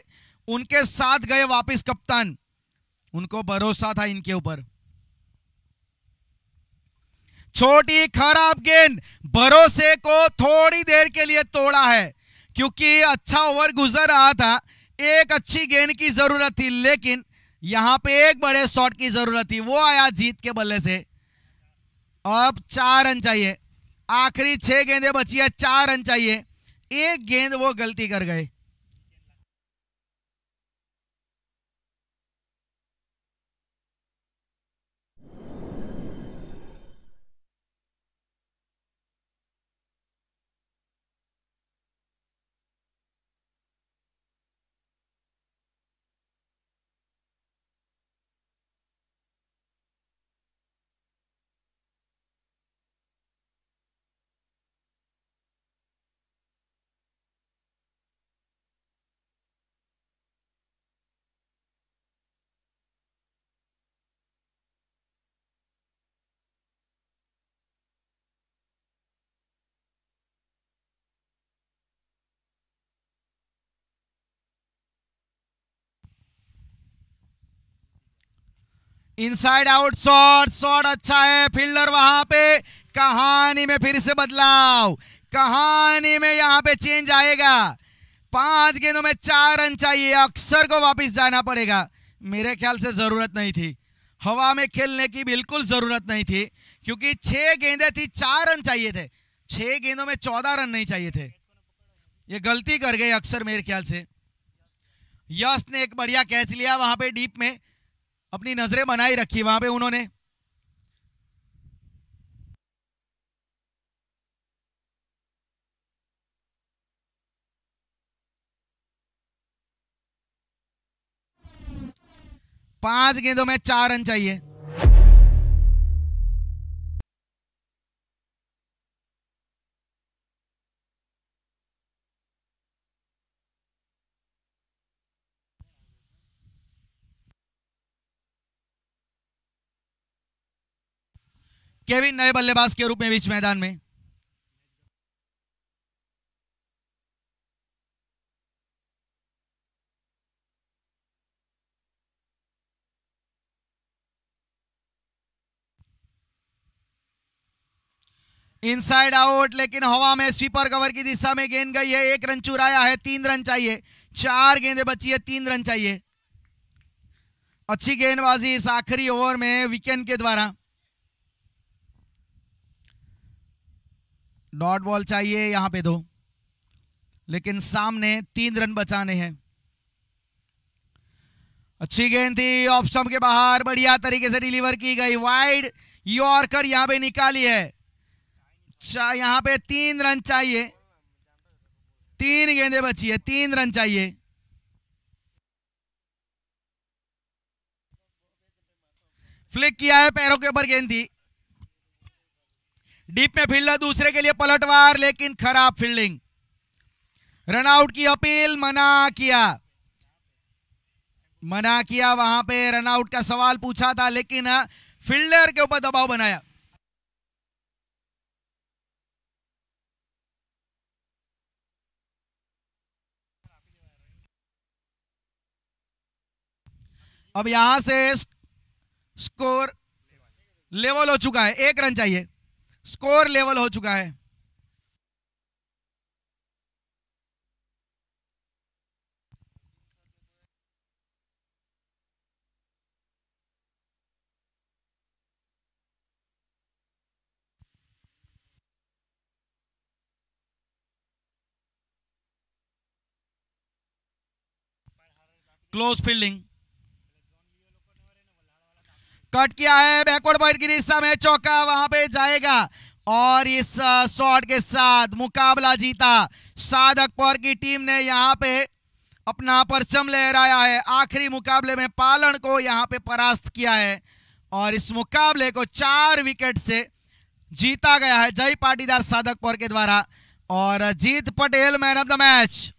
उनके साथ गए वापस कप्तान उनको भरोसा था इनके ऊपर छोटी खराब गेंद भरोसे को थोड़ी देर के लिए तोड़ा है क्योंकि अच्छा ओवर गुजर रहा था एक अच्छी गेंद की जरूरत थी लेकिन यहां पे एक बड़े शॉट की जरूरत थी वो आया जीत के बल्ले से अब चार रन चाहिए आखिरी छह गेंदे बची है चार रन चाहिए एक गेंद वो गलती कर गए इनसाइड आउट शॉट शॉट अच्छा है फील्डर वहां पे कहानी में फिर से बदलाव कहानी में यहां पे चेंज आएगा पांच गेंदों में चार रन चाहिए अक्सर को वापस जाना पड़ेगा मेरे ख्याल से जरूरत नहीं थी हवा में खेलने की बिल्कुल जरूरत नहीं थी क्योंकि छह गेंदे थी चार रन चाहिए थे छह गेंदों में चौदह रन नहीं चाहिए थे ये गलती कर गए अक्सर मेरे ख्याल से यश ने एक बढ़िया कैच लिया वहां पे डीप में अपनी नजरें बनाई रखी वहां पे उन्होंने पांच गेंदों में चार रन चाहिए केविन नए बल्लेबाज के रूप में बीच मैदान में इनसाइड आउट लेकिन हवा में स्वीपर कवर की दिशा में गेंद गई है एक रन चुराया है तीन रन चाहिए चार गेंदें बची है तीन रन चाहिए अच्छी गेंदबाजी इस आखिरी ओवर में वीकेंड के द्वारा डॉट बॉल चाहिए यहां पे दो लेकिन सामने तीन रन बचाने हैं अच्छी गेंद थी ऑफ के बाहर बढ़िया तरीके से डिलीवर की गई वाइड यॉर्कर यहां पे निकाली है यहां पे तीन रन चाहिए तीन गेंदे बची है तीन रन चाहिए फ्लिक किया है पैरों के ऊपर गेंद थी डीप में फील्डर दूसरे के लिए पलटवार लेकिन खराब फील्डिंग रनआउट की अपील मना किया मना किया वहां पे रनआउट का सवाल पूछा था लेकिन फील्डर के ऊपर दबाव बनाया अब यहां से स्कोर लेवल हो चुका है एक रन चाहिए स्कोर लेवल हो चुका है क्लोज फील्डिंग कट किया है बैकवर्ड पॉइंट की दिशा में चौका वहां पे जाएगा और इस शॉट के साथ मुकाबला जीता साधकपुर की टीम ने यहाँ पे अपना परचम लहराया है आखिरी मुकाबले में पालन को यहाँ पे परास्त किया है और इस मुकाबले को चार विकेट से जीता गया है जय पाटीदार साधकपुर के द्वारा और Jeet Patel man of the match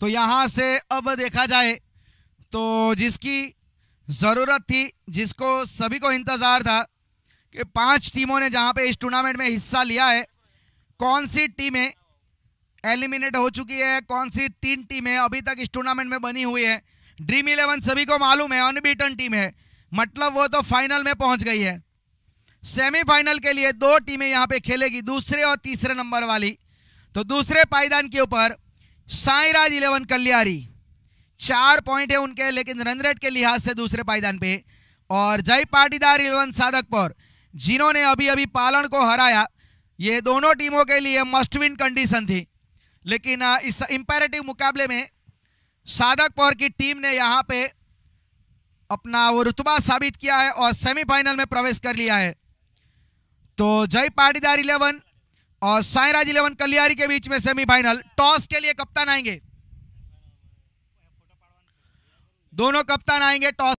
तो यहाँ से अब देखा जाए तो जिसकी ज़रूरत थी जिसको सभी को इंतज़ार था कि पांच टीमों ने जहाँ पे इस टूर्नामेंट में हिस्सा लिया है कौन सी टीमें एलिमिनेट हो चुकी है कौन सी तीन टीमें अभी तक इस टूर्नामेंट में बनी हुई है ड्रीम इलेवन सभी को मालूम है अनबीटन टीम है मतलब वो तो फाइनल में पहुँच गई है सेमीफाइनल के लिए दो टीमें यहाँ पर खेलेगी दूसरे और तीसरे नंबर वाली तो दूसरे पायदान के ऊपर साईराज इलेवन कल्याणी चार पॉइंट है उनके लेकिन रन रेट के लिहाज से दूसरे पायदान पे और जय पाटीदार इलेवन साधकपुर जिन्होंने अभी अभी पालन को हराया ये दोनों टीमों के लिए मस्ट विन कंडीशन थी लेकिन इस इंपेरेटिव मुकाबले में साधकपुर की टीम ने यहाँ पे अपना वो रुतबा साबित किया है और सेमीफाइनल में प्रवेश कर लिया है तो जय पाटीदार इलेवन और साईराज इलेवन कलियारी के बीच में सेमीफाइनल टॉस के लिए कप्तान आएंगे दोनों कप्तान आएंगे टॉस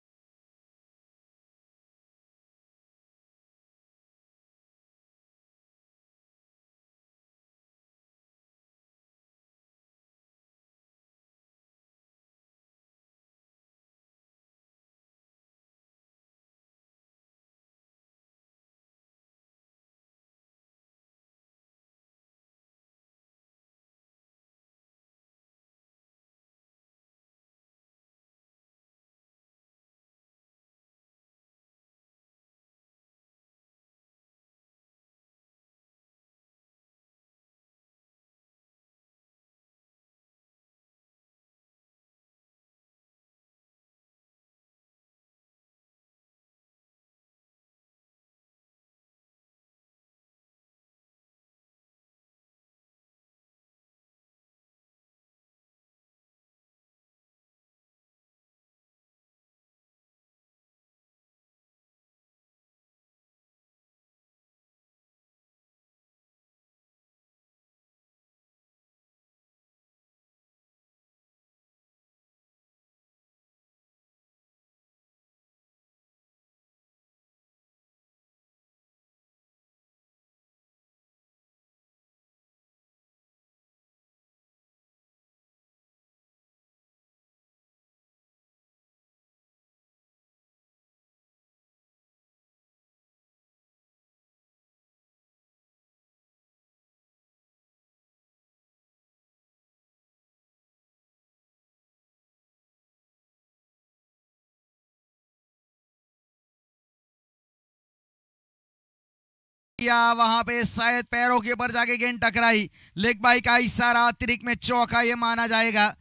किया वहां पे शायद पैरों के ऊपर जाके गेंद टकराई लेग बाई का इशारा अतिरिक्त में चौका ये माना जाएगा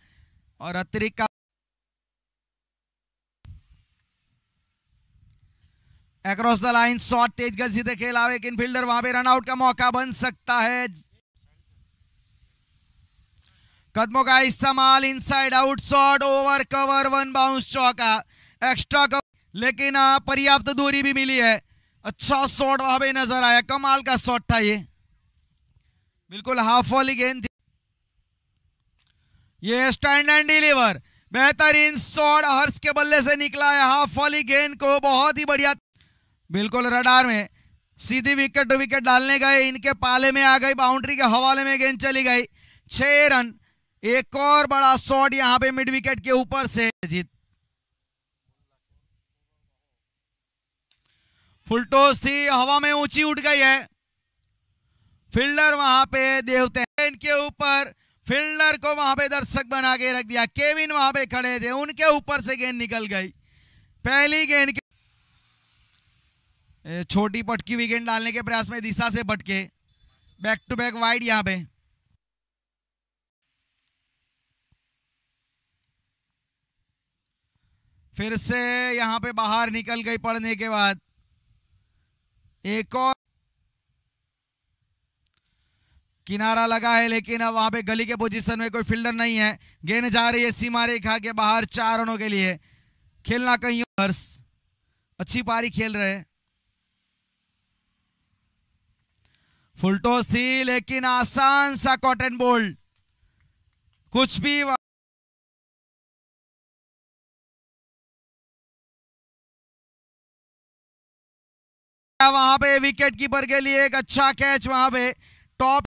और अतिरिक्त का एक्रॉस द लाइन शॉट तेज गति से खेला एक इनफील्डर वहां पे रनआउट का मौका बन सकता है कदमों का इस्तेमाल inside out shot over cover one bounce चौका एक्स्ट्रा कवर लेकिन हाँ, पर्याप्त दूरी भी मिली है अच्छा शॉट वहां पर नजर आया कमाल का शॉट था ये बिल्कुल हाफ वाली गेंद थी ये स्टैंड एंड डिलीवर बेहतरीन शॉट हर्ष के बल्ले से निकला है हाफ वाली गेंद को बहुत ही बढ़िया बिल्कुल रडार में सीधी विकेट टू विकेट डालने गए इनके पाले में आ गई बाउंड्री के हवाले में गेंद चली गई छह रन एक और बड़ा शॉट यहां पे मिड विकेट के ऊपर से जीत फुलटोस थी हवा में ऊंची उठ गई है फील्डर वहां पे देवते हैं इनके ऊपर फील्डर को वहां पे दर्शक बना के रख दिया केविन वहां पे खड़े थे उनके ऊपर से गेंद निकल गई पहली गेंद के छोटी पटकी हुई गेंद डालने के प्रयास में दिशा से पटके बैक टू बैक वाइड यहां पे फिर से यहां पे बाहर निकल गई पड़ने के बाद एक और किनारा लगा है लेकिन अब वहां पे गली के पोजीशन में कोई फील्डर नहीं है गेंद जा रही है सीमा रेखा के बाहर चार रनों के लिए खेलना कहीं हर्ष अच्छी पारी खेल रहे फुलटोस थी लेकिन आसान सा कॉटन बोल्ड कुछ भी वहां पे विकेट कीपर के लिए एक अच्छा कैच वहां पे टॉप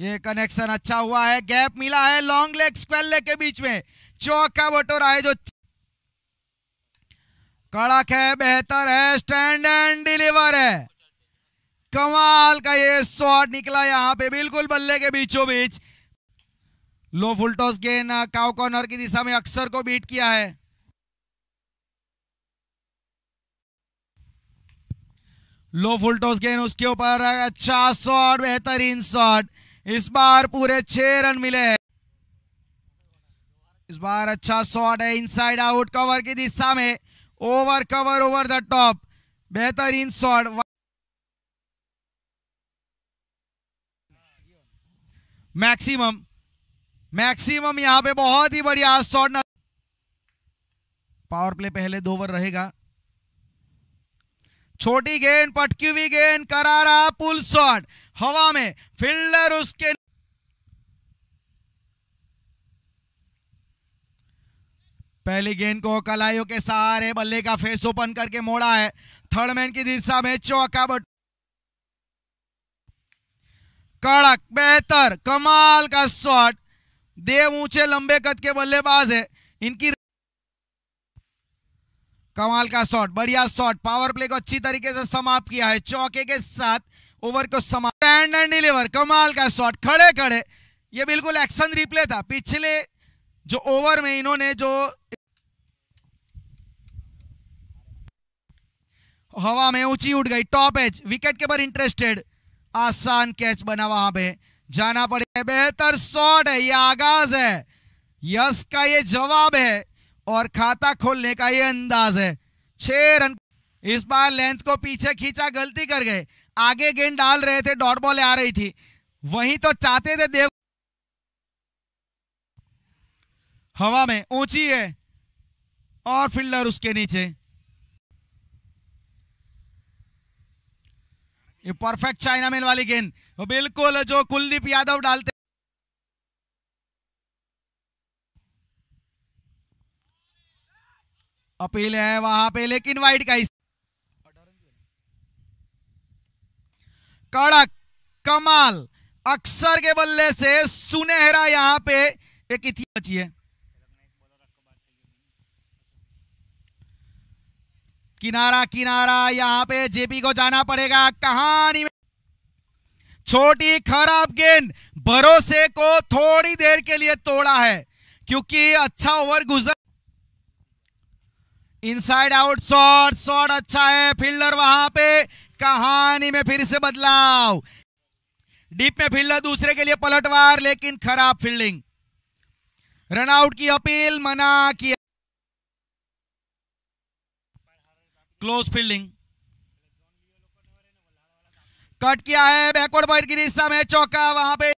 ये कनेक्शन अच्छा हुआ है गैप मिला है लॉन्ग लेग स्क्वेल लेग के बीच में चौक का बटोरा है जो कड़क है बेहतर है स्टैंड एंड डिलीवर है कमाल का ये शॉट निकला यहां पे बिल्कुल बल्ले के बीचों बीच लो फुलटॉस टॉस गेंद काउ कॉर्नर की दिशा में अक्सर को बीट किया है लो फुल टॉस गेंद उसके ऊपर अच्छा शॉट बेहतरीन शॉट इस बार पूरे छह रन मिले इस बार अच्छा शॉट है इनसाइड आउट कवर की दिशा में over cover over the top बेहतरीन शॉट मैक्सिमम मैक्सिमम यहां पे बहुत ही बढ़िया शॉट पावर प्ले पहले दो ओवर रहेगा छोटी गेंद पटकी हुई गेंद करारा पुल शॉट हवा में फील्डर उसके पहली गेंद को कलाइयों के सहारे बल्ले का फेस ओपन करके मोड़ा है थर्ड मैन की दिशा में चौका बट कड़क बेहतर कमाल का शॉट देव ऊंचे लंबे कद के बल्लेबाज है इनकी कमाल का शॉट बढ़िया शॉट पावर प्ले को अच्छी तरीके से समाप्त किया है चौके के साथ ओवर को समाप्त एंड एंड डिलीवर कमाल का शॉट खड़े खड़े ये बिल्कुल एक्शन रिप्ले था पिछले जो ओवर में इन्होंने जो हवा में ऊंची उठ गई टॉप एज विकेट के पर इंटरेस्टेड आसान कैच बना वहां पे जाना पड़ेगा बेहतर शॉट है ये आगाज है यस का ये जवाब है और खाता खोलने का ये अंदाज है छह रन इस बार लेंथ को पीछे खींचा गलती कर गए आगे गेंद डाल रहे थे डॉट बॉल आ रही थी वहीं तो चाहते थे देव हवा में ऊंची है और फील्डर उसके नीचे ये परफेक्ट चाइना मेन वाली गेंद बिल्कुल जो कुलदीप यादव डालते अपील है वहां पे लेकिन वाइट का कड़क कमाल अक्सर के बल्ले से सुनहरा यहां पे एक इतिहास बची है किनारा किनारा यहां पे जेपी को जाना पड़ेगा कहानी में छोटी खराब गेंद भरोसे को थोड़ी देर के लिए तोड़ा है क्योंकि अच्छा ओवर गुजर इनसाइड आउट शॉट शॉट अच्छा है फील्डर वहां पे कहानी में फिर से बदलाव डीप में फील्डर दूसरे के लिए पलटवार लेकिन खराब फील्डिंग रनआउट की अपील मना किया क्लोज फील्डिंग कट किया है बैकवर्ड पॉइंट गिरी समय चौका वहां पे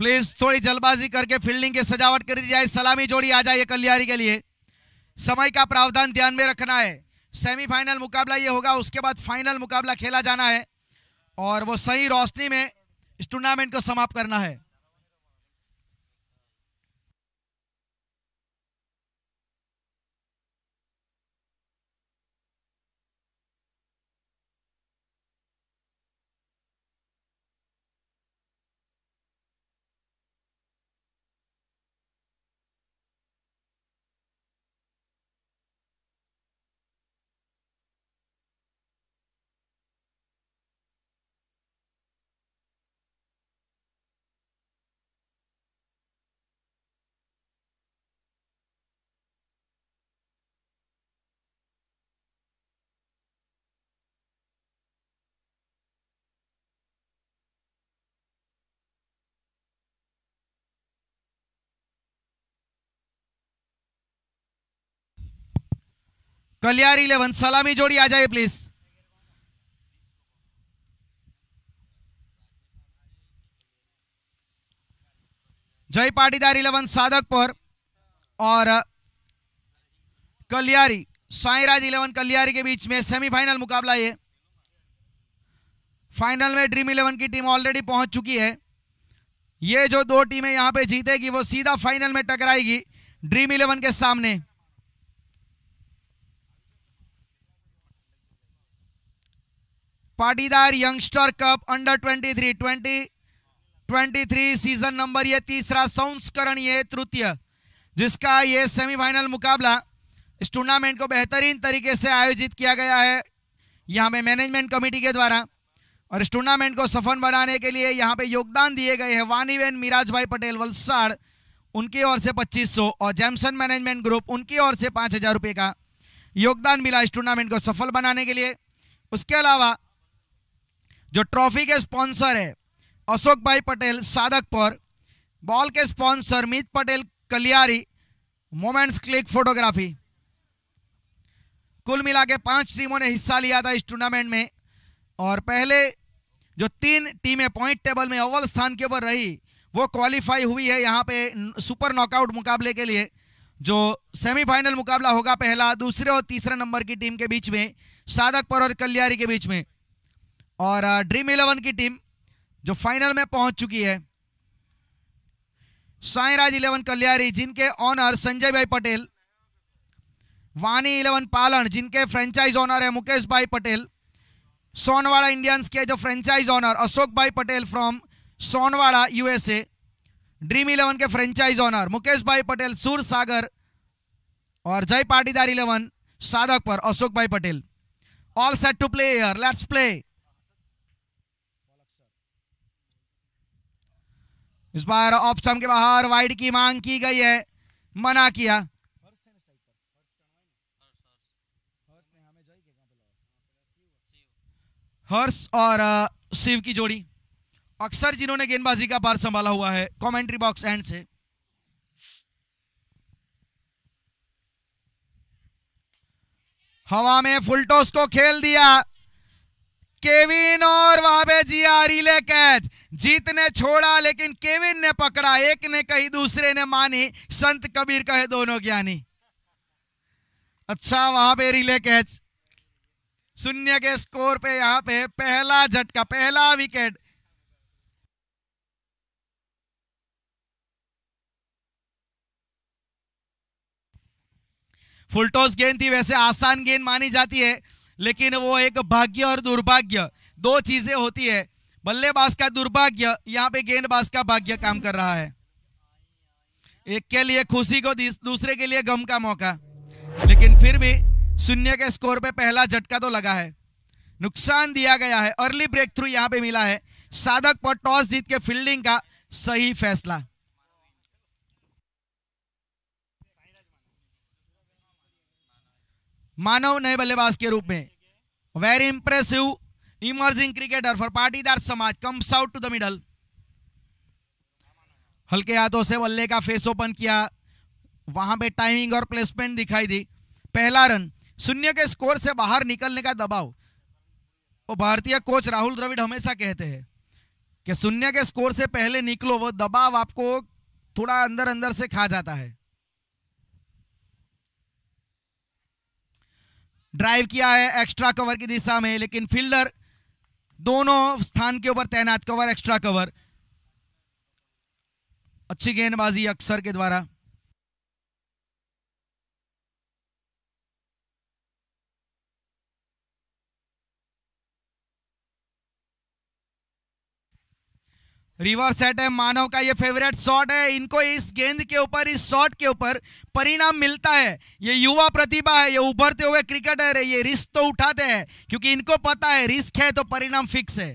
प्लीज थोड़ी जल्दबाजी करके फील्डिंग की सजावट कर दी जाए सलामी जोड़ी आ जाए कल्याणी के लिए समय का प्रावधान ध्यान में रखना है सेमीफाइनल मुकाबला ये होगा उसके बाद फाइनल मुकाबला खेला जाना है और वो सही रोशनी में इस टूर्नामेंट को समाप्त करना है कल्यार इलेवन सलामी जोड़ी आ जाइए प्लीज जय पाटीदार इलेवन सादकपुर और कल्यारी साईराज इलेवन कल्यारी के बीच में सेमीफाइनल मुकाबला ये फाइनल में ड्रीम इलेवन की टीम ऑलरेडी पहुंच चुकी है ये जो दो टीमें यहां पे जीतेगी वो सीधा फाइनल में टकराएगी ड्रीम इलेवन के सामने Patidar youngster cup under 23 20 23 season number ये तीसरा संस्करण ये तृतीय जिसका ये सेमीफाइनल मुकाबला इस टूर्नामेंट को बेहतरीन तरीके से आयोजित किया गया है यहाँ पे मैनेजमेंट कमेटी के द्वारा और इस टूर्नामेंट को सफल बनाने के लिए यहाँ पे योगदान दिए गए हैं वानीवेन मिराज भाई पटेल वलसाड़ उनकी ओर से 2500 और जैमसन मैनेजमेंट ग्रुप उनकी ओर से पाँच हज़ार रुपये का योगदान मिला इस टूर्नामेंट को सफल बनाने के लिए उसके अलावा जो ट्रॉफी के स्पॉन्सर है अशोक भाई पटेल सादकपुर बॉल के sponsor Meet Patel Kaliyari moments click photography कुल मिला के पांच टीमों ने हिस्सा लिया था इस टूर्नामेंट में और पहले जो तीन टीमें पॉइंट टेबल में अव्वल स्थान के ऊपर रही वो क्वालिफाई हुई है यहाँ पे सुपर नॉकआउट मुकाबले के लिए जो सेमीफाइनल मुकाबला होगा पहला दूसरे और तीसरे नंबर की टीम के बीच में साधकपुर और कल्यारी के बीच में और ड्रीम इलेवन की टीम जो फाइनल में पहुंच चुकी है साईराज इलेवन कल्याणी जिनके ऑनर संजय भाई पटेल वानी इलेवन पालन जिनके फ्रेंचाइज ऑनर है मुकेश भाई पटेल सोनवाड़ा इंडियंस के जो franchise owner Ashok bhai Patel from Sonwada USA Dream Eleven के फ्रेंचाइज ऑनर मुकेश भाई पटेल सूर सागर और जय पाटीदार इलेवन साधक Sadhakpur Ashok bhai Patel all set to play here let's play इस बार ऑफ स्टम्प के बाहर वाइड की मांग की गई है मना किया हर्ष और शिव की जोड़ी अक्सर जिन्होंने गेंदबाजी का पार संभाला हुआ है कमेंट्री बॉक्स एंड से हवा में फुलटोस को खेल दिया केविन और वहां पे जिया रिले कैच जीत ने छोड़ा लेकिन केविन ने पकड़ा एक ने कही दूसरे ने मानी संत कबीर कहे दोनों ज्ञानी अच्छा वहां पे रिले कैच शून्य के स्कोर पे यहां पे पहला झटका पहला विकेट फुलटॉस गेंद थी वैसे आसान गेंद मानी जाती है लेकिन वो एक भाग्य और दुर्भाग्य दो चीजें होती है बल्लेबाज का दुर्भाग्य यहाँ पे गेंदबाज का भाग्य काम कर रहा है एक के लिए खुशी को दूसरे के लिए गम का मौका लेकिन फिर भी शून्य के स्कोर पे पहला झटका तो लगा है नुकसान दिया गया है अर्ली ब्रेक थ्रू यहाँ पे मिला है साधक पर टॉस जीत के फील्डिंग का सही फैसला मानव नए बल्लेबाज के रूप में very impressive emerging cricketer for Patidar समाज comes out to the middle हल्के हाथों से बल्ले का फेस ओपन किया वहां पे टाइमिंग और प्लेसमेंट दिखाई दी पहला रन शून्य के स्कोर से बाहर निकलने का दबाव वो भारतीय कोच राहुल द्रविड़ हमेशा कहते हैं कि शून्य के स्कोर से पहले निकलो वो दबाव आपको थोड़ा अंदर अंदर से खा जाता है ड्राइव किया है एक्स्ट्रा कवर की दिशा में लेकिन फील्डर दोनों स्थान के ऊपर तैनात कवर एक्स्ट्रा कवर अच्छी गेंदबाजी अक्सर के द्वारा रिवर्स सेट है मानव का ये फेवरेट शॉट है इनको इस गेंद के ऊपर इस शॉट के ऊपर परिणाम मिलता है ये युवा प्रतिभा है ये उभरते हुए क्रिकेटर है ये रिस्क तो उठाते हैं क्योंकि इनको पता है रिस्क है तो परिणाम फिक्स है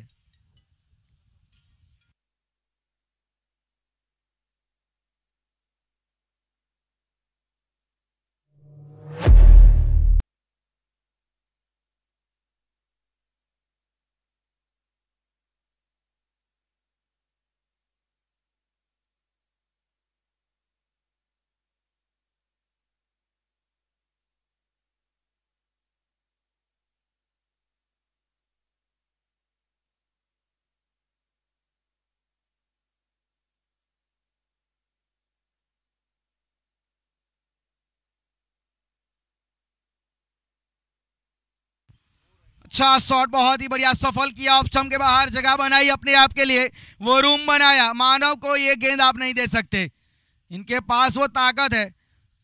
अच्छा शॉट बहुत ही बढ़िया सफल किया ऑप्शन के बाहर जगह बनाई अपने आप के लिए वो रूम बनाया मानव को ये गेंद आप नहीं दे सकते इनके पास वो ताकत है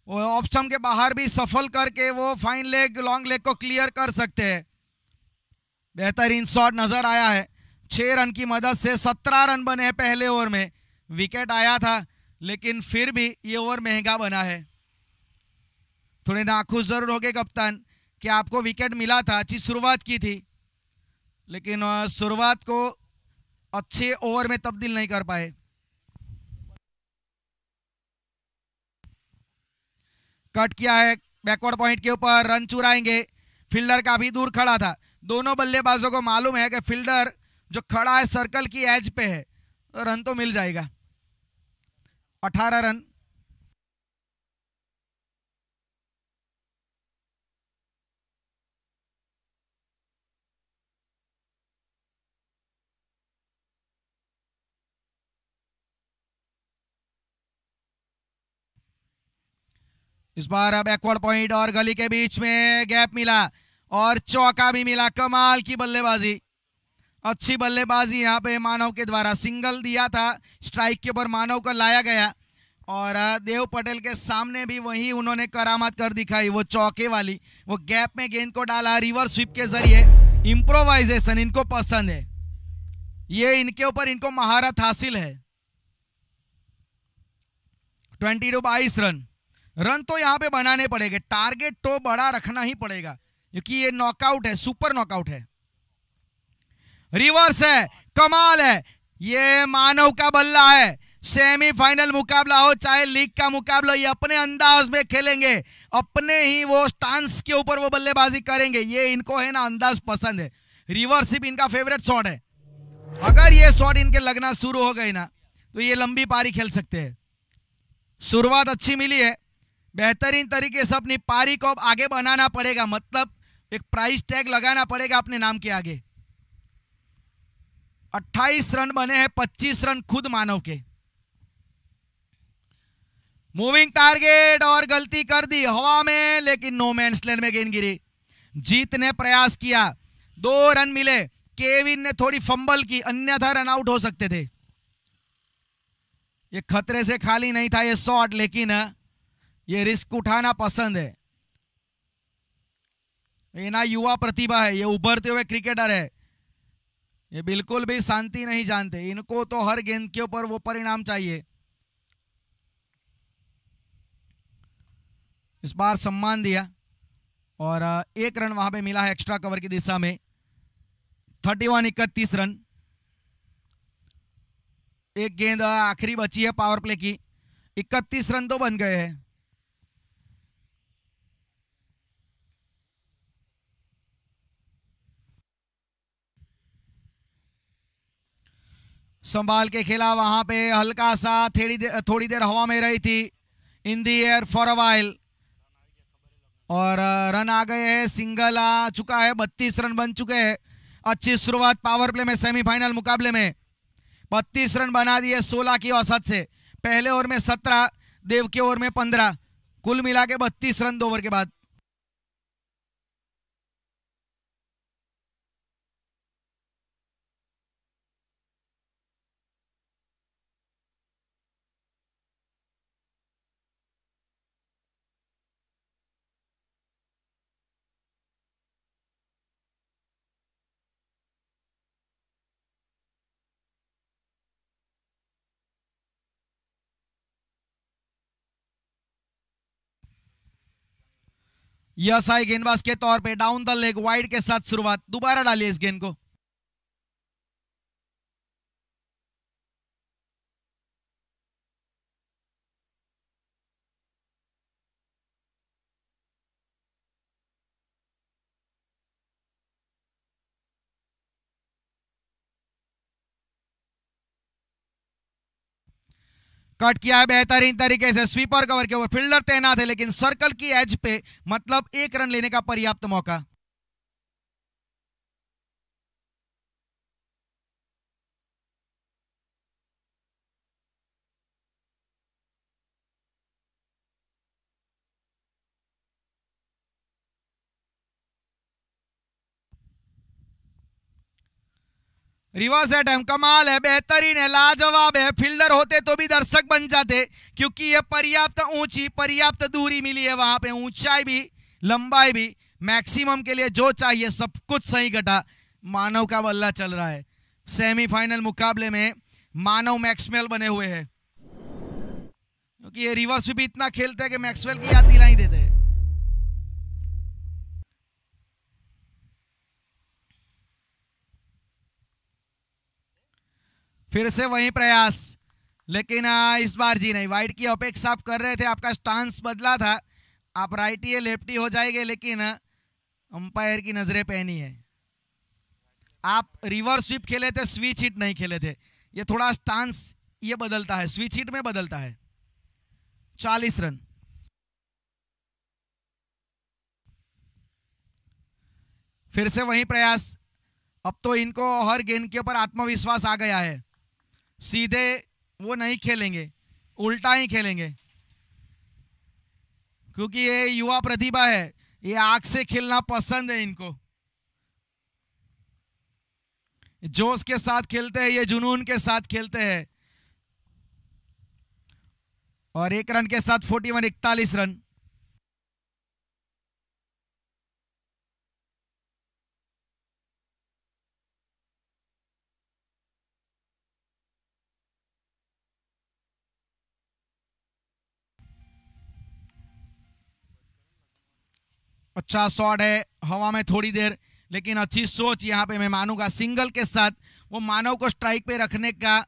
वो ऑप्शन के बाहर भी सफल करके वो फाइन लेग लॉन्ग लेग को क्लियर कर सकते हैं बेहतरीन शॉट नज़र आया है छः रन की मदद से सत्रह रन बने हैं पहले ओवर में विकेट आया था लेकिन फिर भी ये ओवर महंगा बना है थोड़े नाखुश जरूर हो गए कप्तान कि आपको विकेट मिला था अच्छी शुरुआत की थी लेकिन शुरुआत को अच्छे ओवर में तब्दील नहीं कर पाए कट किया है बैकवर्ड पॉइंट के ऊपर रन चुराएंगे फील्डर काफी दूर खड़ा था दोनों बल्लेबाजों को मालूम है कि फील्डर जो खड़ा है सर्कल की एज पे है तो रन तो मिल जाएगा अठारह रन इस बार अब बैकवर्ड पॉइंट और गली के बीच में गैप मिला और चौका भी मिला कमाल की बल्लेबाजी अच्छी बल्लेबाजी यहाँ पे मानव के द्वारा सिंगल दिया था स्ट्राइक के ऊपर मानव को लाया गया और देव पटेल के सामने भी वही उन्होंने करामत कर दिखाई वो चौके वाली वो गैप में गेंद को डाला रिवर स्वीप के जरिए इम्प्रोवाइजेशन इनको पसंद है ये इनके ऊपर इनको महारत हासिल है ट्वेंटी टू बाईस रन रन तो यहाँ पे बनाने पड़ेंगे टारगेट तो बड़ा रखना ही पड़ेगा क्योंकि ये नॉकआउट है सुपर नॉकआउट है रिवर्स है कमाल है ये मानव का बल्ला है सेमीफाइनल मुकाबला हो चाहे लीग का मुकाबला ये अपने अंदाज में खेलेंगे अपने ही वो स्टांस के ऊपर वो बल्लेबाजी करेंगे ये इनको है ना अंदाज पसंद है रिवर्स ही इनका फेवरेट शॉट है अगर ये शॉट इनके लगना शुरू हो गई ना तो ये लंबी पारी खेल सकते हैं शुरुआत अच्छी मिली है बेहतरीन तरीके से अपनी पारी को आगे बनाना पड़ेगा मतलब एक प्राइस टैग लगाना पड़ेगा अपने नाम के आगे 28 रन बने हैं 25 रन खुद मानव के मूविंग टारगेट और गलती कर दी हवा में लेकिन नो मैं लैंड में गेंद गिरी जीत ने प्रयास किया दो रन मिले केविन ने थोड़ी फंबल की अन्यथा रन आउट हो सकते थे ये खतरे से खाली नहीं था ये शॉट लेकिन ये रिस्क उठाना पसंद है ये ना युवा प्रतिभा है ये उभरते हुए क्रिकेटर है ये बिल्कुल भी शांति नहीं जानते इनको तो हर गेंद के ऊपर वो परिणाम चाहिए इस बार सम्मान दिया और एक रन वहां पे मिला है एक्स्ट्रा कवर की दिशा में थर्टी वन इकतीस रन एक गेंद आखिरी बची है पावर प्ले की इकतीस रन तो बन गए हैं संभाल के खेला वहां पे हल्का सा थोड़ी देर थोड़ी देर हवा में रही थी in the air for a while और रन आ गए हैं सिंगल आ चुका है बत्तीस रन बन चुके हैं अच्छी शुरुआत पावर प्ले में सेमीफाइनल मुकाबले में बत्तीस रन बना दिए सोलह की औसत से पहले ओवर में सत्रह देव के ओवर में पंद्रह कुल मिला के बत्तीस रन दो ओवर के बाद साई गेंदबाज के तौर पे डाउन द लेग वाइड के साथ शुरुआत दोबारा डालिए इस गेंद को कट किया है बेहतरीन तरीके से स्वीपर कवर के ऊपर फील्डर तैनात है लेकिन सर्कल की एज पे मतलब एक रन लेने का पर्याप्त मौका रिवर्स है टाइम कमाल है बेहतरीन है लाजवाब है फील्डर होते तो भी दर्शक बन जाते क्योंकि ये पर्याप्त ऊंची पर्याप्त दूरी मिली है वहां पे ऊंचाई भी लंबाई भी मैक्सिमम के लिए जो चाहिए सब कुछ सही घटा मानव का बल्ला चल रहा है सेमीफाइनल मुकाबले में मानव मैक्सवेल बने हुए है क्योंकि ये रिवर्स भी इतना खेलते हैं कि मैक्सवेल की याद दिलाई देते फिर से वही प्रयास लेकिन इस बार जी नहीं वाइट की अपेक्षा आप कर रहे थे आपका स्टांस बदला था आप राइट ही लेफ्टी हो जाएंगे लेकिन अंपायर की नज़रें पहनी है आप रिवर्स स्विप खेले थे स्विच हिट नहीं खेले थे ये थोड़ा स्टांस ये बदलता है स्विच हिट में बदलता है चालीस रन फिर से वही प्रयास अब तो इनको हर गेंद के ऊपर आत्मविश्वास आ गया है सीधे वो नहीं खेलेंगे उल्टा ही खेलेंगे क्योंकि ये युवा प्रतिभा है ये आग से खेलना पसंद है इनको जोश के साथ खेलते हैं ये जुनून के साथ खेलते हैं और एक रन के साथ फोर्टी वन इकतालीस रन अच्छा शॉट है हवा में थोड़ी देर लेकिन अच्छी सोच यहाँ पे मैं मानूंगा सिंगल के साथ वो मानव को स्ट्राइक पे रखने का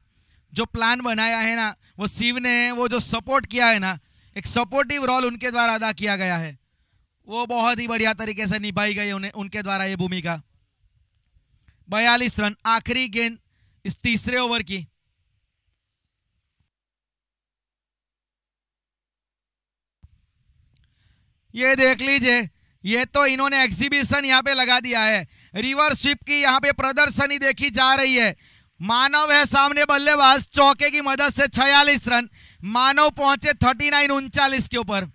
जो प्लान बनाया है ना वो शिव ने वो जो सपोर्ट किया है ना एक सपोर्टिव रोल उनके द्वारा अदा किया गया है वो बहुत ही बढ़िया तरीके से निभाई गई उन्हें उनके द्वारा ये भूमिका बयालीस रन आखिरी गेंद इस तीसरे ओवर की ये देख लीजिए ये तो इन्होंने एग्जीबिशन यहाँ पे लगा दिया है रिवर स्विप की यहाँ पे प्रदर्शनी देखी जा रही है मानव है सामने बल्लेबाज चौके की मदद से छियालीस रन मानव पहुंचे थर्टी नाइन उनचालीस के ऊपर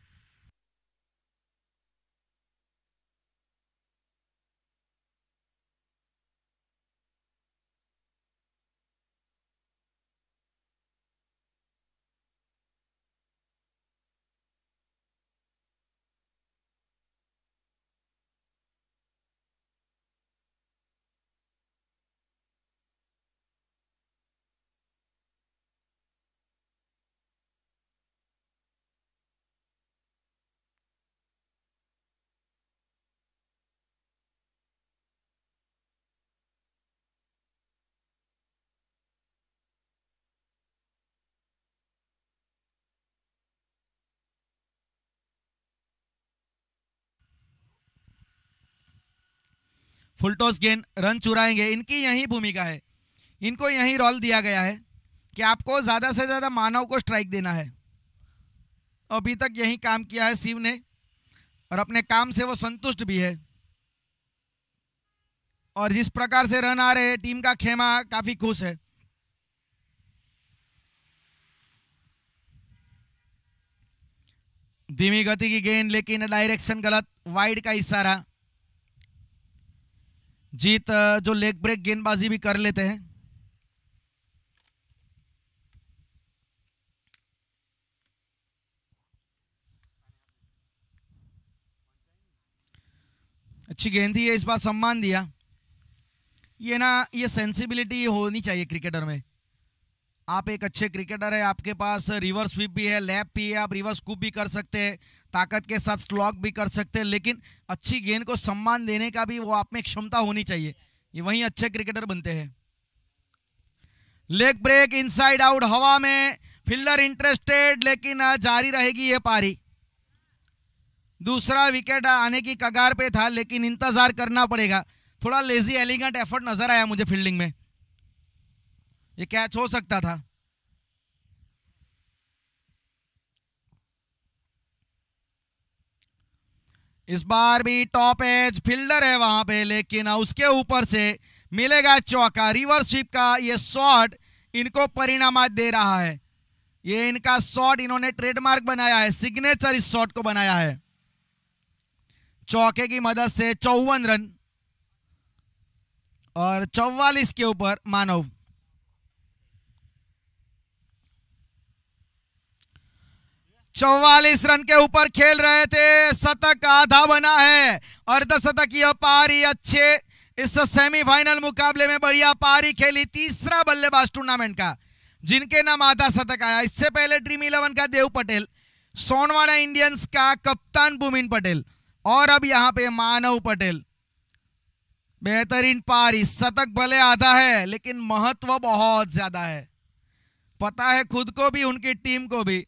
फुल टॉस गेंद रन चुराएंगे इनकी यही भूमिका है इनको यही रोल दिया गया है कि आपको ज़्यादा से ज़्यादा मानव को स्ट्राइक देना है अभी तक यही काम किया है शिव ने और अपने काम से वो संतुष्ट भी है और जिस प्रकार से रन आ रहे हैं टीम का खेमा काफ़ी खुश है धीमी गति की गेंद लेकिन डायरेक्शन गलत वाइड का इशारा जीत जो लेग ब्रेक गेंदबाजी भी कर लेते हैं अच्छी गेंद है इस बार सम्मान दिया ये ना ये सेंसिबिलिटी होनी चाहिए क्रिकेटर में आप एक अच्छे क्रिकेटर है आपके पास रिवर्स स्वीप भी है लैप भी है आप रिवर्स कूप भी कर सकते हैं ताकत के साथ स्लॉक भी कर सकते हैं लेकिन अच्छी गेंद को सम्मान देने का भी वो आप में क्षमता होनी चाहिए ये वहीं अच्छे क्रिकेटर बनते हैं लेग ब्रेक इनसाइड आउट हवा में फील्डर इंटरेस्टेड लेकिन जारी रहेगी ये पारी दूसरा विकेट आने की कगार पे था लेकिन इंतजार करना पड़ेगा थोड़ा लेजी एलिगेंट एफर्ट नजर आया मुझे फील्डिंग में ये कैच हो सकता था इस बार भी टॉप एज फील्डर है वहां पे लेकिन उसके ऊपर से मिलेगा चौका रिवर्स शिप का ये शॉट इनको परिणाम दे रहा है ये इनका शॉट इन्होंने ट्रेडमार्क बनाया है सिग्नेचर इस शॉट को बनाया है चौके की मदद से चौवन रन और चौवालीस के ऊपर मानव चौवालीस रन के ऊपर खेल रहे थे शतक आधा बना है अर्धशतक यह पारी अच्छे इस सेमीफाइनल मुकाबले में बढ़िया पारी खेली तीसरा बल्लेबाज टूर्नामेंट का जिनके नाम आधा शतक आया इससे पहले ड्रीम इलेवन का देव पटेल सोनवाड़ा इंडियंस का कप्तान भूमिन पटेल और अब यहां पे मानव पटेल बेहतरीन पारी शतक भले आधा है लेकिन महत्व बहुत ज्यादा है पता है खुद को भी उनकी टीम को भी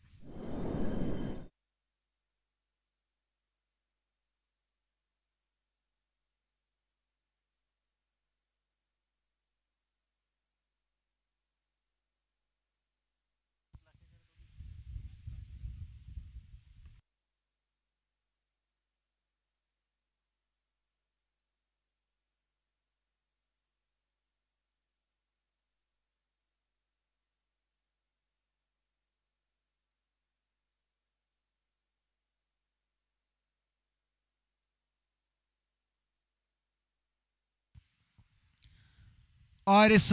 और इस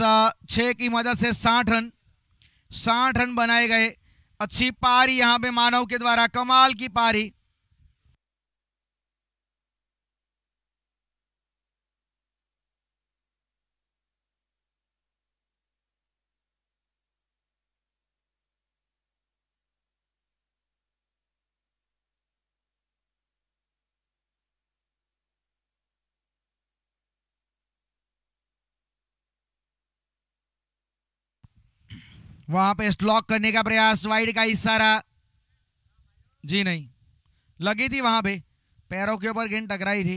छः की मदद से साठ रन साठ रन बनाए गए अच्छी पारी यहाँ पे मानव के द्वारा कमाल की पारी वहां पे स्लॉक करने का प्रयास वाइड का इशारा जी नहीं लगी थी वहां पे पैरों के ऊपर गेंद टकराई थी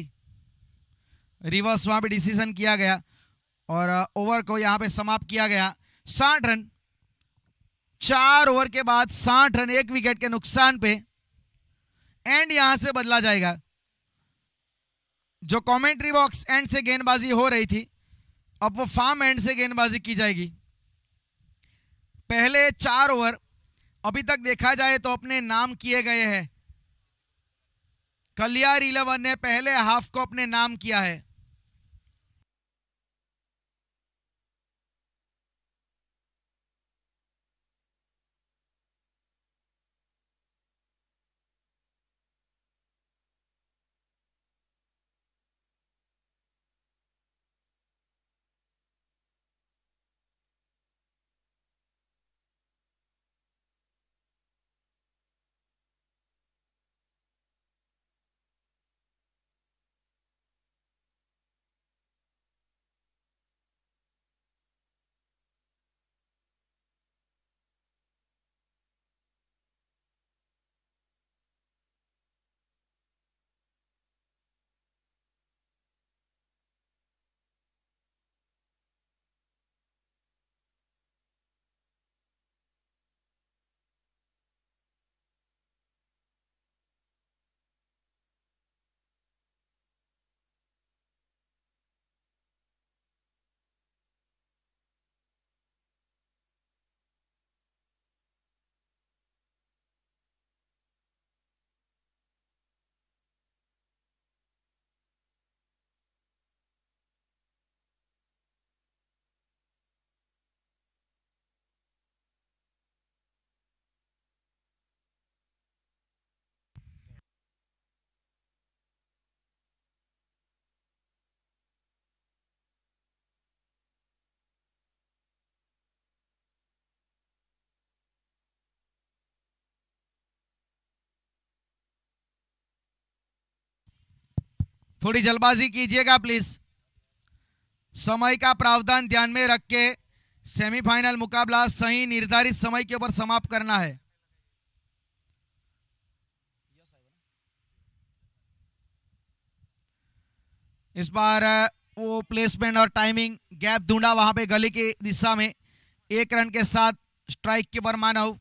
रिवर्स वहां पे डिसीजन किया गया और ओवर को यहां पे समाप्त किया गया साठ रन चार ओवर के बाद साठ रन एक विकेट के नुकसान पे एंड यहां से बदला जाएगा जो कमेंट्री बॉक्स एंड से गेंदबाजी हो रही थी अब वो फार्म एंड से गेंदबाजी की जाएगी पहले चार ओवर अभी तक देखा जाए तो अपने नाम किए गए हैं कलियार इलेवन ने पहले हाफ को अपने नाम किया है थोड़ी जल्दबाजी कीजिएगा प्लीज समय का प्रावधान ध्यान में रख के सेमीफाइनल मुकाबला सही निर्धारित समय के ऊपर समाप्त करना है इस बार वो प्लेसमेंट और टाइमिंग गैप ढूंढा वहां पे गली की दिशा में एक रन के साथ स्ट्राइक के ऊपर मानव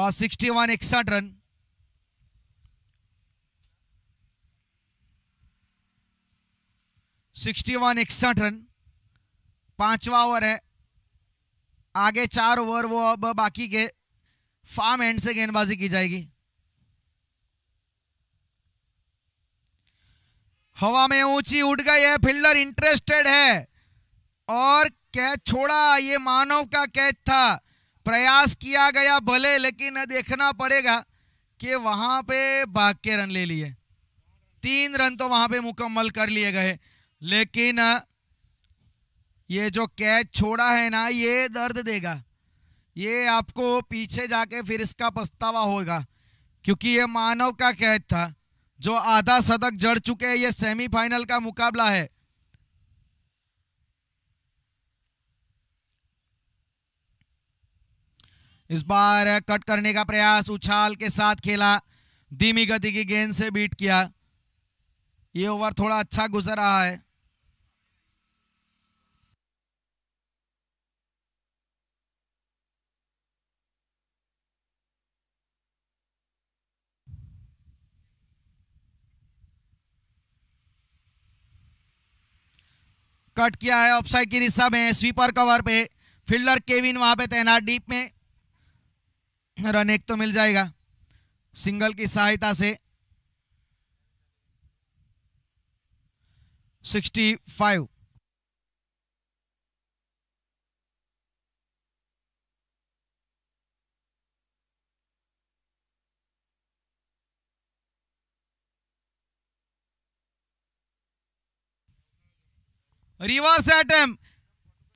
और 61 वन इकसठ रन सिक्सटी वन इकसठ रन पांचवा ओवर है आगे चार ओवर वो अब बाकी के फार्म एंड से गेंदबाजी की जाएगी हवा में ऊंची उठ गई है फील्डर इंटरेस्टेड है और कैच छोड़ा ये मानव का कैच था प्रयास किया गया भले लेकिन देखना पड़ेगा कि वहां पे भाग के रन ले लिए तीन रन तो वहां पे मुकम्मल कर लिए गए लेकिन ये जो कैच छोड़ा है ना ये दर्द देगा ये आपको पीछे जाके फिर इसका पछतावा होगा क्योंकि ये मानव का कैच था जो आधा शतक जड़ चुके हैं ये सेमीफाइनल का मुकाबला है इस बार कट करने का प्रयास उछाल के साथ खेला धीमी गति की गेंद से बीट किया ये ओवर थोड़ा अच्छा गुजर रहा है कट किया है ऑफ साइड की दिशा में स्वीपर कवर पे फील्डर केविन वहां पे तैनात डीप में रन एक तो मिल जाएगा सिंगल की सहायता से 65 रिवर्स एटम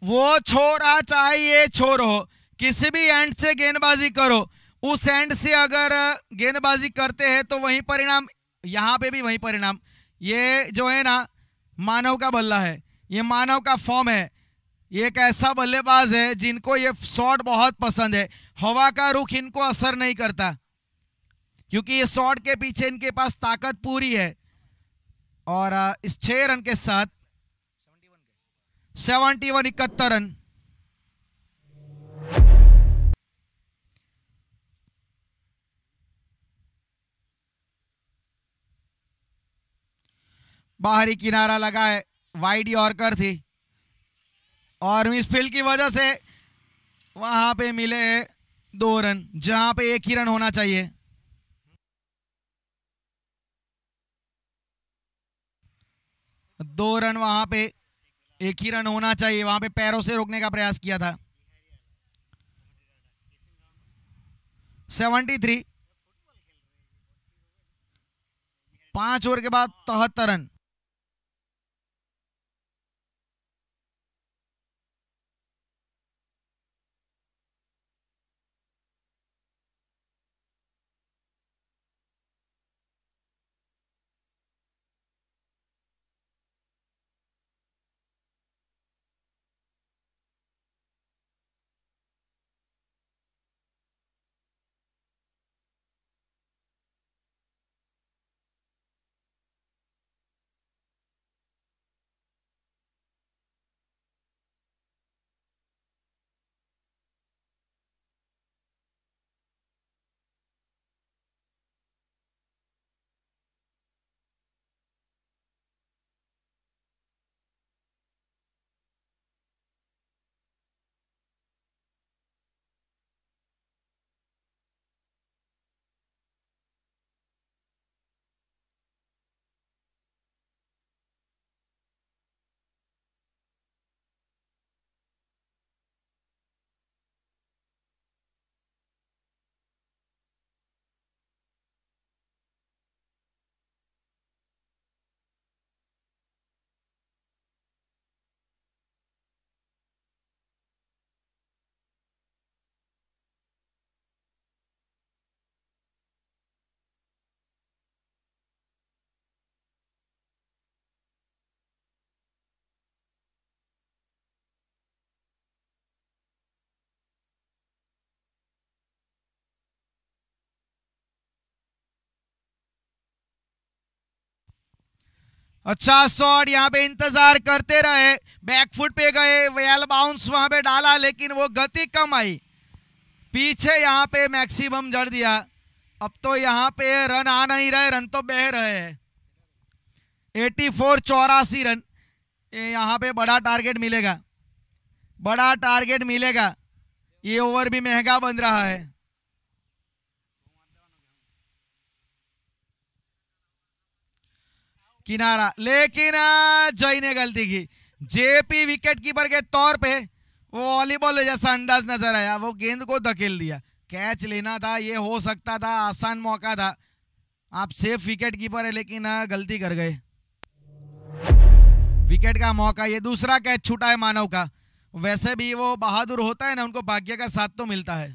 वो छोरा चाहे ये छोर हो किसी भी एंड से गेंदबाजी करो उस एंड से अगर गेंदबाजी करते हैं तो वही परिणाम यहाँ पे भी वही परिणाम ये जो है ना मानव का बल्ला है ये मानव का फॉर्म है ये एक ऐसा बल्लेबाज है जिनको ये शॉट बहुत पसंद है हवा का रुख इनको असर नहीं करता क्योंकि ये शॉट के पीछे इनके पास ताकत पूरी है और इस छह रन के साथ सेवेंटी वन इकहत्तर रन बाहरी किनारा लगाए वाइड यॉर्कर थी और फील्ड की वजह से वहां पे मिले दो रन जहां पे एक ही रन होना चाहिए दो रन वहां पे एक ही रन होना चाहिए वहां पे पैरों से रोकने का प्रयास किया था 73 पांच ओवर के बाद तहत्तर रन अच्छा शॉट यहाँ पे इंतजार करते रहे बैकफुट पे गए वेल बाउंस वहां पे डाला लेकिन वो गति कम आई पीछे यहाँ पे मैक्सिमम जड़ दिया अब तो यहाँ पे रन आ नहीं रहे रन तो बह रहे हैं एटी फोर चौरासी रन यहाँ पे बड़ा टारगेट मिलेगा बड़ा टारगेट मिलेगा ये ओवर भी महंगा बन रहा है किनारा लेकिन जय ने गलती की जेपी विकेट कीपर के तौर पे वो वॉलीबॉल जैसा अंदाज नजर आया वो गेंद को धकेल दिया कैच लेना था ये हो सकता था आसान मौका था आप सेफ विकेट कीपर है लेकिन गलती कर गए विकेट का मौका ये दूसरा कैच छूटा है मानव का वैसे भी वो बहादुर होता है ना उनको भाग्य का साथ तो मिलता है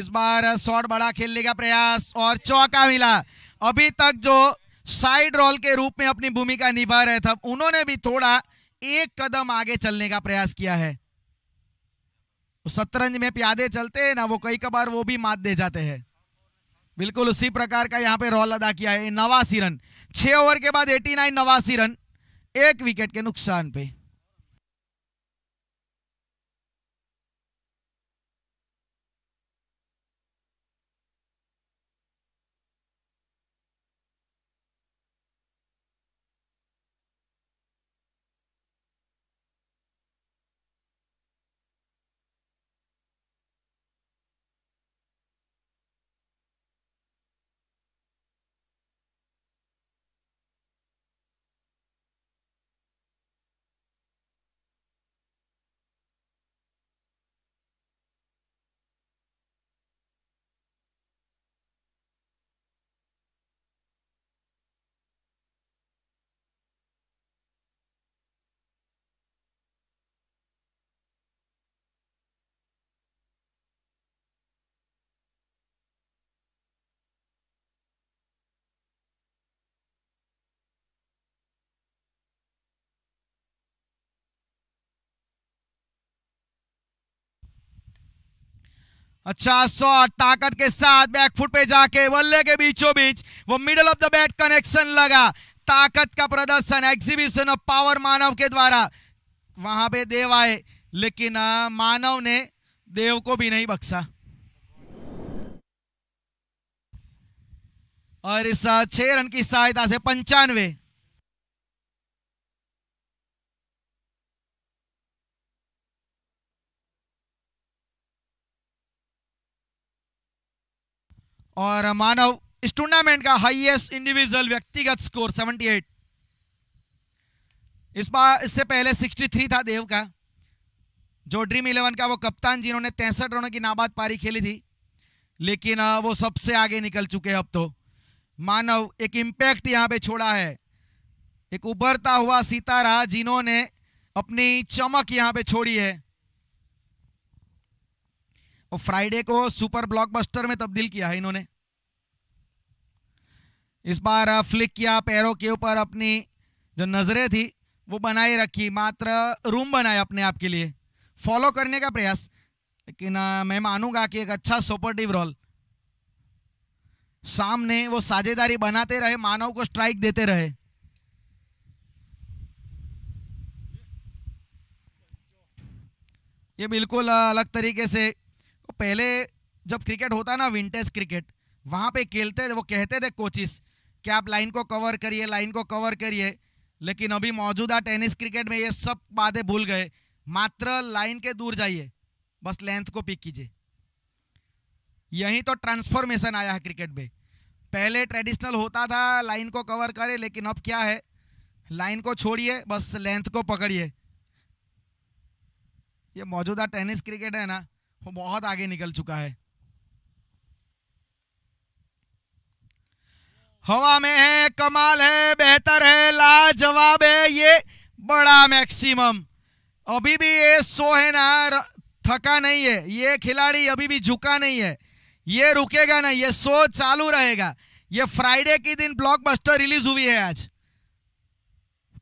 इस बार शॉट बड़ा खेलने का प्रयास और चौका मिला अभी तक जो साइड रोल के रूप में अपनी भूमिका निभा रहे थे उन्होंने भी थोड़ा एक कदम आगे चलने का प्रयास किया है शतरंज में प्यादे चलते हैं ना वो कई कबार वो भी मात दे जाते हैं बिल्कुल उसी प्रकार का यहाँ पे रोल अदा किया है नवासी रन छह ओवर के बाद 89 नवासी रन एक विकेट के नुकसान पे अच्छा शॉट ताकत के साथ बैकफुट पे जाके बल्ले के बीचों बीच वो middle of the bat connection लगा ताकत का प्रदर्शन एग्जीबिशन ऑफ पावर मानव के द्वारा वहां पे देव आए लेकिन मानव ने देव को भी नहीं बख्शा और इस छह रन की सहायता से पंचानवे और मानव इस टूर्नामेंट का हाईएस्ट इंडिविजुअल व्यक्तिगत स्कोर 78 इस बार इससे पहले 63 था देव का जो ड्रीम इलेवन का वो कप्तान जिन्होंने तैंसठ रनों की नाबाद पारी खेली थी लेकिन वो सबसे आगे निकल चुके हैं अब तो मानव एक इम्पैक्ट यहाँ पे छोड़ा है एक उभरता हुआ सितारा जिन्होंने अपनी चमक यहाँ पे छोड़ी है और फ्राइडे को सुपर ब्लॉकबस्टर में तब्दील किया है इन्होंने इस बार फ्लिक किया पैरों के ऊपर अपनी जो नज़रें थी वो बनाए रखी मात्र रूम बनाए अपने आप के लिए फॉलो करने का प्रयास लेकिन मैं मानूंगा कि एक अच्छा सपोर्टिव रोल सामने वो साझेदारी बनाते रहे मानव को स्ट्राइक देते रहे ये बिल्कुल अलग तरीके से तो पहले जब क्रिकेट होता ना विंटेज क्रिकेट वहाँ पे खेलते थे वो कहते थे कोचिस कि आप लाइन को कवर करिए लाइन को कवर करिए लेकिन अभी मौजूदा टेनिस क्रिकेट में ये सब बातें भूल गए मात्र लाइन के दूर जाइए बस लेंथ को पिक कीजिए यही तो ट्रांसफॉर्मेशन आया है क्रिकेट में पहले ट्रेडिशनल होता था लाइन को कवर करे लेकिन अब क्या है लाइन को छोड़िए बस लेंथ को पकड़िए ये मौजूदा टेनिस क्रिकेट है ना वो बहुत आगे निकल चुका है हवा में है कमाल है बेहतर है लाजवाब है ये बड़ा मैक्सिमम अभी भी ये सो है ना थका नहीं है ये खिलाड़ी अभी भी झुका नहीं है ये रुकेगा ना ये सो चालू रहेगा ये फ्राइडे के दिन ब्लॉकबस्टर रिलीज हुई है आज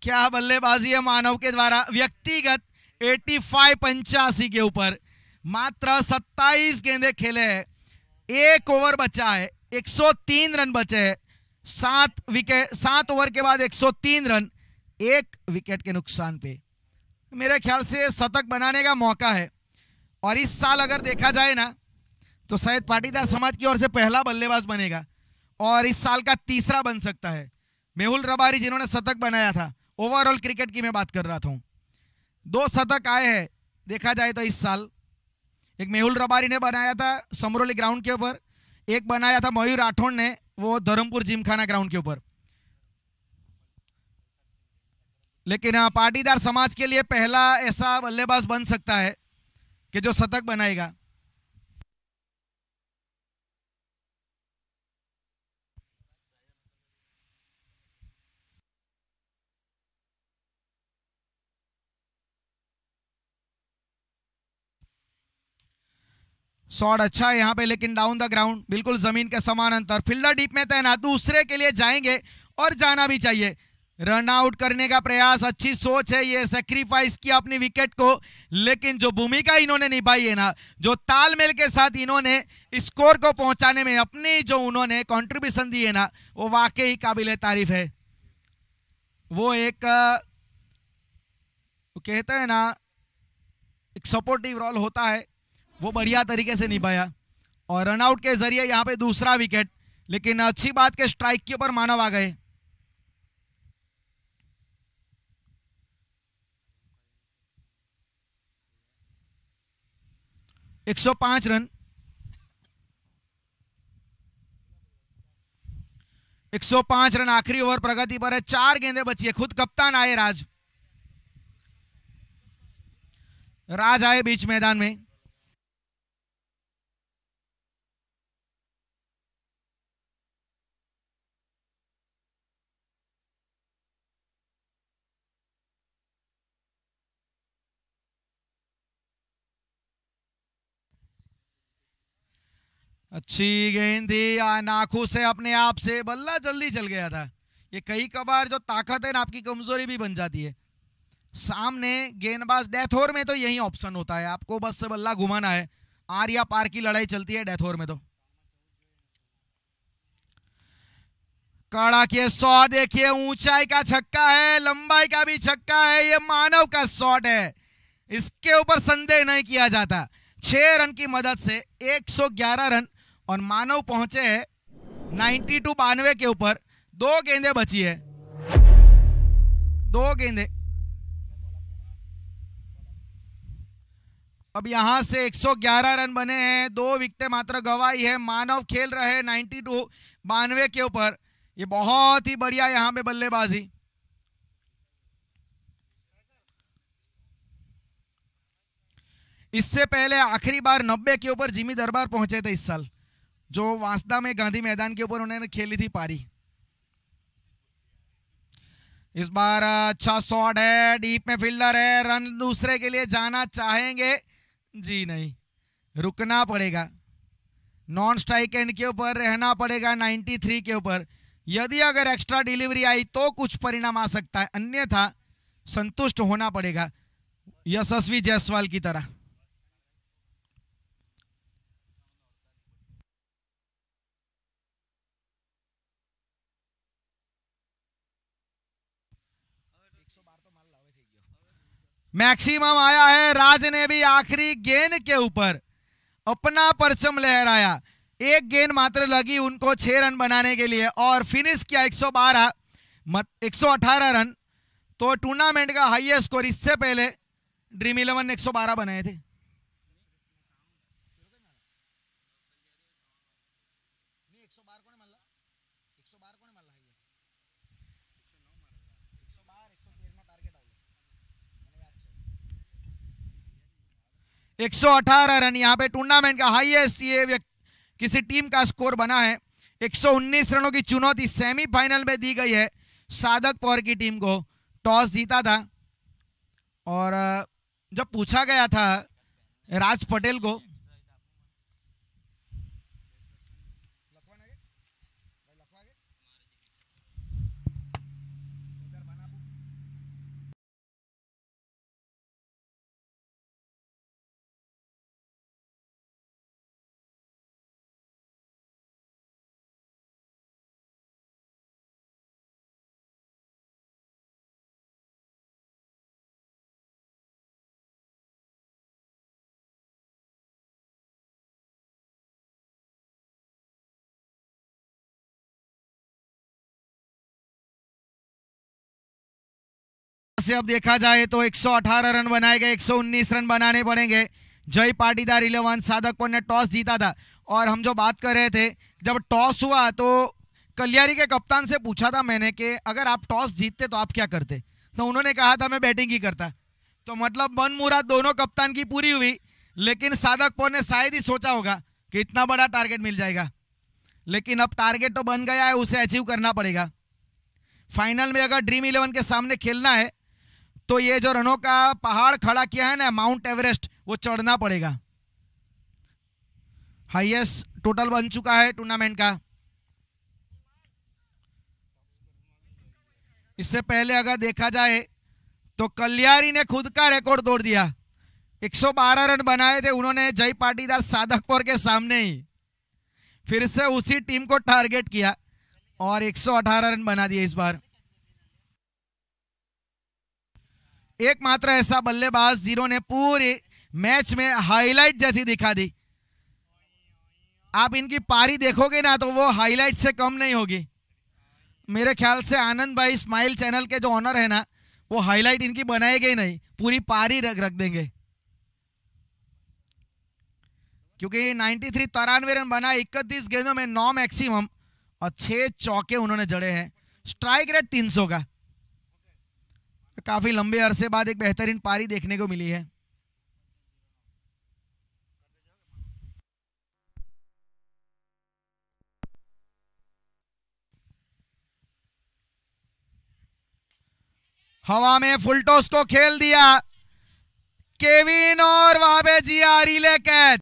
क्या बल्लेबाजी है मानव के द्वारा व्यक्तिगत 85 फाइव पंचासी के ऊपर मात्र 27 गेंदे खेले हैं एक ओवर बचा है 103 रन बचे हैं सात विकेट सात ओवर के बाद 103 रन एक विकेट के नुकसान पे मेरे ख्याल से शतक बनाने का मौका है और इस साल अगर देखा जाए ना तो शायद पाटीदार समाज की ओर से पहला बल्लेबाज बनेगा और इस साल का तीसरा बन सकता है मेहुल रबारी जिन्होंने शतक बनाया था ओवरऑल क्रिकेट की मैं बात कर रहा था दो शतक आए हैं देखा जाए तो इस साल एक मेहुल रबारी ने बनाया था समरोली ग्राउंड के ऊपर एक बनाया था मयूर राठौड़ ने वो धर्मपुर जिमखाना ग्राउंड के ऊपर लेकिन हाँ, पाटीदार समाज के लिए पहला ऐसा बल्लेबाज बन सकता है कि जो शतक बनाएगा शॉट अच्छा है यहाँ पे लेकिन डाउन द ग्राउंड बिल्कुल जमीन के समान अंतर फील्डर डीप में तैनात दूसरे के लिए जाएंगे और जाना भी चाहिए रन आउट करने का प्रयास अच्छी सोच है ये सेक्रीफाइस किया अपनी विकेट को लेकिन जो भूमिका इन्होंने निभाई है ना जो तालमेल के साथ इन्होंने स्कोर को पहुंचाने में अपनी जो उन्होंने कंट्रीब्यूशन दी है ना वो वाकई काबिल तारीफ है वो एक कहते हैं ना एक सपोर्टिव रोल होता है वो बढ़िया तरीके से निभाया और रनआउट के जरिए यहाँ पे दूसरा विकेट लेकिन अच्छी बात के स्ट्राइक के ऊपर मानव आ गए एक सौ पांच रन एक सौ पांच रन आखिरी ओवर प्रगति पर है चार गेंदे बची है खुद कप्तान आए राज राज आए बीच मैदान में अच्छी गेंद थी नाखू से अपने आप से बल्ला जल्दी चल गया था ये कई कबार जो ताकत है ना आपकी कमजोरी भी बन जाती है सामने गेंदबाज डेथोर में तो यही ऑप्शन होता है आपको बस से बल्ला घुमाना है आर या पार की लड़ाई चलती है डेथोर में तो कड़ा के शॉट देखिए ऊंचाई का छक्का है लंबाई का भी छक्का है ये मानव का शॉट है इसके ऊपर संदेह नहीं किया जाता छह रन की मदद से 111 रन और मानव पहुंचे हैं नाइन्टी टू बानवे के ऊपर दो गेंदे बची है दो गेंदे अब यहां से 111 रन बने हैं दो विकेट मात्र गवाई है मानव खेल रहे हैं नाइन्टी टू बानवे के ऊपर ये बहुत ही बढ़िया यहां पे बल्लेबाजी इससे पहले आखिरी बार 90 के ऊपर जिमी दरबार पहुंचे थे इस साल जो वास्ता में गांधी मैदान के ऊपर उन्होंने खेली थी पारी इस बार अच्छा शॉट है डीप में फील्डर है रन दूसरे के लिए जाना चाहेंगे जी नहीं रुकना पड़ेगा नॉन स्ट्राइक एंड के ऊपर रहना पड़ेगा 93 के ऊपर यदि अगर एक्स्ट्रा डिलीवरी आई तो कुछ परिणाम आ सकता है अन्यथा संतुष्ट होना पड़ेगा यशस्वी जायसवाल की तरह मैक्सिमम आया है राज ने भी आखिरी गेंद के ऊपर अपना परचम लहराया एक गेंद मात्र लगी उनको छह रन बनाने के लिए और फिनिश किया 112 सौ 118 रन तो टूर्नामेंट का हाईएस्ट स्कोर इससे पहले ड्रीम इलेवन ने एक बनाए थे 118 रन यहाँ पे टूर्नामेंट का हाईएस्ट ये किसी टीम का स्कोर बना है 119 रनों की चुनौती सेमीफाइनल में दी गई है साधक पौर की टीम को टॉस जीता था और जब पूछा गया था राज पटेल को से अब देखा जाए तो 118 रन बनाए गए 119 रन बनाने पड़ेंगे जय पाटीदार इलेवन साधकपुर ने टॉस जीता था और हम जो बात कर रहे थे जब टॉस हुआ तो कल्यारी के कप्तान से पूछा था मैंने कि अगर आप टॉस जीतते तो आप क्या करते तो उन्होंने कहा था मैं बैटिंग ही करता तो मतलब मन मुराद दोनों कप्तान की पूरी हुई लेकिन साधकपुर ने शायद ही सोचा होगा कि इतना बड़ा टारगेट मिल जाएगा लेकिन अब टारगेट तो बन गया है उसे अचीव करना पड़ेगा फाइनल में अगर ड्रीम इलेवन के सामने खेलना है तो ये जो रनों का पहाड़ खड़ा किया है ना माउंट एवरेस्ट वो चढ़ना पड़ेगा हाईएस्ट टोटल बन चुका है टूर्नामेंट का इससे पहले अगर देखा जाए तो कल्यारी ने खुद का रिकॉर्ड तोड़ दिया 112 रन बनाए थे उन्होंने जय पाटीदार साधकपुर के सामने ही फिर से उसी टीम को टारगेट किया और 118 रन बना दिए इस बार एकमात्र ऐसा बल्लेबाज जीरो ने पूरे मैच में हाईलाइट जैसी दिखा दी आप इनकी पारी देखोगे ना तो वो हाईलाइट से कम नहीं होगी मेरे ख्याल से आनंद भाई स्माइल चैनल के जो ऑनर है ना वो हाईलाइट इनकी बनाएंगे ही नहीं पूरी पारी रख रख देंगे क्योंकि 93 थ्री तिरानवे रन बना इकतीस गेंदों में नौ मैक्सिमम और छह चौके उन्होंने जड़े हैं स्ट्राइक रेट 300 का काफ़ी लंबे अरसे बाद एक बेहतरीन पारी देखने को मिली है हवा में फुल टॉस को खेल दिया केविन और वाबे जिया रिले कैच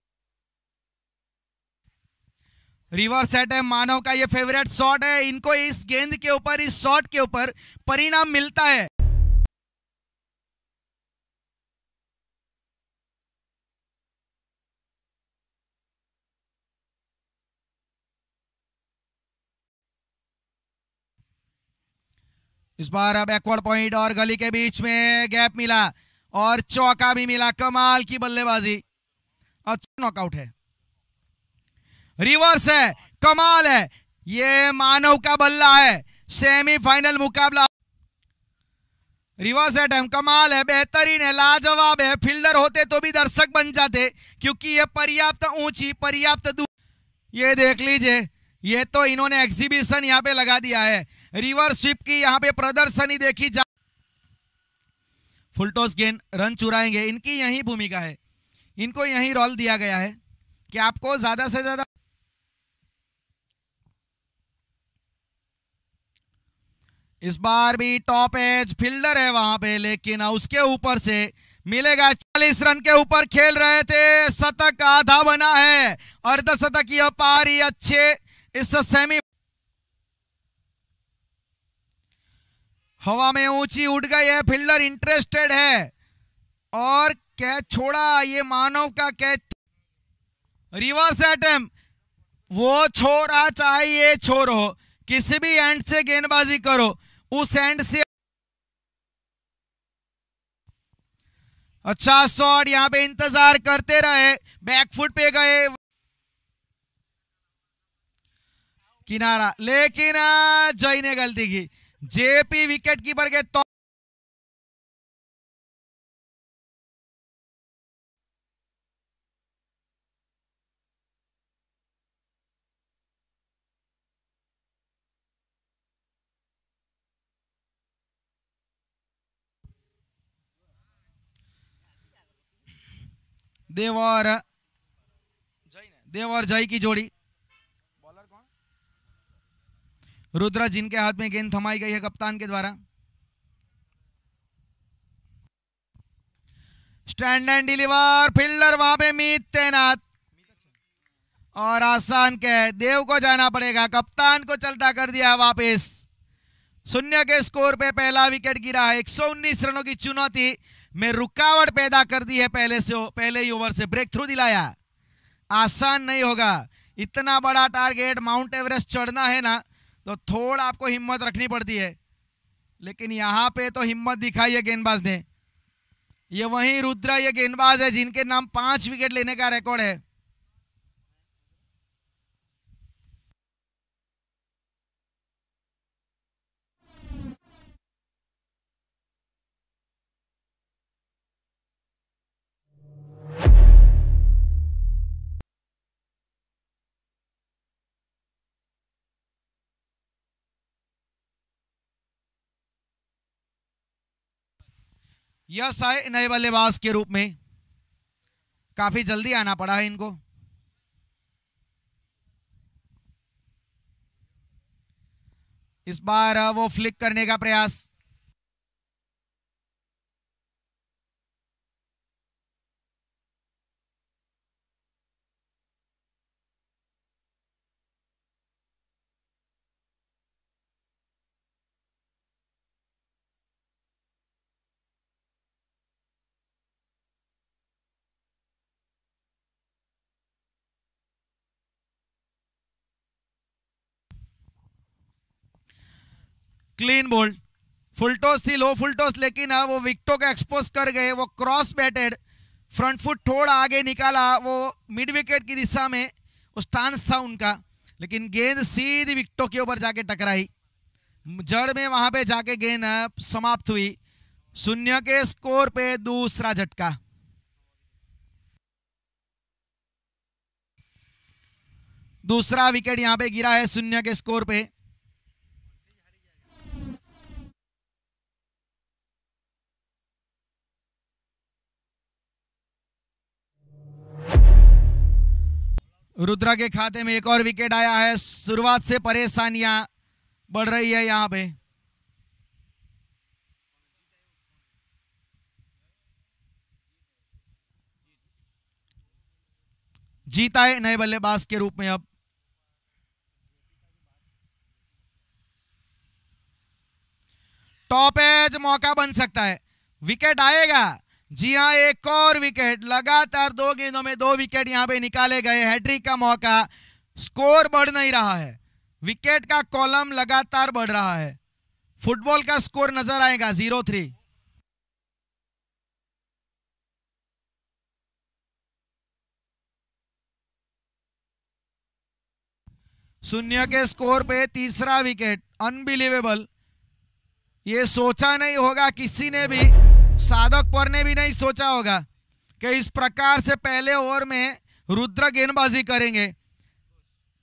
रिवर्स सेट है मानव का ये फेवरेट शॉट है इनको इस गेंद के ऊपर इस शॉट के ऊपर परिणाम मिलता है इस बार अब बैकवर्ड पॉइंट और गली के बीच में गैप मिला और चौका भी मिला कमाल की बल्लेबाजी अच्छा नॉकआउट है रिवर्स है कमाल है ये मानव का बल्ला है सेमीफाइनल मुकाबला रिवर्स एटम कमाल है बेहतरीन है लाजवाब है फील्डर होते तो भी दर्शक बन जाते क्योंकि ये पर्याप्त ऊंची पर्याप्त दूर ये देख लीजिए ये तो इन्होंने एग्जीबिशन यहाँ पे लगा दिया है रिवर स्विप की यहां पे प्रदर्शनी देखी जा फुलटॉस गेंद रन चुराएंगे इनकी यही भूमिका है इनको यही रोल दिया गया है कि आपको ज्यादा से ज्यादा इस बार भी टॉप एज फील्डर है वहां पे लेकिन उसके ऊपर से मिलेगा चालीस रन के ऊपर खेल रहे थे शतक आधा बना है अर्धशतक यह पारी अच्छे इस सेमी हवा में ऊंची उठ गई है फील्डर इंटरेस्टेड है और कैच छोड़ा ये मानव का कैच रिवर्स एटम वो छोरा चाहे ये छोर हो किसी भी एंड से गेंदबाजी करो उस एंड से अच्छा शॉट यहां पे इंतजार करते रहे बैकफुट पे गए किनारा लेकिन जय ने गलती की जेपी विकेट कीपर के तौर देवर देवर जय की जोड़ी रुद्रा जिनके हाथ में गेंद थमाई गई है कप्तान के द्वारा स्टैंड एंड डिलीवर फील्डर वहां पे मीत तैनात और आसान कह देव को जाना पड़ेगा कप्तान को चलता कर दिया वापस शून्य के स्कोर पे पहला विकेट गिरा है 119 रनों की चुनौती में रुकावट पैदा कर दी है पहले से पहले ही ओवर से ब्रेक थ्रू दिलाया आसान नहीं होगा इतना बड़ा टारगेट माउंट एवरेस्ट चढ़ना है ना तो थोड़ा आपको हिम्मत रखनी पड़ती है लेकिन यहाँ पे तो हिम्मत दिखाई है गेंदबाज ने ये वही रुद्र ये गेंदबाज है जिनके नाम पांच विकेट लेने का रिकॉर्ड है यस आए नए बल्लेबाज के रूप में काफी जल्दी आना पड़ा है इनको इस बार वो फ्लिक करने का प्रयास क्लीन बोल्ड फुल टॉस थी लो फुल टॉस लेकिन वो विकटों को एक्सपोज कर गए वो क्रॉस बैटेड फ्रंट फुट थोड़ा आगे निकाला वो मिड विकेट की दिशा में वो स्टांस था उनका लेकिन गेंद सीधी विकटों के ऊपर जाके टकराई जड़ में वहां पे जाके गेंद समाप्त हुई शून्य के स्कोर पे दूसरा झटका दूसरा विकेट यहां पे गिरा है शून्य के स्कोर पे रुद्रा के खाते में एक और विकेट आया है शुरुआत से परेशानियां बढ़ रही है यहां पे जीता है नए बल्लेबाज के रूप में अब टॉप एज मौका बन सकता है विकेट आएगा जी हाँ एक और विकेट लगातार दो गेंदों में दो विकेट यहाँ पे निकाले गए हैट्रिक का मौका स्कोर बढ़ नहीं रहा है विकेट का कॉलम लगातार बढ़ रहा है फुटबॉल का स्कोर नजर आएगा जीरो थ्री शून्य के स्कोर पे तीसरा विकेट अनबिलीवेबल ये सोचा नहीं होगा किसी ने भी साधक पर ने भी नहीं सोचा होगा कि इस प्रकार से पहले ओवर में रुद्र गेंदबाजी करेंगे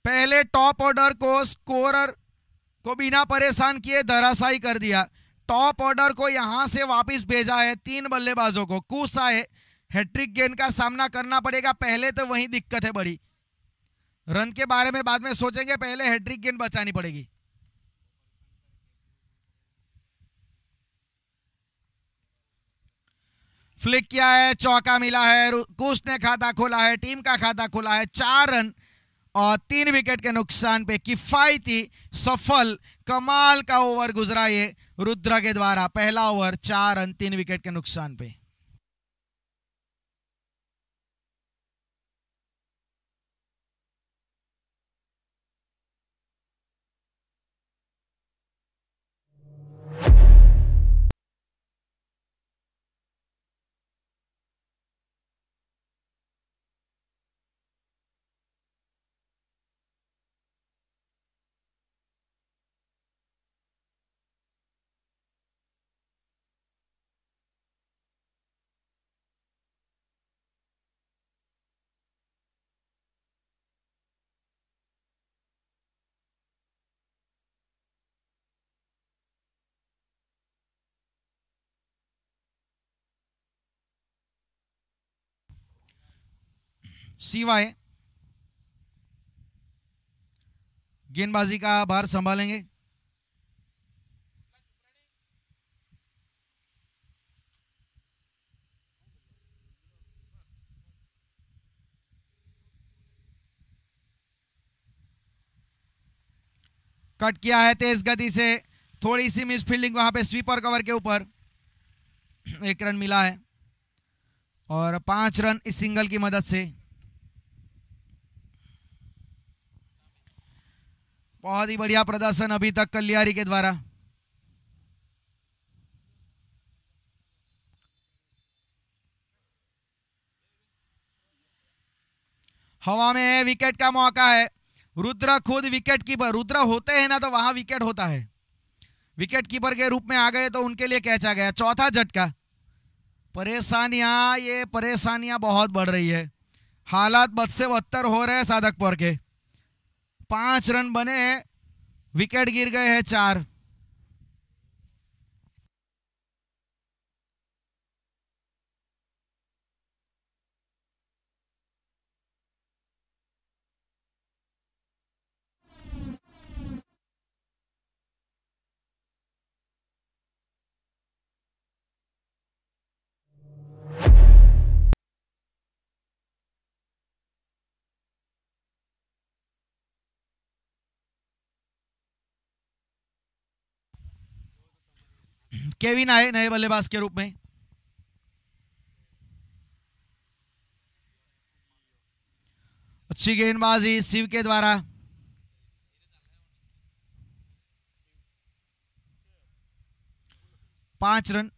पहले टॉप ऑर्डर को स्कोरर को बिना परेशान किए धराशाई कर दिया टॉप ऑर्डर को यहां से वापस भेजा है तीन बल्लेबाजों को कूसा है हैट्रिक गेंद का सामना करना पड़ेगा पहले तो वही दिक्कत है बड़ी रन के बारे में बाद में सोचेंगे पहले हैट्रिक गेंद बचानी पड़ेगी फ्लिक किया है चौका मिला है कुछ ने खाता खोला है टीम का खाता खोला है चार रन और तीन विकेट के नुकसान पे किफायती सफल कमाल का ओवर गुजरा ये रुद्र के द्वारा पहला ओवर चार रन तीन विकेट के नुकसान पे सीवाए गेंदबाजी का भार संभालेंगे कट किया है तेज गति से थोड़ी सी मिस फील्डिंग वहां पे स्वीपर कवर के ऊपर एक रन मिला है और पांच रन इस सिंगल की मदद से बहुत ही बढ़िया प्रदर्शन अभी तक कल्यारी के द्वारा हवा में विकेट का मौका है रुद्र खुद विकेट कीपर रुद्र होते हैं ना तो वहां विकेट होता है विकेट कीपर के रूप में आ गए तो उनके लिए कैच आ गया चौथा झटका परेशानियां ये परेशानियां बहुत बढ़ रही है हालात बद से बदतर हो रहे हैं साधकपुर के पांच रन बने विकेट गिर गए हैं चार केविन आए नए बल्लेबाज के रूप में अच्छी गेंदबाजी शिव के द्वारा पांच रन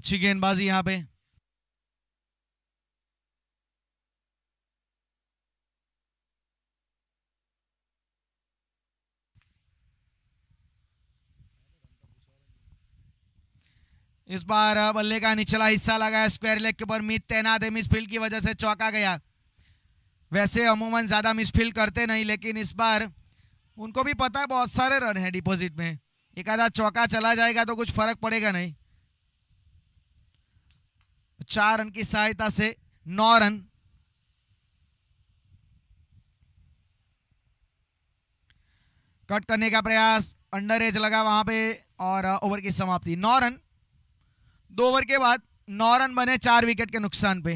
अच्छी गेंदबाजी यहां पे इस बार बल्ले का निचला हिस्सा लगा स्क्वायर लेग के ऊपर मीत तैनात है मिसफील्ड की वजह से चौका गया वैसे अमूमन ज़्यादा मिसफील्ड करते नहीं लेकिन इस बार उनको भी पता है बहुत सारे रन है डिपॉजिट में एक आधा चौका चला जाएगा तो कुछ फर्क पड़ेगा नहीं चार रन की सहायता से नौ रन कट करने का प्रयास अंडर एज लगा वहां पे और ओवर uh, की समाप्ति नौ रन दो ओवर के बाद नौ रन बने चार विकेट के नुकसान पे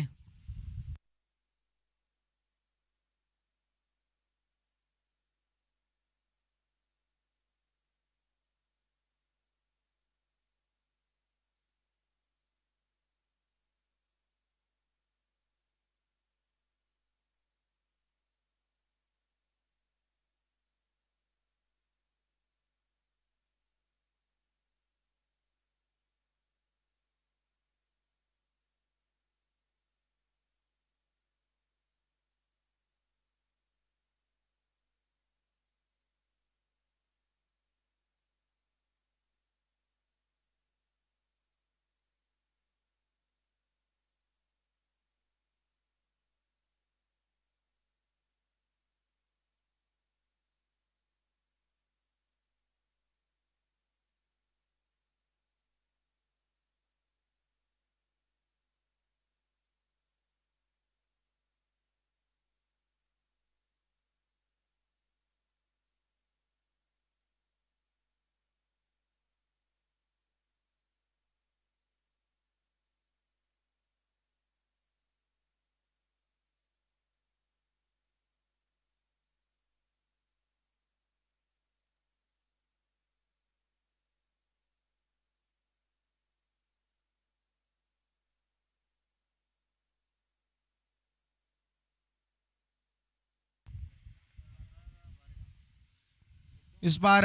इस बार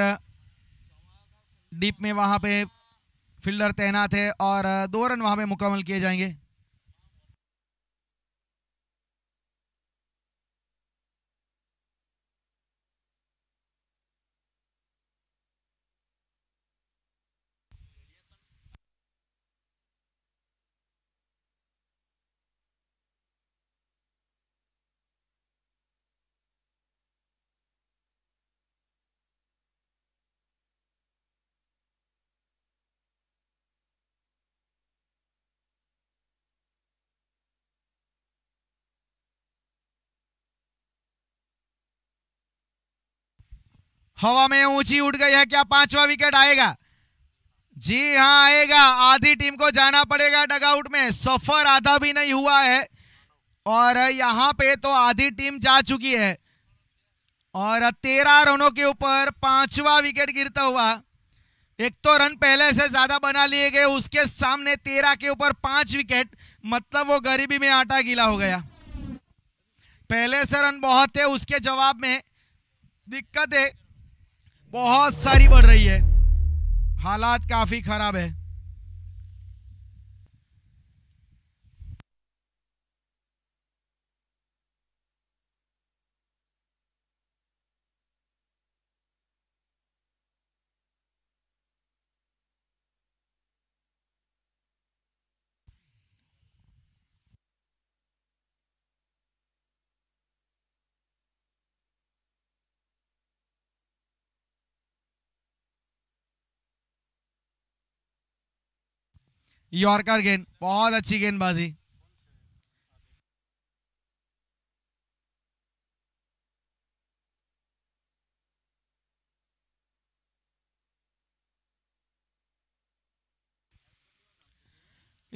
डीप में वहाँ पे फील्डर तैनात है और दो रन वहाँ पे मुकम्मल किए जाएंगे हवा में ऊंची उठ गई है क्या पांचवा विकेट आएगा जी हाँ आएगा आधी टीम को जाना पड़ेगा डगआउट में सफर आधा भी नहीं हुआ है और यहाँ पे तो आधी टीम जा चुकी है और तेरह रनों के ऊपर पांचवा विकेट गिरता हुआ एक तो रन पहले से ज्यादा बना लिए गए उसके सामने तेरह के ऊपर पांच विकेट मतलब वो गरीबी में आटा गीला हो गया पहले से रन बहुत है उसके जवाब में दिक्कत है बहुत सारी बढ़ रही है हालात काफ़ी ख़राब है यॉर्कर गेंद बहुत अच्छी गेंदबाजी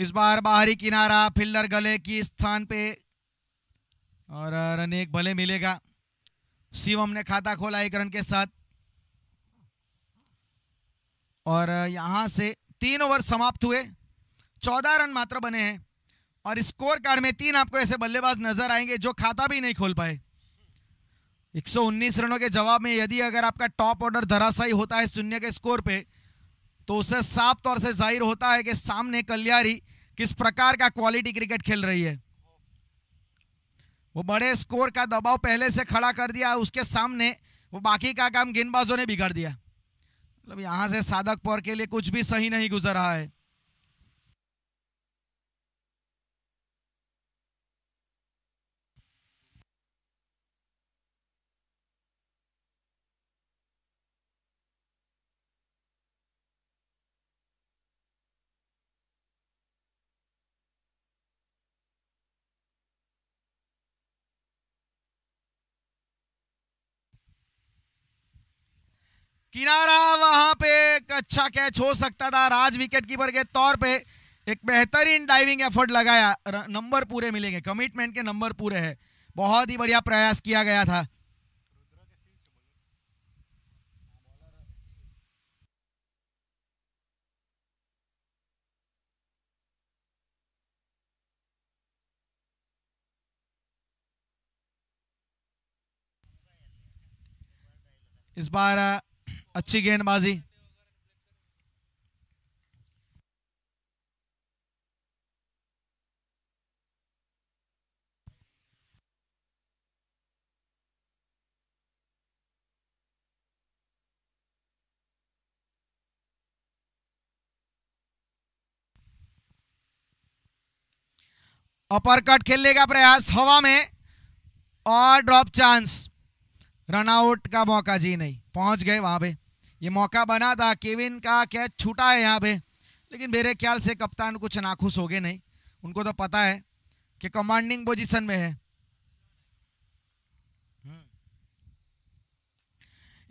इस बार बाहरी किनारा फिल्डर गले की स्थान पे और रन एक भले मिलेगा शिवम ने खाता खोला एक रन के साथ और यहां से तीन ओवर समाप्त हुए चौदह रन मात्र बने हैं और स्कोर कार्ड में तीन आपको ऐसे बल्लेबाज नजर आएंगे जो खाता भी नहीं खोल पाए 119 रनों के जवाब में यदि अगर आपका टॉप ऑर्डर धराशाई होता है शून्य के स्कोर पे तो उसे साफ तौर से जाहिर होता है कि सामने कल्यारी किस प्रकार का क्वालिटी क्रिकेट खेल रही है वो बड़े स्कोर का दबाव पहले से खड़ा कर दिया उसके सामने वो बाकी का काम गेंदबाजों ने बिगाड़ दिया मतलब यहाँ से साधक पौर के लिए कुछ भी सही नहीं गुजर रहा है किनारा वहां पे एक अच्छा कैच हो सकता था राज विकेट कीपर के तौर पे एक बेहतरीन डाइविंग एफर्ट लगाया नंबर पूरे मिलेंगे कमिटमेंट के नंबर पूरे हैं बहुत ही बढ़िया प्रयास किया गया था इस बार अच्छी गेंदबाजी अपर कट खेलने का प्रयास हवा में और ड्रॉप चांस रनआउट का मौका जी नहीं पहुंच गए वहां पे ये मौका बना था केविन का कैच छूटा है यहाँ पे लेकिन मेरे ख्याल से कप्तान कुछ नाखुश हो गए नहीं उनको तो पता है कि कमांडिंग पोजीशन में है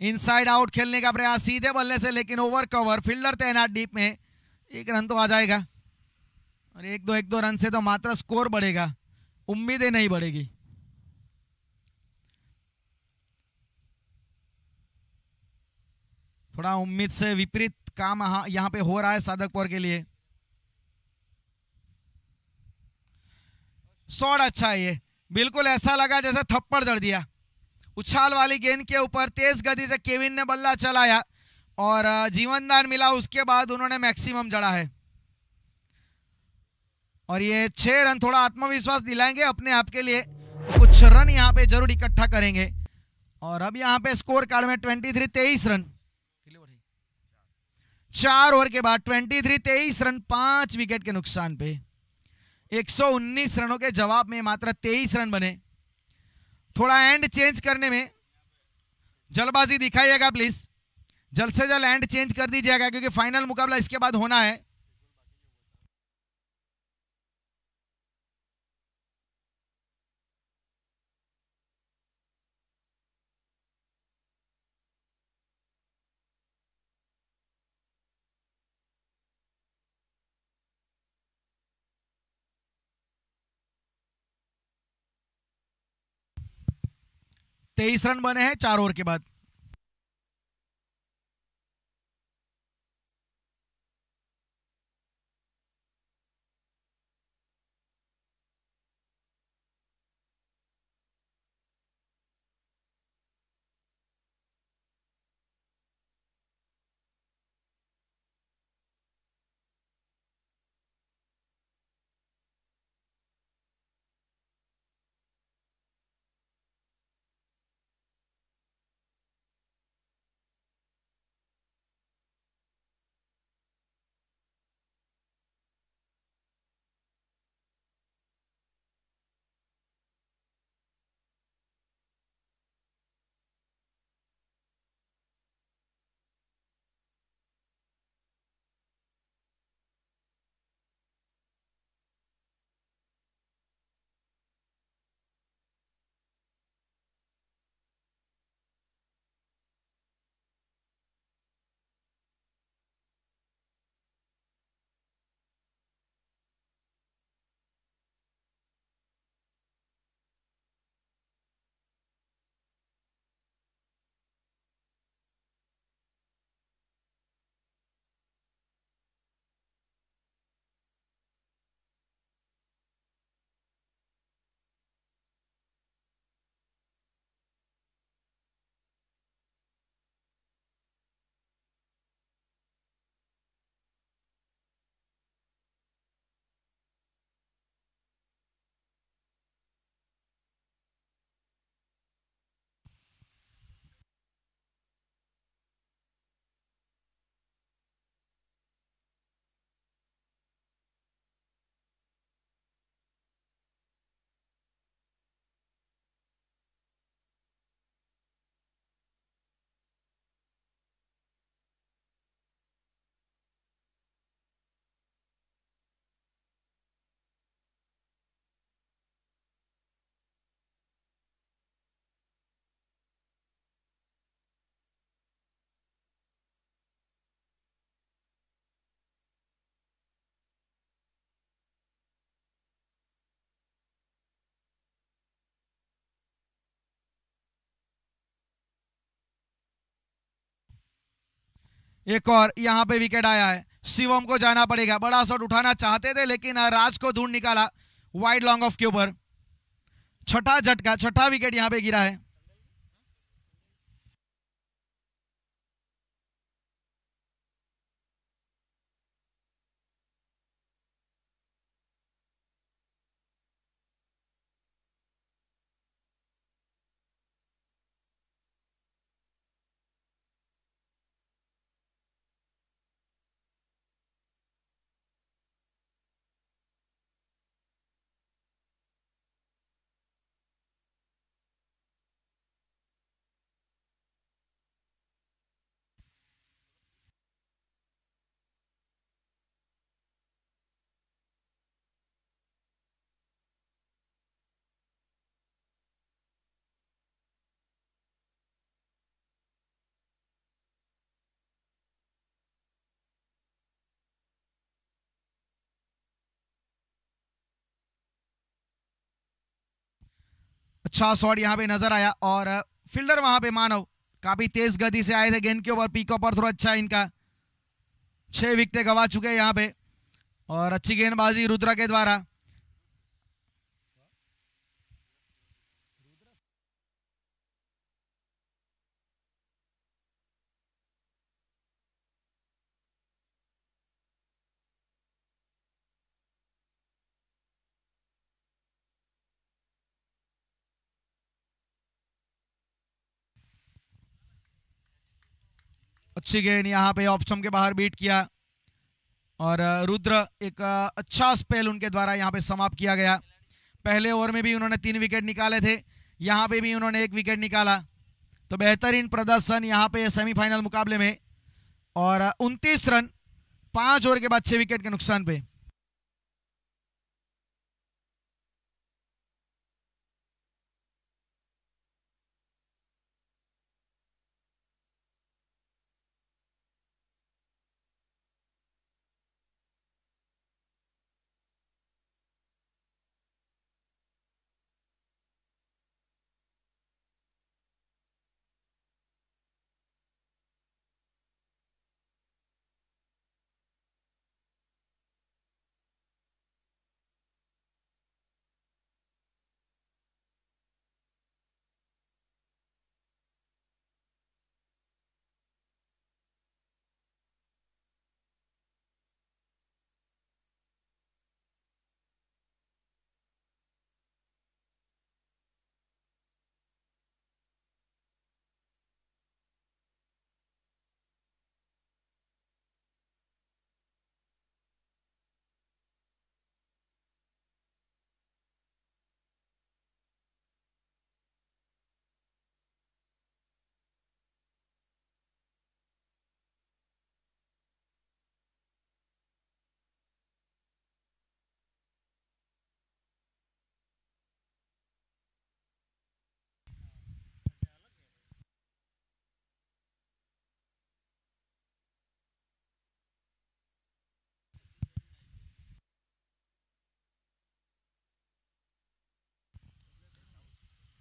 इनसाइड आउट खेलने का प्रयास सीधे बल्ले से लेकिन ओवर कवर फील्डर तैनात डीप में एक रन तो आ जाएगा और एक दो एक दो रन से तो मात्र स्कोर बढ़ेगा उम्मीदें नहीं बढ़ेगी थोड़ा उम्मीद से विपरीत काम यहां पे हो रहा है साधक पौर के लिए शॉट अच्छा है ये बिल्कुल ऐसा लगा जैसे थप्पड़ जड़ दिया उछाल वाली गेंद के ऊपर तेज गति से केविन ने बल्ला चलाया और जीवनदान मिला उसके बाद उन्होंने मैक्सिमम जड़ा है और ये छह रन थोड़ा आत्मविश्वास दिलाएंगे अपने आप के लिए कुछ रन यहाँ पे जरूर इकट्ठा करेंगे और अब यहाँ पे स्कोर कार्ड में ट्वेंटी थ्री तेईस रन चार ओवर के बाद ट्वेंटी थ्री तेईस रन पांच विकेट के नुकसान पे 119 रनों के जवाब में मात्र तेईस रन बने थोड़ा एंड चेंज करने में जल्दबाजी दिखाइएगा प्लीज जल्द से जल्द एंड चेंज कर दीजिएगा क्योंकि फाइनल मुकाबला इसके बाद होना है तेईस रन बने हैं चार ओवर के बाद एक और यहाँ पे विकेट आया है शिवम को जाना पड़ेगा बड़ा शॉट उठाना चाहते थे लेकिन राज को ढूंढ निकाला वाइड लॉन्ग ऑफ के ऊपर छठा झटका छठा विकेट यहाँ पे गिरा है अच्छा शॉट यहाँ पे नजर आया और फील्डर वहां पे मानव काफी तेज गति से आए थे गेंद के ऊपर पीक ऊपर थोड़ा अच्छा इनका छह विकटें गवा चुके हैं यहाँ पे और अच्छी गेंदबाजी रुद्रा के द्वारा अच्छी गेंद यहाँ पे ऑप्शन के बाहर बीट किया और रुद्र एक अच्छा स्पेल उनके द्वारा यहाँ पे समाप्त किया गया पहले ओवर में भी उन्होंने तीन विकेट निकाले थे यहाँ पे भी उन्होंने एक विकेट निकाला तो बेहतरीन प्रदर्शन यहाँ पे सेमीफाइनल मुकाबले में और 29 रन पाँच ओवर के बाद छः विकेट के नुकसान पे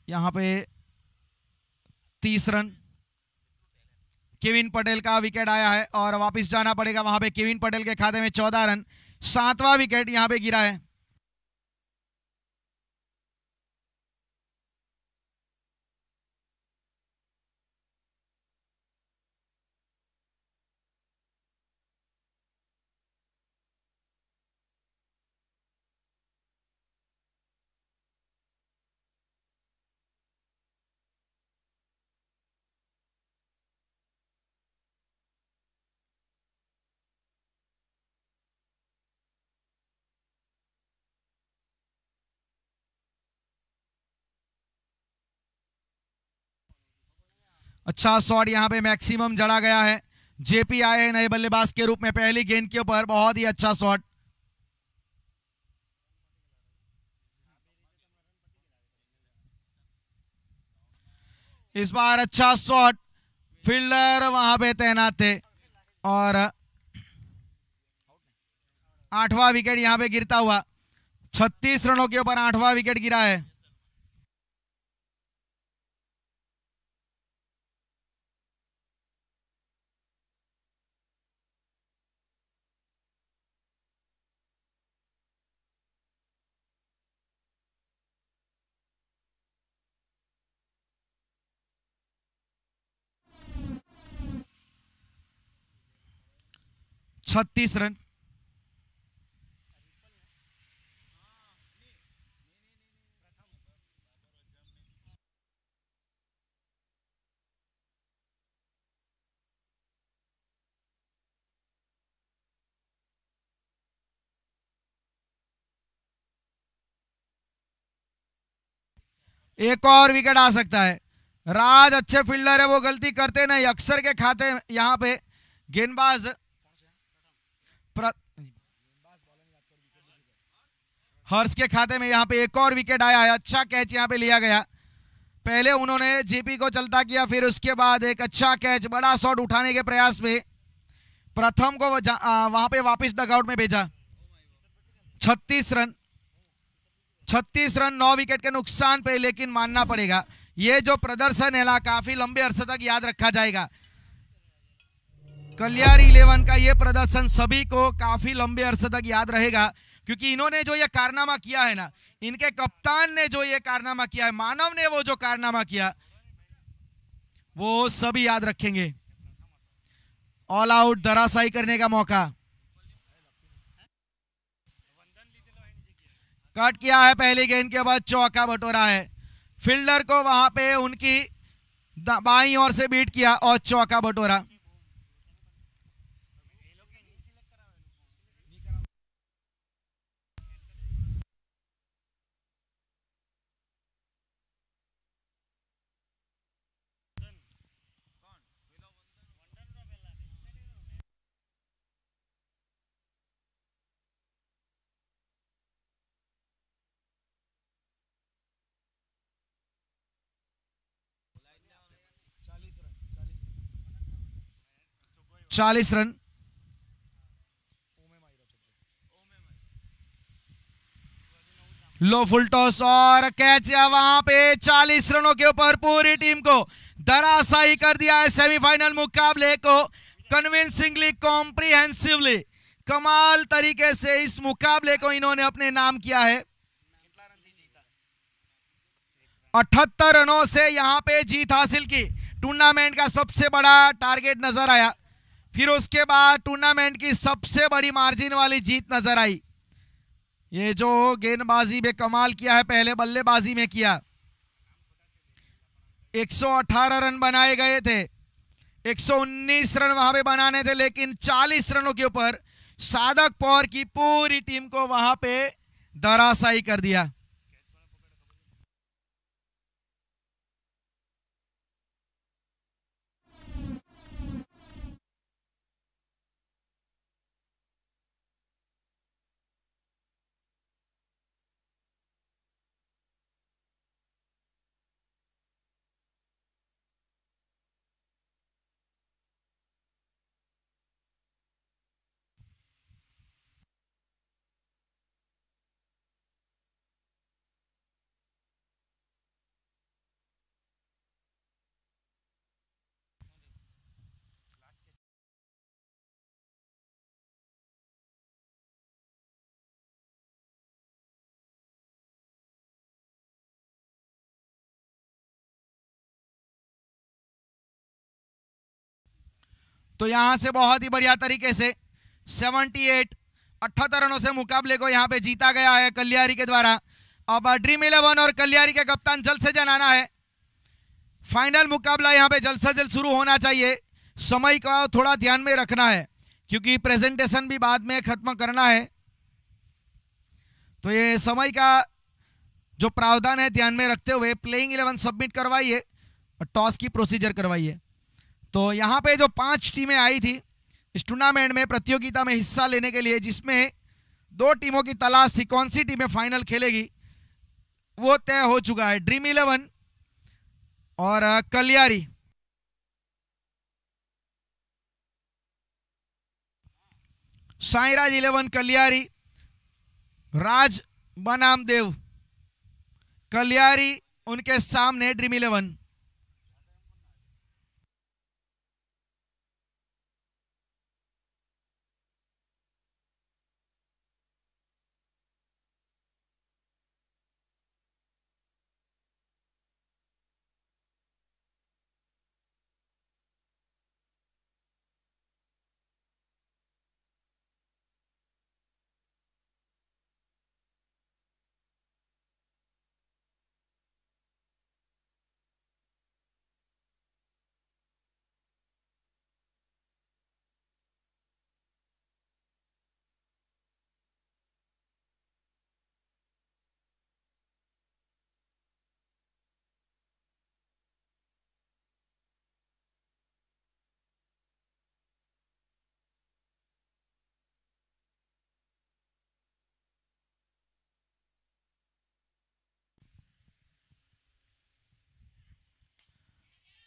यहाँ पे तीस रन केविन पटेल का विकेट आया है और वापस जाना पड़ेगा वहां पे केविन पटेल के खाते में चौदह रन सातवां विकेट यहां पे गिरा है अच्छा शॉट यहाँ पे मैक्सिमम जड़ा गया है जेपी आए नए बल्लेबाज के रूप में पहली गेंद के ऊपर बहुत ही अच्छा शॉट इस बार अच्छा शॉट फील्डर वहां पे तैनात थे और आठवां विकेट यहां पे गिरता हुआ 36 रनों के ऊपर आठवां विकेट गिरा है छत्तीस रन एक और विकेट आ सकता है राज अच्छे फील्डर है वो गलती करते नहीं अक्सर के खाते यहां पे गेंदबाज हर्ष के खाते में यहाँ पे एक और विकेट आया है अच्छा कैच यहाँ पे लिया गया पहले उन्होंने जेपी को चलता किया फिर उसके बाद एक अच्छा कैच बड़ा शॉट उठाने के प्रयास में प्रथम को वहां पे वापस डगआउट में भेजा 36 रन 36 रन नौ विकेट के नुकसान पे लेकिन मानना पड़ेगा ये जो प्रदर्शन है ना काफी लंबे अरसे तक याद रखा जाएगा कल्याण इलेवन का ये प्रदर्शन सभी को काफी लंबे अरसे तक याद रहेगा क्योंकि इन्होंने जो ये कारनामा किया है ना इनके कप्तान ने जो ये कारनामा किया है मानव ने वो जो कारनामा किया वो सभी याद रखेंगे ऑल आउट धराशाई करने का मौका कट किया है पहली गेंद के बाद चौका बटोरा है फील्डर को वहां पे उनकी बाई ओर से बीट किया और चौका बटोरा चालीस रन लो फुल टॉस और कैच वहां पे चालीस रनों के ऊपर पूरी टीम को दराशाही कर दिया है सेमीफाइनल मुकाबले को कन्विंसिंगली कॉम्प्रिहेंसिवली कमाल तरीके से इस मुकाबले को इन्होंने अपने नाम किया है अठहत्तर रनों से यहां पे जीत हासिल की टूर्नामेंट का सबसे बड़ा टारगेट नजर आया फिर उसके बाद टूर्नामेंट की सबसे बड़ी मार्जिन वाली जीत नजर आई ये जो गेंदबाजी में कमाल किया है पहले बल्लेबाजी में किया 118 रन बनाए गए थे 119 रन वहां पे बनाने थे लेकिन 40 रनों के ऊपर साधक पौर की पूरी टीम को वहां पे दरासाई कर दिया तो यहां से बहुत ही बढ़िया तरीके से 78 अठहत्तर रनों से मुकाबले को यहां पे जीता गया है कल्यारी के द्वारा अब ड्रीम इलेवन और कल्यारी के कप्तान जल्द से जल आना है फाइनल मुकाबला यहां पे जल्द से जल्द शुरू होना चाहिए समय का थोड़ा ध्यान में रखना है क्योंकि प्रेजेंटेशन भी बाद में खत्म करना है तो ये समय का जो प्रावधान है ध्यान में रखते हुए प्लेइंग इलेवन सबमिट करवाइए और टॉस की प्रोसीजर करवाइए तो यहाँ पे जो पांच टीमें आई थी इस टूर्नामेंट में प्रतियोगिता में हिस्सा लेने के लिए जिसमें दो टीमों की तलाश थी कौन सी टीमें फाइनल खेलेगी वो तय हो चुका है ड्रीम इलेवन और कलियारी साईराज इलेवन कलियारी राज बनाम देव कलियारी उनके सामने ड्रीम इलेवन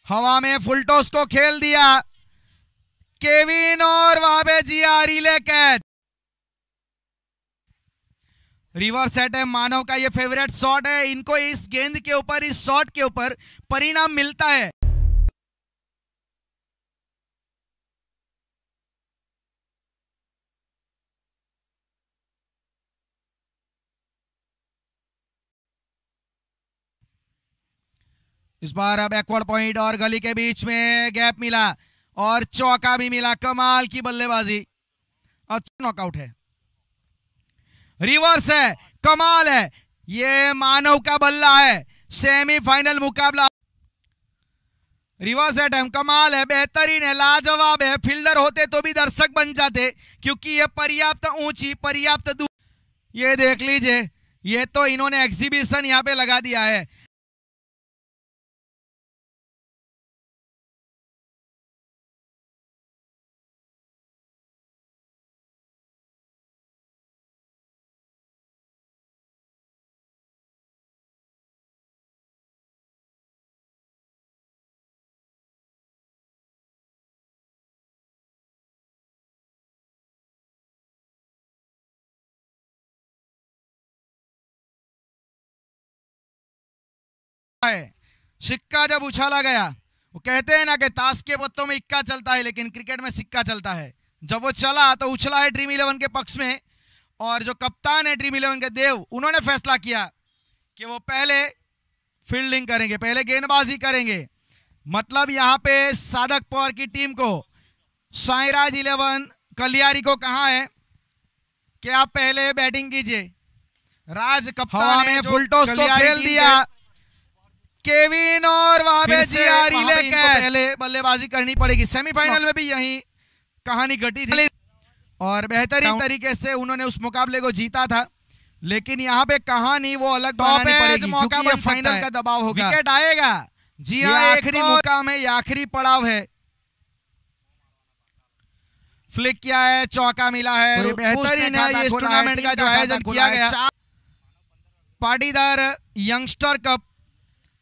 हवा में फुलटोस को खेल दिया केविन और वाबे जिया रिले कैच रिवर्स सेट है मानव का ये फेवरेट शॉट है इनको इस गेंद के ऊपर इस शॉट के ऊपर परिणाम मिलता है इस बार अब बैकवर्ड पॉइंट और गली के बीच में गैप मिला और चौका भी मिला कमाल की बल्लेबाजी अच्छा नॉकआउट है रिवर्स है कमाल है ये मानव का बल्ला है सेमीफाइनल मुकाबला रिवर्स एटम कमाल है बेहतरीन है लाजवाब है फील्डर होते तो भी दर्शक बन जाते क्योंकि ये पर्याप्त ऊंची पर्याप्त दूर ये देख लीजिए ये तो इन्होंने एग्जीबिशन यहाँ पे लगा दिया है है सिक्का जब उछाला गया वो कहते हैं ना कि ताश के पत्तों में इक्का चलता है लेकिन क्रिकेट में सिक्का चलता है जब वो चला तो उछला है ड्रीम इलेवन के पक्ष में और जो कप्तान है ड्रीम इलेवन के देव उन्होंने फैसला किया कि वो पहले फील्डिंग करेंगे पहले गेंदबाजी करेंगे मतलब यहाँ पे साधक पवार की टीम को साईराज इलेवन कलियारी को कहा है कि आप पहले बैटिंग कीजिए राज कप्तान ने फुल टॉस को खेल दिया केविन और वहां पे जी पहले बल्लेबाजी करनी पड़ेगी सेमीफाइनल हाँ। में भी यही कहानी घटी थी और बेहतरीन तरीके से उन्होंने उस मुकाबले को जीता था लेकिन यहाँ पे कहानी वो अलग मौका पर फाइनल का दबाव होगा विकेट आएगा जी हाँ आखिरी मुकाम है आखिरी पड़ाव है फ्लिक किया है चौका मिला है बेहतरीन है इस टूर्नामेंट का जो आयोजन किया गया पाटीदार यंगस्टर कप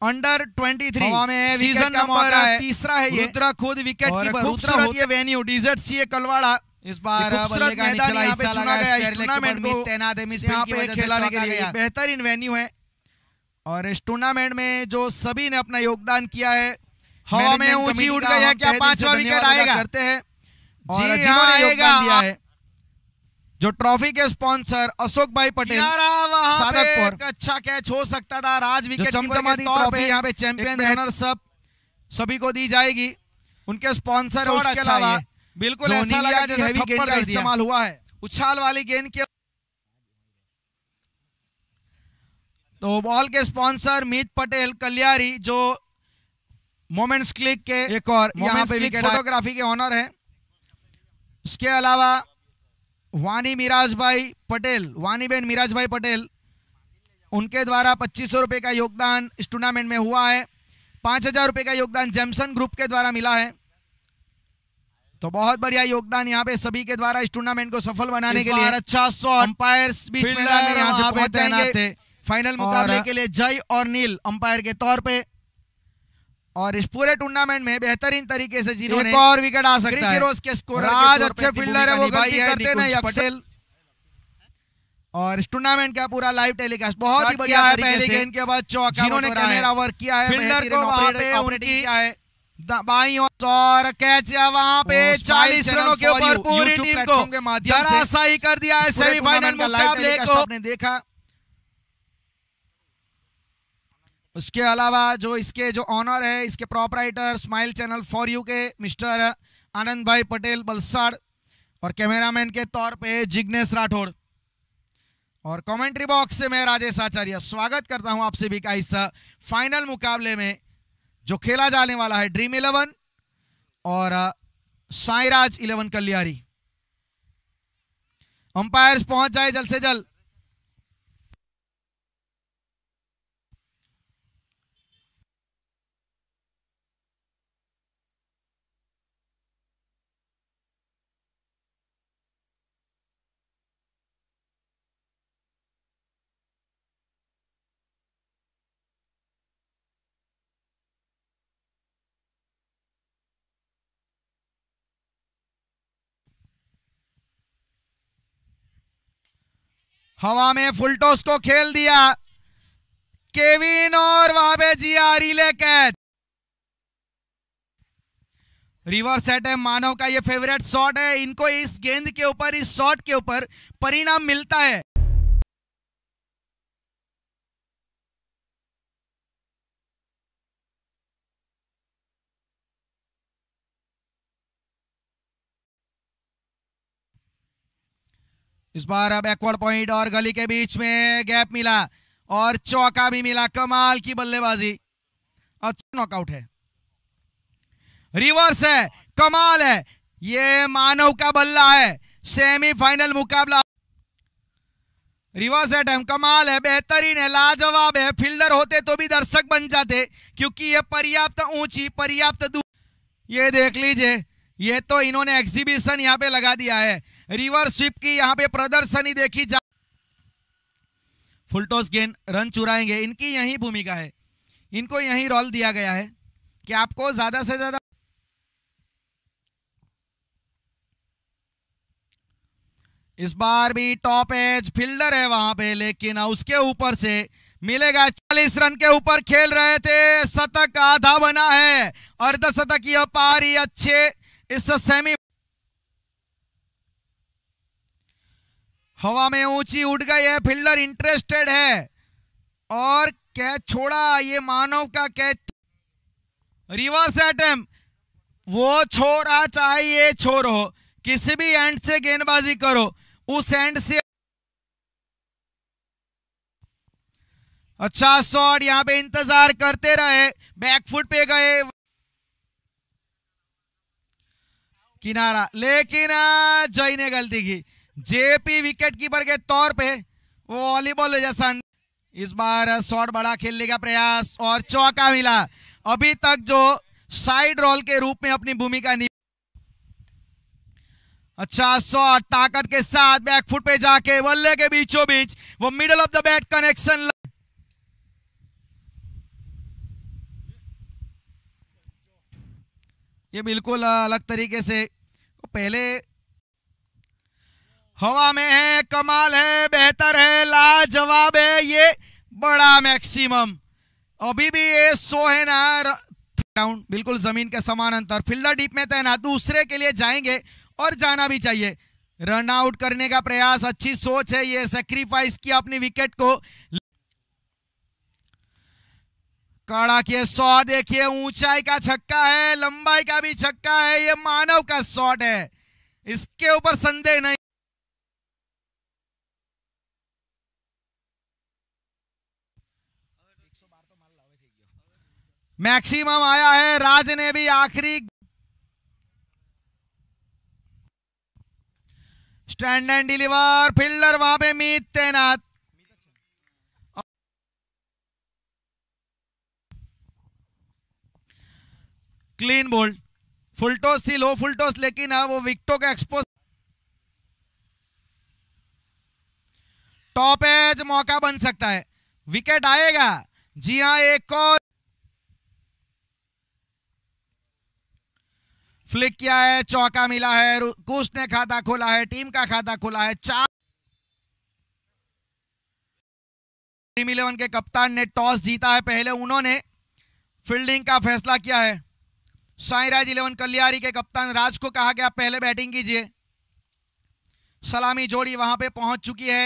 अंडर 23 हवा में सीजन नंबर तीसरा है ये रुद्रा खुद विकेट खूबसूरत ये वेन्यू डीजेट सीए कलवाड़ा इस बार बेहतरीन वेन्यू है और इस टूर्नामेंट में जो सभी ने अपना योगदान किया है हवा में ऊंची उड़ गई है क्या पांचवा विकेट आएगा करते हैं जी हाँ आएगा जो ट्रॉफी के स्पॉन्सर अशोक भाई पटेल अच्छा कैच हो सकता था राज विकेट ट्रॉफी यहाँ पे चैंपियन रनर सब सभी को दी जाएगी उनके स्पॉन्सर और उसके अच्छा अलावा बिल्कुल ऐसा लगा जैसे हैवी गेंद का इस्तेमाल हुआ है उछाल वाली गेंद के तो बॉल के स्पॉन्सर मीत पटेल कल्यारी जो मोमेंट्स क्लिक के एक और यहाँ पे फोटोग्राफी के ऑनर है उसके अलावा वानी मिराज भाई पटेल वानी बेन मिराज भाई पटेल उनके द्वारा पच्चीस सौ रुपये का योगदान इस टूर्नामेंट में हुआ है पाँच हजार रुपये का योगदान जैमसन ग्रुप के द्वारा मिला है तो बहुत बढ़िया योगदान यहाँ पे सभी के द्वारा इस टूर्नामेंट को सफल बनाने के लिए अच्छा शॉट अंपायर्स बीच में फाइनल मुकाबले के लिए जय और नील अंपायर के तौर पर और इस पूरे टूर्नामेंट में बेहतरीन तरीके से जीरो एक और विकेट आ सकता है के स्कोर आज अच्छे फील्डर है वो गलती करते नहीं अक्सेल और इस टूर्नामेंट का पूरा लाइव टेलीकास्ट बहुत ही बढ़िया है पहले गेंद के बाद चौका जिन्होंने कैमरा वर्क किया है फील्डर को वहां पे उनकी है बाई और कैच वहां पे 40 रनों के ऊपर पूरी टीम को जरा सही कर दिया है सेमीफाइनल मुकाबले को आपने देखा उसके अलावा जो इसके जो ऑनर है इसके proprietor smile channel for you के मिस्टर आनंद भाई पटेल बलसाड़ और कैमरामैन के तौर पे जिग्नेश राठौड़ और कमेंट्री बॉक्स से मैं राजेश आचार्य स्वागत करता हूं आप सभी का इस फाइनल मुकाबले में जो खेला जाने वाला है ड्रीम इलेवन और साईराज इलेवन कल्याणी अंपायर्स पहुंच जाए जल्द से जल्द हवा में फुल टॉस को खेल दिया केविन और पे जी आ रिले कैच रिवर्स सेट है मानव का ये फेवरेट शॉट है इनको इस गेंद के ऊपर इस शॉट के ऊपर परिणाम मिलता है इस बार अब एक्वर्ड पॉइंट और गली के बीच में गैप मिला और चौका भी मिला कमाल की बल्लेबाजी अच्छा नॉकआउट है रिवर्स है कमाल है ये मानव का बल्ला है सेमीफाइनल मुकाबला रिवर्स एटम कमाल है बेहतरीन है लाजवाब है फील्डर होते तो भी दर्शक बन जाते क्योंकि ये पर्याप्त ऊंची पर्याप्त दूर ये देख लीजिए ये तो इन्होंने एग्जीबिशन यहाँ पे लगा दिया है रिवर स्विप की यहां पे प्रदर्शनी देखी जा फुलटॉस गेंद रन चुराएंगे इनकी यही भूमिका है इनको यही रोल दिया गया है कि आपको ज्यादा से ज्यादा इस बार भी टॉप एज फील्डर है वहां पे लेकिन उसके ऊपर से मिलेगा चालीस रन के ऊपर खेल रहे थे शतक आधा बना है अर्ध शतक यह पारी अच्छे इस सेमी हवा में ऊंची उठ गई है फील्डर इंटरेस्टेड है और कैच छोड़ा ये मानव का कैच रिवर्स एटम वो आ चाहे ये छोर हो किसी भी एंड से गेंदबाजी करो उस एंड से अच्छा शॉट यहां पे इंतजार करते रहे बैकफुट पे गए किनारा लेकिन जय ने गलती की जेपी विकेट कीपर के तौर पे वो वॉलीबॉल जैसा इस बार शॉट बड़ा खेलने का प्रयास और चौका मिला अभी तक जो साइड रोल के रूप में अपनी भूमिका नहीं अच्छा शॉट ताकत के साथ बैक फुट पे जाके बल्ले के बीचों बीच वो middle of the bat connection ये बिल्कुल अलग तरीके से पहले हवा में है कमाल है बेहतर है लाजवाब है ये बड़ा मैक्सिमम अभी भी ये सो है ना डाउन बिल्कुल जमीन के समान अंतर फील्डर डीप में तैनात दूसरे के लिए जाएंगे और जाना भी चाहिए रन आउट करने का प्रयास अच्छी सोच है ये सेक्रीफाइस किया अपनी विकेट को काड़ा के शॉट देखिए ऊंचाई का छक्का है लंबाई का भी छक्का है ये मानव का शॉट है इसके ऊपर संदेह नहीं मैक्सिमम आया है राज ने भी आखिरी स्टैंड एंड डिलीवर फील्डर वहां पे मीत तैनात क्लीन बोल्ड फुल टॉस थी लो फुल टॉस लेकिन अब वो विकटों का एक्सपोज टॉप एज मौका बन सकता है विकेट आएगा जी हाँ एक और फ्लिक किया है चौका मिला है कुश ने खाता खोला है टीम का खाता खोला है चार टीम इलेवन के कप्तान ने टॉस जीता है पहले उन्होंने फील्डिंग का फैसला किया है साईराज इलेवन कल्याणी के कप्तान राज को कहा गया पहले बैटिंग कीजिए सलामी जोड़ी वहां पे पहुंच चुकी है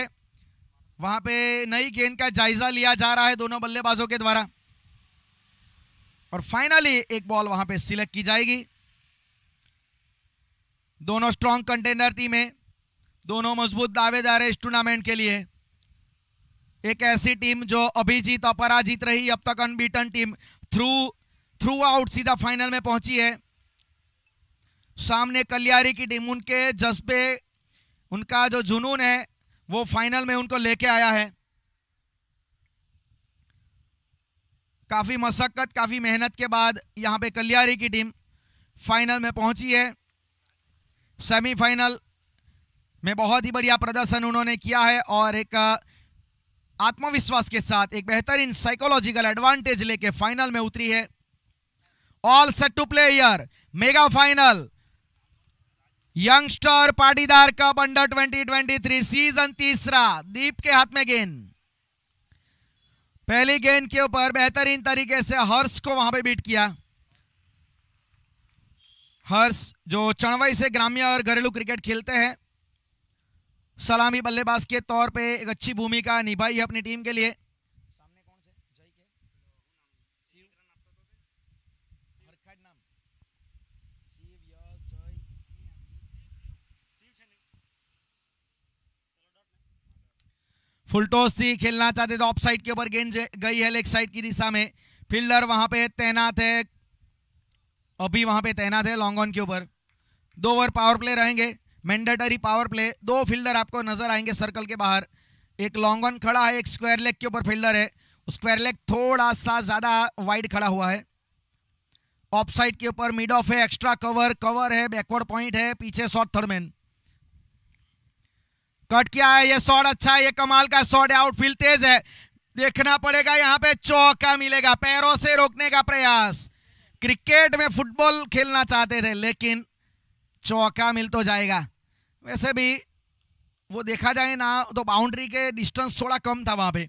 वहां पे नई गेंद का जायजा लिया जा रहा है दोनों बल्लेबाजों के द्वारा और फाइनली एक बॉल वहां पे सिलेक्ट की जाएगी दोनों स्ट्रॉन्ग कंटेनर टीम है दोनों मजबूत दावेदार है इस टूर्नामेंट के लिए एक ऐसी टीम जो अभिजीत अपराजित रही अब तक unbeaten team through throughout सीधा फाइनल में पहुंची है सामने कल्यारी की टीम उनके जज्बे उनका जो जुनून है वो फाइनल में उनको लेके आया है काफ़ी मशक्क़त काफ़ी मेहनत के बाद यहाँ पे कल्यारी की टीम फाइनल में पहुंची है सेमीफाइनल में बहुत ही बढ़िया प्रदर्शन उन्होंने किया है और एक आत्मविश्वास के साथ एक बेहतरीन साइकोलॉजिकल एडवांटेज लेके फाइनल में उतरी है all set to player mega final youngster Patidar cup under 2023 season तीसरा दीप के हाथ में गेंद पहली गेंद के ऊपर बेहतरीन तरीके से हर्ष को वहां पे बीट किया हर्ष जो चणवई से ग्रामीण और घरेलू क्रिकेट खेलते हैं सलामी बल्लेबाज के तौर पे एक अच्छी भूमिका निभाई है अपनी टीम के लिए फुल टॉस थी खेलना चाहते थे ऑफ साइड के ऊपर गेंद गई है लेग साइड की दिशा में फील्डर वहां पे तैनात है अभी भी पे तैनात है लॉन्ग ऑन के ऊपर दो ओवर पावर प्ले रहेंगे मैंडेटरी पावर प्ले दो फील्डर आपको नजर आएंगे सर्कल के बाहर एक लॉन्ग ऑन खड़ा है एक स्क्वायर लेग के ऊपर फील्डर है स्क्वायर लेग थोड़ा सा ज़्यादा वाइड खड़ा हुआ है ऑफ साइड के ऊपर मिड ऑफ है एक्स्ट्रा कवर कवर है बैकवर्ड पॉइंट है पीछे शॉर्ट थर्डमैन कट किया है ये शॉर्ट अच्छा है ये कमाल का शॉर्ट है आउटफील्ड तेज है देखना पड़ेगा यहाँ पे चौका मिलेगा पैरों से रोकने का प्रयास क्रिकेट में फुटबॉल खेलना चाहते थे लेकिन चौका मिल तो जाएगा वैसे भी वो देखा जाए ना तो बाउंड्री के डिस्टेंस थोड़ा कम था वहाँ पे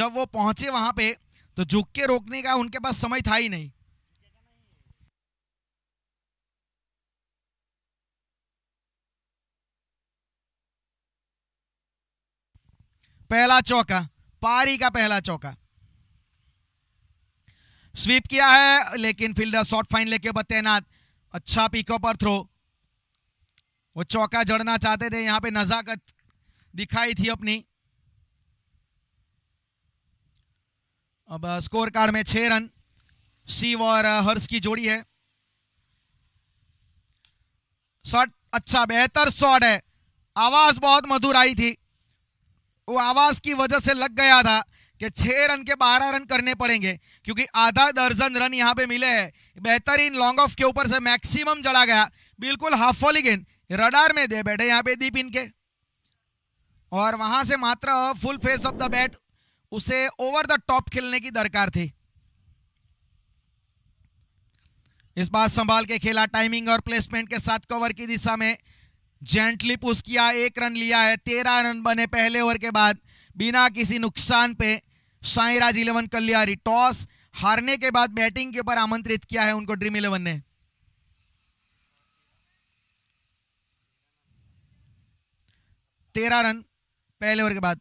जब वो पहुँचे वहाँ पे तो झुक के रोकने का उनके पास समय था ही नहीं पहला चौका पारी का पहला चौका स्वीप किया है लेकिन फील्डर शॉर्ट फाइन लेके तैनात अच्छा पिकअप और थ्रो वो चौका जड़ना चाहते थे यहाँ पे नजाकत दिखाई थी अपनी अब स्कोर कार्ड में छह रन शिव और हर्ष की जोड़ी है शॉट अच्छा बेहतर शॉट है आवाज बहुत मधुर आई थी वो आवाज की वजह से लग गया था कि छह रन के बारह रन करने पड़ेंगे क्योंकि आधा दर्जन रन यहाँ पे मिले हैं बेहतरीन लॉन्ग ऑफ के ऊपर से मैक्सिमम जड़ा गया बिल्कुल हाफ वॉली गेंद रडार में दे बैठे यहाँ पे दीप इनके और वहां से मात्र full face of the bat उसे ओवर द टॉप खेलने की दरकार थी इस बात संभाल के खेला टाइमिंग और प्लेसमेंट के साथ कवर की दिशा में जेंटली पुश किया एक रन लिया है तेरह रन बने पहले ओवर के बाद बिना किसी नुकसान पे साईराज इलेवन कल्याणी टॉस हारने के बाद बैटिंग के ऊपर आमंत्रित किया है उनको ड्रीम इलेवन ने तेरह रन पहले ओवर के बाद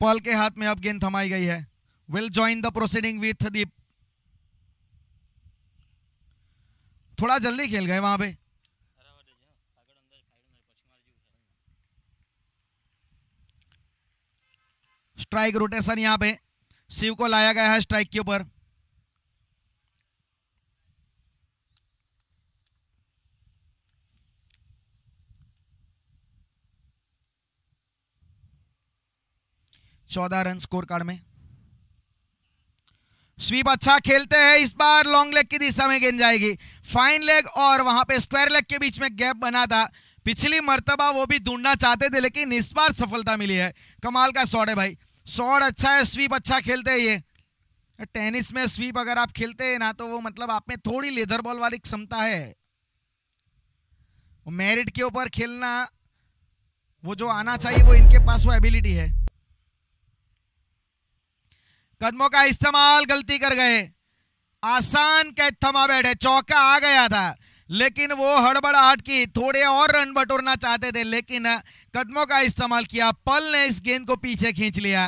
पॉल के हाथ में अब गेंद थमाई गई है will join the proceeding with Deep थोड़ा जल्दी खेल गए वहां पे स्ट्राइक रोटेशन यहां पे शिव को लाया गया है स्ट्राइक के ऊपर चौदह रन स्कोर कार्ड में स्वीप अच्छा खेलते हैं इस बार लॉन्ग लेग की दिशा में गेंद जाएगी फाइन लेग और वहां पे स्क्वायर लेग के बीच में गैप बना था पिछली मरतबा वो भी ढूंढना चाहते थे लेकिन इस बार सफलता मिली है कमाल का शॉट है भाई शॉट अच्छा है स्वीप अच्छा खेलते हैं ये टेनिस में स्वीप अगर आप खेलते हैं ना तो वो मतलब आप में थोड़ी लेदर बॉल वाली क्षमता है मेरिट के ऊपर खेलना वो जो आना चाहिए वो इनके पास वो एबिलिटी है कदमों का इस्तेमाल गलती कर गए आसान कैच थमा बैठे चौका आ गया था लेकिन वो हड़बड़ाहट की थोड़े और रन बटोरना चाहते थे लेकिन कदमों का इस्तेमाल किया पल ने इस गेंद को पीछे खींच लिया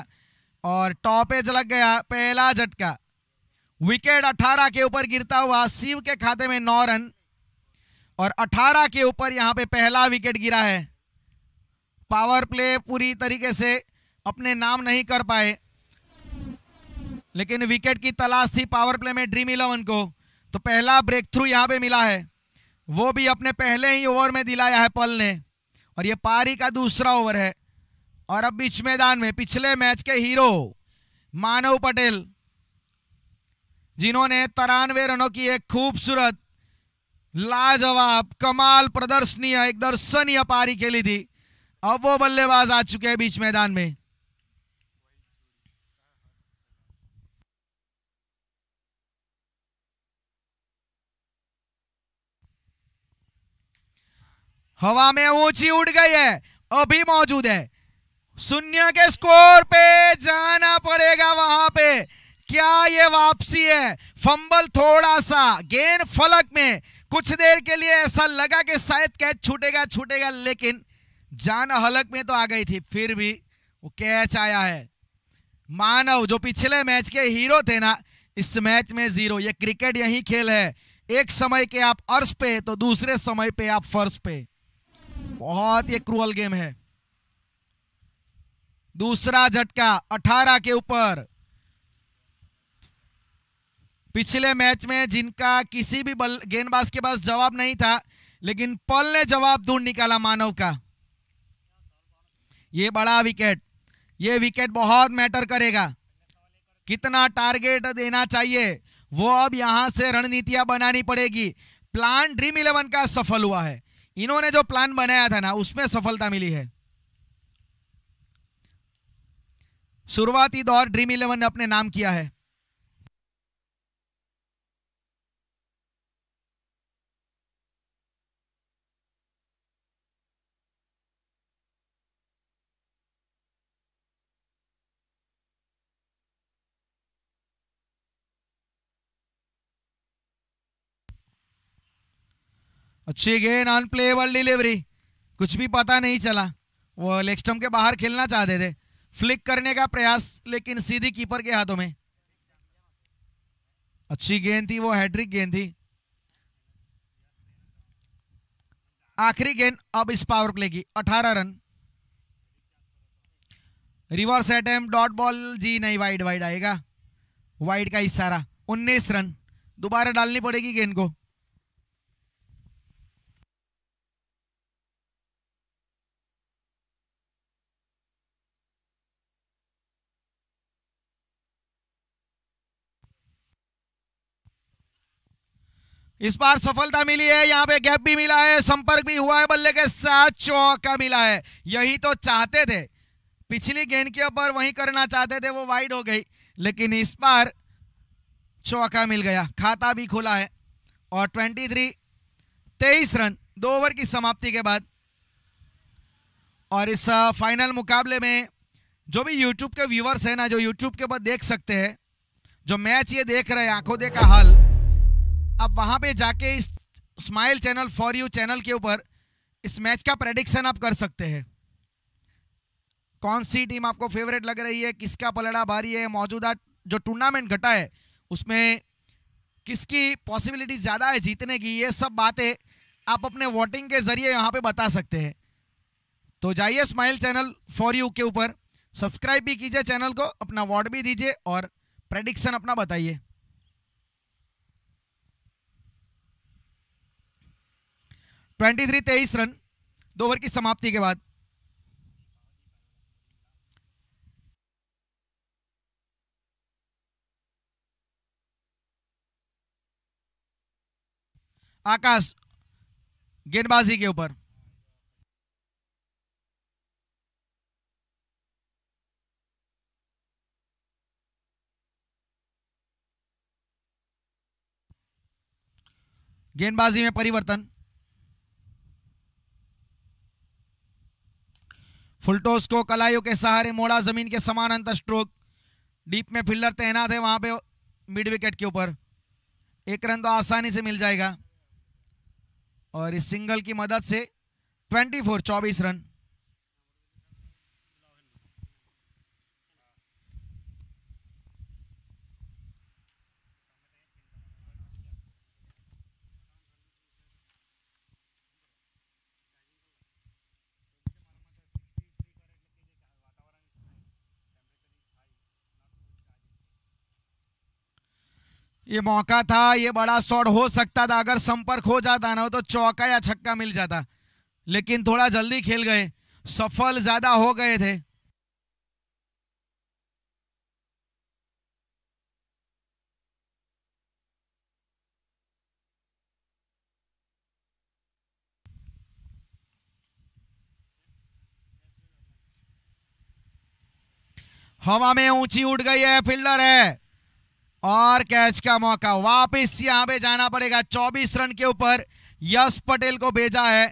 और टॉपेज लग गया पहला झटका विकेट 18 के ऊपर गिरता हुआ शिव के खाते में नौ रन और 18 के ऊपर यहां पे पहला विकेट गिरा है पावर प्ले पूरी तरीके से अपने नाम नहीं कर पाए लेकिन विकेट की तलाश थी पावर प्ले में ड्रीम इलेवन को तो पहला ब्रेक थ्रू यहाँ पे मिला है वो भी अपने पहले ही ओवर में दिलाया है पल ने और ये पारी का दूसरा ओवर है और अब बीच मैदान में पिछले मैच के हीरो मानव पटेल जिन्होंने तिरानवे रनों की एक खूबसूरत लाजवाब कमाल प्रदर्शनीय एक दर्शनीय पारी खेली थी अब वो बल्लेबाज आ चुके हैं बीच मैदान में हवा में ऊंची उड़ गई है अभी मौजूद है शून्य के स्कोर पे जाना पड़ेगा वहां पे क्या ये वापसी है फंबल थोड़ा सा गेंद फलक में कुछ देर के लिए ऐसा लगा कि शायद कैच छूटेगा छूटेगा लेकिन जान हलक में तो आ गई थी फिर भी वो कैच आया है मानव जो पिछले मैच के हीरो थे ना इस मैच में जीरो ये क्रिकेट यही खेल है एक समय के आप अर्श पे तो दूसरे समय पे आप फर्श पे बहुत ये क्रूअल गेम है दूसरा झटका 18 के ऊपर पिछले मैच में जिनका किसी भी गेंदबाज के पास जवाब नहीं था लेकिन पल ने जवाब ढूंढ निकाला मानव का ये बड़ा विकेट ये विकेट बहुत मैटर करेगा कितना टारगेट देना चाहिए वो अब यहां से रणनीतियां बनानी पड़ेगी प्लान ड्रीम इलेवन का सफल हुआ है इन्होंने जो प्लान बनाया था ना उसमें सफलता मिली है शुरुआती दौर ड्रीम इलेवन ने अपने नाम किया है अच्छी गेंद ऑन वर्ल्ड डिलीवरी कुछ भी पता नहीं चला वो लेक्स्टम के बाहर खेलना चाहते थे फ्लिक करने का प्रयास लेकिन सीधी कीपर के हाथों में अच्छी गेंद थी वो हैट्रिक गेंद थी आखिरी गेंद अब इस पावर प्ले की 18 रन रिवर्स एटम डॉट बॉल जी नहीं वाइड वाइड आएगा वाइड का इशारा 19 रन दोबारा डालनी पड़ेगी गेंद को इस बार सफलता मिली है यहाँ पे गैप भी मिला है संपर्क भी हुआ है बल्ले के साथ चौका मिला है यही तो चाहते थे पिछली गेंद के ऊपर वही करना चाहते थे वो वाइड हो गई लेकिन इस बार चौका मिल गया खाता भी खुला है और 23 तेईस रन दो ओवर की समाप्ति के बाद और इस फाइनल मुकाबले में जो भी यूट्यूब के व्यूवर्स हैं ना जो यूट्यूब के ऊपर देख सकते हैं जो मैच ये देख रहे हैं आंखों देखा हाल अब वहाँ पे जाके इस smile channel for you channel के ऊपर इस मैच का प्रेडिक्शन आप कर सकते हैं कौन सी टीम आपको फेवरेट लग रही है किसका पलड़ा भारी है मौजूदा जो टूर्नामेंट घटा है उसमें किसकी पॉसिबिलिटी ज़्यादा है जीतने की ये सब बातें आप अपने वोटिंग के ज़रिए यहाँ पे बता सकते हैं तो जाइए स्माइल चैनल फॉर यू के ऊपर सब्सक्राइब भी कीजिए चैनल को अपना वोट भी दीजिए और प्रेडिक्शन अपना बताइए ट्वेंटी थ्री तेईस रन दो ओवर की समाप्ति के बाद आकाश गेंदबाजी के ऊपर गेंदबाजी में परिवर्तन फुलटोस को कलाइयों के सहारे मोड़ा जमीन के समान अंतर स्ट्रोक डीप में फील्डर तैनात है वहां पे मिड विकेट के ऊपर एक रन तो आसानी से मिल जाएगा और इस सिंगल की मदद से 24 फोर चौबीस रन ये मौका था ये बड़ा शॉट हो सकता था अगर संपर्क हो जाता ना तो चौका या छक्का मिल जाता लेकिन थोड़ा जल्दी खेल गए सफल ज्यादा हो गए थे हवा में ऊंची उड़ गई है फील्डर है और कैच का मौका वापस यहां पे जाना पड़ेगा 24 रन के ऊपर यश पटेल को भेजा है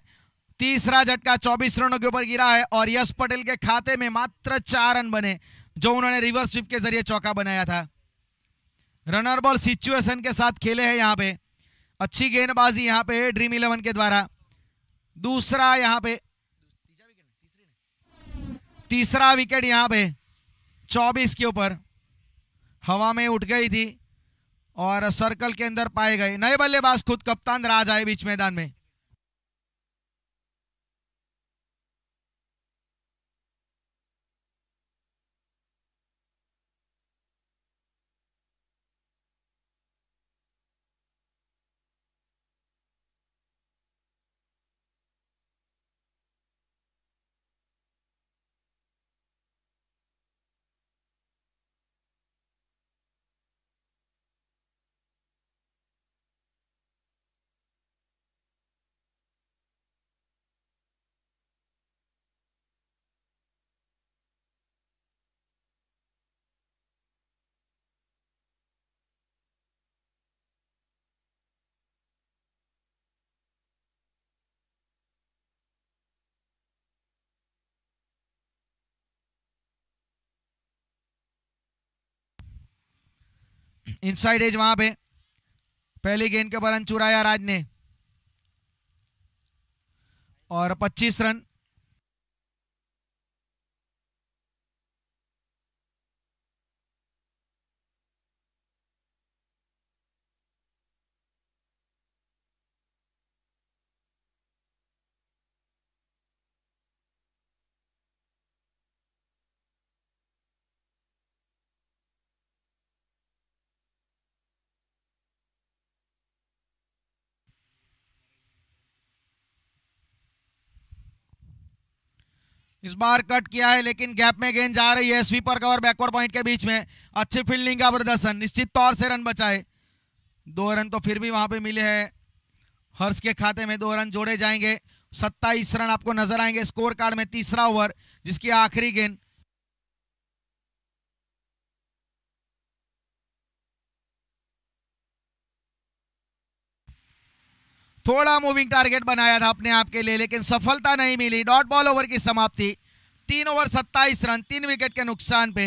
तीसरा झटका 24 रनों के ऊपर गिरा है और यश पटेल के खाते में मात्र चार रन बने जो उन्होंने रिवर्स स्विप के जरिए चौका बनाया था रनर बॉल सिचुएशन के साथ खेले हैं यहाँ पे अच्छी गेंदबाजी यहाँ पे ड्रीम इलेवन के द्वारा दूसरा यहाँ पे तीसरा विकेट यहाँ पे 24 के ऊपर हवा में उठ गई थी और सर्कल के अंदर पाए गए नए बल्लेबाज खुद कप्तान राज आए बीच मैदान में इनसाइड एज वहां पे पहली गेंद के ऊपर रन चुराया राज ने और 25 रन इस बार कट किया है लेकिन गैप में गेंद जा रही है स्वीपर कवर बैकवर्ड पॉइंट के बीच में अच्छी फील्डिंग का प्रदर्शन निश्चित तौर से रन बचाए दो रन तो फिर भी वहां पे मिले हैं हर्ष के खाते में दो रन जोड़े जाएंगे सत्ताईस रन आपको नजर आएंगे स्कोर कार्ड में तीसरा ओवर जिसकी आखिरी गेंद थोड़ा मूविंग टारगेट बनाया था अपने आप के लिए लेकिन सफलता नहीं मिली डॉट बॉल ओवर की समाप्ति तीन ओवर सत्ताईस रन तीन विकेट के नुकसान पे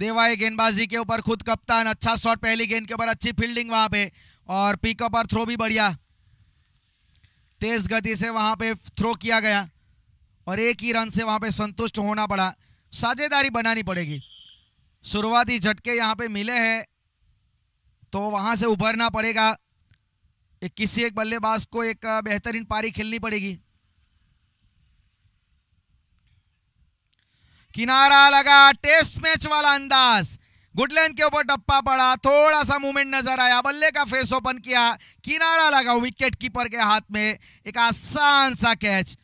देवाए गेंदबाजी के ऊपर खुद कप्तान अच्छा शॉट पहली गेंद के ऊपर अच्छी फील्डिंग वहां पे और पिकअप और थ्रो भी बढ़िया तेज गति से वहां पे थ्रो किया गया और एक ही रन से वहां पे संतुष्ट होना पड़ा साझेदारी बनानी पड़ेगी शुरुआती झटके यहाँ पे मिले हैं तो वहाँ से उभरना पड़ेगा एक किसी एक बल्लेबाज को एक बेहतरीन पारी खेलनी पड़ेगी किनारा लगा टेस्ट मैच वाला अंदाज गुडलैंड के ऊपर टप्पा पड़ा थोड़ा सा मूवमेंट नजर आया बल्ले का फेस ओपन किया किनारा लगा विकेट कीपर के हाथ में एक आसान सा कैच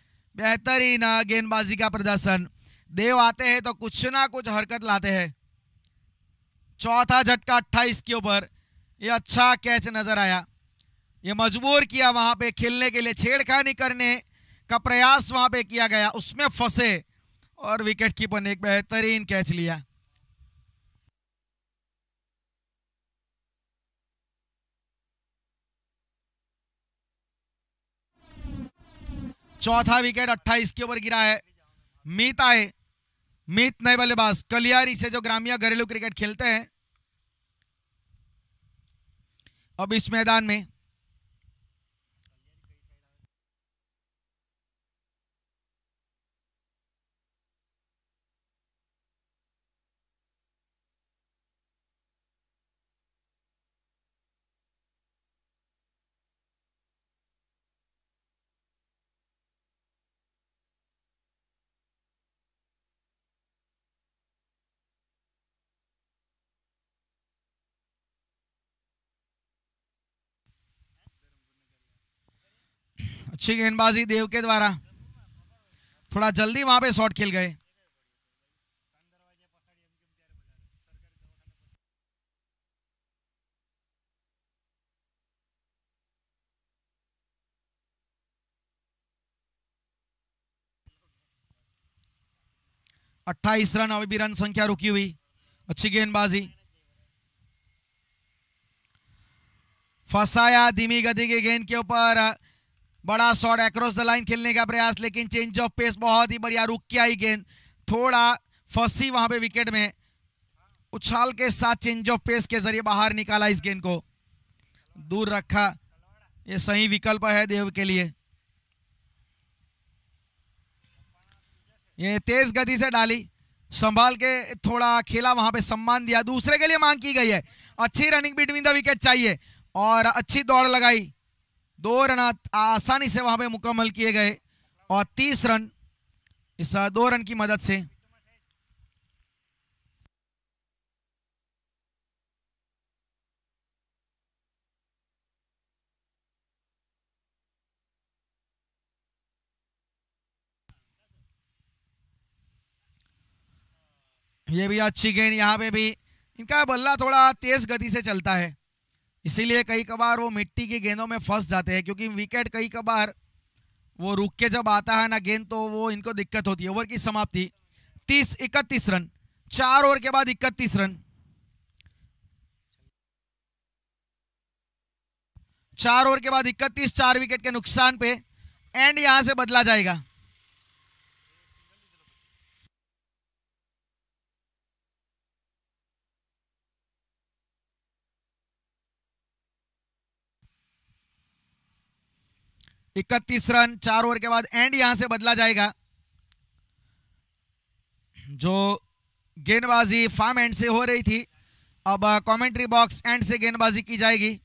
बेहतरीन गेंदबाजी का प्रदर्शन देव आते हैं तो कुछ ना कुछ हरकत लाते हैं चौथा झटका अट्ठाईस के ऊपर ये अच्छा कैच नजर आया ये मजबूर किया वहां पे खेलने के लिए छेड़खानी करने का प्रयास वहां पर किया गया उसमें फंसे और विकेट कीपर ने एक बेहतरीन कैच लिया चौथा विकेट 28 के ऊपर गिरा है मीत आए मीत नए बल्लेबाज कलियारी से जो ग्रामीण घरेलू क्रिकेट खेलते हैं अब इस मैदान में अच्छी गेंदबाजी देव के द्वारा थोड़ा जल्दी वहां पे शॉट खेल गए अट्ठाईस रन अभी भी रन संख्या रुकी हुई अच्छी गेंदबाजी फंसाया धीमी गति की गेंद के ऊपर बड़ा शॉट एक्रॉस द लाइन खेलने का प्रयास लेकिन चेंज ऑफ पेस बहुत ही बढ़िया रुक किया ही गेंद थोड़ा फंसी वहां पे विकेट में उछाल के साथ चेंज ऑफ पेस के जरिए बाहर निकाला इस गेंद को दूर रखा ये सही विकल्प है देव के लिए ये तेज गति से डाली संभाल के थोड़ा खेला वहां पे सम्मान दिया दूसरे के लिए मांग की गई है अच्छी रनिंग बिटवीन द विकेट चाहिए और अच्छी दौड़ लगाई दो रन आसानी से वहां पे मुकम्मल किए गए और तीस रन इस दो रन की मदद से ये भी अच्छी गेंद यहाँ पे भी इनका बल्ला थोड़ा तेज गति से चलता है इसीलिए कई कबार वो मिट्टी की गेंदों में फंस जाते हैं क्योंकि विकेट कई कबार वो रुक के जब आता है ना गेंद तो वो इनको दिक्कत होती है ओवर की समाप्ति तीस इकतीस रन चार ओवर के बाद इकतीस रन चार ओवर के बाद इकतीस चार विकेट के नुकसान पे एंड यहां से बदला जाएगा इकतीस रन चार ओवर के बाद एंड यहां से बदला जाएगा जो गेंदबाजी फार्म एंड से हो रही थी अब कमेंट्री बॉक्स एंड से गेंदबाजी की जाएगी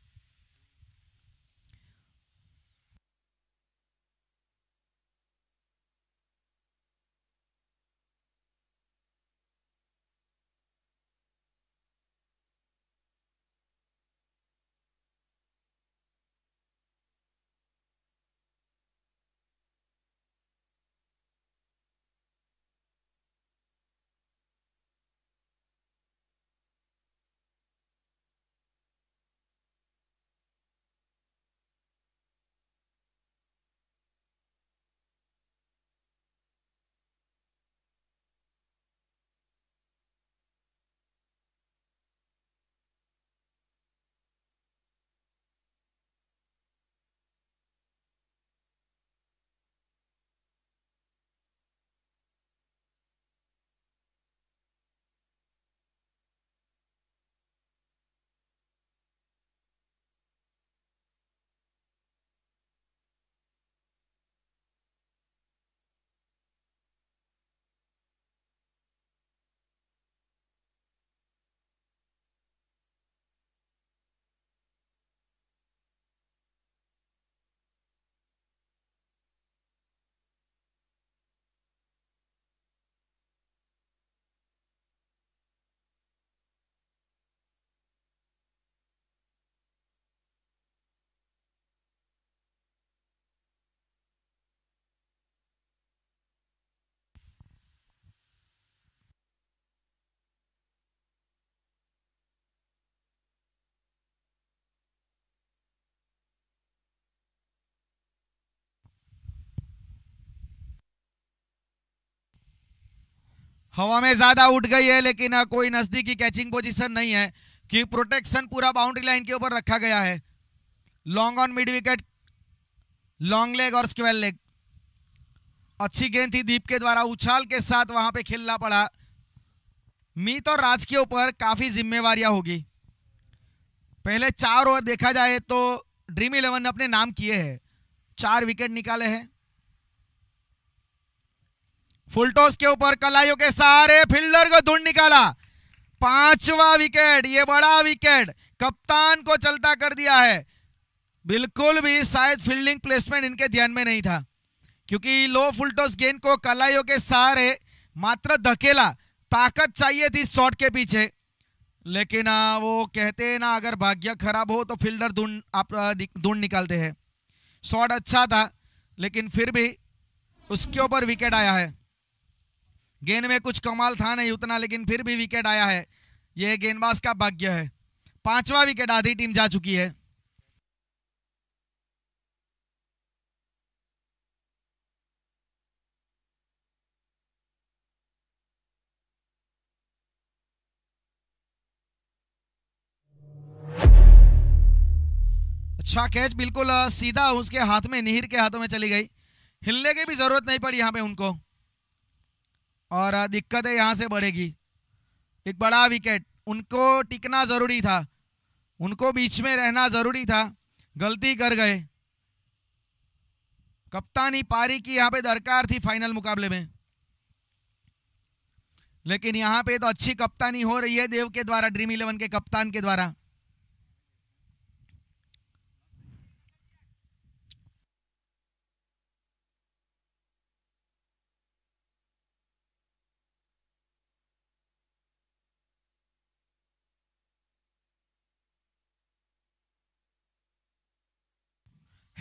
हवा में ज्यादा उठ गई है लेकिन कोई नजदीकी कैचिंग पोजीशन नहीं है कि प्रोटेक्शन पूरा बाउंड्री लाइन के ऊपर रखा गया है long on mid wicket long leg और स्क्वेल लेग अच्छी गेंद थी दीप के द्वारा उछाल के साथ वहां पे खेलना पड़ा मीत और राज के ऊपर काफी जिम्मेवार होगी पहले चार ओवर देखा जाए तो ड्रीम इलेवन ने अपने नाम किए हैं चार विकेट निकाले हैं फुलटॉस के ऊपर कलाइयों के सारे फील्डर को ढूंढ निकाला पांचवा विकेट ये बड़ा विकेट कप्तान को चलता कर दिया है बिल्कुल भी शायद फील्डिंग प्लेसमेंट इनके ध्यान में नहीं था क्योंकि लो फुलटॉस गेंद को कलाइयों के सारे मात्र धकेला ताकत चाहिए थी शॉट के पीछे लेकिन वो कहते हैं ना अगर भाग्य खराब हो तो फील्डर ढूंढ आप ढूंढ निकालते हैं शॉट अच्छा था लेकिन फिर भी उसके ऊपर विकेट आया है गेंद में कुछ कमाल था नहीं उतना लेकिन फिर भी विकेट आया है यह गेंदबाज का भाग्य है पांचवा विकेट आधी टीम जा चुकी है अच्छा कैच बिल्कुल सीधा उसके हाथ में निहिर के हाथों में चली गई हिलने की भी जरूरत नहीं पड़ी यहां पे उनको और दिक्कतें यहाँ से बढ़ेगी एक बड़ा विकेट उनको टिकना ज़रूरी था उनको बीच में रहना ज़रूरी था गलती कर गए कप्तानी पारी की यहाँ पे दरकार थी फाइनल मुकाबले में लेकिन यहाँ पे तो अच्छी कप्तानी हो रही है देव के द्वारा ड्रीम इलेवन के कप्तान के द्वारा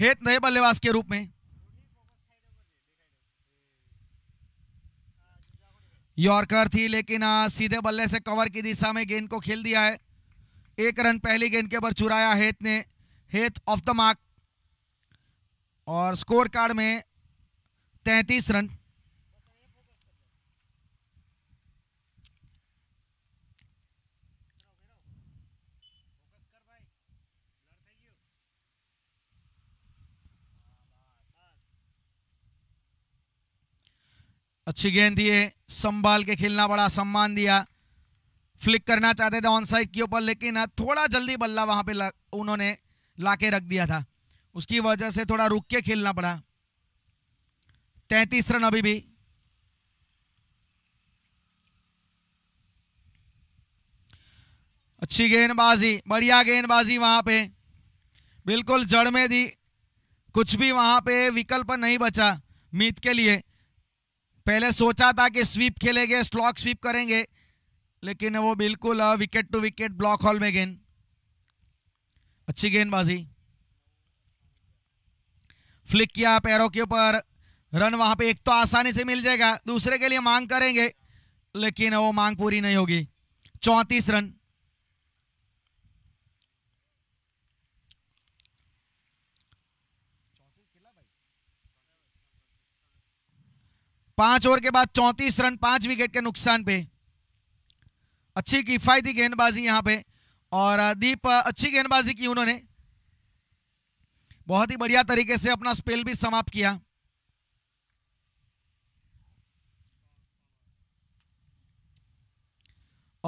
हेत नए बल्लेबाज के रूप में यॉर्कर थी लेकिन सीधे बल्ले से कवर की दिशा में गेंद को खेल दिया है एक रन पहली गेंद के ऊपर चुराया हेत ने हेत ऑफ द मार्क और स्कोर कार्ड में तैतीस रन अच्छी गेंद दिए संभाल के खेलना बड़ा सम्मान दिया फ्लिक करना चाहते थे ऑन साइड के ऊपर लेकिन हाँ, थोड़ा जल्दी बल्ला वहाँ पे ला, उन्होंने लाके रख दिया था उसकी वजह से थोड़ा रुक के खेलना पड़ा तैंतीस रन अभी भी अच्छी गेंदबाजी बढ़िया गेंदबाजी वहाँ पे बिल्कुल जड़ में दी कुछ भी वहाँ पे विकल्प नहीं बचा मीत के लिए पहले सोचा था कि स्वीप खेलेंगे स्लॉक स्वीप करेंगे लेकिन वो बिल्कुल wicket to wicket block hole में गेंद अच्छी गेंदबाजी फ्लिक किया पैरों के ऊपर रन वहां पे एक तो आसानी से मिल जाएगा दूसरे के लिए मांग करेंगे लेकिन वो मांग पूरी नहीं होगी चौंतीस रन पांच ओवर के बाद चौंतीस रन पांच विकेट के नुकसान पे अच्छी किफायती गेंदबाजी यहां पे और दीप अच्छी गेंदबाजी की उन्होंने बहुत ही बढ़िया तरीके से अपना स्पेल भी समाप्त किया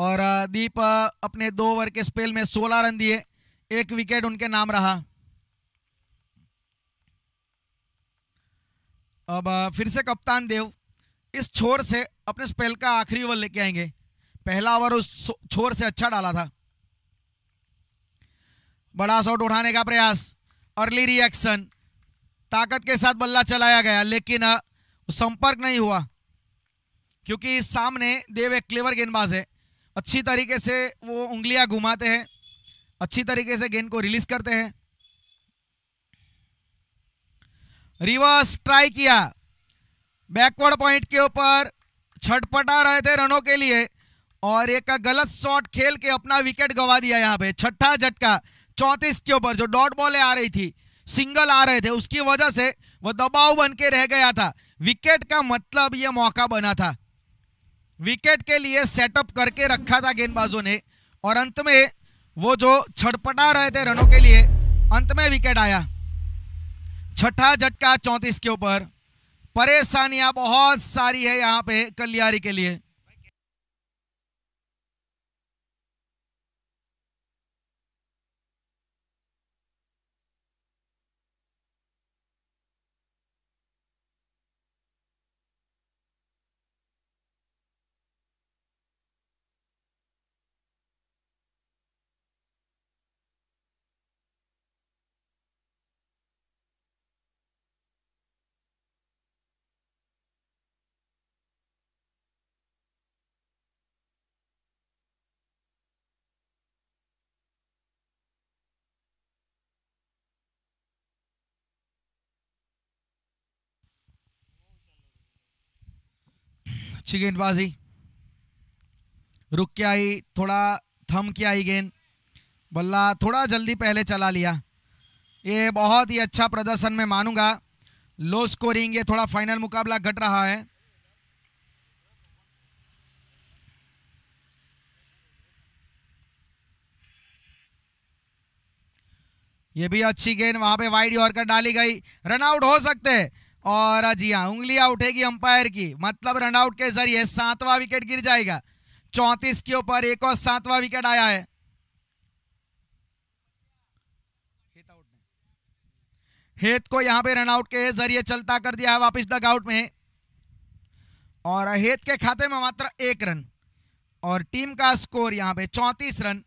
और दीप अपने दो ओवर के स्पेल में 16 रन दिए एक विकेट उनके नाम रहा अब फिर से कप्तान देव इस छोर से अपने स्पेल का आखिरी ओवर लेके आएंगे पहला ओवर उस छोर से अच्छा डाला था बड़ा शॉट उठाने का प्रयास अर्ली रिएक्शन ताकत के साथ बल्ला चलाया गया लेकिन संपर्क नहीं हुआ क्योंकि सामने देव एक क्लेवर गेंदबाज है अच्छी तरीके से वो उंगलियां घुमाते हैं अच्छी तरीके से गेंद को रिलीज करते हैं रिवर्स ट्राई किया बैकवर्ड पॉइंट के ऊपर छटपटा रहे थे रनों के लिए और एक का गलत शॉट खेल के अपना विकेट गवा दिया यहाँ पे छठा झटका चौंतीस के ऊपर जो डॉट बॉलें आ रही थी सिंगल आ रहे थे उसकी वजह से वह दबाव बन के रह गया था विकेट का मतलब ये मौका बना था विकेट के लिए सेटअप करके रखा था गेंदबाजों ने और अंत में वो जो छटपटा रहे थे रनों के लिए अंत में विकेट आया छठा झटका चौंतीस के ऊपर परेशानियां बहुत सारी है यहाँ पे कल्यारी के लिए अच्छी गेंदबाजी रुक के आई थोड़ा थम के आई गेंद बल्ला थोड़ा जल्दी पहले चला लिया ये बहुत ही अच्छा प्रदर्शन में मानूंगा लो स्कोरिंग ये थोड़ा फाइनल मुकाबला घट रहा है ये भी अच्छी गेंद वहां पे वाइड यॉर्कर डाली गई रन आउट हो सकते हैं और जी हाँ उंगलियां उठेगी अंपायर की मतलब रनआउट के जरिए सातवां विकेट गिर जाएगा चौंतीस के ऊपर एक और सातवां विकेट आया है हेत को यहां पे आउट के जरिए चलता कर दिया है वापस आउट में और हेत के खाते में मात्र एक रन और टीम का स्कोर यहां पे चौंतीस रन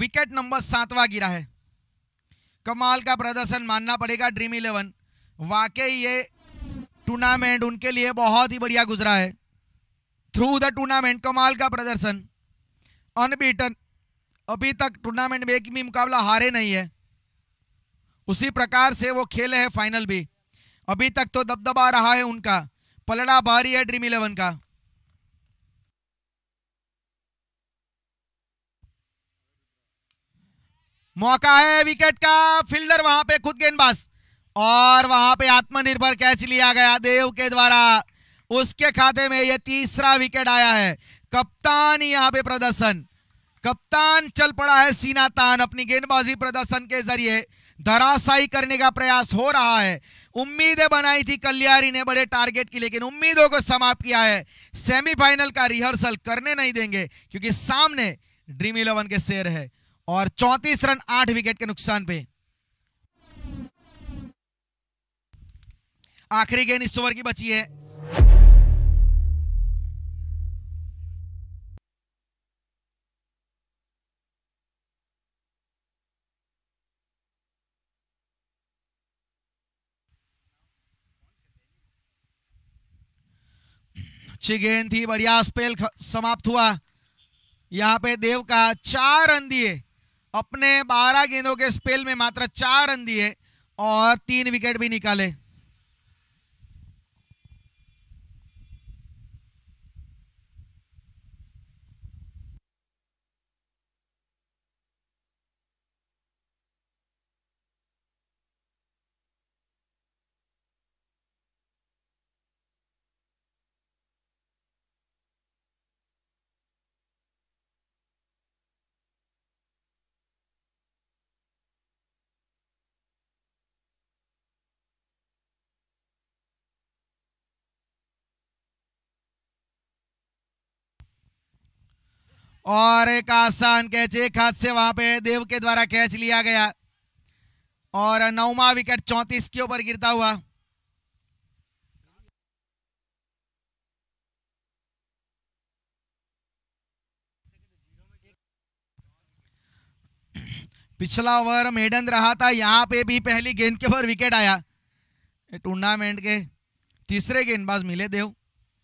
विकेट नंबर सातवां गिरा है कमाल का प्रदर्शन मानना पड़ेगा ड्रीम इलेवन वाकई ये टूर्नामेंट उनके लिए बहुत ही बढ़िया गुजरा है थ्रू द टूर्नामेंट कमाल का प्रदर्शन अनबीटन अभी तक टूर्नामेंट में एक भी मुकाबला हारे नहीं है उसी प्रकार से वो खेले हैं फाइनल भी अभी तक तो दबदबा रहा है उनका पलड़ा भारी है ड्रीम इलेवन का मौका है विकेट का फील्डर वहां पे खुद गेंदबाज और वहां पे आत्मनिर्भर कैच लिया गया देव के द्वारा उसके खाते में यह तीसरा विकेट आया है कप्तान यहाँ पे प्रदर्शन कप्तान चल पड़ा है सीना तान अपनी गेंदबाजी प्रदर्शन के जरिए धराशाई करने का प्रयास हो रहा है उम्मीदें बनाई थी कल्याणी ने बड़े टारगेट की लेकिन उम्मीदों को समाप्त किया है सेमीफाइनल का रिहर्सल करने नहीं देंगे क्योंकि सामने ड्रीम इलेवन के शेर है और चौंतीस रन आठ विकेट के नुकसान पे आखिरी गेंद इस ओवर की बची है अच्छी गेंद थी बढ़िया स्पेल समाप्त हुआ यहां पे देव का चार रन दिए अपने बारह गेंदों के स्पेल में मात्र चार रन दिए और तीन विकेट भी निकाले और एक आसान कैच एक हाथ से वहां पे देव के द्वारा कैच लिया गया और नौवा विकेट चौंतीस के ऊपर गिरता हुआ पिछला ओवर मेडन रहा था यहाँ पे भी पहली गेंद के ऊपर विकेट आया टूर्नामेंट के तीसरे गेंदबाज मिले देव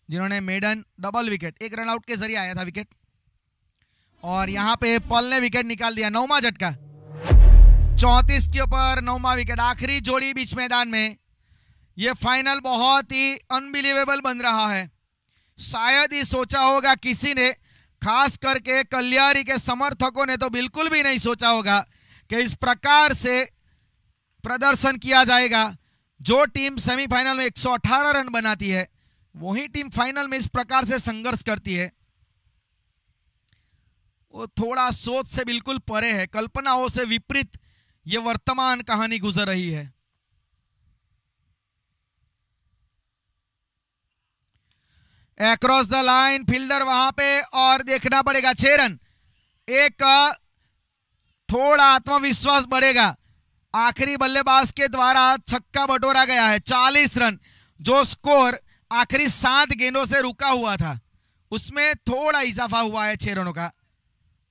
जिन्होंने मेडन डबल विकेट एक रन आउट के जरिए आया था विकेट और यहाँ पे पॉल ने विकेट निकाल दिया नौवा झटका चौतीस के ऊपर नौवा विकेट आखिरी जोड़ी बीच मैदान में ये फाइनल बहुत ही अनबिलीवेबल बन रहा है शायद ही सोचा होगा किसी ने खास करके कल्याणी के समर्थकों ने तो बिल्कुल भी नहीं सोचा होगा कि इस प्रकार से प्रदर्शन किया जाएगा जो टीम सेमीफाइनल में 118 रन बनाती है वही टीम फाइनल में इस प्रकार से संघर्ष करती है वो थोड़ा सोच से बिल्कुल परे है कल्पनाओं से विपरीत ये वर्तमान कहानी गुजर रही है एक्रॉस द लाइन फील्डर वहां पे और देखना पड़ेगा छह रन एक थोड़ा आत्मविश्वास बढ़ेगा आखिरी बल्लेबाज के द्वारा छक्का बटोरा गया है चालीस रन जो स्कोर आखिरी सात गेंदों से रुका हुआ था उसमें थोड़ा इजाफा हुआ है छह रनों का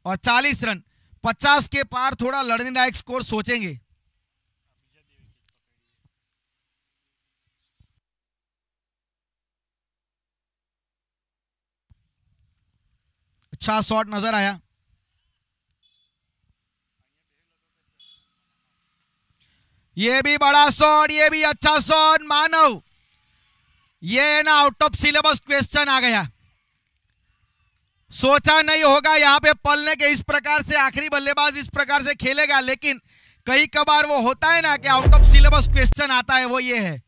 और 40 रन 50 के पार थोड़ा लड़ने लायक स्कोर सोचेंगे अच्छा शॉट नजर आया ये भी बड़ा शॉट ये भी अच्छा शॉट मानव ये ना आउट ऑफ सिलेबस क्वेश्चन आ गया सोचा नहीं होगा यहाँ पे पलने के इस प्रकार से आखिरी बल्लेबाज इस प्रकार से खेलेगा लेकिन कई कबार वो होता है ना कि आउट ऑफ सिलेबस क्वेश्चन आता है वो ये है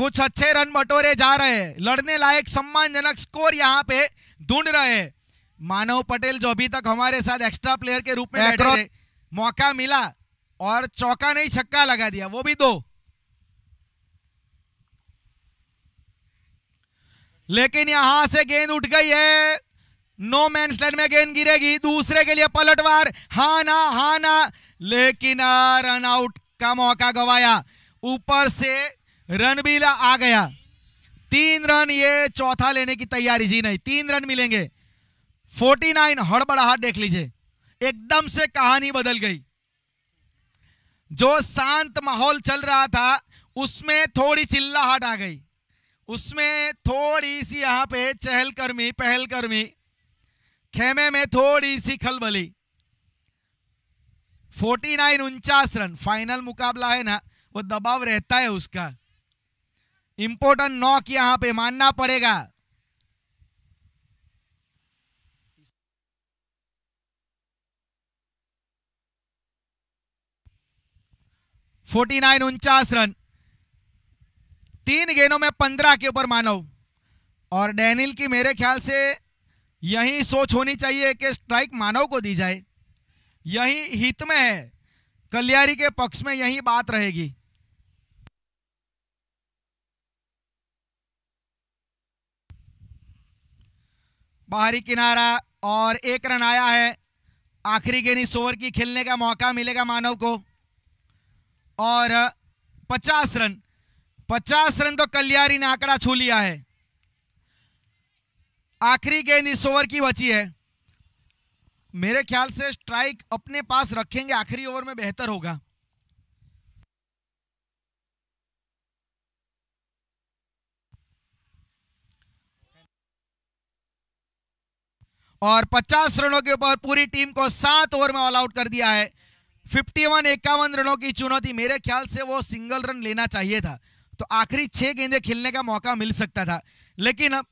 कुछ अच्छे रन बटोरे जा रहे हैं लड़ने लायक सम्मानजनक स्कोर यहाँ पे ढूंढ रहे हैं मानव पटेल जो अभी तक हमारे साथ एक्स्ट्रा प्लेयर के रूप में बैठे मौका मिला और चौका नहीं छक्का लगा दिया वो भी दो लेकिन यहां से गेंद उठ गई है नो मैन स्लैंड में गेंद गिरेगी दूसरे के लिए पलटवार हा ना हा ना लेकिन रन आउट का मौका गवाया ऊपर से भी आ गया तीन रन ये चौथा लेने की तैयारी जी नहीं तीन रन मिलेंगे 49 हड़बड़ाहट देख लीजिए एकदम से कहानी बदल गई जो शांत माहौल चल रहा था उसमें थोड़ी चिल्लाहट आ गई उसमें थोड़ी सी यहाँ पे चहलकर्मी पहलकर्मी खेमे में थोड़ी सी खलबली 49 उनचास रन फाइनल मुकाबला है ना वो दबाव रहता है उसका इंपोर्टेंट नॉक यहां पे मानना पड़ेगा फोर्टी नाइन उनचास रन तीन गेंदों में पंद्रह के ऊपर मानव और डैनिल की मेरे ख्याल से यही सोच होनी चाहिए कि स्ट्राइक मानव को दी जाए यही हित में है कल्यारी के पक्ष में यही बात रहेगी बाहरी किनारा और एक रन आया है आखिरी गेंद इस ओवर की खेलने का मौका मिलेगा मानव को और 50 रन पचास रन तो कल्यारी ने आंकड़ा छू लिया है आखिरी गेंद इस ओवर की बची है मेरे ख्याल से स्ट्राइक अपने पास रखेंगे आखिरी ओवर में बेहतर होगा और 50 रनों के ऊपर पूरी टीम को सात ओवर में ऑल आउट कर दिया है 51 वन इक्यावन रनों की चुनौती मेरे ख्याल से वो सिंगल रन लेना चाहिए था तो आखिरी छह गेंदे खेलने का मौका मिल सकता था लेकिन अब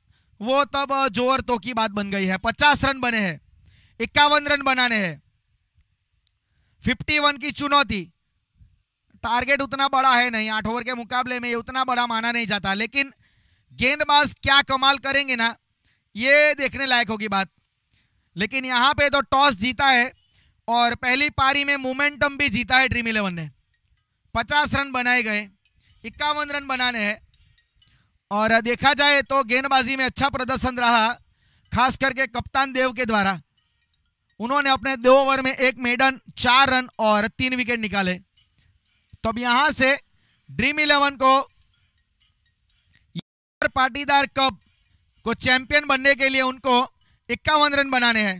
वो तब जोर तो की बात बन गई है पचास रन बने हैं इक्यावन रन बनाने हैं फिफ्टी वन की चुनौती टारगेट उतना बड़ा है नहीं आठ ओवर के मुकाबले में ये उतना बड़ा माना नहीं जाता लेकिन गेंदबाज क्या कमाल करेंगे ना ये देखने लायक होगी बात लेकिन यहां पे तो टॉस जीता है और पहली पारी में मोमेंटम भी जीता है ड्रीम इलेवन ने पचास रन बनाए गए इक्यावन रन बनाने हैं और देखा जाए तो गेंदबाजी में अच्छा प्रदर्शन रहा खास करके कप्तान देव के द्वारा उन्होंने अपने दो ओवर में एक मेडन चार रन और तीन विकेट निकाले तो अब यहां से ड्रीम इलेवन को पाटीदार कप को चैंपियन बनने के लिए उनको इक्यावन रन बनाने हैं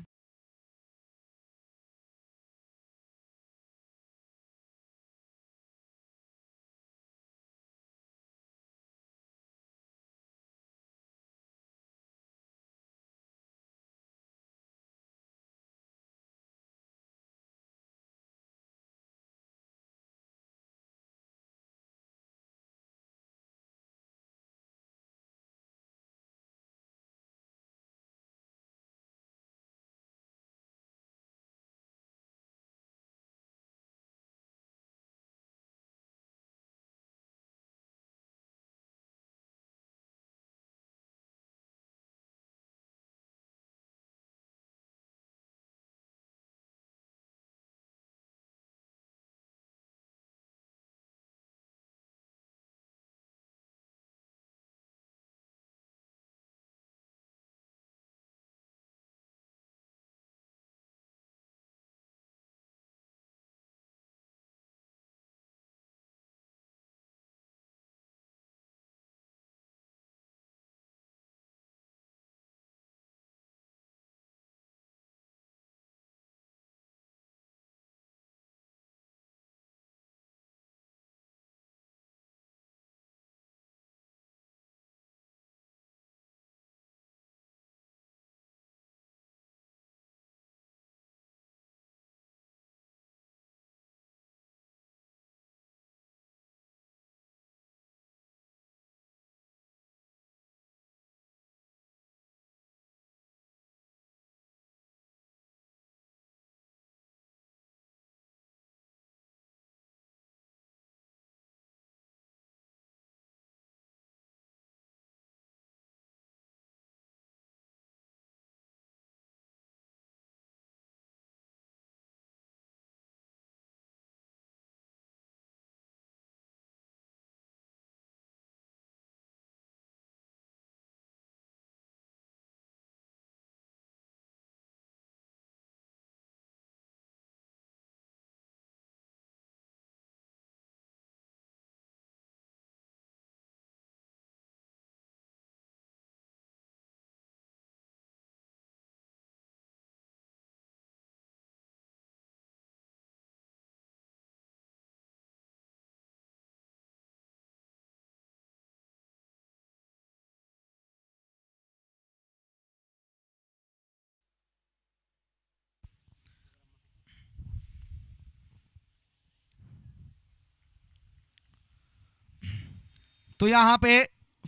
तो यहाँ पे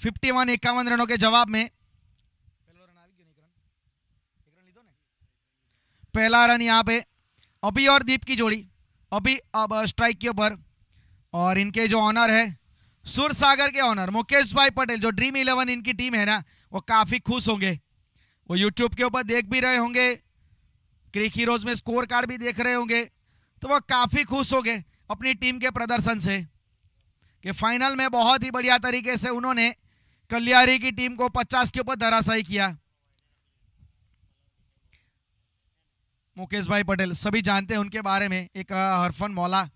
फिफ्टी वन इक्यावन रनों के जवाब में पहला रन यहाँ पे अभी और दीप की जोड़ी अभी अब स्ट्राइक के ऊपर और इनके जो ऑनर है सुर सागर के ऑनर मुकेश भाई पटेल जो ड्रीम इलेवन इनकी टीम है ना वो काफ़ी खुश होंगे वो यूट्यूब के ऊपर देख भी रहे होंगे क्रिक हीरोज में स्कोर कार्ड भी देख रहे होंगे तो वह काफ़ी खुश होंगे अपनी टीम के प्रदर्शन से कि फाइनल में बहुत ही बढ़िया तरीके से उन्होंने कल्यारी की टीम को 50 के ऊपर धराशाई किया मुकेश भाई पटेल सभी जानते हैं उनके बारे में एक हरफन मौला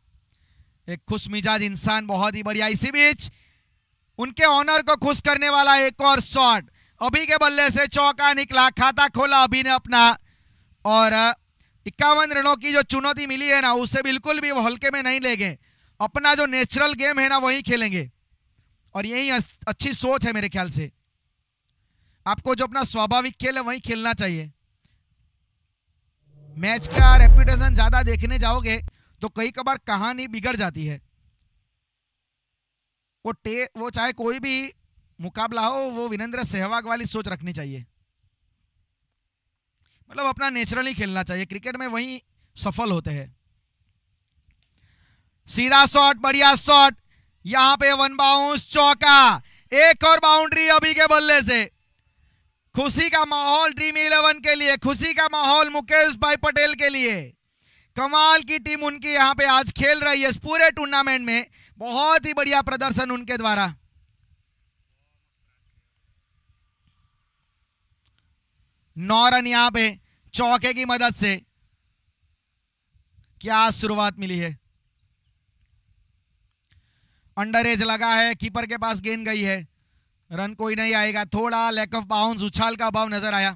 एक खुश मिजाज इंसान बहुत ही बढ़िया इसी बीच उनके ऑनर को खुश करने वाला एक और शॉट अभी के बल्ले से चौका निकला खाता खोला अभी ने अपना और इक्यावन रनों की जो चुनौती मिली है ना उसे बिल्कुल भी हल्के में नहीं ले गए अपना जो नेचुरल गेम है ना वही खेलेंगे और यही अच्छी सोच है मेरे ख्याल से आपको जो अपना स्वाभाविक खेल है वही खेलना चाहिए मैच का रेपुटेशन ज़्यादा देखने जाओगे तो कई कबार कहानी बिगड़ जाती है वो टे वो चाहे कोई भी मुकाबला हो वो वीरेंद्र सहवाग वाली सोच रखनी चाहिए मतलब अपना नेचुरली खेलना चाहिए क्रिकेट में वही सफल होते हैं सीधा शॉट बढ़िया शॉट यहां पे वन बाउंस चौका एक और बाउंड्री अभी के बल्ले से खुशी का माहौल ड्रीम इलेवन के लिए खुशी का माहौल मुकेश भाई पटेल के लिए कमाल की टीम उनकी यहां पे आज खेल रही है इस पूरे टूर्नामेंट में बहुत ही बढ़िया प्रदर्शन उनके द्वारा नौ रन यहां पे चौके की मदद से क्या शुरुआत मिली है अंडर एज लगा है कीपर के पास गेंद गई है रन कोई नहीं आएगा थोड़ा लैक ऑफ बाउंस उछाल का अभाव नजर आया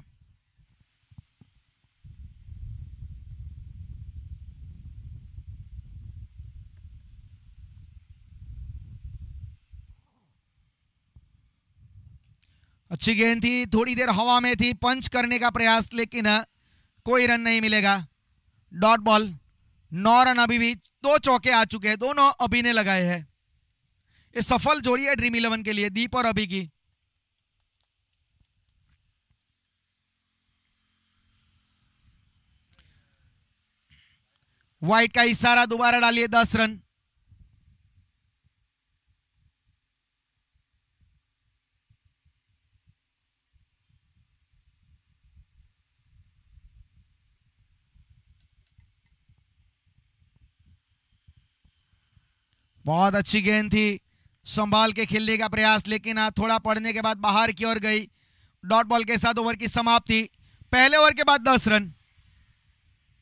अच्छी गेंद थी थोड़ी देर हवा में थी पंच करने का प्रयास लेकिन कोई रन नहीं मिलेगा डॉट बॉल नौ रन अभी भी दो चौके आ चुके हैं दोनों अभी ने लगाए हैं ये सफल जोड़ी है ड्रीम इलेवन के लिए दीप और अभी की व्हाइट का इशारा दोबारा डालिए दस रन बहुत अच्छी गेंद थी संभाल के खेलने का प्रयास लेकिन हाँ, थोड़ा पढ़ने के बाद बाहर की ओर गई डॉट बॉल के साथ ओवर की समाप्ति पहले ओवर के बाद दस रन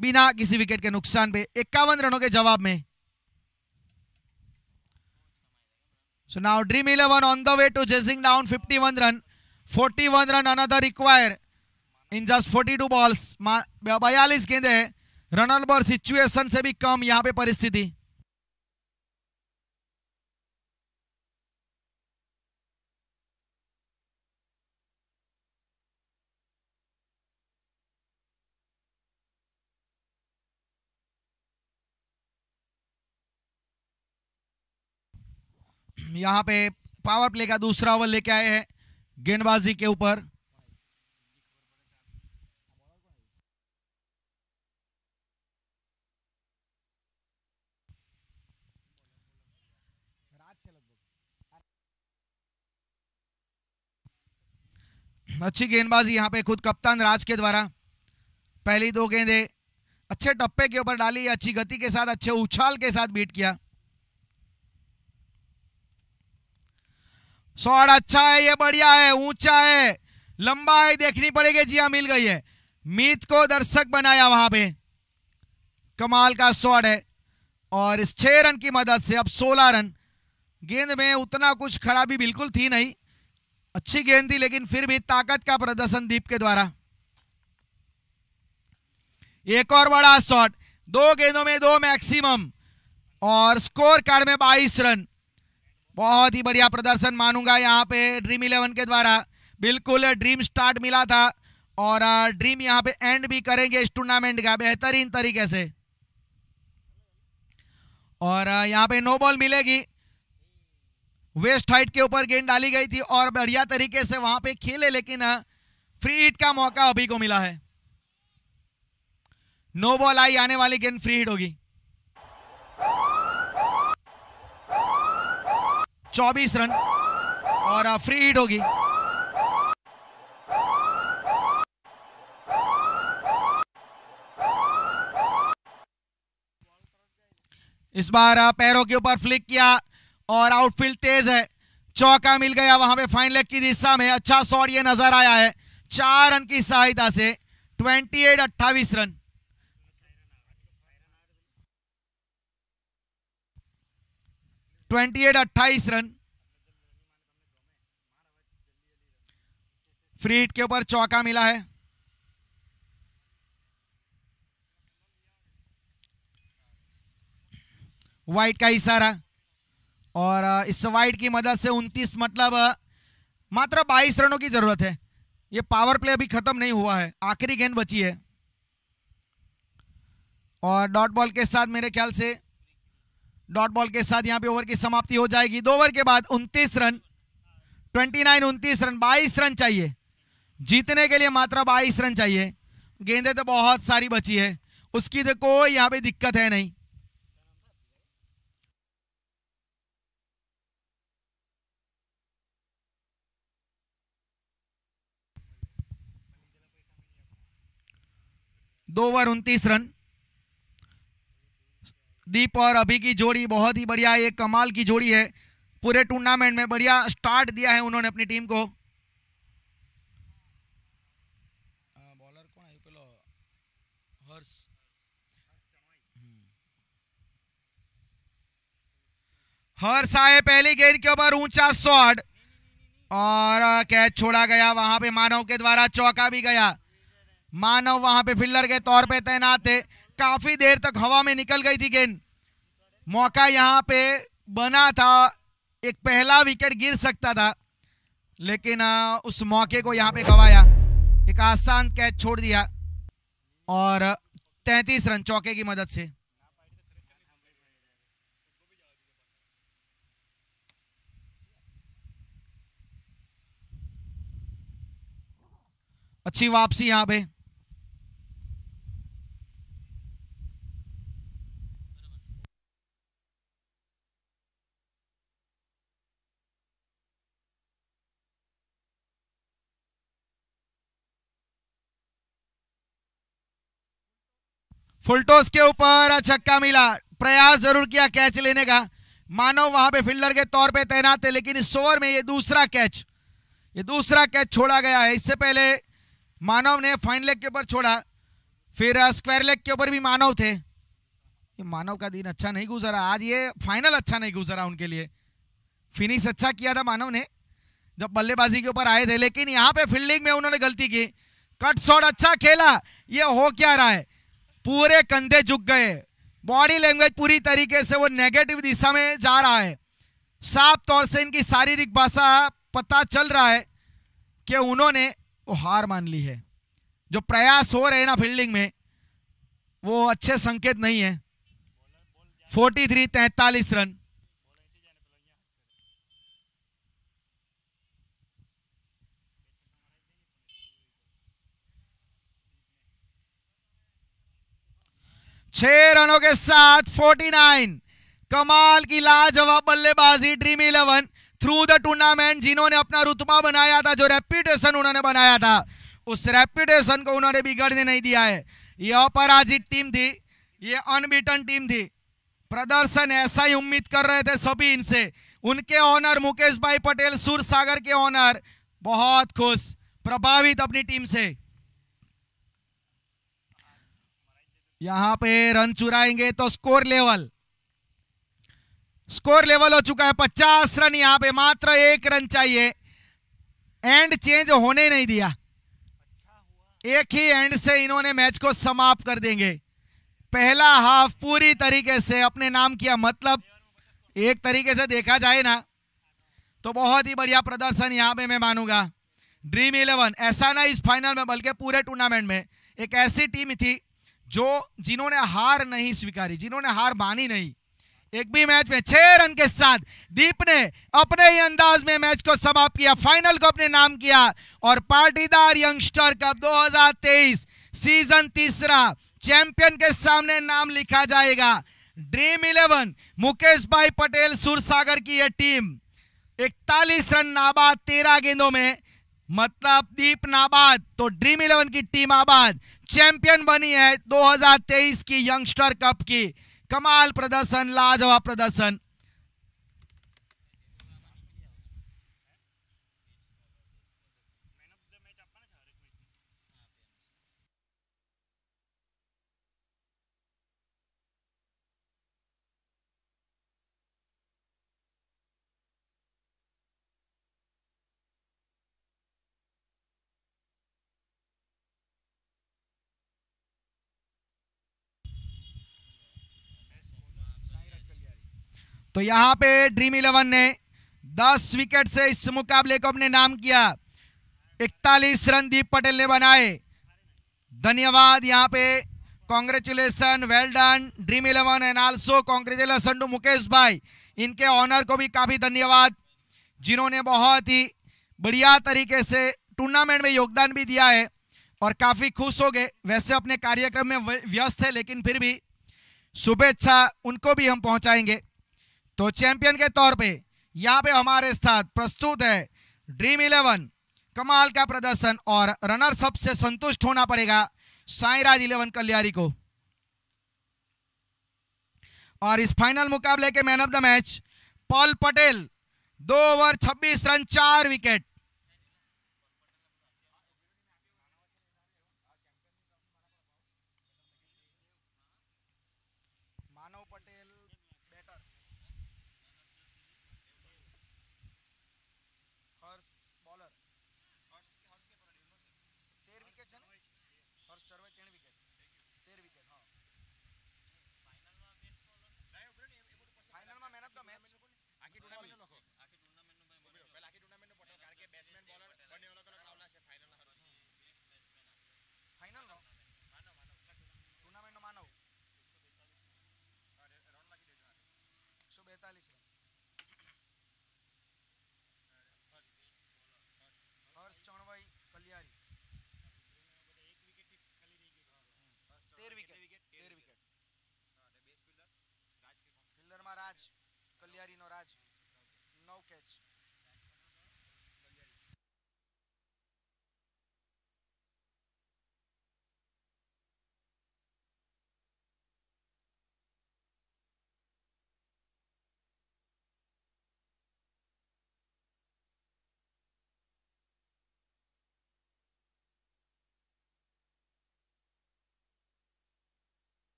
बिना किसी विकेट के नुकसान पे इक्यावन रनों के जवाब में eleven on the way to chasing down fifty one run forty one run another require in just forty two balls बयालीस गेंदे रनर बॉल सिचुएशन से भी कम यहां पे परिस्थिति यहाँ पे पावर प्ले का दूसरा ओवर लेके आए हैं गेंदबाजी के ऊपर अच्छी गेंदबाजी यहाँ पे खुद कप्तान राज के द्वारा पहली दो गेंदे अच्छे टप्पे के ऊपर डाली अच्छी गति के साथ अच्छे उछाल के साथ बीट किया शॉट अच्छा है ये बढ़िया है ऊंचा है लंबा है देखनी पड़ेगी जी हाँ मिल गई है मीत को दर्शक बनाया वहां पे कमाल का शॉट है और इस छह रन की मदद से अब सोलह रन गेंद में उतना कुछ खराबी बिल्कुल थी नहीं अच्छी गेंद थी लेकिन फिर भी ताकत का प्रदर्शन दीप के द्वारा एक और बड़ा शॉट दो गेंदों में दो मैक्सिमम और स्कोर कार्ड में 22 रन बहुत ही बढ़िया प्रदर्शन मानूंगा यहाँ पे ड्रीम इलेवन के द्वारा बिल्कुल ड्रीम स्टार्ट मिला था और ड्रीम यहाँ पे एंड भी करेंगे इस टूर्नामेंट का बेहतरीन तरीके से और यहाँ पे नो बॉल मिलेगी वेस्ट हाइट के ऊपर गेंद डाली गई थी और बढ़िया तरीके से वहां पे खेले लेकिन फ्री हिट का मौका अभी को मिला है नो बॉल आई आने वाली गेंद फ्री हिट होगी 24 रन और फ्री हिट होगी इस बार पैरों के ऊपर फ्लिक किया और आउटफील्ड तेज है चौका मिल गया वहां पे फाइनल लेग की दिशा में अच्छा शॉट ये नजर आया है चार रन की सहायता से 28 28 रन ट्वेंटी एट अट्ठाईस रन फ्रीट के ऊपर चौका मिला है वाइट का इशारा और इस वाइट की मदद से 29 मतलब मात्र 22 रनों की जरूरत है ये पावर प्ले अभी खत्म नहीं हुआ है आखिरी गेंद बची है और डॉट बॉल के साथ मेरे ख्याल से डॉट बॉल के साथ यहां पे ओवर की समाप्ति हो जाएगी दो ओवर के बाद 29 रन 29 29 रन 22 रन चाहिए जीतने के लिए मात्रा 22 रन चाहिए गेंदे तो बहुत सारी बची है उसकी तो कोई यहां पे दिक्कत है नहीं दो ओवर उनतीस रन दीप और अभी की जोड़ी बहुत ही बढ़िया ये कमाल की जोड़ी है पूरे टूर्नामेंट में बढ़िया स्टार्ट दिया है उन्होंने अपनी टीम को हाँ, हम्म। हर्ष आए पहली गेंद के ऊपर ऊंचा शॉट और कैच छोड़ा गया वहां पे मानव के द्वारा चौका भी गया मानव वहां पे फिल्डर के तौर पे तैनात थे काफ़ी देर तक हवा में निकल गई थी गेंद मौका यहां पे बना था एक पहला विकेट गिर सकता था लेकिन उस मौके को यहां पे गवाया एक आसान कैच छोड़ दिया और 33 रन चौके की मदद से अच्छी वापसी यहां पे फुलटोस के ऊपर छक्का मिला प्रयास जरूर किया कैच लेने का मानव वहां पे फील्डर के तौर पे तैनात थे लेकिन इस ओवर में ये दूसरा कैच ये दूसरा कैच छोड़ा गया है इससे पहले मानव ने फाइन लेग के ऊपर छोड़ा फिर स्क्वायर लेग के ऊपर भी मानव थे ये मानव का दिन अच्छा नहीं गुजरा आज ये फाइनल अच्छा नहीं गुजरा उनके लिए फिनिश अच्छा किया था मानव ने जब बल्लेबाजी के ऊपर आए थे लेकिन यहाँ पे फील्डिंग में उन्होंने गलती की कट शॉट अच्छा खेला ये हो क्या रहा है पूरे कंधे झुक गए बॉडी लैंग्वेज पूरी तरीके से वो नेगेटिव दिशा में जा रहा है साफ तौर से इनकी शारीरिक भाषा पता चल रहा है कि उन्होंने वो हार मान ली है जो प्रयास हो रहे हैं ना फील्डिंग में वो अच्छे संकेत नहीं है 43 थ्री तैतालीस रन छह रनों के साथ 49 कमाल की लाजवाब बल्लेबाजी dream eleven through the tournament जिन्होंने अपना रुतबा बनाया था जो रेप्यूटेशन उन्होंने बनाया था उस रेप्यूटेशन को उन्होंने बिगड़ने नहीं दिया है ये अपराजित टीम थी ये अनबीटन टीम थी प्रदर्शन ऐसा ही उम्मीद कर रहे थे सभी इनसे उनके ऑनर मुकेश भाई पटेल सुर सागर के ऑनर बहुत खुश प्रभावित अपनी टीम से यहां पे रन चुराएंगे तो स्कोर लेवल स्कोर लेवल हो चुका है पचास रन यहां पे मात्र एक रन चाहिए एंड चेंज होने नहीं दिया एक ही एंड से इन्होंने मैच को समाप्त कर देंगे पहला हाफ पूरी तरीके से अपने नाम किया मतलब एक तरीके से देखा जाए ना तो बहुत ही बढ़िया प्रदर्शन यहां पे मैं मानूंगा ड्रीम इलेवन ऐसा ना इस फाइनल में बल्कि पूरे टूर्नामेंट में एक ऐसी टीम थी जो जिन्होंने हार नहीं स्वीकारी जिन्होंने हार मानी नहीं एक भी मैच में छह रन के साथ दीप ने अपने ही अंदाज में मैच को समाप्त किया फाइनल को अपने नाम किया और पाटीदार यंगस्टर कप 2023 सीजन तीसरा चैंपियन के सामने नाम लिखा जाएगा ड्रीम इलेवन मुकेश भाई पटेल सुरसागर की यह टीम इकतालीस रन नाबाद तेरह गेंदों में मतलब दीप नाबाद तो ड्रीम इलेवन की टीम आबाद चैंपियन बनी है 2023 की यंगस्टर कप की कमाल प्रदर्शन लाजवाब प्रदर्शन तो यहां पे ड्रीम इलेवन ने 10 विकेट से इस मुकाबले को अपने नाम किया 41 रन दीप पटेल ने बनाए धन्यवाद यहाँ पे congratulation well done dream eleven and also congratulation to Mukesh भाई इनके ऑनर को भी काफ़ी धन्यवाद जिन्होंने बहुत ही बढ़िया तरीके से टूर्नामेंट में योगदान भी दिया है और काफ़ी खुश हो गए वैसे अपने कार्यक्रम में व्यस्त है लेकिन फिर भी शुभेच्छा उनको भी हम पहुंचाएंगे तो चैंपियन के तौर पे यहाँ पे हमारे साथ प्रस्तुत है ड्रीम इलेवन कमाल का प्रदर्शन और रनर सबसे संतुष्ट होना पड़ेगा साईराज इलेवन कल्यारी को और इस फाइनल मुकाबले के man of the match Paul Patel दो ओवर 26 रन चार विकेट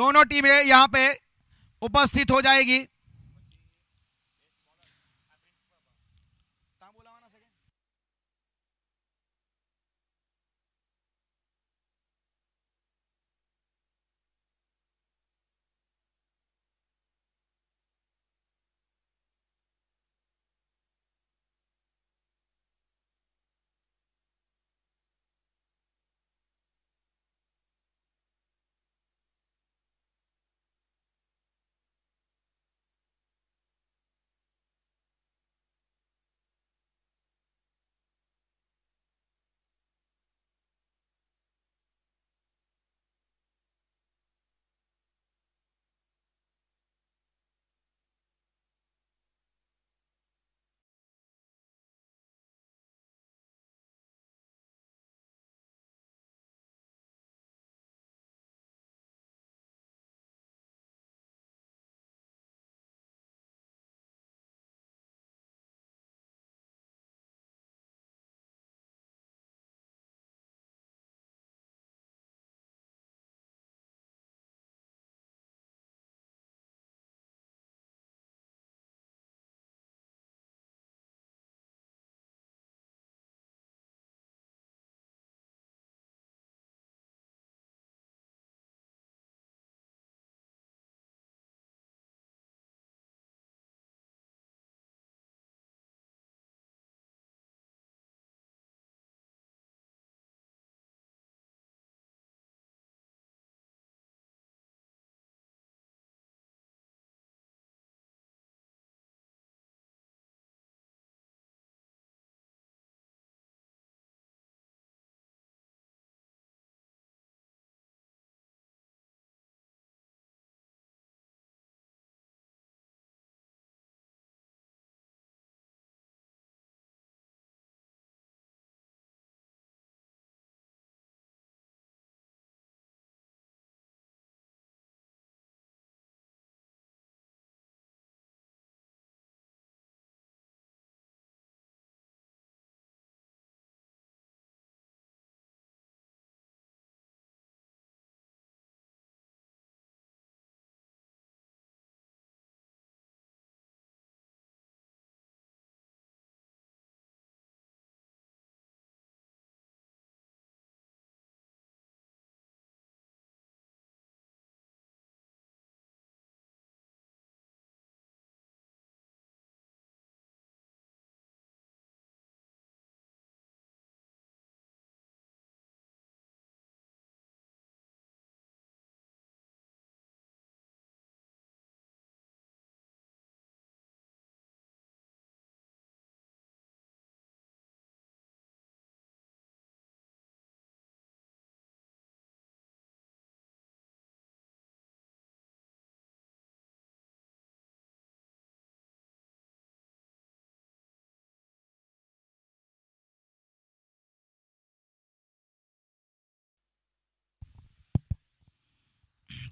दोनों टीमें यहां पे उपस्थित हो जाएगी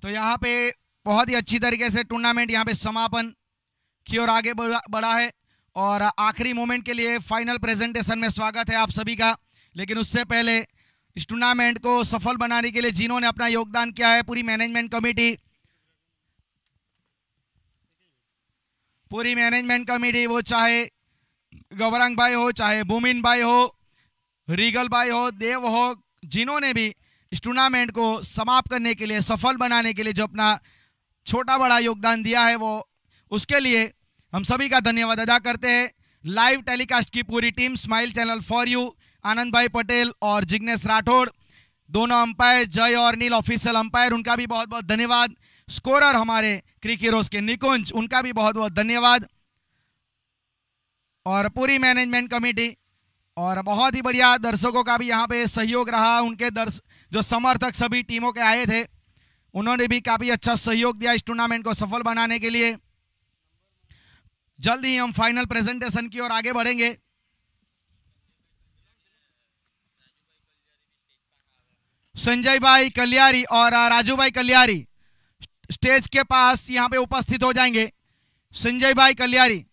तो यहाँ पे बहुत ही अच्छी तरीके से टूर्नामेंट यहाँ पे समापन की ओर आगे बढ़ा है और आखिरी मोमेंट के लिए फाइनल प्रेजेंटेशन में स्वागत है आप सभी का लेकिन उससे पहले इस टूर्नामेंट को सफल बनाने के लिए जिन्होंने अपना योगदान किया है पूरी मैनेजमेंट कमेटी पूरी मैनेजमेंट कमेटी वो चाहे गौरांग भाई हो चाहे भूमिन भाई हो रीगल भाई हो देव हो जिन्होंने भी इस टूर्नामेंट को समाप्त करने के लिए सफल बनाने के लिए जो अपना छोटा बड़ा योगदान दिया है वो उसके लिए हम सभी का धन्यवाद अदा करते हैं लाइव टेलीकास्ट की पूरी team smile channel for you Anand भाई पटेल और जिग्नेश राठौड़ दोनों अंपायर जय और नील ऑफिशियल अंपायर उनका भी बहुत बहुत धन्यवाद स्कोरर हमारे क्रिकेरोज के निकुंज उनका भी बहुत बहुत धन्यवाद और पूरी मैनेजमेंट कमेटी और बहुत ही बढ़िया दर्शकों का भी यहाँ पे सहयोग रहा उनके दर्श जो समर्थक सभी टीमों के आए थे उन्होंने भी काफ़ी अच्छा सहयोग दिया इस टूर्नामेंट को सफल बनाने के लिए जल्द ही हम फाइनल प्रेजेंटेशन की ओर आगे बढ़ेंगे संजय भाई कल्यारी और राजू भाई कल्यारी स्टेज के पास यहाँ पे उपस्थित हो जाएंगे संजय भाई कल्यारी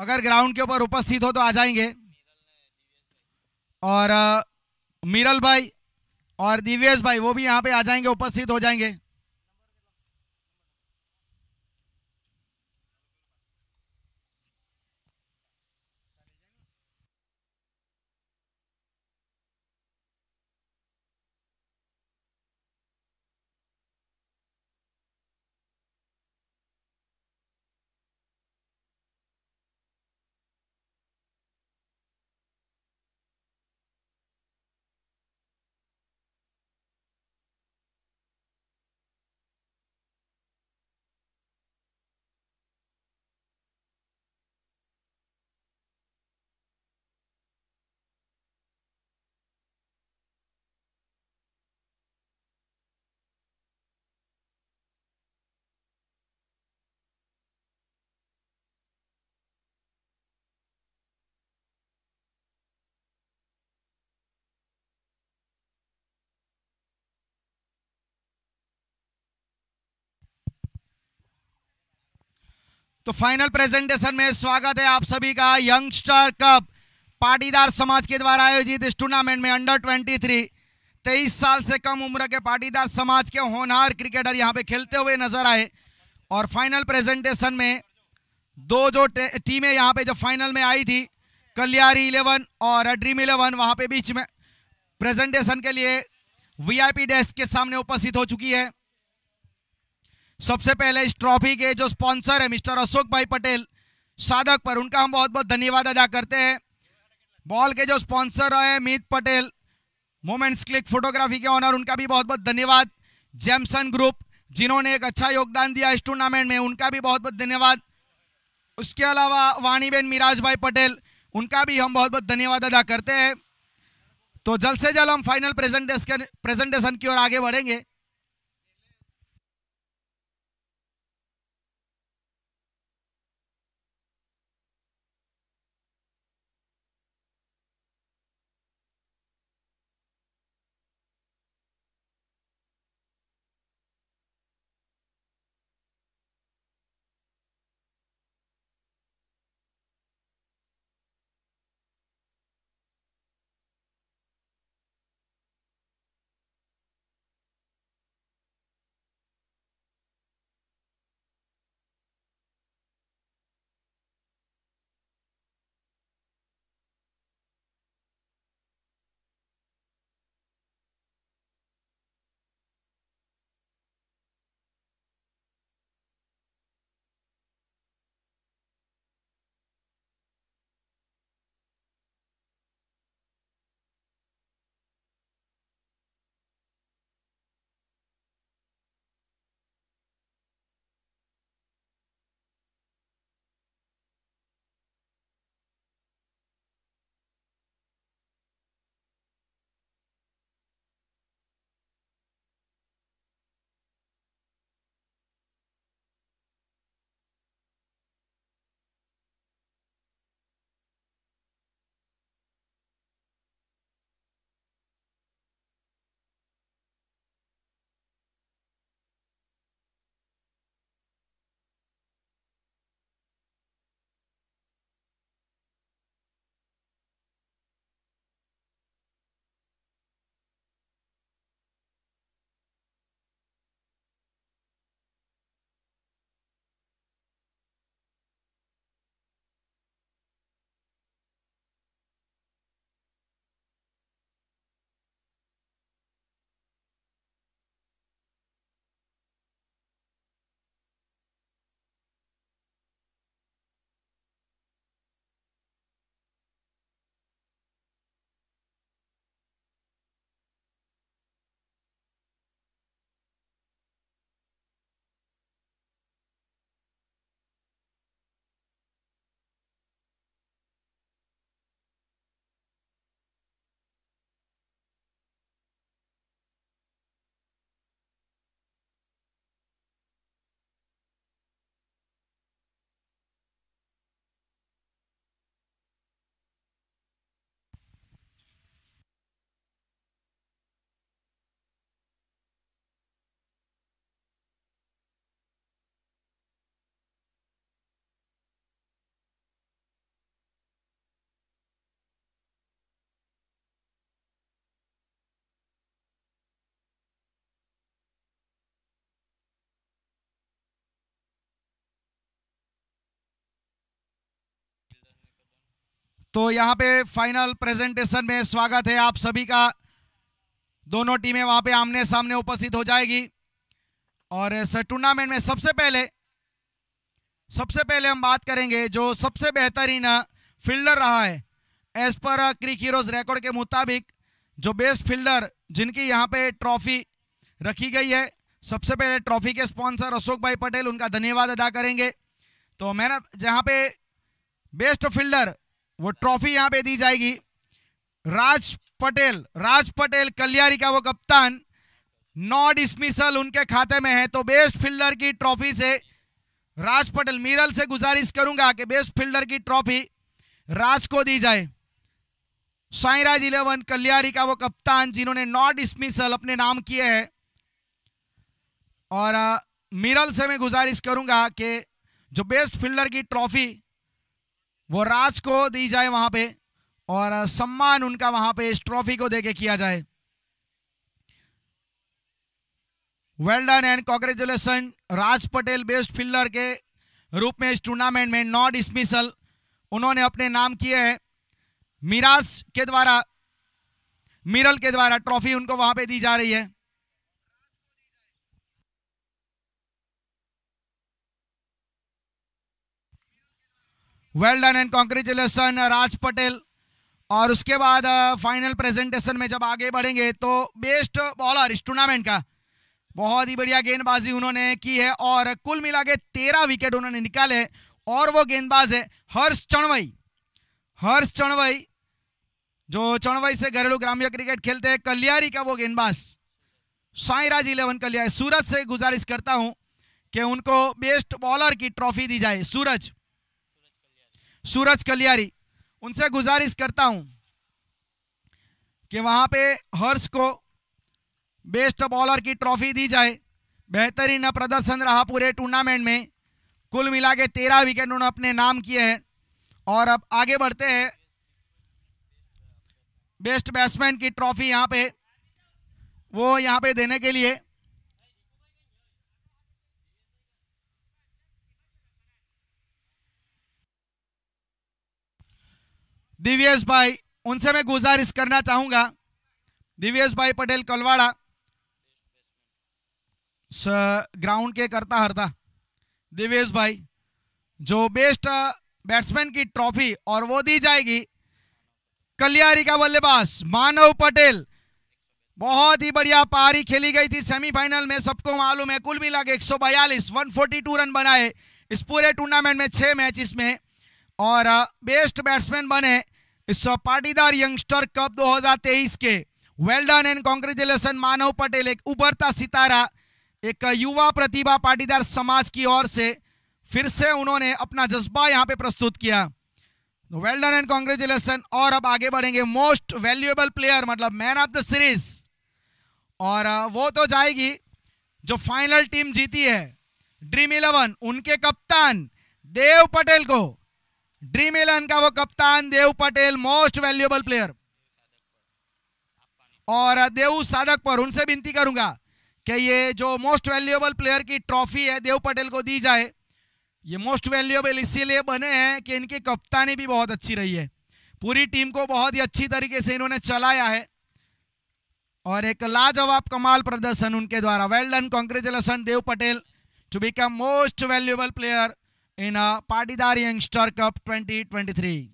अगर ग्राउंड के ऊपर उपस्थित हो तो आ जाएंगे और मीरल भाई और दिव्येश भाई वो भी यहाँ पे आ जाएंगे उपस्थित हो जाएंगे तो फाइनल प्रेजेंटेशन में स्वागत है आप सभी का यंगस्टर कप पाटीदार समाज के द्वारा आयोजित इस टूर्नामेंट में अंडर ट्वेंटी थ्री तेईस साल से कम उम्र के पाटीदार समाज के होनहार क्रिकेटर यहां पे खेलते हुए नजर आए और फाइनल प्रेजेंटेशन में दो जो टीमें यहां पे जो फाइनल में आई थी कल्यारी इलेवन और ड्रीम इलेवन वहां पे बीच में प्रेजेंटेशन के लिए वी डेस्क के सामने उपस्थित हो चुकी है सबसे पहले इस ट्रॉफी के जो स्पॉन्सर है मिस्टर अशोक भाई पटेल साधक पर उनका हम बहुत बहुत धन्यवाद अदा करते हैं बॉल के जो स्पॉन्सर है Meet Patel moments click photography के ऑनर उनका भी बहुत बहुत धन्यवाद जेमसन ग्रुप जिन्होंने एक अच्छा योगदान दिया इस टूर्नामेंट में उनका भी बहुत बहुत धन्यवाद उसके अलावा वाणीबेन मिराज भाई पटेल उनका भी हम बहुत बहुत धन्यवाद अदा करते हैं तो जल्द से जल्द हम फाइनल प्रेजेंटेशन प्रेजेंटेशन की ओर आगे बढ़ेंगे तो यहाँ पे फाइनल प्रेजेंटेशन में स्वागत है आप सभी का दोनों टीमें वहाँ पे आमने सामने उपस्थित हो जाएगी और इस टूर्नामेंट में सबसे पहले सबसे पहले हम बात करेंगे जो सबसे बेहतरीन फील्डर रहा है एज पर क्रिक हीरोज रिकॉर्ड के मुताबिक जो बेस्ट फील्डर जिनकी यहाँ पे ट्रॉफी रखी गई है सबसे पहले ट्रॉफी के स्पॉन्सर अशोक भाई पटेल उनका धन्यवाद अदा करेंगे तो मैंने जहाँ पे बेस्ट फील्डर वो ट्रॉफी यहां पे दी जाएगी राज पटेल राज पटेल कल्यारी का वो कप्तान नौ डिसमिसल उनके खाते में है तो बेस्ट फील्डर की ट्रॉफी से राज पटेल मीरल से गुजारिश करूंगा कि बेस्ट फील्डर की ट्रॉफी राज को दी जाए साईराज इलेवन कल्याणी का वो कप्तान जिन्होंने नौ डिसमिसल अपने नाम किए हैं और मीरल से मैं गुजारिश करूंगा कि जो बेस्ट फील्डर की ट्रॉफी वो राज को दी जाए वहां पे और सम्मान उनका वहां पे इस ट्रॉफी को देके किया जाए well done and congratulation Raj Patel best fielder के रूप में इस टूर्नामेंट में नॉट स्मिसल उन्होंने अपने नाम किए हैं मिराज के द्वारा मिरल के द्वारा ट्रॉफी उनको वहां पे दी जा रही है well done and congratulation Raj Patel और उसके बाद फाइनल uh, प्रेजेंटेशन में जब आगे बढ़ेंगे तो बेस्ट बॉलर इस टूर्नामेंट का बहुत ही बढ़िया गेंदबाजी उन्होंने की है और कुल मिला के तेरह विकेट उन्होंने निकाले और वो गेंदबाज है हर्ष चणवई हर्ष चणवई जो चणवई से घरेलू ग्रामीण क्रिकेट खेलते हैं कल्यारी का वो गेंदबाज साईराज इलेवन कल्यारी सूरज से गुजारिश करता हूं कि उनको बेस्ट बॉलर की ट्रॉफी दी जाए सूरज सूरज कलियारी उनसे गुजारिश करता हूं कि वहां पे हर्ष को बेस्ट बॉलर की ट्रॉफी दी जाए बेहतरीन प्रदर्शन रहा पूरे टूर्नामेंट में कुल मिला के तेरह विकेट उन्होंने अपने नाम किए हैं और अब आगे बढ़ते हैं बेस्ट बैट्समैन की ट्रॉफी यहाँ पे वो यहाँ पे देने के लिए दिव्यश भाई उनसे मैं गुजारिश करना चाहूंगा दिव्यश भाई पटेल कलवाड़ा ग्राउंड के करता हरता दिव्यश भाई जो बेस्ट बैट्समैन की ट्रॉफी और वो दी जाएगी कलियारी का बल्लेबाज मानव पटेल बहुत ही बढ़िया पारी खेली गई थी सेमीफाइनल में सबको मालूम है कुल मिला के एक टू रन बनाए इस पूरे टूर्नामेंट में छह मैच इसमें और बेस्ट बैट्समैन बने पाटीदार यंगस्टर कप 2023 के well done and congratulation Manav Patel एक उभरता सितारा एक युवा प्रतिभा पाटीदार समाज की ओर से फिर से उन्होंने अपना जज्बा यहाँ पे प्रस्तुत किया वेल डन एंड कॉन्ग्रेचुलेसन और अब आगे बढ़ेंगे मोस्ट वैल्यूएबल प्लेयर मतलब मैन ऑफ द सीरीज और वो तो जाएगी जो फाइनल टीम जीती है ड्रीम इलेवन उनके कप्तान देव पटेल को ड्रीम इलेवन का वो कप्तान Dev Patel most valuable player और देव साधक पर उनसे विनती करूंगा कि ये जो मोस्ट वैल्यूएबल प्लेयर की ट्रॉफी है देव पटेल को दी जाए ये मोस्ट वैल्यूएबल इसीलिए बने हैं कि इनकी कप्तानी भी बहुत अच्छी रही है पूरी टीम को बहुत ही अच्छी तरीके से इन्होंने चलाया है और एक लाजवाब कमाल प्रदर्शन उनके द्वारा well done congratulation Dev Patel to become most valuable player in Patidar youngster cup 2023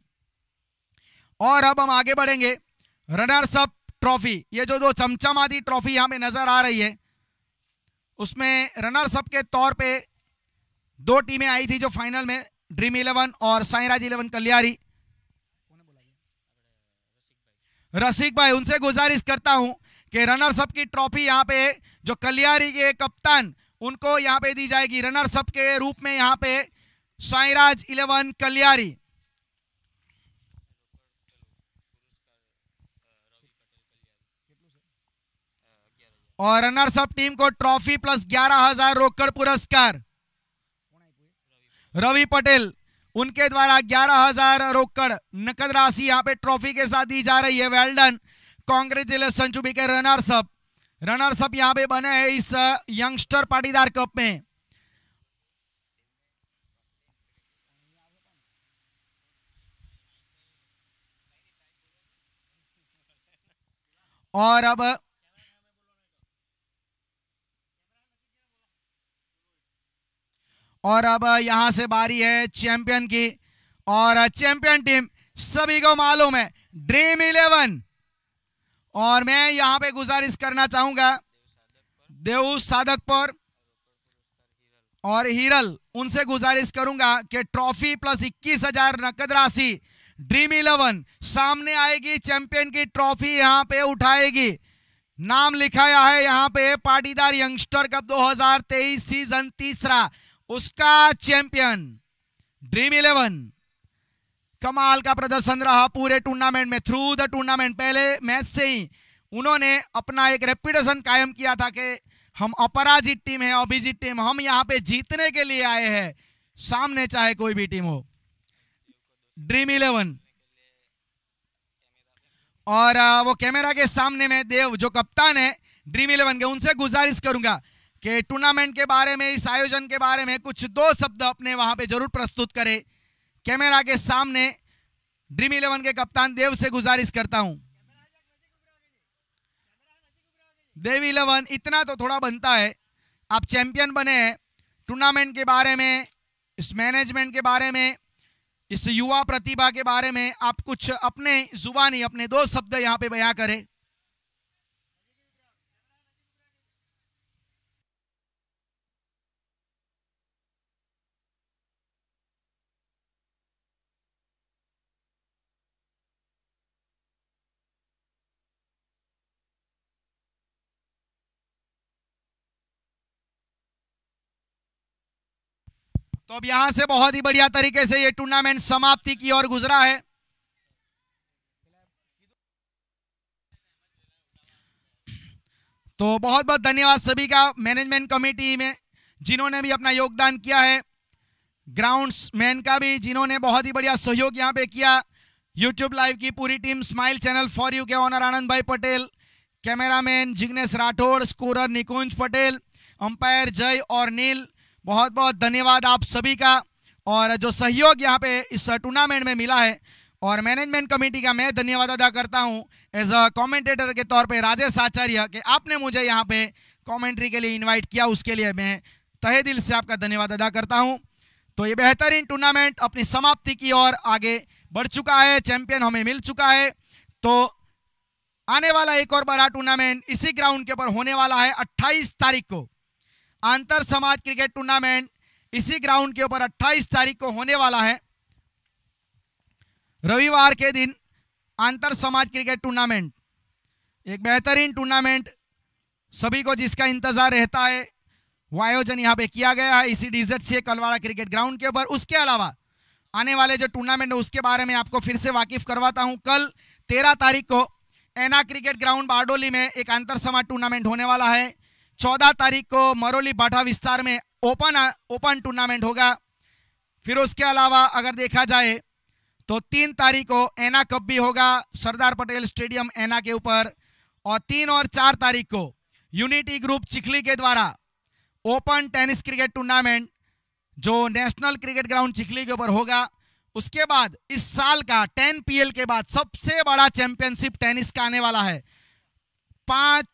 और अब हम आगे बढ़ेंगे रनर्स अप ट्रॉफी ये जो दो चमचमाती ट्रॉफी यहां हमें नजर आ रही है उसमें रनर्स अप के तौर पे दो टीमें आई थी जो फाइनल में ड्रीम इलेवन और साईराज इलेवन कल्यारी रसिक भाई उनसे गुजारिश करता हूं कि रनर्स अप की ट्रॉफी यहां पे जो कल्यारी के कप्तान उनको यहां पे दी जाएगी रनर्स अप के रूप में यहां पे साईराज इलेवन कल्यारी और रनर्स अप टीम को ट्रॉफी प्लस ग्यारह हजार रोकड़ पुरस्कार रवि पटेल उनके द्वारा ग्यारह हजार रोकड़ नकद राशि यहाँ पे ट्रॉफी के साथ दी जा रही है वेल्डन कॉन्ग्रेचुलेसन चुबी के रनर्स अप रनर्स अप यहां पे बने हैं इस यंगस्टर uh, पाटीदार कप में और अब और अब यहां से बारी है चैंपियन की और चैंपियन टीम सभी को मालूम है ड्रीम इलेवन और मैं यहां पे गुजारिश करना चाहूंगा देव पर और हीरल उनसे गुजारिश करूंगा कि ट्रॉफी प्लस इक्कीस हजार नकद राशि ड्रीम इलेवन सामने आएगी चैंपियन की ट्रॉफी यहाँ पे उठाएगी नाम लिखाया है यहाँ पे पाटीदार यंगस्टर कप 2023 सीजन तीसरा उसका चैंपियन ड्रीम इलेवन कमाल का प्रदर्शन रहा पूरे टूर्नामेंट में थ्रू द टूर्नामेंट पहले मैच से ही उन्होंने अपना एक रेपुटेशन कायम किया था कि हम अपराजित टीम है अभिजीत टीम हम यहाँ पे जीतने के लिए आए हैं सामने चाहे कोई भी टीम हो ड्रीम इलेवन और वो कैमरा के सामने में देव जो कप्तान है ड्रीम इलेवन के उनसे गुजारिश करूंगा कि टूर्नामेंट के बारे में इस आयोजन के बारे में कुछ दो शब्द अपने वहां पे जरूर प्रस्तुत करें कैमरा के सामने ड्रीम इलेवन के कप्तान देव से गुजारिश करता हूं देव इलेवन इतना तो थोड़ा बनता है आप चैंपियन बने हैं टूर्नामेंट के बारे में इस मैनेजमेंट के बारे में इस युवा प्रतिभा के बारे में आप कुछ अपने जुबानी अपने दो शब्द यहाँ पे बयां करें तो अब यहां से बहुत ही बढ़िया तरीके से ये टूर्नामेंट समाप्ति की ओर गुजरा है तो बहुत बहुत धन्यवाद सभी का मैनेजमेंट कमेटी में जिन्होंने भी अपना योगदान किया है ग्राउंड्स मैन का भी जिन्होंने बहुत ही बढ़िया सहयोग यहाँ पे किया यूट्यूब लाइव की पूरी team smile channel for you के ऑनर आनंद भाई Patel cameraman Jignesh Rathod scorer Nikunj Patel umpire Jay और नील बहुत बहुत धन्यवाद आप सभी का और जो सहयोग यहाँ पे इस टूर्नामेंट में मिला है और मैनेजमेंट कमेटी का मैं धन्यवाद अदा करता हूँ एज अ कॉमेंटेटर के तौर पे राजेश आचार्य कि आपने मुझे यहाँ पे कमेंट्री के लिए इनवाइट किया उसके लिए मैं तहे दिल से आपका धन्यवाद अदा करता हूँ तो ये बेहतरीन टूर्नामेंट अपनी समाप्ति की ओर आगे बढ़ चुका है चैंपियन हमें मिल चुका है तो आने वाला एक और बड़ा टूर्नामेंट इसी ग्राउंड के ऊपर होने वाला है अट्ठाईस तारीख को अंतर समाज क्रिकेट टूर्नामेंट इसी ग्राउंड के ऊपर 28 तारीख को होने वाला है रविवार के दिन अंतर समाज क्रिकेट टूर्नामेंट एक बेहतरीन टूर्नामेंट सभी को जिसका इंतजार रहता है वो आयोजन यहाँ पे किया गया है इसी डिजर्ट से कलवाड़ा क्रिकेट ग्राउंड के ऊपर उसके अलावा आने वाले जो टूर्नामेंट है उसके बारे में आपको फिर से वाकिफ करवाता हूँ कल तेरह तारीख को एना क्रिकेट ग्राउंड बारडोली में एक अंतर समाज टूर्नामेंट होने वाला है चौदह तारीख को मरोली बाठा विस्तार में ओपन ओपन टूर्नामेंट होगा फिर उसके अलावा अगर देखा जाए तो तीन तारीख को एना कप भी होगा सरदार पटेल स्टेडियम एना के ऊपर और तीन और चार तारीख को यूनिटी ग्रुप चिखली के द्वारा ओपन टेनिस क्रिकेट टूर्नामेंट जो नेशनल क्रिकेट ग्राउंड चिखली के ऊपर होगा उसके बाद इस साल का टेन पीएल के बाद सबसे बड़ा चैंपियनशिप टेनिस का आने वाला है पांच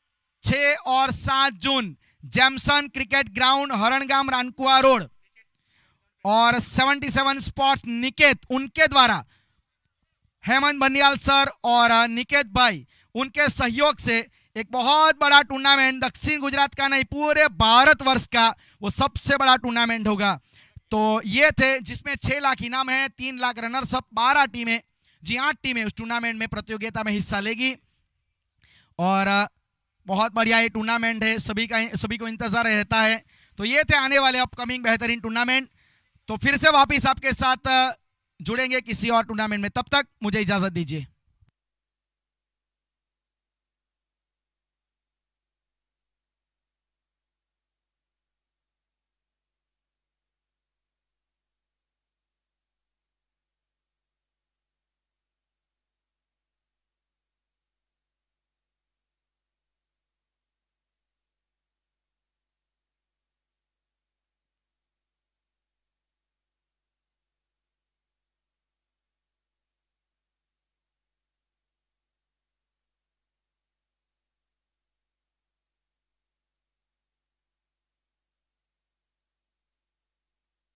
छ और सात June Jameson cricket ground Harangam Rankuva road और 77 स्पॉट्स निकेत उनके द्वारा हेमंत बनियाल सर और निकेत भाई उनके सहयोग से एक बहुत बड़ा टूर्नामेंट दक्षिण गुजरात का नहीं पूरे भारत वर्ष का वो सबसे बड़ा टूर्नामेंट होगा तो ये थे जिसमें छह लाख इनाम है तीन लाख रनर्स सब बारह टीमें जी आठ टीमें उस टूर्नामेंट में प्रतियोगिता में हिस्सा लेगी और बहुत बढ़िया ये टूर्नामेंट है सभी का सभी को इंतज़ार रहता है तो ये थे आने वाले अपकमिंग बेहतरीन टूर्नामेंट तो फिर से वापस आपके साथ जुड़ेंगे किसी और टूर्नामेंट में तब तक मुझे इजाज़त दीजिए